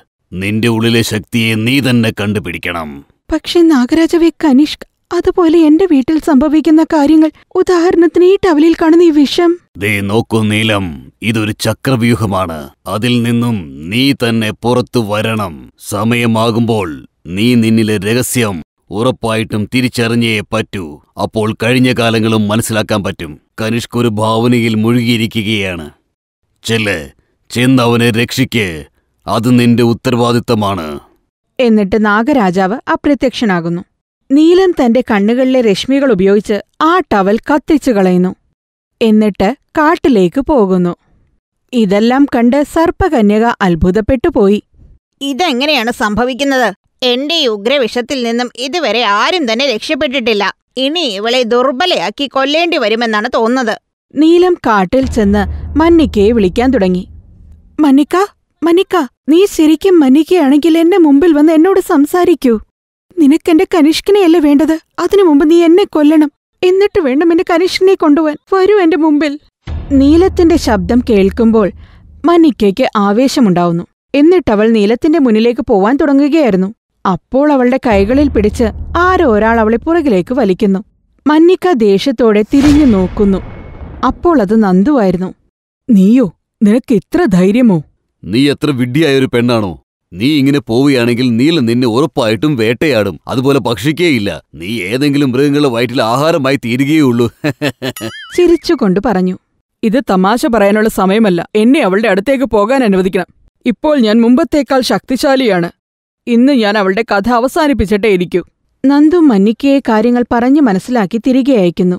S2: നിന്റെ ഉള്ളിലെ ശക്തിയെ നീ തന്നെ കണ്ടുപിടിക്കണം
S1: പക്ഷെ നാഗരാജവെ കനിഷ്ക അതുപോലെ എന്റെ വീട്ടിൽ സംഭവിക്കുന്ന കാര്യങ്ങൾ ഉദാഹരണത്തിന് ഈ ടവലിൽ കാണുന്ന ഈ വിഷം
S2: ദേ നോക്കൂ നീലം ഇതൊരു ചക്രവ്യൂഹമാണ് അതിൽ നിന്നും നീ തന്നെ പുറത്തു വരണം സമയമാകുമ്പോൾ നീ നിന്നിലെ രഹസ്യം ഉറപ്പായിട്ടും തിരിച്ചറിഞ്ഞേ പറ്റൂ അപ്പോൾ കഴിഞ്ഞ കാലങ്ങളും മനസ്സിലാക്കാൻ പറ്റും കനിഷ്ക് ഒരു ഭാവനയിൽ മുഴുകിയിരിക്കുകയാണ് ചെല്ല് ചെന്ന് അവനെ രക്ഷിക്ക് അത് നിന്റെ ഉത്തരവാദിത്തമാണ്
S1: എന്നിട്ട് നാഗരാജാവ് അപ്രത്യക്ഷനാകുന്നു നീലൻ തന്റെ കണ്ണുകളിലെ രശ്മികൾ ഉപയോഗിച്ച് ആ ടവൽ കത്തിച്ചു കളയുന്നു എന്നിട്ട് കാട്ടിലേക്ക് പോകുന്നു ഇതെല്ലാം കണ്ട് സർപ്പകന്യക അത്ഭുതപ്പെട്ടു പോയി ഇതെങ്ങനെയാണ് സംഭവിക്കുന്നത്
S3: എന്റെ ഈ ഉഗ്രവിഷത്തിൽ നിന്നും ഇതുവരെ ആരും തന്നെ രക്ഷപ്പെട്ടിട്ടില്ല ഇനി ഇവളെ ദുർബലയാക്കി
S1: കൊല്ലേണ്ടി വരുമെന്നാണ് തോന്നുന്നത് നീലം കാട്ടിൽ ചെന്ന് മന്നിക്കയെ വിളിക്കാൻ തുടങ്ങി മന്നിക്ക മന്നിക്ക നീ ശരിക്കും മന്നിക്കയാണെങ്കിൽ എന്റെ മുമ്പിൽ വന്ന് എന്നോട് സംസാരിക്കൂ നിനക്കെന്റെ കനിഷ്കിനെയല്ലേ വേണ്ടത് അതിനു മുമ്പ് നീ എന്നെ കൊല്ലണം എന്നിട്ട് വേണം എന്റെ കനിഷ്കിനെ കൊണ്ടുപോവാൻ വരൂ എന്റെ മുമ്പിൽ നീലത്തിന്റെ ശബ്ദം കേൾക്കുമ്പോൾ മനിക്കയ്ക്ക് ആവേശമുണ്ടാവുന്നു എന്നിട്ടവൾ നീലത്തിന്റെ മുന്നിലേക്ക് പോവാൻ തുടങ്ങുകയായിരുന്നു അപ്പോൾ അവളുടെ കൈകളിൽ പിടിച്ച് ആരോ ഒരാൾ അവളെ പുറകിലേക്ക് വലിക്കുന്നു മന്നിക്ക ദേഷ്യത്തോടെ തിരിഞ്ഞു നോക്കുന്നു അപ്പോൾ അത് നന്ദുവായിരുന്നു നീയോ നിനക്ക് ഇത്ര ധൈര്യമോ
S2: നീ എത്ര ഒരു പെണ്ണാണോ നീ ഇങ്ങനെ പോവുകയാണെങ്കിൽ നീല നിന്നെ ഉറപ്പായിട്ടും വേട്ടയാടും അതുപോലെ ഭക്ഷിക്കേയില്ല നീ ഏതെങ്കിലും മൃഗങ്ങളുടെ വയറ്റിൽ ആഹാരമായി തീരുകയുള്ളൂ
S1: ചിരിച്ചുകൊണ്ട് പറഞ്ഞു ഇത് തമാശ പറയാനുള്ള സമയമല്ല എന്നെ അവളുടെ അടുത്തേക്ക് പോകാൻ അനുവദിക്കണം ഇപ്പോൾ ഞാൻ മുമ്പത്തേക്കാൾ ശക്തിശാലിയാണ് ഇന്ന് ഞാൻ അവളുടെ കഥ അവസാനിപ്പിച്ചിട്ടേ ഇരിക്കൂ നന്ദു മന്നിക്കയെ കാര്യങ്ങൾ പറഞ്ഞു മനസ്സിലാക്കി തിരികെ അയക്കുന്നു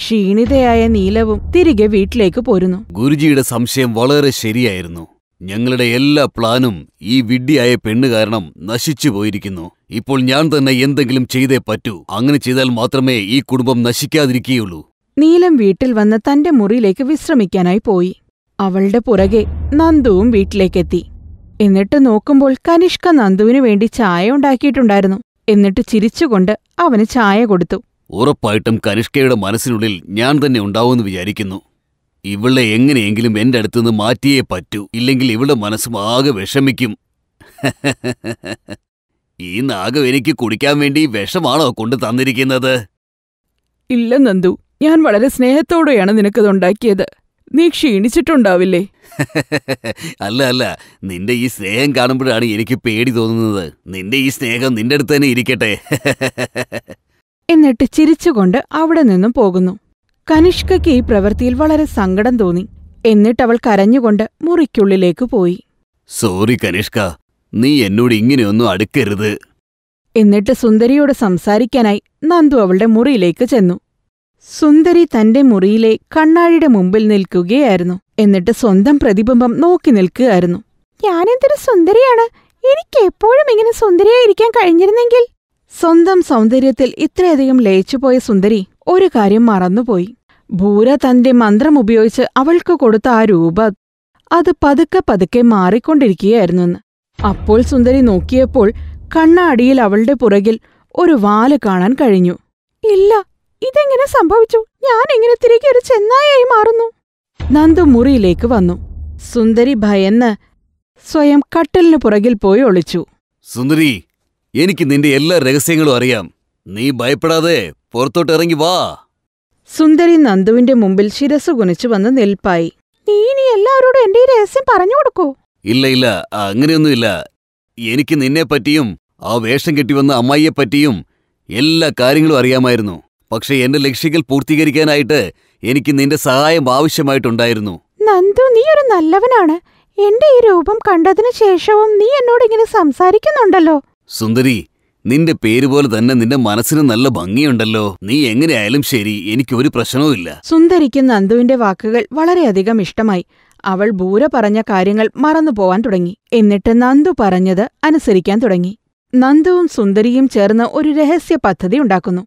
S1: ക്ഷീണിതയായ നീലവും തിരികെ വീട്ടിലേക്ക് പോരുന്നു
S2: ഗുരുജിയുടെ സംശയം വളരെ ശരിയായിരുന്നു ഞങ്ങളുടെ എല്ലാ പ്ലാനും ഈ വിഡ്ഢിയായ പെണ്ണ് കാരണം നശിച്ചു പോയിരിക്കുന്നു ഇപ്പോൾ ഞാൻ തന്നെ എന്തെങ്കിലും ചെയ്തേ പറ്റൂ അങ്ങനെ ചെയ്താൽ മാത്രമേ ഈ കുടുംബം നശിക്കാതിരിക്കുകയുള്ളൂ
S1: നീലം വീട്ടിൽ വന്ന് തന്റെ മുറിയിലേക്ക് വിശ്രമിക്കാനായി പോയി അവളുടെ പുറകെ നന്ദുവും വീട്ടിലേക്കെത്തി എന്നിട്ട് നോക്കുമ്പോൾ കനിഷ്ക നന്ദുവിനു വേണ്ടി ചായ ഉണ്ടാക്കിയിട്ടുണ്ടായിരുന്നു എന്നിട്ട് ചിരിച്ചുകൊണ്ട് അവന് ചായ കൊടുത്തു
S2: ഉറപ്പായിട്ടും കനിഷ്കയുടെ മനസ്സിനുള്ളിൽ ഞാൻ തന്നെ ഉണ്ടാവുമെന്ന് വിചാരിക്കുന്നു ഇവിളെ എങ്ങനെയെങ്കിലും എൻ്റെ അടുത്തുനിന്ന് മാറ്റിയേ പറ്റൂ ഇല്ലെങ്കിൽ ഇവിടെ മനസ്സും ആകെ വിഷമിക്കും ഈ നാഗം എനിക്ക് കുടിക്കാൻ വേണ്ടി വിഷമാണോ കൊണ്ടു തന്നിരിക്കുന്നത്
S1: ഇല്ല നന്ദു ഞാൻ വളരെ സ്നേഹത്തോടെയാണ് നിനക്കത് ഉണ്ടാക്കിയത് നീ ക്ഷീണിച്ചിട്ടുണ്ടാവില്ലേ
S2: അല്ല അല്ല നിന്റെ ഈ സ്നേഹം കാണുമ്പോഴാണ് എനിക്ക് പേടി തോന്നുന്നത് നിന്റെ ഈ സ്നേഹം നിന്റെ അടുത്ത് തന്നെ ഇരിക്കട്ടെ
S1: എന്നിട്ട് ചിരിച്ചുകൊണ്ട് അവിടെ നിന്നും പോകുന്നു കനിഷ്കയ്ക്ക് ഈ പ്രവൃത്തിയിൽ വളരെ സങ്കടം തോന്നി എന്നിട്ട് അവൾ കരഞ്ഞുകൊണ്ട് മുറിക്കുള്ളിലേക്ക് പോയി
S2: സോറി കനിഷ്ക നീ എന്നോട് ഇങ്ങനെയൊന്നും അടുക്കരുത്
S1: എന്നിട്ട് സുന്ദരിയോട് സംസാരിക്കാനായി നന്ദു അവളുടെ മുറിയിലേക്ക് ചെന്നു സുന്ദരി തന്റെ മുറിയിലെ കണ്ണാടിയുടെ മുമ്പിൽ നിൽക്കുകയായിരുന്നു എന്നിട്ട് സ്വന്തം പ്രതിബിംബം നോക്കി നിൽക്കുകയായിരുന്നു ഞാനെന്തൊരു സുന്ദരിയാണ് എനിക്ക് എപ്പോഴും ഇങ്ങനെ സുന്ദരിയായിരിക്കാൻ കഴിഞ്ഞിരുന്നെങ്കിൽ സ്വന്തം സൗന്ദര്യത്തിൽ ഇത്രയധികം ലയിച്ചുപോയ സുന്ദരി ഒരു കാര്യം മറന്നുപോയി ഭൂര തന്റെ മന്ത്രം ഉപയോഗിച്ച് അവൾക്ക് കൊടുത്ത ആ രൂപ അത് പതുക്കെ പതുക്കെ മാറിക്കൊണ്ടിരിക്കുകയായിരുന്നു അപ്പോൾ സുന്ദരി നോക്കിയപ്പോൾ കണ്ണാടിയിൽ അവളുടെ പുറകിൽ ഒരു വാല് കാണാൻ കഴിഞ്ഞു ഇല്ല ഇതെങ്ങനെ സംഭവിച്ചു ഞാൻ എങ്ങനെ തിരികെ ഒരു ചെന്നായായി മാറുന്നു നന്ദു മുറിയിലേക്ക് വന്നു സുന്ദരി ഭയന്ന് സ്വയം കട്ടലിന് പുറകിൽ പോയി ഒളിച്ചു
S2: സുന്ദരി എനിക്ക് നിന്റെ എല്ലാ രഹസ്യങ്ങളും അറിയാം നീ ഭയപ്പെടാതെ പുറത്തോട്ടിറങ്ങി വാ
S1: സുന്ദരി നന്ദുവിന്റെ മുമ്പിൽ ശിരസ് കുനിച്ചു വന്ന് നിൽപ്പായി നീ ഇനി എല്ലാവരോടും എന്റെ ഈ രഹസ്യം
S4: പറഞ്ഞു കൊടുക്കൂ
S2: ഇല്ല ഇല്ല അങ്ങനെയൊന്നുമില്ല എനിക്ക് നിന്നെ പറ്റിയും ആ വേഷം കെട്ടി വന്ന അമ്മായിയെ പറ്റിയും എല്ലാ കാര്യങ്ങളും അറിയാമായിരുന്നു പക്ഷെ എന്റെ ലക്ഷ്യങ്ങൾ പൂർത്തീകരിക്കാനായിട്ട് എനിക്ക് നിന്റെ സഹായം ആവശ്യമായിട്ടുണ്ടായിരുന്നു
S1: നന്ദു നീ ഒരു നല്ലവനാണ് എന്റെ ഈ രൂപം കണ്ടതിനു ശേഷവും നീ എന്നോട് ഇങ്ങനെ സംസാരിക്കുന്നുണ്ടല്ലോ
S2: സുന്ദരി നിന്റെ പേര് പോലെ തന്നെ നിന്റെ മനസ്സിന് നല്ല ഭംഗിയുണ്ടല്ലോ നീ എങ്ങനെയായാലും ശരി എനിക്ക് ഒരു പ്രശ്നവുമില്ല
S1: സുന്ദരിക്ക് നന്ദുവിന്റെ വാക്കുകൾ വളരെയധികം ഇഷ്ടമായി അവൾ ബൂര പറഞ്ഞ കാര്യങ്ങൾ മറന്നു പോവാൻ തുടങ്ങി എന്നിട്ട് നന്ദു പറഞ്ഞത് അനുസരിക്കാൻ തുടങ്ങി നന്ദുവും സുന്ദരിയും ചേർന്ന് ഒരു രഹസ്യ പദ്ധതി ഉണ്ടാക്കുന്നു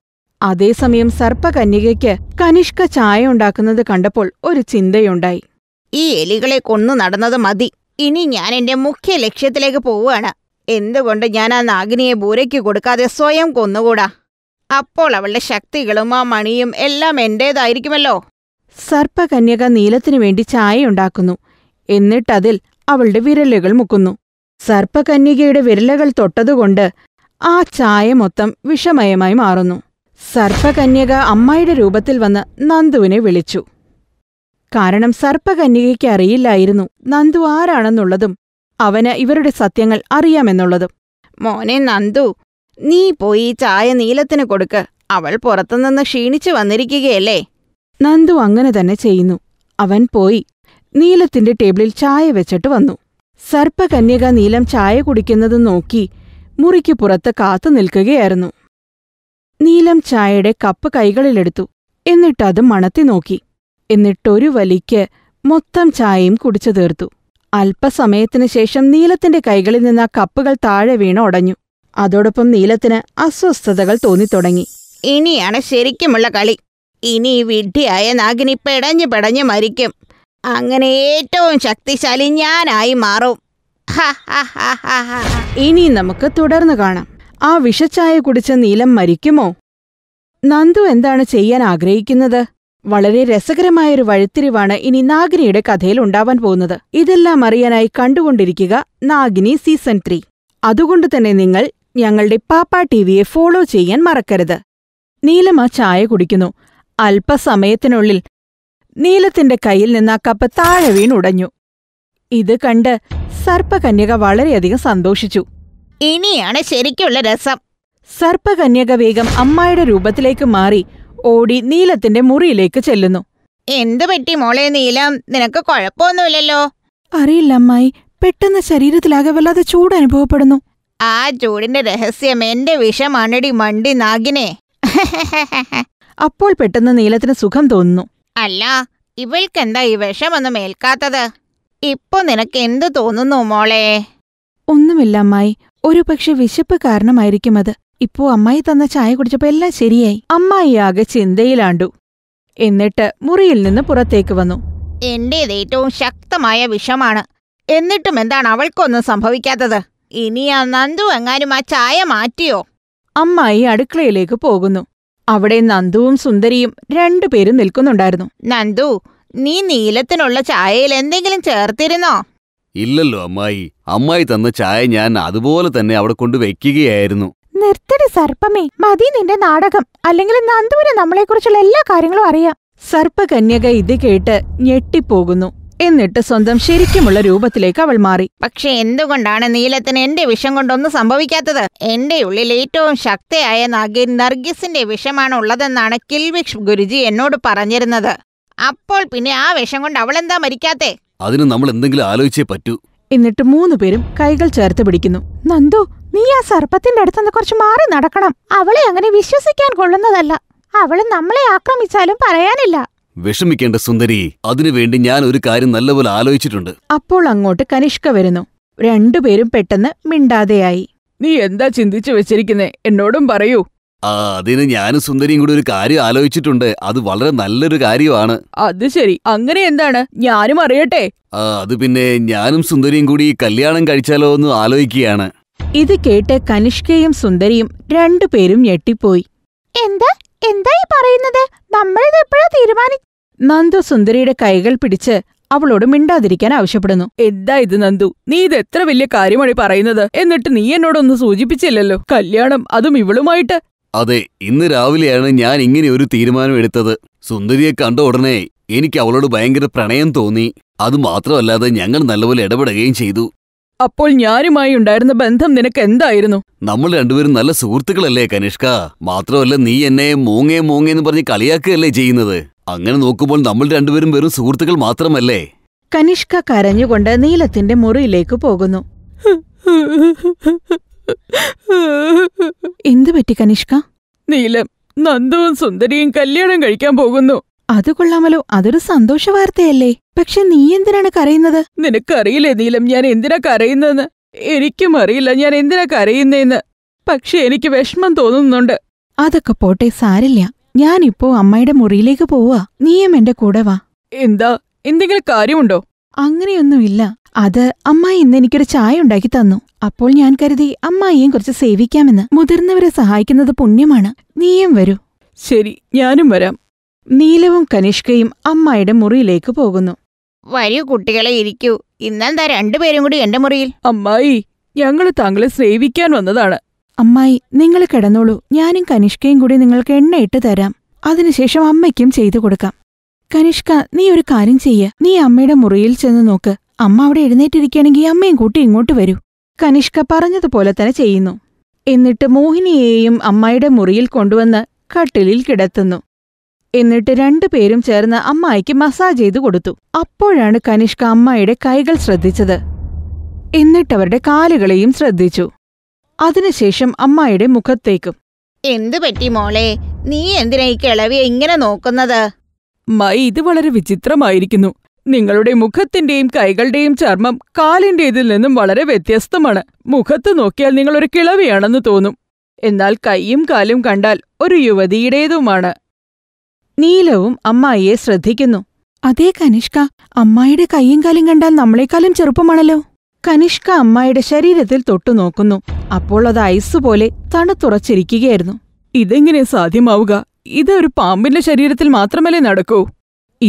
S1: അതേസമയം സർപ്പകന്യകയ്ക്ക് കനിഷ്ക ചായ ഉണ്ടാക്കുന്നത് കണ്ടപ്പോൾ ഒരു ചിന്തയുണ്ടായി
S3: ഈ എലികളെ കൊന്നു നടന്നത് മതി ഇനി ഞാൻ എന്റെ മുഖ്യ ലക്ഷ്യത്തിലേക്ക് പോവുകയാണ് എന്തുകൊണ്ട് ഞാൻ ആ നാഗിനിയെ ബൂരയ്ക്ക് കൊടുക്കാതെ സ്വയം കൊന്നുകൂടാ അപ്പോൾ അവളുടെ ശക്തികളും ആ മണിയും എല്ലാം എൻ്റേതായിരിക്കുമല്ലോ
S1: സർപ്പകന്യക നീലത്തിനു വേണ്ടി ചായ ഉണ്ടാക്കുന്നു എന്നിട്ടതിൽ അവളുടെ വിരലുകൾ മുക്കുന്നു സർപ്പകന്യകയുടെ വിരലുകൾ തൊട്ടതുകൊണ്ട് ആ ചായ മൊത്തം വിഷമയമായി മാറുന്നു സർപ്പകന്യക അമ്മയുടെ രൂപത്തിൽ വന്ന് നന്ദുവിനെ വിളിച്ചു കാരണം സർപ്പകന്യകയ്ക്ക് അറിയില്ലായിരുന്നു നന്ദു ആരാണെന്നുള്ളതും അവന് ഇവരുടെ സത്യങ്ങൾ അറിയാമെന്നുള്ളത് മോനെ നന്ദു
S3: നീ പോയി ചായ നീലത്തിന് കൊടുക്ക് അവൾ പുറത്തുനിന്ന് ക്ഷീണിച്ചു വന്നിരിക്കുകയല്ലേ
S1: നന്ദു അങ്ങനെ തന്നെ ചെയ്യുന്നു അവൻ പോയി നീലത്തിന്റെ ടേബിളിൽ ചായ വെച്ചിട്ട് വന്നു സർപ്പകന്യക നീലം ചായ കുടിക്കുന്നത് നോക്കി മുറിക്ക് പുറത്ത് കാത്തു നിൽക്കുകയായിരുന്നു നീലം ചായയുടെ കപ്പ് കൈകളിലെടുത്തു എന്നിട്ടത് മണത്തി നോക്കി എന്നിട്ടൊരു വലിക്ക് മൊത്തം ചായയും കുടിച്ചു തീർത്തു അല്പസമയത്തിനു ശേഷം നീലത്തിന്റെ കൈകളിൽ നിന്ന് ആ കപ്പുകൾ താഴെ വീണ് ഒടഞ്ഞു അതോടൊപ്പം നീലത്തിന് അസ്വസ്ഥതകൾ തോന്നിത്തുടങ്ങി
S3: ഇനിയാണ് ശരിക്കുമുള്ള കളി ഇനി വിഡ്ഢിയായ നാഗിനി പെടഞ്ഞു പെടഞ്ഞു മരിക്കും അങ്ങനെ ഏറ്റവും ശക്തിശാലി
S1: ഞാനായി മാറും ഇനി നമുക്ക് തുടർന്ന് കാണാം ആ വിഷച്ചായ കുടിച്ച നീലം മരിക്കുമോ നന്ദു എന്താണ് ചെയ്യാൻ ആഗ്രഹിക്കുന്നത് വളരെ രസകരമായ ഒരു വഴിത്തിരിവാണ് ഇനി നാഗിനിയുടെ കഥയിൽ ഉണ്ടാവാൻ പോകുന്നത് ഇതെല്ലാം അറിയാനായി കണ്ടുകൊണ്ടിരിക്കുക നാഗിനി സീസൺ ത്രീ അതുകൊണ്ട് തന്നെ നിങ്ങൾ ഞങ്ങളുടെ പാപ്പ ടി വിയെ ഫോളോ ചെയ്യാൻ മറക്കരുത് നീലമ ചായ കുടിക്കുന്നു അല്പസമയത്തിനുള്ളിൽ നീലത്തിന്റെ കയ്യിൽ നിന്ന് ആ കപ്പ് താഴെ വീണുടഞ്ഞു ഇത് കണ്ട് സർപ്പകന്യക വളരെയധികം സന്തോഷിച്ചു ഇനിയാണ് ശരിക്കുള്ള രസം സർപ്പകന്യക വേഗം അമ്മായുടെ രൂപത്തിലേക്ക് മാറി ഓടി നീലത്തിന്റെ മുറിയിലേക്ക് ചെല്ലുന്നു
S3: എന്തു പറ്റി മോളെ നീലം നിനക്ക് കുഴപ്പമൊന്നുമില്ലല്ലോ അറിയില്ല
S1: അമ്മായി പെട്ടെന്ന് ശരീരത്തിലാകെ വല്ലാതെ ചൂട് അനുഭവപ്പെടുന്നു
S3: ആ ചൂടിന്റെ രഹസ്യം എന്റെ വിഷമാണടി മണ്ടി നാഗിനെ
S1: അപ്പോൾ പെട്ടെന്ന് നീലത്തിന് സുഖം തോന്നുന്നു
S3: അല്ല ഇവൾക്കെന്താ ഈ വിഷമൊന്നും ഏൽക്കാത്തത് ഇപ്പൊ നിനക്ക്
S1: എന്തു തോന്നുന്നു മോളെ ഒന്നുമില്ല അമ്മായി ഒരു വിശപ്പ് കാരണമായിരിക്കും അത് ഇപ്പോ അമ്മായി തന്ന ചായ കുടിച്ചപ്പോ എല്ലാം ശരിയായി അമ്മായി ആകെ ചിന്തയിലാണ്ടു എന്നിട്ട് മുറിയിൽ നിന്ന് പുറത്തേക്ക് വന്നു
S3: എന്റേത് ഏറ്റവും ശക്തമായ വിഷമാണ് എന്നിട്ടും എന്താണ് അവൾക്കൊന്നും സംഭവിക്കാത്തത് ഇനി ആ നന്ദു എങ്ങാനും ആ ചായ മാറ്റിയോ അമ്മായി അടുക്കളയിലേക്ക് പോകുന്നു അവിടെ നന്ദുവും സുന്ദരിയും രണ്ടുപേരും നിൽക്കുന്നുണ്ടായിരുന്നു നന്ദു നീ നീലത്തിനുള്ള ചായയിൽ എന്തെങ്കിലും ചേർത്തിരുന്നോ
S2: ഇല്ലല്ലോ അമ്മായി അമ്മായി തന്ന ചായ ഞാൻ അതുപോലെ തന്നെ അവിടെ കൊണ്ട് വെക്കുകയായിരുന്നു
S1: നിർത്തടി സർപ്പമേ മതി നിന്റെ നാടകം അല്ലെങ്കിൽ നന്ദുവിന് നമ്മളെക്കുറിച്ചുള്ള എല്ലാ കാര്യങ്ങളും അറിയാം സർപ്പകന്യക ഇത് കേട്ട് ഞെട്ടിപ്പോകുന്നു എന്നിട്ട് സ്വന്തം ശരിക്കുമുള്ള രൂപത്തിലേക്ക് അവൾ മാറി പക്ഷെ എന്തുകൊണ്ടാണ് നീലത്തിന് എന്റെ വിഷം കൊണ്ടൊന്നും സംഭവിക്കാത്തത് എന്റെ ഉള്ളിൽ
S3: ഏറ്റവും ശക്തയായ നഗി നർഗിസിന്റെ വിഷമാണ് ഉള്ളതെന്നാണ് കിൽവിഷ് ഗുരുജി എന്നോട് പറഞ്ഞിരുന്നത് അപ്പോൾ പിന്നെ ആ വിഷം കൊണ്ട് അവളെന്താ മരിക്കാത്തെ
S2: അതിന് നമ്മൾ എന്തെങ്കിലും ആലോചിച്ചേ പറ്റൂ
S1: എന്നിട്ട് മൂന്നുപേരും കൈകൾ ചേർത്ത് പിടിക്കുന്നു നന്ദു നീ ആ സർപ്പത്തിന്റെ അടുത്തുനിന്ന് കുറച്ച് മാറി നടക്കണം അവളെ അങ്ങനെ വിശ്വസിക്കാൻ കൊള്ളുന്നതല്ല അവള് നമ്മളെ ആക്രമിച്ചാലും പറയാനില്ല
S2: വിഷമിക്കേണ്ട സുന്ദരി അതിനുവേണ്ടി ഞാൻ ഒരു കാര്യം നല്ലപോലെ ആലോചിച്ചിട്ടുണ്ട്
S1: അപ്പോൾ അങ്ങോട്ട് കനിഷ്ക വരുന്നു രണ്ടുപേരും പെട്ടെന്ന് മിണ്ടാതെയായി നീ എന്താ ചിന്തിച്ചു വെച്ചിരിക്കുന്നേ എന്നോടും പറയൂ
S2: അതിന് ഞാനും സുന്ദരിയും കൂടി ഒരു കാര്യം ആലോചിച്ചിട്ടുണ്ട് അത് വളരെ നല്ലൊരു കാര്യമാണ്
S1: അത് ശരി അങ്ങനെ എന്താണ് ഞാനും അറിയട്ടെ
S2: അത് പിന്നെ ഞാനും സുന്ദരിയും കൂടി കല്യാണം കഴിച്ചാലോ എന്ന് ആലോചിക്കുകയാണ്
S1: ഇത് കേട്ട് കനിഷ്കയും സുന്ദരിയും രണ്ടുപേരും ഞെട്ടിപ്പോയി എന്താ എന്തായി പറയുന്നത് നമ്മളിത് എപ്പോഴാ തീരുമാനി നന്ദു സുന്ദരിയുടെ കൈകൾ പിടിച്ച് അവളോട് മിണ്ടാതിരിക്കാൻ ആവശ്യപ്പെടുന്നു എന്താ ഇത് നന്ദു നീ ഇത് എത്ര വലിയ കാര്യമാണ് പറയുന്നത് എന്നിട്ട് നീ എന്നോടൊന്ന് സൂചിപ്പിച്ചില്ലല്ലോ കല്യാണം അതും ഇവളുമായിട്ട്
S2: അതെ ഇന്ന് രാവിലെയാണ് ഞാൻ ഇങ്ങനെ ഒരു തീരുമാനം എടുത്തത് സുന്ദരിയെ കണ്ട ഉടനെ എനിക്ക് അവളോട് ഭയങ്കര പ്രണയം തോന്നി അത് മാത്രമല്ലാതെ ഞങ്ങൾ നല്ലപോലെ ഇടപെടുകയും ചെയ്തു
S1: അപ്പോൾ ഞാനുമായി ഉണ്ടായിരുന്ന ബന്ധം നിനക്ക് എന്തായിരുന്നു
S2: നമ്മൾ രണ്ടുപേരും നല്ല സുഹൃത്തുക്കളല്ലേ കനിഷ്ക മാത്രമല്ല നീ എന്നെ മൂങ്ങേ മൂങ്ങേ എന്ന് പറഞ്ഞ് കളിയാക്കുകയല്ലേ ചെയ്യുന്നത് അങ്ങനെ നോക്കുമ്പോൾ നമ്മൾ രണ്ടുപേരും വെറും സുഹൃത്തുക്കൾ മാത്രമല്ലേ
S1: കനിഷ്ക കരഞ്ഞുകൊണ്ട് നീലത്തിന്റെ മുറിയിലേക്ക് പോകുന്നു എന്തു പറ്റി കനിഷ്ക നീലം നന്ദവും സുന്ദരിയും കല്യാണം കഴിക്കാൻ പോകുന്നു അത് കൊള്ളാമല്ലോ അതൊരു സന്തോഷ വാർത്തയല്ലേ പക്ഷെ നീ എന്തിനാണ് കരയുന്നത് നിനക്കറിയില്ലേ നീലം ഞാൻ എന്തിനാ കരയുന്നതെന്ന് എനിക്കും അറിയില്ല ഞാൻ എന്തിനാ കരയുന്നേന്ന് പക്ഷെ എനിക്ക് വിഷമം തോന്നുന്നുണ്ട് അതൊക്കെ പോട്ടെ സാരില്ല ഞാനിപ്പോ അമ്മയുടെ മുറിയിലേക്ക് പോവാ നീയും എന്റെ കൂടെ വാ എന്താ എന്തെങ്കിലും കാര്യമുണ്ടോ അങ്ങനെയൊന്നുമില്ല അത് അമ്മായി ഇന്ന് എനിക്കൊരു ചായ ഉണ്ടാക്കി തന്നു അപ്പോൾ ഞാൻ കരുതി അമ്മായിയും കുറച്ച് സേവിക്കാമെന്ന് മുതിർന്നവരെ സഹായിക്കുന്നത് പുണ്യമാണ് നീയും വരൂ ശരി ഞാനും വരാം നീലവും കനിഷ്കയും അമ്മായിയുടെ മുറിയിലേക്ക് പോകുന്നു
S3: വരൂ കുട്ടികളെ ഇരിക്കൂ ഇന്നെന്താ
S1: രണ്ടുപേരും കൂടി എന്റെ മുറിയിൽ അമ്മായി ഞങ്ങൾ താങ്കളെ സേവിക്കാൻ വന്നതാണ് അമ്മായി നിങ്ങൾ കിടന്നോളൂ ഞാനും കനിഷ്കയും കൂടി നിങ്ങൾക്ക് എണ്ണയിട്ട് തരാം അതിനുശേഷം അമ്മയ്ക്കും ചെയ്തു കൊടുക്കാം കനിഷ്ക നീ ഒരു കാര്യം ചെയ്യ നീ അമ്മയുടെ മുറിയിൽ ചെന്ന് നോക്ക് അമ്മ അവിടെ എഴുന്നേറ്റിരിക്കുകയാണെങ്കിൽ അമ്മയും കൂട്ടി ഇങ്ങോട്ട് വരൂ കനിഷ്ക പറഞ്ഞതുപോലെ തന്നെ ചെയ്യുന്നു എന്നിട്ട് മോഹിനിയെയും അമ്മായിയുടെ മുറിയിൽ കൊണ്ടുവന്ന് കട്ടിലിൽ കിടത്തുന്നു എന്നിട്ട് രണ്ടുപേരും ചേർന്ന് അമ്മായിക്ക് മസാജ് ചെയ്തു കൊടുത്തു അപ്പോഴാണ് കനിഷ്ക അമ്മായിയുടെ കൈകൾ ശ്രദ്ധിച്ചത് എന്നിട്ടവരുടെ കാലുകളെയും ശ്രദ്ധിച്ചു അതിനുശേഷം അമ്മായിയുടെ മുഖത്തേക്കും
S3: എന്തു പറ്റി മോളെ നീ എന്തിനാ ഈ കിളവിയെ ഇങ്ങനെ നോക്കുന്നത്
S1: മൈ ഇത് വളരെ വിചിത്രമായിരിക്കുന്നു നിങ്ങളുടെ മുഖത്തിന്റെയും കൈകളുടെയും ചർമ്മം കാലിന്റേതിൽ നിന്നും വളരെ വ്യത്യസ്തമാണ് മുഖത്ത് നോക്കിയാൽ നിങ്ങൾ ഒരു കിളവിയാണെന്ന് തോന്നും എന്നാൽ കൈയും കാലും കണ്ടാൽ ഒരു യുവതിയുടേതുമാണ് നീലവും അമ്മായിയെ ശ്രദ്ധിക്കുന്നു അതേ കനിഷ്ക അമ്മായിയുടെ കൈയും കാലും കണ്ടാൽ നമ്മളെക്കാളും ചെറുപ്പമാണല്ലോ കനിഷ്ക അമ്മായിയുടെ ശരീരത്തിൽ തൊട്ടുനോക്കുന്നു അപ്പോൾ അത് ഐസ് പോലെ തണുത്തുറച്ചിരിക്കുകയായിരുന്നു ഇതെങ്ങനെ സാധ്യമാവുക ഇത് ഒരു പാമ്പിന്റെ ശരീരത്തിൽ മാത്രമല്ലേ നടക്കൂ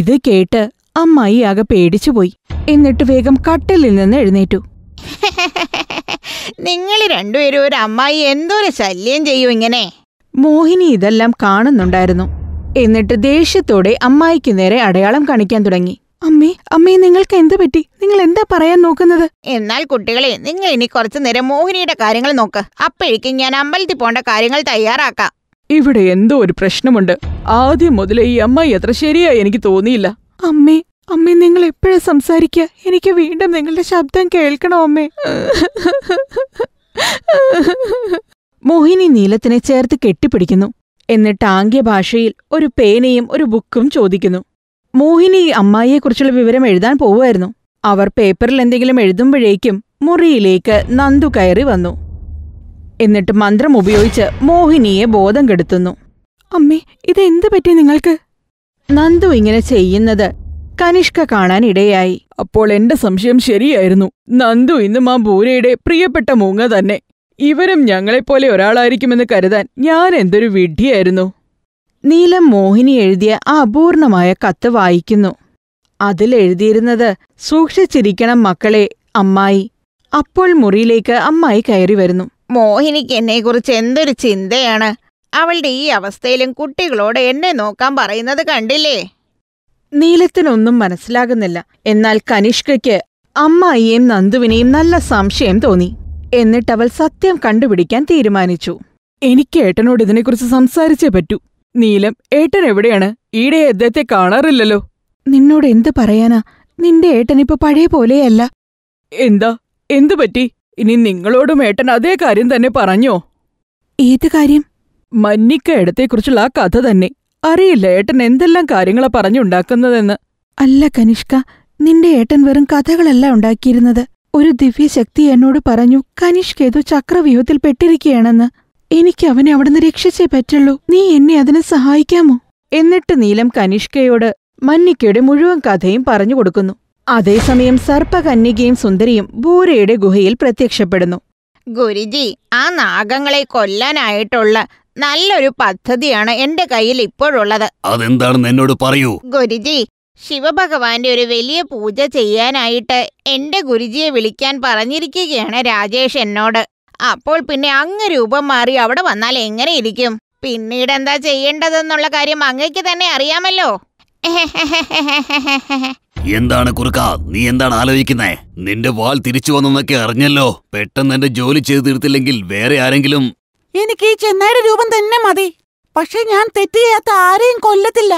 S1: ഇത് കേട്ട് അമ്മായി ആകെ പേടിച്ചുപോയി എന്നിട്ട് വേഗം കട്ടിലിൽ നിന്ന് എഴുന്നേറ്റു
S3: നിങ്ങൾ രണ്ടുപേരും ഒരു അമ്മായി എന്തോ ശല്യം ചെയ്യൂ ഇങ്ങനെ
S1: മോഹിനി ഇതെല്ലാം കാണുന്നുണ്ടായിരുന്നു എന്നിട്ട് ദേഷ്യത്തോടെ അമ്മായിക്ക് നേരെ അടയാളം കാണിക്കാൻ തുടങ്ങി അമ്മേ അമ്മേ നിങ്ങൾക്ക് എന്ത് പറ്റി നിങ്ങൾ എന്താ പറയാൻ
S3: നോക്കുന്നത് എന്നാൽ കുട്ടികളെ നിങ്ങൾ ഇനി കുറച്ചു നേരം മോഹിനിയുടെ കാര്യങ്ങൾ നോക്ക് അപ്പോഴേക്കും ഞാൻ അമ്പലത്തിൽ
S1: പോണ്ട കാര്യങ്ങൾ തയ്യാറാക്കാം ഇവിടെ എന്തോ ഒരു പ്രശ്നമുണ്ട് ആദ്യം മുതലേ ഈ അമ്മായി അത്ര ശരിയായി എനിക്ക് തോന്നിയില്ല അമ്മേ അമ്മേ നിങ്ങൾ എപ്പോഴാ സംസാരിക്ക എനിക്ക് വീണ്ടും നിങ്ങളുടെ ശബ്ദം കേൾക്കണോ അമ്മേ മോഹിനി നീലത്തിനെ ചേർത്ത് കെട്ടിപ്പിടിക്കുന്നു എന്നിട്ട് ആംഗ്യഭാഷയിൽ ഒരു പേനയും ഒരു ബുക്കും ചോദിക്കുന്നു മോഹിനി അമ്മായിയെക്കുറിച്ചുള്ള വിവരം എഴുതാൻ പോവുമായിരുന്നു അവർ പേപ്പറിൽ എന്തെങ്കിലും എഴുതുമ്പോഴേക്കും മുറിയിലേക്ക് നന്ദു കയറി വന്നു എന്നിട്ട് മന്ത്രം ഉപയോഗിച്ച് മോഹിനിയെ ബോധം കെടുത്തുന്നു അമ്മേ ഇതെന്ത് പറ്റി നിങ്ങൾക്ക് നന്ദു ഇങ്ങനെ ചെയ്യുന്നത് കനിഷ്ക കാണാൻ ഇടയായി അപ്പോൾ എന്റെ സംശയം ശരിയായിരുന്നു നന്ദു ഇന്നും ആ ഭൂരയുടെ പ്രിയപ്പെട്ട മൂങ്ങ തന്നെ ഇവരും ഞങ്ങളെപ്പോലെ ഒരാളായിരിക്കുമെന്ന് കരുതാൻ ഞാൻ എന്തൊരു വിഡ്ഢിയായിരുന്നു നീലം മോഹിനി എഴുതിയ ആ അപൂർണമായ കത്ത് വായിക്കുന്നു അതിലെഴുതിയിരുന്നത് സൂക്ഷിച്ചിരിക്കണം മക്കളെ അമ്മായി അപ്പോൾ മുറിയിലേക്ക് അമ്മായി കയറി വരുന്നു
S3: മോഹിനിക്ക് എന്നെക്കുറിച്ച് എന്തൊരു ചിന്തയാണ് അവളുടെ ഈ അവസ്ഥയിലും കുട്ടികളോട് എന്നെ നോക്കാൻ പറയുന്നത് കണ്ടില്ലേ
S1: നീലത്തിനൊന്നും മനസ്സിലാകുന്നില്ല എന്നാൽ കനിഷ്കയ്ക്ക് അമ്മായിയെയും നന്ദുവിനെയും നല്ല സംശയം തോന്നി എന്നിട്ടവൾ സത്യം കണ്ടുപിടിക്കാൻ തീരുമാനിച്ചു എനിക്ക് ഏട്ടനോട് ഇതിനെക്കുറിച്ച് സംസാരിച്ചേ പറ്റൂ നീലം ഏട്ടൻ എവിടെയാണ് ഈടെ അദ്ദേഹത്തെ കാണാറില്ലല്ലോ നിന്നോട് എന്ത് പറയാനാ നിന്റെ ഏട്ടൻ ഇപ്പൊ പഴയ പോലെയല്ല എന്താ എന്തു പറ്റി ഇനി നിങ്ങളോടും ഏട്ടൻ അതേ കാര്യം തന്നെ പറഞ്ഞോ ഏത് കാര്യം മന്നിക്ക ഇടത്തെക്കുറിച്ചുള്ള ആ കഥ തന്നെ അറിയില്ല ഏട്ടൻ എന്തെല്ലാം കാര്യങ്ങളാ പറഞ്ഞുണ്ടാക്കുന്നതെന്ന് അല്ല കനിഷ്ക നിന്റെ ഏട്ടൻ വെറും കഥകളല്ല ഉണ്ടാക്കിയിരുന്നത് ഒരു ദിവ്യശക്തി എന്നോട് പറഞ്ഞു കനിഷ്ക് ഏതോ ചക്രവ്യൂഹത്തിൽ പെട്ടിരിക്കുകയാണെന്ന് എനിക്ക് അവനെ അവിടുന്ന് രക്ഷിച്ചേ പറ്റുള്ളൂ നീ എന്നെ അതിനെ സഹായിക്കാമോ എന്നിട്ട് നീലം കനിഷ്കയോട് മന്നിക്കയുടെ മുഴുവൻ കഥയും പറഞ്ഞു കൊടുക്കുന്നു അതേസമയം സർപ്പകന്യകയും സുന്ദരിയും ബൂരയുടെ ഗുഹയിൽ പ്രത്യക്ഷപ്പെടുന്നു
S3: ഗുരുജി ആ നാഗങ്ങളെ കൊല്ലാനായിട്ടുള്ള നല്ലൊരു പദ്ധതിയാണ് എന്റെ കയ്യിൽ ഇപ്പോഴുള്ളത്
S2: അതെന്താണെന്ന് എന്നോട് പറയൂ
S3: ഗുരുജി ശിവഭഗവാന്റെ ഒരു വലിയ പൂജ ചെയ്യാനായിട്ട് എന്റെ ഗുരുജിയെ വിളിക്കാൻ പറഞ്ഞിരിക്കുകയാണ് രാജേഷ് എന്നോട് അപ്പോൾ പിന്നെ അങ്ങ് രൂപം മാറി അവിടെ വന്നാൽ എങ്ങനെ ഇരിക്കും പിന്നീട് എന്താ ചെയ്യേണ്ടതെന്നുള്ള കാര്യം അങ്ങക്ക് തന്നെ അറിയാമല്ലോ
S2: എന്താണ് കുറുക്ക നീ എന്താണ് ആലോചിക്കുന്നേ നിന്റെ വാൾ തിരിച്ചു വന്നൊക്കെ അറിഞ്ഞല്ലോ പെട്ടെന്ന് എന്റെ ജോലി ചെയ്തു തീർത്തില്ലെങ്കിൽ വേറെ ആരെങ്കിലും
S4: എനിക്ക് ഈ ചെന്നൈയുടെ രൂപം തന്നെ മതി പക്ഷെ ഞാൻ തെറ്റ് ചെയ്യാത്ത ആരെയും കൊല്ലത്തില്ല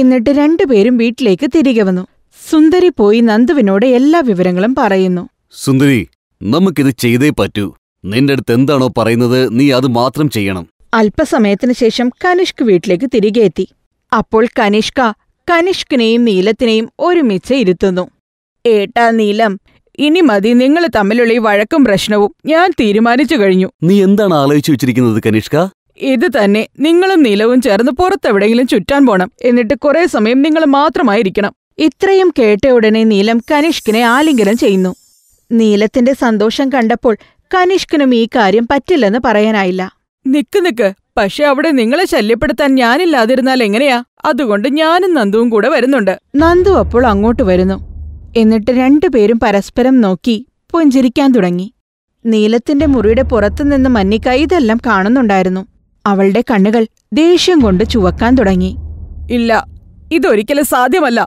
S1: എന്നിട്ട് രണ്ടുപേരും വീട്ടിലേക്ക് തിരികെ വന്നു സുന്ദരി പോയി നന്ദുവിനോട് എല്ലാ വിവരങ്ങളും പറയുന്നു
S2: സുന്ദരി നമുക്കിത് ചെയ്തേ പറ്റൂ നിന്റെ അടുത്ത് എന്താണോ പറയുന്നത് നീ അത് മാത്രം ചെയ്യണം
S1: അല്പസമയത്തിന് ശേഷം കനിഷ്ക് വീട്ടിലേക്ക് തിരികെ എത്തി അപ്പോൾ കനിഷ്ക കനിഷ്കിനെയും നീലത്തിനെയും ഒരുമിച്ച് ഇരുത്തുന്നു ഏട്ടാ നീലം ഇനി മതി നിങ്ങൾ തമ്മിലുള്ള ഈ വഴക്കും പ്രശ്നവും ഞാൻ തീരുമാനിച്ചു കഴിഞ്ഞു
S2: നീ എന്താണ് ആലോചിച്ചു വെച്ചിരിക്കുന്നത് കനിഷ്ക
S1: ഇത് തന്നെ നിങ്ങളും നിലവും ചേർന്ന് പുറത്തെവിടെയെങ്കിലും ചുറ്റാൻ പോണം എന്നിട്ട് കുറെ സമയം നിങ്ങൾ മാത്രമായിരിക്കണം ഇത്രയും കേട്ട ഉടനെ നീലം കനിഷ്കിനെ ആലിംഗനം ചെയ്യുന്നു നീലത്തിന്റെ സന്തോഷം കണ്ടപ്പോൾ കനിഷ്കിനും ഈ കാര്യം പറ്റില്ലെന്ന് പറയാനായില്ല നിക്ക് നിക്ക് പക്ഷെ അവിടെ നിങ്ങളെ ശല്യപ്പെടുത്താൻ ഞാനില്ലാതിരുന്നാൽ എങ്ങനെയാ അതുകൊണ്ട് ഞാനും നന്ദുവും കൂടെ വരുന്നുണ്ട് നന്ദു അപ്പോൾ അങ്ങോട്ട് വരുന്നു എന്നിട്ട് രണ്ടുപേരും പരസ്പരം നോക്കി പുഞ്ചിരിക്കാൻ തുടങ്ങി നീലത്തിന്റെ മുറിയുടെ പുറത്തുനിന്ന് മന്നിക്ക ഇതെല്ലാം കാണുന്നുണ്ടായിരുന്നു അവളുടെ കണ്ണുകൾ ദേഷ്യം കൊണ്ട് ചുവക്കാൻ തുടങ്ങി ഇല്ല ഇതൊരിക്കലും സാധ്യമല്ല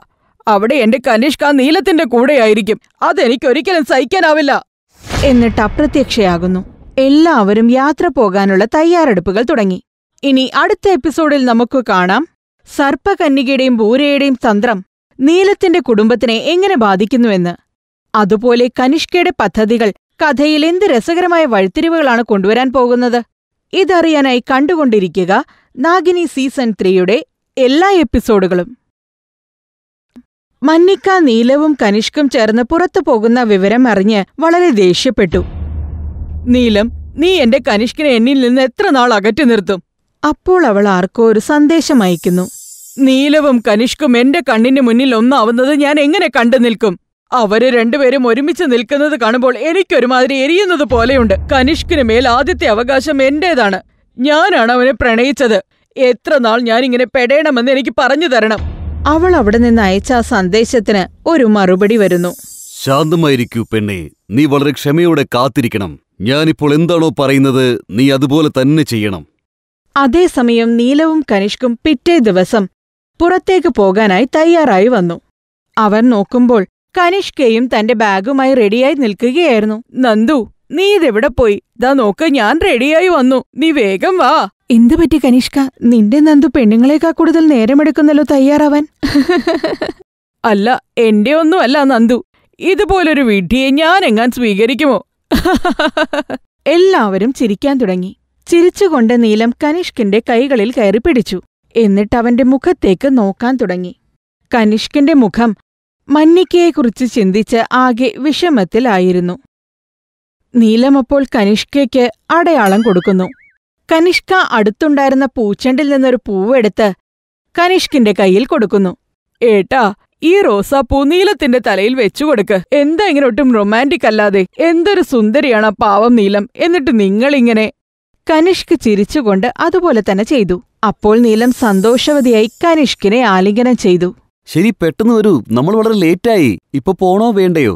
S1: അവിടെ എന്റെ കനിഷ്ക നീലത്തിന്റെ കൂടെയായിരിക്കും അതെനിക്കൊരിക്കലും സഹിക്കാനാവില്ല എന്നിട്ട് അപ്രത്യക്ഷയാകുന്നു എല്ലാവരും യാത്ര പോകാനുള്ള തയ്യാറെടുപ്പുകൾ തുടങ്ങി ഇനി അടുത്ത എപ്പിസോഡിൽ നമുക്ക് കാണാം സർപ്പകന്യകയുടെയും ഭൂരയുടെയും തന്ത്രം നീലത്തിന്റെ കുടുംബത്തിനെ എങ്ങനെ ബാധിക്കുന്നുവെന്ന് അതുപോലെ കനിഷ്കയുടെ പദ്ധതികൾ കഥയിൽ എന്ത് രസകരമായ വഴിത്തിരിവുകളാണ് കൊണ്ടുവരാൻ പോകുന്നത് ഇതറിയാനായി കണ്ടുകൊണ്ടിരിക്കുക നാഗിനി സീസൺ ത്രീയുടെ എല്ലാ എപ്പിസോഡുകളും മന്നിക്ക നീലവും കനിഷ്കും ചേർന്ന് പുറത്തു പോകുന്ന വിവരം അറിഞ്ഞ് വളരെ ദേഷ്യപ്പെട്ടു നീലം നീ എന്റെ കനിഷ്കിനെ എന്നിൽ നിന്ന് എത്ര നാൾ അകറ്റി നിർത്തും അപ്പോൾ അവൾ ആർക്കോ ഒരു സന്ദേശം അയക്കുന്നു നീലവും കനിഷ്കും എന്റെ കണ്ണിന് മുന്നിൽ ഒന്നാവുന്നത് ഞാൻ എങ്ങനെ കണ്ടു നിൽക്കും അവര് രണ്ടുപേരും ഒരുമിച്ച് നിൽക്കുന്നത് കാണുമ്പോൾ എനിക്കൊരുമാതിരി എരിയുന്നത് പോലെയുണ്ട് കനിഷ്കിന് മേൽ ആദ്യത്തെ അവകാശം എന്റേതാണ് ഞാനാണ് അവനെ പ്രണയിച്ചത് എത്ര നാൾ ഞാൻ ഇങ്ങനെ പെടയണമെന്ന് എനിക്ക് പറഞ്ഞു തരണം അവൾ അവിടെ നിന്ന് അയച്ച ആ സന്ദേശത്തിന് ഒരു മറുപടി വരുന്നു
S2: ശാന്തമായിരിക്കൂ പെണ്ണെ നീ വളരെ ക്ഷമയോടെ കാത്തിരിക്കണം ഞാനിപ്പോൾ എന്താണോ പറയുന്നത് നീ അതുപോലെ തന്നെ ചെയ്യണം
S1: അതേസമയം നീലവും കനിഷ്കും പിറ്റേ ദിവസം പുറത്തേക്ക് പോകാനായി തയ്യാറായി വന്നു അവൻ നോക്കുമ്പോൾ കനിഷ്കയും തന്റെ ബാഗുമായി റെഡിയായി നിൽക്കുകയായിരുന്നു നന്ദു നീ ഇതെവിടെ പോയി ദാ നോക്ക് ഞാൻ റെഡിയായി വന്നു നീ വേഗം വാ എന്തു പറ്റി കനിഷ്ക നിന്റെ നന്ദു പെണ്ണുങ്ങളെക്കാ കൂടുതൽ നേരമെടുക്കുന്നല്ലോ തയ്യാറാവാൻ അല്ല എന്റെ അല്ല നന്ദു ഇതുപോലൊരു വിഡ്ഢിയെ ഞാൻ എങ്ങാൻ സ്വീകരിക്കുമോ എല്ലാവരും ചിരിക്കാൻ തുടങ്ങി ചിരിച്ചുകൊണ്ട് നീലം കനിഷ്കിന്റെ കൈകളിൽ കയറി പിടിച്ചു എന്നിട്ട് അവന്റെ മുഖത്തേക്ക് നോക്കാൻ തുടങ്ങി കനിഷ്കിന്റെ മുഖം മന്നിക്കയെക്കുറിച്ച് ചിന്തിച്ച് ആകെ വിഷമത്തിലായിരുന്നു നീലം അപ്പോൾ കനിഷ്കയ്ക്ക് അടയാളം കൊടുക്കുന്നു കനിഷ്ക അടുത്തുണ്ടായിരുന്ന പൂച്ചെണ്ടിൽ നിന്നൊരു പൂവെടുത്ത് കനിഷ്കിന്റെ കയ്യിൽ കൊടുക്കുന്നു ഏട്ടാ ഈ റോസാപ്പൂ നീലത്തിന്റെ തലയിൽ വെച്ചു കൊടുക്ക് എന്താ ഇങ്ങനെ ഒട്ടും റൊമാൻറ്റിക് അല്ലാതെ എന്തൊരു സുന്ദരിയാണ് പാവം നീലം എന്നിട്ട് നിങ്ങളിങ്ങനെ കനിഷ്ക് ചിരിച്ചുകൊണ്ട് അതുപോലെ തന്നെ ചെയ്തു അപ്പോൾ നീലം സന്തോഷവതിയായി കനിഷ്കിനെ ആലിംഗനം ചെയ്തു
S2: ശരി പെട്ടെന്ന് വരൂ നമ്മൾ വളരെ ലേറ്റായി ഇപ്പൊ പോണോ വേണ്ടയോ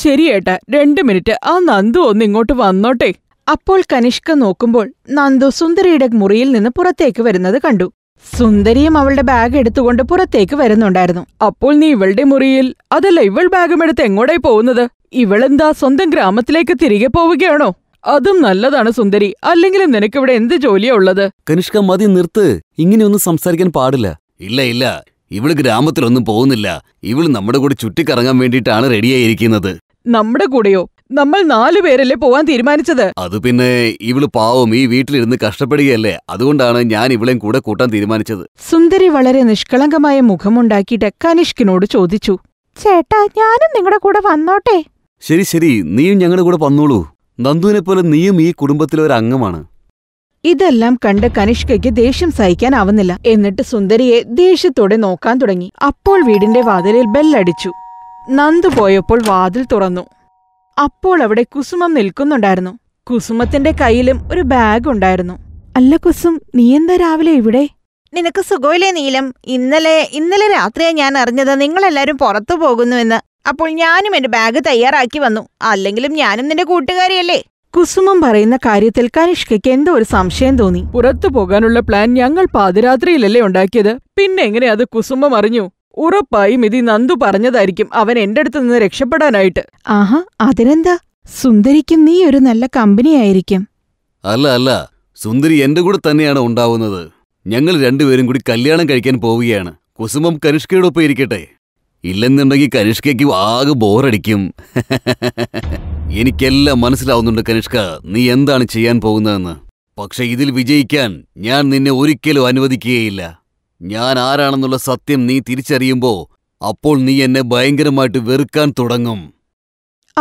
S1: ശരി ഏട്ടാ രണ്ട് മിനിറ്റ് ആ നന്ദു ഒന്ന് ഇങ്ങോട്ട് വന്നോട്ടെ അപ്പോൾ കനിഷ്ക നോക്കുമ്പോൾ നന്ദു സുന്ദരിയുടെ മുറിയിൽ നിന്ന് പുറത്തേക്ക് വരുന്നത് കണ്ടു സുന്ദരിയും അവളുടെ ബാഗ് എടുത്തുകൊണ്ട് പുറത്തേക്ക് വരുന്നുണ്ടായിരുന്നു അപ്പോൾ നീ ഇവളുടെ മുറിയിൽ അതല്ല ഇവൾ ബാഗും എടുത്ത് എങ്ങോട്ടേ പോകുന്നത് ഇവളെന്താ സ്വന്തം ഗ്രാമത്തിലേക്ക് തിരികെ പോവുകയാണോ അതും നല്ലതാണ് സുന്ദരി അല്ലെങ്കിലും നിനക്കിവിടെ എന്ത് ജോലിയാ ഉള്ളത്
S2: കനിഷ്ക മതി നിർത്ത് ഇങ്ങനെയൊന്നും സംസാരിക്കാൻ പാടില്ല ഇല്ല ഇല്ല ഇവള് ഗ്രാമത്തിലൊന്നും പോകുന്നില്ല ഇവള് നമ്മുടെ കൂടെ ചുറ്റിക്കറങ്ങാൻ വേണ്ടിയിട്ടാണ് റെഡിയായിരിക്കുന്നത്
S1: നമ്മുടെ കൂടെയോ നമ്മൾ നാലു പേരല്ലേ പോവാൻ തീരുമാനിച്ചത്
S2: അത് പിന്നെ ഇവള് പാവം ഈ വീട്ടിലിരുന്ന് കഷ്ടപ്പെടുകയല്ലേ അതുകൊണ്ടാണ് ഞാൻ ഇവളെയും കൂടെ കൂട്ടാൻ തീരുമാനിച്ചത്
S1: സുന്ദരി വളരെ നിഷ്കളങ്കമായ മുഖമുണ്ടാക്കി ടെക്കാനിഷ്കിനോട് ചോദിച്ചു ചേട്ടാ ഞാനും നിങ്ങളുടെ കൂടെ വന്നോട്ടെ
S2: ശരി ശരി നീയും ഞങ്ങളുടെ കൂടെ വന്നോളൂ നന്ദുവിനെ പോലെ നീയും ഈ കുടുംബത്തിലെ ഒരു അംഗമാണ്
S1: ഇതെല്ലാം കണ്ട് കനിഷ്കയ്ക്ക് ദേഷ്യം സഹിക്കാൻ ആവുന്നില്ല എന്നിട്ട് സുന്ദരിയെ ദേഷ്യത്തോടെ നോക്കാൻ തുടങ്ങി അപ്പോൾ വീടിന്റെ വാതിലിൽ ബെല്ലടിച്ചു നന്ദു പോയപ്പോൾ വാതിൽ തുറന്നു അപ്പോൾ അവിടെ കുസുമം നിൽക്കുന്നുണ്ടായിരുന്നു കുസുമത്തിന്റെ കയ്യിലും ഒരു ബാഗ് ഉണ്ടായിരുന്നു അല്ല കുസും നീ എന്താ രാവിലെ ഇവിടെ നിനക്ക് സുഖമില്ലേ നീലം ഇന്നലെ ഇന്നലെ
S3: രാത്രിയെ ഞാൻ അറിഞ്ഞത് നിങ്ങളെല്ലാരും പുറത്തു പോകുന്നുവെന്ന് അപ്പോൾ ഞാനും എന്റെ ബാഗ് തയ്യാറാക്കി വന്നു
S1: അല്ലെങ്കിലും ഞാനും നിന്റെ കൂട്ടുകാരിയല്ലേ കുസുമം പറയുന്ന കാര്യത്തിൽ കനിഷ്കയ്ക്ക് എന്തോ ഒരു സംശയം തോന്നി പുറത്തു പോകാനുള്ള പ്ലാൻ ഞങ്ങൾ പാതിരാത്രിയിലല്ലേ ഉണ്ടാക്കിയത് പിന്നെ എങ്ങനെ അത് കുസുമം അറിഞ്ഞു ഉറപ്പായും ഇതി നന്ദു പറഞ്ഞതായിരിക്കും അവൻ എന്റെ അടുത്ത് നിന്ന് രക്ഷപ്പെടാനായിട്ട് ആഹാ അതിനെന്താ സുന്ദരിക്കും നീ ഒരു നല്ല കമ്പനിയായിരിക്കും
S2: അല്ല അല്ല സുന്ദരി എന്റെ കൂടെ തന്നെയാണ് ഉണ്ടാവുന്നത് ഞങ്ങൾ രണ്ടുപേരും കൂടി കല്യാണം കഴിക്കാൻ പോവുകയാണ് കുസുമം കനിഷ്കയോടൊപ്പം ഇരിക്കട്ടെ ഇല്ലെന്നുണ്ടെങ്കിൽ കനിഷ്കയ്ക്ക് ആകെ ബോറടിക്കും എനിക്കെല്ലാം മനസ്സിലാവുന്നുണ്ട് കനിഷ്ക നീ എന്താണ് ചെയ്യാൻ പോകുന്നതെന്ന് പക്ഷെ ഇതിൽ വിജയിക്കാൻ ഞാൻ നിന്നെ ഒരിക്കലും അനുവദിക്കുകയില്ല ഞാൻ ആരാണെന്നുള്ള സത്യം നീ തിരിച്ചറിയുമ്പോൾ അപ്പോൾ നീ എന്നെ ഭയങ്കരമായിട്ട് വെറുക്കാൻ തുടങ്ങും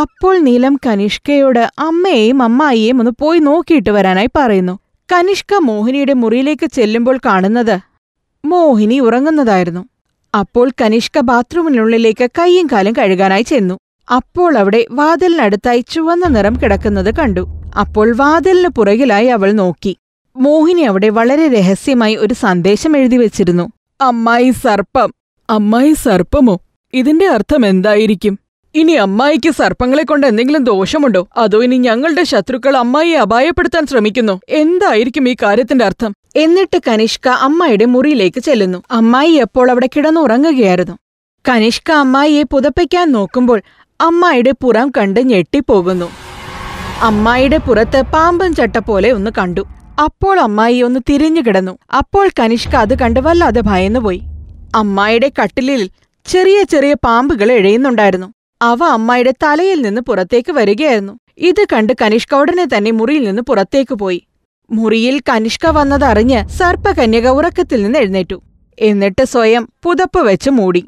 S1: അപ്പോൾ നീലം കനിഷ്കയോട് അമ്മയെയും അമ്മായിയെയും ഒന്ന് പോയി നോക്കിയിട്ട് വരാനായി പറയുന്നു കനിഷ്ക മോഹിനിയുടെ മുറിയിലേക്ക് ചെല്ലുമ്പോൾ കാണുന്നത് മോഹിനി ഉറങ്ങുന്നതായിരുന്നു അപ്പോൾ കനിഷ്ക ബാത്റൂമിനുള്ളിലേക്ക് കൈയും കാലും കഴുകാനായി ചെന്നു അപ്പോൾ അവിടെ വാതിലിനടുത്തായി ചുവന്ന നിറം കിടക്കുന്നത് കണ്ടു അപ്പോൾ വാതിലിന് പുറകിലായി അവൾ നോക്കി മോഹിനി അവിടെ വളരെ രഹസ്യമായി ഒരു സന്ദേശം എഴുതി വെച്ചിരുന്നു അമ്മായി സർപ്പം അമ്മായി സർപ്പമോ ഇതിന്റെ അർത്ഥം എന്തായിരിക്കും ഇനി അമ്മായിക്ക് സർപ്പങ്ങളെ കൊണ്ട് എന്തെങ്കിലും ദോഷമുണ്ടോ അതോ ഇനി ഞങ്ങളുടെ ശത്രുക്കൾ അമ്മായിയെ അപായപ്പെടുത്താൻ ശ്രമിക്കുന്നു എന്തായിരിക്കും ഈ കാര്യത്തിന്റെ അർത്ഥം എന്നിട്ട് കനിഷ്ക അമ്മായിയുടെ മുറിയിലേക്ക് ചെല്ലുന്നു അമ്മായി എപ്പോൾ അവിടെ കിടന്നുറങ്ങുകയായിരുന്നു കനിഷ്ക അമ്മായിയെ പുതപ്പിക്കാൻ നോക്കുമ്പോൾ അമ്മായിയുടെ പുറം കണ്ട് ഞെട്ടിപ്പോകുന്നു അമ്മായിയുടെ പുറത്ത് പാമ്പൻ ചട്ട പോലെ ഒന്ന് കണ്ടു അപ്പോൾ അമ്മായി ഒന്ന് തിരിഞ്ഞു കിടന്നു അപ്പോൾ കനിഷ്ക അത് കണ്ട് വല്ലാതെ ഭയന്നുപോയി അമ്മായിയുടെ കട്ടിലിൽ ചെറിയ ചെറിയ പാമ്പുകൾ എഴയുന്നുണ്ടായിരുന്നു അവ അമ്മായിയുടെ തലയിൽ നിന്ന് പുറത്തേക്ക് വരികയായിരുന്നു ഇത് കണ്ട് കനിഷ്ക ഉടനെ തന്നെ മുറിയിൽ നിന്ന് പുറത്തേക്ക് പോയി മുറിയിൽ കനിഷ്ക വന്നതറിഞ്ഞ് സർപ്പകന്യക ഉറക്കത്തിൽ നിന്ന് എഴുന്നേറ്റു എന്നിട്ട് സ്വയം പുതപ്പ് വെച്ച് മൂടി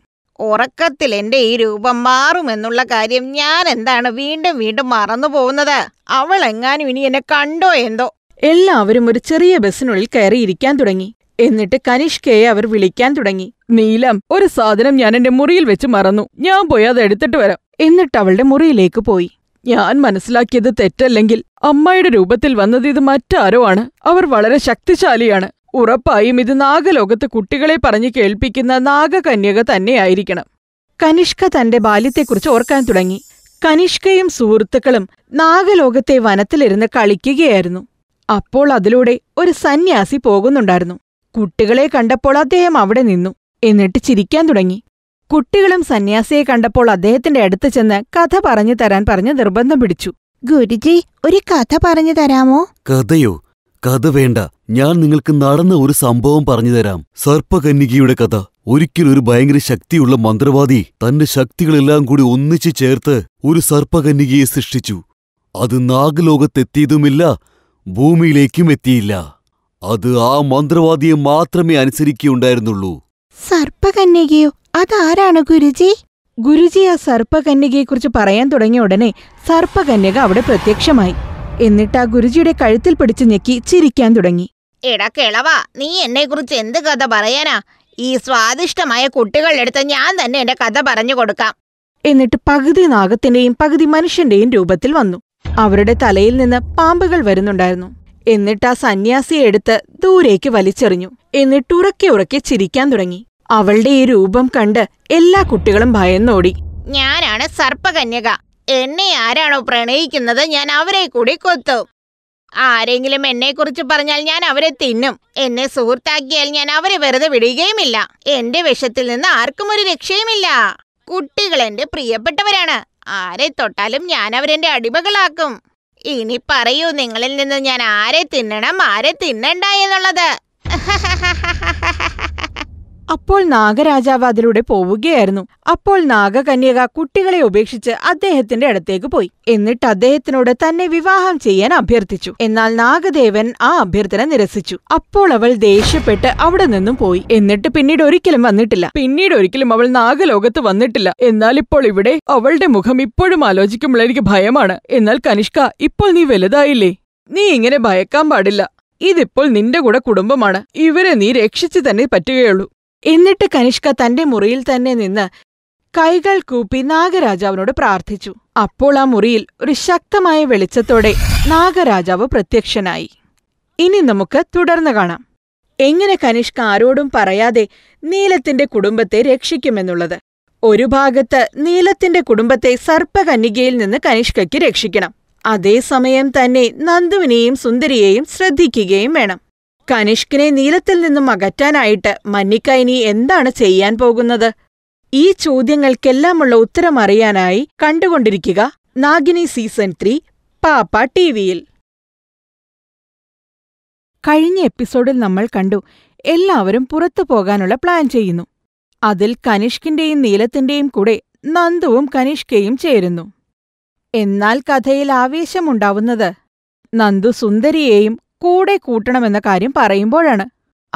S3: ഉറക്കത്തിൽ എന്റെ ഈ രൂപം മാറുമെന്നുള്ള കാര്യം ഞാൻ എന്താണ്
S1: വീണ്ടും വീണ്ടും മറന്നു പോകുന്നത് അവൾ എങ്ങാനും ഇനി എന്നെ കണ്ടോ എന്തോ എല്ലാവരും ഒരു ചെറിയ ബസ്സിനുള്ളിൽ കയറി തുടങ്ങി എന്നിട്ട് കനിഷ്കയെ അവർ വിളിക്കാൻ തുടങ്ങി നീലം ഒരു സാധനം ഞാൻ എന്റെ മുറിയിൽ വെച്ച് മറന്നു ഞാൻ പോയി അത് എടുത്തിട്ട് വരാം എന്നിട്ട് അവളുടെ മുറിയിലേക്ക് പോയി ഞാൻ മനസ്സിലാക്കിയത് തെറ്റല്ലെങ്കിൽ അമ്മയുടെ രൂപത്തിൽ വന്നത് ഇത് മറ്റാരോ ആണ് അവർ വളരെ ശക്തിശാലിയാണ് ഉറപ്പായും ഇത് നാഗലോകത്ത് കുട്ടികളെ പറഞ്ഞു കേൾപ്പിക്കുന്ന നാഗകന്യക തന്നെയായിരിക്കണം കനിഷ്ക തന്റെ ബാല്യത്തെക്കുറിച്ച് ഓർക്കാൻ തുടങ്ങി കനിഷ്കയും സുഹൃത്തുക്കളും നാഗലോകത്തെ വനത്തിലിരുന്ന് കളിക്കുകയായിരുന്നു അപ്പോൾ അതിലൂടെ ഒരു സന്യാസി പോകുന്നുണ്ടായിരുന്നു കുട്ടികളെ കണ്ടപ്പോൾ അദ്ദേഹം അവിടെ നിന്നു എന്നിട്ട് ചിരിക്കാൻ തുടങ്ങി കുട്ടികളും സന്യാസിയെ കണ്ടപ്പോൾ അദ്ദേഹത്തിന്റെ അടുത്ത് ചെന്ന് കഥ പറഞ്ഞു തരാൻ പറഞ്ഞ് നിർബന്ധം പിടിച്ചു ഗുരുജി ഒരു കഥ പറഞ്ഞു തരാമോ
S2: കഥയോ കഥ വേണ്ട ഞാൻ നിങ്ങൾക്ക് നടന്ന ഒരു സംഭവം പറഞ്ഞു തരാം സർപ്പകന്യകയുടെ കഥ ഒരു ഭയങ്കര ശക്തിയുള്ള മന്ത്രവാദി തന്റെ ശക്തികളെല്ലാം കൂടി ഒന്നിച്ചു ചേർത്ത് ഒരു സർപ്പകന്യകയെ സൃഷ്ടിച്ചു അത് നാഗലോകത്തെത്തിയതുമില്ല ഭൂമിയിലേക്കും എത്തിയില്ല അത് ആ മന്ത്രവാദിയെ മാത്രമേ അനുസരിക്കുകയുണ്ടായിരുന്നുള്ളൂ
S1: സർപ്പകന്യകയോ അതാരാണ് ഗുരുജി ഗുരുജി ആ സർപ്പകന്യകയെക്കുറിച്ച് പറയാൻ തുടങ്ങിയ ഉടനെ സർപ്പകന്യക അവിടെ പ്രത്യക്ഷമായി എന്നിട്ട് ആ ഗുരുജിയുടെ കഴുത്തിൽ പിടിച്ചു ഞെക്കി ചിരിക്കാൻ തുടങ്ങി
S3: എടാ കിളവ നീ എന്നെക്കുറിച്ച് എന്ത് കഥ പറയാനാ ഈ സ്വാദിഷ്ടമായ അടുത്ത്
S1: ഞാൻ തന്നെ എന്റെ കഥ പറഞ്ഞു കൊടുക്കാം എന്നിട്ട് പകുതി നാഗത്തിന്റെയും പകുതി മനുഷ്യന്റെയും രൂപത്തിൽ വന്നു അവരുടെ തലയിൽ നിന്ന് പാമ്പുകൾ വരുന്നുണ്ടായിരുന്നു എന്നിട്ട് ആ സന്യാസിയെ എടുത്ത് ദൂരേക്ക് വലിച്ചെറിഞ്ഞു എന്നിട്ട് ഉറക്കെ ഉറക്കെ ചിരിക്കാൻ തുടങ്ങി അവളുടെ ഈ രൂപം കണ്ട് എല്ലാ കുട്ടികളും ഭയന്നോടി
S3: ഞാനാണ് സർപ്പകന്യക എന്നെ ആരാണോ പ്രണയിക്കുന്നത് ഞാൻ അവരെ കൂടി കൊത്തും ആരെങ്കിലും എന്നെക്കുറിച്ച് പറഞ്ഞാൽ ഞാൻ അവരെ തിന്നും എന്നെ സുഹൃത്താക്കിയാൽ ഞാൻ അവരെ വെറുതെ വിടുകയുമില്ല എന്റെ വിഷത്തിൽ നിന്ന് ആർക്കും ഒരു രക്ഷയുമില്ല കുട്ടികൾ എന്റെ പ്രിയപ്പെട്ടവരാണ് ആരെ തൊട്ടാലും ഞാൻ അവരെന്റെ അടിമകളാക്കും ഇനി പറയൂ നിങ്ങളിൽ നിന്ന് ഞാൻ ആരെ തിന്നണം ആരെ തിന്നണ്ട എന്നുള്ളത്
S1: അപ്പോൾ നാഗരാജാവ് അതിലൂടെ പോവുകയായിരുന്നു അപ്പോൾ നാഗകന്യക കുട്ടികളെ ഉപേക്ഷിച്ച് അദ്ദേഹത്തിന്റെ അടുത്തേക്ക് പോയി എന്നിട്ട് അദ്ദേഹത്തിനോട് തന്നെ വിവാഹം ചെയ്യാൻ അഭ്യർത്ഥിച്ചു എന്നാൽ നാഗദേവൻ ആ അഭ്യർത്ഥന നിരസിച്ചു അപ്പോൾ അവൾ ദേഷ്യപ്പെട്ട് അവിടെ നിന്നും പോയി എന്നിട്ട് പിന്നീട് ഒരിക്കലും വന്നിട്ടില്ല പിന്നീട് ഒരിക്കലും അവൾ നാഗലോകത്ത് വന്നിട്ടില്ല എന്നാൽ ഇപ്പോൾ ഇവിടെ അവളുടെ മുഖം ഇപ്പോഴും ആലോചിക്കുമ്പോൾ എനിക്ക് ഭയമാണ് എന്നാൽ കനിഷ്ക ഇപ്പോൾ നീ വലുതായില്ലേ നീ ഇങ്ങനെ ഭയക്കാൻ പാടില്ല ഇതിപ്പോൾ നിന്റെ കൂടെ കുടുംബമാണ് ഇവരെ നീ രക്ഷിച്ചു തന്നെ പറ്റുകയുള്ളൂ എന്നിട്ട് കനിഷ്ക തന്റെ മുറിയിൽ തന്നെ നിന്ന് കൈകൾ കൂപ്പി നാഗരാജാവിനോട് പ്രാർത്ഥിച്ചു അപ്പോൾ ആ മുറിയിൽ ഒരു ശക്തമായ വെളിച്ചത്തോടെ നാഗരാജാവ് പ്രത്യക്ഷനായി ഇനി നമുക്ക് തുടർന്ന് കാണാം എങ്ങനെ കനിഷ്ക ആരോടും പറയാതെ നീലത്തിന്റെ കുടുംബത്തെ രക്ഷിക്കുമെന്നുള്ളത് ഒരു ഭാഗത്ത് നീലത്തിന്റെ കുടുംബത്തെ സർപ്പകന്യകയിൽ നിന്ന് കനിഷ്കയ്ക്ക് രക്ഷിക്കണം അതേസമയം തന്നെ നന്ദുവിനെയും സുന്ദരിയെയും ശ്രദ്ധിക്കുകയും വേണം കനിഷ്കിനെ നീലത്തിൽ നിന്നും അകറ്റാനായിട്ട് മന്നിക്ക ഇനി എന്താണ് ചെയ്യാൻ പോകുന്നത് ഈ ചോദ്യങ്ങൾക്കെല്ലാമുള്ള ഉത്തരമറിയാനായി കണ്ടുകൊണ്ടിരിക്കുക Nagini season three Pappa T വിയിൽ കഴിഞ്ഞ എപ്പിസോഡിൽ നമ്മൾ കണ്ടു എല്ലാവരും പുറത്തു പോകാനുള്ള പ്ലാൻ ചെയ്യുന്നു അതിൽ കനിഷ്കിന്റെയും നീലത്തിന്റെയും കൂടെ നന്ദുവും കനിഷ്കയും ചേരുന്നു എന്നാൽ കഥയിൽ ആവേശമുണ്ടാവുന്നത് നന്ദു സുന്ദരിയെയും കൂടെ കൂട്ടണമെന്ന കാര്യം പറയുമ്പോഴാണ്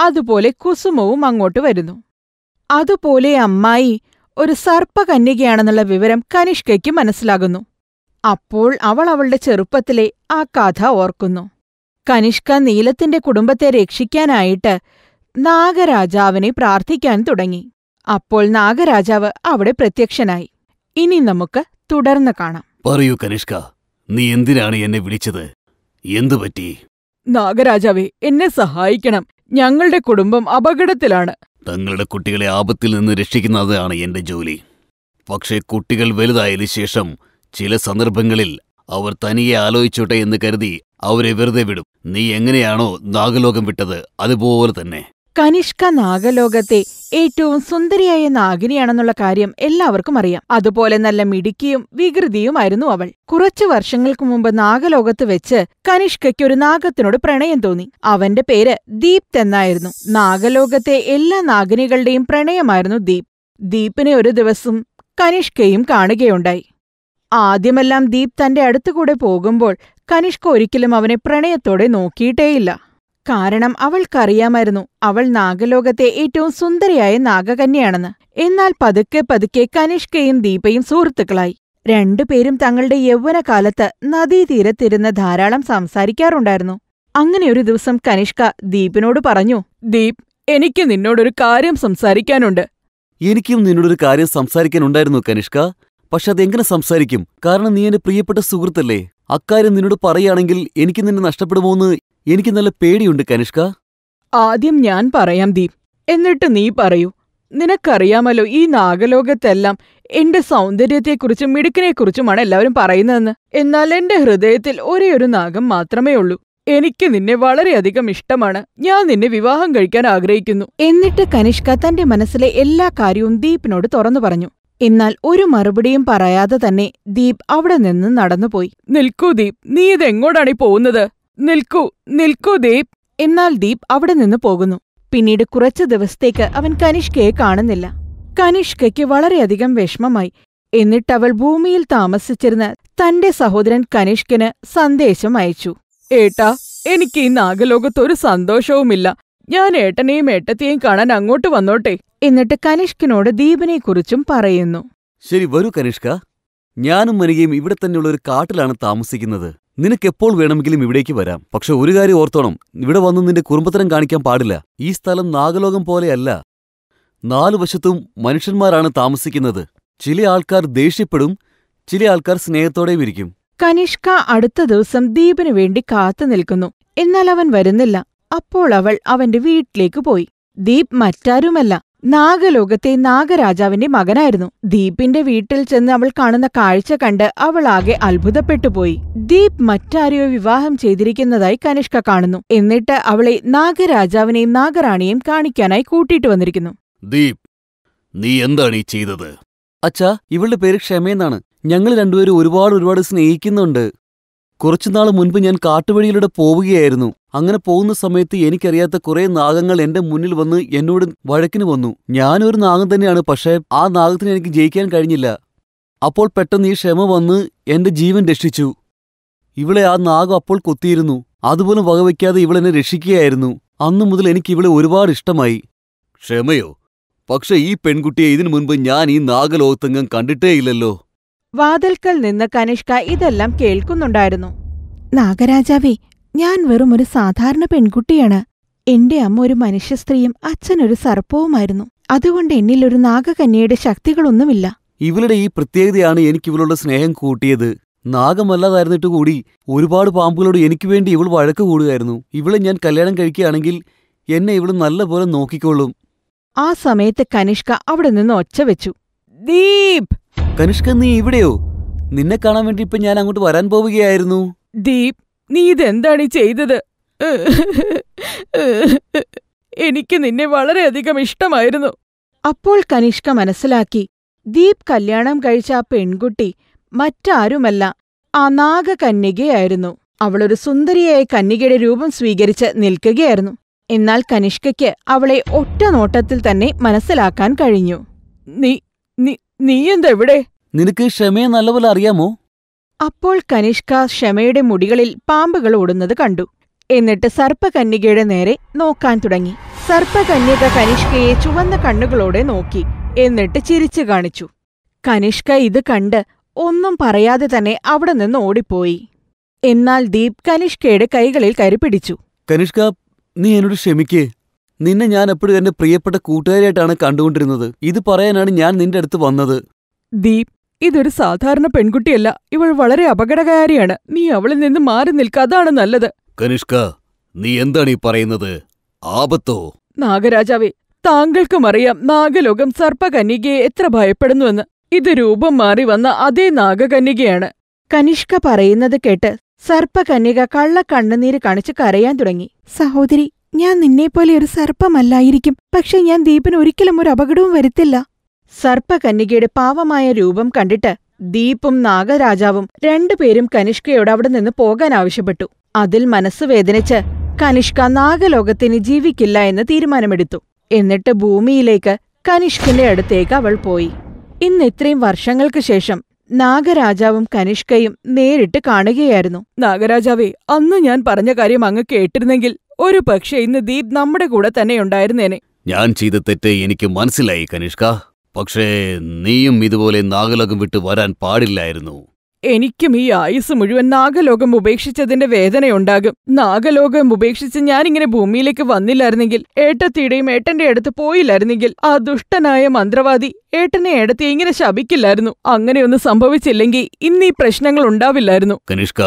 S1: അതുപോലെ കുസുമവും അങ്ങോട്ട് വരുന്നു അതുപോലെ അമ്മായി ഒരു സർപ്പകന്യകയാണെന്നുള്ള വിവരം കനിഷ്കയ്ക്ക് മനസ്സിലാകുന്നു അപ്പോൾ അവൾ അവളുടെ ചെറുപ്പത്തിലെ ആ കഥ ഓർക്കുന്നു കനിഷ്ക നീലത്തിന്റെ കുടുംബത്തെ രക്ഷിക്കാനായിട്ട് നാഗരാജാവിനെ പ്രാർത്ഥിക്കാൻ തുടങ്ങി അപ്പോൾ നാഗരാജാവ് അവിടെ പ്രത്യക്ഷനായി ഇനി നമുക്ക് തുടർന്ന് കാണാം
S2: പറയൂ കനിഷ്ക നീ എന്തിനാണ് എന്നെ വിളിച്ചത് എന്തു പറ്റി
S1: നാഗരാജാവേ എന്നെ സഹായിക്കണം ഞങ്ങളുടെ കുടുംബം അപകടത്തിലാണ്
S2: തങ്ങളുടെ കുട്ടികളെ ആപത്തിൽ നിന്ന് രക്ഷിക്കുന്നതാണ് എന്റെ ജോലി പക്ഷേ കുട്ടികൾ വലുതായതിനു ശേഷം ചില സന്ദർഭങ്ങളിൽ അവർ തനിയെ ആലോചിച്ചോട്ടെ എന്ന് കരുതി അവരെ വെറുതെ വിടും നീ എങ്ങനെയാണോ നാഗലോകം വിട്ടത് അതുപോലെ തന്നെ
S1: കനിഷ്ക നാഗലോകത്തെ ഏറ്റവും സുന്ദരിയായ നാഗിനിയാണെന്നുള്ള കാര്യം എല്ലാവർക്കും അറിയാം അതുപോലെ നല്ല മിടുക്കിയും വികൃതിയുമായിരുന്നു അവൾ കുറച്ചു വർഷങ്ങൾക്ക് മുമ്പ് നാഗലോകത്ത് വെച്ച് കനിഷ്കയ്ക്ക് ഒരു നാഗത്തിനോട് പ്രണയം തോന്നി അവന്റെ പേര് ദീപ് എന്നായിരുന്നു നാഗലോകത്തെ എല്ലാ നാഗിനികളുടെയും പ്രണയമായിരുന്നു ദീപ് ദീപിനെ ഒരു ദിവസം കനിഷ്കയും കാണുകയുണ്ടായി ആദ്യമെല്ലാം ദീപ് തന്റെ അടുത്തുകൂടെ പോകുമ്പോൾ കനിഷ്ക ഒരിക്കലും അവനെ പ്രണയത്തോടെ നോക്കിയിട്ടേയില്ല കാരണം അവൾക്കറിയാമായിരുന്നു അവൾ നാഗലോകത്തെ ഏറ്റവും സുന്ദരിയായ നാഗകന്യാണെന്ന് എന്നാൽ പതുക്കെ പതുക്കെ കനിഷ്കയും ദീപയും സുഹൃത്തുക്കളായി രണ്ടുപേരും തങ്ങളുടെ യൗവനകാലത്ത് നദീതീരത്തിരുന്ന് ധാരാളം സംസാരിക്കാറുണ്ടായിരുന്നു അങ്ങനെ ഒരു ദിവസം കനിഷ്ക ദീപിനോട് പറഞ്ഞു ദീപ് എനിക്ക് നിന്നോടൊരു കാര്യം സംസാരിക്കാനുണ്ട്
S2: എനിക്കും നിന്നോടൊരു കാര്യം സംസാരിക്കാനുണ്ടായിരുന്നു കനിഷ്ക പക്ഷെ അതെങ്ങനെ സംസാരിക്കും കാരണം നീ എന്റെ പ്രിയപ്പെട്ട സുഹൃത്തല്ലേ അക്കാര്യം നിന്നോട് പറയുകയാണെങ്കിൽ എനിക്ക് നിന്നെ നഷ്ടപ്പെടുമോന്ന് എനിക്ക് നല്ല പേടിയുണ്ട് കനിഷ്ക
S1: ആദ്യം ഞാൻ പറയാം ദീപ് എന്നിട്ട് നീ പറയൂ നിനക്കറിയാമല്ലോ ഈ നാഗലോകത്തെല്ലാം എന്റെ സൗന്ദര്യത്തെക്കുറിച്ചും മിടുക്കിനെക്കുറിച്ചുമാണ് എല്ലാവരും പറയുന്നതെന്ന് എന്നാൽ എന്റെ ഹൃദയത്തിൽ ഒരേയൊരു നാഗം മാത്രമേ ഉള്ളൂ എനിക്ക് നിന്നെ വളരെയധികം ഇഷ്ടമാണ് ഞാൻ നിന്നെ വിവാഹം കഴിക്കാൻ ആഗ്രഹിക്കുന്നു എന്നിട്ട് കനിഷ്ക തന്റെ മനസ്സിലെ എല്ലാ കാര്യവും ദീപിനോട് തുറന്നു പറഞ്ഞു എന്നാൽ ഒരു മറുപടിയും പറയാതെ തന്നെ ദീപ് അവിടെ നിന്ന് നടന്നുപോയി നിൽക്കൂ ദീപ് നീ ഇതെങ്ങോടാണീ പോകുന്നത് നിൽക്കൂ നിൽക്കൂ ദീപ് എന്നാൽ ദീപ് അവിടെ നിന്ന് പോകുന്നു പിന്നീട് കുറച്ചു ദിവസത്തേക്ക് അവൻ കനിഷ്കയെ കാണുന്നില്ല കനിഷ്കയ്ക്ക് വളരെയധികം വിഷമമായി എന്നിട്ടവൾ ഭൂമിയിൽ താമസിച്ചിരുന്ന തന്റെ സഹോദരൻ കനിഷ്കന് സന്ദേശം അയച്ചു ഏട്ടാ എനിക്ക് ഈ നാഗലോകത്ത് ഒരു സന്തോഷവുമില്ല ഞാൻ ഏട്ടനെയും ഏട്ടത്തെയും കാണാൻ അങ്ങോട്ട് വന്നോട്ടെ എന്നിട്ട് കനിഷ്കിനോട് ദീപിനെക്കുറിച്ചും പറയുന്നു
S2: ശരി വരൂ കനിഷ്ക ഞാനും മരികയും ഇവിടെ തന്നെയുള്ള ഒരു കാട്ടിലാണ് താമസിക്കുന്നത് നിനക്ക് എപ്പോൾ വേണമെങ്കിലും ഇവിടേക്ക് വരാം പക്ഷെ ഒരു കാര്യം ഓർത്തോണം ഇവിടെ വന്ന് നിന്റെ കുറുമ്പത്തരം കാണിക്കാൻ പാടില്ല ഈ സ്ഥലം നാഗലോകം പോലെയല്ല നാലു വശത്തും മനുഷ്യന്മാരാണ് താമസിക്കുന്നത് ചില ആൾക്കാർ ദേഷ്യപ്പെടും ചില ആൾക്കാർ സ്നേഹത്തോടെയും ഇരിക്കും
S1: കനിഷ്ക അടുത്ത ദിവസം ദീപിനു വേണ്ടി കാത്തു നിൽക്കുന്നു എന്നാൽ അവൻ വരുന്നില്ല അപ്പോൾ അവൾ അവന്റെ വീട്ടിലേക്ക് പോയി ദീപ് മറ്റാരുമല്ല നാഗലോകത്തെ നാഗരാജാവിന്റെ മകനായിരുന്നു ദീപിന്റെ വീട്ടിൽ ചെന്ന് അവൾ കാണുന്ന കാഴ്ച കണ്ട് അവൾ ആകെ അത്ഭുതപ്പെട്ടുപോയി ദീപ് മറ്റാരെയോ വിവാഹം ചെയ്തിരിക്കുന്നതായി കനിഷ്ക കാണുന്നു എന്നിട്ട് അവളെ നാഗരാജാവിനെയും നാഗറാണിയെയും കാണിക്കാനായി കൂട്ടിയിട്ട് വന്നിരിക്കുന്നു
S2: ദീപ് നീ എന്താണ് ഈ ചെയ്തത് അച്ഛാ ഇവളുടെ പേര് ക്ഷമയെന്നാണ് ഞങ്ങൾ രണ്ടുപേരും ഒരുപാട് ഒരുപാട് സ്നേഹിക്കുന്നുണ്ട് കുറച്ചുനാൾ മുൻപ് ഞാൻ കാട്ടുവഴിയിലൂടെ പോവുകയായിരുന്നു അങ്ങനെ പോകുന്ന സമയത്ത് എനിക്കറിയാത്ത കുറേ നാഗങ്ങൾ എന്റെ മുന്നിൽ വന്ന് എന്നോട് വഴക്കിന് വന്നു ഞാനൊരു നാഗം തന്നെയാണ് പക്ഷേ ആ നാഗത്തിന് എനിക്ക് ജയിക്കാൻ കഴിഞ്ഞില്ല അപ്പോൾ പെട്ടെന്ന് ഈ ക്ഷമ വന്ന് എന്റെ ജീവൻ രക്ഷിച്ചു ഇവളെ ആ നാഗം അപ്പോൾ കൊത്തിയിരുന്നു അതുപോലും വകവയ്ക്കാതെ ഇവളെന്നെ രക്ഷിക്കുകയായിരുന്നു അന്നു മുതൽ എനിക്ക് ഇവളെ ഒരുപാട് ഇഷ്ടമായി ക്ഷമയോ പക്ഷെ ഈ പെൺകുട്ടിയെ ഇതിനു മുൻപ് ഞാൻ ഈ നാഗലോകത്തെങ്ങും കണ്ടിട്ടേയില്ലല്ലോ
S1: വാതിൽക്കൽ നിന്ന് കനിഷ്ക ഇതെല്ലാം കേൾക്കുന്നുണ്ടായിരുന്നു നാഗരാജാവേ ഞാൻ വെറും ഒരു സാധാരണ പെൺകുട്ടിയാണ് എന്റെ അമ്മ ഒരു മനുഷ്യസ്ത്രീയും അച്ഛനൊരു സർപ്പവുമായിരുന്നു അതുകൊണ്ട് എന്നിൽ ഒരു നാഗകന്യയുടെ ശക്തികളൊന്നുമില്ല
S2: ഇവളുടെ ഈ പ്രത്യേകതയാണ് എനിക്ക് ഇവളുടെ സ്നേഹം കൂട്ടിയത് നാഗമല്ലാതായിരുന്നിട്ട് കൂടി ഒരുപാട് പാമ്പുകളോട് എനിക്ക് വേണ്ടി ഇവൾ വഴക്ക് കൂടുകയായിരുന്നു ഇവളെ ഞാൻ കല്യാണം കഴിക്കുകയാണെങ്കിൽ എന്നെ ഇവൾ നല്ലപോലെ നോക്കിക്കോളും
S1: ആ സമയത്ത് കനിഷ്ക അവിടെ നിന്ന് ഒച്ച വെച്ചു ദീപ്
S2: കനിഷ്ക നീ ഇവിടെയോ നിന്നെ കാണാൻ വേണ്ടി ഇപ്പൊ ഞാൻ അങ്ങോട്ട്
S1: വരാൻ പോവുകയായിരുന്നു ദീപ് നീ ഇതെന്താണ് ചെയ്തത് എനിക്ക് നിന്നെ വളരെയധികം ഇഷ്ടമായിരുന്നു അപ്പോൾ കനിഷ്ക മനസ്സിലാക്കി ദീപ് കല്യാണം കഴിച്ച ആ പെൺകുട്ടി മറ്റാരുമല്ല ആ കന്യകയായിരുന്നു അവളൊരു സുന്ദരിയായ കന്യകയുടെ രൂപം സ്വീകരിച്ച് നിൽക്കുകയായിരുന്നു എന്നാൽ കനിഷ്കയ്ക്ക് അവളെ ഒറ്റ നോട്ടത്തിൽ തന്നെ മനസ്സിലാക്കാൻ കഴിഞ്ഞു നീ നീ നീ എന്താ എവിടെ നിനക്ക് ക്ഷമയെ നല്ലപോലെ അറിയാമോ അപ്പോൾ കനിഷ്ക ക്ഷമയുടെ മുടികളിൽ പാമ്പുകൾ ഓടുന്നത് കണ്ടു എന്നിട്ട് സർപ്പകന്യകയുടെ നേരെ നോക്കാൻ തുടങ്ങി സർപ്പകന്യക കനിഷ്കയെ ചുവന്ന കണ്ണുകളോടെ നോക്കി എന്നിട്ട് ചിരിച്ചു കാണിച്ചു കനിഷ്ക ഇത് കണ്ട് ഒന്നും പറയാതെ തന്നെ അവിടെ നിന്ന് ഓടിപ്പോയി എന്നാൽ ദീപ് കനിഷ്കയുടെ കൈകളിൽ കരുപിടിച്ചു
S2: കനിഷ്ക നീ എന്നോട് ക്ഷമിക്കേ നിന്നെ ഞാൻ എപ്പോഴും എന്റെ പ്രിയപ്പെട്ട കൂട്ടുകാരിയായിട്ടാണ് കണ്ടുകൊണ്ടിരുന്നത് ഇത് പറയാനാണ് ഞാൻ നിന്റെ അടുത്ത് വന്നത്
S1: ദീപ് ഇതൊരു സാധാരണ പെൺകുട്ടിയല്ല ഇവൾ വളരെ അപകടകാരിയാണ് നീ അവളിൽ നിന്ന് മാറി നിൽക്കുക അതാണ് നല്ലത്
S2: കനിഷ്ക നീ എന്താണ് ഈ പറയുന്നത് ആപത്തോ
S1: നാഗരാജാവേ താങ്കൾക്കും അറിയാം നാഗലോകം സർപ്പകന്യകയെ എത്ര ഭയപ്പെടുന്നുവെന്ന് ഇത് രൂപം മാറി വന്ന അതേ നാഗകന്യകയാണ് കനിഷ്ക പറയുന്നത് കേട്ട് സർപ്പകന്യക കള്ളക്കണ്ണുനീര് കാണിച്ച് കരയാൻ തുടങ്ങി സഹോദരി ഞാൻ നിന്നെപ്പോലെ ഒരു സർപ്പമല്ലായിരിക്കും പക്ഷെ ഞാൻ ദീപിന് ഒരിക്കലും ഒരു അപകടവും വരുത്തില്ല സർപ്പകന്യകയുടെ പാവമായ രൂപം കണ്ടിട്ട് ദീപും നാഗരാജാവും രണ്ടുപേരും കനിഷ്കയോട് അവിടെ നിന്ന് പോകാൻ ആവശ്യപ്പെട്ടു അതിൽ മനസ്സ് വേദനിച്ച് കനിഷ്ക നാഗലോകത്തിന് ജീവിക്കില്ല എന്ന് തീരുമാനമെടുത്തു എന്നിട്ട് ഭൂമിയിലേക്ക് കനിഷ്കിന്റെ അടുത്തേക്ക് അവൾ പോയി ഇന്ന് ഇത്രയും വർഷങ്ങൾക്ക് ശേഷം നാഗരാജാവും കനിഷ്കയും നേരിട്ട് കാണുകയായിരുന്നു നാഗരാജാവേ അന്ന് ഞാൻ പറഞ്ഞ കാര്യം അങ്ങ് കേട്ടിരുന്നെങ്കിൽ ഒരു പക്ഷെ ഇന്ന് ദീപ് നമ്മുടെ കൂടെ തന്നെ ഉണ്ടായിരുന്നേനെ
S2: ഞാൻ ചെയ്ത തെറ്റ് എനിക്ക് മനസ്സിലായി കനിഷ്ക പക്ഷേ നീയും ഇതുപോലെ നാഗലോകം വിട്ട് വരാൻ പാടില്ലായിരുന്നു
S1: എനിക്കും ഈ ആയുസ് മുഴുവൻ നാഗലോകം ഉപേക്ഷിച്ചതിന്റെ വേദനയുണ്ടാകും നാഗലോകം ഉപേക്ഷിച്ച് ഞാനിങ്ങനെ ഭൂമിയിലേക്ക് വന്നില്ലായിരുന്നെങ്കിൽ ഏട്ടത്തിയുടെയും ഏട്ടന്റെ അടുത്ത് പോയില്ലായിരുന്നെങ്കിൽ ആ ദുഷ്ടനായ മന്ത്രവാദി ഏട്ടനെ ഏടത്തി ഇങ്ങനെ ശപിക്കില്ലായിരുന്നു അങ്ങനെയൊന്നും സംഭവിച്ചില്ലെങ്കിൽ ഇന്ന് ഈ പ്രശ്നങ്ങൾ ഉണ്ടാവില്ലായിരുന്നു
S2: കനിഷ്ക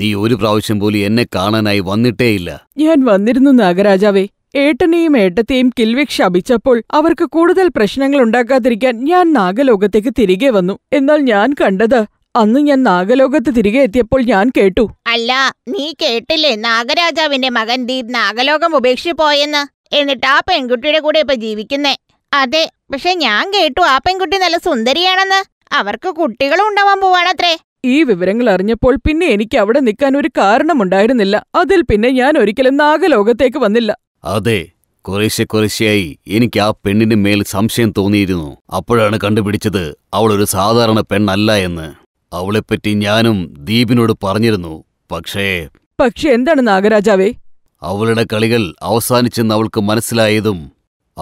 S2: നീ ഒരു പ്രാവശ്യം പോലും എന്നെ കാണാനായി വന്നിട്ടേയില്ല
S1: ഞാൻ വന്നിരുന്നു നാഗരാജാവേ ഏട്ടനെയും ഏട്ടത്തെയും കിൽവിക് ശപിച്ചപ്പോൾ അവർക്ക് കൂടുതൽ പ്രശ്നങ്ങൾ ഉണ്ടാക്കാതിരിക്കാൻ ഞാൻ നാഗലോകത്തേക്ക് തിരികെ വന്നു എന്നാൽ ഞാൻ കണ്ടത് അന്ന് ഞാൻ നാഗലോകത്ത് തിരികെ എത്തിയപ്പോൾ ഞാൻ കേട്ടു
S3: അല്ല നീ കേട്ടില്ലേ നാഗരാജാവിന്റെ മകൻ ദീപ് നാഗലോകം ഉപേക്ഷിച്ചു പോയെന്ന് എന്നിട്ട് ആ പെൺകുട്ടിയുടെ കൂടെ ഇപ്പൊ ജീവിക്കുന്നേ അതെ പക്ഷെ ഞാൻ കേട്ടു
S1: ആ പെൺകുട്ടി നല്ല സുന്ദരിയാണെന്ന് അവർക്ക് കുട്ടികളും ഉണ്ടാവാൻ പോവാണത്രേ ഈ വിവരങ്ങൾ അറിഞ്ഞപ്പോൾ പിന്നെ എനിക്ക് അവിടെ നിൽക്കാൻ ഒരു കാരണമുണ്ടായിരുന്നില്ല അതിൽ പിന്നെ ഞാൻ ഒരിക്കലും നാഗലോകത്തേക്ക് വന്നില്ല
S2: അതെ കുറേശ്ശെ കുറേശ്ശെയായി എനിക്ക് ആ പെണ്ണിന് മേൽ സംശയം തോന്നിയിരുന്നു അപ്പോഴാണ് കണ്ടുപിടിച്ചത് അവൾ ഒരു സാധാരണ പെണ്ണല്ല എന്ന് അവളെപ്പറ്റി ഞാനും ദീപിനോട് പറഞ്ഞിരുന്നു പക്ഷേ
S1: പക്ഷെ എന്താണ് നാഗരാജാവേ
S2: അവളുടെ കളികൾ അവസാനിച്ചെന്ന് അവൾക്ക് മനസ്സിലായതും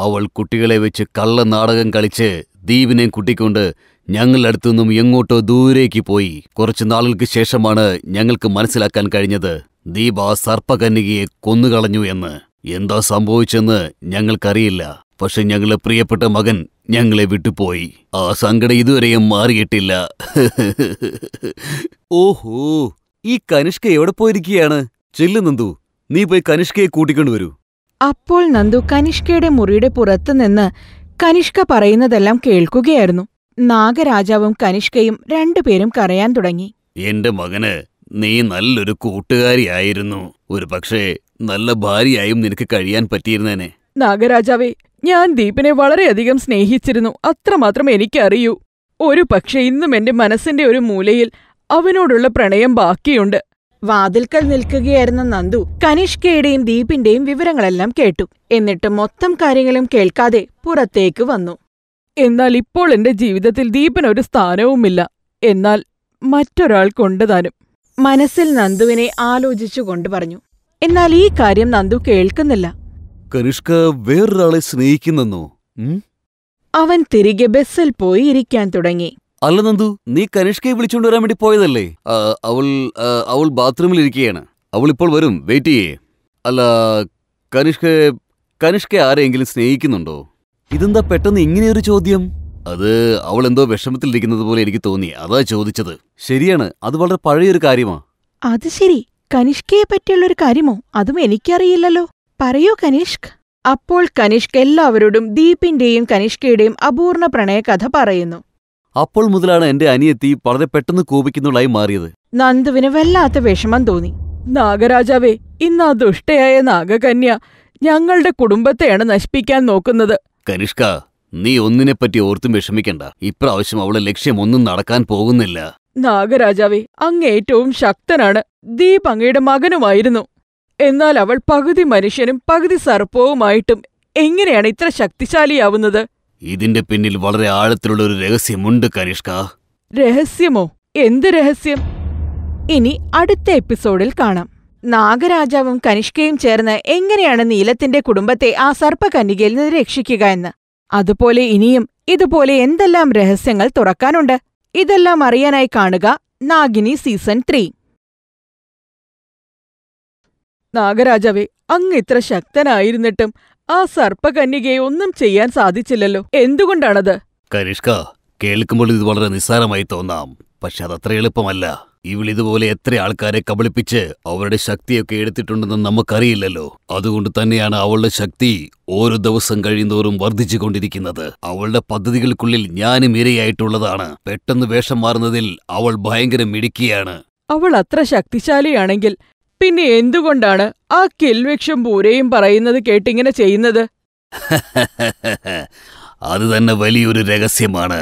S2: അവൾ കുട്ടികളെ വെച്ച് കള്ള നാടകം കളിച്ച് ദീപിനെ കുട്ടിക്കൊണ്ട് ഞങ്ങളടുത്തു നിന്നും എങ്ങോട്ടോ ദൂരേക്ക് പോയി കുറച്ചു നാളുകൾക്ക് ശേഷമാണ് ഞങ്ങൾക്ക് മനസ്സിലാക്കാൻ കഴിഞ്ഞത് ദീപ സർപ്പകന്യകയെ കൊന്നുകളഞ്ഞു എന്ന് എന്താ സംഭവിച്ചെന്ന് ഞങ്ങൾക്കറിയില്ല പക്ഷെ ഞങ്ങളെ പ്രിയപ്പെട്ട മകൻ ഞങ്ങളെ വിട്ടുപോയി ആ സങ്കടം ഇതുവരെയും മാറിയിട്ടില്ല ഓഹോ ഈ കനിഷ്ക എവിടെ പോയിരിക്കുകയാണ് ചെല്ലു നന്ദു നീ പോയി കനിഷ്കയെ വരൂ
S1: അപ്പോൾ നന്ദു കനിഷ്കയുടെ മുറിയുടെ പുറത്തുനിന്ന് കനിഷ്ക പറയുന്നതെല്ലാം കേൾക്കുകയായിരുന്നു നാഗരാജാവും കനിഷ്കയും രണ്ടുപേരും കരയാൻ തുടങ്ങി
S2: എന്റെ മകന് നീ നല്ലൊരു കൂട്ടുകാരിയായിരുന്നു ഒരു പക്ഷേ നല്ല ഭാര്യയായും നിനക്ക് കഴിയാൻ പറ്റിയിരുന്നേനെ
S1: നാഗരാജാവേ ഞാൻ ദീപിനെ വളരെയധികം സ്നേഹിച്ചിരുന്നു അത്രമാത്രം എനിക്കറിയൂ ഒരു പക്ഷേ ഇന്നും എന്റെ മനസ്സിന്റെ ഒരു മൂലയിൽ അവനോടുള്ള പ്രണയം ബാക്കിയുണ്ട് വാതിൽക്കൽ നിൽക്കുകയായിരുന്ന നന്ദു കനിഷ്കയുടെയും ദീപിന്റെയും വിവരങ്ങളെല്ലാം കേട്ടു എന്നിട്ട് മൊത്തം കാര്യങ്ങളും കേൾക്കാതെ പുറത്തേക്ക് വന്നു എന്നാൽ ഇപ്പോൾ എന്റെ ജീവിതത്തിൽ ദീപനൊരു സ്ഥാനവുമില്ല എന്നാൽ മറ്റൊരാൾ കൊണ്ടുതാനും മനസ്സിൽ നന്ദുവിനെ ആലോചിച്ചുകൊണ്ട് പറഞ്ഞു എന്നാൽ ഈ കാര്യം നന്ദു കേൾക്കുന്നില്ല
S2: കനിഷ്ക വേറൊരാളെ സ്നേഹിക്കുന്നെന്നോ
S1: അവൻ തിരികെ ബസ്സിൽ പോയി ഇരിക്കാൻ തുടങ്ങി
S2: അല്ല നന്ദു നീ കനിഷ്കയെ വിളിച്ചുകൊണ്ട് വരാൻ വേണ്ടി പോയതല്ലേ അവൾ അവൾ ബാത്റൂമിൽ ഇരിക്കുകയാണ് അവൾ ഇപ്പോൾ വരും വെയിറ്റ് ചെയ്യേ അല്ല കനിഷ്ക കനിഷ്ക ആരെങ്കിലും സ്നേഹിക്കുന്നുണ്ടോ ഇതെന്താ പെട്ടെന്ന് ഇങ്ങനെയൊരു ചോദ്യം അത് അവൾ എന്തോ വിഷമത്തിലിരിക്കുന്നത് പോലെ എനിക്ക് തോന്നി അതാ ചോദിച്ചത് ശരിയാണ് അത് വളരെ പഴയൊരു കാര്യമാ
S1: അത് ശരി കനിഷ്കയെ പറ്റിയുള്ള ഒരു കാര്യമോ അതും എനിക്കറിയില്ലല്ലോ പറയൂ കനിഷ്ക് അപ്പോൾ കനിഷ്ക് എല്ലാവരോടും ദീപിന്റെയും കനിഷ്കയുടെയും അപൂർണ പ്രണയകഥ പറയുന്നു
S2: അപ്പോൾ മുതലാണ് എന്റെ അനിയത്തി വളരെ പെട്ടെന്ന് കോപിക്കുന്നുള്ളായി മാറിയത്
S1: നന്ദുവിന് വല്ലാത്ത വിഷമം തോന്നി നാഗരാജാവേ ഇന്ന് ആ ദുഷ്ടയായ നാഗകന്യ ഞങ്ങളുടെ കുടുംബത്തെയാണ് നശിപ്പിക്കാൻ നോക്കുന്നത്
S2: കനിഷ്ക നീ ഒന്നിനെപ്പറ്റി ഓർത്തും വിഷമിക്കണ്ട ഇപ്രാവശ്യം അവളെ ലക്ഷ്യം ഒന്നും നടക്കാൻ പോകുന്നില്ല
S1: നാഗരാജാവേ അങ്ങേറ്റവും ഏറ്റവും ശക്തനാണ് ദീപ് അങ്ങയുടെ മകനുമായിരുന്നു എന്നാൽ അവൾ പകുതി മനുഷ്യനും പകുതി സർപ്പവുമായിട്ടും എങ്ങനെയാണ് ഇത്ര ശക്തിശാലിയാവുന്നത്
S2: ഇതിന്റെ പിന്നിൽ വളരെ ആഴത്തിലുള്ള ഒരു രഹസ്യമുണ്ട് കനിഷ്ക
S1: രഹസ്യമോ എന്ത് രഹസ്യം ഇനി അടുത്ത എപ്പിസോഡിൽ കാണാം നാഗരാജാവും കനിഷ്കയും ചേർന്ന് എങ്ങനെയാണ് നീലത്തിന്റെ കുടുംബത്തെ ആ സർപ്പകന്യകയിൽ നിന്ന് രക്ഷിക്കുക എന്ന് അതുപോലെ ഇനിയും ഇതുപോലെ എന്തെല്ലാം രഹസ്യങ്ങൾ തുറക്കാനുണ്ട് ഇതെല്ലാം അറിയാനായി കാണുക നാഗിനി സീസൺ ത്രീ നാഗരാജാവേ അങ്ങ് ഇത്ര ശക്തനായിരുന്നിട്ടും ആ സർപ്പകന്യകയെ ഒന്നും ചെയ്യാൻ സാധിച്ചില്ലല്ലോ എന്തുകൊണ്ടാണത്
S2: കരിഷ്ക കേൾക്കുമ്പോൾ ഇത് വളരെ നിസ്സാരമായി തോന്നാം പക്ഷെ അതത്ര എളുപ്പമല്ല ഇവളിതുപോലെ എത്ര ആൾക്കാരെ കബളിപ്പിച്ച് അവരുടെ ശക്തിയൊക്കെ എടുത്തിട്ടുണ്ടെന്ന് നമുക്കറിയില്ലല്ലോ അതുകൊണ്ട് തന്നെയാണ് അവളുടെ ശക്തി ഓരോ ദിവസം കഴിയുന്തോറും വർദ്ധിച്ചുകൊണ്ടിരിക്കുന്നത് അവളുടെ പദ്ധതികൾക്കുള്ളിൽ ഞാനും ഇരയായിട്ടുള്ളതാണ് പെട്ടെന്ന് വേഷം മാറുന്നതിൽ അവൾ ഭയങ്കര മിടുക്കിയാണ്
S1: അവൾ അത്ര ശക്തിശാലിയാണെങ്കിൽ പിന്നെ എന്തുകൊണ്ടാണ് ആ കിൽവൃക്ഷം പൂരയും പറയുന്നത് കേട്ടിങ്ങനെ ചെയ്യുന്നത്
S2: അത് തന്നെ വലിയൊരു രഹസ്യമാണ്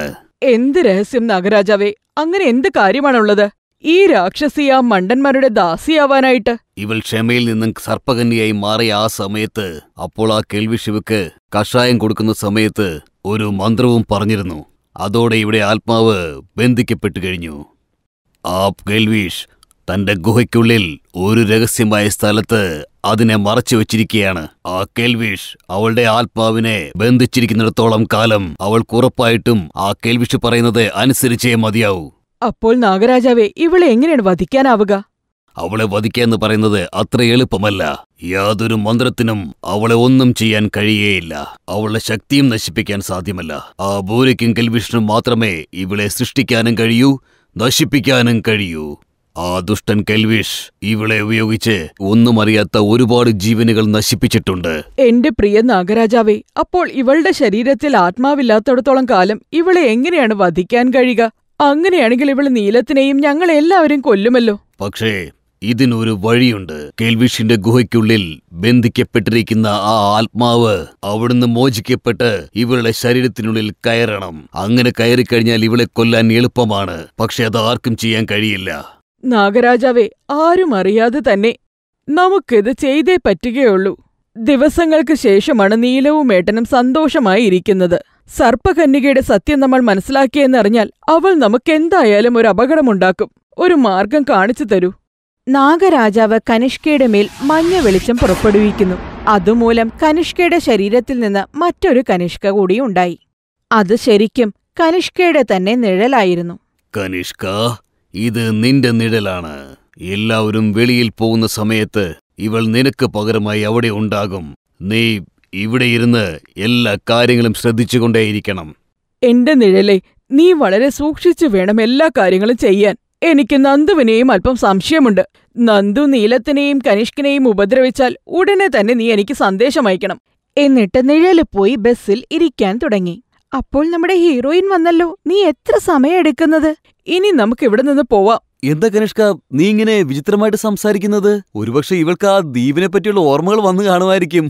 S1: എന്ത് രഹസ്യം നാഗരാജാവേ അങ്ങനെ എന്ത് കാര്യമാണുള്ളത് ഈ രാക്ഷസി ആ മണ്ടന്മാരുടെ ദാസിയാവാനായിട്ട്
S2: ഇവൾ ക്ഷമയിൽ നിന്നും സർപ്പകന്യായി മാറിയ ആ സമയത്ത് അപ്പോൾ ആ കേൾവിഷുവിക്ക് കഷായം കൊടുക്കുന്ന സമയത്ത് ഒരു മന്ത്രവും പറഞ്ഞിരുന്നു അതോടെ ഇവിടെ ആത്മാവ് ബന്ധിക്കപ്പെട്ടു കഴിഞ്ഞു ആ കേൾവീഷ് തന്റെ ഗുഹയ്ക്കുള്ളിൽ ഒരു രഹസ്യമായ സ്ഥലത്ത് അതിനെ മറച്ചു വച്ചിരിക്കുകയാണ് ആ കേൽവിഷ് അവളുടെ ആത്മാവിനെ ബന്ധിച്ചിരിക്കുന്നിടത്തോളം കാലം അവൾ ഉറപ്പായിട്ടും ആ കേൽവിഷ് പറയുന്നത് അനുസരിച്ചേ മതിയാവൂ
S1: അപ്പോൾ നാഗരാജാവെ ഇവളെ എങ്ങനെയാണ് വധിക്കാനാവുക
S2: അവളെ വധിക്കുക എന്ന് പറയുന്നത് അത്ര എളുപ്പമല്ല യാതൊരു മന്ത്രത്തിനും അവളെ ഒന്നും ചെയ്യാൻ കഴിയേയില്ല അവളുടെ ശക്തിയും നശിപ്പിക്കാൻ സാധ്യമല്ല ആ ഭൂരിക്കും കെൽവിഷ്ണും മാത്രമേ ഇവളെ സൃഷ്ടിക്കാനും കഴിയൂ നശിപ്പിക്കാനും കഴിയൂ ആ ദുഷ്ടൻ കെൽവിഷ് ഇവളെ ഉപയോഗിച്ച് ഒന്നും അറിയാത്ത ഒരുപാട് ജീവനുകൾ നശിപ്പിച്ചിട്ടുണ്ട്
S1: എന്റെ പ്രിയ നാഗരാജാവേ അപ്പോൾ ഇവളുടെ ശരീരത്തിൽ ആത്മാവില്ലാത്തടത്തോളം കാലം ഇവളെ എങ്ങനെയാണ് വധിക്കാൻ കഴിയുക അങ്ങനെയാണെങ്കിൽ ഇവൾ നീലത്തിനെയും ഞങ്ങൾ എല്ലാവരും കൊല്ലുമല്ലോ
S2: പക്ഷേ ഇതിനൊരു വഴിയുണ്ട് കെൽവിഷിന്റെ ഗുഹയ്ക്കുള്ളിൽ ബന്ധിക്കപ്പെട്ടിരിക്കുന്ന ആ ആത്മാവ് അവിടുന്ന് മോചിക്കപ്പെട്ട് ഇവളുടെ ശരീരത്തിനുള്ളിൽ കയറണം അങ്ങനെ കയറിക്കഴിഞ്ഞാൽ ഇവളെ കൊല്ലാൻ എളുപ്പമാണ് പക്ഷെ അത് ആർക്കും ചെയ്യാൻ കഴിയില്ല
S1: നാഗരാജാവേ ആരും അറിയാതെ തന്നെ നമുക്കിത് ചെയ്തേ പറ്റുകയുള്ളൂ ദിവസങ്ങൾക്ക് ശേഷമാണ് നീലവും ഏട്ടനും സന്തോഷമായി ഇരിക്കുന്നത് സർപ്പകന്യകയുടെ സത്യം നമ്മൾ മനസ്സിലാക്കിയെന്നറിഞ്ഞാൽ അവൾ നമുക്കെന്തായാലും ഒരു അപകടമുണ്ടാക്കും ഒരു മാർഗം കാണിച്ചു തരൂ നാഗരാജാവ് കനിഷ്കയുടെ മേൽ മഞ്ഞ വെളിച്ചം പുറപ്പെടുവിക്കുന്നു അതുമൂലം കനിഷ്കയുടെ ശരീരത്തിൽ നിന്ന് മറ്റൊരു കനിഷ്ക കൂടി ഉണ്ടായി അത് ശരിക്കും കനിഷ്കയുടെ തന്നെ നിഴലായിരുന്നു
S2: കനിഷ്ക ഇത് നിന്റെ നിഴലാണ് എല്ലാവരും വെളിയിൽ പോകുന്ന സമയത്ത് ഇവൾ നിനക്ക് പകരമായി അവിടെ ഉണ്ടാകും നീ ഇവിടെ ഇരുന്ന് എല്ലാ കാര്യങ്ങളും ശ്രദ്ധിച്ചുകൊണ്ടേയിരിക്കണം
S1: എന്റെ നിഴലെ നീ വളരെ സൂക്ഷിച്ചു വേണം എല്ലാ കാര്യങ്ങളും ചെയ്യാൻ എനിക്ക് നന്ദുവിനെയും അല്പം സംശയമുണ്ട് നന്ദു നീലത്തിനെയും കനിഷ്കിനെയും ഉപദ്രവിച്ചാൽ ഉടനെ തന്നെ നീ എനിക്ക് സന്ദേശം അയക്കണം എന്നിട്ട് നിഴല് പോയി ബസ്സിൽ ഇരിക്കാൻ തുടങ്ങി അപ്പോൾ നമ്മുടെ ഹീറോയിൻ വന്നല്ലോ നീ എത്ര സമയെടുക്കുന്നത് ഇനി നമുക്ക് ഇവിടെ നിന്ന് പോവാം എന്താ കനിഷ്ക
S2: നീ ഇങ്ങനെ വിചിത്രമായിട്ട് സംസാരിക്കുന്നത് ഒരുപക്ഷെ ഇവൾക്ക് ആ ദ്വീപിനെ പറ്റിയുള്ള ഓർമ്മകൾ വന്നു കാണുമായിരിക്കും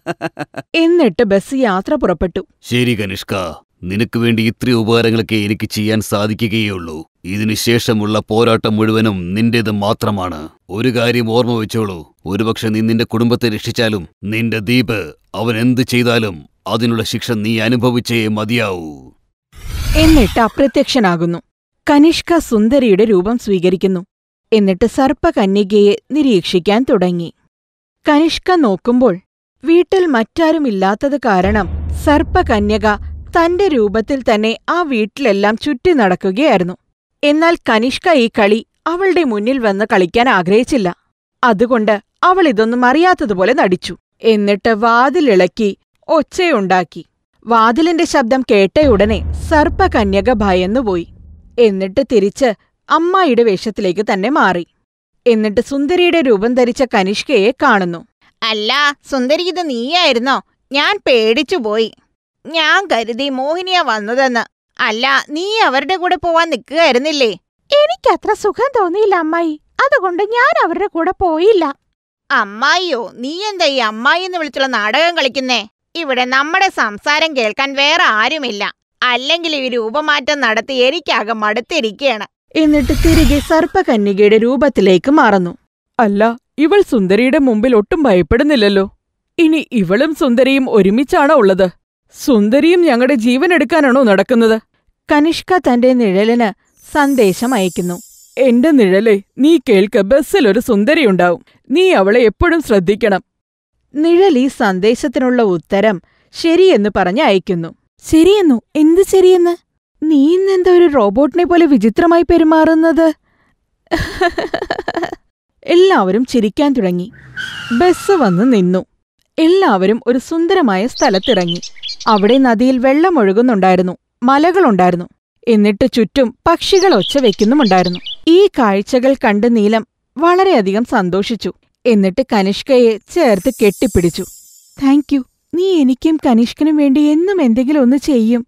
S1: എന്നിട്ട് ബസ് യാത്ര പുറപ്പെട്ടു
S2: ശരി കനിഷ്ക നിനക്ക് വേണ്ടി ഇത്രയും ഉപകാരങ്ങളൊക്കെ എനിക്ക് ചെയ്യാൻ സാധിക്കുകയുള്ളൂ ഇതിനുശേഷമുള്ള പോരാട്ടം മുഴുവനും നിന്റേത് മാത്രമാണ് ഒരു കാര്യം ഓർമ്മ വെച്ചോളൂ ഒരുപക്ഷെ നീ നിന്റെ കുടുംബത്തെ രക്ഷിച്ചാലും നിന്റെ ദ്വീപ് അവൻ എന്ത് ചെയ്താലും അതിനുള്ള ശിക്ഷ നീ അനുഭവിച്ചേ മതിയാവൂ
S1: എന്നിട്ട് അപ്രത്യക്ഷനാകുന്നു കനിഷ്ക സുന്ദരിയുടെ രൂപം സ്വീകരിക്കുന്നു എന്നിട്ട് സർപ്പകന്യകയെ നിരീക്ഷിക്കാൻ തുടങ്ങി കനിഷ്ക നോക്കുമ്പോൾ വീട്ടിൽ മറ്റാരുമില്ലാത്തത് കാരണം സർപ്പകന്യക തന്റെ രൂപത്തിൽ തന്നെ ആ വീട്ടിലെല്ലാം ചുറ്റി നടക്കുകയായിരുന്നു എന്നാൽ കനിഷ്ക ഈ കളി അവളുടെ മുന്നിൽ വന്ന് കളിക്കാൻ ആഗ്രഹിച്ചില്ല അതുകൊണ്ട് അവൾ ഇതൊന്നും അറിയാത്തതുപോലെ നടിച്ചു എന്നിട്ട് വാതിലിളക്കി ഒച്ചയുണ്ടാക്കി വാതിലിന്റെ ശബ്ദം കേട്ടയുടനെ സർപ്പകന്യക ഭയന്നുപോയി എന്നിട്ട് തിരിച്ച് അമ്മായിയുടെ വേഷത്തിലേക്ക് തന്നെ മാറി എന്നിട്ട് സുന്ദരിയുടെ രൂപം ധരിച്ച കനിഷ്കയെ കാണുന്നു
S3: അല്ല സുന്ദരി ഇത് നീയായിരുന്നോ ഞാൻ പേടിച്ചുപോയി ഞാൻ കരുതി മോഹിനിയ വന്നതെന്ന് അല്ല നീ അവരുടെ കൂടെ പോവാൻ നിൽക്കുകയായിരുന്നില്ലേ എനിക്കത്ര സുഖം തോന്നിയില്ല അമ്മായി അതുകൊണ്ട് ഞാൻ അവരുടെ കൂടെ പോയില്ല അമ്മായിയോ നീ എന്താ ഈ അമ്മായി എന്ന് വിളിച്ചുള്ള നാടകം കളിക്കുന്നേ ഇവിടെ നമ്മുടെ സംസാരം കേൾക്കാൻ വേറെ ആരുമില്ല അല്ലെങ്കിൽ ഈ രൂപമാറ്റം നടത്തി എനിക്കാകെ മടുത്തിരിക്കുകയാണ്
S1: എന്നിട്ട് തിരികെ സർപ്പകന്യകയുടെ രൂപത്തിലേക്ക് മാറുന്നു അല്ല ഇവൾ സുന്ദരിയുടെ മുമ്പിൽ ഒട്ടും ഭയപ്പെടുന്നില്ലല്ലോ ഇനി ഇവളും സുന്ദരിയും ഒരുമിച്ചാണോ ഉള്ളത് സുന്ദരിയും ഞങ്ങളുടെ ജീവൻ എടുക്കാനാണോ നടക്കുന്നത് കനിഷ്ക തന്റെ നിഴലിന് സന്ദേശം അയക്കുന്നു എന്റെ നിഴലെ നീ കേൾക്ക് ബസ്സിൽ ഒരു സുന്ദരിയുണ്ടാവും നീ അവളെ എപ്പോഴും ശ്രദ്ധിക്കണം നിഴൽ ഈ സന്ദേശത്തിനുള്ള ഉത്തരം ശരിയെന്ന് പറഞ്ഞ് അയക്കുന്നു ശരിയെന്നു എന്ത് ശരിയെന്ന് നീ ഇന്നെന്താ ഒരു റോബോട്ടിനെ പോലെ വിചിത്രമായി പെരുമാറുന്നത് എല്ലാവരും ചിരിക്കാൻ തുടങ്ങി ബസ് വന്ന് നിന്നു എല്ലാവരും ഒരു സുന്ദരമായ സ്ഥലത്തിറങ്ങി അവിടെ നദിയിൽ വെള്ളം ഒഴുകുന്നുണ്ടായിരുന്നു മലകളുണ്ടായിരുന്നു എന്നിട്ട് ചുറ്റും പക്ഷികൾ ഒച്ച വെക്കുന്നുമുണ്ടായിരുന്നു ഈ കാഴ്ചകൾ കണ്ട് നീലം വളരെയധികം സന്തോഷിച്ചു എന്നിട്ട് കനിഷ്കയെ ചേർത്ത് കെട്ടിപ്പിടിച്ചു താങ്ക് യു നീ എനിക്കും കനിഷ്കനും വേണ്ടി എന്നും എന്തെങ്കിലും ഒന്ന് ചെയ്യും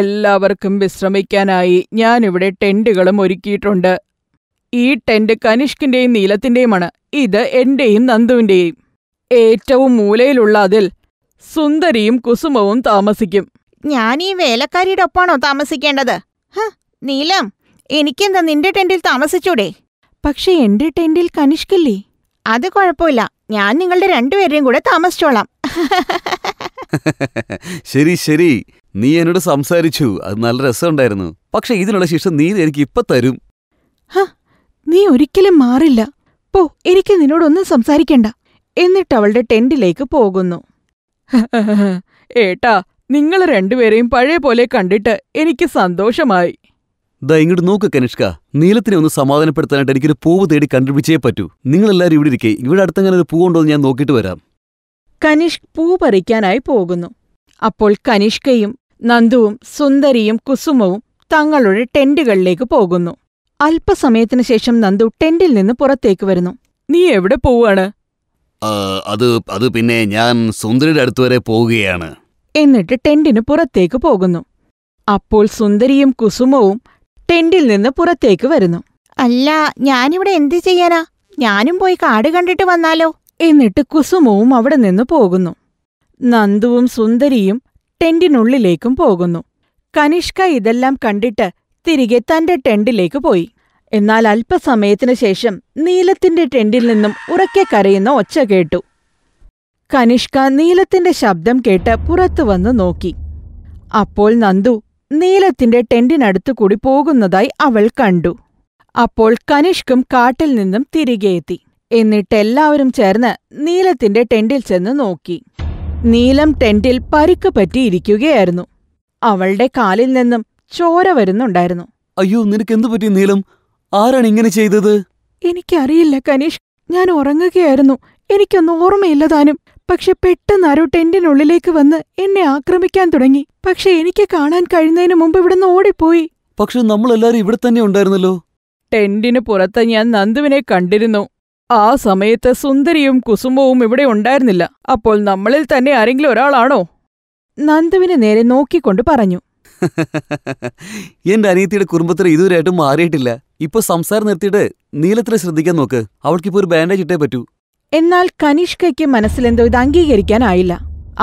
S1: എല്ലാവർക്കും വിശ്രമിക്കാനായി ഞാനിവിടെ ടെന്റുകളും ഒരുക്കിയിട്ടുണ്ട് ഈ ടെന്റ് കനിഷ്കിന്റെയും നീലത്തിന്റെയുമാണ് ഇത് എന്റെയും നന്ദുവിന്റെയും ഏറ്റവും മൂലയിലുള്ള അതിൽ സുന്ദരിയും കുസുമവും താമസിക്കും ഞാൻ ഈ വേലക്കാരിയുടെ ഒപ്പാണോ താമസിക്കേണ്ടത് നീലം എനിക്കെന്താ നിന്റെ ടെന്റിൽ താമസിച്ചൂടെ പക്ഷെ എന്റെ ടെന്റിൽ കനിഷ്കല്ലേ അത് കുഴപ്പമില്ല ഞാൻ നിങ്ങളുടെ രണ്ടുപേരെയും കൂടെ താമസിച്ചോളാം
S2: ശരി ശരി നീ എന്നോട് സംസാരിച്ചു അത് നല്ല രസമുണ്ടായിരുന്നു പക്ഷെ ഇതിനുള്ള ശിക്ഷ നീ എനിക്ക് ഇപ്പൊ തരും
S1: നീ ഒരിക്കലും മാറില്ല പോ എനിക്ക് നിന്നോടൊന്നും സംസാരിക്കണ്ട എന്നിട്ട് അവളുടെ ടെന്റിലേക്ക് പോകുന്നു ഏട്ടാ നിങ്ങൾ രണ്ടുപേരെയും പഴയ പോലെ കണ്ടിട്ട് എനിക്ക് സന്തോഷമായി
S2: ദാ ഇങ്ങോട്ട് നോക്ക് കനിഷ്ക നീലത്തിനെ ഒന്ന് സമാധാനപ്പെടുത്താനായിട്ട് എനിക്കൊരു പൂവ് തേടി കണ്ടുപിടിച്ചേ പറ്റൂ നിങ്ങളെല്ലാവരും ഇവിടെ ഇരിക്കേ ഇവിടെ അടുത്തങ്ങനെ ഒരു പൂവുണ്ടോ ഞാൻ നോക്കിയിട്ട് വരാം
S1: കനിഷ് പൂ പറിക്കാനായി പോകുന്നു അപ്പോൾ കനിഷ്കയും നന്ദുവും സുന്ദരിയും കുസുമവും തങ്ങളുടെ ടെന്റുകളിലേക്ക് പോകുന്നു അല്പസമയത്തിനു ശേഷം നന്ദു ടെന്റിൽ നിന്ന് പുറത്തേക്ക് വരുന്നു നീ എവിടെ പോവാണ്
S2: അത് അത് പിന്നെ ഞാൻ സുന്ദരിയുടെ അടുത്ത് വരെ പോവുകയാണ്
S1: എന്നിട്ട് ടെന്റിന് പുറത്തേക്ക് പോകുന്നു അപ്പോൾ സുന്ദരിയും കുസുമവും ടെന്റിൽ നിന്ന് പുറത്തേക്ക് വരുന്നു അല്ല ഞാനിവിടെ എന്ത് ചെയ്യാനാ ഞാനും പോയി കാട് കണ്ടിട്ട് വന്നാലോ എന്നിട്ട് കുസുമവും അവിടെ നിന്ന് പോകുന്നു നന്ദുവും സുന്ദരിയും ടെന്റിനുള്ളിലേക്കും പോകുന്നു കനിഷ്ക ഇതെല്ലാം കണ്ടിട്ട് തിരികെ തന്റെ ടെന്റിലേക്ക് പോയി എന്നാൽ അല്പസമയത്തിനു ശേഷം നീലത്തിന്റെ ടെന്റിൽ നിന്നും ഉറക്കെ കരയുന്ന ഒച്ച കേട്ടു കനിഷ്ക നീലത്തിന്റെ ശബ്ദം കേട്ട് പുറത്തു വന്ന് നോക്കി അപ്പോൾ നന്ദു നീലത്തിന്റെ ടെന്റിനടുത്തു കൂടി പോകുന്നതായി അവൾ കണ്ടു അപ്പോൾ കനിഷ്കും കാട്ടിൽ നിന്നും തിരികെയെത്തി എന്നിട്ട് എന്നിട്ടെല്ലാവരും ചേർന്ന് നീലത്തിന്റെ ടെന്റിൽ ചെന്ന് നോക്കി നീലം ടെന്റിൽ പരിക്ക് പറ്റിയിരിക്കുകയായിരുന്നു അവളുടെ കാലിൽ നിന്നും ചോര വരുന്നുണ്ടായിരുന്നു
S2: അയ്യോ നിനക്ക് എന്തു പറ്റി നീലം ആരാണ് ഇങ്ങനെ ചെയ്തത്
S1: എനിക്കറിയില്ല കനീഷ് ഞാൻ ഉറങ്ങുകയായിരുന്നു എനിക്കൊന്നും ഓർമ്മയില്ലതാനും പക്ഷെ പെട്ടെന്ന് ആരോ ടെന്റിനുള്ളിലേക്ക് വന്ന് എന്നെ ആക്രമിക്കാൻ തുടങ്ങി പക്ഷെ എനിക്ക് കാണാൻ കഴിയുന്നതിന് മുമ്പ് ഇവിടുന്ന് ഓടിപ്പോയി പക്ഷെ നമ്മളെല്ലാരും ഇവിടെ തന്നെ ഉണ്ടായിരുന്നല്ലോ ടെന്റിന് പുറത്ത് ഞാൻ നന്ദുവിനെ കണ്ടിരുന്നു ആ സമയത്ത് സുന്ദരിയും കുസുമവും ഇവിടെ ഉണ്ടായിരുന്നില്ല അപ്പോൾ നമ്മളിൽ തന്നെ ആരെങ്കിലും ഒരാളാണോ നന്ദുവിനെ നേരെ നോക്കിക്കൊണ്ട് പറഞ്ഞു
S2: എന്റെ അനിയത്തിയുടെ കുടുംബത്തിൽ ഇതുവരെയായിട്ടും മാറിയിട്ടില്ല ഇപ്പൊ സംസാരം നിർത്തിയിട്ട് നീലത്തിനെ ശ്രദ്ധിക്കാൻ നോക്ക് അവൾക്കിപ്പോ ഒരു ബാൻഡേജ് ഇട്ടേ പറ്റൂ
S1: എന്നാൽ കനിഷ്കയ്ക്ക് മനസ്സിലെന്തോ ഇത് അംഗീകരിക്കാനായില്ല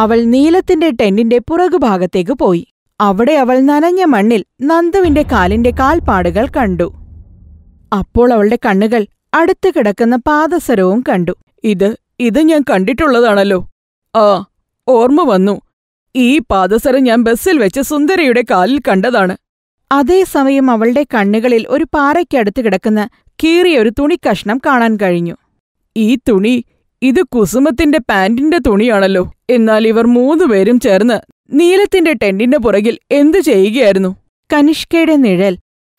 S1: അവൾ നീലത്തിന്റെ ടെന്റിന്റെ പുറകുഭാഗത്തേക്ക് പോയി അവിടെ അവൾ നനഞ്ഞ മണ്ണിൽ നന്ദുവിന്റെ കാലിന്റെ കാൽപ്പാടുകൾ കണ്ടു അപ്പോൾ അവളുടെ കണ്ണുകൾ അടുത്ത് കിടക്കുന്ന പാദസരവും കണ്ടു ഇത് ഇത് ഞാൻ കണ്ടിട്ടുള്ളതാണല്ലോ ആ ഓർമ്മ വന്നു ഈ പാദസരം ഞാൻ ബസ്സിൽ വെച്ച് സുന്ദരയുടെ കാലിൽ കണ്ടതാണ് അതേസമയം അവളുടെ കണ്ണുകളിൽ ഒരു പാറയ്ക്കടുത്ത് കിടക്കുന്ന കീറിയൊരു തുണിക്കഷ്ണം കാണാൻ കഴിഞ്ഞു ഈ തുണി ഇത് കുസുമത്തിന്റെ പാന്റിന്റെ തുണിയാണല്ലോ എന്നാൽ ഇവർ മൂന്നുപേരും ചേർന്ന് നീലത്തിന്റെ ടെന്റിന്റെ പുറകിൽ എന്തു ചെയ്യുകയായിരുന്നു കനിഷ്കയുടെ നിഴൽ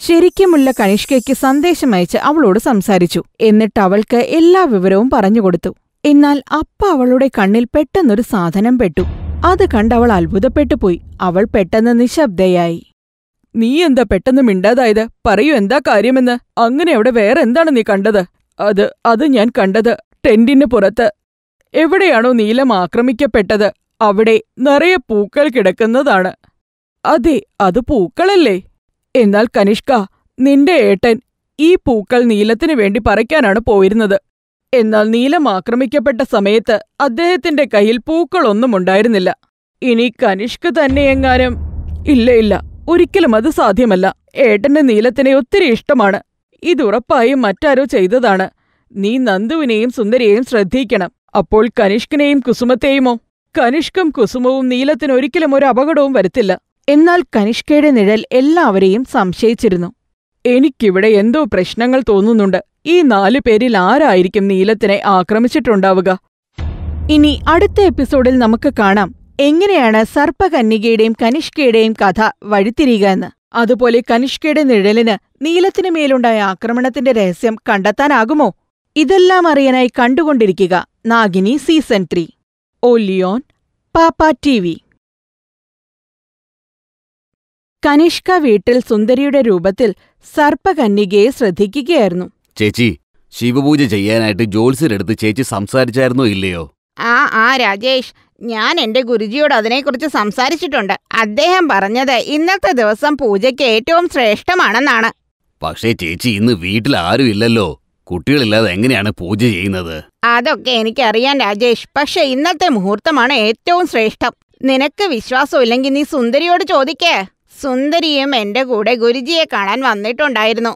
S1: ശരിക്കുമുള്ള കനിഷ്കയ്ക്ക് സന്ദേശമയച്ച് അവളോട് സംസാരിച്ചു എന്നിട്ട് അവൾക്ക് എല്ലാ വിവരവും പറഞ്ഞുകൊടുത്തു എന്നാൽ അപ്പ അവളുടെ കണ്ണിൽ പെട്ടെന്നൊരു സാധനം പെട്ടു അത് കണ്ടവൾ അത്ഭുതപ്പെട്ടു പോയി അവൾ പെട്ടെന്ന് നിശബ്ദയായി നീ എന്താ പെട്ടെന്ന് മിണ്ടാതായത് പറയൂ എന്താ കാര്യമെന്ന് അങ്ങനെ അവിടെ വേറെ എന്താണ് നീ കണ്ടത് അത് അത് ഞാൻ കണ്ടത് ടെന്റിന് പുറത്ത് എവിടെയാണോ നീലം ആക്രമിക്കപ്പെട്ടത് അവിടെ നിറയെ പൂക്കൾ കിടക്കുന്നതാണ് അതെ അത് പൂക്കളല്ലേ എന്നാൽ കനിഷ്ക നിന്റെ ഏട്ടൻ ഈ പൂക്കൾ നീലത്തിനു വേണ്ടി പറിക്കാനാണ് പോയിരുന്നത് എന്നാൽ നീലം ആക്രമിക്കപ്പെട്ട സമയത്ത് അദ്ദേഹത്തിന്റെ കയ്യിൽ പൂക്കളൊന്നും ഉണ്ടായിരുന്നില്ല ഇനി കനിഷ്ക തന്നെ എങ്ങാനും ഇല്ല ഇല്ല ഒരിക്കലും അത് സാധ്യമല്ല ഏട്ടന്റെ നീലത്തിനെ ഒത്തിരി ഇഷ്ടമാണ് ഇതുറപ്പായും മറ്റാരോ ചെയ്തതാണ് നീ നന്ദുവിനെയും സുന്ദരിയെയും ശ്രദ്ധിക്കണം അപ്പോൾ കനിഷ്കനെയും കുസുമത്തെയുമോ കനിഷ്കം കുസുമവും നീലത്തിന് ഒരിക്കലും ഒരു അപകടവും വരുത്തില്ല എന്നാൽ കനിഷ്കയുടെ നിഴൽ എല്ലാവരെയും സംശയിച്ചിരുന്നു എനിക്കിവിടെ എന്തോ പ്രശ്നങ്ങൾ തോന്നുന്നുണ്ട് ഈ നാലു പേരിൽ ആരായിരിക്കും നീലത്തിനെ ആക്രമിച്ചിട്ടുണ്ടാവുക ഇനി അടുത്ത എപ്പിസോഡിൽ നമുക്ക് കാണാം എങ്ങനെയാണ് സർപ്പകന്യകയുടെയും കനിഷ്കയുടെയും കഥ വഴിത്തിരിയുക എന്ന് അതുപോലെ കനിഷ്കയുടെ നിഴലിന് നീലത്തിനു മേലുണ്ടായ ആക്രമണത്തിന്റെ രഹസ്യം കണ്ടെത്താനാകുമോ ഇതെല്ലാം അറിയാനായി കണ്ടുകൊണ്ടിരിക്കുക നാഗിനി സീസൺ ത്രീ ഒലിയോൺ പാപ്പ ടി വി കനിഷ്ക വീട്ടിൽ സുന്ദരിയുടെ രൂപത്തിൽ സർപ്പകന്നികയെ ശ്രദ്ധിക്കുകയായിരുന്നു
S2: ചേച്ചി ശിവപൂജ ചെയ്യാനായിട്ട് ജോത്സ്യരെടുത്ത് ചേച്ചി സംസാരിച്ചായിരുന്നോ ഇല്ലയോ
S1: ആ ആ രാജേഷ്
S3: ഞാൻ എൻ്റെ ഗുരുജിയോട് അതിനെക്കുറിച്ച് സംസാരിച്ചിട്ടുണ്ട് അദ്ദേഹം പറഞ്ഞത് ഇന്നത്തെ ദിവസം പൂജയ്ക്ക് ഏറ്റവും ശ്രേഷ്ഠമാണെന്നാണ്
S2: പക്ഷേ ചേച്ചി ഇന്ന് വീട്ടിൽ ആരും ഇല്ലല്ലോ കുട്ടികളില്ലാതെ എങ്ങനെയാണ് പൂജ ചെയ്യുന്നത്
S3: അതൊക്കെ എനിക്കറിയാൻ രാജേഷ് പക്ഷെ ഇന്നത്തെ മുഹൂർത്തമാണ് ഏറ്റവും ശ്രേഷ്ഠം നിനക്ക് വിശ്വാസമില്ലെങ്കിൽ നീ സുന്ദരിയോട് ചോദിക്കേ സുന്ദരിയും എന്റെ കൂടെ ഗുരുജിയെ കാണാൻ വന്നിട്ടുണ്ടായിരുന്നു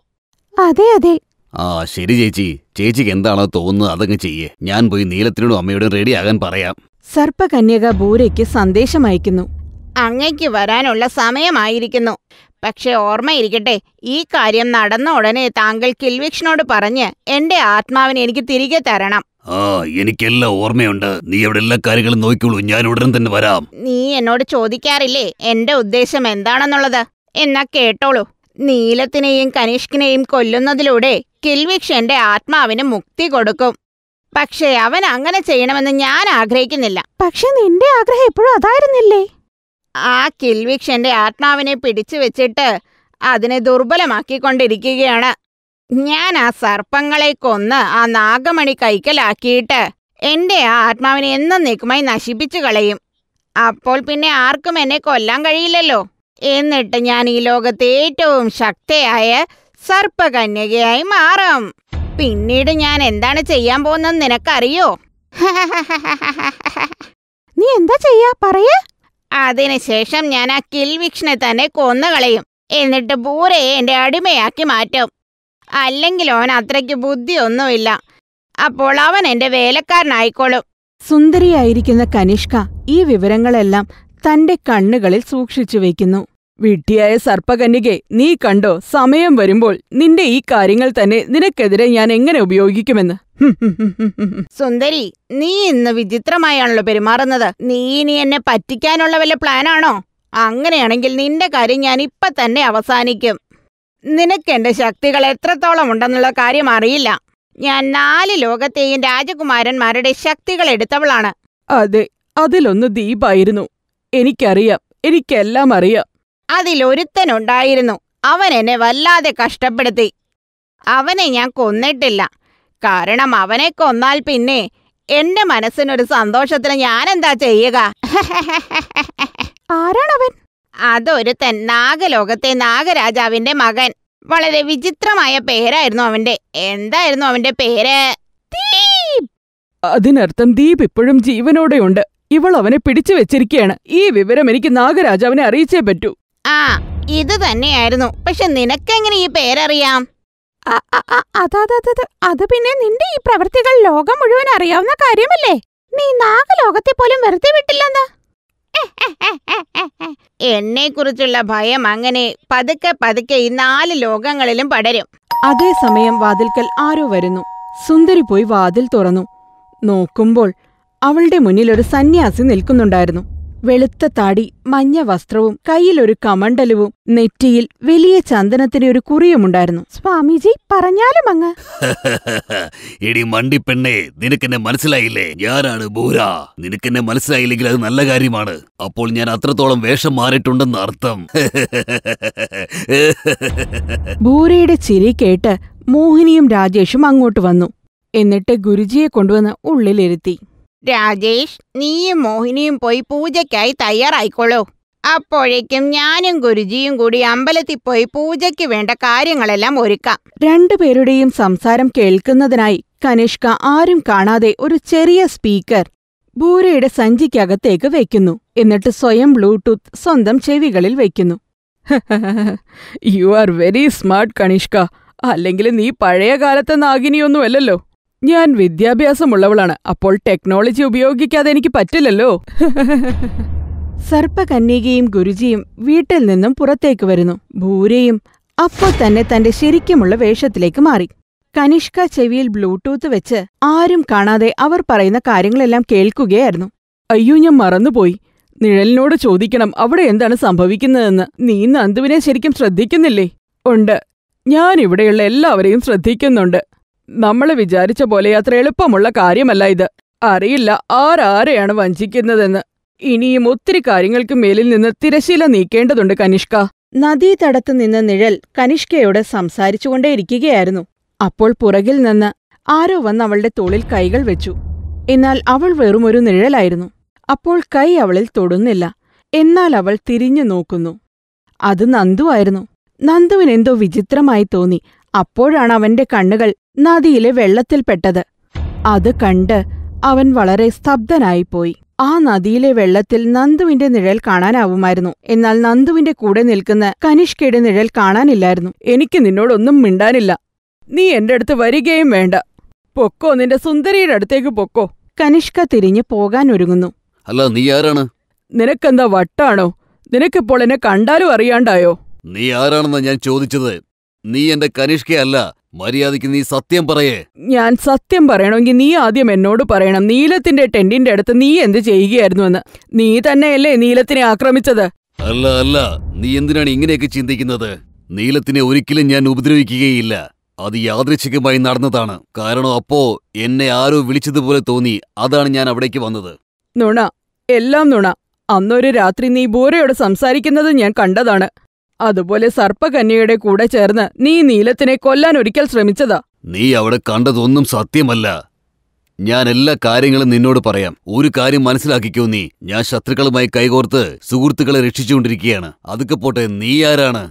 S3: അതെ അതെ
S2: ആ ശരി ചേച്ചി ചേച്ചിക്ക് എന്താണോ തോന്നുന്നത് അതങ്ങ് ചെയ്യേ ഞാൻ പോയി നീലത്തിനോടും അമ്മയോടും റെഡിയാകാൻ പറയാം
S1: സർപ്പകന്യക ബൂരയ്ക്ക് സന്ദേശമയക്കുന്നു
S3: അങ്ങയ്ക്ക് വരാനുള്ള സമയമായിരിക്കുന്നു പക്ഷെ ഓർമ്മയിരിക്കട്ടെ ഈ കാര്യം നടന്ന ഉടനെ താങ്കൾ കിൽവിക്ഷനോട് പറഞ്ഞ് എന്റെ ആത്മാവിനെ എനിക്ക് തിരികെ തരണം
S2: ആ എനിക്കെല്ലാം ഓർമ്മയുണ്ട് നീ എവിടെ എല്ലാ കാര്യങ്ങളും നോക്കിക്കോളൂ ഞാൻ ഉടൻ തന്നെ വരാം
S3: നീ എന്നോട് ചോദിക്കാറില്ലേ എന്റെ ഉദ്ദേശം എന്താണെന്നുള്ളത് എന്നാ കേട്ടോളൂ നീലത്തിനെയും കനിഷ്കിനെയും കൊല്ലുന്നതിലൂടെ കിൽവിക്ഷ് എന്റെ ആത്മാവിന് മുക്തി കൊടുക്കും പക്ഷേ അവൻ അങ്ങനെ ചെയ്യണമെന്ന് ഞാൻ ആഗ്രഹിക്കുന്നില്ല പക്ഷെ നിന്റെ ആഗ്രഹം എപ്പോഴും അതായിരുന്നില്ലേ ആ കിൽവിക്ഷന്റെ ആത്മാവിനെ പിടിച്ചു വെച്ചിട്ട് അതിനെ ദുർബലമാക്കിക്കൊണ്ടിരിക്കുകയാണ് ഞാൻ ആ സർപ്പങ്ങളെ കൊന്ന് ആ നാഗമണി കൈക്കലാക്കിയിട്ട് എന്റെ ആ ആത്മാവിനെ എന്നും നീക്കുമായി നശിപ്പിച്ചു കളയും അപ്പോൾ പിന്നെ ആർക്കും എന്നെ കൊല്ലാൻ കഴിയില്ലല്ലോ എന്നിട്ട് ഞാൻ ഈ ലോകത്തെ ഏറ്റവും ശക്തയായ സർപ്പകന്യകയായി മാറും പിന്നീട് ഞാൻ എന്താണ് ചെയ്യാൻ പോകുന്നത് നിനക്കറിയോ നീ എന്താ ചെയ്യാ പറയ അതിനുശേഷം ഞാൻ ആ കിൽവിക്ഷനെ തന്നെ കൊന്നുകളയും എന്നിട്ട് ബൂരയെ എന്റെ അടിമയാക്കി മാറ്റും അല്ലെങ്കിൽ ഓൻ അത്രയ്ക്ക് ബുദ്ധിയൊന്നുമില്ല അപ്പോൾ അവൻ എൻ്റെ വേലക്കാരനായിക്കോളും
S1: സുന്ദരിയായിരിക്കുന്ന കനിഷ്ക ഈ വിവരങ്ങളെല്ലാം തന്റെ കണ്ണുകളിൽ സൂക്ഷിച്ചു വയ്ക്കുന്നു വിഡ്ഢിയായ സർപ്പകന്യകെ നീ കണ്ടോ സമയം വരുമ്പോൾ നിന്റെ ഈ കാര്യങ്ങൾ തന്നെ നിനക്കെതിരെ ഞാൻ എങ്ങനെ ഉപയോഗിക്കുമെന്ന്
S3: സുന്ദരി നീ ഇന്ന് വിചിത്രമായാണല്ലോ പെരുമാറുന്നത് നീ ഇനി എന്നെ പറ്റിക്കാനുള്ള വല്ല പ്ലാനാണോ അങ്ങനെയാണെങ്കിൽ നിന്റെ കാര്യം ഞാൻ ഇപ്പൊ തന്നെ അവസാനിക്കും നിനക്ക് എന്റെ ശക്തികൾ എത്രത്തോളം ഉണ്ടെന്നുള്ള കാര്യം അറിയില്ല ഞാൻ നാല് ലോകത്തെയും രാജകുമാരന്മാരുടെ ശക്തികൾ എടുത്തവളാണ് അതെ അതിലൊന്ന് ദീപായിരുന്നു എനിക്കറിയാം എനിക്കെല്ലാം അറിയാം അതിലൊരുത്തനുണ്ടായിരുന്നു അവൻ എന്നെ വല്ലാതെ കഷ്ടപ്പെടുത്തി അവനെ ഞാൻ കൊന്നിട്ടില്ല കാരണം അവനെ കൊന്നാൽ പിന്നെ എന്റെ മനസ്സിനൊരു സന്തോഷത്തിന് ഞാൻ എന്താ ചെയ്യുക ആരാണവൻ അതൊരുത്തൻ നാഗലോകത്തെ നാഗരാജാവിന്റെ മകൻ വളരെ വിചിത്രമായ പേരായിരുന്നു അവന്റെ എന്തായിരുന്നു
S1: അവന്റെ പേര് അതിനർത്ഥം ദീപ് ഇപ്പോഴും ജീവനോടെയുണ്ട് ഇവൾ അവനെ പിടിച്ചു വെച്ചിരിക്കുകയാണ് ഈ വിവരം എനിക്ക് നാഗരാജാവിനെ അറിയിച്ചേ പറ്റൂ ആ ഇത്
S3: തന്നെയായിരുന്നു പക്ഷെ നിനക്കെങ്ങനെ ഈ പേരറിയാം അത് പിന്നെ നിന്റെ ഈ പ്രവൃത്തികൾ ലോകം മുഴുവൻ അറിയാവുന്ന കാര്യമല്ലേ നീ നാഗലോകത്തെ പോലും വെറുതെ വിട്ടില്ലെന്ന് എന്നെ കുറിച്ചുള്ള ഭയം അങ്ങനെ പതുക്കെ പതുക്കെ ഈ നാല് ലോകങ്ങളിലും പടരും അതേസമയം വാതിൽക്കൽ ആരോ വരുന്നു
S1: സുന്ദരി പോയി വാതിൽ തുറന്നു നോക്കുമ്പോൾ അവളുടെ മുന്നിൽ ഒരു സന്യാസി നിൽക്കുന്നുണ്ടായിരുന്നു വെളുത്ത താടി മഞ്ഞ വസ്ത്രവും കയ്യിലൊരു കമണ്ടലുവും നെറ്റിയിൽ വലിയ ചന്ദനത്തിന് ഒരു കുറിയുമുണ്ടായിരുന്നു സ്വാമിജി പറഞ്ഞാലും അങ്ങ്
S2: എടി മണ്ടിപ്പെണ്ണെ നിനക്കെന്നെ മനസ്സിലായില്ലേ ഞാനാണ് ഭൂര നിനക്കെന്നെ മനസ്സിലായില്ലെങ്കിൽ അത് നല്ല കാര്യമാണ് അപ്പോൾ ഞാൻ അത്രത്തോളം വേഷം മാറിയിട്ടുണ്ടെന്ന് അർത്ഥം
S1: ഭൂരയുടെ ചിരി കേട്ട് മോഹിനിയും രാജേഷും അങ്ങോട്ട് വന്നു എന്നിട്ട് ഗുരുജിയെ കൊണ്ടുവന്ന് ഉള്ളിലിരുത്തി രാജേഷ് നീയും
S3: മോഹിനിയും പോയി പൂജയ്ക്കായി തയ്യാറായിക്കോളൂ അപ്പോഴേക്കും ഞാനും ഗുരുജിയും കൂടി
S1: അമ്പലത്തിൽ പോയി പൂജയ്ക്ക് വേണ്ട കാര്യങ്ങളെല്ലാം ഒരുക്കാം രണ്ടുപേരുടെയും സംസാരം കേൾക്കുന്നതിനായി കനിഷ്ക ആരും കാണാതെ ഒരു ചെറിയ സ്പീക്കർ ബൂരയുടെ സഞ്ചിക്കകത്തേക്ക് വയ്ക്കുന്നു എന്നിട്ട് സ്വയം ബ്ലൂടൂത്ത് സ്വന്തം ചെവികളിൽ വയ്ക്കുന്നു you are very smart Kanishka അല്ലെങ്കിൽ നീ പഴയ കാലത്തെ നാഗിനിയൊന്നുമല്ലല്ലോ ഞാൻ വിദ്യാഭ്യാസമുള്ളവളാണ് അപ്പോൾ ടെക്നോളജി ഉപയോഗിക്കാതെ എനിക്ക് പറ്റില്ലല്ലോ സർപ്പകന്യകയും ഗുരുജിയും വീട്ടിൽ നിന്നും പുറത്തേക്ക് വരുന്നു ഭൂരയും അപ്പോൾ തന്നെ തന്റെ ശരിക്കുമുള്ള വേഷത്തിലേക്ക് മാറി കനിഷ്ക ചെവിയിൽ ബ്ലൂടൂത്ത് വെച്ച് ആരും കാണാതെ അവർ പറയുന്ന കാര്യങ്ങളെല്ലാം കേൾക്കുകയായിരുന്നു അയ്യോ ഞാൻ മറന്നുപോയി നിഴലിനോട് ചോദിക്കണം അവിടെ എന്താണ് സംഭവിക്കുന്നതെന്ന് നീ നന്ദുവിനെ ശരിക്കും ശ്രദ്ധിക്കുന്നില്ലേ ഉണ്ട് ഞാൻ ഇവിടെയുള്ള എല്ലാവരെയും ശ്രദ്ധിക്കുന്നുണ്ട് നമ്മൾ വിചാരിച്ച പോലെ അത്ര എളുപ്പമുള്ള കാര്യമല്ല ഇത് അറിയില്ല ആരാരെയാണ് വഞ്ചിക്കുന്നതെന്ന് ഇനിയും ഒത്തിരി കാര്യങ്ങൾക്ക് മേലിൽ നിന്ന് തിരശീല നീക്കേണ്ടതുണ്ട് കനിഷ്ക നദീതടത്തു നിന്ന് നിഴൽ കനിഷ്കയോട് സംസാരിച്ചുകൊണ്ടേയിരിക്കുകയായിരുന്നു അപ്പോൾ പുറകിൽ നിന്ന് ആരോ വന്ന് അവളുടെ തോളിൽ കൈകൾ വെച്ചു എന്നാൽ അവൾ വെറുമൊരു നിഴലായിരുന്നു അപ്പോൾ കൈ അവളിൽ തൊടുന്നില്ല എന്നാൽ അവൾ തിരിഞ്ഞു നോക്കുന്നു അത് നന്ദുവായിരുന്നു നന്ദുവിനെന്തോ വിചിത്രമായി തോന്നി അപ്പോഴാണ് അവന്റെ കണ്ണുകൾ നദിയിലെ വെള്ളത്തിൽപ്പെട്ടത് അത് കണ്ട് അവൻ വളരെ സ്തബ്ധനായിപ്പോയി ആ നദിയിലെ വെള്ളത്തിൽ നന്ദുവിന്റെ നിഴൽ കാണാനാവുമായിരുന്നു എന്നാൽ നന്ദുവിന്റെ കൂടെ നിൽക്കുന്ന കനിഷ്കയുടെ നിഴൽ കാണാനില്ലായിരുന്നു എനിക്ക് നിന്നോടൊന്നും മിണ്ടാനില്ല നീ എന്റെ അടുത്ത് വരികയും വേണ്ട പൊക്കോ നിന്റെ സുന്ദരിയുടെ അടുത്തേക്ക് പൊക്കോ കനിഷ്ക തിരിഞ്ഞു പോകാൻ ഒരുങ്ങുന്നു
S2: അല്ല നീ ആരാണ്
S1: നിനക്കെന്താ വട്ടാണോ നിനക്കിപ്പോൾ എന്നെ കണ്ടാലും അറിയാണ്ടായോ
S2: നീ ആരാണെന്ന് ഞാൻ ചോദിച്ചത് നീ എന്റെ കനിഷ്കയല്ല മര്യാദയ്ക്ക് നീ സത്യം പറയേ
S1: ഞാൻ സത്യം പറയണമെങ്കിൽ നീ ആദ്യം എന്നോട് പറയണം നീലത്തിന്റെ ടെന്റിന്റെ അടുത്ത് നീ എന്ത് ചെയ്യുകയായിരുന്നു എന്ന് നീ തന്നെയല്ലേ നീലത്തിനെ ആക്രമിച്ചത്
S2: അല്ല അല്ല നീ എന്തിനാണ് ഇങ്ങനെയൊക്കെ ചിന്തിക്കുന്നത് നീലത്തിനെ ഒരിക്കലും ഞാൻ ഉപദ്രവിക്കുകയില്ല അത് യാദൃച്ഛികമായി നടന്നതാണ് കാരണം അപ്പോ എന്നെ ആരോ വിളിച്ചതുപോലെ തോന്നി അതാണ് ഞാൻ അവിടേക്ക് വന്നത്
S1: നുണ എല്ലാം നുണ അന്നൊരു രാത്രി നീ ബോരയോട് സംസാരിക്കുന്നത് ഞാൻ കണ്ടതാണ് അതുപോലെ സർപ്പകന്യയുടെ കൂടെ ചേർന്ന് നീ നീലത്തിനെ കൊല്ലാൻ ഒരിക്കൽ ശ്രമിച്ചതാ
S2: നീ അവിടെ കണ്ടതൊന്നും സത്യമല്ല ഞാൻ എല്ലാ കാര്യങ്ങളും നിന്നോട് പറയാം ഒരു കാര്യം മനസ്സിലാക്കിക്കോ നീ ഞാൻ ശത്രുക്കളുമായി കൈകോർത്ത് സുഹൃത്തുക്കളെ രക്ഷിച്ചുകൊണ്ടിരിക്കുകയാണ് അതൊക്കെ പോട്ടെ നീ ആരാണ്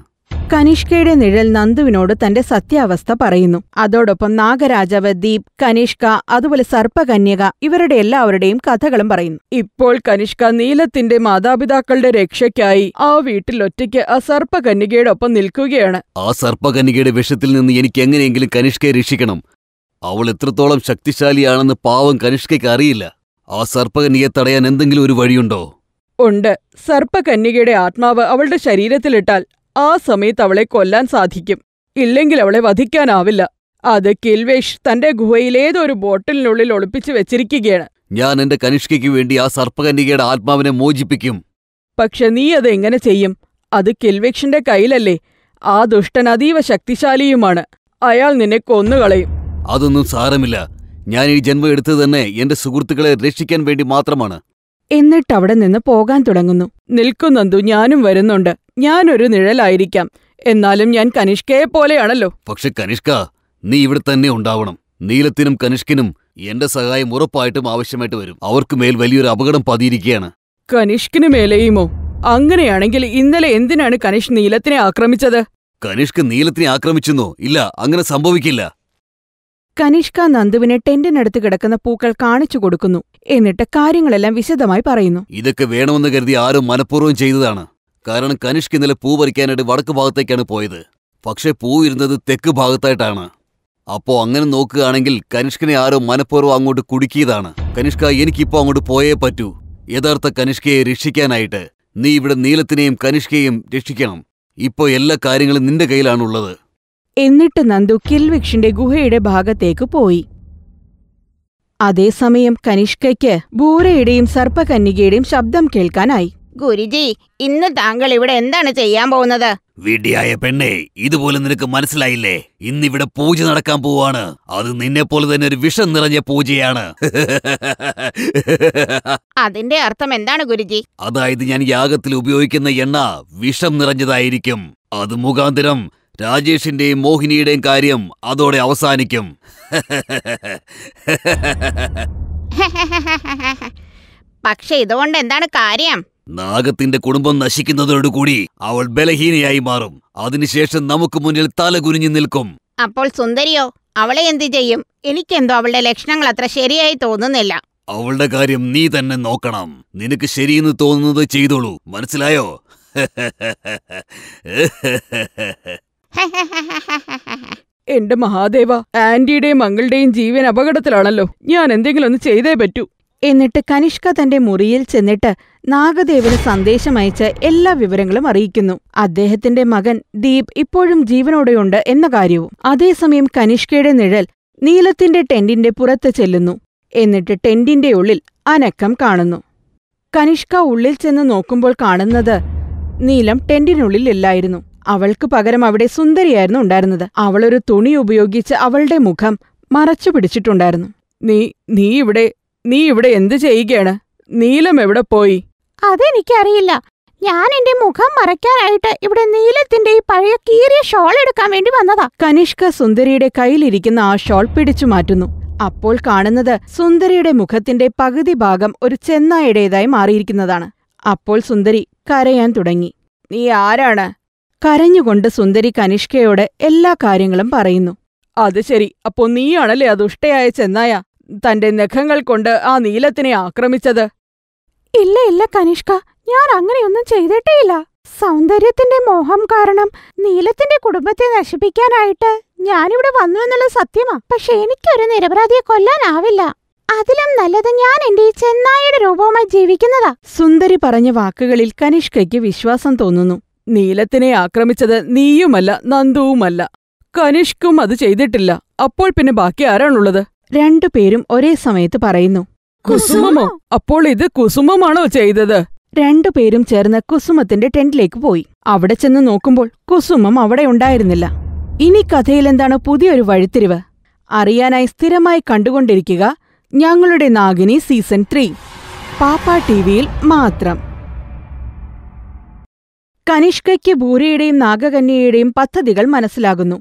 S1: കനിഷ്കയുടെ നിഴൽ നന്ദുവിനോട് തന്റെ സത്യാവസ്ഥ പറയുന്നു അതോടൊപ്പം നാഗരാജാവ് ദീപ് കനിഷ്ക അതുപോലെ സർപ്പകന്യക ഇവരുടെ എല്ലാവരുടെയും കഥകളും പറയുന്നു ഇപ്പോൾ കനിഷ്ക നീലത്തിന്റെ മാതാപിതാക്കളുടെ രക്ഷയ്ക്കായി ആ വീട്ടിൽ ഒറ്റയ്ക്ക് ആ സർപ്പകന്യകയുടെ ഒപ്പം നിൽക്കുകയാണ്
S2: ആ സർപ്പകന്യകയുടെ വിഷത്തിൽ നിന്ന് എനിക്ക് എങ്ങനെയെങ്കിലും കനിഷ്കയെ രക്ഷിക്കണം അവൾ എത്രത്തോളം ശക്തിശാലിയാണെന്ന് പാവം കനിഷ്കയ്ക്ക് അറിയില്ല ആ സർപ്പകന്യയെ തടയാൻ എന്തെങ്കിലും ഒരു വഴിയുണ്ടോ
S1: ഉണ്ട് സർപ്പകന്യകയുടെ ആത്മാവ് അവളുടെ ശരീരത്തിലിട്ടാൽ ആ സമയത്ത് അവളെ കൊല്ലാൻ സാധിക്കും ഇല്ലെങ്കിൽ അവളെ വധിക്കാനാവില്ല അത് കിൽവേഷ് തന്റെ ഗുഹയിലേതൊരു ബോട്ടിലിനുള്ളിൽ ഒളിപ്പിച്ചു വെച്ചിരിക്കുകയാണ്
S2: ഞാൻ എന്റെ കനിഷ്കയ്ക്ക് വേണ്ടി ആ സർപ്പകന്യകയുടെ ആത്മാവിനെ മോചിപ്പിക്കും
S1: പക്ഷെ നീ അത് എങ്ങനെ ചെയ്യും അത് കിൽവേഷിന്റെ കയ്യിലല്ലേ ആ ദുഷ്ടൻ അതീവ ശക്തിശാലിയുമാണ് അയാൾ നിന്നെ കൊന്നുകളയും
S2: അതൊന്നും സാരമില്ല ഞാൻ ഈ ജന്മം എടുത്തു തന്നെ എന്റെ സുഹൃത്തുക്കളെ രക്ഷിക്കാൻ വേണ്ടി മാത്രമാണ്
S1: എന്നിട്ടവിടെ നിന്ന് പോകാൻ തുടങ്ങുന്നു നിൽക്കുന്നന്തു ഞാനും വരുന്നുണ്ട് ഞാനൊരു നിഴലായിരിക്കാം എന്നാലും ഞാൻ കനിഷ്കയെ പോലെയാണല്ലോ
S2: പക്ഷെ കനിഷ്ക നീ ഇവിടെ തന്നെ ഉണ്ടാവണം നീലത്തിനും കനിഷ്കിനും എന്റെ സഹായം ഉറപ്പായിട്ടും ആവശ്യമായിട്ട് വരും അവർക്ക് മേൽ വലിയൊരു അപകടം പതിയിരിക്കുകയാണ്
S1: കനിഷ്കിന് മേലെയുമോ അങ്ങനെയാണെങ്കിൽ ഇന്നലെ എന്തിനാണ് കനിഷ് നീലത്തിനെ ആക്രമിച്ചത്
S2: കനിഷ്ക് നീലത്തിനെ ആക്രമിച്ചെന്നോ ഇല്ല അങ്ങനെ സംഭവിക്കില്ല
S1: കനിഷ്ക നന്ദുവിനെ ടെന്റിനടുത്ത് കിടക്കുന്ന പൂക്കൾ കാണിച്ചു കൊടുക്കുന്നു എന്നിട്ട് കാര്യങ്ങളെല്ലാം വിശദമായി പറയുന്നു
S2: ഇതൊക്കെ വേണമെന്ന് കരുതി ആരും മനഃപൂർവ്വം ചെയ്തതാണ് കാരണം കനിഷ്ക ഇന്നലെ പൂ പറിക്കാനായിട്ട് വടക്ക് ഭാഗത്തേക്കാണ് പോയത് പക്ഷേ പൂ ഇരുന്നത് തെക്ക് ഭാഗത്തായിട്ടാണ് അപ്പോ അങ്ങനെ നോക്കുകയാണെങ്കിൽ കനിഷ്കനെ ആരോ മനഃപൂർവ്വം അങ്ങോട്ട് കുടുക്കിയതാണ് കനിഷ്ക എനിക്കിപ്പോ അങ്ങോട്ട് പോയേ പറ്റൂ യഥാർത്ഥ കനിഷ്കയെ രക്ഷിക്കാനായിട്ട് നീ ഇവിടെ നീലത്തിനെയും കനിഷ്കയെയും രക്ഷിക്കണം ഇപ്പോ എല്ലാ കാര്യങ്ങളും നിന്റെ കയ്യിലാണുള്ളത്
S1: എന്നിട്ട് നന്ദു കിൽവിക്ഷന്റെ ഗുഹയുടെ ഭാഗത്തേക്ക് പോയി അതേസമയം കനിഷ്കയ്ക്ക് ഭൂരയുടെയും സർപ്പകന്യകയുടെയും ശബ്ദം കേൾക്കാനായി
S3: ഗുരുജി ഇന്ന് താങ്കൾ ഇവിടെ എന്താണ് ചെയ്യാൻ പോകുന്നത്
S2: വിഡിയായ പെണ്ണെ ഇതുപോലെ നിനക്ക് മനസ്സിലായില്ലേ ഇന്നിവിടെ പൂജ നടക്കാൻ പോവാണ് അത് നിന്നെ പോലെ തന്നെ ഒരു വിഷം നിറഞ്ഞ പൂജയാണ്
S3: അതിന്റെ അർത്ഥം എന്താണ് ഗുരുജി
S2: അതായത് ഞാൻ യാഗത്തിൽ ഉപയോഗിക്കുന്ന എണ്ണ വിഷം നിറഞ്ഞതായിരിക്കും അത് മുഖാന്തരം രാജേഷിന്റെയും മോഹിനിയുടെയും കാര്യം അതോടെ അവസാനിക്കും
S3: പക്ഷെ ഇതുകൊണ്ട് എന്താണ് കാര്യം
S2: നാഗത്തിന്റെ കുടുംബം കൂടി അവൾ ബലഹീനയായി മാറും അതിനുശേഷം നമുക്ക് മുന്നിൽ തലകുനിഞ്ഞു നിൽക്കും
S3: അപ്പോൾ സുന്ദരിയോ അവളെ എന്ത് ചെയ്യും എനിക്കെന്തോ അവളുടെ ലക്ഷണങ്ങൾ അത്ര ശരിയായി തോന്നുന്നില്ല
S2: അവളുടെ കാര്യം നീ തന്നെ നോക്കണം നിനക്ക് ശരിയെന്ന് തോന്നുന്നത് ചെയ്തോളൂ മനസ്സിലായോ
S1: എന്റെ മഹാദേവ ആന്റിയുടെയും മംഗളുടെയും ജീവൻ അപകടത്തിലാണല്ലോ ഞാൻ എന്തെങ്കിലും ഒന്ന് ചെയ്തേ പറ്റൂ എന്നിട്ട് കനിഷ്ക തന്റെ മുറിയിൽ ചെന്നിട്ട് നാഗദേവന് സന്ദേശം അയച്ച എല്ലാ വിവരങ്ങളും അറിയിക്കുന്നു അദ്ദേഹത്തിന്റെ മകൻ ദീപ് ഇപ്പോഴും ജീവനോടെയുണ്ട് എന്ന കാര്യവും അതേസമയം കനിഷ്കയുടെ നിഴൽ നീലത്തിന്റെ ടെന്റിന്റെ പുറത്ത് ചെല്ലുന്നു എന്നിട്ട് ടെന്റിന്റെ ഉള്ളിൽ അനക്കം കാണുന്നു കനിഷ്ക ഉള്ളിൽ ചെന്ന് നോക്കുമ്പോൾ കാണുന്നത് നീലം ടെന്റിനുള്ളിലില്ലായിരുന്നു അവൾക്ക് പകരം അവിടെ സുന്ദരിയായിരുന്നു ഉണ്ടായിരുന്നത് അവളൊരു തുണി ഉപയോഗിച്ച് അവളുടെ മുഖം മറച്ചു പിടിച്ചിട്ടുണ്ടായിരുന്നു നീ നീ ഇവിടെ നീ ഇവിടെ എന്ത് ചെയ്യുകയാണ് നീലം എവിടെ പോയി അതെനിക്കറിയില്ല ഞാൻ എന്റെ മുഖം മറയ്ക്കാനായിട്ട് ഇവിടെ നീലത്തിന്റെ ഈ പഴയ കീറിയ ഷോൾ എടുക്കാൻ വേണ്ടി വന്നതാ കനിഷ്ക സുന്ദരിയുടെ കയ്യിലിരിക്കുന്ന ആ ഷോൾ പിടിച്ചു മാറ്റുന്നു അപ്പോൾ കാണുന്നത് സുന്ദരിയുടെ മുഖത്തിന്റെ പകുതി ഭാഗം ഒരു ചെന്നായുടേതായി മാറിയിരിക്കുന്നതാണ് അപ്പോൾ സുന്ദരി കരയാൻ തുടങ്ങി നീ ആരാണ് കരഞ്ഞുകൊണ്ട് സുന്ദരി കനിഷ്കയോട് എല്ലാ കാര്യങ്ങളും പറയുന്നു അത് ശരി അപ്പോ നീയാണല്ലേ ആ ദുഷ്ടയായ ചെന്നായ തന്റെ നഖങ്ങൾ കൊണ്ട് ആ നീലത്തിനെ ആക്രമിച്ചത് ഇല്ല ഇല്ല കനിഷ്ക ഞാൻ അങ്ങനെയൊന്നും ചെയ്തിട്ടേയില്ല സൗന്ദര്യത്തിന്റെ മോഹം കാരണം നീലത്തിന്റെ കുടുംബത്തെ നശിപ്പിക്കാനായിട്ട് ഞാനിവിടെ വന്നു എന്നുള്ള സത്യമാ പക്ഷെ എനിക്കൊരു നിരപരാധിയെ കൊല്ലാനാവില്ല അതിലും നല്ലത് ഞാൻ എന്റെ ഈ ചെന്നായയുടെ രൂപവുമായി ജീവിക്കുന്നതാ സുന്ദരി പറഞ്ഞ വാക്കുകളിൽ കനിഷ്കയ്ക്ക് വിശ്വാസം തോന്നുന്നു നീലത്തിനെ ആക്രമിച്ചത് നീയുമല്ല നന്ദുവുമല്ല കനിഷ്കും അത് ചെയ്തിട്ടില്ല അപ്പോൾ പിന്നെ ബാക്കി ആരാണുള്ളത് രണ്ടുപേരും ഒരേ സമയത്ത് പറയുന്നു കുസുമമോ അപ്പോൾ ഇത് കുസുമമാണോ ചെയ്തത് രണ്ടുപേരും ചേർന്ന് കുസുമത്തിന്റെ ടെന്റിലേക്ക് പോയി അവിടെ ചെന്ന് നോക്കുമ്പോൾ കുസുമം അവിടെ ഉണ്ടായിരുന്നില്ല ഇനി കഥയിലെന്താണ് പുതിയൊരു വഴിത്തിരിവ് അറിയാനായി സ്ഥിരമായി കണ്ടുകൊണ്ടിരിക്കുക ഞങ്ങളുടെ Nagini season three Pappa T മാത്രം കനിഷ്കയ്ക്ക് ഭൂരിയുടെയും നാഗകന്യയുടെയും പദ്ധതികൾ മനസ്സിലാകുന്നു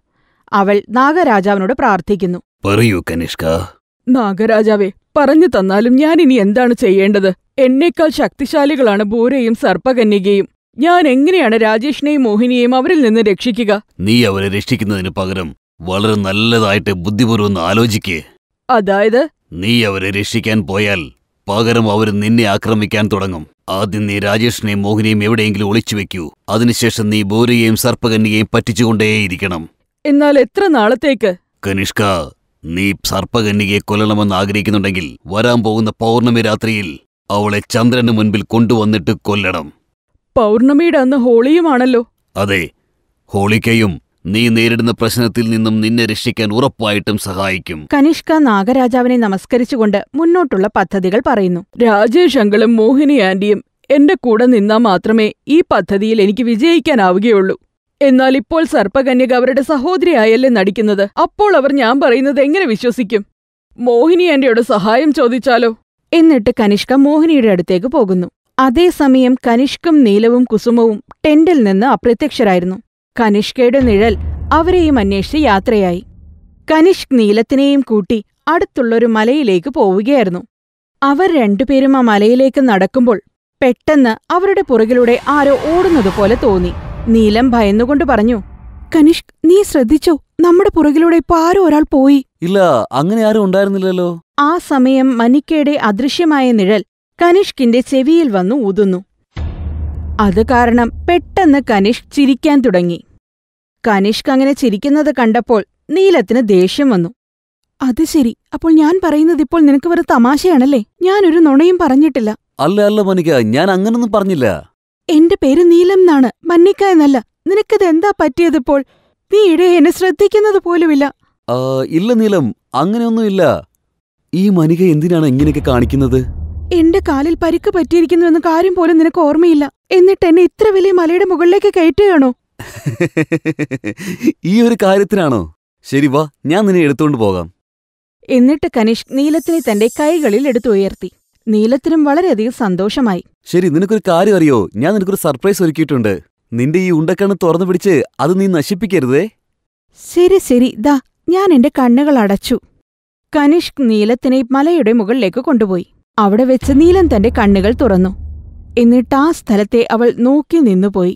S1: അവൾ നാഗരാജാവിനോട് പ്രാർത്ഥിക്കുന്നു
S2: പറയൂ കനിഷ്ക
S1: നാഗരാജാവേ പറഞ്ഞു തന്നാലും ഞാൻ ഇനി എന്താണ് ചെയ്യേണ്ടത് എന്നേക്കാൾ ശക്തിശാലികളാണ് ഭൂരയും സർപ്പകന്യകയും ഞാൻ എങ്ങനെയാണ് രാജേഷിനെയും മോഹിനിയെയും അവരിൽ നിന്ന് രക്ഷിക്കുക
S2: നീ അവരെ രക്ഷിക്കുന്നതിന് പകരം വളരെ നല്ലതായിട്ട് ബുദ്ധിപൂർവ്വം ആലോചിക്കേ അതായത് നീ അവരെ രക്ഷിക്കാൻ പോയാൽ പകരം അവർ നിന്നെ ആക്രമിക്കാൻ തുടങ്ങും ആദ്യം നീ രാജേഷിനെയും മോഹിനിയും എവിടെയെങ്കിലും ഒളിച്ചു വെക്കൂ അതിനുശേഷം നീ ബോരയെയും സർപ്പകന്യയെയും പറ്റിച്ചുകൊണ്ടേയിരിക്കണം
S1: എന്നാൽ എത്ര നാളത്തേക്ക്
S2: കനിഷ്ക നീ സർപ്പകന്യകയെ കൊല്ലണമെന്ന് ആഗ്രഹിക്കുന്നുണ്ടെങ്കിൽ വരാൻ പോകുന്ന പൗർണമി രാത്രിയിൽ അവളെ ചന്ദ്രന് മുൻപിൽ കൊണ്ടുവന്നിട്ട് കൊല്ലണം
S1: പൗർണമിയുടെ അന്ന് ഹോളിയുമാണല്ലോ
S2: അതെ ഹോളിക്കയും നീ നേരിടുന്ന പ്രശ്നത്തിൽ നിന്നും നിന്നെ രക്ഷിക്കാൻ ഉറപ്പായിട്ടും സഹായിക്കും
S1: കനിഷ്ക നാഗരാജാവിനെ നമസ്കരിച്ചുകൊണ്ട് മുന്നോട്ടുള്ള പദ്ധതികൾ പറയുന്നു രാജേഷ് അങ്കിളും മോഹിനി ആന്റിയും എന്റെ കൂടെ നിന്നാൽ മാത്രമേ ഈ പദ്ധതിയിൽ എനിക്ക് വിജയിക്കാനാവുകയുള്ളൂ എന്നാൽ ഇപ്പോൾ സർപ്പകന്യക അവരുടെ സഹോദരിയായല്ലേ നടിക്കുന്നത് അപ്പോൾ അവർ ഞാൻ പറയുന്നത് എങ്ങനെ വിശ്വസിക്കും മോഹിനി ആന്റിയോട് സഹായം ചോദിച്ചാലോ എന്നിട്ട് കനിഷ്ക മോഹിനിയുടെ അടുത്തേക്ക് പോകുന്നു അതേസമയം കനിഷ്കും നീലവും കുസുമവും ടെന്റിൽ നിന്ന് അപ്രത്യക്ഷരായിരുന്നു കനിഷ്കയുടെ നിഴൽ അവരെയും അന്വേഷിച്ച് യാത്രയായി കനിഷ്ക് നീലത്തിനെയും കൂട്ടി അടുത്തുള്ളൊരു മലയിലേക്ക് പോവുകയായിരുന്നു അവർ രണ്ടുപേരും ആ മലയിലേക്ക് നടക്കുമ്പോൾ പെട്ടെന്ന് അവരുടെ പുറകിലൂടെ ആരോ ഓടുന്നതുപോലെ തോന്നി നീലം ഭയന്നുകൊണ്ട് പറഞ്ഞു കനിഷ്ക് നീ ശ്രദ്ധിച്ചോ നമ്മുടെ പുറകിലൂടെ ഇപ്പൊ ആരോ ഒരാൾ പോയി
S2: ഇല്ല അങ്ങനെ ആരും ഉണ്ടായിരുന്നില്ലല്ലോ
S1: ആ സമയം മനിക്കയുടെ അദൃശ്യമായ നിഴൽ കനിഷ്കിന്റെ ചെവിയിൽ വന്നു ഊതുന്നു അത് കാരണം പെട്ടെന്ന് കനിഷ് ചിരിക്കാൻ തുടങ്ങി കനിഷ്ക് അങ്ങനെ ചിരിക്കുന്നത് കണ്ടപ്പോൾ നീലത്തിന് ദേഷ്യം വന്നു അത് ശരി അപ്പോൾ ഞാൻ പറയുന്നത് ഇപ്പോൾ നിനക്ക് വെറു തമാശയാണല്ലേ ഞാനൊരു നുണയും പറഞ്ഞിട്ടില്ല
S2: അല്ല അല്ല മനിക ഞാൻ അങ്ങനൊന്നും പറഞ്ഞില്ല
S1: എന്റെ പേര് നീലം എന്നാണ് മന്നിക്ക എന്നല്ല നിനക്കത് എന്താ പറ്റിയതിപ്പോൾ നീ ഇടെ എന്നെ ശ്രദ്ധിക്കുന്നത് പോലുമില്ല
S2: ഇല്ല നീലം അങ്ങനെയൊന്നുമില്ല ഈ മനിക എന്തിനാണ് ഇങ്ങനെയൊക്കെ കാണിക്കുന്നത്
S1: എന്റെ കാലിൽ പരിക്ക് പറ്റിയിരിക്കുന്നുവെന്ന കാര്യം പോലും നിനക്ക് ഓർമ്മയില്ല എന്നിട്ട് എന്നെ ഇത്ര വലിയ മലയുടെ മുകളിലേക്ക് കയറ്റുകയാണോ
S2: ഈ ഒരു കാര്യത്തിനാണോ ശരി വാ ഞാൻ നിന്നെ എടുത്തുകൊണ്ട് പോകാം
S1: എന്നിട്ട് കനിഷ് നീലത്തിനെ തന്റെ കൈകളിൽ എടുത്തുയർത്തി നീലത്തിനും വളരെയധികം സന്തോഷമായി
S2: ശരി നിനക്കൊരു കാര്യം അറിയോ ഞാൻ നിനക്കൊരു സർപ്രൈസ് ഒരുക്കിയിട്ടുണ്ട് നിന്റെ ഈ ഉണ്ടക്കണ്ണ് തുറന്നു പിടിച്ച് അത് നീ നശിപ്പിക്കരുതേ
S1: ശരി ശരി ദാ ഞാൻ എന്റെ കണ്ണുകൾ അടച്ചു കനിഷ് നീലത്തിനെ മലയുടെ മുകളിലേക്ക് കൊണ്ടുപോയി അവിടെ വെച്ച് നീലൻ തന്റെ കണ്ണുകൾ തുറന്നു എന്നിട്ട് ആ സ്ഥലത്തെ അവൾ നോക്കി നിന്നുപോയി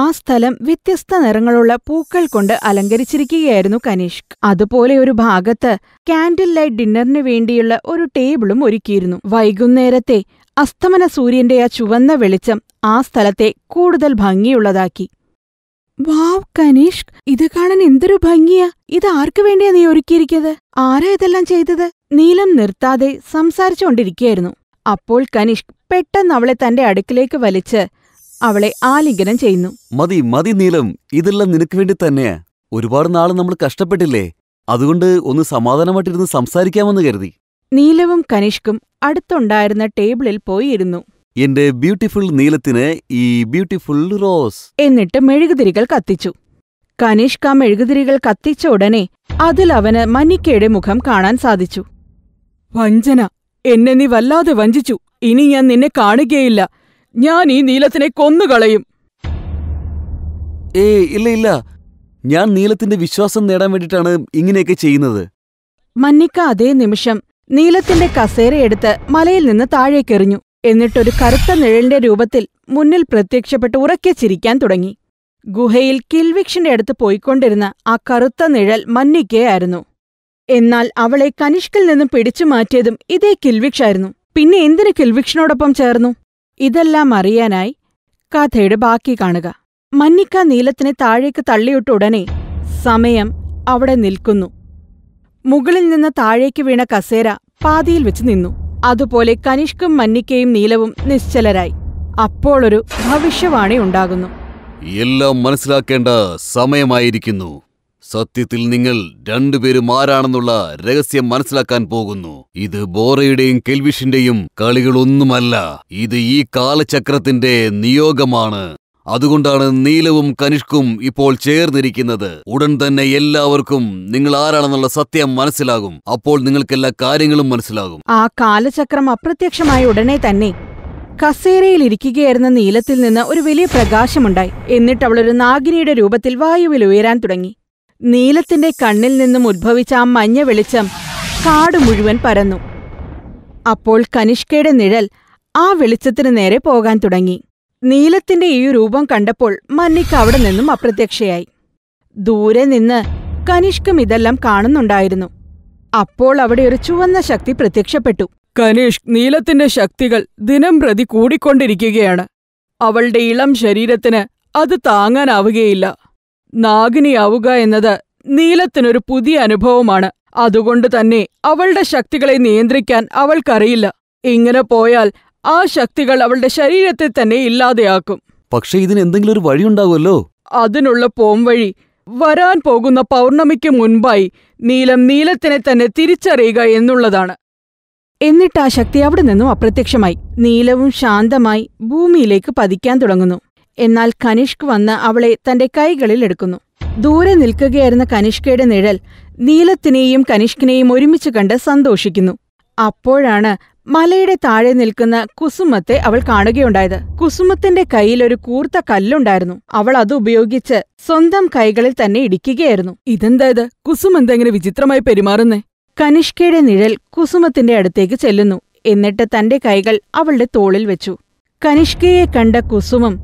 S1: ആ സ്ഥലം വ്യത്യസ്ത നിറങ്ങളുള്ള പൂക്കൾ കൊണ്ട് അലങ്കരിച്ചിരിക്കുകയായിരുന്നു കനിഷ്ക് അതുപോലെ ഒരു ഭാഗത്ത് കാൻഡിൽ ലൈറ്റ് ഡിന്നറിന് വേണ്ടിയുള്ള ഒരു ടേബിളും ഒരുക്കിയിരുന്നു വൈകുന്നേരത്തെ അസ്തമന സൂര്യന്റെ ആ ചുവന്ന വെളിച്ചം ആ സ്ഥലത്തെ കൂടുതൽ ഭംഗിയുള്ളതാക്കി വാവ് കനിഷ്ക് ഇത് കാണാൻ എന്തൊരു ഭംഗിയാ ഇത് ആർക്കു വേണ്ടിയാ നീ ഒരുക്കിയിരിക്കുന്നത് ആരാ ഇതെല്ലാം ചെയ്തത് നീലം നിർത്താതെ സംസാരിച്ചുകൊണ്ടിരിക്കുകയായിരുന്നു അപ്പോൾ കനീഷ് പെട്ടെന്ന് അവളെ തന്റെ അടുക്കിലേക്ക് വലിച്ച് അവളെ ആലിംഗനം ചെയ്യുന്നു
S2: മതി മതി നീലം ഇതെല്ലാം നിനക്ക് വേണ്ടി തന്നെയാ ഒരുപാട് നാളും നമ്മൾ കഷ്ടപ്പെട്ടില്ലേ അതുകൊണ്ട് ഒന്ന് സമാധാനമായിട്ടിരുന്ന് സംസാരിക്കാമെന്ന് കരുതി
S1: നീലവും കനിഷ്കും അടുത്തുണ്ടായിരുന്ന ടേബിളിൽ പോയിരുന്നു
S2: എന്റെ ബ്യൂട്ടിഫുൾ നീലത്തിന് ഈ ബ്യൂട്ടിഫുൾ റോസ്
S1: എന്നിട്ട് മെഴുകുതിരികൾ കത്തിച്ചു കനിഷ്ക മെഴുകുതിരികൾ കത്തിച്ച ഉടനെ അതിൽ അവന് മന്നിക്കയുടെ മുഖം കാണാൻ സാധിച്ചു വഞ്ചന എന്നെ നീ വല്ലാതെ വഞ്ചിച്ചു ഇനി ഞാൻ നിന്നെ കാണുകയില്ല ഞാൻ ഈ നീലത്തിനെ കൊന്നുകളയും ഏ ഇല്ല ഇല്ല
S2: ഞാൻ നീലത്തിന്റെ വിശ്വാസം നേടാൻ വേണ്ടിട്ടാണ് ഇങ്ങനെയൊക്കെ ചെയ്യുന്നത്
S1: മന്നിക്ക അതേ നിമിഷം നീലത്തിന്റെ കസേരയെടുത്ത് മലയിൽ നിന്ന് താഴേക്കെറിഞ്ഞു എന്നിട്ടൊരു കറുത്ത നിഴലിന്റെ രൂപത്തിൽ മുന്നിൽ പ്രത്യക്ഷപ്പെട്ട് ഉറക്കെ ചിരിക്കാൻ തുടങ്ങി ഗുഹയിൽ കിൽവിക്ഷന്റെ അടുത്ത് പോയിക്കൊണ്ടിരുന്ന ആ കറുത്ത നിഴൽ മന്നിക്കയായിരുന്നു എന്നാൽ അവളെ കനിഷ്കിൽ നിന്നും പിടിച്ചു മാറ്റിയതും ഇതേ കിൽവിക്ഷായിരുന്നു പിന്നെ എന്തിനു കിൽവിക്ഷനോടൊപ്പം ചേർന്നു ഇതെല്ലാം അറിയാനായി കഥയുടെ ബാക്കി കാണുക മന്നിക്ക നീലത്തിനെ താഴേക്ക് തള്ളിയിട്ട ഉടനെ സമയം അവിടെ നിൽക്കുന്നു മുകളിൽ നിന്ന് താഴേക്ക് വീണ കസേര പാതിയിൽ വെച്ച് നിന്നു അതുപോലെ കനിഷ്കും മന്നിക്കയും നീലവും നിശ്ചലരായി അപ്പോളൊരു ഭവിഷ്യവാണി ഉണ്ടാകുന്നു
S2: എല്ലാം മനസ്സിലാക്കേണ്ട സമയമായിരിക്കുന്നു സത്യത്തിൽ നിങ്ങൾ രണ്ടുപേരും ആരാണെന്നുള്ള രഹസ്യം മനസ്സിലാക്കാൻ പോകുന്നു ഇത് ബോറയുടെയും കെൽവിഷിന്റെയും കളികളൊന്നുമല്ല ഇത് ഈ കാലചക്രത്തിന്റെ നിയോഗമാണ് അതുകൊണ്ടാണ് നീലവും കനിഷ്കും ഇപ്പോൾ ചേർന്നിരിക്കുന്നത് ഉടൻ തന്നെ എല്ലാവർക്കും നിങ്ങൾ ആരാണെന്നുള്ള സത്യം മനസ്സിലാകും അപ്പോൾ നിങ്ങൾക്ക് എല്ലാ കാര്യങ്ങളും മനസ്സിലാകും
S1: ആ കാലചക്രം അപ്രത്യക്ഷമായ ഉടനെ തന്നെ കസേരയിൽ ഇരിക്കുകയായിരുന്ന നീലത്തിൽ നിന്ന് ഒരു വലിയ പ്രകാശമുണ്ടായി എന്നിട്ട് അവൾ ഒരു നാഗിനിയുടെ രൂപത്തിൽ വായുവിൽ ഉയരാൻ തുടങ്ങി നീലത്തിന്റെ കണ്ണിൽ നിന്നും ഉദ്ഭവിച്ച ആ മഞ്ഞ വെളിച്ചം കാട് മുഴുവൻ പരന്നു അപ്പോൾ കനിഷ്കയുടെ നിഴൽ ആ വെളിച്ചത്തിനു നേരെ പോകാൻ തുടങ്ങി നീലത്തിന്റെ ഈ രൂപം കണ്ടപ്പോൾ മന്നിക്ക് അവിടെ നിന്നും അപ്രത്യക്ഷയായി ദൂരെ നിന്ന് കനിഷ്കം ഇതെല്ലാം കാണുന്നുണ്ടായിരുന്നു അപ്പോൾ അവിടെ ഒരു ചുവന്ന ശക്തി പ്രത്യക്ഷപ്പെട്ടു കനിഷ് നീലത്തിന്റെ ശക്തികൾ ദിനം പ്രതി കൂടിക്കൊണ്ടിരിക്കുകയാണ് അവളുടെ ഇളം ശരീരത്തിന് അത് താങ്ങാനാവുകയില്ല നാഗിനിയാവുക എന്നത് നീലത്തിനൊരു പുതിയ അനുഭവമാണ് അതുകൊണ്ട് തന്നെ അവളുടെ ശക്തികളെ നിയന്ത്രിക്കാൻ അവൾക്കറിയില്ല ഇങ്ങനെ പോയാൽ ആ ശക്തികൾ അവളുടെ ശരീരത്തെ തന്നെ ഇല്ലാതെയാക്കും
S2: പക്ഷേ ഇതിന് എന്തെങ്കിലും ഒരു വഴിയുണ്ടാവുമല്ലോ
S1: അതിനുള്ള പോംവഴി വരാൻ പോകുന്ന പൗർണമിക്ക് മുൻപായി നീലം നീലത്തിനെ തന്നെ തിരിച്ചറിയുക എന്നുള്ളതാണ് എന്നിട്ട് ആ ശക്തി അവിടെ നിന്നും അപ്രത്യക്ഷമായി നീലവും ശാന്തമായി ഭൂമിയിലേക്ക് പതിക്കാൻ തുടങ്ങുന്നു എന്നാൽ കനിഷ്ക് വന്ന് അവളെ തന്റെ കൈകളിൽ എടുക്കുന്നു ദൂരെ നിൽക്കുകയായിരുന്ന കനിഷ്കയുടെ നിഴൽ നീലത്തിനെയും കനിഷ്കിനെയും ഒരുമിച്ച് കണ്ട് സന്തോഷിക്കുന്നു അപ്പോഴാണ് മലയുടെ താഴെ നിൽക്കുന്ന കുസുമത്തെ അവൾ കാണുകയുണ്ടായത് കുസുമത്തിന്റെ കയ്യിൽ ഒരു കൂർത്ത കല്ലുണ്ടായിരുന്നു അവൾ അത് ഉപയോഗിച്ച് സ്വന്തം കൈകളിൽ തന്നെ ഇടിക്കുകയായിരുന്നു ഇതെന്തായത് ഇത് കുസും എന്തെങ്ങനെ വിചിത്രമായി പെരുമാറുന്നേ കനിഷ്കയുടെ നിഴൽ കുസുമത്തിന്റെ അടുത്തേക്ക് ചെല്ലുന്നു എന്നിട്ട് തന്റെ കൈകൾ അവളുടെ തോളിൽ വെച്ചു കനിഷ്കയെ കണ്ട കുസുമം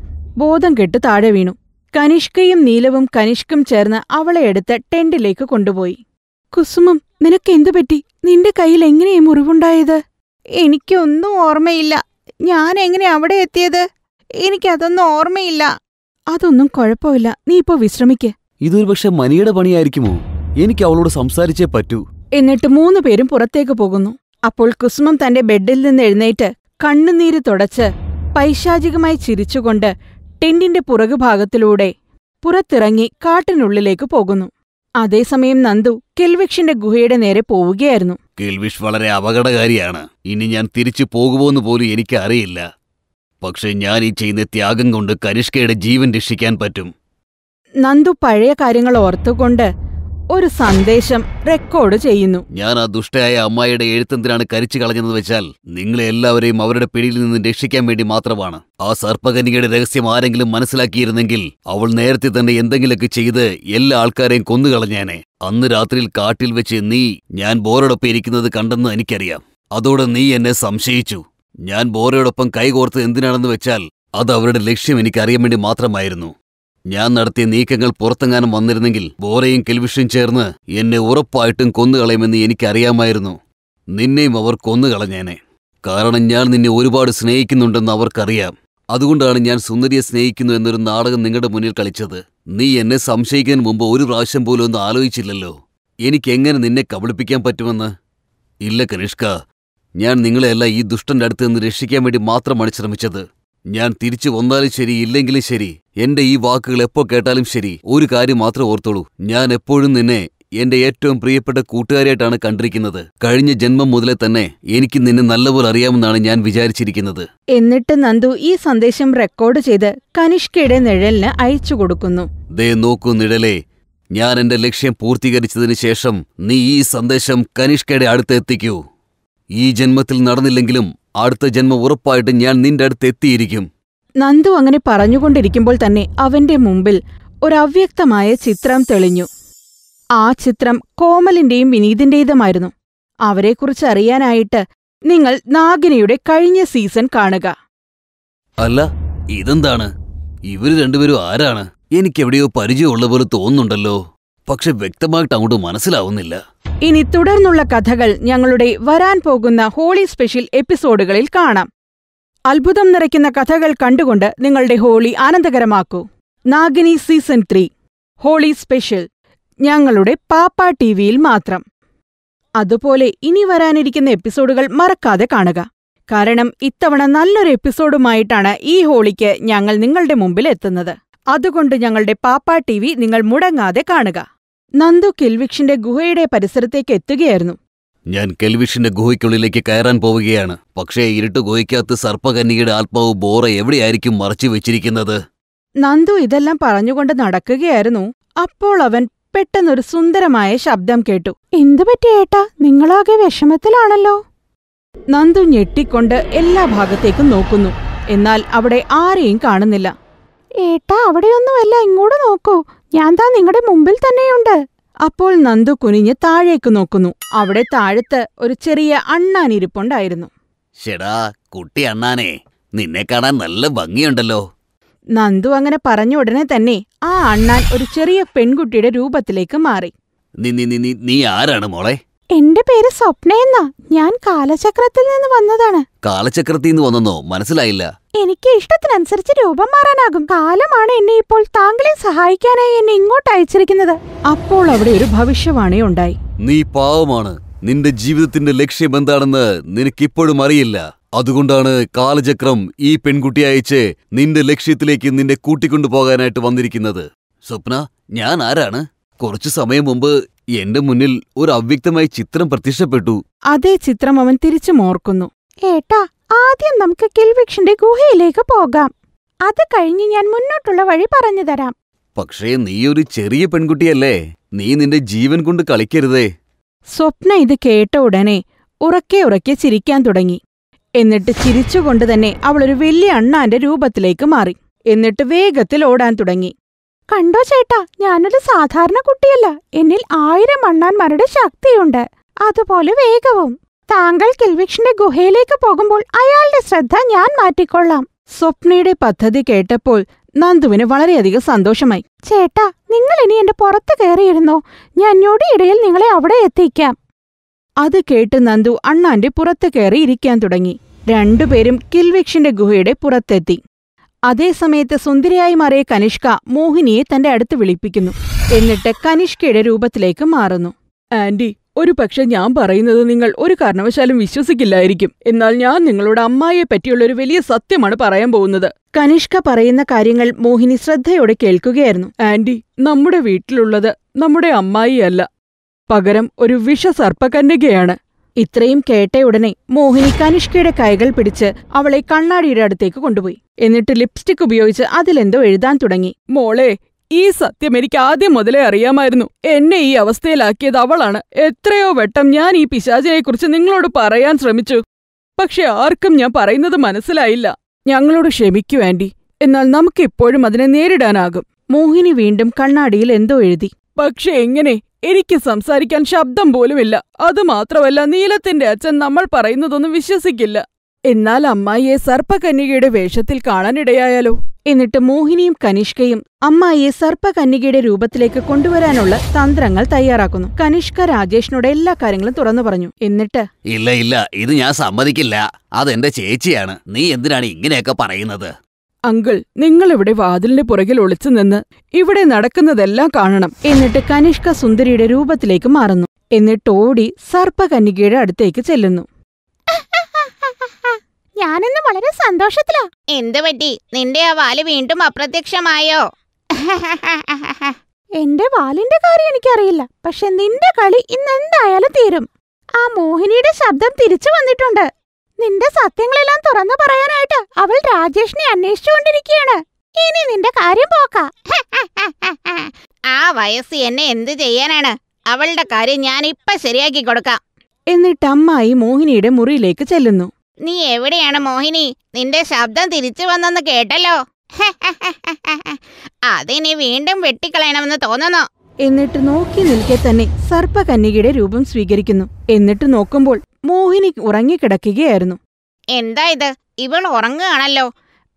S1: ബോധം കെട്ട് താഴെ വീണു കനിഷ്കയും നീലവും കനിഷ്കും ചേർന്ന് അവളെ എടുത്ത് ടെന്റിലേക്ക് കൊണ്ടുപോയി കുസുമം നിനക്കെന്തു പറ്റി നിന്റെ കയ്യിൽ എങ്ങനെയും മുറിവുണ്ടായത് എനിക്കൊന്നും ഓർമ്മയില്ല ഞാൻ എങ്ങനെ അവിടെ എത്തിയത് എനിക്കതൊന്നും ഓർമ്മയില്ല അതൊന്നും കുഴപ്പമില്ല നീ ഇപ്പോ വിശ്രമിക്ക്
S2: ഇതൊരു പക്ഷെ മനിയുടെ പണിയായിരിക്കുമോ എനിക്ക് അവളോട് സംസാരിച്ചേ പറ്റൂ
S1: എന്നിട്ട് മൂന്നു പേരും പുറത്തേക്ക് പോകുന്നു അപ്പോൾ കുസുമം തന്റെ ബെഡിൽ നിന്ന് എഴുന്നേറ്റ് കണ്ണുനീര് തുടച്ച് പൈശാചികമായി ചിരിച്ചുകൊണ്ട് ടെന്റിന്റെ പുറകുഭാഗത്തിലൂടെ പുറത്തിറങ്ങി കാട്ടിനുള്ളിലേക്ക് പോകുന്നു അതേസമയം നന്ദു കിൽവിക്ഷിന്റെ ഗുഹയുടെ നേരെ പോവുകയായിരുന്നു
S2: കിൽവിഷ് വളരെ അപകടകാരിയാണ് ഇനി ഞാൻ തിരിച്ചു പോകുമോന്ന് പോലും എനിക്കറിയില്ല പക്ഷെ ഞാൻ ഈ ചെയ്യുന്ന ത്യാഗം കൊണ്ട് കരിഷ്കയുടെ ജീവൻ രക്ഷിക്കാൻ പറ്റും
S1: നന്ദു പഴയ കാര്യങ്ങൾ ഓർത്തുകൊണ്ട് ഒരു സന്ദേശം റെക്കോർഡ് ചെയ്യുന്നു
S2: ഞാൻ ആ ദുഷ്ടയായ അമ്മായിയുടെ എഴുത്തെന്തിനാണ് കരിച്ചു കളഞ്ഞെന്ന് വെച്ചാൽ നിങ്ങളെ എല്ലാവരെയും അവരുടെ പിടിയിൽ നിന്ന് രക്ഷിക്കാൻ വേണ്ടി മാത്രമാണ് ആ സർപ്പകന്യകയുടെ രഹസ്യം ആരെങ്കിലും മനസ്സിലാക്കിയിരുന്നെങ്കിൽ അവൾ നേരത്തെ തന്നെ എന്തെങ്കിലുമൊക്കെ ചെയ്ത് എല്ലാ ആൾക്കാരെയും കൊന്നുകളഞ്ഞേനെ അന്ന് രാത്രിയിൽ കാട്ടിൽ വെച്ച് നീ ഞാൻ ബോറോടൊപ്പം ഇരിക്കുന്നത് കണ്ടെന്ന് എനിക്കറിയാം അതോടെ നീ എന്നെ സംശയിച്ചു ഞാൻ ബോറയോടൊപ്പം കൈകോർത്ത് എന്തിനാണെന്ന് വെച്ചാൽ അത് അവരുടെ ലക്ഷ്യം എനിക്കറിയാൻ വേണ്ടി മാത്രമായിരുന്നു ഞാൻ നടത്തിയ നീക്കങ്ങൾ പുറത്തെങ്ങാനും വന്നിരുന്നെങ്കിൽ ബോറയും കെൽവിഷയും ചേർന്ന് എന്നെ ഉറപ്പായിട്ടും കൊന്നുകളയുമെന്ന് എനിക്കറിയാമായിരുന്നു നിന്നെയും അവർ കൊന്നുകളഞ്ഞേനെ കാരണം ഞാൻ നിന്നെ ഒരുപാട് സ്നേഹിക്കുന്നുണ്ടെന്ന് അവർക്കറിയാം അതുകൊണ്ടാണ് ഞാൻ സുന്ദരിയെ സ്നേഹിക്കുന്നു എന്നൊരു നാടകം നിങ്ങളുടെ മുന്നിൽ കളിച്ചത് നീ എന്നെ സംശയിക്കുന്നതിന് മുമ്പ് ഒരു പ്രാവശ്യം പോലും ഒന്നും ആലോചിച്ചില്ലല്ലോ എനിക്ക് എങ്ങനെ നിന്നെ കബളിപ്പിക്കാൻ പറ്റുമെന്ന് ഇല്ല കനിഷ്ക ഞാൻ നിങ്ങളെയല്ല ഈ ദുഷ്ടന്റെ അടുത്ത് നിന്ന് രക്ഷിക്കാൻ വേണ്ടി മാത്രമാണ് ശ്രമിച്ചത് ഞാൻ തിരിച്ചു വന്നാലും ശരി ഇല്ലെങ്കിലും ശരി എന്റെ ഈ വാക്കുകൾ എപ്പോ കേട്ടാലും ശരി ഒരു കാര്യം മാത്രം ഓർത്തോളൂ ഞാൻ എപ്പോഴും നിന്നെ എന്റെ ഏറ്റവും പ്രിയപ്പെട്ട കൂട്ടുകാരിയായിട്ടാണ് കണ്ടിരിക്കുന്നത് കഴിഞ്ഞ ജന്മം മുതലേ തന്നെ എനിക്ക് നിന്നെ നല്ലപോലെ അറിയാമെന്നാണ് ഞാൻ വിചാരിച്ചിരിക്കുന്നത്
S1: എന്നിട്ട് നന്ദു ഈ സന്ദേശം റെക്കോർഡ് ചെയ്ത് കനിഷ്കയുടെ നിഴലിന് അയച്ചു കൊടുക്കുന്നു
S2: ദേ നോക്കൂ നിഴലേ ഞാൻ എന്റെ ലക്ഷ്യം പൂർത്തീകരിച്ചതിന് ശേഷം നീ ഈ സന്ദേശം കനിഷ്കയുടെ അടുത്ത് എത്തിക്കൂ ഈ ജന്മത്തിൽ നടന്നില്ലെങ്കിലും അടുത്ത ജന്മം ഉറപ്പായിട്ട് ഞാൻ നിന്റെ അടുത്ത് എത്തിയിരിക്കും
S1: നന്ദു അങ്ങനെ പറഞ്ഞുകൊണ്ടിരിക്കുമ്പോൾ തന്നെ അവന്റെ മുമ്പിൽ ഒരു അവ്യക്തമായ ചിത്രം തെളിഞ്ഞു ആ ചിത്രം കോമലിന്റെയും വിനീതിന്റേതുമായിരുന്നു അവരെക്കുറിച്ച് അറിയാനായിട്ട് നിങ്ങൾ നാഗിനിയുടെ കഴിഞ്ഞ സീസൺ കാണുക
S2: അല്ല ഇതെന്താണ് ഇവര് രണ്ടുപേരും ആരാണ് എനിക്കെവിടെയോ പരിചയമുള്ള പോലെ തോന്നുന്നുണ്ടല്ലോ പക്ഷെ വ്യക്തമായിട്ട് അങ്ങോട്ട് മനസ്സിലാവുന്നില്ല
S1: ഇനി തുടർന്നുള്ള കഥകൾ ഞങ്ങളുടെ വരാൻ പോകുന്ന ഹോളി സ്പെഷ്യൽ എപ്പിസോഡുകളിൽ കാണാം അത്ഭുതം നിറയ്ക്കുന്ന കഥകൾ കണ്ടുകൊണ്ട് നിങ്ങളുടെ ഹോളി ആനന്ദകരമാക്കൂ Nagini season three Holi special ഞങ്ങളുടെ പാപ്പ ടി വിയിൽ മാത്രം അതുപോലെ ഇനി വരാനിരിക്കുന്ന എപ്പിസോഡുകൾ മറക്കാതെ കാണുക കാരണം ഇത്തവണ നല്ലൊരു എപ്പിസോഡുമായിട്ടാണ് ഈ ഹോളിക്ക് ഞങ്ങൾ നിങ്ങളുടെ മുമ്പിൽ എത്തുന്നത് അതുകൊണ്ട് ഞങ്ങളുടെ പാപ്പാ ടി വി നിങ്ങൾ മുടങ്ങാതെ കാണുക നന്ദു കെൽവിക്ഷിന്റെ ഗുഹയുടെ പരിസരത്തേക്ക് എത്തുകയായിരുന്നു
S2: ഞാൻ കെൽവിഷിന്റെ ഗുഹയ്ക്കുള്ളിലേക്ക് കയറാൻ പോവുകയാണ് പക്ഷേ ഇരുട്ട് ഗുഹയ്ക്കകത്ത് സർപ്പകന്യയുടെ ആത്മാവ് ബോറ എവിടെയായിരിക്കും മറച്ചു വെച്ചിരിക്കുന്നത്
S1: നന്ദു ഇതെല്ലാം പറഞ്ഞുകൊണ്ട് നടക്കുകയായിരുന്നു അപ്പോൾ അവൻ പെട്ടെന്നൊരു സുന്ദരമായ ശബ്ദം കേട്ടു എന്തു പറ്റിയേട്ടാ നിങ്ങളാകെ വിഷമത്തിലാണല്ലോ നന്ദു ഞെട്ടിക്കൊണ്ട് എല്ലാ ഭാഗത്തേക്കും നോക്കുന്നു എന്നാൽ അവിടെ ആരെയും കാണുന്നില്ല ഏട്ടാ അവിടെയൊന്നുമല്ല ഇങ്ങോട്ട് നോക്കൂ ഞാൻ താ നിങ്ങളുടെ മുമ്പിൽ തന്നെയുണ്ട് അപ്പോൾ നന്ദു കുനിഞ്ഞ് താഴേക്ക് നോക്കുന്നു അവിടെ താഴത്ത് ഒരു ചെറിയ അണ്ണാൻ ഇരിപ്പുണ്ടായിരുന്നു
S5: കുട്ടി അണ്ണാനെ നിന്നെ കാണാൻ
S2: നല്ല ഭംഗിയുണ്ടല്ലോ
S1: നന്ദു അങ്ങനെ പറഞ്ഞ ഉടനെ തന്നെ ആ അണ്ണാൻ ഒരു ചെറിയ പെൺകുട്ടിയുടെ രൂപത്തിലേക്ക് മാറി
S2: നീ ആരാണ് മോളെ
S1: എന്റെ പേര് സ്വപ്ന എന്നാ ഞാൻ കാലചക്രത്തിൽ നിന്ന് വന്നതാണ്
S2: കാലചക്രത്തിൽ നിന്ന് വന്നെന്നോ മനസ്സിലായില്ല
S1: എനിക്ക് ഇഷ്ടത്തിനനുസരിച്ച് രൂപം മാറാനാകും കാലമാണ് എന്നെ ഇപ്പോൾ താങ്കളെ സഹായിക്കാനായി എന്നെ ഇങ്ങോട്ട് അയച്ചിരിക്കുന്നത് അപ്പോൾ അവിടെ ഒരു ഭവിഷ്യവാണി ഉണ്ടായി
S2: നീ പാവമാണ് നിന്റെ ജീവിതത്തിന്റെ ലക്ഷ്യം എന്താണെന്ന് നിനക്കിപ്പോഴും അറിയില്ല അതുകൊണ്ടാണ് കാലചക്രം ഈ പെൺകുട്ടിയെ അയച്ച് നിന്റെ ലക്ഷ്യത്തിലേക്ക് നിന്നെ കൂട്ടിക്കൊണ്ടുപോകാനായിട്ട് വന്നിരിക്കുന്നത് സ്വപ്ന ഞാൻ ആരാണ് കുറച്ചു സമയം മുമ്പ് എന്റെ മുന്നിൽ ഒരു അവ്യക്തമായ ചിത്രം പ്രത്യക്ഷപ്പെട്ടു
S1: അതേ ചിത്രം അവൻ തിരിച്ചും ഓർക്കുന്നു ഏട്ടാ ആദ്യം നമുക്ക് കിൽവിക്ഷന്റെ ഗുഹയിലേക്ക് പോകാം അത് കഴിഞ്ഞ് ഞാൻ മുന്നോട്ടുള്ള വഴി പറഞ്ഞു തരാം
S2: പക്ഷേ നീ ഒരു ചെറിയ പെൺകുട്ടിയല്ലേ നീ നിന്റെ ജീവൻ കൊണ്ട് കളിക്കരുതേ
S1: സ്വപ്ന ഇത് കേട്ട ഉടനെ ഉറക്കെ ഉറക്കെ ചിരിക്കാൻ തുടങ്ങി എന്നിട്ട് ചിരിച്ചുകൊണ്ട് തന്നെ അവളൊരു വലിയ അണ്ണാന്റെ രൂപത്തിലേക്ക് മാറി എന്നിട്ട് വേഗത്തിൽ ഓടാൻ തുടങ്ങി കണ്ടോ ചേട്ടാ ഞാനൊരു സാധാരണ കുട്ടിയല്ല എന്നിൽ ആയിരം മണ്ണാന്മാരുടെ ശക്തിയുണ്ട് അതുപോലെ വേഗവും താങ്കൾ കിൽവിക്ഷന്റെ ഗുഹയിലേക്ക് പോകുമ്പോൾ അയാളുടെ ശ്രദ്ധ ഞാൻ മാറ്റിക്കൊള്ളാം സ്വപ്നയുടെ പദ്ധതി കേട്ടപ്പോൾ നന്ദുവിന് വളരെയധികം സന്തോഷമായി ചേട്ടാ നിങ്ങൾ ഇനി എന്റെ പുറത്ത് കയറിയിരുന്നോ ഞാൻ ഇടയിൽ നിങ്ങളെ അവിടെ എത്തിക്കാം അത് കേട്ട് നന്ദു അണ്ണാന്റെ പുറത്ത് കയറി ഇരിക്കാൻ തുടങ്ങി രണ്ടുപേരും കിൽവിക്ഷിന്റെ ഗുഹയുടെ പുറത്തെത്തി അതേസമയത്ത് സുന്ദരിയായി മാറിയ കനിഷ്ക മോഹിനിയെ തന്റെ അടുത്ത് വിളിപ്പിക്കുന്നു എന്നിട്ട് കനിഷ്കയുടെ രൂപത്തിലേക്ക് മാറുന്നു ആന്റി ഒരു പക്ഷെ ഞാൻ പറയുന്നത് നിങ്ങൾ ഒരു കാരണവശാലും വിശ്വസിക്കില്ലായിരിക്കും എന്നാൽ ഞാൻ നിങ്ങളോട് അമ്മായിയെ പറ്റിയുള്ള ഒരു വലിയ സത്യമാണ് പറയാൻ പോകുന്നത് കനിഷ്ക പറയുന്ന കാര്യങ്ങൾ മോഹിനി ശ്രദ്ധയോടെ കേൾക്കുകയായിരുന്നു ആന്റി നമ്മുടെ വീട്ടിലുള്ളത് നമ്മുടെ അമ്മായിയല്ല പകരം ഒരു വിഷസർപ്പകന്യകയാണ് ഇത്രയും കേട്ടയുടനെ മോഹിനി കനിഷ്കയുടെ കൈകൾ പിടിച്ച് അവളെ കണ്ണാടിയുടെ അടുത്തേക്ക് കൊണ്ടുപോയി എന്നിട്ട് ലിപ്സ്റ്റിക് ഉപയോഗിച്ച് അതിലെന്തോ എഴുതാൻ തുടങ്ങി മോളെ ഈ സത്യം എനിക്ക് ആദ്യം മുതലേ അറിയാമായിരുന്നു എന്നെ ഈ അവസ്ഥയിലാക്കിയത് അവളാണ് എത്രയോ വട്ടം ഞാൻ ഈ പിശാചിനെക്കുറിച്ച് നിങ്ങളോട് പറയാൻ ശ്രമിച്ചു പക്ഷെ ആർക്കും ഞാൻ പറയുന്നത് മനസ്സിലായില്ല ഞങ്ങളോട് ക്ഷമിക്കു ആൻറ്റി എന്നാൽ നമുക്കിപ്പോഴും അതിനെ നേരിടാനാകും മോഹിനി വീണ്ടും കണ്ണാടിയിൽ എന്തോ എഴുതി പക്ഷെ എങ്ങനെ എനിക്ക് സംസാരിക്കാൻ ശബ്ദം പോലുമില്ല അതുമാത്രമല്ല നീലത്തിന്റെ അച്ഛൻ നമ്മൾ പറയുന്നതൊന്നും വിശ്വസിക്കില്ല എന്നാൽ അമ്മായിയെ സർപ്പകന്യകയുടെ വേഷത്തിൽ കാണാനിടയായാലോ എന്നിട്ട് മോഹിനിയും കനിഷ്കയും അമ്മായിയെ സർപ്പകന്യകയുടെ രൂപത്തിലേക്ക് കൊണ്ടുവരാനുള്ള തന്ത്രങ്ങൾ തയ്യാറാക്കുന്നു കനിഷ്ക രാജേഷിനോട് എല്ലാ കാര്യങ്ങളും തുറന്നു പറഞ്ഞു എന്നിട്ട്
S2: ഇല്ല ഇല്ല ഇത് ഞാൻ സമ്മതിക്കില്ല അതെന്റെ ചേച്ചിയാണ് നീ എന്തിനാണ് ഇങ്ങനെയൊക്കെ പറയുന്നത്
S1: അങ്കിൾ നിങ്ങളിവിടെ വാതിലിന്റെ പുറകിൽ ഒളിച്ചു നിന്ന് ഇവിടെ നടക്കുന്നതെല്ലാം കാണണം എന്നിട്ട് കനിഷ്ക സുന്ദരിയുടെ രൂപത്തിലേക്ക് മാറുന്നു എന്നിട്ട് ഓടി സർപ്പകന്യകയുടെ അടുത്തേക്ക് ചെല്ലുന്നു ഞാനിന്ന് വളരെ സന്തോഷത്തിലാ
S3: എന്ത് പറ്റി നിന്റെ ആ വാല് വീണ്ടും അപ്രത്യക്ഷമായോ എന്റെ വാലിന്റെ കാര്യം എനിക്കറിയില്ല പക്ഷെ നിന്റെ കളി ഇന്ന് എന്തായാലും തീരും ആ മോഹിനിയുടെ ശബ്ദം തിരിച്ചു വന്നിട്ടുണ്ട് നിന്റെ സത്യങ്ങളെല്ലാം തുറന്നു പറയാനായിട്ട് അവൾ രാജേഷിനെ അന്വേഷിച്ചുകൊണ്ടിരിക്കുകയാണ് ഇനി നിന്റെ കാര്യം പോക്ക ആ വയസ്സ് എന്നെ എന്ത് ചെയ്യാനാണ് അവളുടെ കാര്യം ഞാൻ ഇപ്പൊ ശരിയാക്കി കൊടുക്കാം
S1: എന്നിട്ട് അമ്മായി മോഹിനിയുടെ മുറിയിലേക്ക് ചെല്ലുന്നു
S3: നീ എവിടെയാണ് മോഹിനി നിന്റെ ശബ്ദം തിരിച്ചു വന്നെന്ന് കേട്ടല്ലോ അതിനെ വീണ്ടും വെട്ടിക്കളയണമെന്ന് തോന്നുന്നു
S1: എന്നിട്ട് നോക്കി നിൽക്കെ തന്നെ സർപ്പകന്യകയുടെ രൂപം സ്വീകരിക്കുന്നു എന്നിട്ട് നോക്കുമ്പോൾ മോഹിനി ഉറങ്ങിക്കിടക്കുകയായിരുന്നു
S3: എന്താ ഇത് ഇവൾ ഉറങ്ങുകയാണല്ലോ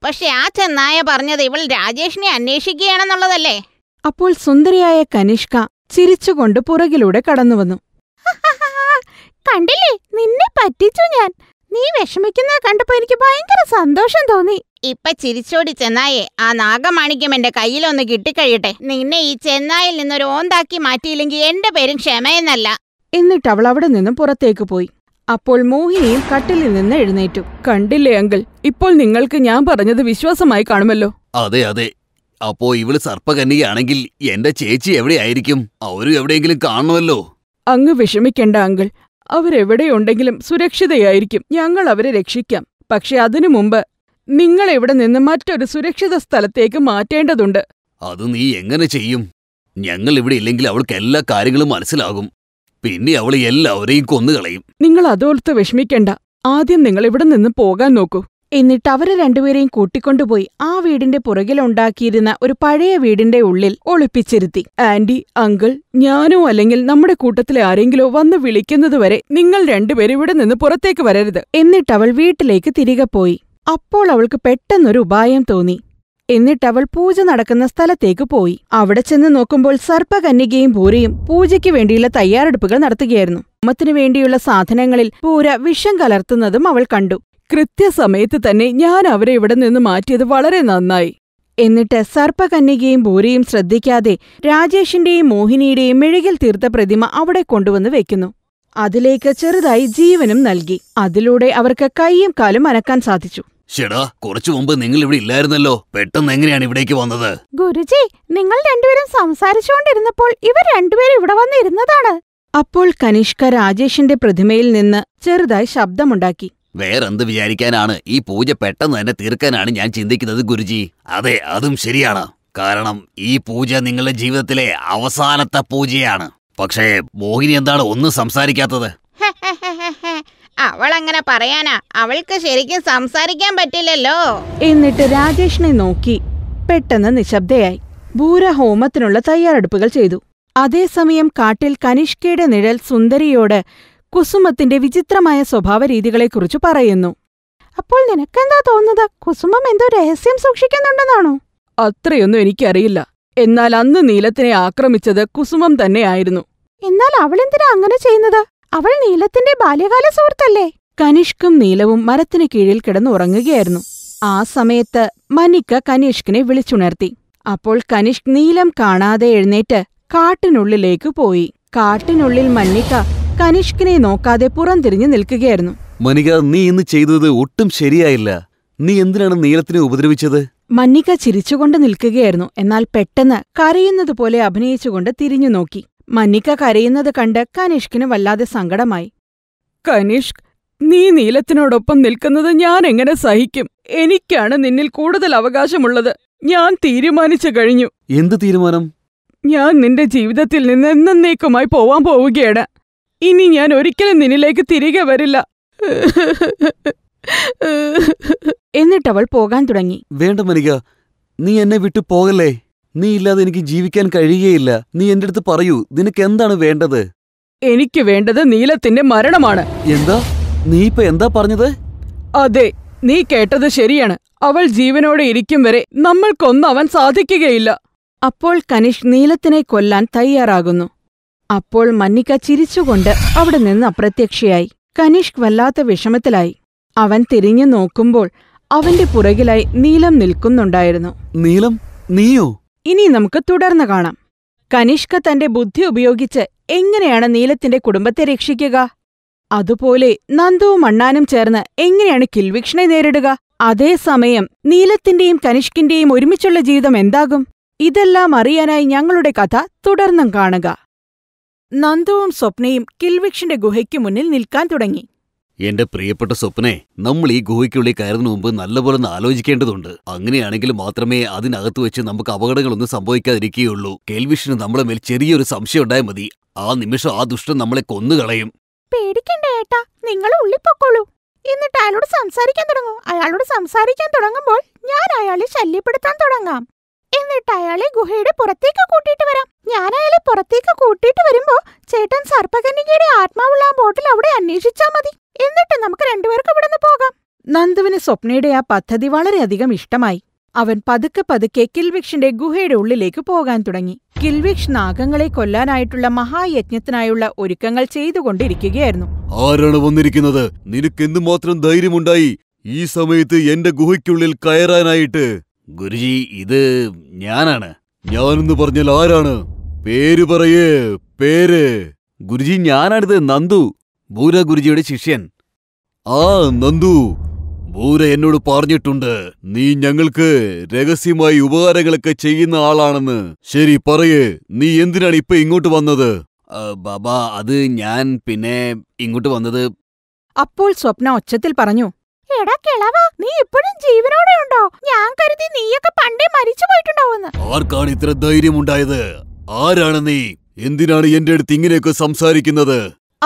S3: പക്ഷെ ആ ചെന്നായ പറഞ്ഞത് ഇവൾ രാജേഷിനെ അന്വേഷിക്കുകയാണെന്നുള്ളതല്ലേ
S1: അപ്പോൾ സുന്ദരിയായ കനിഷ്ക ചിരിച്ചുകൊണ്ട് പുറകിലൂടെ കടന്നുവന്നു
S3: കണ്ടില്ലേ നിന്നെ പറ്റിച്ചു ഞാൻ നീ വിഷമിക്കുന്ന കണ്ടപ്പോ എനിക്ക് ഭയങ്കര സന്തോഷം തോന്നി ഇപ്പൊ ചിരിച്ചോടി ചെന്നായെ ആ നാഗമാണിക്യം എന്റെ കയ്യിലൊന്ന് കിട്ടിക്കഴിയട്ടെ നിന്നെ ഈ ചെന്നായിൽ നിന്നൊരു ഓന്താക്കി മാറ്റിയില്ലെങ്കിൽ എന്റെ പേരും ക്ഷമയെന്നല്ല
S1: എന്നിട്ട് അവൾ അവിടെ നിന്നും പുറത്തേക്ക് പോയി അപ്പോൾ മോഹിനിയും കട്ടിലിൽ നിന്ന് എഴുന്നേറ്റു കണ്ടില്ലേ അങ്കിൾ ഇപ്പോൾ നിങ്ങൾക്ക് ഞാൻ പറഞ്ഞത് വിശ്വാസമായി കാണുമല്ലോ
S2: അതെ അതെ അപ്പോ ഇവള് സർപ്പകന്യയാണെങ്കിൽ എന്റെ ചേച്ചി എവിടെയായിരിക്കും അവരും എവിടെയെങ്കിലും കാണുമല്ലോ
S1: അങ്ങ് വിഷമിക്കണ്ട അങ്കിൾ അവരെവിടെയുണ്ടെങ്കിലും സുരക്ഷിതയായിരിക്കും ഞങ്ങൾ അവരെ രക്ഷിക്കാം പക്ഷെ അതിനു മുമ്പ് നിങ്ങൾ ഇവിടെ നിന്ന് മറ്റൊരു സുരക്ഷിത സ്ഥലത്തേക്ക് മാറ്റേണ്ടതുണ്ട്
S2: അത് നീ എങ്ങനെ ചെയ്യും ഞങ്ങൾ ഇവിടെ ഇല്ലെങ്കിൽ അവൾക്ക് എല്ലാ കാര്യങ്ങളും മനസ്സിലാകും പിന്നെ അവൾ എല്ലാവരെയും കൊന്നുകളയും
S1: നിങ്ങൾ അതോർത്ത് വിഷമിക്കണ്ട ആദ്യം നിങ്ങൾ ഇവിടെ നിന്ന് പോകാൻ നോക്കൂ എന്നിട്ട് അവരെ രണ്ടുപേരെയും കൂട്ടിക്കൊണ്ടുപോയി ആ വീടിന്റെ പുറകിലുണ്ടാക്കിയിരുന്ന ഒരു പഴയ വീടിന്റെ ഉള്ളിൽ ഒളിപ്പിച്ചിരുത്തി ആന്റി അങ്കിൾ ഞാനോ അല്ലെങ്കിൽ നമ്മുടെ കൂട്ടത്തിലെ ആരെങ്കിലോ വന്ന് വിളിക്കുന്നതുവരെ നിങ്ങൾ രണ്ടുപേരും ഇവിടെ നിന്ന് പുറത്തേക്ക് വരരുത് എന്നിട്ടവൾ വീട്ടിലേക്ക് തിരികെ പോയി അപ്പോൾ അവൾക്ക് പെട്ടെന്നൊരു ഉപായം തോന്നി എന്നിട്ടവൾ പൂജ നടക്കുന്ന സ്ഥലത്തേക്ക് പോയി അവിടെ ചെന്ന് നോക്കുമ്പോൾ സർപ്പകന്യകയും പൂരയും പൂജയ്ക്ക് വേണ്ടിയുള്ള തയ്യാറെടുപ്പുകൾ നടത്തുകയായിരുന്നു ഹോമത്തിനു വേണ്ടിയുള്ള സാധനങ്ങളിൽ പൂര വിഷം കലർത്തുന്നതും അവൾ കണ്ടു കൃത്യസമയത്ത് തന്നെ ഞാൻ അവരെ ഇവിടെ നിന്ന് മാറ്റിയത് വളരെ നന്നായി എന്നിട്ട് സർപ്പകന്യകയും ഭൂരിയും ശ്രദ്ധിക്കാതെ രാജേഷിന്റെയും മോഹിനിയുടെയും മെഴുകിൽ തീർത്ത പ്രതിമ അവിടെ കൊണ്ടുവന്ന് വെക്കുന്നു അതിലേക്ക് ചെറുതായി ജീവനും നൽകി അതിലൂടെ അവർക്ക് കൈയും കാലും അനക്കാൻ സാധിച്ചു
S2: ഷെടാ കുറച്ചു മുമ്പ് നിങ്ങൾ ഇവിടെ ഇല്ലായിരുന്നല്ലോ പെട്ടെന്ന് എങ്ങനെയാണ് ഇവിടേക്ക് വന്നത്
S1: ഗുരുജി നിങ്ങൾ രണ്ടുപേരും സംസാരിച്ചുകൊണ്ടിരുന്നപ്പോൾ ഇവർ രണ്ടുപേരും ഇവിടെ വന്നിരുന്നതാണ് അപ്പോൾ കനിഷ്ക രാജേഷിന്റെ പ്രതിമയിൽ നിന്ന് ചെറുതായി ശബ്ദമുണ്ടാക്കി
S2: വേറെന്ത് വിചാരിക്കാനാണ് ഈ പൂജ പെട്ടെന്ന് തന്നെ തീർക്കാനാണ് ഞാൻ ചിന്തിക്കുന്നത് ഗുരുജി അതെ അതും ശരിയാണ് കാരണം ഈ പൂജ നിങ്ങളുടെ ജീവിതത്തിലെ അവസാനത്തെ പൂജയാണ് പക്ഷേ മോഹിനി എന്താണ് ഒന്നും സംസാരിക്കാത്തത്
S3: അവൾ അങ്ങനെ പറയാനാ അവൾക്ക് ശരിക്കും സംസാരിക്കാൻ പറ്റില്ലല്ലോ
S1: എന്നിട്ട് രാജേഷിനെ നോക്കി പെട്ടെന്ന് നിശബ്ദയായി ഭൂരഹോമത്തിനുള്ള തയ്യാറെടുപ്പുകൾ ചെയ്തു അതേസമയം കാട്ടിൽ കനിഷ്കയുടെ നിഴൽ സുന്ദരിയോട് കുസുമത്തിന്റെ വിചിത്രമായ സ്വഭാവ പറയുന്നു
S4: അപ്പോൾ നിനക്കെന്താ തോന്നുന്നത് കുസുമം എന്തോ
S1: രഹസ്യം സൂക്ഷിക്കുന്നുണ്ടെന്നാണോ അത്രയൊന്നും എനിക്കറിയില്ല എന്നാൽ അന്ന് നീലത്തിനെ ആക്രമിച്ചത് കുസുമം തന്നെയായിരുന്നു
S4: എന്നാൽ അവളെന്തിനാ അങ്ങനെ ചെയ്യുന്നത് അവൾ നീലത്തിന്റെ
S1: ബാല്യകാല സുഹൃത്തല്ലേ കനിഷ്കും നീലവും മരത്തിന് കീഴിൽ കിടന്നുറങ്ങുകയായിരുന്നു ആ സമയത്ത് മനിക്ക കനിഷ്കിനെ വിളിച്ചുണർത്തി അപ്പോൾ കനിഷ്ക് നീലം കാണാതെ എഴുന്നേറ്റ് കാട്ടിനുള്ളിലേക്ക് പോയി കാട്ടിനുള്ളിൽ മന്നിക്ക കനിഷ്കിനെ നോക്കാതെ പുറംതിരിഞ്ഞു നിൽക്കുകയായിരുന്നു
S2: മനിക നീ ഇന്ന് ചെയ്തത് ഒട്ടും ശരിയായില്ല നീ എന്തിനാണ് നീലത്തിനെ ഉപദ്രവിച്ചത്
S1: മന്നിക ചിരിച്ചുകൊണ്ട് നിൽക്കുകയായിരുന്നു എന്നാൽ പെട്ടെന്ന് കരയുന്നതുപോലെ അഭിനയിച്ചുകൊണ്ട് തിരിഞ്ഞു നോക്കി മന്നിക്ക കരയുന്നത് കണ്ട് കനിഷ്കിന് വല്ലാതെ സങ്കടമായി കനിഷ്ക് നീ നീലത്തിനോടൊപ്പം നിൽക്കുന്നത് ഞാൻ എങ്ങനെ സഹിക്കും എനിക്കാണ് നിന്നിൽ കൂടുതൽ അവകാശമുള്ളത് ഞാൻ തീരുമാനിച്ചു കഴിഞ്ഞു എന്ത് തീരുമാനം ഞാൻ നിന്റെ ജീവിതത്തിൽ നിന്ന് എന്നേക്കുമായി പോവാൻ പോവുകയാണ് ഇനി ഞാൻ ഒരിക്കലും നിന്നിലേക്ക് തിരികെ വരില്ല എന്നിട്ടവൾ പോകാൻ തുടങ്ങി
S2: വേണ്ട മനിക നീ എന്നെ വിട്ടു പോകല്ലേ നീ ഇല്ലാതെ എനിക്ക് ജീവിക്കാൻ കഴിയുകയില്ല നീ എന്റെ അടുത്ത് പറയൂ നിനക്ക് എന്താണ് വേണ്ടത്
S1: എനിക്ക് വേണ്ടത് നീലത്തിന്റെ മരണമാണ് എന്താ നീ ഇപ്പൊ എന്താ പറഞ്ഞത് അതെ നീ കേട്ടത് ശരിയാണ് അവൾ ജീവനോടെ ഇരിക്കും വരെ അവൻ സാധിക്കുകയില്ല അപ്പോൾ കനിഷ് നീലത്തിനെ കൊല്ലാൻ തയ്യാറാകുന്നു അപ്പോൾ മന്നിക്ക ചിരിച്ചുകൊണ്ട് അവിടെ നിന്ന് അപ്രത്യക്ഷയായി കനിഷ് വല്ലാത്ത വിഷമത്തിലായി അവൻ തിരിഞ്ഞു നോക്കുമ്പോൾ അവന്റെ പുറകിലായി നീലം നിൽക്കുന്നുണ്ടായിരുന്നു നീലം നീയോ ഇനി നമുക്ക് തുടർന്ന് കാണാം കനിഷ്ക തന്റെ ബുദ്ധി ഉപയോഗിച്ച് എങ്ങനെയാണ് നീലത്തിന്റെ കുടുംബത്തെ രക്ഷിക്കുക അതുപോലെ നന്ദുവും അണ്ണാനും ചേർന്ന് എങ്ങനെയാണ് കിൽവിക്ഷനെ നേരിടുക അതേസമയം നീലത്തിന്റെയും കനിഷ്കിന്റെയും ഒരുമിച്ചുള്ള ജീവിതം എന്താകും ഇതെല്ലാം അറിയാനായി ഞങ്ങളുടെ കഥ തുടർന്നും കാണുക നന്ദുവും സ്വപ്നയും കിൽവിക്ഷന്റെ ഗുഹയ്ക്കു മുന്നിൽ നിൽക്കാൻ തുടങ്ങി
S2: എന്റെ പ്രിയപ്പെട്ട സ്വപ്നെ, നമ്മൾ ഈ ഗുഹയ്ക്കുള്ളിൽ കയറുന്ന മുമ്പ് നല്ലപോലൊന്ന് ആലോചിക്കേണ്ടതുണ്ട്. അങ്ങനെയാണെങ്കിൽ മാത്രമേ അതിനകത്ത് വെച്ച് നമുക്ക് അപകടങ്ങളൊന്നും സംഭവിക്കാതിരിക്കുകയുള്ളൂ. കെൽവിഷിന് നമ്മളെ മേൽ ചെറിയൊരു സംശയം ഉണ്ടായാൽ മതി, ആ നിമിഷം ആ ദുഷ്ടൻ നമ്മളെ കൊന്നുകളയും. പേടിക്കണ്ട
S3: ഏട്ടാ, നിങ്ങൾ ഉള്ളിൽ പൊക്കോളൂ. എന്നിട്ട് അയാളോട് സംസാരിക്കാൻ തുടങ്ങൂ. അയാളോട് സംസാരിക്കാൻ തുടങ്ങുമ്പോൾ ഞാൻ അയാളെ ശല്യപ്പെടുത്താൻ തുടങ്ങാം. എന്നിട്ട് അയാളെ ഗുഹയുടെ പുറത്തേക്ക് കൂട്ടിയിട്ട് വരാം. ഞാൻ അയാളെ പുറത്തേക്ക് കൂട്ടിയിട്ട് വരുമ്പോ ചേട്ടൻ സർപ്പകന്യകയുടെ ആത്മാവുള്ള ആ ബോട്ടിൽ അവിടെ അന്വേഷിച്ചാ
S1: മതി. എന്നിട്ട് നമുക്ക് രണ്ടുപേർക്ക് ഇവിടെ നിന്ന് പോകാം നന്ദുവിന് സ്വപ്നയുടെ ആ പദ്ധതി വളരെയധികം ഇഷ്ടമായി അവൻ പതുക്കെ പതുക്കെ കിൽവിക്ഷിന്റെ ഗുഹയുടെ ഉള്ളിലേക്ക് പോകാൻ തുടങ്ങി കിൽവിക്ഷ് നാഗങ്ങളെ കൊല്ലാനായിട്ടുള്ള മഹായജ്ഞത്തിനായുള്ള ഒരുക്കങ്ങൾ ചെയ്തുകൊണ്ടിരിക്കുകയായിരുന്നു
S2: ആരാണ് വന്നിരിക്കുന്നത് നിനക്ക് എന്തുമാത്രം ധൈര്യമുണ്ടായി ഈ സമയത്ത് എന്റെ ഗുഹയ്ക്കുള്ളിൽ കയറാനായിട്ട് ഗുരുജി ഇത് ഞാനാണ് ഞാനെന്ന് പറഞ്ഞാൽ ആരാണ് പേര് പറയേ പേര് ഗുരുജി ഞാനാണിത് നന്ദു ബൂര ഗുരുജിയുടെ ശിഷ്യൻ ആ നന്ദു ബൂര എന്നോട് പറഞ്ഞിട്ടുണ്ട് നീ ഞങ്ങൾക്ക് രഹസ്യമായി ഉപകാരങ്ങളൊക്കെ ചെയ്യുന്ന ആളാണെന്ന് ശരി പറയേ നീ എന്തിനാണ് ഇപ്പൊ ഇങ്ങോട്ട് വന്നത് ബാബാ അത് ഞാൻ പിന്നെ ഇങ്ങോട്ട് വന്നത്
S1: അപ്പോൾ സ്വപ്ന ഒച്ചത്തിൽ പറഞ്ഞു എടാ നീ ഇപ്പോഴും ജീവനോടെ ഉണ്ടോ ഞാൻ കരുതി നീയൊക്കെ പണ്ടേ മരിച്ചു പോയിട്ടുണ്ടാവുമെന്ന്
S2: ആർക്കാണ് ഇത്ര ധൈര്യം ആരാണ് നീ എന്തിനാണ് എന്റെ അടുത്ത് ഇങ്ങനെയൊക്കെ സംസാരിക്കുന്നത്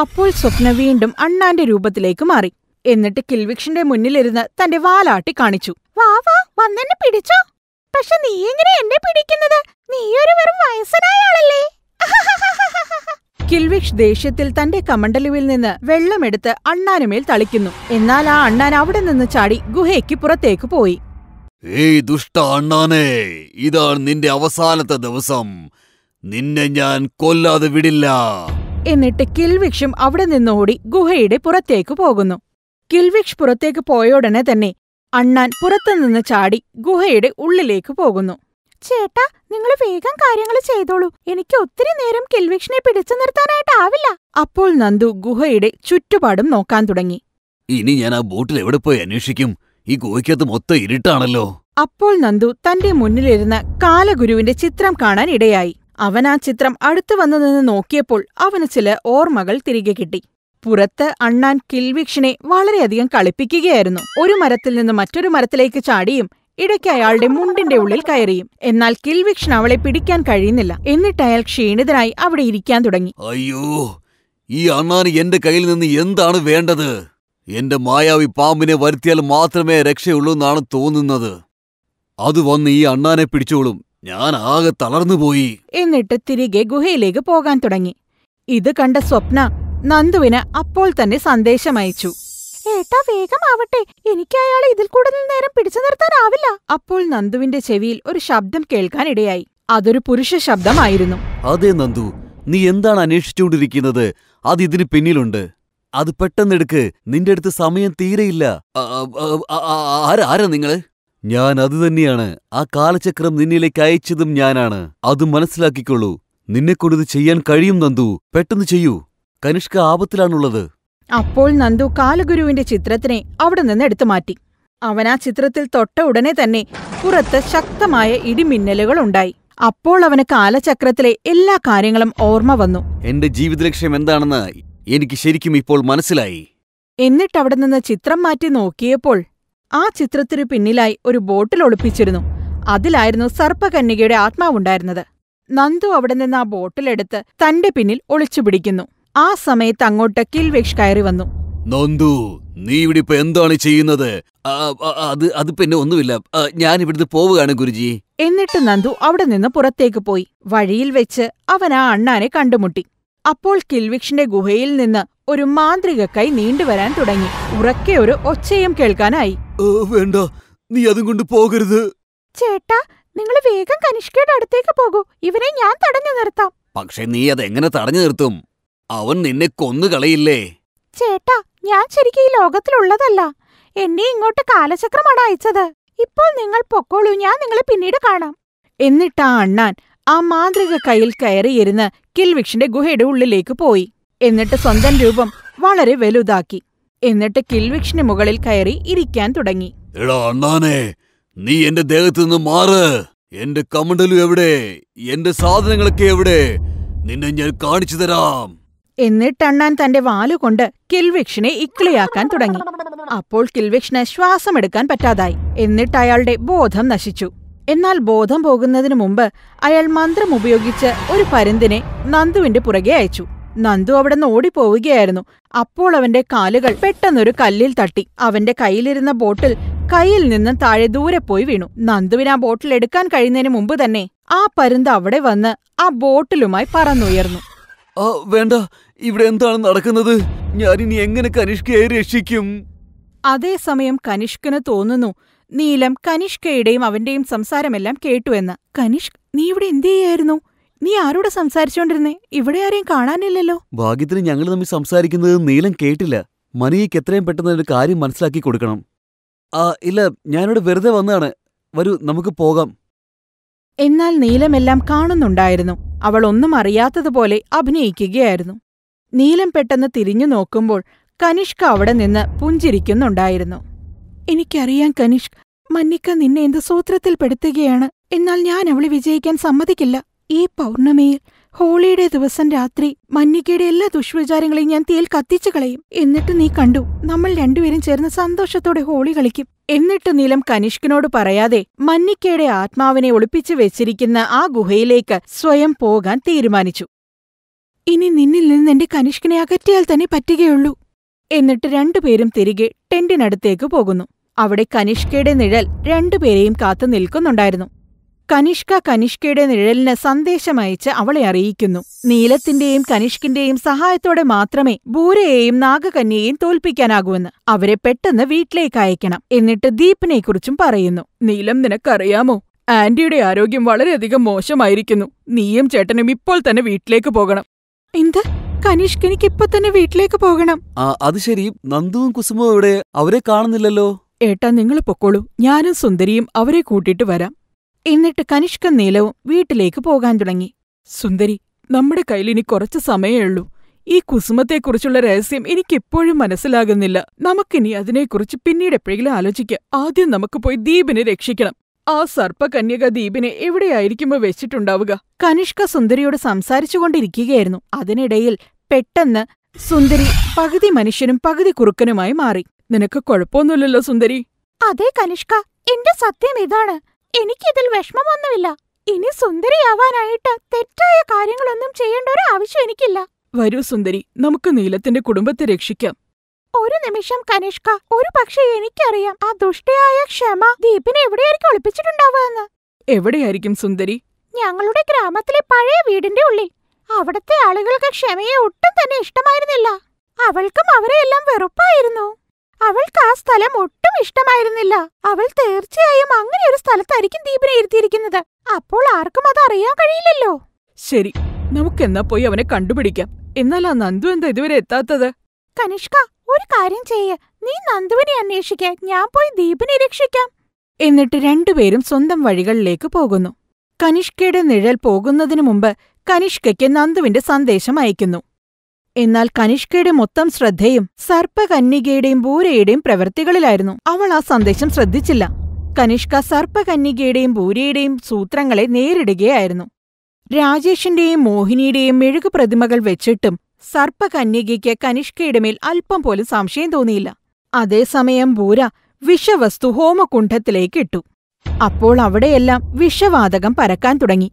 S1: അപ്പോൾ സ്വപ്ന വീണ്ടും അണ്ണാന്റെ രൂപത്തിലേക്ക് മാറി എന്നിട്ട് കിൽവിക്ഷന്റെ മുന്നിലിരുന്ന് തന്റെ വാലാട്ടി കാണിച്ചു വാ വാ
S3: വന്നെന്നെ പിടിച്ചോ പക്ഷെ നീ എങ്ങനെ എന്നെ പിടിക്കുന്നത് നീ ഒരു വെറും വയസ്സനായ ആളല്ലേ
S1: ദേഷ്യത്തിൽ തന്റെ കമണ്ടലുവിൽ നിന്ന് വെള്ളമെടുത്ത് അണ്ണാനുമേൽ തളിക്കുന്നു എന്നാൽ ആ അണ്ണാൻ അവിടെ നിന്ന് ചാടി ഗുഹയ്ക്ക് പുറത്തേക്ക് പോയി
S2: ഏയ് ദുഷ്ട അണ്ണാനെ ഇതാണ് നിന്റെ അവസാനത്തെ ദിവസം നിന്നെ ഞാൻ കൊല്ലാതെ വിടില്ല
S1: എന്നിട്ട് കിൽവിക്ഷും അവിടെ നിന്നോടി ഗുഹയുടെ പുറത്തേക്ക് പോകുന്നു കിൽവിക്ഷ് പുറത്തേക്ക് പോയോടനെ തന്നെ അണ്ണാൻ പുറത്തുനിന്ന് ചാടി ഗുഹയുടെ ഉള്ളിലേക്ക് പോകുന്നു ചേട്ടാ നിങ്ങൾ വേഗം കാര്യങ്ങൾ ചെയ്തോളൂ എനിക്ക് ഒത്തിരി നേരം കിൽവിക്ഷിനെ പിടിച്ചു നിർത്താനായിട്ടാവില്ല അപ്പോൾ നന്ദു ഗുഹയുടെ ചുറ്റുപാടും നോക്കാൻ തുടങ്ങി
S2: ഇനി ഞാൻ ആ ബോട്ടിൽ എവിടെ പോയി അന്വേഷിക്കും ഈ ഗുഹയ്ക്കകത്ത് മൊത്തം ഇരുട്ടാണല്ലോ
S1: അപ്പോൾ നന്ദു തന്റെ മുന്നിലിരുന്ന കാലഗുരുവിന്റെ ചിത്രം കാണാൻ ഇടയായി അവൻ ആ ചിത്രം അടുത്തു വന്നു നിന്ന് നോക്കിയപ്പോൾ അവന് ചില ഓർമ്മകൾ തിരികെ കിട്ടി പുറത്ത് അണ്ണാൻ കിൽവിക്ഷനെ വളരെയധികം കളിപ്പിക്കുകയായിരുന്നു ഒരു മരത്തിൽ നിന്ന് മറ്റൊരു മരത്തിലേക്ക് ചാടിയും ഇടയ്ക്ക് അയാളുടെ മുണ്ടിന്റെ ഉള്ളിൽ കയറിയും എന്നാൽ കിൽവിക്ഷൻ അവളെ പിടിക്കാൻ കഴിയുന്നില്ല എന്നിട്ട് അയാൾ ക്ഷീണിതനായി അവിടെ ഇരിക്കാൻ തുടങ്ങി
S2: അയ്യോ ഈ അണ്ണാൻ എന്റെ കയ്യിൽ നിന്ന് എന്താണ് വേണ്ടത് എന്റെ മായാവി പാമ്പിനെ വരുത്തിയാൽ മാത്രമേ രക്ഷയുള്ളൂ എന്നാണ് തോന്നുന്നത് അത് വന്ന് ഈ അണ്ണാനെ പിടിച്ചോളും ഞാൻ ആകെ പോയി
S1: എന്നിട്ട് തിരികെ ഗുഹയിലേക്ക് പോകാൻ തുടങ്ങി ഇത് കണ്ട സ്വപ്ന നന്ദുവിന് അപ്പോൾ തന്നെ സന്ദേശം അയച്ചു
S4: ഏട്ടാ വേഗമാവട്ടെ എനിക്ക് അയാളെ ഇതിൽ കൂടുതൽ നേരം പിടിച്ചു നിർത്താനാവില്ല
S1: അപ്പോൾ നന്ദുവിന്റെ ചെവിയിൽ ഒരു ശബ്ദം കേൾക്കാനിടയായി അതൊരു പുരുഷ ശബ്ദമായിരുന്നു
S2: അതെ നന്ദു നീ എന്താണ് അന്വേഷിച്ചുകൊണ്ടിരിക്കുന്നത് അത് ഇതിന് പിന്നിലുണ്ട് അത് പെട്ടെന്നെടുക്ക് നിന്റെ അടുത്ത് സമയം തീരെയില്ല ആരാ നിങ്ങള് ഞാൻ അതുതന്നെയാണ് ആ കാലചക്രം നിന്നിലേക്ക് അയച്ചതും ഞാനാണ് അത് മനസ്സിലാക്കിക്കൊള്ളൂ നിന്നെക്കൊണ്ടിത് ചെയ്യാൻ കഴിയും നന്ദു പെട്ടെന്ന് ചെയ്യൂ കനിഷ്ക ആപത്തിലാണുള്ളത്
S1: അപ്പോൾ നന്ദു കാലഗുരുവിന്റെ ചിത്രത്തിനെ അവിടെ നിന്ന് എടുത്തു മാറ്റി അവൻ ആ ചിത്രത്തിൽ തൊട്ട ഉടനെ തന്നെ പുറത്ത് ശക്തമായ ഇടിമിന്നലുകൾ ഉണ്ടായി അപ്പോൾ അവന് കാലചക്രത്തിലെ എല്ലാ കാര്യങ്ങളും ഓർമ്മ വന്നു
S2: എന്റെ ജീവിത ലക്ഷ്യം എന്താണെന്ന് എനിക്ക് ശരിക്കും ഇപ്പോൾ മനസ്സിലായി
S1: എന്നിട്ട് അവിടെ നിന്ന് ചിത്രം മാറ്റി നോക്കിയപ്പോൾ ആ ചിത്രത്തിനു പിന്നിലായി ഒരു ബോട്ടിൽ ഒളിപ്പിച്ചിരുന്നു അതിലായിരുന്നു സർപ്പകന്യകയുടെ ആത്മാവുണ്ടായിരുന്നത് നന്ദു അവിടെ നിന്ന് ആ ബോട്ടിലെടുത്ത് തന്റെ പിന്നിൽ ഒളിച്ചുപിടിക്കുന്നു ആ സമയത്ത് അങ്ങോട്ട് കിൽവേഷ് കയറി വന്നു
S2: നന്ദു നീ ഇവിടെ ഇപ്പൊ എന്താണ് ചെയ്യുന്നത് അത് അത് പിന്നെ ഒന്നുമില്ല ഞാൻ ഇവിടുന്ന് പോവുകയാണ് ഗുരുജി
S1: എന്നിട്ട് നന്ദു അവിടെ നിന്ന് പുറത്തേക്ക് പോയി വഴിയിൽ വെച്ച് അവൻ ആ അണ്ണാനെ കണ്ടുമുട്ടി അപ്പോൾ കിൽവിക്ഷിന്റെ ഗുഹയിൽ നിന്ന് ഒരു മാന്ത്രിക കൈ നീണ്ടുവരാൻ തുടങ്ങി ഉറക്കെ ഒരു ഒച്ചയും കേൾക്കാനായി വേണ്ട നീ അതും കൊണ്ട് പോകരുത്
S4: ചേട്ടാ നിങ്ങൾ വേഗം കനിഷ്കയുടെ അടുത്തേക്ക് പോകൂ ഇവനെ ഞാൻ
S2: തടഞ്ഞു നിർത്താം പക്ഷെ നീ അതെങ്ങനെ തടഞ്ഞു നിർത്തും അവൻ നിന്നെ കൊന്നുകളയില്ലേ
S4: ചേട്ടാ ഞാൻ ശരിക്കും ഈ ലോകത്തിലുള്ളതല്ല എന്നെ ഇങ്ങോട്ട് കാലചക്രമാണ് അയച്ചത് ഇപ്പോൾ നിങ്ങൾ
S1: പൊക്കോളൂ ഞാൻ നിങ്ങളെ പിന്നീട് കാണാം എന്നിട്ടാ അണ്ണാൻ ആ മാന്ത്രിക കയ്യിൽ കയറിയിരുന്ന് കിൽവിക്ഷന്റെ ഗുഹയുടെ ഉള്ളിലേക്ക് പോയി എന്നിട്ട് സ്വന്തം രൂപം വളരെ വലുതാക്കി എന്നിട്ട് കിൽവിക്ഷിന് മുകളിൽ കയറി ഇരിക്കാൻ തുടങ്ങി
S2: എടാ അണ്ണാനെ നീ എന്റെ ദേഹത്ത് നിന്ന് മാറ് എന്റെ കമണ്ടലും എവിടെ എന്റെ സാധനങ്ങളൊക്കെ എവിടെ നിന്നെ ഞാൻ കാണിച്ചു തരാം
S1: എന്നിട്ട് അണ്ണാൻ തന്റെ വാലുകൊണ്ട് കിൽവിക്ഷിനെ ഇക്ലിയാക്കാൻ തുടങ്ങി അപ്പോൾ കിൽവിക്ഷിന് ശ്വാസമെടുക്കാൻ പറ്റാതായി എന്നിട്ട് അയാളുടെ ബോധം നശിച്ചു എന്നാൽ ബോധം പോകുന്നതിനു മുമ്പ് അയാൾ മന്ത്രം ഉപയോഗിച്ച് ഒരു പരുന്തിനെ നന്ദുവിന്റെ പുറകെ അയച്ചു നന്ദു അവിടെ നിന്ന് ഓടിപ്പോവുകയായിരുന്നു അപ്പോൾ അവന്റെ കാലുകൾ പെട്ടെന്നൊരു കല്ലിൽ തട്ടി അവന്റെ കയ്യിലിരുന്ന ബോട്ടിൽ കയ്യിൽ നിന്ന് താഴെ ദൂരെ പോയി വീണു നന്ദുവിന് ആ ബോട്ടിൽ എടുക്കാൻ കഴിയുന്നതിന് മുമ്പ് തന്നെ ആ പരുന്ത് അവിടെ വന്ന് ആ ബോട്ടിലുമായി പറന്നുയർന്നു
S2: വേണ്ട ഇവിടെ എന്താണ് നടക്കുന്നത് ഞാൻ ഇനി എങ്ങനെ കനിഷ്കയെ രക്ഷിക്കും
S1: അതേസമയം കനിഷ്കന് തോന്നുന്നു നീലം കനിഷ്കയുടെയും അവന്റെയും സംസാരമെല്ലാം കേട്ടുവെന്ന് കനിഷ്ക് നീ ഇവിടെ എന്തു ചെയ്യായിരുന്നു നീ ആരോടെ സംസാരിച്ചോണ്ടിരുന്നേ ഇവിടെ ആരെയും കാണാനില്ലല്ലോ
S2: ഭാഗ്യത്തിന് ഞങ്ങൾ തമ്മിൽ സംസാരിക്കുന്നത് നീലം കേട്ടില്ല മനിയയ്ക്ക് എത്രയും പെട്ടെന്ന് ഒരു കാര്യം മനസ്സിലാക്കി കൊടുക്കണം ആ ഇല്ല ഞാനിവിടെ വെറുതെ വന്നതാണ് വരൂ നമുക്ക് പോകാം
S1: എന്നാൽ നീലമെല്ലാം കാണുന്നുണ്ടായിരുന്നു അവൾ ഒന്നും അറിയാത്തതുപോലെ അഭിനയിക്കുകയായിരുന്നു നീലം പെട്ടെന്ന് തിരിഞ്ഞു നോക്കുമ്പോൾ കനിഷ്ക അവിടെ നിന്ന് പുഞ്ചിരിക്കുന്നുണ്ടായിരുന്നു എനിക്കറിയാം കനിഷ്ക മന്നിക്ക നിന്നെ എന്ത് സൂത്രത്തിൽ പെടുത്തുകയാണ് എന്നാൽ ഞാൻ അവളെ വിജയിക്കാൻ സമ്മതിക്കില്ല ഈ പൗർണമിയിൽ ഹോളിയുടെ ദിവസം രാത്രി മഞ്ഞിക്കയുടെ എല്ലാ ദുഷ്വിചാരങ്ങളെയും ഞാൻ തീയിൽ കത്തിച്ചു കളയും എന്നിട്ട് നീ കണ്ടു നമ്മൾ രണ്ടുപേരും ചേർന്ന് സന്തോഷത്തോടെ ഹോളി കളിക്കും എന്നിട്ട് നീലം കനിഷ്കിനോട് പറയാതെ മഞ്ഞിക്കയുടെ ആത്മാവിനെ ഒളിപ്പിച്ചു വെച്ചിരിക്കുന്ന ആ ഗുഹയിലേക്ക് സ്വയം പോകാൻ തീരുമാനിച്ചു ഇനി നിന്നിൽ നിന്ന് എന്റെ കനിഷ്കിനെ അകറ്റിയാൽ തന്നെ പറ്റുകയുള്ളൂ എന്നിട്ട് രണ്ടുപേരും തിരികെ ടെന്റിനടുത്തേക്ക് പോകുന്നു അവിടെ കനിഷ്കയുടെ നിഴൽ രണ്ടുപേരെയും കാത്തു നിൽക്കുന്നുണ്ടായിരുന്നു കനിഷ്ക കനിഷ്കയുടെ നിഴലിന് സന്ദേശമയച്ച് അവളെ അറിയിക്കുന്നു നീലത്തിന്റെയും കനിഷ്കിന്റെയും സഹായത്തോടെ മാത്രമേ ഭൂരയെയും നാഗകന്യയെയും തോൽപ്പിക്കാനാകൂവെന്ന് അവരെ പെട്ടെന്ന് വീട്ടിലേക്ക് അയക്കണം എന്നിട്ട് ദീപിനെക്കുറിച്ചും പറയുന്നു നീലം നിനക്കറിയാമോ ആന്റിയുടെ ആരോഗ്യം വളരെയധികം മോശമായിരിക്കുന്നു നീയും ചേട്ടനും ഇപ്പോൾ തന്നെ വീട്ടിലേക്ക് പോകണം എന്ത് കനീഷ്ക്ക് എനിക്ക് ഇപ്പൊ തന്നെ വീട്ടിലേക്ക് പോകണം അത് ശരി നന്ദുവും കുസുമവും ഇവിടെ അവരെ കാണുന്നില്ലല്ലോ ഏട്ടാ നിങ്ങൾ പൊക്കോളൂ ഞാനും സുന്ദരിയും അവരെ കൂട്ടിയിട്ട് വരാം എന്നിട്ട് കനിഷ്കൻ നീലവും വീട്ടിലേക്ക് പോകാൻ തുടങ്ങി സുന്ദരി നമ്മുടെ കയ്യിൽ ഇനി കുറച്ച് സമയമേ ഉള്ളൂ ഈ കുസുമത്തെക്കുറിച്ചുള്ള രഹസ്യം എനിക്കെപ്പോഴും മനസ്സിലാകുന്നില്ല നമുക്കിനി അതിനെക്കുറിച്ച് പിന്നീട് എപ്പോഴെങ്കിലും ആലോചിക്കാം ആദ്യം നമുക്ക് പോയി ദ്വീപിനെ രക്ഷിക്കണം ആ സർപ്പകന്യക ദ്വീപിനെ എവിടെയായിരിക്കുമ്പോൾ വെച്ചിട്ടുണ്ടാവുക കനിഷ്ക സുന്ദരിയോട് സംസാരിച്ചുകൊണ്ടിരിക്കുകയായിരുന്നു അതിനിടയിൽ പെട്ടെന്ന് സുന്ദരി പകുതി മനുഷ്യനും പകുതി കുറുക്കനുമായി മാറി നിനക്ക് കുഴപ്പമൊന്നുമില്ലല്ലോ സുന്ദരി
S4: അതെ കനിഷ്ക എന്റെ സത്യം ഇതാണ് എനിക്കിതിൽ വിഷമമൊന്നുമില്ല ഇനി സുന്ദരിയാവാനായിട്ട് തെറ്റായ കാര്യങ്ങളൊന്നും
S1: ചെയ്യേണ്ട ഒരു ആവശ്യം എനിക്കില്ല വരൂ സുന്ദരി നമുക്ക് നീലത്തിന്റെ കുടുംബത്തെ രക്ഷിക്കാം ഒരു നിമിഷം കനിഷ്ക ഒരു പക്ഷേ എനിക്കറിയാം ആ ദുഷ്ടയായ ക്ഷമ ദീപിനെ എവിടെയായിരിക്കും
S4: ഒളിപ്പിച്ചിട്ടുണ്ടാവുക
S1: എവിടെയായിരിക്കും സുന്ദരി
S4: ഞങ്ങളുടെ ഗ്രാമത്തിലെ പഴയ വീടിന്റെ ഉള്ളിൽ അവിടത്തെ ആളുകൾക്ക് ക്ഷമയെ ഒട്ടും തന്നെ ഇഷ്ടമായിരുന്നില്ല അവൾക്കും അവരെയെല്ലാം വെറുപ്പായിരുന്നു അവൾക്ക് ആ സ്ഥലം ഒട്ടും ഇഷ്ടമായിരുന്നില്ല അവൾ തീർച്ചയായും അങ്ങനെ ഒരു സ്ഥലത്തായിരിക്കും ദീപിനെ ഇരുത്തിയിരിക്കുന്നത് അപ്പോൾ ആർക്കും അത് അറിയാൻ കഴിയില്ലല്ലോ
S1: ശരി നമുക്ക് എന്നാ പോയി അവനെ കണ്ടുപിടിക്കാം എന്നാൽ ആ നന്ദു എന്താ ഇതുവരെ എത്താത്തത് കനിഷ്ക ഒരു കാര്യം ചെയ്യ നീ നന്ദുവിനെ അന്വേഷിക്കാൻ ഞാൻ പോയി ദീപിനെ രക്ഷിക്കാം എന്നിട്ട് രണ്ടുപേരും സ്വന്തം വഴികളിലേക്ക് പോകുന്നു കനിഷ്കയുടെ നിഴൽ പോകുന്നതിനു മുമ്പ് കനിഷ്കയ്ക്ക് നന്ദുവിന്റെ സന്ദേശം അയക്കുന്നു എന്നാൽ കനിഷ്കയുടെ മൊത്തം ശ്രദ്ധയും സർപ്പകന്യകയുടെയും ഭൂരയുടെയും പ്രവൃത്തികളിലായിരുന്നു അവൾ ആ സന്ദേശം ശ്രദ്ധിച്ചില്ല കനിഷ്ക സർപ്പകന്യകയുടെയും ഭൂരയുടെയും സൂത്രങ്ങളെ നേരിടുകയായിരുന്നു രാജേഷിന്റെയും മോഹിനിയുടെയും മെഴുകു പ്രതിമകൾ വെച്ചിട്ടും സർപ്പകന്യകയ്ക്ക് കനിഷ്കയുടെ മേൽ അല്പം പോലും സംശയം തോന്നിയില്ല അതേസമയം ഭൂര വിഷവസ്തു ഹോമകുണ്ഠത്തിലേക്കിട്ടു ഇട്ടു അപ്പോൾ അവിടെയെല്ലാം വിഷവാതകം പരക്കാൻ തുടങ്ങി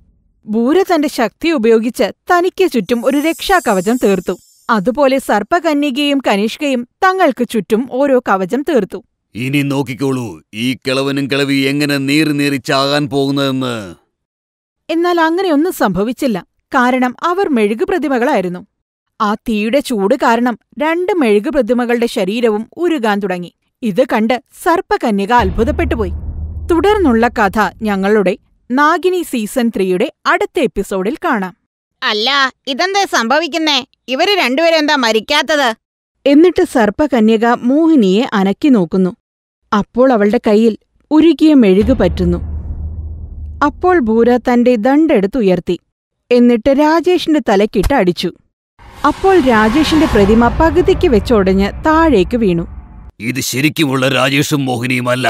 S1: ഭൂര തന്റെ ശക്തി ഉപയോഗിച്ച് തനിക്ക് ചുറ്റും ഒരു രക്ഷാകവചം തീർത്തു അതുപോലെ സർപ്പകന്യകയും കനിഷ്കയും തങ്ങൾക്ക് ചുറ്റും ഓരോ കവചം തീർത്തു
S2: ഇനി നോക്കിക്കോളൂ ഈ കിളവനും കിളവി എങ്ങനെ നീറി നീറി ചാകാൻ പോകുന്നതെന്ന്
S1: എന്നാൽ അങ്ങനെയൊന്നും സംഭവിച്ചില്ല കാരണം അവർ മെഴുകു പ്രതിമകളായിരുന്നു ആ തീയുടെ ചൂട് കാരണം രണ്ട് മെഴുകു പ്രതിമകളുടെ ശരീരവും ഉരുകാൻ തുടങ്ങി ഇത് കണ്ട് സർപ്പകന്യക അത്ഭുതപ്പെട്ടുപോയി തുടർന്നുള്ള കഥ ഞങ്ങളുടെ നാഗിനി സീസൺ ത്രീയുടെ അടുത്ത എപ്പിസോഡിൽ കാണാം
S3: അല്ല ഇതെന്താ സംഭവിക്കുന്നേ ഇവര് രണ്ടുപേരെന്താ മരിക്കാത്തത്
S1: എന്നിട്ട് സർപ്പകന്യക മോഹിനിയെ അനക്കി നോക്കുന്നു അപ്പോൾ അവളുടെ കയ്യിൽ ഉരുകിയ മെഴുകു പറ്റുന്നു അപ്പോൾ ഭൂര തന്റെ ദണ്ടെടുത്തുയർത്തി എന്നിട്ട് രാജേഷിന്റെ തലക്കിട്ട് അടിച്ചു അപ്പോൾ രാജേഷിന്റെ പ്രതിമ പകുതിക്ക് വെച്ചൊടഞ്ഞ് താഴേക്ക് വീണു
S2: ഇത് ശരിക്കുമുള്ള രാജേഷും മോഹിനിയുമല്ല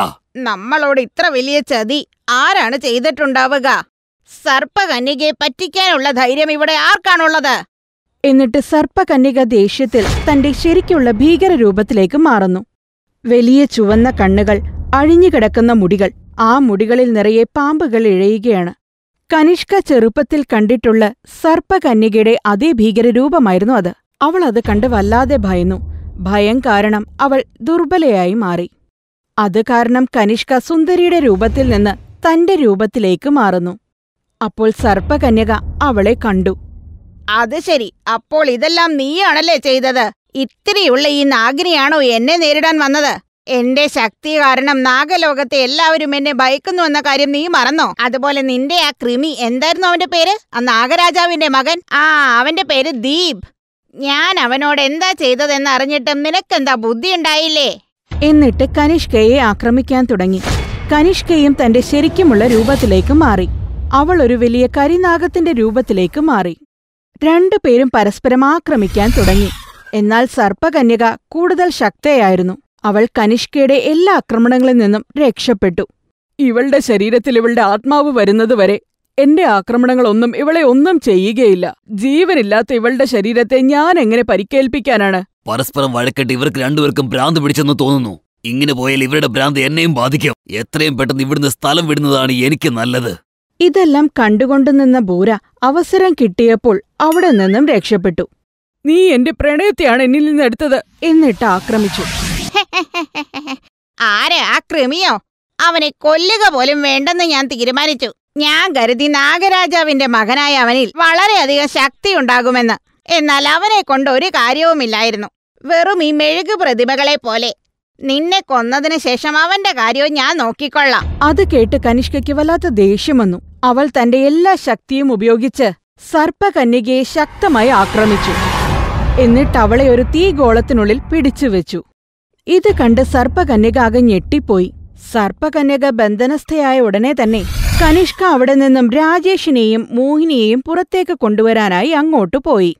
S1: നമ്മളോട് ഇത്ര വലിയ ചതി
S3: ആരാണ് ചെയ്തിട്ടുണ്ടാവുക സർപ്പകന്യകയെ പറ്റിക്കാനുള്ള ധൈര്യം ഇവിടെ
S1: ആർക്കാണുള്ളത് എന്നിട്ട് സർപ്പകന്യക ദേഷ്യത്തിൽ തന്റെ ശരിക്കുള്ള ഭീകര രൂപത്തിലേക്ക് മാറുന്നു വലിയ ചുവന്ന കണ്ണുകൾ അഴിഞ്ഞുകിടക്കുന്ന മുടികൾ ആ മുടികളിൽ നിറയെ പാമ്പുകൾ ഇഴയുകയാണ് കനിഷ്ക ചെറുപ്പത്തിൽ കണ്ടിട്ടുള്ള സർപ്പകന്യകയുടെ അതേ ഭീകരരൂപമായിരുന്നു അത് അവൾ അത് കണ്ട് വല്ലാതെ ഭയന്നു ഭയം കാരണം അവൾ ദുർബലയായി മാറി അത് കാരണം കനിഷ്ക സുന്ദരിയുടെ രൂപത്തിൽ നിന്ന് തന്റെ രൂപത്തിലേക്ക് മാറുന്നു അപ്പോൾ സർപ്പകന്യക അവളെ കണ്ടു
S3: അത് ശരി അപ്പോൾ ഇതെല്ലാം നീയാണല്ലേ ചെയ്തത് ഇത്തിരിയുള്ള ഈ നാഗിനിയാണോ എന്നെ നേരിടാൻ വന്നത് എന്റെ ശക്തി കാരണം നാഗലോകത്തെ എല്ലാവരും എന്നെ ഭയക്കുന്നു എന്ന കാര്യം നീ മറന്നോ അതുപോലെ നിന്റെ ആ കൃമി എന്തായിരുന്നു അവന്റെ പേര് ആ നാഗരാജാവിന്റെ മകൻ ആ അവന്റെ പേര് ദീപ് ഞാൻ അവനോട് എന്താ ചെയ്തതെന്ന് അറിഞ്ഞിട്ടും നിനക്കെന്താ ബുദ്ധി
S1: ഉണ്ടായില്ലേ എന്നിട്ട് കനിഷ്കയെ ആക്രമിക്കാൻ തുടങ്ങി കനിഷ്കയും തന്റെ ശരിക്കുമുള്ള രൂപത്തിലേക്ക് മാറി അവൾ ഒരു വലിയ കരിനാഗത്തിന്റെ രൂപത്തിലേക്ക് മാറി രണ്ടുപേരും പരസ്പരം ആക്രമിക്കാൻ തുടങ്ങി എന്നാൽ സർപ്പകന്യക കൂടുതൽ ശക്തയായിരുന്നു അവൾ കനിഷ്കയുടെ എല്ലാ ആക്രമണങ്ങളിൽ നിന്നും രക്ഷപ്പെട്ടു ഇവളുടെ ശരീരത്തിൽ ഇവളുടെ ആത്മാവ് വരുന്നതുവരെ എന്റെ ആക്രമണങ്ങളൊന്നും ഇവളെ ഒന്നും ചെയ്യുകയില്ല ജീവനില്ലാത്ത ഇവളുടെ ശരീരത്തെ ഞാൻ എങ്ങനെ പരിക്കേൽപ്പിക്കാനാണ്
S2: പരസ്പരം വഴക്കിട്ട് ഇവർക്ക് രണ്ടുപേർക്കും ഭ്രാന്ത് പിടിച്ചെന്ന് തോന്നുന്നു ഇങ്ങനെ പോയാൽ ഇവരുടെ ഭ്രാന്ത് എന്നെയും ബാധിക്കും എത്രയും പെട്ടെന്ന് ഇവിടുന്ന് സ്ഥലം വിടുന്നതാണ് എനിക്ക് നല്ലത്
S1: ഇതെല്ലാം കണ്ടുകൊണ്ടു നിന്ന ബൂര അവസരം കിട്ടിയപ്പോൾ അവിടെ നിന്നും രക്ഷപ്പെട്ടു നീ എന്റെ പ്രണയത്തെയാണ് എന്നിൽ നിന്ന് എടുത്തത് എന്നിട്ട് ആക്രമിച്ചു
S3: ആരെ ആ കൃമിയോ
S1: അവനെ കൊല്ലുക പോലും
S3: വേണ്ടെന്ന് ഞാൻ തീരുമാനിച്ചു ഞാൻ കരുതി നാഗരാജാവിന്റെ മകനായ അവനിൽ വളരെയധികം ശക്തി ഉണ്ടാകുമെന്ന് എന്നാൽ അവനെ കൊണ്ട് ഒരു കാര്യവുമില്ലായിരുന്നു വെറും ഈ മെഴുകു പ്രതിമകളെ
S1: പോലെ നിന്നെ കൊന്നതിന് ശേഷം അവന്റെ കാര്യവും ഞാൻ നോക്കിക്കൊള്ളാം അത് കേട്ട് കനിഷ്കയ്ക്ക് വല്ലാത്ത ദേഷ്യം വന്നു അവൾ തന്റെ എല്ലാ ശക്തിയും ഉപയോഗിച്ച് സർപ്പകന്യകയെ ശക്തമായി ആക്രമിച്ചു എന്നിട്ട് അവളെ ഒരു തീഗോളത്തിനുള്ളിൽ പിടിച്ചുവെച്ചു ഇത് കണ്ട് സർപ്പകന്യക ആകെ ഞെട്ടിപ്പോയി സർപ്പകന്യക ബന്ധനസ്ഥയായ ഉടനെ തന്നെ കനിഷ്ക അവിടെ നിന്നും രാജേഷിനെയും മോഹിനിയെയും പുറത്തേക്ക് കൊണ്ടുവരാനായി അങ്ങോട്ടു പോയി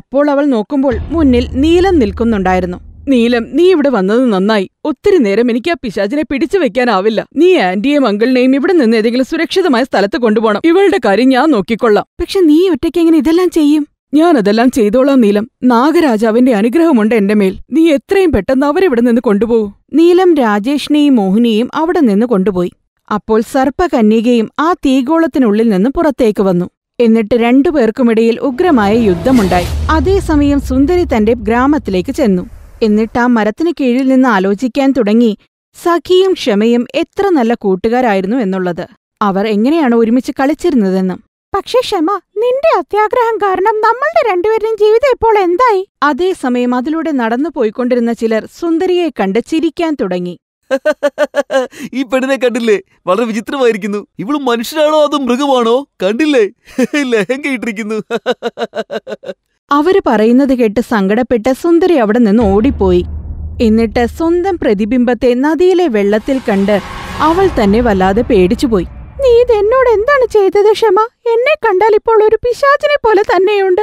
S1: അപ്പോൾ അവൾ നോക്കുമ്പോൾ മുന്നിൽ നീലം നിൽക്കുന്നുണ്ടായിരുന്നു നീലം നീ ഇവിടെ വന്നത് നന്നായി ഒത്തിരി നേരം എനിക്ക് ആ പിശാചിനെ പിടിച്ചു വെക്കാനാവില്ല നീ ആന്റിയെയും അങ്കിളിനെയും ഇവിടെ നിന്ന് ഏതെങ്കിലും സുരക്ഷിതമായ സ്ഥലത്ത് കൊണ്ടുപോകണം ഇവളുടെ കാര്യം ഞാൻ നോക്കിക്കൊള്ളാം പക്ഷെ നീ ഒറ്റയ്ക്ക് എങ്ങനെ ഇതെല്ലാം ചെയ്യും ഞാൻ അതെല്ലാം ചെയ്തോളാം നീലം നാഗരാജാവിന്റെ അനുഗ്രഹമുണ്ട് എന്റെ മേൽ നീ എത്രയും പെട്ടെന്ന് അവരിവിടെ നിന്ന് കൊണ്ടുപോകൂ നീലം രാജേഷിനെയും മോഹിനിയെയും അവിടെ നിന്ന് കൊണ്ടുപോയി അപ്പോൾ സർപ്പകന്യകയും ആ തീഗോളത്തിനുള്ളിൽ നിന്ന് പുറത്തേക്ക് വന്നു എന്നിട്ട് രണ്ടുപേർക്കുമിടയിൽ ഉഗ്രമായ യുദ്ധമുണ്ടായി അതേസമയം സുന്ദരി തന്റെ ഗ്രാമത്തിലേക്ക് ചെന്നു എന്നിട്ടാ ആ മരത്തിന് കീഴിൽ നിന്ന് ആലോചിക്കാൻ തുടങ്ങി സഖിയും ക്ഷമയും എത്ര നല്ല കൂട്ടുകാരായിരുന്നു എന്നുള്ളത് അവർ എങ്ങനെയാണ് ഒരുമിച്ച് കളിച്ചിരുന്നതെന്നും പക്ഷേ ക്ഷമ നിന്റെ അത്യാഗ്രഹം കാരണം നമ്മളുടെ രണ്ടുപേരുടെയും ജീവിതം ഇപ്പോൾ എന്തായി അതേസമയം അതിലൂടെ നടന്നു പോയിക്കൊണ്ടിരുന്ന ചിലർ സുന്ദരിയെ കണ്ട് ചിരിക്കാൻ തുടങ്ങി
S2: ഈ പെണ്ണിനെ കണ്ടില്ലേ വളരെ വിചിത്രമായിരിക്കുന്നു ഇവള് മനുഷ്യനാണോ അതോ മൃഗമാണോ കണ്ടില്ലേ ലഹങ്ക ഇട്ടിരിക്കുന്നു
S1: അവര് പറയുന്നത് കേട്ട് സങ്കടപ്പെട്ട് സുന്ദരി അവിടെ നിന്ന് ഓടിപ്പോയി എന്നിട്ട് സ്വന്തം പ്രതിബിംബത്തെ നദിയിലെ വെള്ളത്തിൽ കണ്ട് അവൾ തന്നെ വല്ലാതെ പേടിച്ചുപോയി നീ ഇതെന്നോട് എന്താണ് ചെയ്തത് ക്ഷമ എന്നെ കണ്ടാൽ ഇപ്പോൾ ഒരു പിശാചിനെ പോലെ തന്നെയുണ്ട്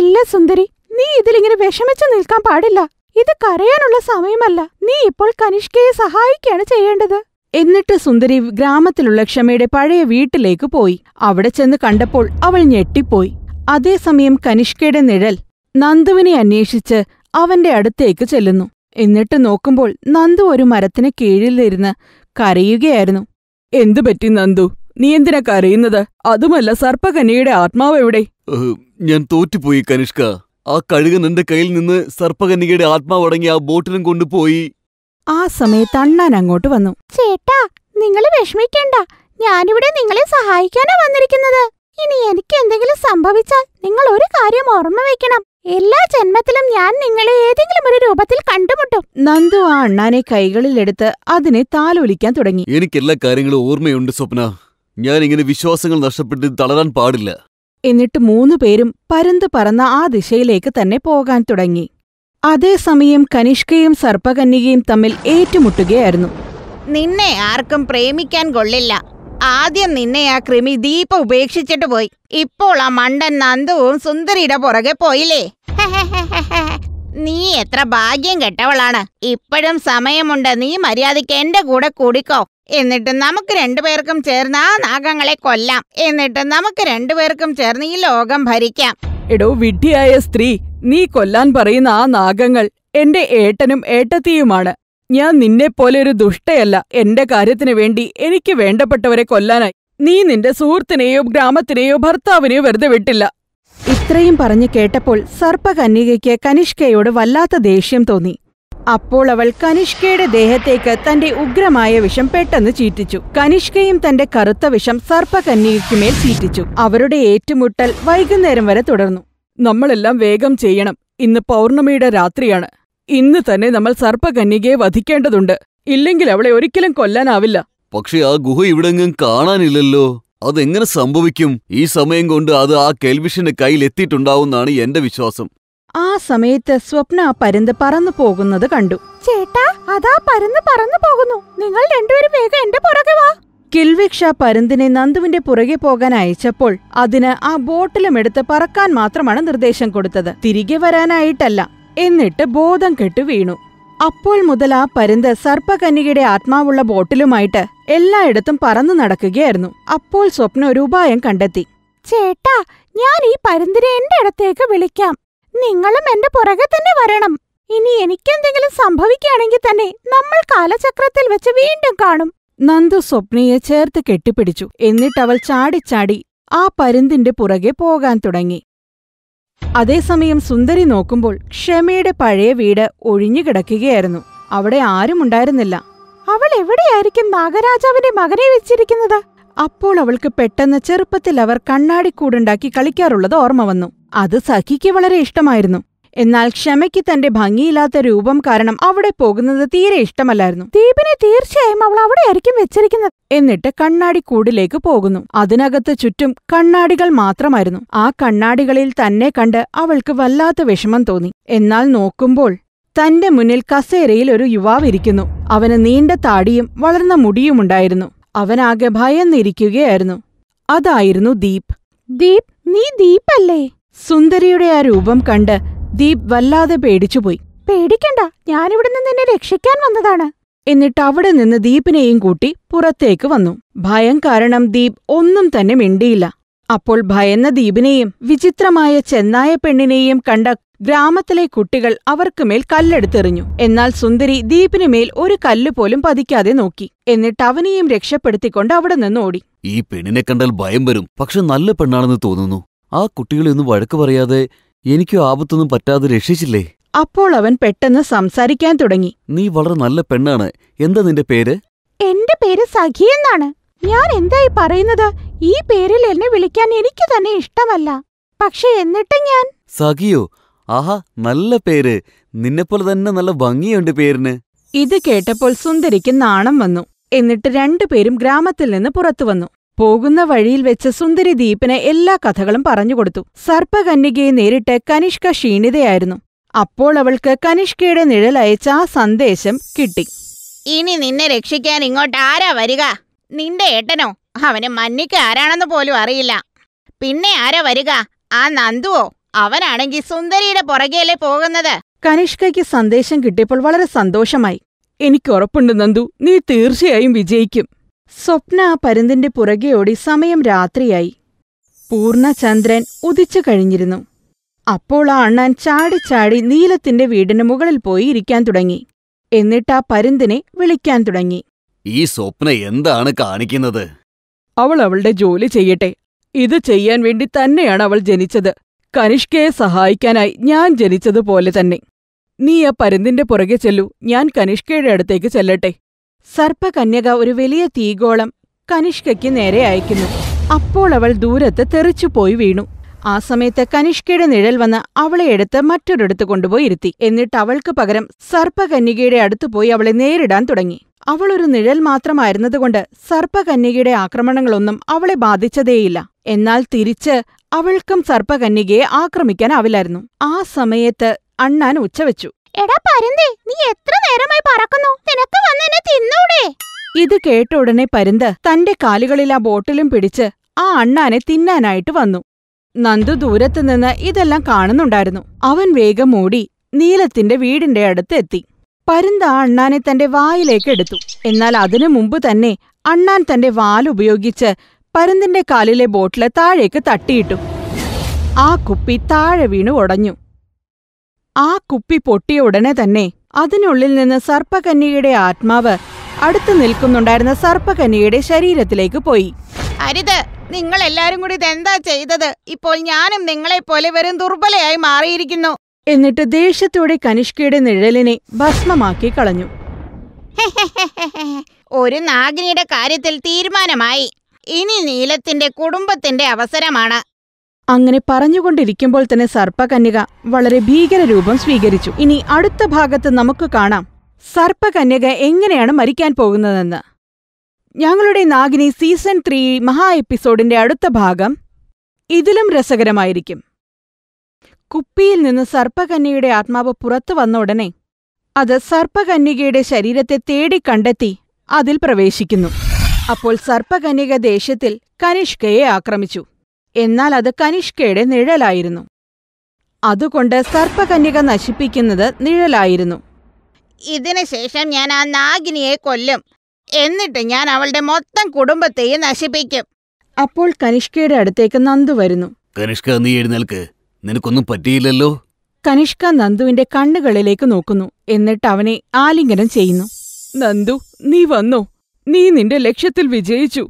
S1: ഇല്ല സുന്ദരി നീ ഇതിലിങ്ങനെ വിഷമിച്ചു നിൽക്കാൻ പാടില്ല ഇത് കരയാനുള്ള സമയമല്ല നീ ഇപ്പോൾ കനിഷ്കയെ സഹായിക്കുകയാണ് ചെയ്യേണ്ടത് എന്നിട്ട് സുന്ദരി ഗ്രാമത്തിലുള്ള ക്ഷമയുടെ പഴയ വീട്ടിലേക്ക് പോയി അവിടെ ചെന്ന് കണ്ടപ്പോൾ അവൾ ഞെട്ടിപ്പോയി അതേസമയം കനിഷ്കയുടെ നിഴൽ നന്ദുവിനെ അന്വേഷിച്ച് അവന്റെ അടുത്തേക്ക് ചെല്ലുന്നു എന്നിട്ട് നോക്കുമ്പോൾ നന്ദു ഒരു മരത്തിന് കീഴിലിരുന്ന് കരയുകയായിരുന്നു എന്തു പറ്റി നന്ദു നീ എന്തിനാ കരയുന്നത് അതുമല്ല സർപ്പകന്യയുടെ ആത്മാവ് എവിടെ
S2: ഞാൻ തോറ്റുപോയി കനിഷ്ക ആ കഴുകൻ എന്റെ കയ്യിൽ നിന്ന് സർപ്പകന്യകയുടെ ആത്മാവ് അടങ്ങി ആ ബോട്ടിലും
S1: കൊണ്ടുപോയി ആ സമയത്ത് അണ്ണാൻ അങ്ങോട്ട് വന്നു ചേട്ടാ നിങ്ങൾ വിഷമിക്കണ്ട
S3: ഞാനിവിടെ നിങ്ങളെ സഹായിക്കാനാ വന്നിരിക്കുന്നത് ഇനി എനിക്ക് എന്തെങ്കിലും സംഭവിച്ചാൽ നിങ്ങൾ
S1: ഒരു കാര്യം ഓർമ്മ വെക്കണം എല്ലാ ജന്മത്തിലും ഞാൻ നിങ്ങളെ ഏതെങ്കിലും ഒരു രൂപത്തിൽ കണ്ടുമുട്ടും നന്ദു ആ അണ്ണാനെ കൈകളിലെടുത്ത് അതിനെ താലൊലിക്കാൻ തുടങ്ങി
S2: എനിക്ക് എല്ലാ കാര്യങ്ങളും ഓർമ്മയുണ്ട് സ്വപ്ന ഞാൻ ഇങ്ങനെ വിശ്വാസങ്ങൾ നഷ്ടപ്പെട്ട് തളരാൻ പാടില്ല
S1: എന്നിട്ട് മൂന്നു പേരും പരന്ത് പറന്ന ആ ദിശയിലേക്ക് തന്നെ പോകാൻ തുടങ്ങി അതേസമയം കനിഷ്കയും സർപ്പകന്യകയും തമ്മിൽ ഏറ്റുമുട്ടുകയായിരുന്നു
S3: നിന്നെ ആർക്കും പ്രേമിക്കാൻ കൊള്ളില്ല ആദ്യം നിന്നെ ആ കൃമി ദീപ ഉപേക്ഷിച്ചിട്ട് പോയി ഇപ്പോൾ ആ മണ്ടൻ നന്ദുവും സുന്ദരിയുടെ പുറകെ പോയില്ലേ നീ എത്ര ഭാഗ്യം കെട്ടവളാണ് ഇപ്പോഴും സമയമുണ്ട് നീ മര്യാദയ്ക്ക് എന്റെ കൂടെ കൂടിക്കോ എന്നിട്ട് നമുക്ക് രണ്ടുപേർക്കും ചേർന്ന് ആ നാഗങ്ങളെ കൊല്ലാം എന്നിട്ട് നമുക്ക് രണ്ടുപേർക്കും ചേർന്ന് ഈ ലോകം ഭരിക്കാം
S1: എടോ വിഡ്ഢിയായ സ്ത്രീ നീ കൊല്ലാൻ പറയുന്ന ആ നാഗങ്ങൾ എന്റെ ഏട്ടനും ഏട്ടത്തിയുമാണ് ഞാൻ നിന്നെപ്പോലെ ഒരു ദുഷ്ടയല്ല എന്റെ കാര്യത്തിനു വേണ്ടി എനിക്ക് വേണ്ടപ്പെട്ടവരെ കൊല്ലാനായി നീ നിന്റെ സുഹൃത്തിനെയോ ഗ്രാമത്തിനെയോ ഭർത്താവിനെയോ വെറുതെ വിട്ടില്ല ഇത്രയും പറഞ്ഞു കേട്ടപ്പോൾ സർപ്പകന്യകയ്ക്ക് കനിഷ്കയോട് വല്ലാത്ത ദേഷ്യം തോന്നി അപ്പോൾ അവൾ കനിഷ്കയുടെ ദേഹത്തേക്ക് തന്റെ ഉഗ്രമായ വിഷം പെട്ടെന്ന് ചീറ്റിച്ചു കനിഷ്കയും തന്റെ കറുത്ത വിഷം സർപ്പകന്യകയ്ക്കുമേൽ ചീറ്റിച്ചു അവരുടെ ഏറ്റുമുട്ടൽ വൈകുന്നേരം വരെ തുടർന്നു നമ്മളെല്ലാം വേഗം ചെയ്യണം ഇന്ന് പൗർണമിയുടെ രാത്രിയാണ് ഇന്ന് തന്നെ നമ്മൾ സർപ്പകന്യകയെ വധിക്കേണ്ടതുണ്ട് ഇല്ലെങ്കിൽ അവളെ ഒരിക്കലും കൊല്ലാനാവില്ല
S2: പക്ഷെ ആ ഗുഹ ഇവിടെങ്ങും കാണാനില്ലല്ലോ അതെങ്ങനെ സംഭവിക്കും ഈ സമയം കൊണ്ട് അത് ആ കെൽവിഷന്റെ കയ്യിലെത്തിയിട്ടുണ്ടാവുന്നാണ് എന്റെ വിശ്വാസം
S1: ആ സമയത്ത് സ്വപ്ന ആ പരുന്ത് പറന്നു പോകുന്നത് കണ്ടു
S4: ചേട്ടാ അതാ പരുന്ന് പറന്നു പോകുന്നു നിങ്ങൾ രണ്ടുപേരും വേഗം എന്റെ പുറകെ വാ
S1: കിൽവിക്ഷ പരുന്തിനെ നന്ദുവിന്റെ പുറകെ പോകാൻ അയച്ചപ്പോൾ അതിന് ആ ബോട്ടിലും എടുത്ത് പറക്കാൻ മാത്രമാണ് നിർദ്ദേശം കൊടുത്തത് തിരികെ വരാനായിട്ടല്ല എന്നിട്ട് ബോധം കെട്ടു വീണു അപ്പോൾ മുതൽ ആ പരുന്ത് സർപ്പകന്യകയുടെ ആത്മാവുള്ള ബോട്ടിലുമായിട്ട് എല്ലായിടത്തും പറന്നു നടക്കുകയായിരുന്നു അപ്പോൾ സ്വപ്ന ഒരു ഉപായം കണ്ടെത്തി ചേട്ടാ ഞാൻ ഈ പരുന്തിനെ എന്റെ
S4: അടുത്തേക്ക് വിളിക്കാം നിങ്ങളും എന്റെ പുറകെ തന്നെ വരണം ഇനി എനിക്കെന്തെങ്കിലും സംഭവിക്കുകയാണെങ്കിൽ തന്നെ നമ്മൾ കാലചക്രത്തിൽ വെച്ച് വീണ്ടും കാണും
S1: നന്ദു സ്വപ്നയെ ചേർത്ത് കെട്ടിപ്പിടിച്ചു എന്നിട്ടവൾ ചാടിച്ചാടി ആ പരുന്തിന്റെ പുറകെ പോകാൻ തുടങ്ങി അതേസമയം സുന്ദരി നോക്കുമ്പോൾ ക്ഷമയുടെ പഴയ വീട് ഒഴിഞ്ഞുകിടക്കുകയായിരുന്നു കിടക്കുകയായിരുന്നു അവിടെ ആരും ഉണ്ടായിരുന്നില്ല അവൾ എവിടെയായിരിക്കും നാഗരാജാവിന്റെ മകനെ വെച്ചിരിക്കുന്നത് അപ്പോൾ അവൾക്ക് പെട്ടെന്ന് ചെറുപ്പത്തിൽ അവർ കണ്ണാടിക്കൂടുണ്ടാക്കി കളിക്കാറുള്ളത് ഓർമ്മ വന്നു അത് സഖിക്ക് വളരെ ഇഷ്ടമായിരുന്നു എന്നാൽ ക്ഷമയ്ക്ക് തന്റെ ഭംഗിയില്ലാത്ത രൂപം കാരണം അവിടെ പോകുന്നത് തീരെ ഇഷ്ടമല്ലായിരുന്നു ദീപിനെ തീർച്ചയായും അവൾ അവിടെ ആയിരിക്കും വെച്ചിരിക്കുന്നത് എന്നിട്ട് കണ്ണാടി കൂടിലേക്ക് പോകുന്നു അതിനകത്ത് ചുറ്റും കണ്ണാടികൾ മാത്രമായിരുന്നു ആ കണ്ണാടികളിൽ തന്നെ കണ്ട് അവൾക്ക് വല്ലാത്ത വിഷമം തോന്നി എന്നാൽ നോക്കുമ്പോൾ തന്റെ മുന്നിൽ കസേരയിൽ ഒരു യുവാവ് ഇരിക്കുന്നു അവന് നീണ്ട താടിയും വളർന്ന മുടിയുമുണ്ടായിരുന്നു അവനാകെ ഭയന്നിരിക്കുകയായിരുന്നു അതായിരുന്നു ദീപ് ദീപ് നീ ദീപല്ലേ സുന്ദരിയുടെ ആ രൂപം കണ്ട് ദീപ് വല്ലാതെ പേടിച്ചുപോയി പേടിക്കണ്ട ഞാനിവിടുന്ന് നിന്നെ രക്ഷിക്കാൻ വന്നതാണ് എന്നിട്ട് അവിടെ നിന്ന് ദീപിനെയും കൂട്ടി പുറത്തേക്ക് വന്നു ഭയം കാരണം ദീപ് ഒന്നും തന്നെ മിണ്ടിയില്ല അപ്പോൾ ഭയന്ന ദീപിനെയും വിചിത്രമായ ചെന്നായ പെണ്ണിനെയും കണ്ട ഗ്രാമത്തിലെ കുട്ടികൾ അവർക്കുമേൽ കല്ലെടുത്തെറിഞ്ഞു എന്നാൽ സുന്ദരി ദീപിനുമേൽ ഒരു കല്ല് പോലും പതിക്കാതെ നോക്കി എന്നിട്ട് അവനെയും രക്ഷപ്പെടുത്തിക്കൊണ്ട് അവിടെ നിന്ന് ഓടി
S2: ഈ പെണ്ണിനെ കണ്ടാൽ ഭയം വരും പക്ഷെ നല്ല പെണ്ണാണെന്ന് തോന്നുന്നു ആ കുട്ടികളെ ഒന്നും വഴക്ക് പറയാതെ എനിക്കോ ആപത്തൊന്നും പറ്റാതെ രക്ഷിച്ചില്ലേ
S1: അപ്പോൾ അവൻ പെട്ടെന്ന് സംസാരിക്കാൻ തുടങ്ങി
S2: നീ വളരെ നല്ല പെണ്ണാണ് എന്താ നിന്റെ പേര്
S4: എന്റെ പേര് സഖി എന്നാണ് ഞാൻ എന്തായി പറയുന്നത് ഈ പേരിൽ എന്നെ വിളിക്കാൻ എനിക്ക് തന്നെ ഇഷ്ടമല്ല പക്ഷെ എന്നിട്ട് ഞാൻ
S2: സഖിയോ ആഹാ നല്ല പേര് നിന്നെപ്പോലെ തന്നെ നല്ല ഭംഗിയുണ്ട് പേരിന്
S1: ഇത് കേട്ടപ്പോൾ സുന്ദരിക്ക് നാണം വന്നു എന്നിട്ട് രണ്ടുപേരും ഗ്രാമത്തിൽ നിന്ന് പുറത്തു വന്നു പോകുന്ന വഴിയിൽ വെച്ച് സുന്ദരി ദീപിനെ എല്ലാ കഥകളും പറഞ്ഞുകൊടുത്തു സർപ്പകന്യകയെ നേരിട്ട് കനിഷ്ക ക്ഷീണിതയായിരുന്നു അപ്പോൾ അവൾക്ക് കനിഷ്കയുടെ നിഴലയച്ച ആ സന്ദേശം കിട്ടി
S3: ഇനി നിന്നെ രക്ഷിക്കാൻ ഇങ്ങോട്ട് ആരാ വരിക നിന്റെ ഏട്ടനോ അവന് മഞ്ഞിക്ക് ആരാണെന്ന് പോലും അറിയില്ല പിന്നെ ആരാ വരിക ആ നന്ദുവോ
S1: അവനാണെങ്കിൽ സുന്ദരിയുടെ പുറകെയല്ലേ പോകുന്നത് കനിഷ്കയ്ക്ക് സന്ദേശം കിട്ടിയപ്പോൾ വളരെ സന്തോഷമായി എനിക്ക് ഉറപ്പുണ്ട് നന്ദു നീ തീർച്ചയായും വിജയിക്കും സ്വപ്ന ആ പരുന്തിന്റെ പുറകെയോടി ഓടി സമയം രാത്രിയായി പൂർണ്ണചന്ദ്രൻ ഉദിച്ചു കഴിഞ്ഞിരുന്നു അപ്പോൾ ആ അണ്ണാൻ ചാടിച്ചാടി നീലത്തിന്റെ വീടിന് മുകളിൽ പോയി ഇരിക്കാൻ തുടങ്ങി എന്നിട്ട് ആ പരുന്തിനെ വിളിക്കാൻ തുടങ്ങി
S2: ഈ സ്വപ്ന എന്താണ് കാണിക്കുന്നത്
S1: അവൾ അവളുടെ ജോലി ചെയ്യട്ടെ ഇത് ചെയ്യാൻ വേണ്ടി തന്നെയാണ് അവൾ ജനിച്ചത് കനിഷ്കയെ സഹായിക്കാനായി ഞാൻ ജനിച്ചതുപോലെ തന്നെ നീ ആ പരുന്തിന്റെ പുറകെ ചെല്ലു ഞാൻ കനിഷ്കയുടെ അടുത്തേക്ക് ചെല്ലട്ടെ സർപ്പകന്യക ഒരു വലിയ തീഗോളം കനിഷ്കയ്ക്ക് നേരെ അയക്കുന്നു അപ്പോൾ അവൾ ദൂരത്ത് തെറിച്ചുപോയി വീണു ആ സമയത്ത് കനിഷ്കയുടെ നിഴൽ വന്ന് അവളെ എടുത്ത് മറ്റൊരിടത്ത് കൊണ്ടുപോയി ഇരുത്തി എന്നിട്ട് അവൾക്ക് പകരം സർപ്പകന്യകയുടെ അടുത്ത് പോയി അവളെ നേരിടാൻ തുടങ്ങി അവളൊരു നിഴൽ മാത്രമായിരുന്നതുകൊണ്ട് സർപ്പകന്യകയുടെ ആക്രമണങ്ങളൊന്നും അവളെ ബാധിച്ചതേയില്ല എന്നാൽ തിരിച്ച് അവൾക്കും സർപ്പകന്യകയെ ആക്രമിക്കാനാവില്ലായിരുന്നു ആ സമയത്ത് അണ്ണാൻ ഉച്ചവെച്ചു എടാ പരുന്തേ നീ എത്ര നേരമായി പറക്കുന്നു നിനക്ക് വന്ന് എന്നെ തിന്നൂടെ ഇത് കേട്ട ഉടനെ പരുന്ത് തന്റെ കാലുകളിൽ ആ ബോട്ടിലും പിടിച്ച് ആ അണ്ണാനെ തിന്നാനായിട്ട് വന്നു നന്ദു ദൂരത്തു നിന്ന് ഇതെല്ലാം കാണുന്നുണ്ടായിരുന്നു അവൻ വേഗം ഓടി നീലത്തിന്റെ വീടിന്റെ അടുത്ത് എത്തി ആ അണ്ണാനെ തന്റെ വായിലേക്ക് എടുത്തു എന്നാൽ അതിനു മുമ്പ് തന്നെ അണ്ണാൻ തന്റെ വാലുപയോഗിച്ച് പരുന്തിന്റെ കാലിലെ ബോട്ടിലെ താഴേക്ക് തട്ടിയിട്ടു ആ കുപ്പി താഴെ വീണു ഉടഞ്ഞു ആ കുപ്പി പൊട്ടിയ ഉടനെ തന്നെ അതിനുള്ളിൽ നിന്ന് സർപ്പകന്യയുടെ ആത്മാവ് അടുത്തു നിൽക്കുന്നുണ്ടായിരുന്ന സർപ്പകന്യയുടെ ശരീരത്തിലേക്ക് പോയി
S3: അരിത് നിങ്ങൾ എല്ലാരും കൂടി ഇതെന്താ ചെയ്തത് ഇപ്പോൾ ഞാനും നിങ്ങളെ പോലെ വെറും
S1: ദുർബലയായി മാറിയിരിക്കുന്നു എന്നിട്ട് ദേഷ്യത്തോടെ കനിഷ്കയുടെ നിഴലിനെ ഭസ്മമാക്കി കളഞ്ഞു
S3: ഒരു നാഗിനിയുടെ കാര്യത്തിൽ തീരുമാനമായി ഇനി നീലത്തിന്റെ കുടുംബത്തിന്റെ അവസരമാണ്
S1: അങ്ങനെ പറഞ്ഞുകൊണ്ടിരിക്കുമ്പോൾ തന്നെ സർപ്പകന്യക വളരെ ഭീകര രൂപം സ്വീകരിച്ചു ഇനി അടുത്ത ഭാഗത്ത് നമുക്ക് കാണാം സർപ്പകന്യക എങ്ങനെയാണ് മരിക്കാൻ പോകുന്നതെന്ന് ഞങ്ങളുടെ നാഗിനി സീസൺ ത്രീ മഹാ എപ്പിസോഡിന്റെ അടുത്ത ഭാഗം ഇതിലും രസകരമായിരിക്കും കുപ്പിയിൽ നിന്ന് സർപ്പകന്യയുടെ ആത്മാവ് പുറത്തു വന്ന ഉടനെ അത് സർപ്പകന്യകയുടെ ശരീരത്തെ തേടി കണ്ടെത്തി അതിൽ പ്രവേശിക്കുന്നു അപ്പോൾ സർപ്പകന്യക ദേഷ്യത്തിൽ കനിഷ്കയെ ആക്രമിച്ചു എന്നാൽ അത് കനിഷ്കയുടെ നിഴലായിരുന്നു അതുകൊണ്ട് സർപ്പകന്യക നശിപ്പിക്കുന്നത് നിഴലായിരുന്നു
S3: ഇതിനുശേഷം ഞാൻ ആ നാഗിനിയെ കൊല്ലും എന്നിട്ട് ഞാൻ അവളുടെ മൊത്തം കുടുംബത്തെയും
S1: നശിപ്പിക്കും അപ്പോൾ കനിഷ്കയുടെ അടുത്തേക്ക് നന്ദു വരുന്നു
S2: കനിഷ്ക നീ എഴുന്നേൽക്ക് നിനക്കൊന്നും പറ്റിയില്ലല്ലോ
S1: കനിഷ്ക നന്ദുവിന്റെ കണ്ണുകളിലേക്ക് നോക്കുന്നു എന്നിട്ട് അവനെ ആലിംഗനം ചെയ്യുന്നു നന്ദു നീ വന്നോ നീ നിന്റെ ലക്ഷ്യത്തിൽ വിജയിച്ചു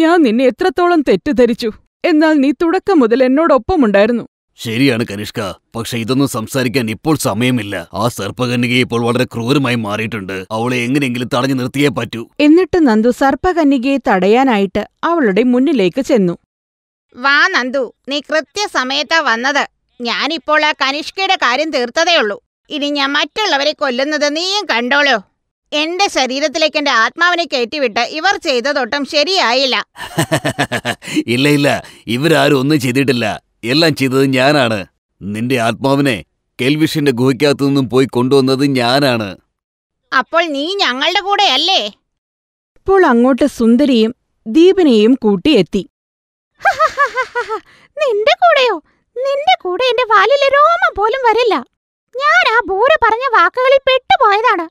S1: ഞാൻ നിന്നെ എത്രത്തോളം തെറ്റിദ്ധരിച്ചു എന്നാൽ നീ തുടക്കം മുതൽ എന്നോടൊപ്പമുണ്ടായിരുന്നു
S2: ശരിയാണ് കനിഷ്ക പക്ഷെ ഇതൊന്നും സംസാരിക്കാൻ ഇപ്പോൾ സമയമില്ല ആ സർപ്പകന്യക ഇപ്പോൾ വളരെ ക്രൂരമായി മാറിയിട്ടുണ്ട് അവളെ എങ്ങനെയെങ്കിലും തടഞ്ഞു നിർത്തിയേ പറ്റൂ
S1: എന്നിട്ട് നന്ദു സർപ്പകന്യകയെ തടയാനായിട്ട് അവളുടെ മുന്നിലേക്ക് ചെന്നു
S3: വാ നന്ദു നീ കൃത്യസമയത്താ വന്നത് ഞാനിപ്പോൾ ആ കനിഷ്കയുടെ കാര്യം തീർത്തതേയുള്ളൂ ഇനി ഞാൻ മറ്റുള്ളവരെ കൊല്ലുന്നത് നീയും കണ്ടോളോ എന്റെ ശരീരത്തിലേക്ക് എന്റെ ആത്മാവിനെ കയറ്റിവിട്ട് ഇവർ ചെയ്തതൊട്ടും ശരിയായില്ല
S2: ഇല്ല ഇല്ല ഇവരാരും ഒന്നും ചെയ്തിട്ടില്ല എല്ലാം ചെയ്തത് ഞാനാണ് നിന്റെ ആത്മാവിനെ കെൽവിഷിന്റെ ഗുഹയ്ക്കകത്തു നിന്നും പോയി കൊണ്ടുവന്നത് ഞാനാണ്
S3: അപ്പോൾ നീ ഞങ്ങളുടെ കൂടെ അല്ലേ
S1: അപ്പോൾ അങ്ങോട്ട് സുന്ദരിയും ദീപനെയും കൂട്ടിയെത്തി
S3: നിന്റെ കൂടെയോ നിന്റെ കൂടെ എന്റെ വാലിലെ രോമം പോലും വരില്ല ഞാൻ ആ ഭൂര പറഞ്ഞ വാക്കുകളിൽ പെട്ടുപോയതാണ്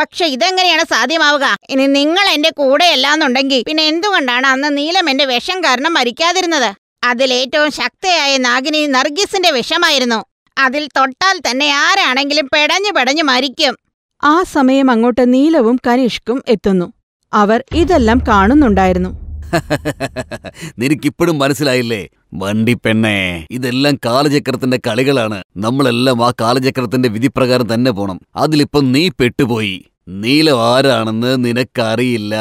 S3: പക്ഷെ ഇതെങ്ങനെയാണ് സാധ്യമാവുക ഇനി നിങ്ങൾ എന്റെ കൂടെയല്ലാന്നുണ്ടെങ്കിൽ പിന്നെ എന്തുകൊണ്ടാണ് അന്ന് നീലം എന്റെ വിഷം കാരണം മരിക്കാതിരുന്നത് അതിലേറ്റവും ശക്തയായ നാഗിനി നർഗീസിന്റെ വിഷമായിരുന്നു അതിൽ തൊട്ടാൽ തന്നെ ആരാണെങ്കിലും പെടഞ്ഞു പെടഞ്ഞു മരിക്കും
S1: ആ സമയം അങ്ങോട്ട് നീലവും കനിഷ്കും എത്തുന്നു അവർ ഇതെല്ലാം കാണുന്നുണ്ടായിരുന്നു
S2: നിനക്കിപ്പോഴും മനസ്സിലായില്ലേ വണ്ടി പെണ്ണേ ഇതെല്ലാം കാലചക്രത്തിന്റെ കളികളാണ് നമ്മളെല്ലാം ആ കാലചക്രത്തിന്റെ വിധിപ്രകാരം തന്നെ പോണം അതിലിപ്പം നീ പെട്ടുപോയി നീലം ആരാണെന്ന് നിനക്കറിയില്ല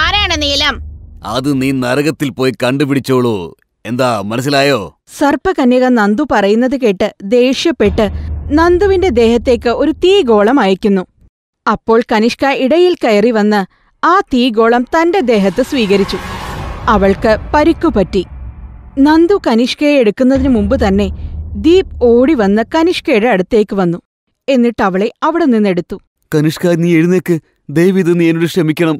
S3: ആരാണ്
S1: നീലം
S2: അത് നീ നരകത്തിൽ പോയി കണ്ടുപിടിച്ചോളൂ എന്താ മനസ്സിലായോ
S1: സർപ്പകന്യക നന്ദു പറയുന്നത് കേട്ട് ദേഷ്യപ്പെട്ട് നന്ദുവിന്റെ ദേഹത്തേക്ക് ഒരു തീഗോളം അയക്കുന്നു അപ്പോൾ കനിഷ്ക ഇടയിൽ കയറി വന്ന് ആ തീഗോളം തന്റെ ദേഹത്ത് സ്വീകരിച്ചു അവൾക്ക് പരിക്കുപറ്റി നന്ദു കനിഷ്കയെ എടുക്കുന്നതിനു മുമ്പ് തന്നെ ദീപ് ഓടി വന്ന് കനിഷ്കയുടെ അടുത്തേക്ക് വന്നു എന്നിട്ട് അവളെ അവിടെ നിന്നെടുത്തു
S2: കനിഷ്ക നീ എഴുന്നേക്ക് ദയവ് ഇത് നീ എന്നോട് ക്ഷമിക്കണം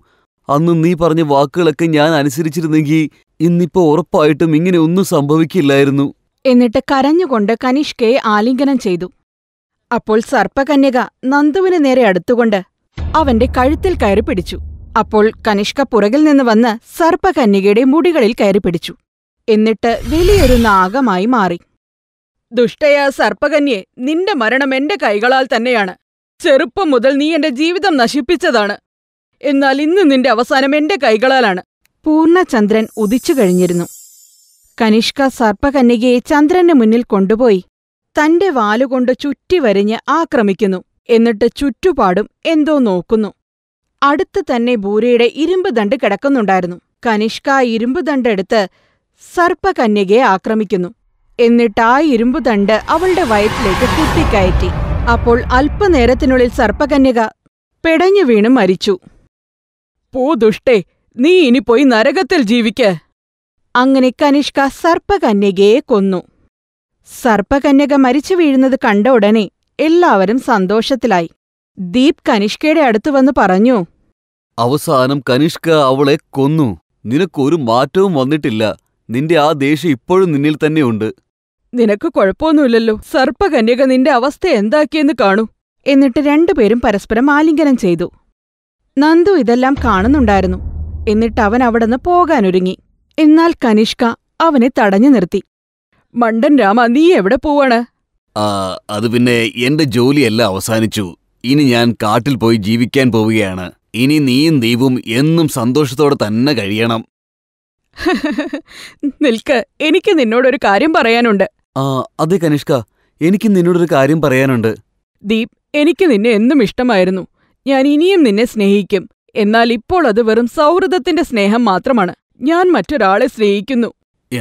S2: അന്ന് നീ പറഞ്ഞ വാക്കുകളൊക്കെ ഞാൻ അനുസരിച്ചിരുന്നെങ്കിൽ ഇന്നിപ്പോ ഉറപ്പായിട്ടും ഇങ്ങനെ ഒന്നും സംഭവിക്കില്ലായിരുന്നു
S1: എന്നിട്ട് കരഞ്ഞുകൊണ്ട് കനിഷ്കയെ ആലിംഗനം ചെയ്തു അപ്പോൾ സർപ്പകന്യക നന്ദുവിനു നേരെ അടുത്തുകൊണ്ട് അവന്റെ കഴുത്തിൽ കയറി പിടിച്ചു അപ്പോൾ കനിഷ്ക പുറകിൽ നിന്ന് വന്ന് സർപ്പകന്യകയുടെ മുടികളിൽ കയറി പിടിച്ചു എന്നിട്ട് വലിയൊരു നാഗമായി മാറി ദുഷ്ടയ സർപ്പകന്യെ നിന്റെ മരണം എന്റെ കൈകളാൽ തന്നെയാണ് ചെറുപ്പം മുതൽ നീ എന്റെ ജീവിതം നശിപ്പിച്ചതാണ് എന്നാൽ ഇന്ന് നിന്റെ അവസാനം എന്റെ കൈകളാലാണ് പൂർണ്ണചന്ദ്രൻ ഉദിച്ചു കഴിഞ്ഞിരുന്നു കനിഷ്ക സർപ്പകന്യകയെ ചന്ദ്രന്റെ മുന്നിൽ കൊണ്ടുപോയി തന്റെ വാലുകൊണ്ട് ചുറ്റി വരിഞ്ഞ് ആക്രമിക്കുന്നു എന്നിട്ട് ചുറ്റുപാടും എന്തോ നോക്കുന്നു അടുത്ത് തന്നെ ബൂരയുടെ ഇരുമ്പ് ദണ്ട് കിടക്കുന്നുണ്ടായിരുന്നു കനിഷ്ക ഇരുമ്പ് ദണ്ടെടുത്ത് സർപ്പകന്യകയെ ആക്രമിക്കുന്നു എന്നിട്ട് ആ ഇരുമ്പ് ദണ്ട് അവളുടെ വയറ്റിലേക്ക് കുത്തിക്കയറ്റി അപ്പോൾ അല്പനേരത്തിനുള്ളിൽ സർപ്പകന്യക പെടഞ്ഞു വീണ് മരിച്ചു പോ ദുഷ്ടേ നീ ഇനി പോയി നരകത്തിൽ ജീവിക്ക് അങ്ങനെ കനിഷ്ക സർപ്പകന്യകയെ കൊന്നു സർപ്പകന്യക മരിച്ചു വീഴുന്നത് കണ്ട ഉടനെ എല്ലാവരും സന്തോഷത്തിലായി ദീപ് കനിഷ്കയുടെ അടുത്ത് വന്ന് പറഞ്ഞു
S2: അവസാനം കനിഷ്ക അവളെ കൊന്നു നിനക്കൊരു മാറ്റവും വന്നിട്ടില്ല നിന്റെ ആ ദേഷ്യം ഇപ്പോഴും നിന്നിൽ തന്നെയുണ്ട്
S1: നിനക്ക് കുഴപ്പമൊന്നുമില്ലല്ലോ സർപ്പകന്യക നിന്റെ അവസ്ഥ എന്താക്കിയെന്ന് കാണൂ എന്നിട്ട് രണ്ടുപേരും പരസ്പരം ആലിംഗനം ചെയ്തു നന്ദു ഇതെല്ലാം കാണുന്നുണ്ടായിരുന്നു എന്നിട്ട് അവൻ അവിടുന്ന് പോകാനൊരുങ്ങി എന്നാൽ കനിഷ്ക അവനെ തടഞ്ഞു നിർത്തി മണ്ടൻ രാമ നീ എവിടെ പോവാണ്
S2: അത് പിന്നെ എന്റെ ജോലിയല്ല അവസാനിച്ചു ഇനി ഞാൻ കാട്ടിൽ പോയി ജീവിക്കാൻ പോവുകയാണ് ഇനി നീയും ദീപും എന്നും സന്തോഷത്തോടെ തന്നെ കഴിയണം
S1: നിൽക്ക് എനിക്ക് നിന്നോടൊരു കാര്യം പറയാനുണ്ട്
S2: ആ അതെ കനിഷ്ക എനിക്ക് നിന്നോടൊരു കാര്യം പറയാനുണ്ട്
S1: ദീപ് എനിക്ക് നിന്നെ എന്നും ഇഷ്ടമായിരുന്നു ഞാൻ ഇനിയും നിന്നെ സ്നേഹിക്കും എന്നാൽ ഇപ്പോൾ അത് വെറും സൗഹൃദത്തിന്റെ സ്നേഹം മാത്രമാണ് ഞാൻ മറ്റൊരാളെ സ്നേഹിക്കുന്നു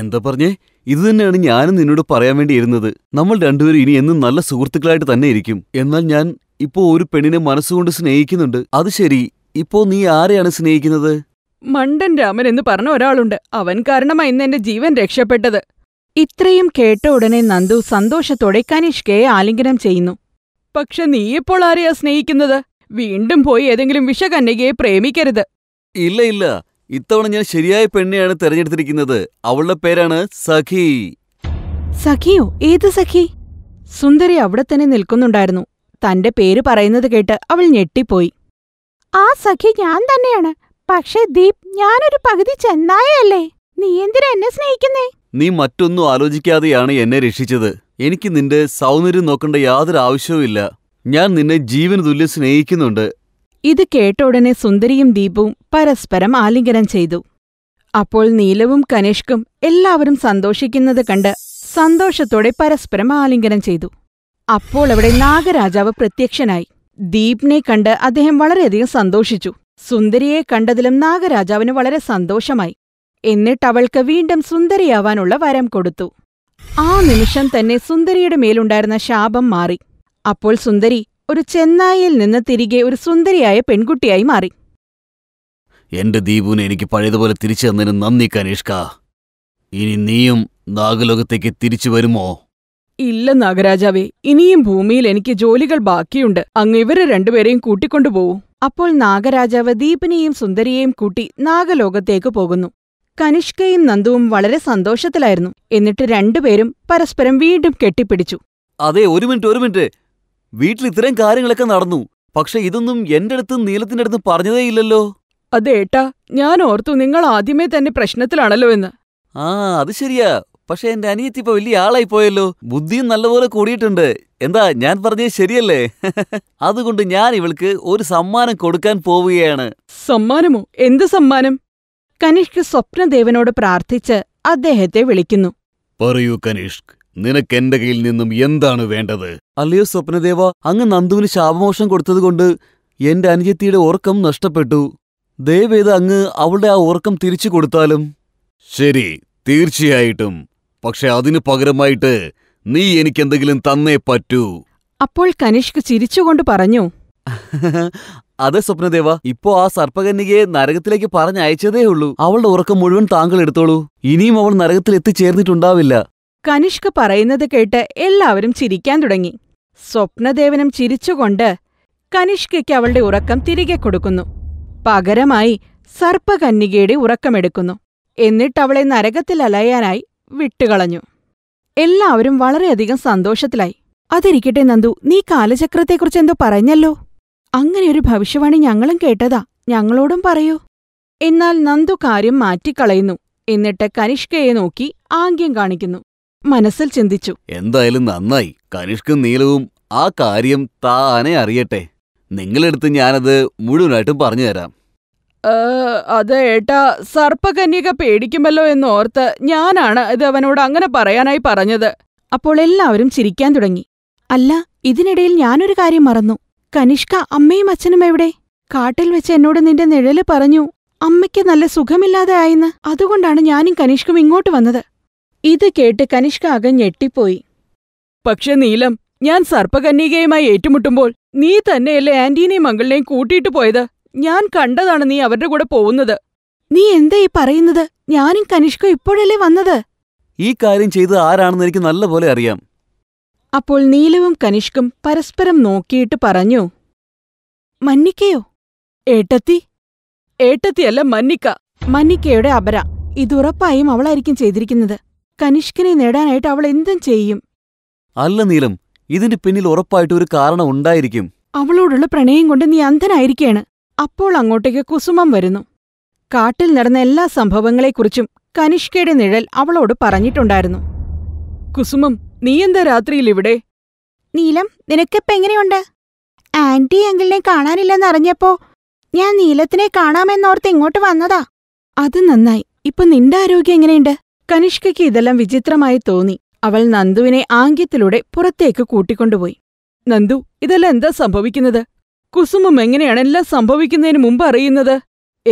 S2: എന്താ പറഞ്ഞേ ഇത് തന്നെയാണ് ഞാനും നിന്നോട് പറയാൻ വേണ്ടിയിരുന്നത് നമ്മൾ രണ്ടുപേരും ഇനി എന്നും നല്ല സുഹൃത്തുക്കളായിട്ട് തന്നെ ഇരിക്കും എന്നാൽ ഞാൻ ഇപ്പോ ഒരു പെണ്ണിനെ മനസ്സുകൊണ്ട് സ്നേഹിക്കുന്നുണ്ട് അത് ശരി ഇപ്പോ നീ ആരെയാണ് സ്നേഹിക്കുന്നത്
S1: മണ്ടൻ രാമൻ എന്ന് പറഞ്ഞ ഒരാളുണ്ട് അവൻ കാരണമായി ഇന്ന് എന്റെ ജീവൻ രക്ഷപ്പെട്ടത് ഇത്രയും കേട്ട ഉടനെ നന്ദു സന്തോഷത്തോടെ കനിഷ്കയെ ആലിംഗനം ചെയ്യുന്നു പക്ഷെ നീയിപ്പോൾ ആരെയാ സ്നേഹിക്കുന്നത് വീണ്ടും പോയി ഏതെങ്കിലും വിഷകന്യകയെ പ്രേമിക്കരുത് ഇല്ല ഇല്ല
S2: ഇത്തവണ ഞാൻ ശരിയായ പെണ്ണെയാണ് തെരഞ്ഞെടുത്തിരിക്കുന്നത് അവളുടെ പേരാണ് സഖി
S1: സഖിയോ ഏത് സഖി സുന്ദരി അവിടെ തന്നെ നിൽക്കുന്നുണ്ടായിരുന്നു തന്റെ പേര് പറയുന്നത് കേട്ട് അവൾ ഞെട്ടിപ്പോയി ആ സഖി ഞാൻ തന്നെയാണ് പക്ഷേ ദീപ് ഞാനൊരു പകുതി ചെന്നായല്ലേ നീ എന്തിനാ എന്നെ സ്നേഹിക്കുന്നേ
S2: നീ മറ്റൊന്നും ആലോചിക്കാതെയാണ് എന്നെ രക്ഷിച്ചത് എനിക്ക് നിന്റെ സൗന്ദര്യം നോക്കേണ്ട യാതൊരു ആവശ്യവുമില്ല ഞാൻ നിന്നെ ജീവന തുല്യം സ്നേഹിക്കുന്നുണ്ട്
S1: ഇത് കേട്ട ഉടനെ സുന്ദരിയും ദീപും പരസ്പരം ആലിംഗനം ചെയ്തു അപ്പോൾ നീലവും കനിഷ്കും എല്ലാവരും സന്തോഷിക്കുന്നത് കണ്ട് സന്തോഷത്തോടെ പരസ്പരം ആലിംഗനം ചെയ്തു അപ്പോൾ അവിടെ നാഗരാജാവ് പ്രത്യക്ഷനായി ദീപ്നെ കണ്ട് അദ്ദേഹം വളരെയധികം സന്തോഷിച്ചു സുന്ദരിയെ കണ്ടതിലും നാഗരാജാവിന് വളരെ സന്തോഷമായി എന്നിട്ട് അവൾക്ക് വീണ്ടും സുന്ദരിയാവാനുള്ള വരം കൊടുത്തു ആ നിമിഷം തന്നെ സുന്ദരിയുടെ മേലുണ്ടായിരുന്ന ശാപം മാറി അപ്പോൾ സുന്ദരി ഒരു ചെന്നായിൽ നിന്ന് തിരികെ ഒരു സുന്ദരിയായ പെൺകുട്ടിയായി മാറി
S2: എന്റെ ദീപുവിനെ എനിക്ക് പഴയതുപോലെ തിരിച്ചു തന്നതിന് നന്ദി കനീഷ്ക ഇനി നീയും നാഗലോകത്തേക്ക് തിരിച്ചു വരുമോ
S1: ഇല്ല നാഗരാജാവേ ഇനിയും ഭൂമിയിൽ എനിക്ക് ജോലികൾ ബാക്കിയുണ്ട് അങ്ങ് ഇവരെ രണ്ടുപേരെയും കൂട്ടിക്കൊണ്ടുപോകൂ അപ്പോൾ നാഗരാജാവ് ദീപിനെയും സുന്ദരിയെയും കൂട്ടി നാഗലോകത്തേക്ക് പോകുന്നു കനിഷ്കയും നന്ദുവും വളരെ സന്തോഷത്തിലായിരുന്നു എന്നിട്ട് രണ്ടുപേരും പരസ്പരം വീണ്ടും കെട്ടിപ്പിടിച്ചു
S2: അതെ ഒരു മിനിറ്റ് ഒരു മിനിറ്റ് വീട്ടിൽ ഇത്തരം കാര്യങ്ങളൊക്കെ നടന്നു പക്ഷെ ഇതൊന്നും എന്റെ അടുത്ത് നീലത്തിന്റെ അടുത്ത് പറഞ്ഞതേ ഇല്ലല്ലോ അതേട്ടാ ഞാൻ ഓർത്തു
S1: നിങ്ങൾ ആദ്യമേ തന്നെ പ്രശ്നത്തിലാണല്ലോ എന്ന്
S2: ആ അത് ശരിയാ പക്ഷെ എന്റെ അനിയത്തി ഇപ്പൊ വലിയ ആളായി പോയല്ലോ ബുദ്ധിയും നല്ലപോലെ കൂടിയിട്ടുണ്ട് എന്താ ഞാൻ പറഞ്ഞത് ശരിയല്ലേ അതുകൊണ്ട് ഞാൻ ഇവൾക്ക് ഒരു സമ്മാനം കൊടുക്കാൻ പോവുകയാണ്
S1: സമ്മാനമോ എന്ത് സമ്മാനം കനിഷ്ക് സ്വപ്നദേവനോട് പ്രാർത്ഥിച്ച് അദ്ദേഹത്തെ വിളിക്കുന്നു
S2: പറയൂ കനിഷ്ക് നിനക്ക് എന്റെ കയ്യിൽ നിന്നും എന്താണ് വേണ്ടത് അല്ലയോ സ്വപ്നദേവ അങ്ങ് നന്ദുവിന് ശാപമോഷം കൊടുത്തതുകൊണ്ട് എന്റെ അനുജത്തിയുടെ ഉറക്കം നഷ്ടപ്പെട്ടു ദയവേത് അങ്ങ് അവളുടെ ആ ഉറക്കം തിരിച്ചു കൊടുത്താലും ശരി തീർച്ചയായിട്ടും പക്ഷെ അതിനു പകരമായിട്ട് നീ എനിക്കെന്തെങ്കിലും തന്നേ പറ്റൂ
S1: അപ്പോൾ കനിഷ്ക് ചിരിച്ചുകൊണ്ട് പറഞ്ഞു
S2: അതെ സ്വപ്നദേവ ഇപ്പോ ആ സർപ്പകന്യകയെ നരകത്തിലേക്ക് പറഞ്ഞയച്ചതേ ഉള്ളൂ അവളുടെ ഉറക്കം മുഴുവൻ താങ്കൾ എടുത്തോളൂ ഇനിയും അവൾ നരകത്തിൽ എത്തിച്ചേർന്നിട്ടുണ്ടാവില്ല
S1: കനിഷ്ക് പറയുന്നത് കേട്ട് എല്ലാവരും ചിരിക്കാൻ തുടങ്ങി സ്വപ്നദേവനും ചിരിച്ചുകൊണ്ട് കനിഷ്കയ്ക്ക് അവളുടെ ഉറക്കം തിരികെ കൊടുക്കുന്നു പകരമായി സർപ്പകന്യകയുടെ ഉറക്കമെടുക്കുന്നു എന്നിട്ടവളെ നരകത്തിൽ വിട്ടുകളഞ്ഞു എല്ലാവരും വളരെയധികം സന്തോഷത്തിലായി അതിരിക്കട്ടെ നന്ദു നീ കാലചക്രത്തെക്കുറിച്ച് എന്തോ പറഞ്ഞല്ലോ അങ്ങനെയൊരു ഭവിഷ്യവാണി ഞങ്ങളും കേട്ടതാ ഞങ്ങളോടും പറയൂ എന്നാൽ നന്ദു കാര്യം മാറ്റിക്കളയുന്നു എന്നിട്ട് കനിഷ്കയെ നോക്കി ആംഗ്യം കാണിക്കുന്നു മനസ്സിൽ ചിന്തിച്ചു
S2: എന്തായാലും നന്നായി കനിഷ്കും നീലവും ആ കാര്യം താനെ അറിയട്ടെ നിങ്ങളെടുത്ത് ഞാനത് മുഴുവനായിട്ടും പറഞ്ഞുതരാം
S1: അത് ഏട്ടാ സർപ്പകന്യക പേടിക്കുമല്ലോ എന്നോർത്ത് ഞാനാണ് ഇത് അവനോട് അങ്ങനെ പറയാനായി പറഞ്ഞത് അപ്പോൾ എല്ലാവരും ചിരിക്കാൻ തുടങ്ങി അല്ല ഇതിനിടയിൽ ഞാനൊരു കാര്യം മറന്നു കനിഷ്ക അമ്മയും അച്ഛനും എവിടെ കാട്ടിൽ വെച്ച് എന്നോട് നിന്റെ നിഴല് പറഞ്ഞു അമ്മയ്ക്ക് നല്ല സുഖമില്ലാതെ ആയെന്ന് അതുകൊണ്ടാണ് ഞാനും കനിഷ്കും ഇങ്ങോട്ട് വന്നത് ഇത് കേട്ട് കനിഷ്ക ആകെ ഞെട്ടിപ്പോയി പക്ഷെ നീലം ഞാൻ സർപ്പകന്യകയുമായി ഏറ്റുമുട്ടുമ്പോൾ നീ തന്നെയല്ലേ ആന്റീനെയും മംഗളിനെയും കൂട്ടിയിട്ട് പോയത് ഞാൻ കണ്ടതാണ് നീ അവരുടെ കൂടെ പോകുന്നത് നീ എന്താ ഈ പറയുന്നത് ഞാനും കനിഷ്ക ഇപ്പോഴല്ലേ വന്നത്
S2: ഈ കാര്യം ചെയ്ത് ആരാണെന്ന് എനിക്ക്
S1: നല്ലപോലെ അറിയാം അപ്പോൾ നീലവും കനിഷ്കും പരസ്പരം നോക്കിയിട്ട് പറഞ്ഞു മന്നിക്കയോ ഏട്ടത്തി ഏട്ടത്തിയല്ല മന്നിക്ക മന്നിക്കയുടെ അപര ഇതുറപ്പായും അവളായിരിക്കും ചെയ്തിരിക്കുന്നത് കനിഷ്കിനെ നേടാനായിട്ട് അവൾ എന്തും ചെയ്യും
S2: അല്ല നീലം ഇതിന്റെ പിന്നിൽ ഉറപ്പായിട്ട് ഒരു കാരണം ഉണ്ടായിരിക്കും
S1: അവളോടുള്ള പ്രണയം കൊണ്ട് നീ അന്ധനായിരിക്കാണ് അപ്പോൾ അങ്ങോട്ടേക്ക് കുസുമം വരുന്നു കാട്ടിൽ നടന്ന എല്ലാ സംഭവങ്ങളെക്കുറിച്ചും കനിഷ്കയുടെ നിഴൽ അവളോട് പറഞ്ഞിട്ടുണ്ടായിരുന്നു കുസുമം നീ എന്താ രാത്രിയിൽ ഇവിടെ നീലം നിനക്കിപ്പ എങ്ങനെയുണ്ട് ആന്റി അങ്കിളിനെ കാണാനില്ലെന്നറിഞ്ഞപ്പോ ഞാൻ നീലത്തിനെ കാണാമെന്നോർത്ത് ഇങ്ങോട്ട് വന്നതാ അത് നന്നായി ഇപ്പൊ നിന്റെ ആരോഗ്യം എങ്ങനെയുണ്ട് കനിഷ്കയ്ക്ക് ഇതെല്ലാം വിചിത്രമായി തോന്നി അവൾ നന്ദുവിനെ ആംഗ്യത്തിലൂടെ പുറത്തേക്ക് കൂട്ടിക്കൊണ്ടുപോയി നന്ദു ഇതെല്ലാം എന്താ സംഭവിക്കുന്നത് കുസുമം എങ്ങനെയാണ് എല്ലാം സംഭവിക്കുന്നതിന് മുമ്പ് അറിയുന്നത്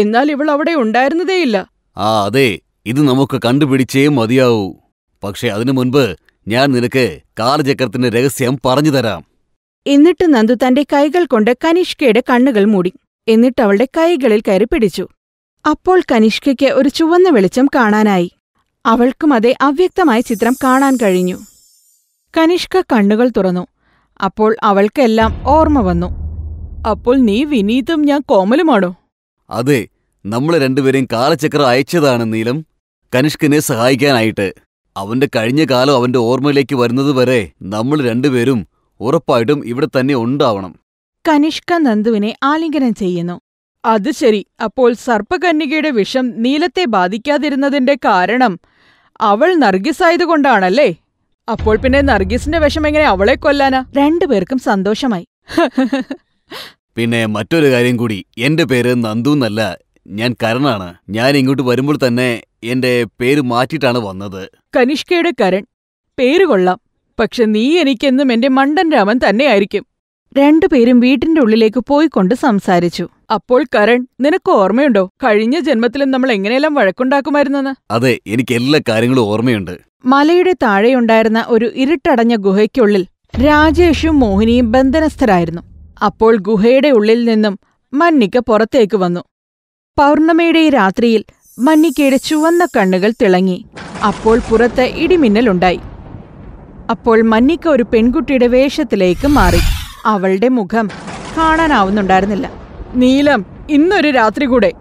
S1: എന്നാൽ ഇവൾ അവിടെ ഉണ്ടായിരുന്നതേയില്ല
S2: ആ അതെ ഇത് നമുക്ക് കണ്ടുപിടിച്ചേ മതിയാവൂ പക്ഷെ അതിനു മുൻപ് ഞാൻ നിനക്ക് കാലചക്രത്തിന്റെ രഹസ്യം പറഞ്ഞു തരാം
S1: എന്നിട്ട് നന്ദു തന്റെ കൈകൾ കൊണ്ട് കനിഷ്കയുടെ കണ്ണുകൾ മൂടി എന്നിട്ട് അവളുടെ കൈകളിൽ കയറി പിടിച്ചു അപ്പോൾ കനിഷ്കയ്ക്ക് ഒരു ചുവന്ന വെളിച്ചം കാണാനായി അവൾക്കും അതേ അവ്യക്തമായ ചിത്രം കാണാൻ കഴിഞ്ഞു കനിഷ്ക കണ്ണുകൾ തുറന്നു അപ്പോൾ അവൾക്കെല്ലാം ഓർമ്മ വന്നു അപ്പോൾ നീ വിനീതും ഞാൻ കോമലുമാണോ
S2: അതെ നമ്മൾ രണ്ടുപേരെയും കാലചക്രം അയച്ചതാണ് നീലം കനിഷ്കനെ സഹായിക്കാനായിട്ട് അവന്റെ കഴിഞ്ഞ കാലം അവന്റെ ഓർമ്മയിലേക്ക് വരുന്നത് വരെ നമ്മൾ രണ്ടുപേരും ഉറപ്പായിട്ടും ഇവിടെ തന്നെ ഉണ്ടാവണം
S1: കനിഷ്ക നന്ദുവിനെ ആലിംഗനം ചെയ്യുന്നു അത് ശരി അപ്പോൾ സർപ്പകന്യകയുടെ വിഷം നീലത്തെ ബാധിക്കാതിരുന്നതിന്റെ കാരണം അവൾ നർഗിസായതുകൊണ്ടാണല്ലേ അപ്പോൾ പിന്നെ നർഗിസിന്റെ വിഷം എങ്ങനെ അവളെ കൊല്ലാനാ രണ്ടുപേർക്കും സന്തോഷമായി
S2: പിന്നെ മറ്റൊരു കാര്യം കൂടി എൻ്റെ പേര് നന്ദു എന്നല്ല ഞാൻ കരണാണ് ഞാൻ ഇങ്ങോട്ട് വരുമ്പോൾ തന്നെ എൻ്റെ പേര് മാറ്റിയിട്ടാണ് വന്നത്
S1: കനിഷ്കയുടെ കരൺ പേര് കൊള്ളാം പക്ഷെ നീ എനിക്കെന്നും എന്റെ മണ്ടൻ രാമൻ തന്നെയായിരിക്കും രണ്ടുപേരും വീട്ടിന്റെ ഉള്ളിലേക്ക് പോയിക്കൊണ്ട് സംസാരിച്ചു അപ്പോൾ കരൺ നിനക്ക് ഓർമ്മയുണ്ടോ കഴിഞ്ഞ ജന്മത്തിലും നമ്മൾ എങ്ങനെയെല്ലാം വഴക്കുണ്ടാക്കുമായിരുന്നെന്ന്
S2: അതെ എനിക്ക് എല്ലാ കാര്യങ്ങളും ഓർമ്മയുണ്ട്
S1: മലയുടെ താഴെയുണ്ടായിരുന്ന ഒരു ഇരുട്ടടഞ്ഞ ഗുഹയ്ക്കുള്ളിൽ രാജേഷും മോഹിനിയും ബന്ധനസ്ഥരായിരുന്നു അപ്പോൾ ഗുഹയുടെ ഉള്ളിൽ നിന്നും മന്നിക്ക പുറത്തേക്ക് വന്നു പൗർണമയുടെ രാത്രിയിൽ മന്നിക്കയുടെ ചുവന്ന കണ്ണുകൾ തിളങ്ങി അപ്പോൾ പുറത്ത് ഇടിമിന്നലുണ്ടായി അപ്പോൾ മന്നിക്ക ഒരു പെൺകുട്ടിയുടെ വേഷത്തിലേക്ക് മാറി അവളുടെ മുഖം കാണാനാവുന്നുണ്ടായിരുന്നില്ല നീലം ഇന്നൊരു രാത്രി കൂടെ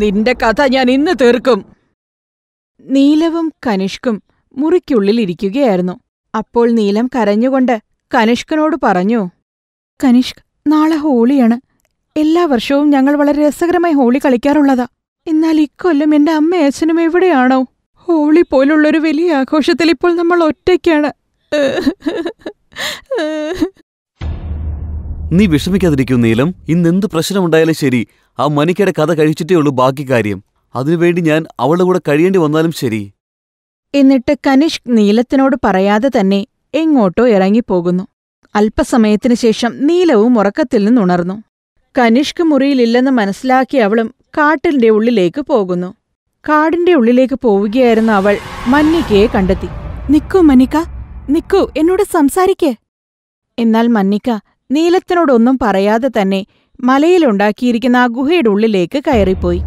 S1: നിന്റെ കഥ ഞാൻ ഇന്ന് തീർക്കും നീലവും കനിഷ്കും മുറിക്കുള്ളിൽ ഇരിക്കുകയായിരുന്നു അപ്പോൾ നീലം കരഞ്ഞുകൊണ്ട് കനിഷ്കനോട് പറഞ്ഞു കനിഷ്ക് നാളെ ഹോളിയാണ് എല്ലാ വർഷവും ഞങ്ങൾ വളരെ രസകരമായി ഹോളി കളിക്കാറുള്ളതാ എന്നാൽ ഇക്കൊല്ലം എൻ്റെ അമ്മ അച്ഛനും എവിടെയാണോ ഹോളി പോലുള്ളൊരു വലിയ ആഘോഷത്തിൽ ഇപ്പോൾ നമ്മൾ ഒറ്റയ്ക്കാണ്
S2: നീ വിഷമിക്കാതിരിക്കൂ നീലം ഇന്ന് എന്ത് പ്രശ്നമുണ്ടായാലും ശരി ആ മനിക്കയുടെ കഥ കഴിച്ചിട്ടേ ഉള്ളൂ ബാക്കി കാര്യം അതിനുവേണ്ടി ഞാൻ അവളുടെ കൂടെ കഴിയേണ്ടി വന്നാലും ശരി
S1: എന്നിട്ട് കനിഷ്ക് നീലത്തിനോട് പറയാതെ തന്നെ എങ്ങോട്ടോ ഇറങ്ങിപ്പോകുന്നു അല്പസമയത്തിനു ശേഷം നീലവും ഉറക്കത്തിൽ നിന്നുണർന്നു കനിഷ്ക് മുറിയിലില്ലെന്ന് മനസ്സിലാക്കിയ അവളും കാട്ടിന്റെ ഉള്ളിലേക്ക് പോകുന്നു കാടിന്റെ ഉള്ളിലേക്ക് പോവുകയായിരുന്ന അവൾ മന്നിക്കയെ കണ്ടെത്തി നിക്കൂ മന്നിക്ക നിക്കൂ എന്നോട് സംസാരിക്കേ എന്നാൽ മന്നിക്ക നീലത്തിനോടൊന്നും പറയാതെ തന്നെ മലയിലുണ്ടാക്കിയിരിക്കുന്ന ആ ഗുഹയുടെ ഉള്ളിലേക്ക് കയറിപ്പോയി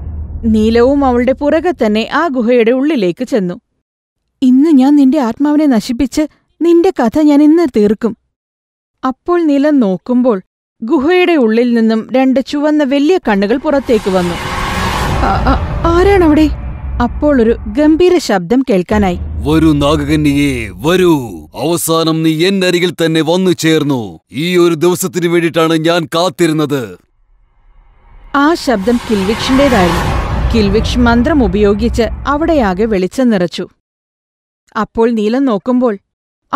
S1: നീലവും അവളുടെ പുറകെ തന്നെ ആ ഗുഹയുടെ ഉള്ളിലേക്ക് ചെന്നു ഇന്ന് ഞാൻ നിന്റെ ആത്മാവിനെ നശിപ്പിച്ച് നിന്റെ കഥ ഞാൻ ഇന്ന് തീർക്കും അപ്പോൾ നിലം നോക്കുമ്പോൾ ഗുഹയുടെ ഉള്ളിൽ നിന്നും രണ്ട് ചുവന്ന വലിയ കണ്ണുകൾ പുറത്തേക്ക് വന്നു ആരാണവിടെ അപ്പോൾ ഒരു ഗംഭീര ശബ്ദം കേൾക്കാനായി
S2: വരൂ നാഗകന്യെ വരൂ അവസാനം നീ എന്റെ അരികിൽ തന്നെ വന്നു ചേർന്നു ഈ ഒരു ദിവസത്തിന് വേണ്ടിയിട്ടാണ് ഞാൻ കാത്തിരുന്നത്
S1: ആ ശബ്ദം കിൽവിക്ഷിന്റേതായിരുന്നു കിൽവിക്ഷ് മന്ത്രം ഉപയോഗിച്ച് അവിടെയാകെ വെളിച്ചം നിറച്ചു അപ്പോൾ നീലം നോക്കുമ്പോൾ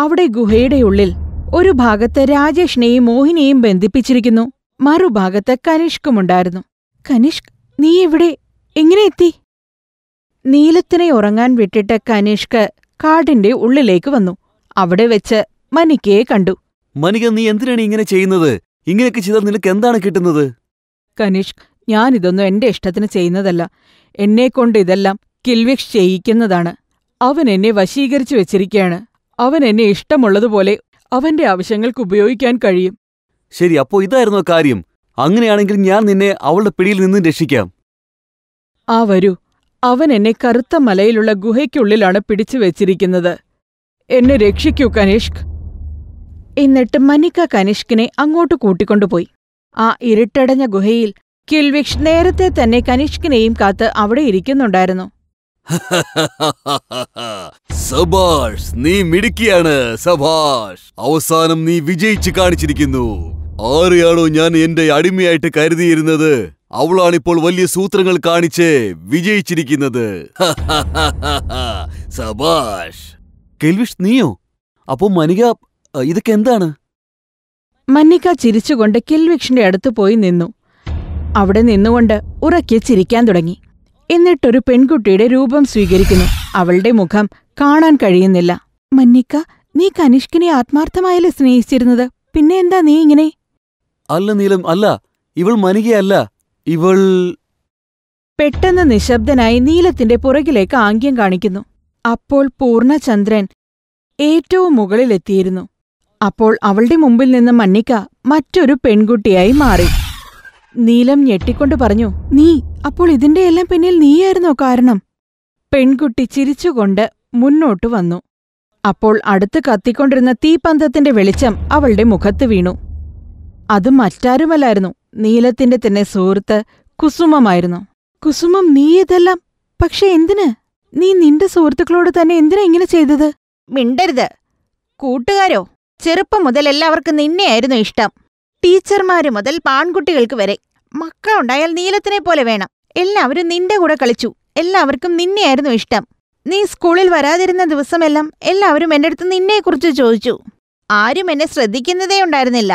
S1: അവിടെ ഗുഹയുടെ ഉള്ളിൽ ഒരു ഭാഗത്ത് രാജേഷിനെയും മോഹിനിയെയും ബന്ധിപ്പിച്ചിരിക്കുന്നു മറുഭാഗത്ത് കനിഷ്കുമുണ്ടായിരുന്നു കനിഷ്ക് നീ എവിടെ എങ്ങനെ എത്തി നീലത്തിനെ ഉറങ്ങാൻ വിട്ടിട്ട് കനിഷ്ക് കാടിന്റെ ഉള്ളിലേക്ക് വന്നു അവിടെ വെച്ച് മനിക്കയെ കണ്ടു
S2: മനിക നീ എന്തിനാണ് ഇങ്ങനെ ചെയ്യുന്നത് ഇങ്ങനെയൊക്കെ ചെയ്താൽ നിനക്ക് എന്താണ് കിട്ടുന്നത്
S1: കനിഷ്ക് ഞാനിതൊന്നും എന്റെ ഇഷ്ടത്തിന് ചെയ്യുന്നതല്ല എന്നെക്കൊണ്ട് ഇതെല്ലാം കിൽവിക്ഷ് ചെയ്യിക്കുന്നതാണ് അവൻ എന്നെ വശീകരിച്ചു വെച്ചിരിക്കുകയാണ് അവൻ എന്നെ ഇഷ്ടമുള്ളതുപോലെ അവന്റെ ആവശ്യങ്ങൾക്ക് ഉപയോഗിക്കാൻ കഴിയും
S2: ശരി അപ്പോ ഇതായിരുന്നു കാര്യം അങ്ങനെയാണെങ്കിൽ ഞാൻ നിന്നെ അവളുടെ പിടിയിൽ നിന്ന് രക്ഷിക്കാം
S1: ആ വരൂ അവൻ എന്നെ കറുത്ത മലയിലുള്ള ഗുഹയ്ക്കുള്ളിലാണ് പിടിച്ചു വെച്ചിരിക്കുന്നത് എന്നെ രക്ഷിക്കൂ കനിഷ്ക് എന്നിട്ട് മനിക്ക കനിഷ്കിനെ അങ്ങോട്ട് കൂട്ടിക്കൊണ്ടുപോയി ആ ഇരുട്ടടഞ്ഞ ഗുഹയിൽ കിൽവിക്ഷ് നേരത്തെ തന്നെ കനിഷ്കിനെയും കാത്ത് അവിടെ ഇരിക്കുന്നുണ്ടായിരുന്നു
S2: സബാഷ് നീ മിടുക്കിയാണ് സബാഷ് അവസാനം നീ വിജയിച്ച് കാണിച്ചിരിക്കുന്നു ആരെയാണോ ഞാൻ എന്റെ അടിമയായിട്ട് കരുതിയിരുന്നത് അവളാണ് ഇപ്പോൾ വലിയ സൂത്രങ്ങൾ കാണിച്ച് വിജയിച്ചിരിക്കുന്നത് സബാഷ് കെൽവിഷ് നീയോ
S1: അപ്പോ മനിക ഇതൊക്കെ എന്താണ് മന്നിക ചിരിച്ചുകൊണ്ട് കിൽവിക്ഷിന്റെ അടുത്ത് പോയി നിന്നു അവിടെ നിന്നുകൊണ്ട് ഉറക്കെ ചിരിക്കാൻ തുടങ്ങി എന്നിട്ടൊരു പെൺകുട്ടിയുടെ രൂപം സ്വീകരിക്കുന്നു അവളുടെ മുഖം കാണാൻ കഴിയുന്നില്ല മന്നിക്ക നീ കനിഷ്കിനെ ആത്മാർത്ഥമായല്ലേ സ്നേഹിച്ചിരുന്നത് പിന്നെ എന്താ നീ ഇങ്ങനെ
S2: അല്ല നീലം അല്ല ഇവൾ മനികയല്ല ഇവൾ
S1: പെട്ടെന്ന് നിശബ്ദനായി നീലത്തിന്റെ പുറകിലേക്ക് ആംഗ്യം കാണിക്കുന്നു അപ്പോൾ പൂർണ്ണചന്ദ്രൻ ഏറ്റവും മുകളിലെത്തിയിരുന്നു അപ്പോൾ അവളുടെ മുമ്പിൽ നിന്ന് മന്നിക്ക മറ്റൊരു പെൺകുട്ടിയായി മാറി നീലം ഞെട്ടിക്കൊണ്ട് പറഞ്ഞു നീ അപ്പോൾ ഇതിന്റെ എല്ലാം പിന്നിൽ നീയായിരുന്നോ കാരണം പെൺകുട്ടി ചിരിച്ചുകൊണ്ട് മുന്നോട്ടു വന്നു അപ്പോൾ അടുത്ത് കത്തിക്കൊണ്ടിരുന്ന തീപന്തത്തിന്റെ വെളിച്ചം അവളുടെ മുഖത്ത് വീണു അത് മറ്റാരുമല്ലായിരുന്നു നീലത്തിന്റെ തന്നെ സുഹൃത്ത് കുസുമമായിരുന്നു കുസുമം നീയതെല്ലാം പക്ഷെ എന്തിന് നീ നിന്റെ സുഹൃത്തുക്കളോട് തന്നെ എന്തിനാ ഇങ്ങനെ ചെയ്തത് മിണ്ടരുത് കൂട്ടുകാരോ ചെറുപ്പം മുതൽ എല്ലാവർക്കും നിന്നെയായിരുന്നു ഇഷ്ടം ടീച്ചർമാര് മുതൽ
S3: പാൺകുട്ടികൾക്ക് വരെ മക്കളുണ്ടായാൽ നീലത്തിനെ പോലെ വേണം എല്ലാവരും നിന്റെ കൂടെ കളിച്ചു എല്ലാവർക്കും നിന്നെയായിരുന്നു ഇഷ്ടം നീ സ്കൂളിൽ വരാതിരുന്ന ദിവസമെല്ലാം എല്ലാവരും എന്റെ അടുത്ത് നിന്നെക്കുറിച്ച് ചോദിച്ചു ആരും എന്നെ ശ്രദ്ധിക്കുന്നതേ ഉണ്ടായിരുന്നില്ല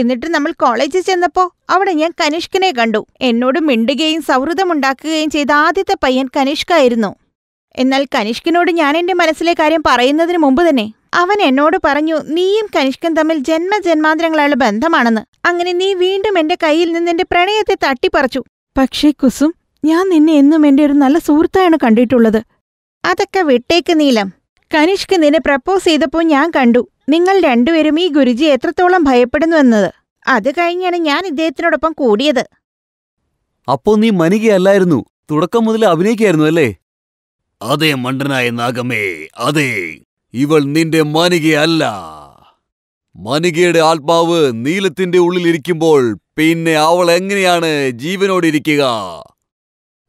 S3: എന്നിട്ട് നമ്മൾ കോളേജിൽ ചെന്നപ്പോ അവിടെ ഞാൻ കനിഷ്കിനെ കണ്ടു എന്നോട് മിണ്ടുകയും സൗഹൃദമുണ്ടാക്കുകയും ചെയ്ത ആദ്യത്തെ പയ്യൻ കനിഷ്കായിരുന്നു എന്നാൽ കനിഷ്കിനോട് ഞാൻ എന്റെ മനസ്സിലെ കാര്യം പറയുന്നതിന് മുമ്പ് തന്നെ അവൻ
S1: എന്നോട് പറഞ്ഞു നീയും കനിഷ്കൻ തമ്മിൽ ജന്മജന്മാന്തരങ്ങളുള്ള ബന്ധമാണെന്ന് അങ്ങനെ നീ വീണ്ടും എന്റെ കയ്യിൽ നിന്ന് എന്റെ പ്രണയത്തെ തട്ടിപ്പറിച്ചു പക്ഷേ കുസും ഞാൻ നിന്നെ എന്നും എന്റെ ഒരു നല്ല സുഹൃത്തായാണ് കണ്ടിട്ടുള്ളത് അതൊക്കെ വിട്ടേക്ക് നീലം കനിഷ്ക് നിന്നെ പ്രപ്പോസ് ചെയ്തപ്പോൾ ഞാൻ കണ്ടു നിങ്ങൾ രണ്ടുപേരും ഈ ഗുരുജി എത്രത്തോളം ഭയപ്പെടുന്നു എന്നത് അത് കഴിഞ്ഞാണ് ഞാൻ
S3: ഇദ്ദേഹത്തിനോടൊപ്പം കൂടിയത്
S2: അപ്പോ നീ മനികയല്ലായിരുന്നു തുടക്കം മുതൽ അഭിനയിക്കായിരുന്നു അല്ലേ അതെ മണ്ടനായ നാഗമേ അതെ ഇവൾ നിന്റെ മനികയല്ല മനികയുടെ ആത്മാവ് നീലത്തിന്റെ ഉള്ളിലിരിക്കുമ്പോൾ പിന്നെ അവൾ എങ്ങനെയാണ് ജീവനോടിരിക്കുക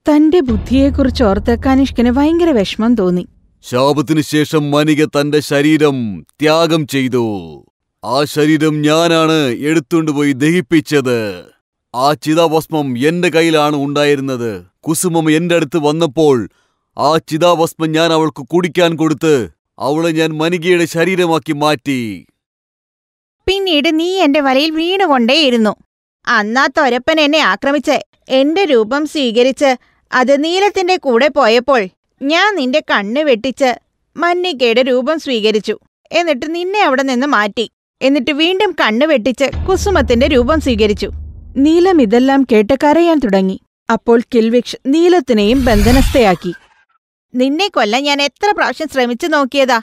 S1: തന്റെ ബുദ്ധിയെക്കുറിച്ച് ഓർത്ത് ഭയങ്കര വിഷമം തോന്നി
S2: ശാപത്തിനു ശേഷം മനിക തന്റെ ശരീരം ത്യാഗം ചെയ്തു ആ ശരീരം ഞാനാണ് എടുത്തുകൊണ്ടുപോയി ദഹിപ്പിച്ചത് ആ ചിതാഭസ്മം എന്റെ കയ്യിലാണ് ഉണ്ടായിരുന്നത് കുസുമം എന്റെ അടുത്ത് വന്നപ്പോൾ ആ ചിതാഭസ്മം ഞാൻ അവൾക്ക് കുടിക്കാൻ കൊടുത്ത് അവളെ ഞാൻ മനികയുടെ ശരീരമാക്കി മാറ്റി
S3: പിന്നീട് നീ എന്റെ വലയിൽ വീണുകൊണ്ടേയിരുന്നു അന്നാ തൊരപ്പൻ എന്നെ ആക്രമിച്ച് എന്റെ രൂപം സ്വീകരിച്ച് അത് നീലത്തിന്റെ കൂടെ പോയപ്പോൾ ഞാൻ നിന്റെ കണ്ണ് വെട്ടിച്ച് മന്നികയുടെ രൂപം സ്വീകരിച്ചു എന്നിട്ട് നിന്നെ അവിടെ നിന്ന് മാറ്റി എന്നിട്ട് വീണ്ടും കണ്ണ് വെട്ടിച്ച് കുസുമത്തിന്റെ രൂപം സ്വീകരിച്ചു
S1: നീലം ഇതെല്ലാം കേട്ട് കരയാൻ തുടങ്ങി അപ്പോൾ കിൽവിക്ഷ് നീലത്തിനെയും ബന്ധനസ്ഥയാക്കി നിന്നെ കൊല്ലാൻ ഞാൻ എത്ര പ്രാവശ്യം ശ്രമിച്ചു നോക്കിയതാ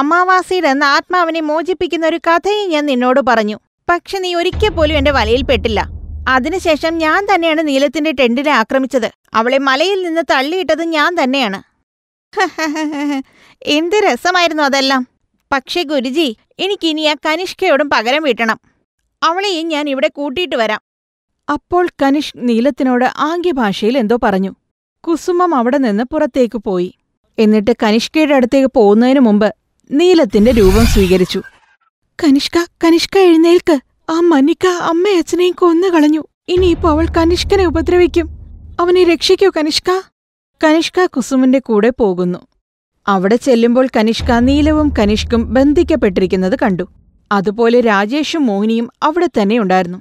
S1: അമാവാസിയുടെ
S3: എന്ന ആത്മാവിനെ മോചിപ്പിക്കുന്ന ഒരു കഥയും ഞാൻ നിന്നോട് പറഞ്ഞു പക്ഷെ നീ ഒരിക്കൽ പോലും എന്റെ വലയിൽപ്പെട്ടില്ല അതിനുശേഷം ഞാൻ തന്നെയാണ് നീലത്തിന്റെ ടെന്റിനെ ആക്രമിച്ചത് അവളെ മലയിൽ നിന്ന് തള്ളിയിട്ടത് ഞാൻ തന്നെയാണ് എന്ത് രസമായിരുന്നു അതെല്ലാം
S1: പക്ഷേ ഗുരുജി എനിക്കിനി ആ കനിഷ്കയോടും പകരം വീട്ടണം അവളെയും ഞാൻ ഇവിടെ കൂട്ടിയിട്ട് വരാം അപ്പോൾ കനിഷ് നീലത്തിനോട് ആംഗ്യഭാഷയിൽ എന്തോ പറഞ്ഞു കുസുമം അവിടെ നിന്ന് പുറത്തേക്ക് പോയി എന്നിട്ട് കനിഷ്കയുടെ അടുത്തേക്ക് പോകുന്നതിനു മുമ്പ് നീലത്തിന്റെ രൂപം സ്വീകരിച്ചു കനിഷ്ക കനിഷ്ക എഴുന്നേൽക്ക് ആ മനിക്ക അമ്മയച്ഛനെയും കൊന്നു കളഞ്ഞു ഇനിയിപ്പോ അവൾ കനിഷ്കനെ ഉപദ്രവിക്കും അവനെ രക്ഷിക്കൂ കനിഷ്ക കനിഷ്ക കുസുമിന്റെ കൂടെ പോകുന്നു അവിടെ ചെല്ലുമ്പോൾ കനിഷ്ക നീലവും കനിഷ്കും ബന്ധിക്കപ്പെട്ടിരിക്കുന്നത് കണ്ടു അതുപോലെ രാജേഷും മോഹിനിയും അവിടെ തന്നെ ഉണ്ടായിരുന്നു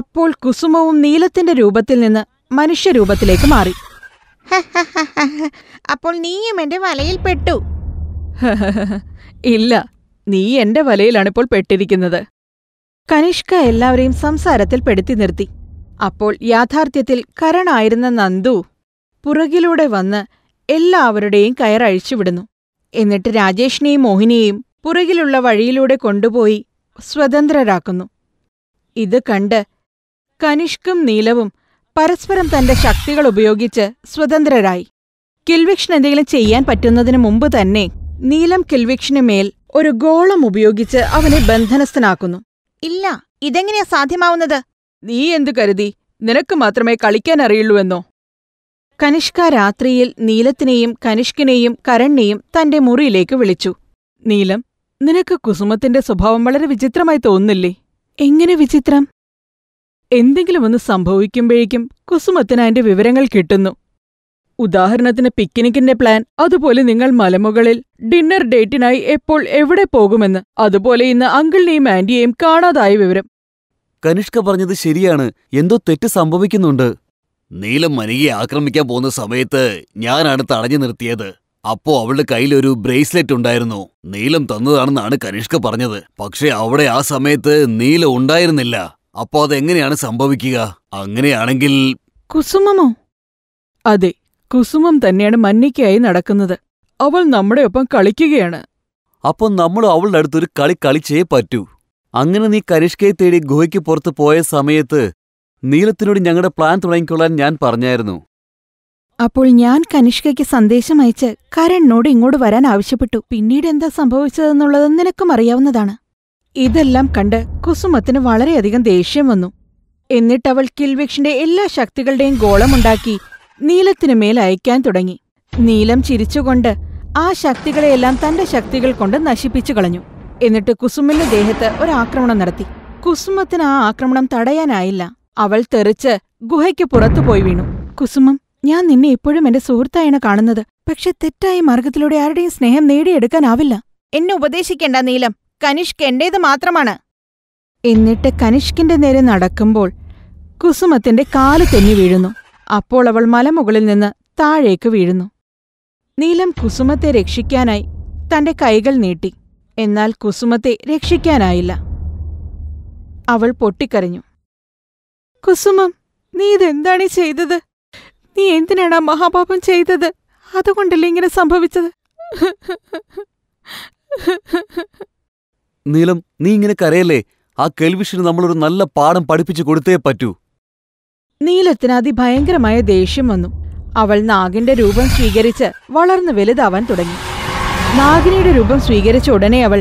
S1: അപ്പോൾ കുസുമവും നീലത്തിന്റെ രൂപത്തിൽ നിന്ന് മനുഷ്യരൂപത്തിലേക്ക് മാറി അപ്പോൾ നീയും എന്റെ വലയിൽ പെട്ടു ഇല്ല നീ എന്റെ വലയിലാണ് ഇപ്പോൾ പെട്ടിരിക്കുന്നത് കനിഷ്ക എല്ലാവരെയും സംസാരത്തിൽ പെടുത്തി നിർത്തി അപ്പോൾ യാഥാർത്ഥ്യത്തിൽ കരണായിരുന്ന നന്ദു പുറകിലൂടെ വന്ന് എല്ലാവരുടെയും കയറഴിച്ചുവിടുന്നു എന്നിട്ട് രാജേഷിനെയും മോഹിനിയെയും പുറകിലുള്ള വഴിയിലൂടെ കൊണ്ടുപോയി സ്വതന്ത്രരാക്കുന്നു ഇത് കണ്ട് കനിഷ്കും നീലവും പരസ്പരം തന്റെ ശക്തികൾ ഉപയോഗിച്ച് സ്വതന്ത്രരായി കിൽവിക്ഷൻ എന്തെങ്കിലും ചെയ്യാൻ പറ്റുന്നതിന് മുമ്പ് തന്നെ നീലം കിൽവിക്ഷന് മേൽ ഒരു ഗോളം ഉപയോഗിച്ച് അവനെ ബന്ധനസ്ഥനാക്കുന്നു ഇല്ല ഇതെങ്ങനെയാ സാധ്യമാവുന്നത് നീ എന്തു കരുതി നിനക്ക് മാത്രമേ കളിക്കാൻ അറിയുള്ളൂവെന്നോ കനിഷ്ക രാത്രിയിൽ നീലത്തിനെയും കനിഷ്കിനെയും കരണിനെയും തന്റെ മുറിയിലേക്ക് വിളിച്ചു നീലം നിനക്ക് കുസുമത്തിന്റെ സ്വഭാവം വളരെ വിചിത്രമായി തോന്നുന്നില്ലേ എങ്ങനെ വിചിത്രം എന്തെങ്കിലും ഒന്ന് സംഭവിക്കുമ്പോഴേക്കും കുസുമത്തിന് അതിന്റെ വിവരങ്ങൾ കിട്ടുന്നു ഉദാഹരണത്തിന് പിക്നിക്കിന്റെ പ്ലാൻ അതുപോലെ നിങ്ങൾ മലമുകളിൽ ഡിന്നർ ഡേറ്റിനായി എപ്പോൾ എവിടെ പോകുമെന്ന് അതുപോലെ ഇന്ന് അങ്കിളിനെയും ആന്റിയെയും കാണാതായ വിവരം
S2: കനിഷ്ക പറഞ്ഞത് ശരിയാണ് എന്തോ തെറ്റ് സംഭവിക്കുന്നുണ്ട് നീലം മനിയെ ആക്രമിക്കാൻ പോകുന്ന സമയത്ത് ഞാനാണ് തടഞ്ഞു നിർത്തിയത് അപ്പോ അവളുടെ കയ്യിലൊരു ബ്രേസ്ലെറ്റ് ഉണ്ടായിരുന്നു നീലം തന്നതാണെന്നാണ് കനിഷ്ക പറഞ്ഞത് പക്ഷേ അവിടെ ആ സമയത്ത് നീലം ഉണ്ടായിരുന്നില്ല അപ്പോ അതെങ്ങനെയാണ് സംഭവിക്കുക അങ്ങനെയാണെങ്കിൽ
S1: കുസുമമോ അതെ കുസുമം തന്നെയാണ് മന്നിക്കായി നടക്കുന്നത് അവൾ നമ്മുടെ ഒപ്പം കളിക്കുകയാണ്
S2: അപ്പൊ നമ്മൾ അവളുടെ അടുത്തൊരു കളി കളിച്ചേ പറ്റൂ അങ്ങനെ നീ കരിഷ്കയെ തേടി ഗുഹയ്ക്ക് പുറത്ത് പോയ സമയത്ത് നീലത്തിനോട് ഞങ്ങളുടെ പ്ലാൻ തുടങ്ങിക്കൊള്ളാൻ ഞാൻ പറഞ്ഞായിരുന്നു
S1: അപ്പോൾ ഞാൻ കനിഷ്കയ്ക്ക് സന്ദേശം അയച്ച് കരണിനോട് ഇങ്ങോട്ട് വരാൻ ആവശ്യപ്പെട്ടു പിന്നീട് എന്താ സംഭവിച്ചതെന്നുള്ളത് നിനക്കും അറിയാവുന്നതാണ് ഇതെല്ലാം കണ്ട് കുസുമത്തിന് വളരെയധികം ദേഷ്യം വന്നു എന്നിട്ടവൾ കിൽവൃക്ഷന്റെ എല്ലാ ശക്തികളുടെയും ഗോളമുണ്ടാക്കി നീലത്തിനു മേൽ അയക്കാൻ തുടങ്ങി നീലം ചിരിച്ചുകൊണ്ട് ആ ശക്തികളെയെല്ലാം തന്റെ ശക്തികൾ കൊണ്ട് നശിപ്പിച്ചു കളഞ്ഞു എന്നിട്ട് കുസുമിന്റെ ദേഹത്ത് ഒരു ആക്രമണം നടത്തി കുസുമത്തിന് ആ ആക്രമണം തടയാനായില്ല അവൾ തെറിച്ച് ഗുഹയ്ക്ക് പുറത്തു പോയി വീണു കുസുമം ഞാൻ നിന്നെ ഇപ്പോഴും എന്റെ സുഹൃത്തായാണ് കാണുന്നത് പക്ഷെ തെറ്റായ മാർഗത്തിലൂടെ ആരുടെയും സ്നേഹം നേടിയെടുക്കാനാവില്ല എന്നെ ഉപദേശിക്കേണ്ട നീലം കനിഷ്ക് എന്റേത് മാത്രമാണ് എന്നിട്ട് കനിഷ്കിന്റെ നേരെ നടക്കുമ്പോൾ കുസുമത്തിന്റെ കാല് തെന്നി വീഴുന്നു അപ്പോൾ അവൾ മലമുകളിൽ നിന്ന് താഴേക്ക് വീഴുന്നു നീലം കുസുമത്തെ രക്ഷിക്കാനായി തന്റെ കൈകൾ നീട്ടി എന്നാൽ കുസുമത്തെ രക്ഷിക്കാനായില്ല അവൾ പൊട്ടിക്കരഞ്ഞു കുസുമം നീ ഇതെന്താണ് ചെയ്തത് നീ എന്തിനാണ് മഹാപാപം ചെയ്തത് അതുകൊണ്ടല്ലേ ഇങ്ങനെ സംഭവിച്ചത്
S2: നീലം നീ ഇങ്ങനെ കരയല്ലേ ആ കെൽവിഷിന് നമ്മളൊരു നല്ല പാഠം പഠിപ്പിച്ചു കൊടുത്തേ പറ്റൂ
S1: നീലത്തിന് അതിഭയങ്കരമായ ദേഷ്യം വന്നു അവൾ നാഗിന്റെ രൂപം സ്വീകരിച്ച് വളർന്നു വലുതാവാൻ തുടങ്ങി നാഗിനിയുടെ രൂപം സ്വീകരിച്ച ഉടനെ അവൾ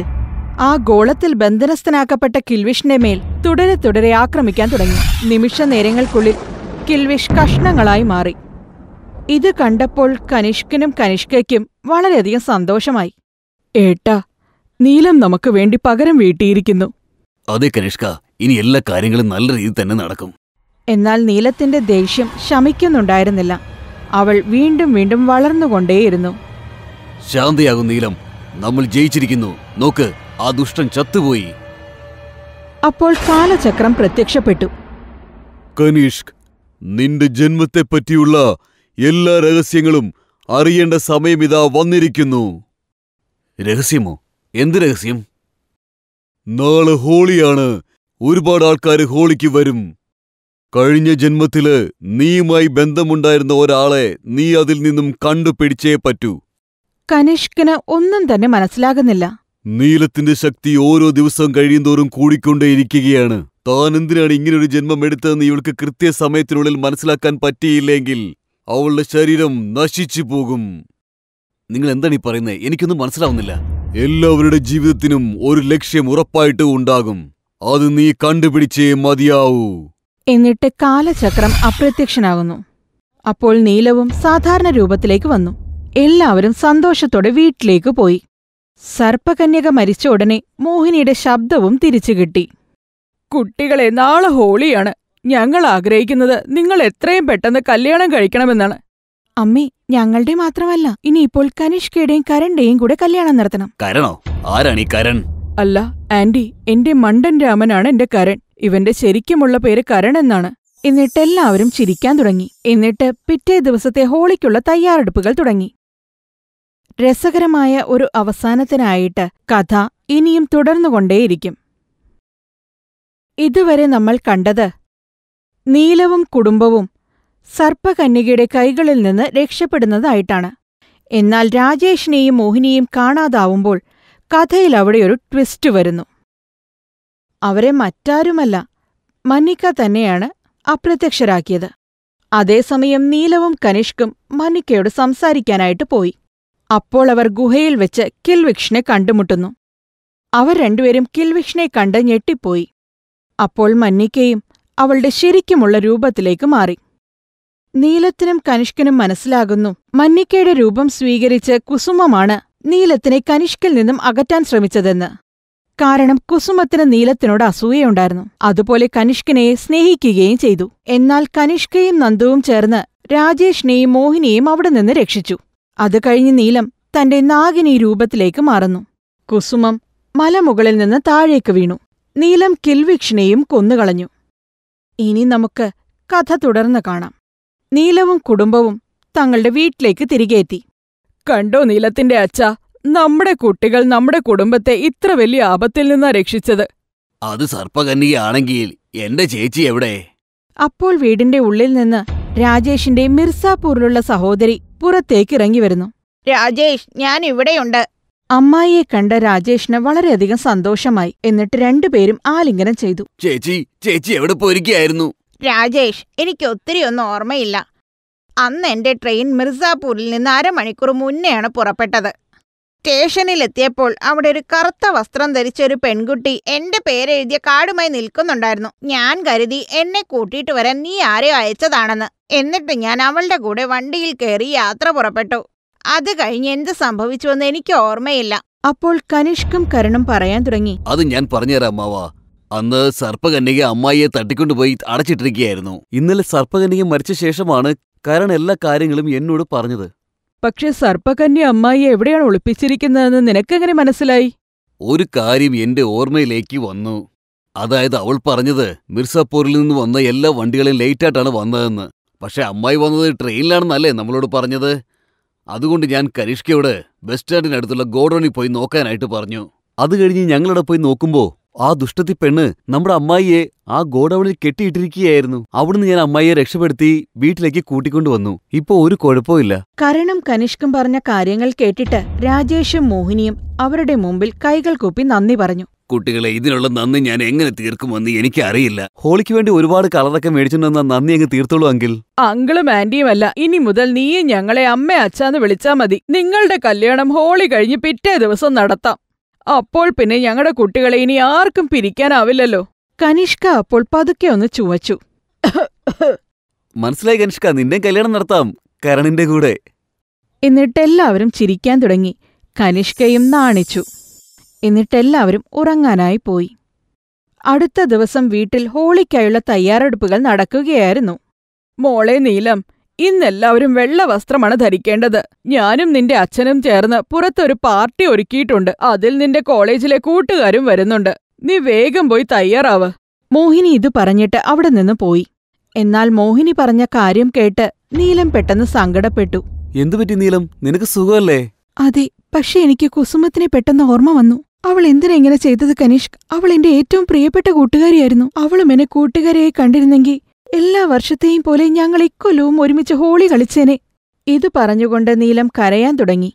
S1: ആ ഗോളത്തിൽ ബന്ധനസ്ഥനാക്കപ്പെട്ട കിൽവിഷിന്റെ മേൽ തുടരെ തുടരെ ആക്രമിക്കാൻ തുടങ്ങി നിമിഷ നേരങ്ങൾക്കുള്ളിൽ കിൽവിഷ് കഷ്ണങ്ങളായി മാറി ഇത് കണ്ടപ്പോൾ കനിഷ്കനും കനിഷ്കയ്ക്കും വളരെയധികം സന്തോഷമായി ഏട്ടാ നീലം നമുക്ക് വേണ്ടി പകരം വീട്ടിയിരിക്കുന്നു
S2: അതെ കനിഷ്ക ഇനി എല്ലാ കാര്യങ്ങളും നല്ല രീതിയിൽ തന്നെ നടക്കും
S1: എന്നാൽ നീലത്തിന്റെ ദേഷ്യം ശമിക്കുന്നുണ്ടായിരുന്നില്ല അവൾ വീണ്ടും വീണ്ടും വളർന്നുകൊണ്ടേയിരുന്നു
S2: ശാന്തിയാകും നീലം നമ്മൾ ജയിച്ചിരിക്കുന്നു നോക്ക് ആ ദുഷ്ടൻ ചത്തുപോയി
S1: അപ്പോൾ കാലചക്രം പ്രത്യക്ഷപ്പെട്ടു
S2: കനീഷ്ക് നിന്റെ ജന്മത്തെ പറ്റിയുള്ള എല്ലാ രഹസ്യങ്ങളും അറിയേണ്ട സമയം ഇതാ വന്നിരിക്കുന്നു രഹസ്യമോ എന്ത് രഹസ്യം നാളെ ഹോളിയാണ് ഒരുപാട് ആൾക്കാർ ഹോളിക്ക് വരും കഴിഞ്ഞ ജന്മത്തില് നീയുമായി ബന്ധമുണ്ടായിരുന്ന ഒരാളെ നീ അതിൽ നിന്നും കണ്ടുപിടിച്ചേ പറ്റൂ
S1: കനിഷ്കിന് ഒന്നും തന്നെ മനസ്സിലാകുന്നില്ല
S2: നീലത്തിന്റെ ശക്തി ഓരോ ദിവസവും കഴിയുന്തോറും കൂടിക്കൊണ്ടേയിരിക്കുകയാണ് താൻ എന്തിനാണ് ഇങ്ങനൊരു ജന്മം എടുത്തതെന്ന് ഇവൾക്ക് കൃത്യസമയത്തിനുള്ളിൽ മനസ്സിലാക്കാൻ പറ്റിയില്ലെങ്കിൽ അവളുടെ ശരീരം നശിച്ചു പോകും നിങ്ങൾ എന്താണ് ഈ പറയുന്നത് എനിക്കൊന്നും മനസ്സിലാവുന്നില്ല എല്ലാവരുടെ ജീവിതത്തിനും ഒരു ലക്ഷ്യം ഉറപ്പായിട്ട് ഉണ്ടാകും അത് നീ കണ്ടുപിടിച്ചേ മതിയാവൂ
S1: എന്നിട്ട് കാലചക്രം അപ്രത്യക്ഷനാകുന്നു അപ്പോൾ നീലവും സാധാരണ രൂപത്തിലേക്ക് വന്നു എല്ലാവരും സന്തോഷത്തോടെ വീട്ടിലേക്ക് പോയി സർപ്പകന്യക മരിച്ച ഉടനെ മോഹിനിയുടെ ശബ്ദവും തിരിച്ചു കിട്ടി കുട്ടികളെ നാളെ ഹോളിയാണ് ഞങ്ങൾ ആഗ്രഹിക്കുന്നത് നിങ്ങൾ എത്രയും പെട്ടെന്ന് കല്യാണം കഴിക്കണമെന്നാണ് അമ്മേ ഞങ്ങളുടെ മാത്രമല്ല ഇനി ഇപ്പോൾ കനിഷ്കയുടെയും കരണ്ടെയും കൂടെ കല്യാണം നടത്തണം
S2: കരണോ ആരാണ് ഈ കരൺ
S1: അല്ല ആന്റി എന്റെ മണ്ടൻ രാമനാണ് എന്റെ കരൺ ഇവന്റെ ശരിക്കുമുള്ള പേര് കരൺ എന്നാണ് എന്നിട്ട് എല്ലാവരും ചിരിക്കാൻ തുടങ്ങി എന്നിട്ട് പിറ്റേ ദിവസത്തെ ഹോളിക്കുള്ള തയ്യാറെടുപ്പുകൾ തുടങ്ങി രസകരമായ ഒരു അവസാനത്തിനായിട്ട് കഥ ഇനിയും തുടർന്നുകൊണ്ടേയിരിക്കും ഇതുവരെ നമ്മൾ കണ്ടത് നീലവും കുടുംബവും സർപ്പകന്യകയുടെ കൈകളിൽ നിന്ന് രക്ഷപ്പെടുന്നതായിട്ടാണ് എന്നാൽ രാജേഷിനെയും മോഹിനിയെയും കാണാതാവുമ്പോൾ കഥയിൽ അവിടെ ഒരു ട്വിസ്റ്റ് വരുന്നു അവരെ മറ്റാരുമല്ല മന്നിക്ക തന്നെയാണ് അപ്രത്യക്ഷരാക്കിയത് അതേസമയം നീലവും കനിഷ്കും മന്നിക്കയോട് സംസാരിക്കാനായിട്ട് പോയി അപ്പോൾ അവർ ഗുഹയിൽ വെച്ച് കിൽവിക്ഷിനെ കണ്ടുമുട്ടുന്നു അവർ രണ്ടുപേരും കിൽവിക്ഷിനെ കണ്ട് ഞെട്ടിപ്പോയി അപ്പോൾ മന്നിക്കയും അവളുടെ ശരിക്കുമുള്ള രൂപത്തിലേക്ക് മാറി നീലത്തിനും കനിഷ്കനും മനസ്സിലാകുന്നു മന്നിക്കയുടെ രൂപം സ്വീകരിച്ച് കുസുമമാണ് നീലത്തിനെ കനിഷ്കിൽ നിന്നും അകറ്റാൻ ശ്രമിച്ചതെന്ന് കാരണം കുസുമത്തിന് നീലത്തിനോട് അസൂയയുണ്ടായിരുന്നു അതുപോലെ കനിഷ്കനെ സ്നേഹിക്കുകയും ചെയ്തു എന്നാൽ കനിഷ്കയും നന്ദുവും ചേർന്ന് രാജേഷിനെയും മോഹിനിയെയും അവിടെ നിന്ന് രക്ഷിച്ചു അത് കഴിഞ്ഞ് നീലം തന്റെ നാഗിനി രൂപത്തിലേക്ക് മാറുന്നു കുസുമം മലമുകളിൽ നിന്ന് താഴേക്ക് വീണു നീലം കിൽവിക്ഷിനെയും കൊന്നുകളഞ്ഞു ഇനി നമുക്ക് കഥ തുടർന്ന് കാണാം നീലവും കുടുംബവും തങ്ങളുടെ വീട്ടിലേക്ക് തിരികെ എത്തി കണ്ടോ നീലത്തിന്റെ അച്ഛ നമ്മുടെ കുട്ടികൾ നമ്മുടെ കുടുംബത്തെ ഇത്ര വലിയ ആപത്തിൽ നിന്നാ രക്ഷിച്ചത്
S2: അത് സർപ്പകന്യാണെങ്കിൽ എന്റെ ചേച്ചി എവിടെ
S1: അപ്പോൾ വീടിന്റെ ഉള്ളിൽ നിന്ന് രാജേഷിന്റെ മിർസാപൂരിലുള്ള സഹോദരി പുറത്തേക്ക് ഇറങ്ങി വരുന്നു രാജേഷ് ഞാൻ ഇവിടെയുണ്ട് അമ്മായിയെ കണ്ട രാജേഷിന് വളരെയധികം സന്തോഷമായി എന്നിട്ട് രണ്ടുപേരും ആലിംഗനം ചെയ്തു
S2: ചേച്ചി ചേച്ചി എവിടെ പോയിരിക്കുകയായിരുന്നു
S3: രാജേഷ് എനിക്ക് ഒത്തിരി ഒന്നും ഓർമ്മയില്ല അന്ന് എൻ്റെ ട്രെയിൻ മിർസാപൂരിൽ നിന്ന് അരമണിക്കൂർ മുന്നെയാണ് പുറപ്പെട്ടത് സ്റ്റേഷനിലെത്തിയപ്പോൾ അവിടെ ഒരു കറുത്ത വസ്ത്രം ധരിച്ച ഒരു പെൺകുട്ടി എൻ്റെ പേരെഴുതിയ കാർഡുമായി നിൽക്കുന്നുണ്ടായിരുന്നു ഞാൻ കരുതി എന്നെ കൂട്ടിയിട്ട് വരാൻ നീ ആരെയോ അയച്ചതാണെന്ന് എന്നിട്ട് ഞാൻ അവളുടെ കൂടെ വണ്ടിയിൽ കയറി യാത്ര പുറപ്പെട്ടു അത് കഴിഞ്ഞ് എന്ത് സംഭവിച്ചുവെന്ന് എനിക്ക് ഓർമ്മയില്ല
S1: അപ്പോൾ കനിഷ്കും കരുണും
S2: പറയാൻ തുടങ്ങി അത് ഞാൻ പറഞ്ഞുതരാം മാവാ അന്ന് സർപ്പകന്യക അമ്മായിയെ തട്ടിക്കൊണ്ടുപോയി അടച്ചിട്ടിരിക്കുകയായിരുന്നു ഇന്നലെ സർപ്പകന്യക മരിച്ച ശേഷമാണ് കരൺ എല്ലാ കാര്യങ്ങളും എന്നോട് പറഞ്ഞത്
S1: പക്ഷെ സർപ്പകന്യ അമ്മായിയെ എവിടെയാണ് ഒളിപ്പിച്ചിരിക്കുന്നതെന്ന് നിനക്കെങ്ങനെ മനസ്സിലായി
S2: ഒരു കാര്യം എന്റെ ഓർമ്മയിലേക്ക് വന്നു അതായത് അവൾ പറഞ്ഞത് മിർസാപൂരിൽ നിന്ന് വന്ന എല്ലാ വണ്ടികളും ലേറ്റായിട്ടാണ് വന്നതെന്ന് പക്ഷെ അമ്മായി വന്നത് ട്രെയിനിലാണെന്നല്ലേ നമ്മളോട് പറഞ്ഞത് അതുകൊണ്ട് ഞാൻ കരിഷ്കയോട് ബസ് സ്റ്റാൻഡിനടുത്തുള്ള ഗോഡോണിൽ പോയി നോക്കാനായിട്ട് പറഞ്ഞു അത് കഴിഞ്ഞ് ഞങ്ങളുടെ പോയി നോക്കുമ്പോ ആ ദുഷ്ടത്തി പെണ്ണ് നമ്മുടെ അമ്മായിയെ ആ ഗോഡൗണിൽ കെട്ടിയിട്ടിരിക്കുകയായിരുന്നു അവിടുന്ന് ഞാൻ അമ്മായിയെ രക്ഷപ്പെടുത്തി വീട്ടിലേക്ക് കൂട്ടിക്കൊണ്ടുവന്നു ഇപ്പൊ ഒരു കുഴപ്പമില്ല
S1: കരണും കനിഷ്കും പറഞ്ഞ കാര്യങ്ങൾ കേട്ടിട്ട് രാജേഷും മോഹിനിയും അവരുടെ മുമ്പിൽ കൈകൾ കൂപ്പി നന്ദി പറഞ്ഞു
S2: കുട്ടികളെ ഇതിനുള്ള നന്ദി ഞാൻ എങ്ങനെ തീർക്കുമെന്ന് എനിക്കറിയില്ല ഹോളിക്ക് വേണ്ടി ഒരുപാട് കളറൊക്കെ മേടിച്ചിട്ടുണ്ടെന്ന നന്ദി അങ്ങ് തീർത്തോളൂ അങ്കിൽ
S1: അങ്കിളും ആന്റിയും അല്ല ഇനി മുതൽ നീയും ഞങ്ങളെ അമ്മ അച്ഛാന്ന് വിളിച്ചാ മതി നിങ്ങളുടെ കല്യാണം ഹോളി കഴിഞ്ഞ് പിറ്റേ ദിവസം നടത്താം അപ്പോൾ പിന്നെ ഞങ്ങളുടെ കുട്ടികളെ ഇനി ആർക്കും പിരിക്കാനാവില്ലല്ലോ കനിഷ്ക അപ്പോൾ പതുക്കെ ഒന്ന് ചുവച്ചു
S2: മനസ്സിലായി കനിഷ്ക നിന്റെ കല്യാണം നടത്താം കരണിന്റെ കൂടെ
S1: എന്നിട്ടെല്ലാവരും ചിരിക്കാൻ തുടങ്ങി കനിഷ്കയും നാണിച്ചു എന്നിട്ടെല്ലാവരും ഉറങ്ങാനായി പോയി അടുത്ത ദിവസം വീട്ടിൽ ഹോളിക്കായുള്ള തയ്യാറെടുപ്പുകൾ നടക്കുകയായിരുന്നു മോളെ നീലം ഇന്നെല്ലാവരും വെള്ള വസ്ത്രമാണ് ധരിക്കേണ്ടത് ഞാനും നിന്റെ അച്ഛനും ചേർന്ന് പുറത്തൊരു പാർട്ടി ഒരുക്കിയിട്ടുണ്ട് അതിൽ നിന്റെ കോളേജിലെ കൂട്ടുകാരും വരുന്നുണ്ട് നീ വേഗം പോയി തയ്യാറാവ് മോഹിനി ഇത് പറഞ്ഞിട്ട് അവിടെ നിന്ന് പോയി എന്നാൽ മോഹിനി പറഞ്ഞ കാര്യം കേട്ട് നീലം പെട്ടെന്ന് സങ്കടപ്പെട്ടു എന്തുപറ്റി
S2: നീലം നിനക്ക് സുഖമല്ലേ
S1: അതെ പക്ഷെ എനിക്ക് കുസുമത്തിനെ പെട്ടെന്ന് ഓർമ്മ വന്നു അവൾ എന്തിനെങ്ങനെ ഇങ്ങനെ ചെയ്തത് കനീഷ് അവൾ എന്റെ ഏറ്റവും പ്രിയപ്പെട്ട കൂട്ടുകാരിയായിരുന്നു അവളും എന്നെ കൂട്ടുകാരിയായി കണ്ടിരുന്നെങ്കിൽ എല്ലാ വർഷത്തെയും പോലെ ഞങ്ങൾ ഇക്കൊല്ലവും ഒരുമിച്ച് ഹോളി കളിച്ചേനെ ഇത് പറഞ്ഞുകൊണ്ട് നീലം കരയാൻ തുടങ്ങി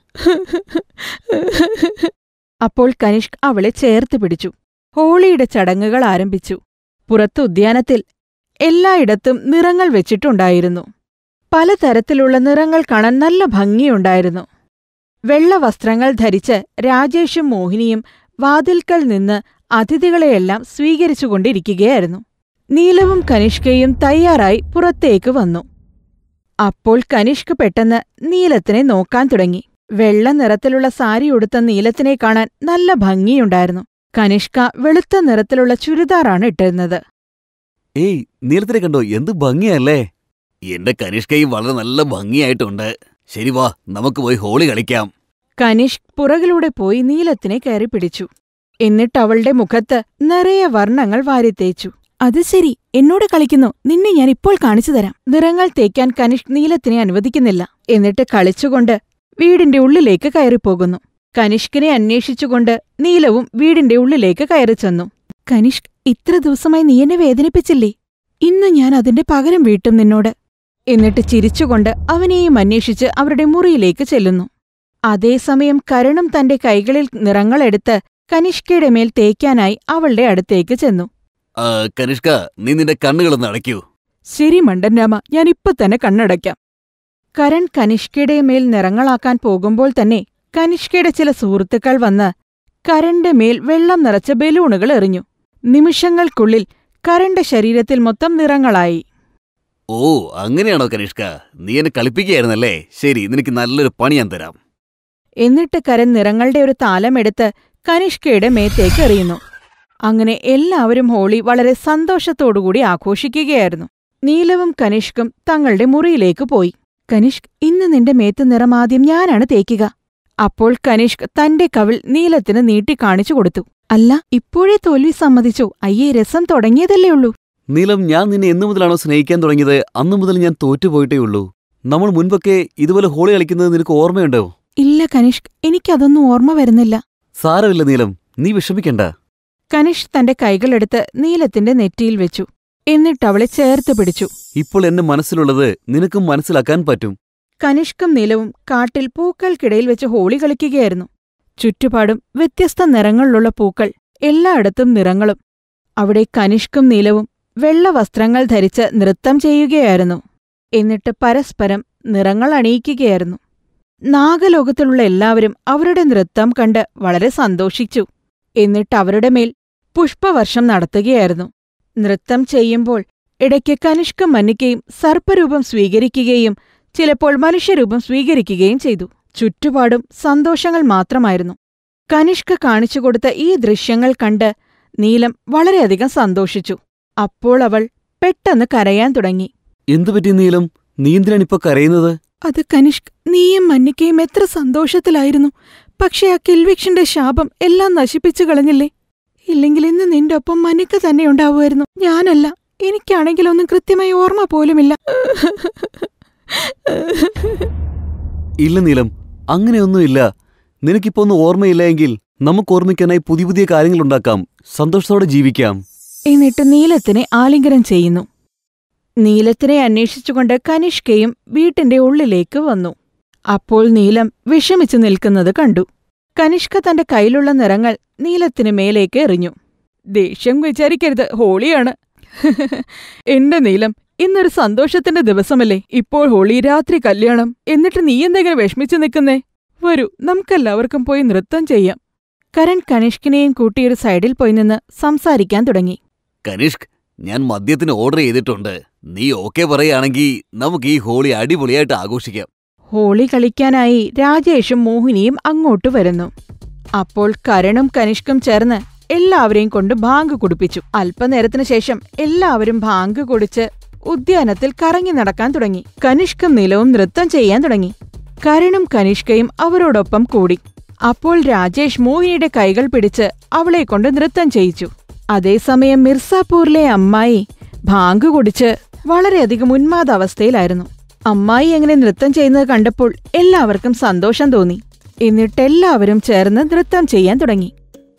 S1: അപ്പോൾ കനിഷ്ക് അവളെ ചേർത്ത് പിടിച്ചു ഹോളിയുടെ ചടങ്ങുകൾ ആരംഭിച്ചു പുറത്ത് ഉദ്യാനത്തിൽ എല്ലായിടത്തും നിറങ്ങൾ വെച്ചിട്ടുണ്ടായിരുന്നു പലതരത്തിലുള്ള നിറങ്ങൾ കാണാൻ നല്ല ഭംഗിയുണ്ടായിരുന്നു വെള്ള വസ്ത്രങ്ങൾ ധരിച്ച് രാജേഷും മോഹിനിയും വാതിൽക്കൽ നിന്ന് അതിഥികളെയെല്ലാം സ്വീകരിച്ചുകൊണ്ടിരിക്കുകയായിരുന്നു നീലവും കനിഷ്കയും തയ്യാറായി പുറത്തേക്ക് വന്നു അപ്പോൾ കനിഷ്ക പെട്ടെന്ന് നീലത്തിനെ നോക്കാൻ തുടങ്ങി വെള്ള നിറത്തിലുള്ള സാരി ഉടുത്ത നീലത്തിനെ കാണാൻ നല്ല ഭംഗിയുണ്ടായിരുന്നു കനിഷ്ക വെളുത്ത നിറത്തിലുള്ള ചുരിദാറാണ് ഇട്ടിരുന്നത്
S2: ഏയ് നീലത്തിനെ കണ്ടോ എന്ത് ഭംഗിയല്ലേ എന്റെ കനിഷ്കയും വളരെ നല്ല ഭംഗിയായിട്ടുണ്ട് ശരി വാ നമുക്ക് പോയി ഹോളി കളിക്കാം
S1: കനിഷ്ക് പുറകിലൂടെ പോയി നീലത്തിനെ കയറി പിടിച്ചു എന്നിട്ട് അവളുടെ മുഖത്ത് നിറയെ വർണ്ണങ്ങൾ വാരിത്തേച്ചു അത് ശരി എന്നോട് കളിക്കുന്നു നിന്നെ ഞാൻ ഇപ്പോൾ കാണിച്ചുതരാം നിറങ്ങൾ തേക്കാൻ കനിഷ് നീലത്തിനെ അനുവദിക്കുന്നില്ല എന്നിട്ട് കളിച്ചുകൊണ്ട് വീടിന്റെ ഉള്ളിലേക്ക് കയറിപ്പോകുന്നു കനിഷ്കിനെ അന്വേഷിച്ചുകൊണ്ട് നീലവും വീടിന്റെ ഉള്ളിലേക്ക് കയറി ചെന്നു കനിഷ്ക് ഇത്ര ദിവസമായി നീ എന്നെ വേദനിപ്പിച്ചില്ലേ ഇന്ന് ഞാൻ അതിന്റെ പകരം വീട്ടും നിന്നോട് എന്നിട്ട് ചിരിച്ചുകൊണ്ട് അവനെയും അന്വേഷിച്ച് അവരുടെ മുറിയിലേക്ക് ചെല്ലുന്നു അതേസമയം കരുണും തന്റെ കൈകളിൽ നിറങ്ങളെടുത്ത് കനിഷ്കയുടെ മേൽ തേക്കാനായി അവളുടെ അടുത്തേക്ക് ചെന്നു
S2: കനിഷ്ക നീ നിന്റെ കണ്ണുകളൊന്ന് അടയ്ക്കൂ
S1: ശരി മണ്ടൻ രാമ ഞാൻ ഇപ്പൊ തന്നെ കണ്ണടയ്ക്കാം കരൺ കനിഷ്കയുടെ മേൽ നിറങ്ങളാക്കാൻ പോകുമ്പോൾ തന്നെ കനിഷ്കയുടെ ചില സുഹൃത്തുക്കൾ വന്ന് കരന്റെ മേൽ വെള്ളം നിറച്ച ബലൂണുകൾ എറിഞ്ഞു നിമിഷങ്ങൾക്കുള്ളിൽ കരന്റെ ശരീരത്തിൽ മൊത്തം നിറങ്ങളായി
S2: ഓ അങ്ങനെയാണോ കനിഷ്ക നീ എന്നെ കളിപ്പിക്കുകയായിരുന്നല്ലേ ശരി നിനക്ക് നല്ലൊരു പണി ഞാൻ തരാം
S1: എന്നിട്ട് കരൻ നിറങ്ങളുടെ ഒരു താലമെടുത്ത് കനിഷ്കയുടെ മേത്തേക്ക് എറിയുന്നു അങ്ങനെ എല്ലാവരും ഹോളി വളരെ സന്തോഷത്തോടുകൂടി ആഘോഷിക്കുകയായിരുന്നു നീലവും കനിഷ്കും തങ്ങളുടെ മുറിയിലേക്ക് പോയി കനിഷ്ക് ഇന്ന് നിന്റെ മേത്ത് നിറം ആദ്യം ഞാനാണ് തേക്കുക അപ്പോൾ കനിഷ്ക് തന്റെ കവിൾ നീലത്തിന് നീട്ടിക്കാണിച്ചു കൊടുത്തു അല്ല ഇപ്പോഴേ തോൽവി സമ്മതിച്ചു അയ്യേ രസം തുടങ്ങിയതല്ലേ ഉള്ളൂ
S2: നീലം ഞാൻ നിന്നെ എന്നു മുതലാണോ സ്നേഹിക്കാൻ തുടങ്ങിയത് അന്നു മുതൽ ഞാൻ തോറ്റുപോയിട്ടേ ഉള്ളൂ നമ്മൾ മുൻപൊക്കെ ഇതുപോലെ ഹോളി കളിക്കുന്നത് നിനക്ക് ഓർമ്മയുണ്ടോ
S1: ഇല്ല കനിഷ്ക് എനിക്കതൊന്നും ഓർമ്മ വരുന്നില്ല
S2: സാരമില്ല നീലം നീ വിഷമിക്കണ്ട
S1: കനിഷ് തന്റെ കൈകളെടുത്ത് നീലത്തിന്റെ നെറ്റിയിൽ വെച്ചു എന്നിട്ട് അവളെ ചേർത്ത് പിടിച്ചു
S2: ഇപ്പോൾ എന്റെ മനസ്സിലുള്ളത് നിനക്കും മനസ്സിലാക്കാൻ പറ്റും
S1: കനിഷ്കും നീലവും കാട്ടിൽ പൂക്കൾക്കിടയിൽ വെച്ച് ഹോളി കളിക്കുകയായിരുന്നു ചുറ്റുപാടും വ്യത്യസ്ത നിറങ്ങളിലുള്ള പൂക്കൾ എല്ലായിടത്തും നിറങ്ങളും അവിടെ കനിഷ്കും നീലവും വെള്ള വസ്ത്രങ്ങൾ ധരിച്ച് നൃത്തം ചെയ്യുകയായിരുന്നു എന്നിട്ട് പരസ്പരം നിറങ്ങൾ അണിയിക്കുകയായിരുന്നു നാഗലോകത്തിലുള്ള എല്ലാവരും അവരുടെ നൃത്തം കണ്ട് വളരെ സന്തോഷിച്ചു എന്നിട്ട് അവരുടെ മേൽ പുഷ്പവർഷം നടത്തുകയായിരുന്നു നൃത്തം ചെയ്യുമ്പോൾ ഇടയ്ക്ക് കനിഷ്ക മന്നിക്കയും സർപ്പരൂപം സ്വീകരിക്കുകയും ചിലപ്പോൾ മനുഷ്യരൂപം സ്വീകരിക്കുകയും ചെയ്തു ചുറ്റുപാടും സന്തോഷങ്ങൾ മാത്രമായിരുന്നു കനിഷ്ക കാണിച്ചുകൊടുത്ത ഈ ദൃശ്യങ്ങൾ കണ്ട് നീലം വളരെയധികം സന്തോഷിച്ചു അപ്പോൾ അവൾ പെട്ടെന്ന് കരയാൻ തുടങ്ങി
S2: എന്തുപറ്റി നീലം നീ കരയുന്നത്
S1: അത് കനിഷ്ക് നീയും മന്നിക്കയും എത്ര സന്തോഷത്തിലായിരുന്നു പക്ഷേ ആ കിൽവിക്ഷന്റെ ശാപം എല്ലാം നശിപ്പിച്ചു കളഞ്ഞില്ലേ ഇല്ലെങ്കിൽ ഇന്ന് നിന്റെ ഒപ്പം മനുക്ക് തന്നെ ഉണ്ടാവുമായിരുന്നു ഞാനല്ല എനിക്കാണെങ്കിൽ ഒന്നും കൃത്യമായി ഓർമ്മ പോലുമില്ല
S2: ഇല്ല നീലം അങ്ങനെയൊന്നുമില്ല നിനക്കിപ്പോ ഒന്നും ഓർമ്മയില്ല എങ്കിൽ നമുക്ക് ഓർമ്മിക്കാനായി പുതിയ പുതിയ കാര്യങ്ങൾ ഉണ്ടാക്കാം സന്തോഷത്തോടെ ജീവിക്കാം
S1: എന്നിട്ട് നീലത്തിനെ ആലിംഗനം ചെയ്യുന്നു നീലത്തിനെ അന്വേഷിച്ചുകൊണ്ട് കനിഷ്കയും വീട്ടിന്റെ ഉള്ളിലേക്ക് വന്നു അപ്പോൾ നീലം വിഷമിച്ചു നിൽക്കുന്നത് കണ്ടു കനിഷ്ക തന്റെ കയ്യിലുള്ള നിറങ്ങൾ നീലത്തിന് മേലേക്ക് എറിഞ്ഞു ദേഷ്യം വിചാരിക്കരുത് ഹോളിയാണ് എന്റെ നീലം ഇന്നൊരു സന്തോഷത്തിന്റെ ദിവസമല്ലേ ഇപ്പോൾ ഹോളി രാത്രി കല്യാണം എന്നിട്ട് നീ എന്തെങ്കിലും വിഷമിച്ചു നിൽക്കുന്നേ വരൂ നമുക്കെല്ലാവർക്കും പോയി നൃത്തം ചെയ്യാം കരൺ കനിഷ്കിനെയും കൂട്ടിയൊരു സൈഡിൽ പോയി നിന്ന് സംസാരിക്കാൻ തുടങ്ങി
S2: കനിഷ്ക് ഞാൻ മദ്യത്തിന് ഓർഡർ ചെയ്തിട്ടുണ്ട് നീ ഓക്കെ പറയുകയാണെങ്കിൽ നമുക്ക് ഈ ഹോളി അടിപൊളിയായിട്ട് ആഘോഷിക്കാം
S1: ഹോളി കളിക്കാനായി രാജേഷും മോഹിനിയും അങ്ങോട്ട് വരുന്നു അപ്പോൾ കരണും കനിഷ്കും ചേർന്ന് എല്ലാവരെയും കൊണ്ട് ബാങ്ക് കുടിപ്പിച്ചു അല്പനേരത്തിനു ശേഷം എല്ലാവരും ബാങ്ക് കുടിച്ച് ഉദ്യാനത്തിൽ കറങ്ങി നടക്കാൻ തുടങ്ങി കനിഷ്കും നിലവും നൃത്തം ചെയ്യാൻ തുടങ്ങി കരണും കനിഷ്കയും അവരോടൊപ്പം കൂടി അപ്പോൾ രാജേഷ് മോഹിനിയുടെ കൈകൾ പിടിച്ച് അവളെ കൊണ്ട് നൃത്തം ചെയ്യിച്ചു അതേസമയം മിർസാപൂരിലെ അമ്മായി ബാങ്ക് കുടിച്ച് വളരെയധികം ഉന്മാദാവസ്ഥയിലായിരുന്നു അമ്മായി എങ്ങനെ നൃത്തം ചെയ്യുന്നത് കണ്ടപ്പോൾ എല്ലാവർക്കും സന്തോഷം തോന്നി എന്നിട്ടെല്ലാവരും ചേർന്ന് നൃത്തം ചെയ്യാൻ തുടങ്ങി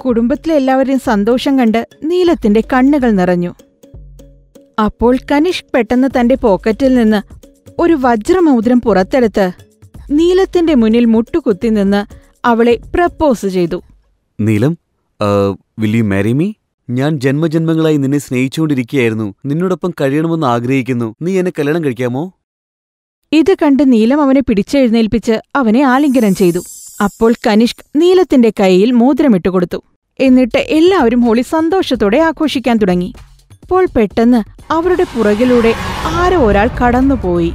S1: കുടുംബത്തിലെ എല്ലാവരെയും സന്തോഷം കണ്ട് നീലത്തിന്റെ കണ്ണുകൾ നിറഞ്ഞു അപ്പോൾ കനിഷ് പെട്ടെന്ന് തന്റെ പോക്കറ്റിൽ നിന്ന് ഒരു വജ്രമൗദ്രം പുറത്തെടുത്ത് നീലത്തിന്റെ മുന്നിൽ മുട്ടുകുത്തി നിന്ന് അവളെ പ്രപ്പോസ് ചെയ്തു
S2: Neelam will you marry me ഞാൻ ജന്മജന്മങ്ങളായി നിന്നെ സ്നേഹിച്ചുകൊണ്ടിരിക്കുകയായിരുന്നു നിന്നോടൊപ്പം കഴിയണമെന്ന് ആഗ്രഹിക്കുന്നു നീ എന്നെ കല്യാണം കഴിക്കാമോ
S1: ഇത് കണ്ട് നീലം അവനെ പിടിച്ചെഴുന്നേൽപ്പിച്ച് അവനെ ആലിംഗനം ചെയ്തു അപ്പോൾ കനിഷ്ക് നീലത്തിന്റെ കൈയിൽ മോതിരമിട്ട് കൊടുത്തു എന്നിട്ട് എല്ലാവരും ഹോളി സന്തോഷത്തോടെ ആഘോഷിക്കാൻ തുടങ്ങി അപ്പോൾ പെട്ടെന്ന് അവരുടെ പുറകിലൂടെ ആരോ ഒരാൾ കടന്നുപോയി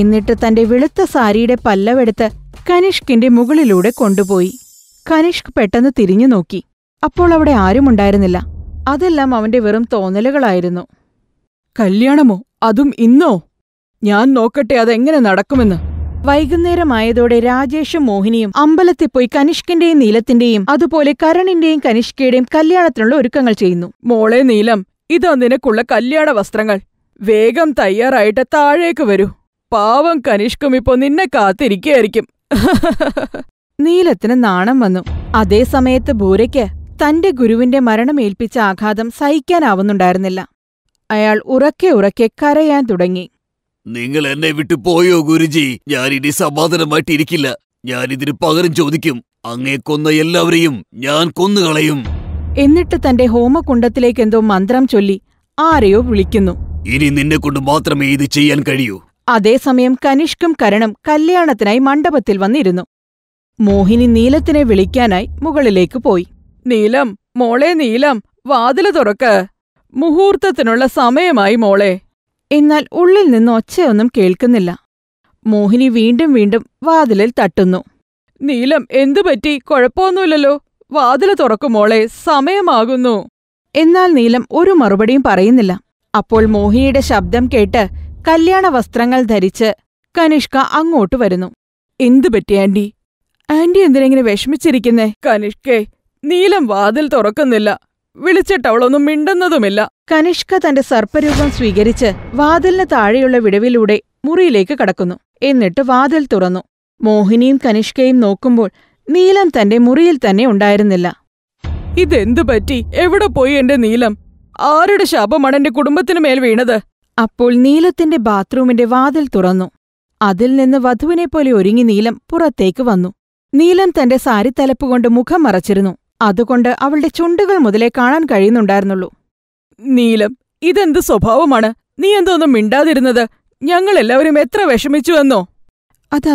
S1: എന്നിട്ട് തന്റെ വെളുത്ത സാരിയുടെ പല്ലവെടുത്ത് കനിഷ്കിന്റെ മുകളിലൂടെ കൊണ്ടുപോയി കനിഷ്ക് പെട്ടെന്ന് തിരിഞ്ഞു നോക്കി അപ്പോൾ അവിടെ ആരുമുണ്ടായിരുന്നില്ല അതെല്ലാം അവന്റെ വെറും തോന്നലുകളായിരുന്നു കല്യാണമോ അതും ഇന്നോ ഞാൻ നോക്കട്ടെ അതെങ്ങനെ നടക്കുമെന്ന് വൈകുന്നേരമായതോടെ രാജേഷും മോഹിനിയും അമ്പലത്തിൽ പോയി കനിഷ്കിന്റെയും നീലത്തിന്റെയും അതുപോലെ കരണിന്റെയും കനിഷ്കയുടെയും കല്യാണത്തിനുള്ള ഒരുക്കങ്ങൾ ചെയ്യുന്നു മോളെ നീലം ഇതാ നിനക്കുള്ള കല്യാണ വസ്ത്രങ്ങൾ വേഗം തയ്യാറായിട്ട് താഴേക്ക് വരൂ പാവം കനിഷ്കും ഇപ്പോ നിന്നെ കാത്തിരിക്കയായിരിക്കും നീലത്തിന് നാണം വന്നു അതേ സമയത്ത് ഭൂരയ്ക്ക് തന്റെ ഗുരുവിന്റെ മരണമേൽപ്പിച്ച ആഘാതം സഹിക്കാനാവുന്നുണ്ടായിരുന്നില്ല അയാൾ ഉറക്കെ ഉറക്കെ കരയാൻ തുടങ്ങി
S2: നിങ്ങൾ എന്നെ വിട്ടു പോയോ ഗുരുജി ഞാൻ ഇനി സമാധാനമായിട്ടിരിക്കില്ല ഞാൻ ഇതിന് പകരം ചോദിക്കും അങ്ങേ കൊന്ന എല്ലാവരെയും ഞാൻ കൊന്നുകളയും
S1: എന്നിട്ട് തന്റെ ഹോമകുണ്ടത്തിലേക്ക് എന്തോ മന്ത്രം ചൊല്ലി ആരെയോ വിളിക്കുന്നു
S2: ഇനി നിന്നെ കൊണ്ട് മാത്രമേ ഇത് ചെയ്യാൻ കഴിയൂ
S1: അതേസമയം കനിഷ്കും കരണും കല്യാണത്തിനായി മണ്ഡപത്തിൽ വന്നിരുന്നു മോഹിനി നീലത്തിനെ വിളിക്കാനായി മുകളിലേക്ക് പോയി നീലം മോളെ നീലം വാതില് തുറക്ക് മുഹൂർത്തത്തിനുള്ള സമയമായി മോളെ എന്നാൽ ഉള്ളിൽ നിന്ന് ഒച്ചയൊന്നും കേൾക്കുന്നില്ല മോഹിനി വീണ്ടും വീണ്ടും വാതിലിൽ തട്ടുന്നു നീലം എന്തു പറ്റി കുഴപ്പമൊന്നുമില്ലല്ലോ വാതില് തുറക്കുമോളെ സമയമാകുന്നു എന്നാൽ നീലം ഒരു മറുപടിയും പറയുന്നില്ല അപ്പോൾ മോഹിനിയുടെ ശബ്ദം കേട്ട് കല്യാണ വസ്ത്രങ്ങൾ ധരിച്ച് കനിഷ്ക അങ്ങോട്ട് വരുന്നു എന്തു പറ്റി ആന്റി ആന്റി എന്തിനെങ്ങനെ വിഷമിച്ചിരിക്കുന്നേ കനിഷ്കേ നീലം വാതിൽ തുറക്കുന്നില്ല വിളിച്ചിട്ട് അവളൊന്നും മിണ്ടുന്നതുമില്ല കനിഷ്ക തന്റെ സർപ്പരൂപം സ്വീകരിച്ച് വാതിലിന് താഴെയുള്ള വിടവിലൂടെ മുറിയിലേക്ക് കടക്കുന്നു എന്നിട്ട് വാതിൽ തുറന്നു മോഹിനിയും കനിഷ്കയും നോക്കുമ്പോൾ നീലം തന്റെ മുറിയിൽ തന്നെ ഉണ്ടായിരുന്നില്ല ഇതെന്തു പറ്റി എവിടെ പോയി എന്റെ നീലം ആരുടെ ശാപമാണ് എന്റെ കുടുംബത്തിനു മേൽ വീണത് അപ്പോൾ നീലത്തിന്റെ ബാത്റൂമിന്റെ വാതിൽ തുറന്നു അതിൽ നിന്ന് വധുവിനെ പോലെ ഒരുങ്ങി നീലം പുറത്തേക്ക് വന്നു നീലം തന്റെ സാരി തലപ്പുകൊണ്ട് മുഖം മറച്ചിരുന്നു അതുകൊണ്ട് അവളുടെ ചുണ്ടുകൾ മുതലേ കാണാൻ കഴിയുന്നുണ്ടായിരുന്നുള്ളൂ നീലം ഇതെന്ത് സ്വഭാവമാണ് നീ എന്തോന്നും മിണ്ടാതിരുന്നത് ഞങ്ങളെല്ലാവരും എത്ര വിഷമിച്ചു എന്നോ അത്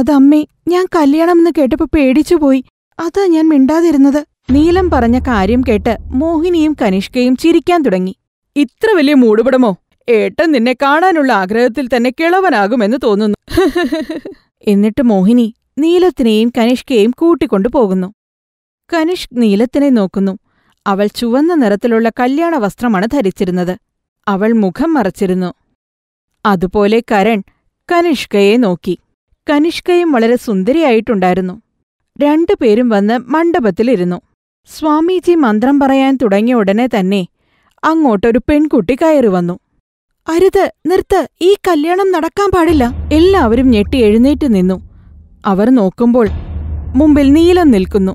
S1: ഞാൻ കല്യാണം എന്ന് കേട്ടപ്പോ പേടിച്ചുപോയി അതാ ഞാൻ മിണ്ടാതിരുന്നത് നീലം പറഞ്ഞ കാര്യം കേട്ട് മോഹിനിയും കനിഷ്കയും ചിരിക്കാൻ തുടങ്ങി ഇത്ര വലിയ മൂടുപടമോ ഏട്ടൻ നിന്നെ കാണാനുള്ള ആഗ്രഹത്തിൽ തന്നെ കിളവനാകുമെന്ന് തോന്നുന്നു എന്നിട്ട് മോഹിനി നീലത്തിനെയും കനിഷ്കയെയും കൂട്ടിക്കൊണ്ടു പോകുന്നു കനിഷ് നീലത്തിനെ നോക്കുന്നു അവൾ ചുവന്ന നിറത്തിലുള്ള കല്യാണ വസ്ത്രമാണ് ധരിച്ചിരുന്നത് അവൾ മുഖം മറച്ചിരുന്നു അതുപോലെ കരൺ കനിഷ്കയെ നോക്കി കനിഷ്കയും വളരെ സുന്ദരിയായിട്ടുണ്ടായിരുന്നു രണ്ടുപേരും വന്ന് മണ്ഡപത്തിലിരുന്നു സ്വാമിജി മന്ത്രം പറയാൻ തുടങ്ങിയ ഉടനെ തന്നെ അങ്ങോട്ടൊരു പെൺകുട്ടി കയറി വന്നു അരുത് നിർത്ത് ഈ കല്യാണം നടക്കാൻ പാടില്ല എല്ലാവരും ഞെട്ടി എഴുന്നേറ്റ് നിന്നു അവർ നോക്കുമ്പോൾ മുമ്പിൽ നീലം നിൽക്കുന്നു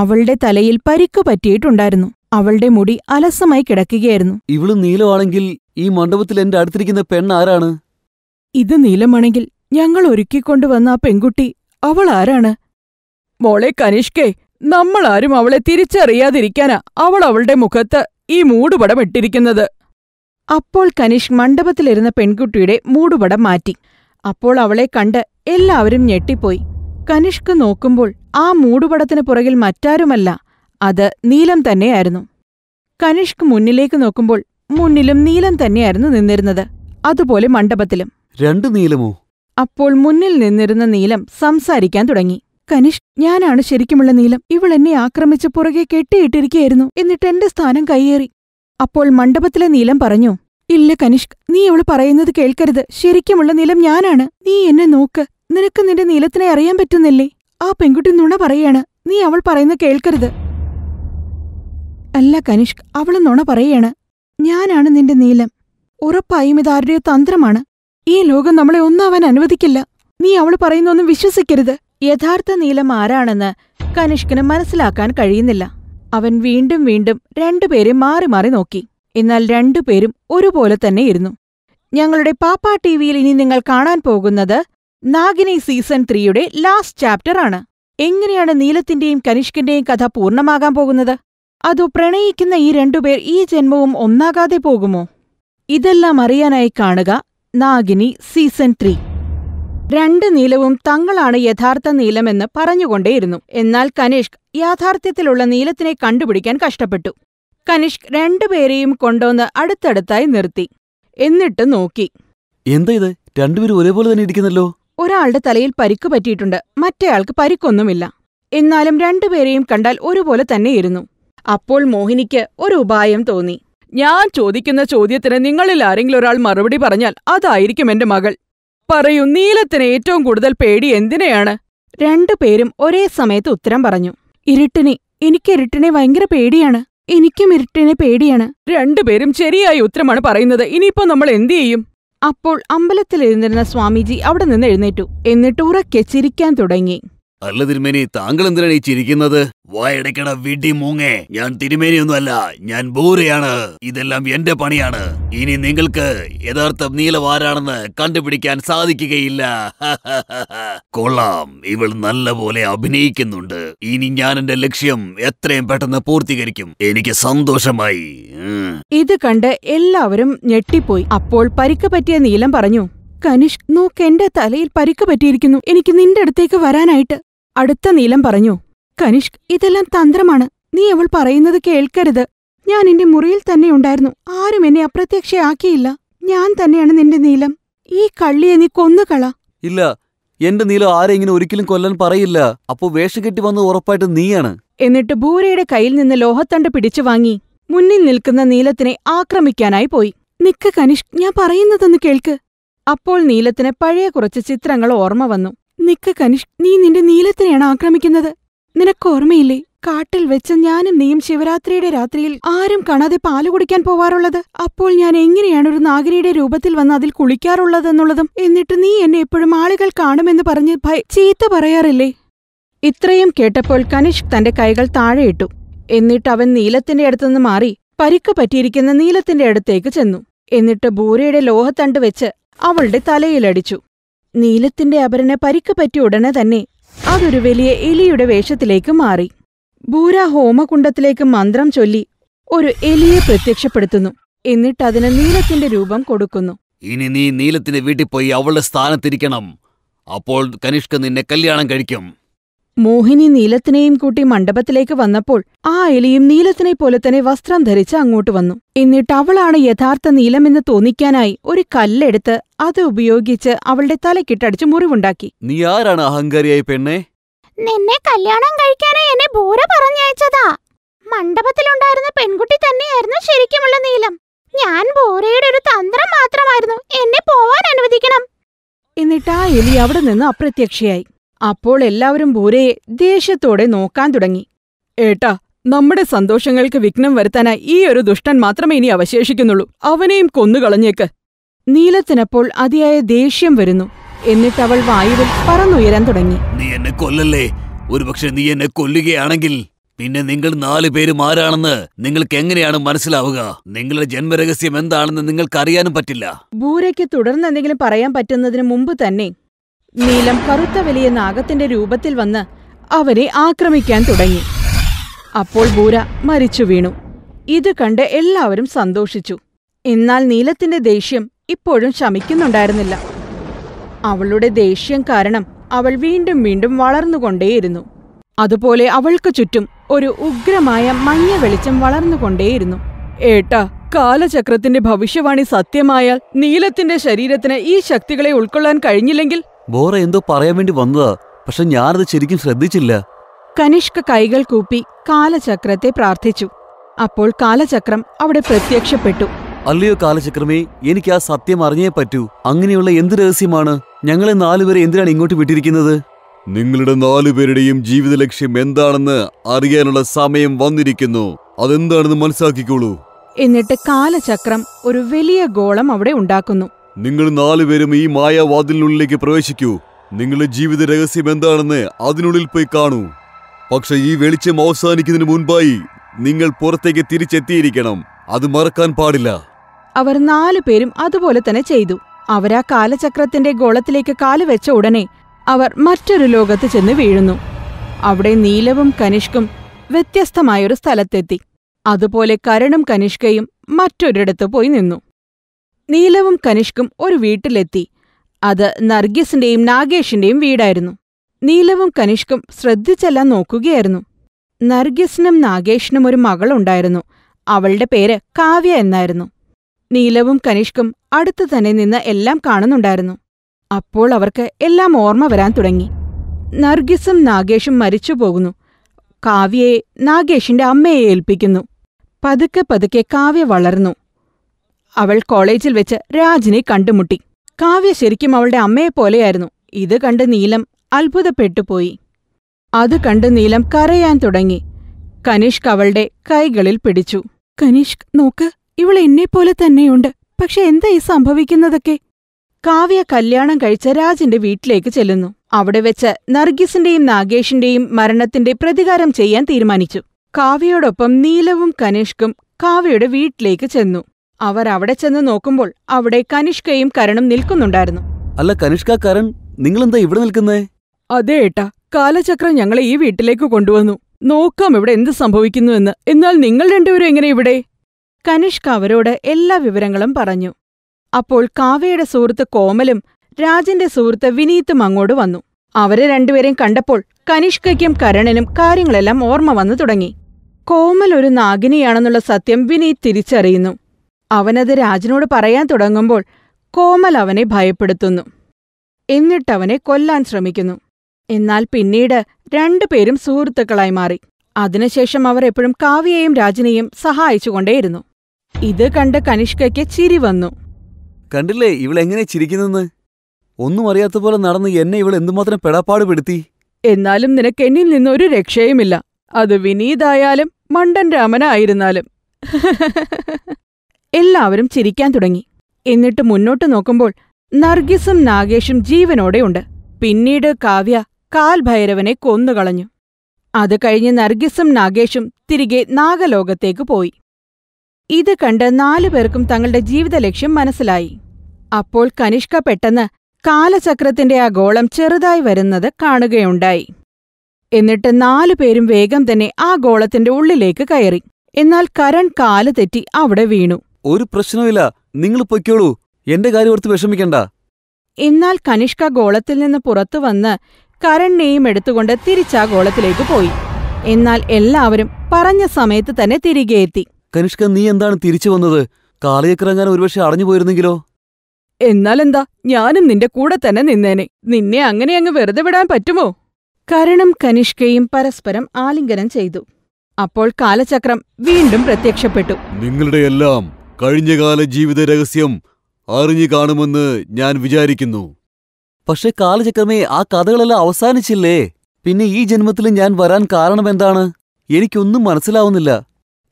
S1: അവളുടെ തലയിൽ പരിക്കു പറ്റിയിട്ടുണ്ടായിരുന്നു അവളുടെ മുടി അലസമായി കിടക്കുകയായിരുന്നു
S2: ഇവള് നീലമാണെങ്കിൽ ഈ മണ്ഡപത്തിൽ എന്റെ അടുത്തിരിക്കുന്ന
S1: പെണ്ണാരാണ് ഇത് നീലമാണെങ്കിൽ ഞങ്ങൾ ഒരുക്കിക്കൊണ്ടുവന്ന ആ പെൺകുട്ടി അവൾ ആരാണ് മോളെ കനിഷ്കേ നമ്മളാരും അവളെ തിരിച്ചറിയാതിരിക്കാനാ അവൾ അവളുടെ മുഖത്ത് ഈ മൂടുപടം ഇട്ടിരിക്കുന്നത് അപ്പോൾ കനിഷ് മണ്ഡപത്തിലിരുന്ന പെൺകുട്ടിയുടെ മൂടുപടം മാറ്റി അപ്പോൾ അവളെ കണ്ട് എല്ലാവരും ഞെട്ടിപ്പോയി കനിഷ്ക് നോക്കുമ്പോൾ ആ മൂടുപടത്തിന് പുറകിൽ മറ്റാരുമല്ല അത് നീലം തന്നെയായിരുന്നു കനിഷ്ക് മുന്നിലേക്ക് നോക്കുമ്പോൾ മുന്നിലും നീലം തന്നെയായിരുന്നു നിന്നിരുന്നത് അതുപോലെ മണ്ഡപത്തിലും
S2: രണ്ട് നീലമോ
S1: അപ്പോൾ മുന്നിൽ നിന്നിരുന്ന നീലം സംസാരിക്കാൻ തുടങ്ങി കനിഷ് ഞാനാണ് ശരിക്കുമുള്ള നീലം ഇവൾ എന്നെ ആക്രമിച്ച് പുറകെ കെട്ടിയിട്ടിരിക്കുകയായിരുന്നു എന്നിട്ട് എന്റെ സ്ഥാനം കൈയേറി അപ്പോൾ മണ്ഡപത്തിലെ നീലം പറഞ്ഞു ഇല്ല കനിഷ്ക് നീ ഇവള് പറയുന്നത് കേൾക്കരുത് ശരിക്കുമുള്ള നീലം ഞാനാണ് നീ എന്നെ നോക്ക് നിനക്ക് നിന്റെ നീലത്തിനെ അറിയാൻ പറ്റുന്നില്ലേ ആ പെൺകുട്ടി നുണ പറയാണ് നീ അവൾ പറയുന്ന കേൾക്കരുത് അല്ല കനിഷ്ക് അവൾ നുണ പറയാണ് ഞാനാണ് നിന്റെ നീലം ഉറപ്പായും ഇതാരുടെ തന്ത്രമാണ് ഈ ലോകം നമ്മളെ അവൻ അനുവദിക്കില്ല നീ അവൾ പറയുന്നൊന്നും വിശ്വസിക്കരുത് യഥാർത്ഥ നീലം ആരാണെന്ന് കനിഷ്കിന് മനസ്സിലാക്കാൻ കഴിയുന്നില്ല അവൻ വീണ്ടും വീണ്ടും രണ്ടുപേരെ മാറി മാറി നോക്കി എന്നാൽ രണ്ടുപേരും ഒരുപോലെ തന്നെ ഇരുന്നു ഞങ്ങളുടെ പാപ്പാ ടി വിയിൽ ഇനി നിങ്ങൾ കാണാൻ പോകുന്നത് നാഗിനി സീസൺ ത്രീയുടെ ലാസ്റ്റ് ചാപ്റ്റർ ആണ് എങ്ങനെയാണ് നീലത്തിന്റെയും കനിഷ്കന്റെയും കഥ പൂർണ്ണമാകാൻ പോകുന്നത് അതോ പ്രണയിക്കുന്ന ഈ രണ്ടുപേർ ഈ ജന്മവും ഒന്നാകാതെ പോകുമോ ഇതെല്ലാം അറിയാനായി കാണുക നാഗിനി സീസൺ ത്രീ രണ്ട് നീലവും തങ്ങളാണ് യഥാർത്ഥ നീലമെന്ന് പറഞ്ഞുകൊണ്ടേയിരുന്നു എന്നാൽ കനിഷ്ക് യാഥാർത്ഥ്യത്തിലുള്ള നീലത്തിനെ കണ്ടുപിടിക്കാൻ കഷ്ടപ്പെട്ടു കനിഷ്ക് രണ്ടുപേരെയും കൊണ്ടുവന്ന് അടുത്തടുത്തായി നിർത്തി എന്നിട്ട് നോക്കി
S2: എന്താ ഇത് രണ്ടുപേരും ഒരേപോലെ തന്നെ ഇരിക്കുന്നല്ലോ
S1: ഒരാളുടെ തലയിൽ പരിക്ക് പറ്റിയിട്ടുണ്ട് മറ്റേയാൾക്ക് പരിക്കൊന്നുമില്ല എന്നാലും രണ്ടുപേരെയും കണ്ടാൽ ഒരുപോലെ തന്നെ ഇരുന്നു അപ്പോൾ മോഹിനിക്ക് ഒരു ഉപായം തോന്നി ഞാൻ ചോദിക്കുന്ന ചോദ്യത്തിന് നിങ്ങളിൽ ആരെങ്കിലും ഒരാൾ മറുപടി പറഞ്ഞാൽ അതായിരിക്കും എന്റെ മകൾ പറയൂ നീലത്തിന് ഏറ്റവും കൂടുതൽ പേടി എന്തിനെയാണ് രണ്ടുപേരും ഒരേ സമയത്ത് ഉത്തരം പറഞ്ഞു ഇരുട്ടിനെ എനിക്ക് ഇരുട്ടിനെ ഭയങ്കര പേടിയാണ് എനിക്കും ഇരുട്ടിനെ പേടിയാണ് രണ്ടുപേരും ശരിയായ ഉത്തരമാണ് പറയുന്നത് ഇനിയിപ്പോ നമ്മൾ എന്തു ചെയ്യും അപ്പോൾ അമ്പലത്തിൽ എഴുന്നിരുന്ന സ്വാമിജി അവിടെ നിന്ന് എഴുന്നേറ്റു എന്നിട്ട് ഉറക്കെ ചിരിക്കാൻ തുടങ്ങി
S2: അല്ല തിരുമേനി താങ്കൾ എന്തിനാണ് ഈ ചിരിക്കുന്നത് വായടക്കട വീട്ടി മൂങ്ങേ ഞാൻ തിരുമേനിയൊന്നുമല്ല ഞാൻ ബൂരയാണ് ഇതെല്ലാം എന്റെ പണിയാണ് ഇനി നിങ്ങൾക്ക് യഥാർത്ഥ നീലവാരാണെന്ന് കണ്ടുപിടിക്കാൻ സാധിക്കുകയില്ല കൊള്ളാം ഇവൾ നല്ലപോലെ അഭിനയിക്കുന്നുണ്ട് ഇനി ഞാൻ എന്റെ ലക്ഷ്യം എത്രയും പെട്ടെന്ന് പൂർത്തീകരിക്കും എനിക്ക് സന്തോഷമായി
S1: ഇത് കണ്ട് എല്ലാവരും ഞെട്ടിപ്പോയി അപ്പോൾ പരിക്ക് പറ്റിയ നീലം പറഞ്ഞു കനിഷ് നോക്ക് എന്റെ തലയിൽ പരിക്ക് പറ്റിയിരിക്കുന്നു എനിക്ക് നിന്റെ അടുത്തേക്ക് വരാനായിട്ട് അടുത്ത നീലം പറഞ്ഞു കനിഷ്ക് ഇതെല്ലാം തന്ത്രമാണ് നീ അവൾ പറയുന്നത് കേൾക്കരുത് ഞാൻ എന്റെ മുറിയിൽ തന്നെ ഉണ്ടായിരുന്നു ആരും എന്നെ അപ്രത്യക്ഷയാക്കിയില്ല ഞാൻ തന്നെയാണ് നിന്റെ നീലം ഈ കള്ളിയെ നീ കൊന്നുകള
S2: ഇല്ല എന്റെ നീലം ആരെ ഇങ്ങനെ ഒരിക്കലും കൊല്ലാൻ പറയില്ല അപ്പോ വേഷം കെട്ടി വന്ന് ഉറപ്പായിട്ട് നീയാണ്
S1: എന്നിട്ട് ഭൂരയുടെ കയ്യിൽ നിന്ന് ലോഹത്തണ്ട് പിടിച്ചു വാങ്ങി മുന്നിൽ നിൽക്കുന്ന നീലത്തിനെ ആക്രമിക്കാനായി പോയി നിക്ക് കനിഷ് ഞാൻ പറയുന്നതൊന്ന് കേൾക്ക് അപ്പോൾ നീലത്തിന് പഴയ കുറച്ച് ചിത്രങ്ങൾ ഓർമ്മ വന്നു നിക്ക് കനിഷ് നീ നിന്റെ നീലത്തിനെയാണ് ആക്രമിക്കുന്നത് നിനക്കോർമ്മയില്ലേ കാട്ടിൽ വെച്ച് ഞാനും നീയും ശിവരാത്രിയുടെ രാത്രിയിൽ ആരും കാണാതെ പാല് കുടിക്കാൻ പോവാറുള്ളത് അപ്പോൾ ഞാൻ എങ്ങനെയാണ് ഒരു നാഗരിയുടെ രൂപത്തിൽ വന്ന് അതിൽ കുളിക്കാറുള്ളതെന്നുള്ളതും എന്നിട്ട് നീ എന്നെ എപ്പോഴും ആളുകൾ കാണുമെന്ന് പറഞ്ഞ് ചീത്ത പറയാറില്ലേ ഇത്രയും കേട്ടപ്പോൾ കനിഷ് തന്റെ കൈകൾ താഴെയിട്ടു എന്നിട്ട് അവൻ നീലത്തിന്റെ അടുത്തുനിന്ന് മാറി പരിക്ക് പറ്റിയിരിക്കുന്ന നീലത്തിന്റെ അടുത്തേക്ക് ചെന്നു എന്നിട്ട് ബൂരയുടെ ലോഹത്തണ്ട് വെച്ച് അവളുടെ തലയിലടിച്ചു നീലത്തിന്റെ അപരന് പരിക്ക് പറ്റിയ ഉടനെ തന്നെ അതൊരു വലിയ എലിയുടെ വേഷത്തിലേക്ക് മാറി ഭൂര ഹോമകുണ്ടത്തിലേക്ക് മന്ത്രം ചൊല്ലി ഒരു എലിയെ പ്രത്യക്ഷപ്പെടുത്തുന്നു എന്നിട്ട് അതിന് നീലത്തിന്റെ രൂപം കൊടുക്കുന്നു
S2: ഇനി നീ നീലത്തിന്റെ വീട്ടിൽ പോയി അവളുടെ സ്ഥാനത്തിരിക്കണം അപ്പോൾ കനിഷ്ക നിന്നെ കല്യാണം കഴിക്കും
S1: മോഹിനി നീലത്തിനെയും കൂട്ടി മണ്ഡപത്തിലേക്ക് വന്നപ്പോൾ ആ എലിയും നീലത്തിനെപ്പോലെ തന്നെ വസ്ത്രം ധരിച്ച് അങ്ങോട്ട് വന്നു എന്നിട്ട് അവളാണ് യഥാർത്ഥ നീലമെന്ന് തോന്നിക്കാനായി ഒരു കല്ലെടുത്ത് അത് ഉപയോഗിച്ച് അവളുടെ തലക്കിട്ടടിച്ച് മുറിവുണ്ടാക്കി നീ ആരാണ് അഹങ്കാരിയായി
S2: പെണ്ണേ
S3: നിന്നെ കല്യാണം കഴിക്കാനായി എന്നെ ബോറ പറഞ്ഞയച്ചതാ മണ്ഡപത്തിലുണ്ടായിരുന്ന പെൺകുട്ടി തന്നെയായിരുന്നു ശരിക്കുമുള്ള നീലം ഞാൻ ബോറയുടെ ഒരു തന്ത്രം മാത്രമായിരുന്നു എന്നെ
S1: പോവാൻ അനുവദിക്കണം എന്നിട്ട് ആ എലി അവിടെ നിന്ന് അപ്രത്യക്ഷയായി അപ്പോൾ എല്ലാവരും ബൂരയെ ദേഷ്യത്തോടെ നോക്കാൻ തുടങ്ങി ഏട്ടാ നമ്മുടെ സന്തോഷങ്ങൾക്ക് വിഘ്നം വരുത്താനായി ഈ ഒരു ദുഷ്ടൻ മാത്രമേ ഇനി അവശേഷിക്കുന്നുള്ളൂ അവനെയും കൊന്നുകളഞ്ഞേക്ക് നീലത്തിനപ്പോൾ അതിയായ ദേഷ്യം വരുന്നു എന്നിട്ട് അവൾ വായുവിൽ പറന്നുയരാൻ തുടങ്ങി
S2: നീ എന്നെ കൊല്ലല്ലേ ഒരുപക്ഷെ നീ എന്നെ കൊല്ലുകയാണെങ്കിൽ പിന്നെ നിങ്ങൾ നാലു പേരും ആരാണെന്ന് നിങ്ങൾക്ക് എങ്ങനെയാണ് മനസ്സിലാവുക നിങ്ങളുടെ ജന്മരഹസ്യം എന്താണെന്ന് നിങ്ങൾക്ക് അറിയാനും പറ്റില്ല
S1: ബൂരയ്ക്ക് തുടർന്ന് എന്തെങ്കിലും പറയാൻ പറ്റുന്നതിന് മുമ്പ് തന്നെ നീലം കറുത്ത വലിയ നാഗത്തിന്റെ രൂപത്തിൽ വന്ന് അവരെ ആക്രമിക്കാൻ തുടങ്ങി അപ്പോൾ ബൂര മരിച്ചു വീണു ഇത് കണ്ട് എല്ലാവരും സന്തോഷിച്ചു എന്നാൽ നീലത്തിന്റെ ദേഷ്യം ഇപ്പോഴും ശമിക്കുന്നുണ്ടായിരുന്നില്ല അവളുടെ ദേഷ്യം കാരണം അവൾ വീണ്ടും വീണ്ടും വളർന്നുകൊണ്ടേയിരുന്നു അതുപോലെ അവൾക്ക് ചുറ്റും ഒരു ഉഗ്രമായ മഞ്ഞ വെളിച്ചം വളർന്നുകൊണ്ടേയിരുന്നു ഏട്ടാ കാലചക്രത്തിന്റെ ഭവിഷ്യവാണി സത്യമായാൽ നീലത്തിന്റെ ശരീരത്തിന് ഈ ശക്തികളെ ഉൾക്കൊള്ളാൻ കഴിഞ്ഞില്ലെങ്കിൽ
S2: ബോറ എന്തോ പറയാൻ വേണ്ടി വന്നതാ പക്ഷെ ഞാനത് ശരിക്കും ശ്രദ്ധിച്ചില്ല
S1: കനിഷ്ക കൈകൾ കൂപ്പി കാലചക്രത്തെ പ്രാർത്ഥിച്ചു അപ്പോൾ കാലചക്രം അവിടെ പ്രത്യക്ഷപ്പെട്ടു
S2: അല്ലയോ കാലചക്രമേ എനിക്ക് ആ സത്യം അറിഞ്ഞേ പറ്റൂ അങ്ങനെയുള്ള എന്ത് രഹസ്യമാണ് ഞങ്ങളെ നാലുപേരെ എന്തിനാണ് ഇങ്ങോട്ട് വിട്ടിരിക്കുന്നത് നിങ്ങളുടെ നാലുപേരുടെയും ജീവിത ലക്ഷ്യം എന്താണെന്ന് അറിയാനുള്ള സമയം വന്നിരിക്കുന്നു അതെന്താണെന്ന് മനസ്സിലാക്കിക്കോളൂ
S1: എന്നിട്ട് കാലചക്രം ഒരു വലിയ ഗോളം അവിടെ ഉണ്ടാക്കുന്നു
S2: നിങ്ങൾ നാലുപേരും ഈ മായാവാതിലിനുള്ളിലേക്ക് പ്രവേശിക്കൂ നിങ്ങളുടെ ജീവിത രഹസ്യം എന്താണെന്ന് അതിനുള്ളിൽ പോയി കാണൂ പക്ഷെ ഈ വെളിച്ചം അവസാനിക്കുന്നതിന് മുൻപായി നിങ്ങൾ പുറത്തേക്ക് തിരിച്ചെത്തിയിരിക്കണം അത് മറക്കാൻ പാടില്ല
S1: അവർ നാലുപേരും അതുപോലെ തന്നെ ചെയ്തു അവരാ കാലചക്രത്തിന്റെ ഗോളത്തിലേക്ക് കാല് വെച്ച ഉടനെ അവർ മറ്റൊരു ലോകത്ത് ചെന്ന് വീഴുന്നു അവിടെ നീലവും കനിഷ്കും വ്യത്യസ്തമായൊരു സ്ഥലത്തെത്തി അതുപോലെ കരണും കനിഷ്കയും മറ്റൊരിടത്ത് പോയി നിന്നു നീലവും കനിഷ്കും ഒരു വീട്ടിലെത്തി അത് നർഗീസിന്റെയും നാഗേഷിന്റെയും വീടായിരുന്നു നീലവും കനിഷ്കും ശ്രദ്ധിച്ചെല്ലാം നോക്കുകയായിരുന്നു നർഗീസിനും നാഗേഷിനും ഒരു മകളുണ്ടായിരുന്നു അവളുടെ പേര് കാവ്യ എന്നായിരുന്നു നീലവും കനിഷ്കും അടുത്തു തന്നെ നിന്ന് എല്ലാം കാണുന്നുണ്ടായിരുന്നു അപ്പോൾ അവർക്ക് എല്ലാം ഓർമ്മ വരാൻ തുടങ്ങി നർഗീസും നാഗേഷും മരിച്ചു പോകുന്നു കാവ്യയെ നാഗേഷിന്റെ അമ്മയെ ഏൽപ്പിക്കുന്നു പതുക്കെ പതുക്കെ കാവ്യ വളർന്നു അവൾ കോളേജിൽ വെച്ച് രാജിനെ കണ്ടുമുട്ടി കാവ്യ ശരിക്കും അവളുടെ അമ്മയെപ്പോലെയായിരുന്നു ഇത് കണ്ട് നീലം അത്ഭുതപ്പെട്ടുപോയി അത് കണ്ട് നീലം കരയാൻ തുടങ്ങി കനിഷ്ക് അവളുടെ കൈകളിൽ പിടിച്ചു കനിഷ്ക് നോക്ക് ഇവൾ എന്നെപ്പോലെ തന്നെയുണ്ട് പക്ഷെ എന്താ ഈ സംഭവിക്കുന്നതൊക്കെ കാവ്യ കല്യാണം കഴിച്ച രാജിന്റെ വീട്ടിലേക്ക് ചെല്ലുന്നു അവിടെ വെച്ച് നർഗീസിന്റെയും നാഗേഷിന്റെയും മരണത്തിന്റെ പ്രതികാരം ചെയ്യാൻ തീരുമാനിച്ചു കാവ്യയോടൊപ്പം നീലവും കനിഷ്കും കാവ്യയുടെ വീട്ടിലേക്ക് ചെന്നു അവർ അവിടെ ചെന്ന് നോക്കുമ്പോൾ അവിടെ കനിഷ്കയും കരണും നിൽക്കുന്നുണ്ടായിരുന്നു അല്ല കനിഷ്ക കരൺ നിങ്ങളെന്താ ഇവിടെ നിൽക്കുന്നേ അതെ ഏട്ടാ കാലചക്രം ഞങ്ങളെ ഈ വീട്ടിലേക്ക് കൊണ്ടുവന്നു നോക്കാം ഇവിടെ എന്ത് സംഭവിക്കുന്നു എന്നാൽ നിങ്ങൾ രണ്ടുപേരും എങ്ങനെ ഇവിടെ കനിഷ്ക അവരോട് എല്ലാ വിവരങ്ങളും പറഞ്ഞു അപ്പോൾ കാവയുടെ സുഹൃത്ത് കോമലും രാജന്റെ സുഹൃത്ത് വിനീത്തും അങ്ങോട്ട് വന്നു അവരെ രണ്ടുപേരെയും കണ്ടപ്പോൾ കനിഷ്കയ്ക്കും കരണനും കാര്യങ്ങളെല്ലാം ഓർമ്മ വന്നു തുടങ്ങി കോമൽ ഒരു നാഗിനിയാണെന്നുള്ള സത്യം വിനീത് തിരിച്ചറിയുന്നു അവനത് രാജനോട് പറയാൻ തുടങ്ങുമ്പോൾ കോമൽ അവനെ ഭയപ്പെടുത്തുന്നു എന്നിട്ടവനെ കൊല്ലാൻ ശ്രമിക്കുന്നു എന്നാൽ പിന്നീട് രണ്ടുപേരും സുഹൃത്തുക്കളായി മാറി അതിനുശേഷം അവർ എപ്പോഴും കാവ്യയെയും രാജനെയും സഹായിച്ചുകൊണ്ടേയിരുന്നു ഇത് കണ്ട് കനിഷ്കയ്ക്ക് ചിരി വന്നു
S2: കണ്ടില്ലേ ഇവളെങ്ങനെ ചിരിക്കുന്നെന്ന് ഒന്നും അറിയാത്ത പോലെ നടന്ന് എന്നെ ഇവൾ എന്തുമാത്രം പെടാപ്പാട് പെടുത്തി
S1: എന്നാലും നിനക്ക് എന്നിൽ നിന്നൊരു രക്ഷയുമില്ല അത് വിനീതായാലും മണ്ടൻ രാമനായിരുന്നാലും എല്ലാവരും ചിരിക്കാൻ തുടങ്ങി എന്നിട്ട് മുന്നോട്ട് നോക്കുമ്പോൾ നർഗിസും നാഗേഷും ജീവനോടെയുണ്ട് പിന്നീട് കാവ്യ കാൽഭൈരവനെ കൊന്നുകളഞ്ഞു അത് കഴിഞ്ഞ് നർഗിസും നാഗേഷും തിരികെ നാഗലോകത്തേക്ക് പോയി ഇത് കണ്ട് നാലുപേർക്കും തങ്ങളുടെ ജീവിത ലക്ഷ്യം മനസ്സിലായി അപ്പോൾ കനിഷ്ക പെട്ടെന്ന് കാലചക്രത്തിന്റെ ആ ഗോളം ചെറുതായി വരുന്നത് കാണുകയുണ്ടായി എന്നിട്ട് നാലുപേരും വേഗം തന്നെ ആ ഗോളത്തിന്റെ ഉള്ളിലേക്ക് കയറി എന്നാൽ കരൺ കാല് തെറ്റി അവിടെ വീണു
S2: ഒരു പ്രശ്നവുമില്ല നിങ്ങൾ പൊയ്ക്കോളൂ എന്റെ കാര്യം ഓർത്ത് വിഷമിക്കണ്ട
S1: എന്നാൽ കനിഷ്ക ഗോളത്തിൽ നിന്ന് പുറത്തു വന്ന് കരണ്യെയും എടുത്തുകൊണ്ട് തിരിച്ചാ ഗോളത്തിലേക്ക് പോയി എന്നാൽ എല്ലാവരും പറഞ്ഞ സമയത്ത് തന്നെ തിരികെ എത്തി
S2: കനിഷ്ക നീ എന്താണ് തിരിച്ചു വന്നത് കാളിയക്കിറങ്ങാൻ ഒരുപക്ഷെ അടഞ്ഞു പോയിരുന്നെങ്കിലോ
S1: എന്നാലെന്താ ഞാനും നിന്റെ കൂടെ തന്നെ നിന്നേനെ നിന്നെ അങ്ങനെ അങ്ങ് വെറുതെ വിടാൻ പറ്റുമോ കരണും കനിഷ്കയും പരസ്പരം ആലിംഗനം ചെയ്തു അപ്പോൾ കാലചക്രം വീണ്ടും പ്രത്യക്ഷപ്പെട്ടു
S2: നിങ്ങളുടെ എല്ലാം കഴിഞ്ഞകാല ജീവിത രഹസ്യം അറിഞ്ഞു കാണുമെന്ന് ഞാൻ വിചാരിക്കുന്നു പക്ഷെ കാലചക്രമേ ആ കഥകളെല്ലാം അവസാനിച്ചില്ലേ പിന്നെ ഈ ജന്മത്തിൽ ഞാൻ വരാൻ കാരണമെന്താണ് എനിക്കൊന്നും മനസ്സിലാവുന്നില്ല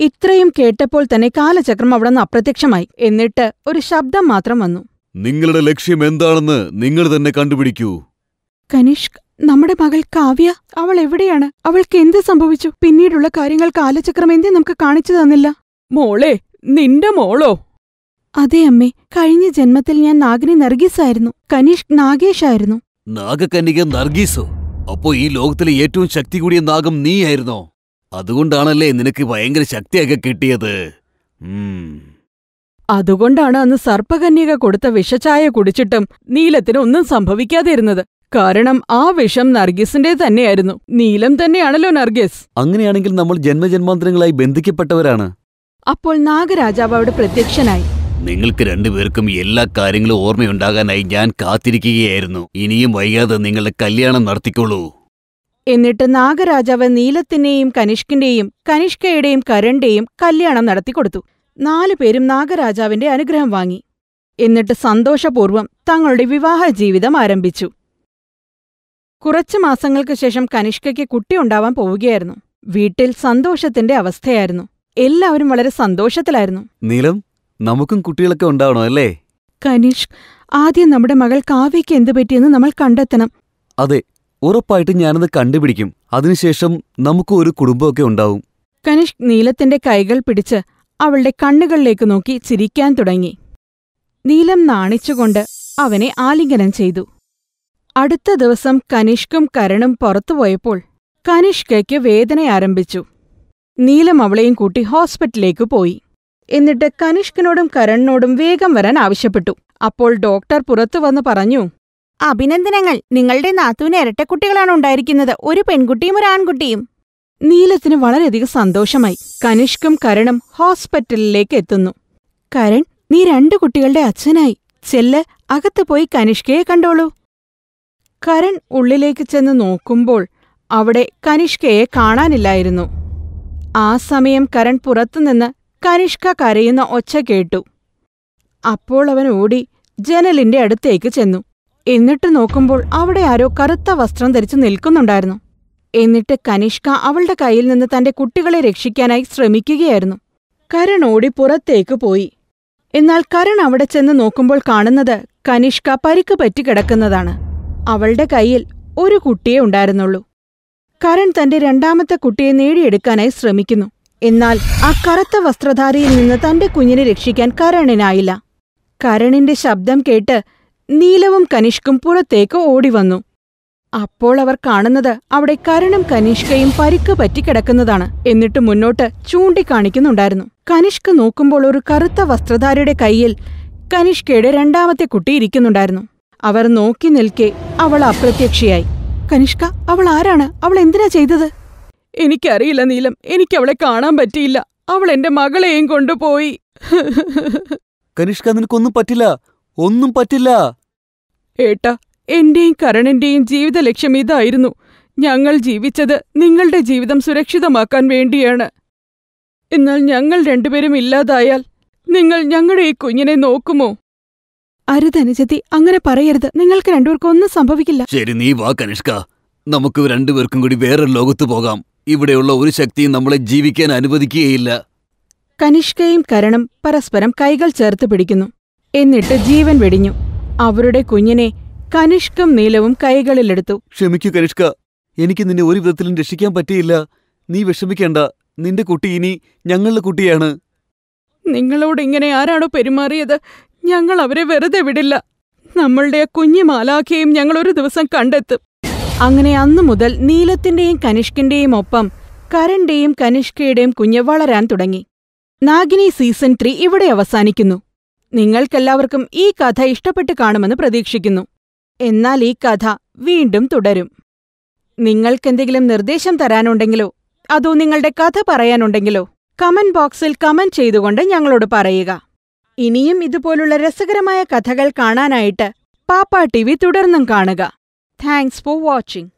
S1: ഇത്രയും കേട്ടപ്പോൾ തന്നെ കാലചക്രം അവിടെ നിന്ന് അപ്രത്യക്ഷമായി എന്നിട്ട് ഒരു ശബ്ദം മാത്രം വന്നു
S2: നിങ്ങളുടെ ലക്ഷ്യം എന്താണെന്ന് നിങ്ങൾ തന്നെ കണ്ടുപിടിക്കൂ
S1: കനിഷ്ക് നമ്മുടെ മകൾ കാവ്യ അവൾ എവിടെയാണ് അവൾക്ക് എന്ത് സംഭവിച്ചു പിന്നീടുള്ള കാര്യങ്ങൾ കാലചക്രം എന്തേ നമുക്ക് കാണിച്ചു തന്നില്ല മോളെ നിന്റെ മോളോ അതെ അമ്മേ കഴിഞ്ഞ ജന്മത്തിൽ ഞാൻ നാഗിനി നർഗീസായിരുന്നു കനീഷ് നാഗേഷായിരുന്നു
S2: നാഗകന്യക നർഗീസോ അപ്പോ ഈ ലോകത്തിലെ ഏറ്റവും ശക്തി കൂടിയ നാഗം നീയായിരുന്നോ അതുകൊണ്ടാണല്ലേ നിനക്ക് ഭയങ്കര ശക്തിയൊക്കെ കിട്ടിയത്
S1: അതുകൊണ്ടാണ് അന്ന് സർപ്പകന്യക കൊടുത്ത വിഷച്ചായ കുടിച്ചിട്ടും നീലത്തിന് ഒന്നും സംഭവിക്കാതിരുന്നത് കാരണം ആ വിഷം നർഗീസിന്റെ തന്നെയായിരുന്നു നീലം തന്നെയാണല്ലോ നർഗീസ്
S2: അങ്ങനെയാണെങ്കിൽ നമ്മൾ ജന്മജന്മാന്തരങ്ങളായി ബന്ധിക്കപ്പെട്ടവരാണ്
S1: അപ്പോൾ നാഗരാജാവ് അവിടെ പ്രത്യക്ഷനായി
S2: നിങ്ങൾക്ക് രണ്ടുപേർക്കും എല്ലാ കാര്യങ്ങളും ഓർമ്മയുണ്ടാകാനായി ഞാൻ കാത്തിരിക്കുകയായിരുന്നു ഇനിയും വൈകാതെ നിങ്ങളുടെ കല്യാണം നടത്തിക്കോളൂ
S1: എന്നിട്ട് നാഗരാജാവ് നീലത്തിന്റെയും കനിഷ്കിന്റെയും കനിഷ്കയുടെയും കരണ്ടെയും കല്യാണം നടത്തിക്കൊടുത്തു നാലുപേരും നാഗരാജാവിന്റെ അനുഗ്രഹം വാങ്ങി എന്നിട്ട് സന്തോഷപൂർവ്വം തങ്ങളുടെ വിവാഹ ജീവിതം ആരംഭിച്ചു കുറച്ചു മാസങ്ങൾക്ക് ശേഷം കനിഷ്കയ്ക്ക് കുട്ടിയുണ്ടാവാൻ പോവുകയായിരുന്നു വീട്ടിൽ സന്തോഷത്തിന്റെ അവസ്ഥയായിരുന്നു എല്ലാവരും വളരെ സന്തോഷത്തിലായിരുന്നു
S2: നീലം നമുക്കും കുട്ടികളൊക്കെ ഉണ്ടാവണോ അല്ലേ
S1: കനീഷ് ആദ്യം നമ്മുടെ മകൾ കാവ്യയ്ക്ക് എന്ത് പറ്റിയെന്ന് നമ്മൾ കണ്ടെത്തണം
S2: അതെ ഉറപ്പായിട്ടും ഞാനത് കണ്ടുപിടിക്കും അതിനുശേഷം നമുക്ക് ഒരു കുടുംബമൊക്കെ ഉണ്ടാവും
S1: കനിഷ് നീലത്തിന്റെ കൈകൾ പിടിച്ച് അവളുടെ കണ്ണുകളിലേക്ക് നോക്കി ചിരിക്കാൻ തുടങ്ങി നീലം നാണിച്ചുകൊണ്ട് അവനെ ആലിംഗനം ചെയ്തു അടുത്ത ദിവസം കനിഷ്കും കരണും പുറത്തുപോയപ്പോൾ കനിഷ്കയ്ക്ക് വേദന ആരംഭിച്ചു നീലം അവളെയും കൂട്ടി ഹോസ്പിറ്റലിലേക്ക് പോയി എന്നിട്ട് കനിഷ്കനോടും കരണിനോടും വേഗം വരാൻ ആവശ്യപ്പെട്ടു അപ്പോൾ ഡോക്ടർ പുറത്തു വന്ന് പറഞ്ഞു അഭിനന്ദനങ്ങൾ നിങ്ങളുടെ നാത്തുവിന് ഇരട്ടക്കുട്ടികളാണ് ഉണ്ടായിരിക്കുന്നത് ഒരു പെൺകുട്ടിയും ഒരു ആൺകുട്ടിയും നീലത്തിന് വളരെയധികം സന്തോഷമായി കനിഷ്കും കരണും ഹോസ്പിറ്റലിലേക്ക് എത്തുന്നു കരൺ നീ രണ്ടു കുട്ടികളുടെ അച്ഛനായി ചെല്ല് അകത്തു പോയി കനിഷ്കയെ കണ്ടോളൂ കരൺ ഉള്ളിലേക്ക് ചെന്ന് നോക്കുമ്പോൾ അവിടെ കനിഷ്കയെ കാണാനില്ലായിരുന്നു ആ സമയം കരൺ പുറത്തുനിന്ന് കനിഷ്ക കരയുന്ന ഒച്ച കേട്ടു അപ്പോൾ അവൻ ഓടി ജനലിന്റെ അടുത്തേക്ക് ചെന്നു എന്നിട്ട് നോക്കുമ്പോൾ അവിടെ ആരോ കറുത്ത വസ്ത്രം ധരിച്ചു നിൽക്കുന്നുണ്ടായിരുന്നു എന്നിട്ട് കനിഷ്ക അവളുടെ കയ്യിൽ നിന്ന് തന്റെ കുട്ടികളെ രക്ഷിക്കാനായി ശ്രമിക്കുകയായിരുന്നു കരൺ ഓടി പുറത്തേക്ക് പോയി എന്നാൽ കരൺ അവിടെ ചെന്ന് നോക്കുമ്പോൾ കാണുന്നത് കനിഷ്ക പരിക്ക് പറ്റിക്കിടക്കുന്നതാണ് അവളുടെ കയ്യിൽ ഒരു കുട്ടിയെ ഉണ്ടായിരുന്നുള്ളൂ കരൺ തന്റെ രണ്ടാമത്തെ കുട്ടിയെ നേടിയെടുക്കാനായി ശ്രമിക്കുന്നു എന്നാൽ ആ കറുത്ത വസ്ത്രധാരിയിൽ നിന്ന് തന്റെ കുഞ്ഞിനെ രക്ഷിക്കാൻ കരണിനായില്ല കരണിന്റെ ശബ്ദം കേട്ട് നീലവും കനിഷ്കും പുറത്തേക്ക് ഓടിവന്നു അപ്പോൾ അവർ കാണുന്നത് അവിടെ കരണും കനിഷ്കയും പരിക്ക് പറ്റിക്കിടക്കുന്നതാണ് എന്നിട്ട് മുന്നോട്ട് ചൂണ്ടിക്കാണിക്കുന്നുണ്ടായിരുന്നു കനിഷ്ക നോക്കുമ്പോൾ ഒരു കറുത്ത വസ്ത്രധാരിയുടെ കയ്യിൽ കനിഷ്കയുടെ രണ്ടാമത്തെ കുട്ടി ഇരിക്കുന്നുണ്ടായിരുന്നു അവർ നോക്കി നിൽക്കെ അവൾ അപ്രത്യക്ഷയായി കനിഷ്ക അവൾ ആരാണ് അവൾ എന്തിനാ ചെയ്തത് എനിക്കറിയില്ല നീലം എനിക്ക് അവളെ കാണാൻ പറ്റിയില്ല അവൾ എന്റെ മകളെയും കൊണ്ടുപോയി
S2: കനിഷ്ക നിനക്കൊന്നും പറ്റില്ല ഒന്നും പറ്റില്ല
S1: ഏട്ടാ എന്റെയും കരണന്റെയും ജീവിത ലക്ഷ്യം ഇതായിരുന്നു ഞങ്ങൾ ജീവിച്ചത് നിങ്ങളുടെ ജീവിതം സുരക്ഷിതമാക്കാൻ വേണ്ടിയാണ് എന്നാൽ ഞങ്ങൾ രണ്ടുപേരും ഇല്ലാതായാൽ നിങ്ങൾ ഞങ്ങളുടെ ഈ കുഞ്ഞിനെ നോക്കുമോ അരുതനുജതി അങ്ങനെ പറയരുത് നിങ്ങൾക്ക് രണ്ടുപേർക്കും ഒന്നും സംഭവിക്കില്ല
S2: ശരി നീ വാ കനിഷ്ക നമുക്ക് രണ്ടുപേർക്കും കൂടി വേറൊരു ലോകത്ത് പോകാം ഇവിടെയുള്ള ഒരു ശക്തിയും നമ്മളെ ജീവിക്കാൻ അനുവദിക്കുകയില്ല
S1: കനിഷ്കയും കരണം പരസ്പരം കൈകൾ ചേർത്ത് പിടിക്കുന്നു എന്നിട്ട് ജീവൻ വെടിഞ്ഞു അവരുടെ കുഞ്ഞിനെ കനിഷ്കം നീലവും കൈകളിലെടുത്തു
S2: ക്ഷമിക്കൂ കനിഷ്ക എനിക്ക് നിന്നെ ഒരു വിധത്തിലും രക്ഷിക്കാൻ പറ്റിയില്ല നീ വിഷമിക്കേണ്ട നിന്റെ കുട്ടി ഇനി ഞങ്ങളുടെ കുട്ടിയാണ്
S1: നിങ്ങളോട് ഇങ്ങനെ ആരാണോ പെരുമാറിയത് ഞങ്ങൾ അവരെ വെറുതെ വിടില്ല നമ്മളുടെ ആ കുഞ്ഞു മാലാഖയും ഞങ്ങൾ ഒരു ദിവസം കണ്ടെത്തും അങ്ങനെ അന്നു മുതൽ നീലത്തിന്റെയും കനിഷ്കിന്റെയും ഒപ്പം കരന്റെയും കനിഷ്കയുടെയും കുഞ്ഞ് വളരാൻ തുടങ്ങി നാഗിനി സീസൺ ത്രീ ഇവിടെ അവസാനിക്കുന്നു നിങ്ങൾക്കെല്ലാവർക്കും ഈ കഥ ഇഷ്ടപ്പെട്ട് കാണുമെന്ന് പ്രതീക്ഷിക്കുന്നു എന്നാൽ ഈ കഥ വീണ്ടും തുടരും നിങ്ങൾക്കെന്തെങ്കിലും നിർദ്ദേശം തരാനുണ്ടെങ്കിലോ അതോ നിങ്ങളുടെ കഥ പറയാനുണ്ടെങ്കിലോ കമന്റ് ബോക്സിൽ കമന്റ് ചെയ്തുകൊണ്ട് ഞങ്ങളോട് പറയുക ഇനിയും ഇതുപോലുള്ള രസകരമായ കഥകൾ കാണാനായിട്ട് പാപ്പാ ടി വി തുടർന്നും കാണുക താങ്ക്സ് ഫോർ വാച്ചിങ്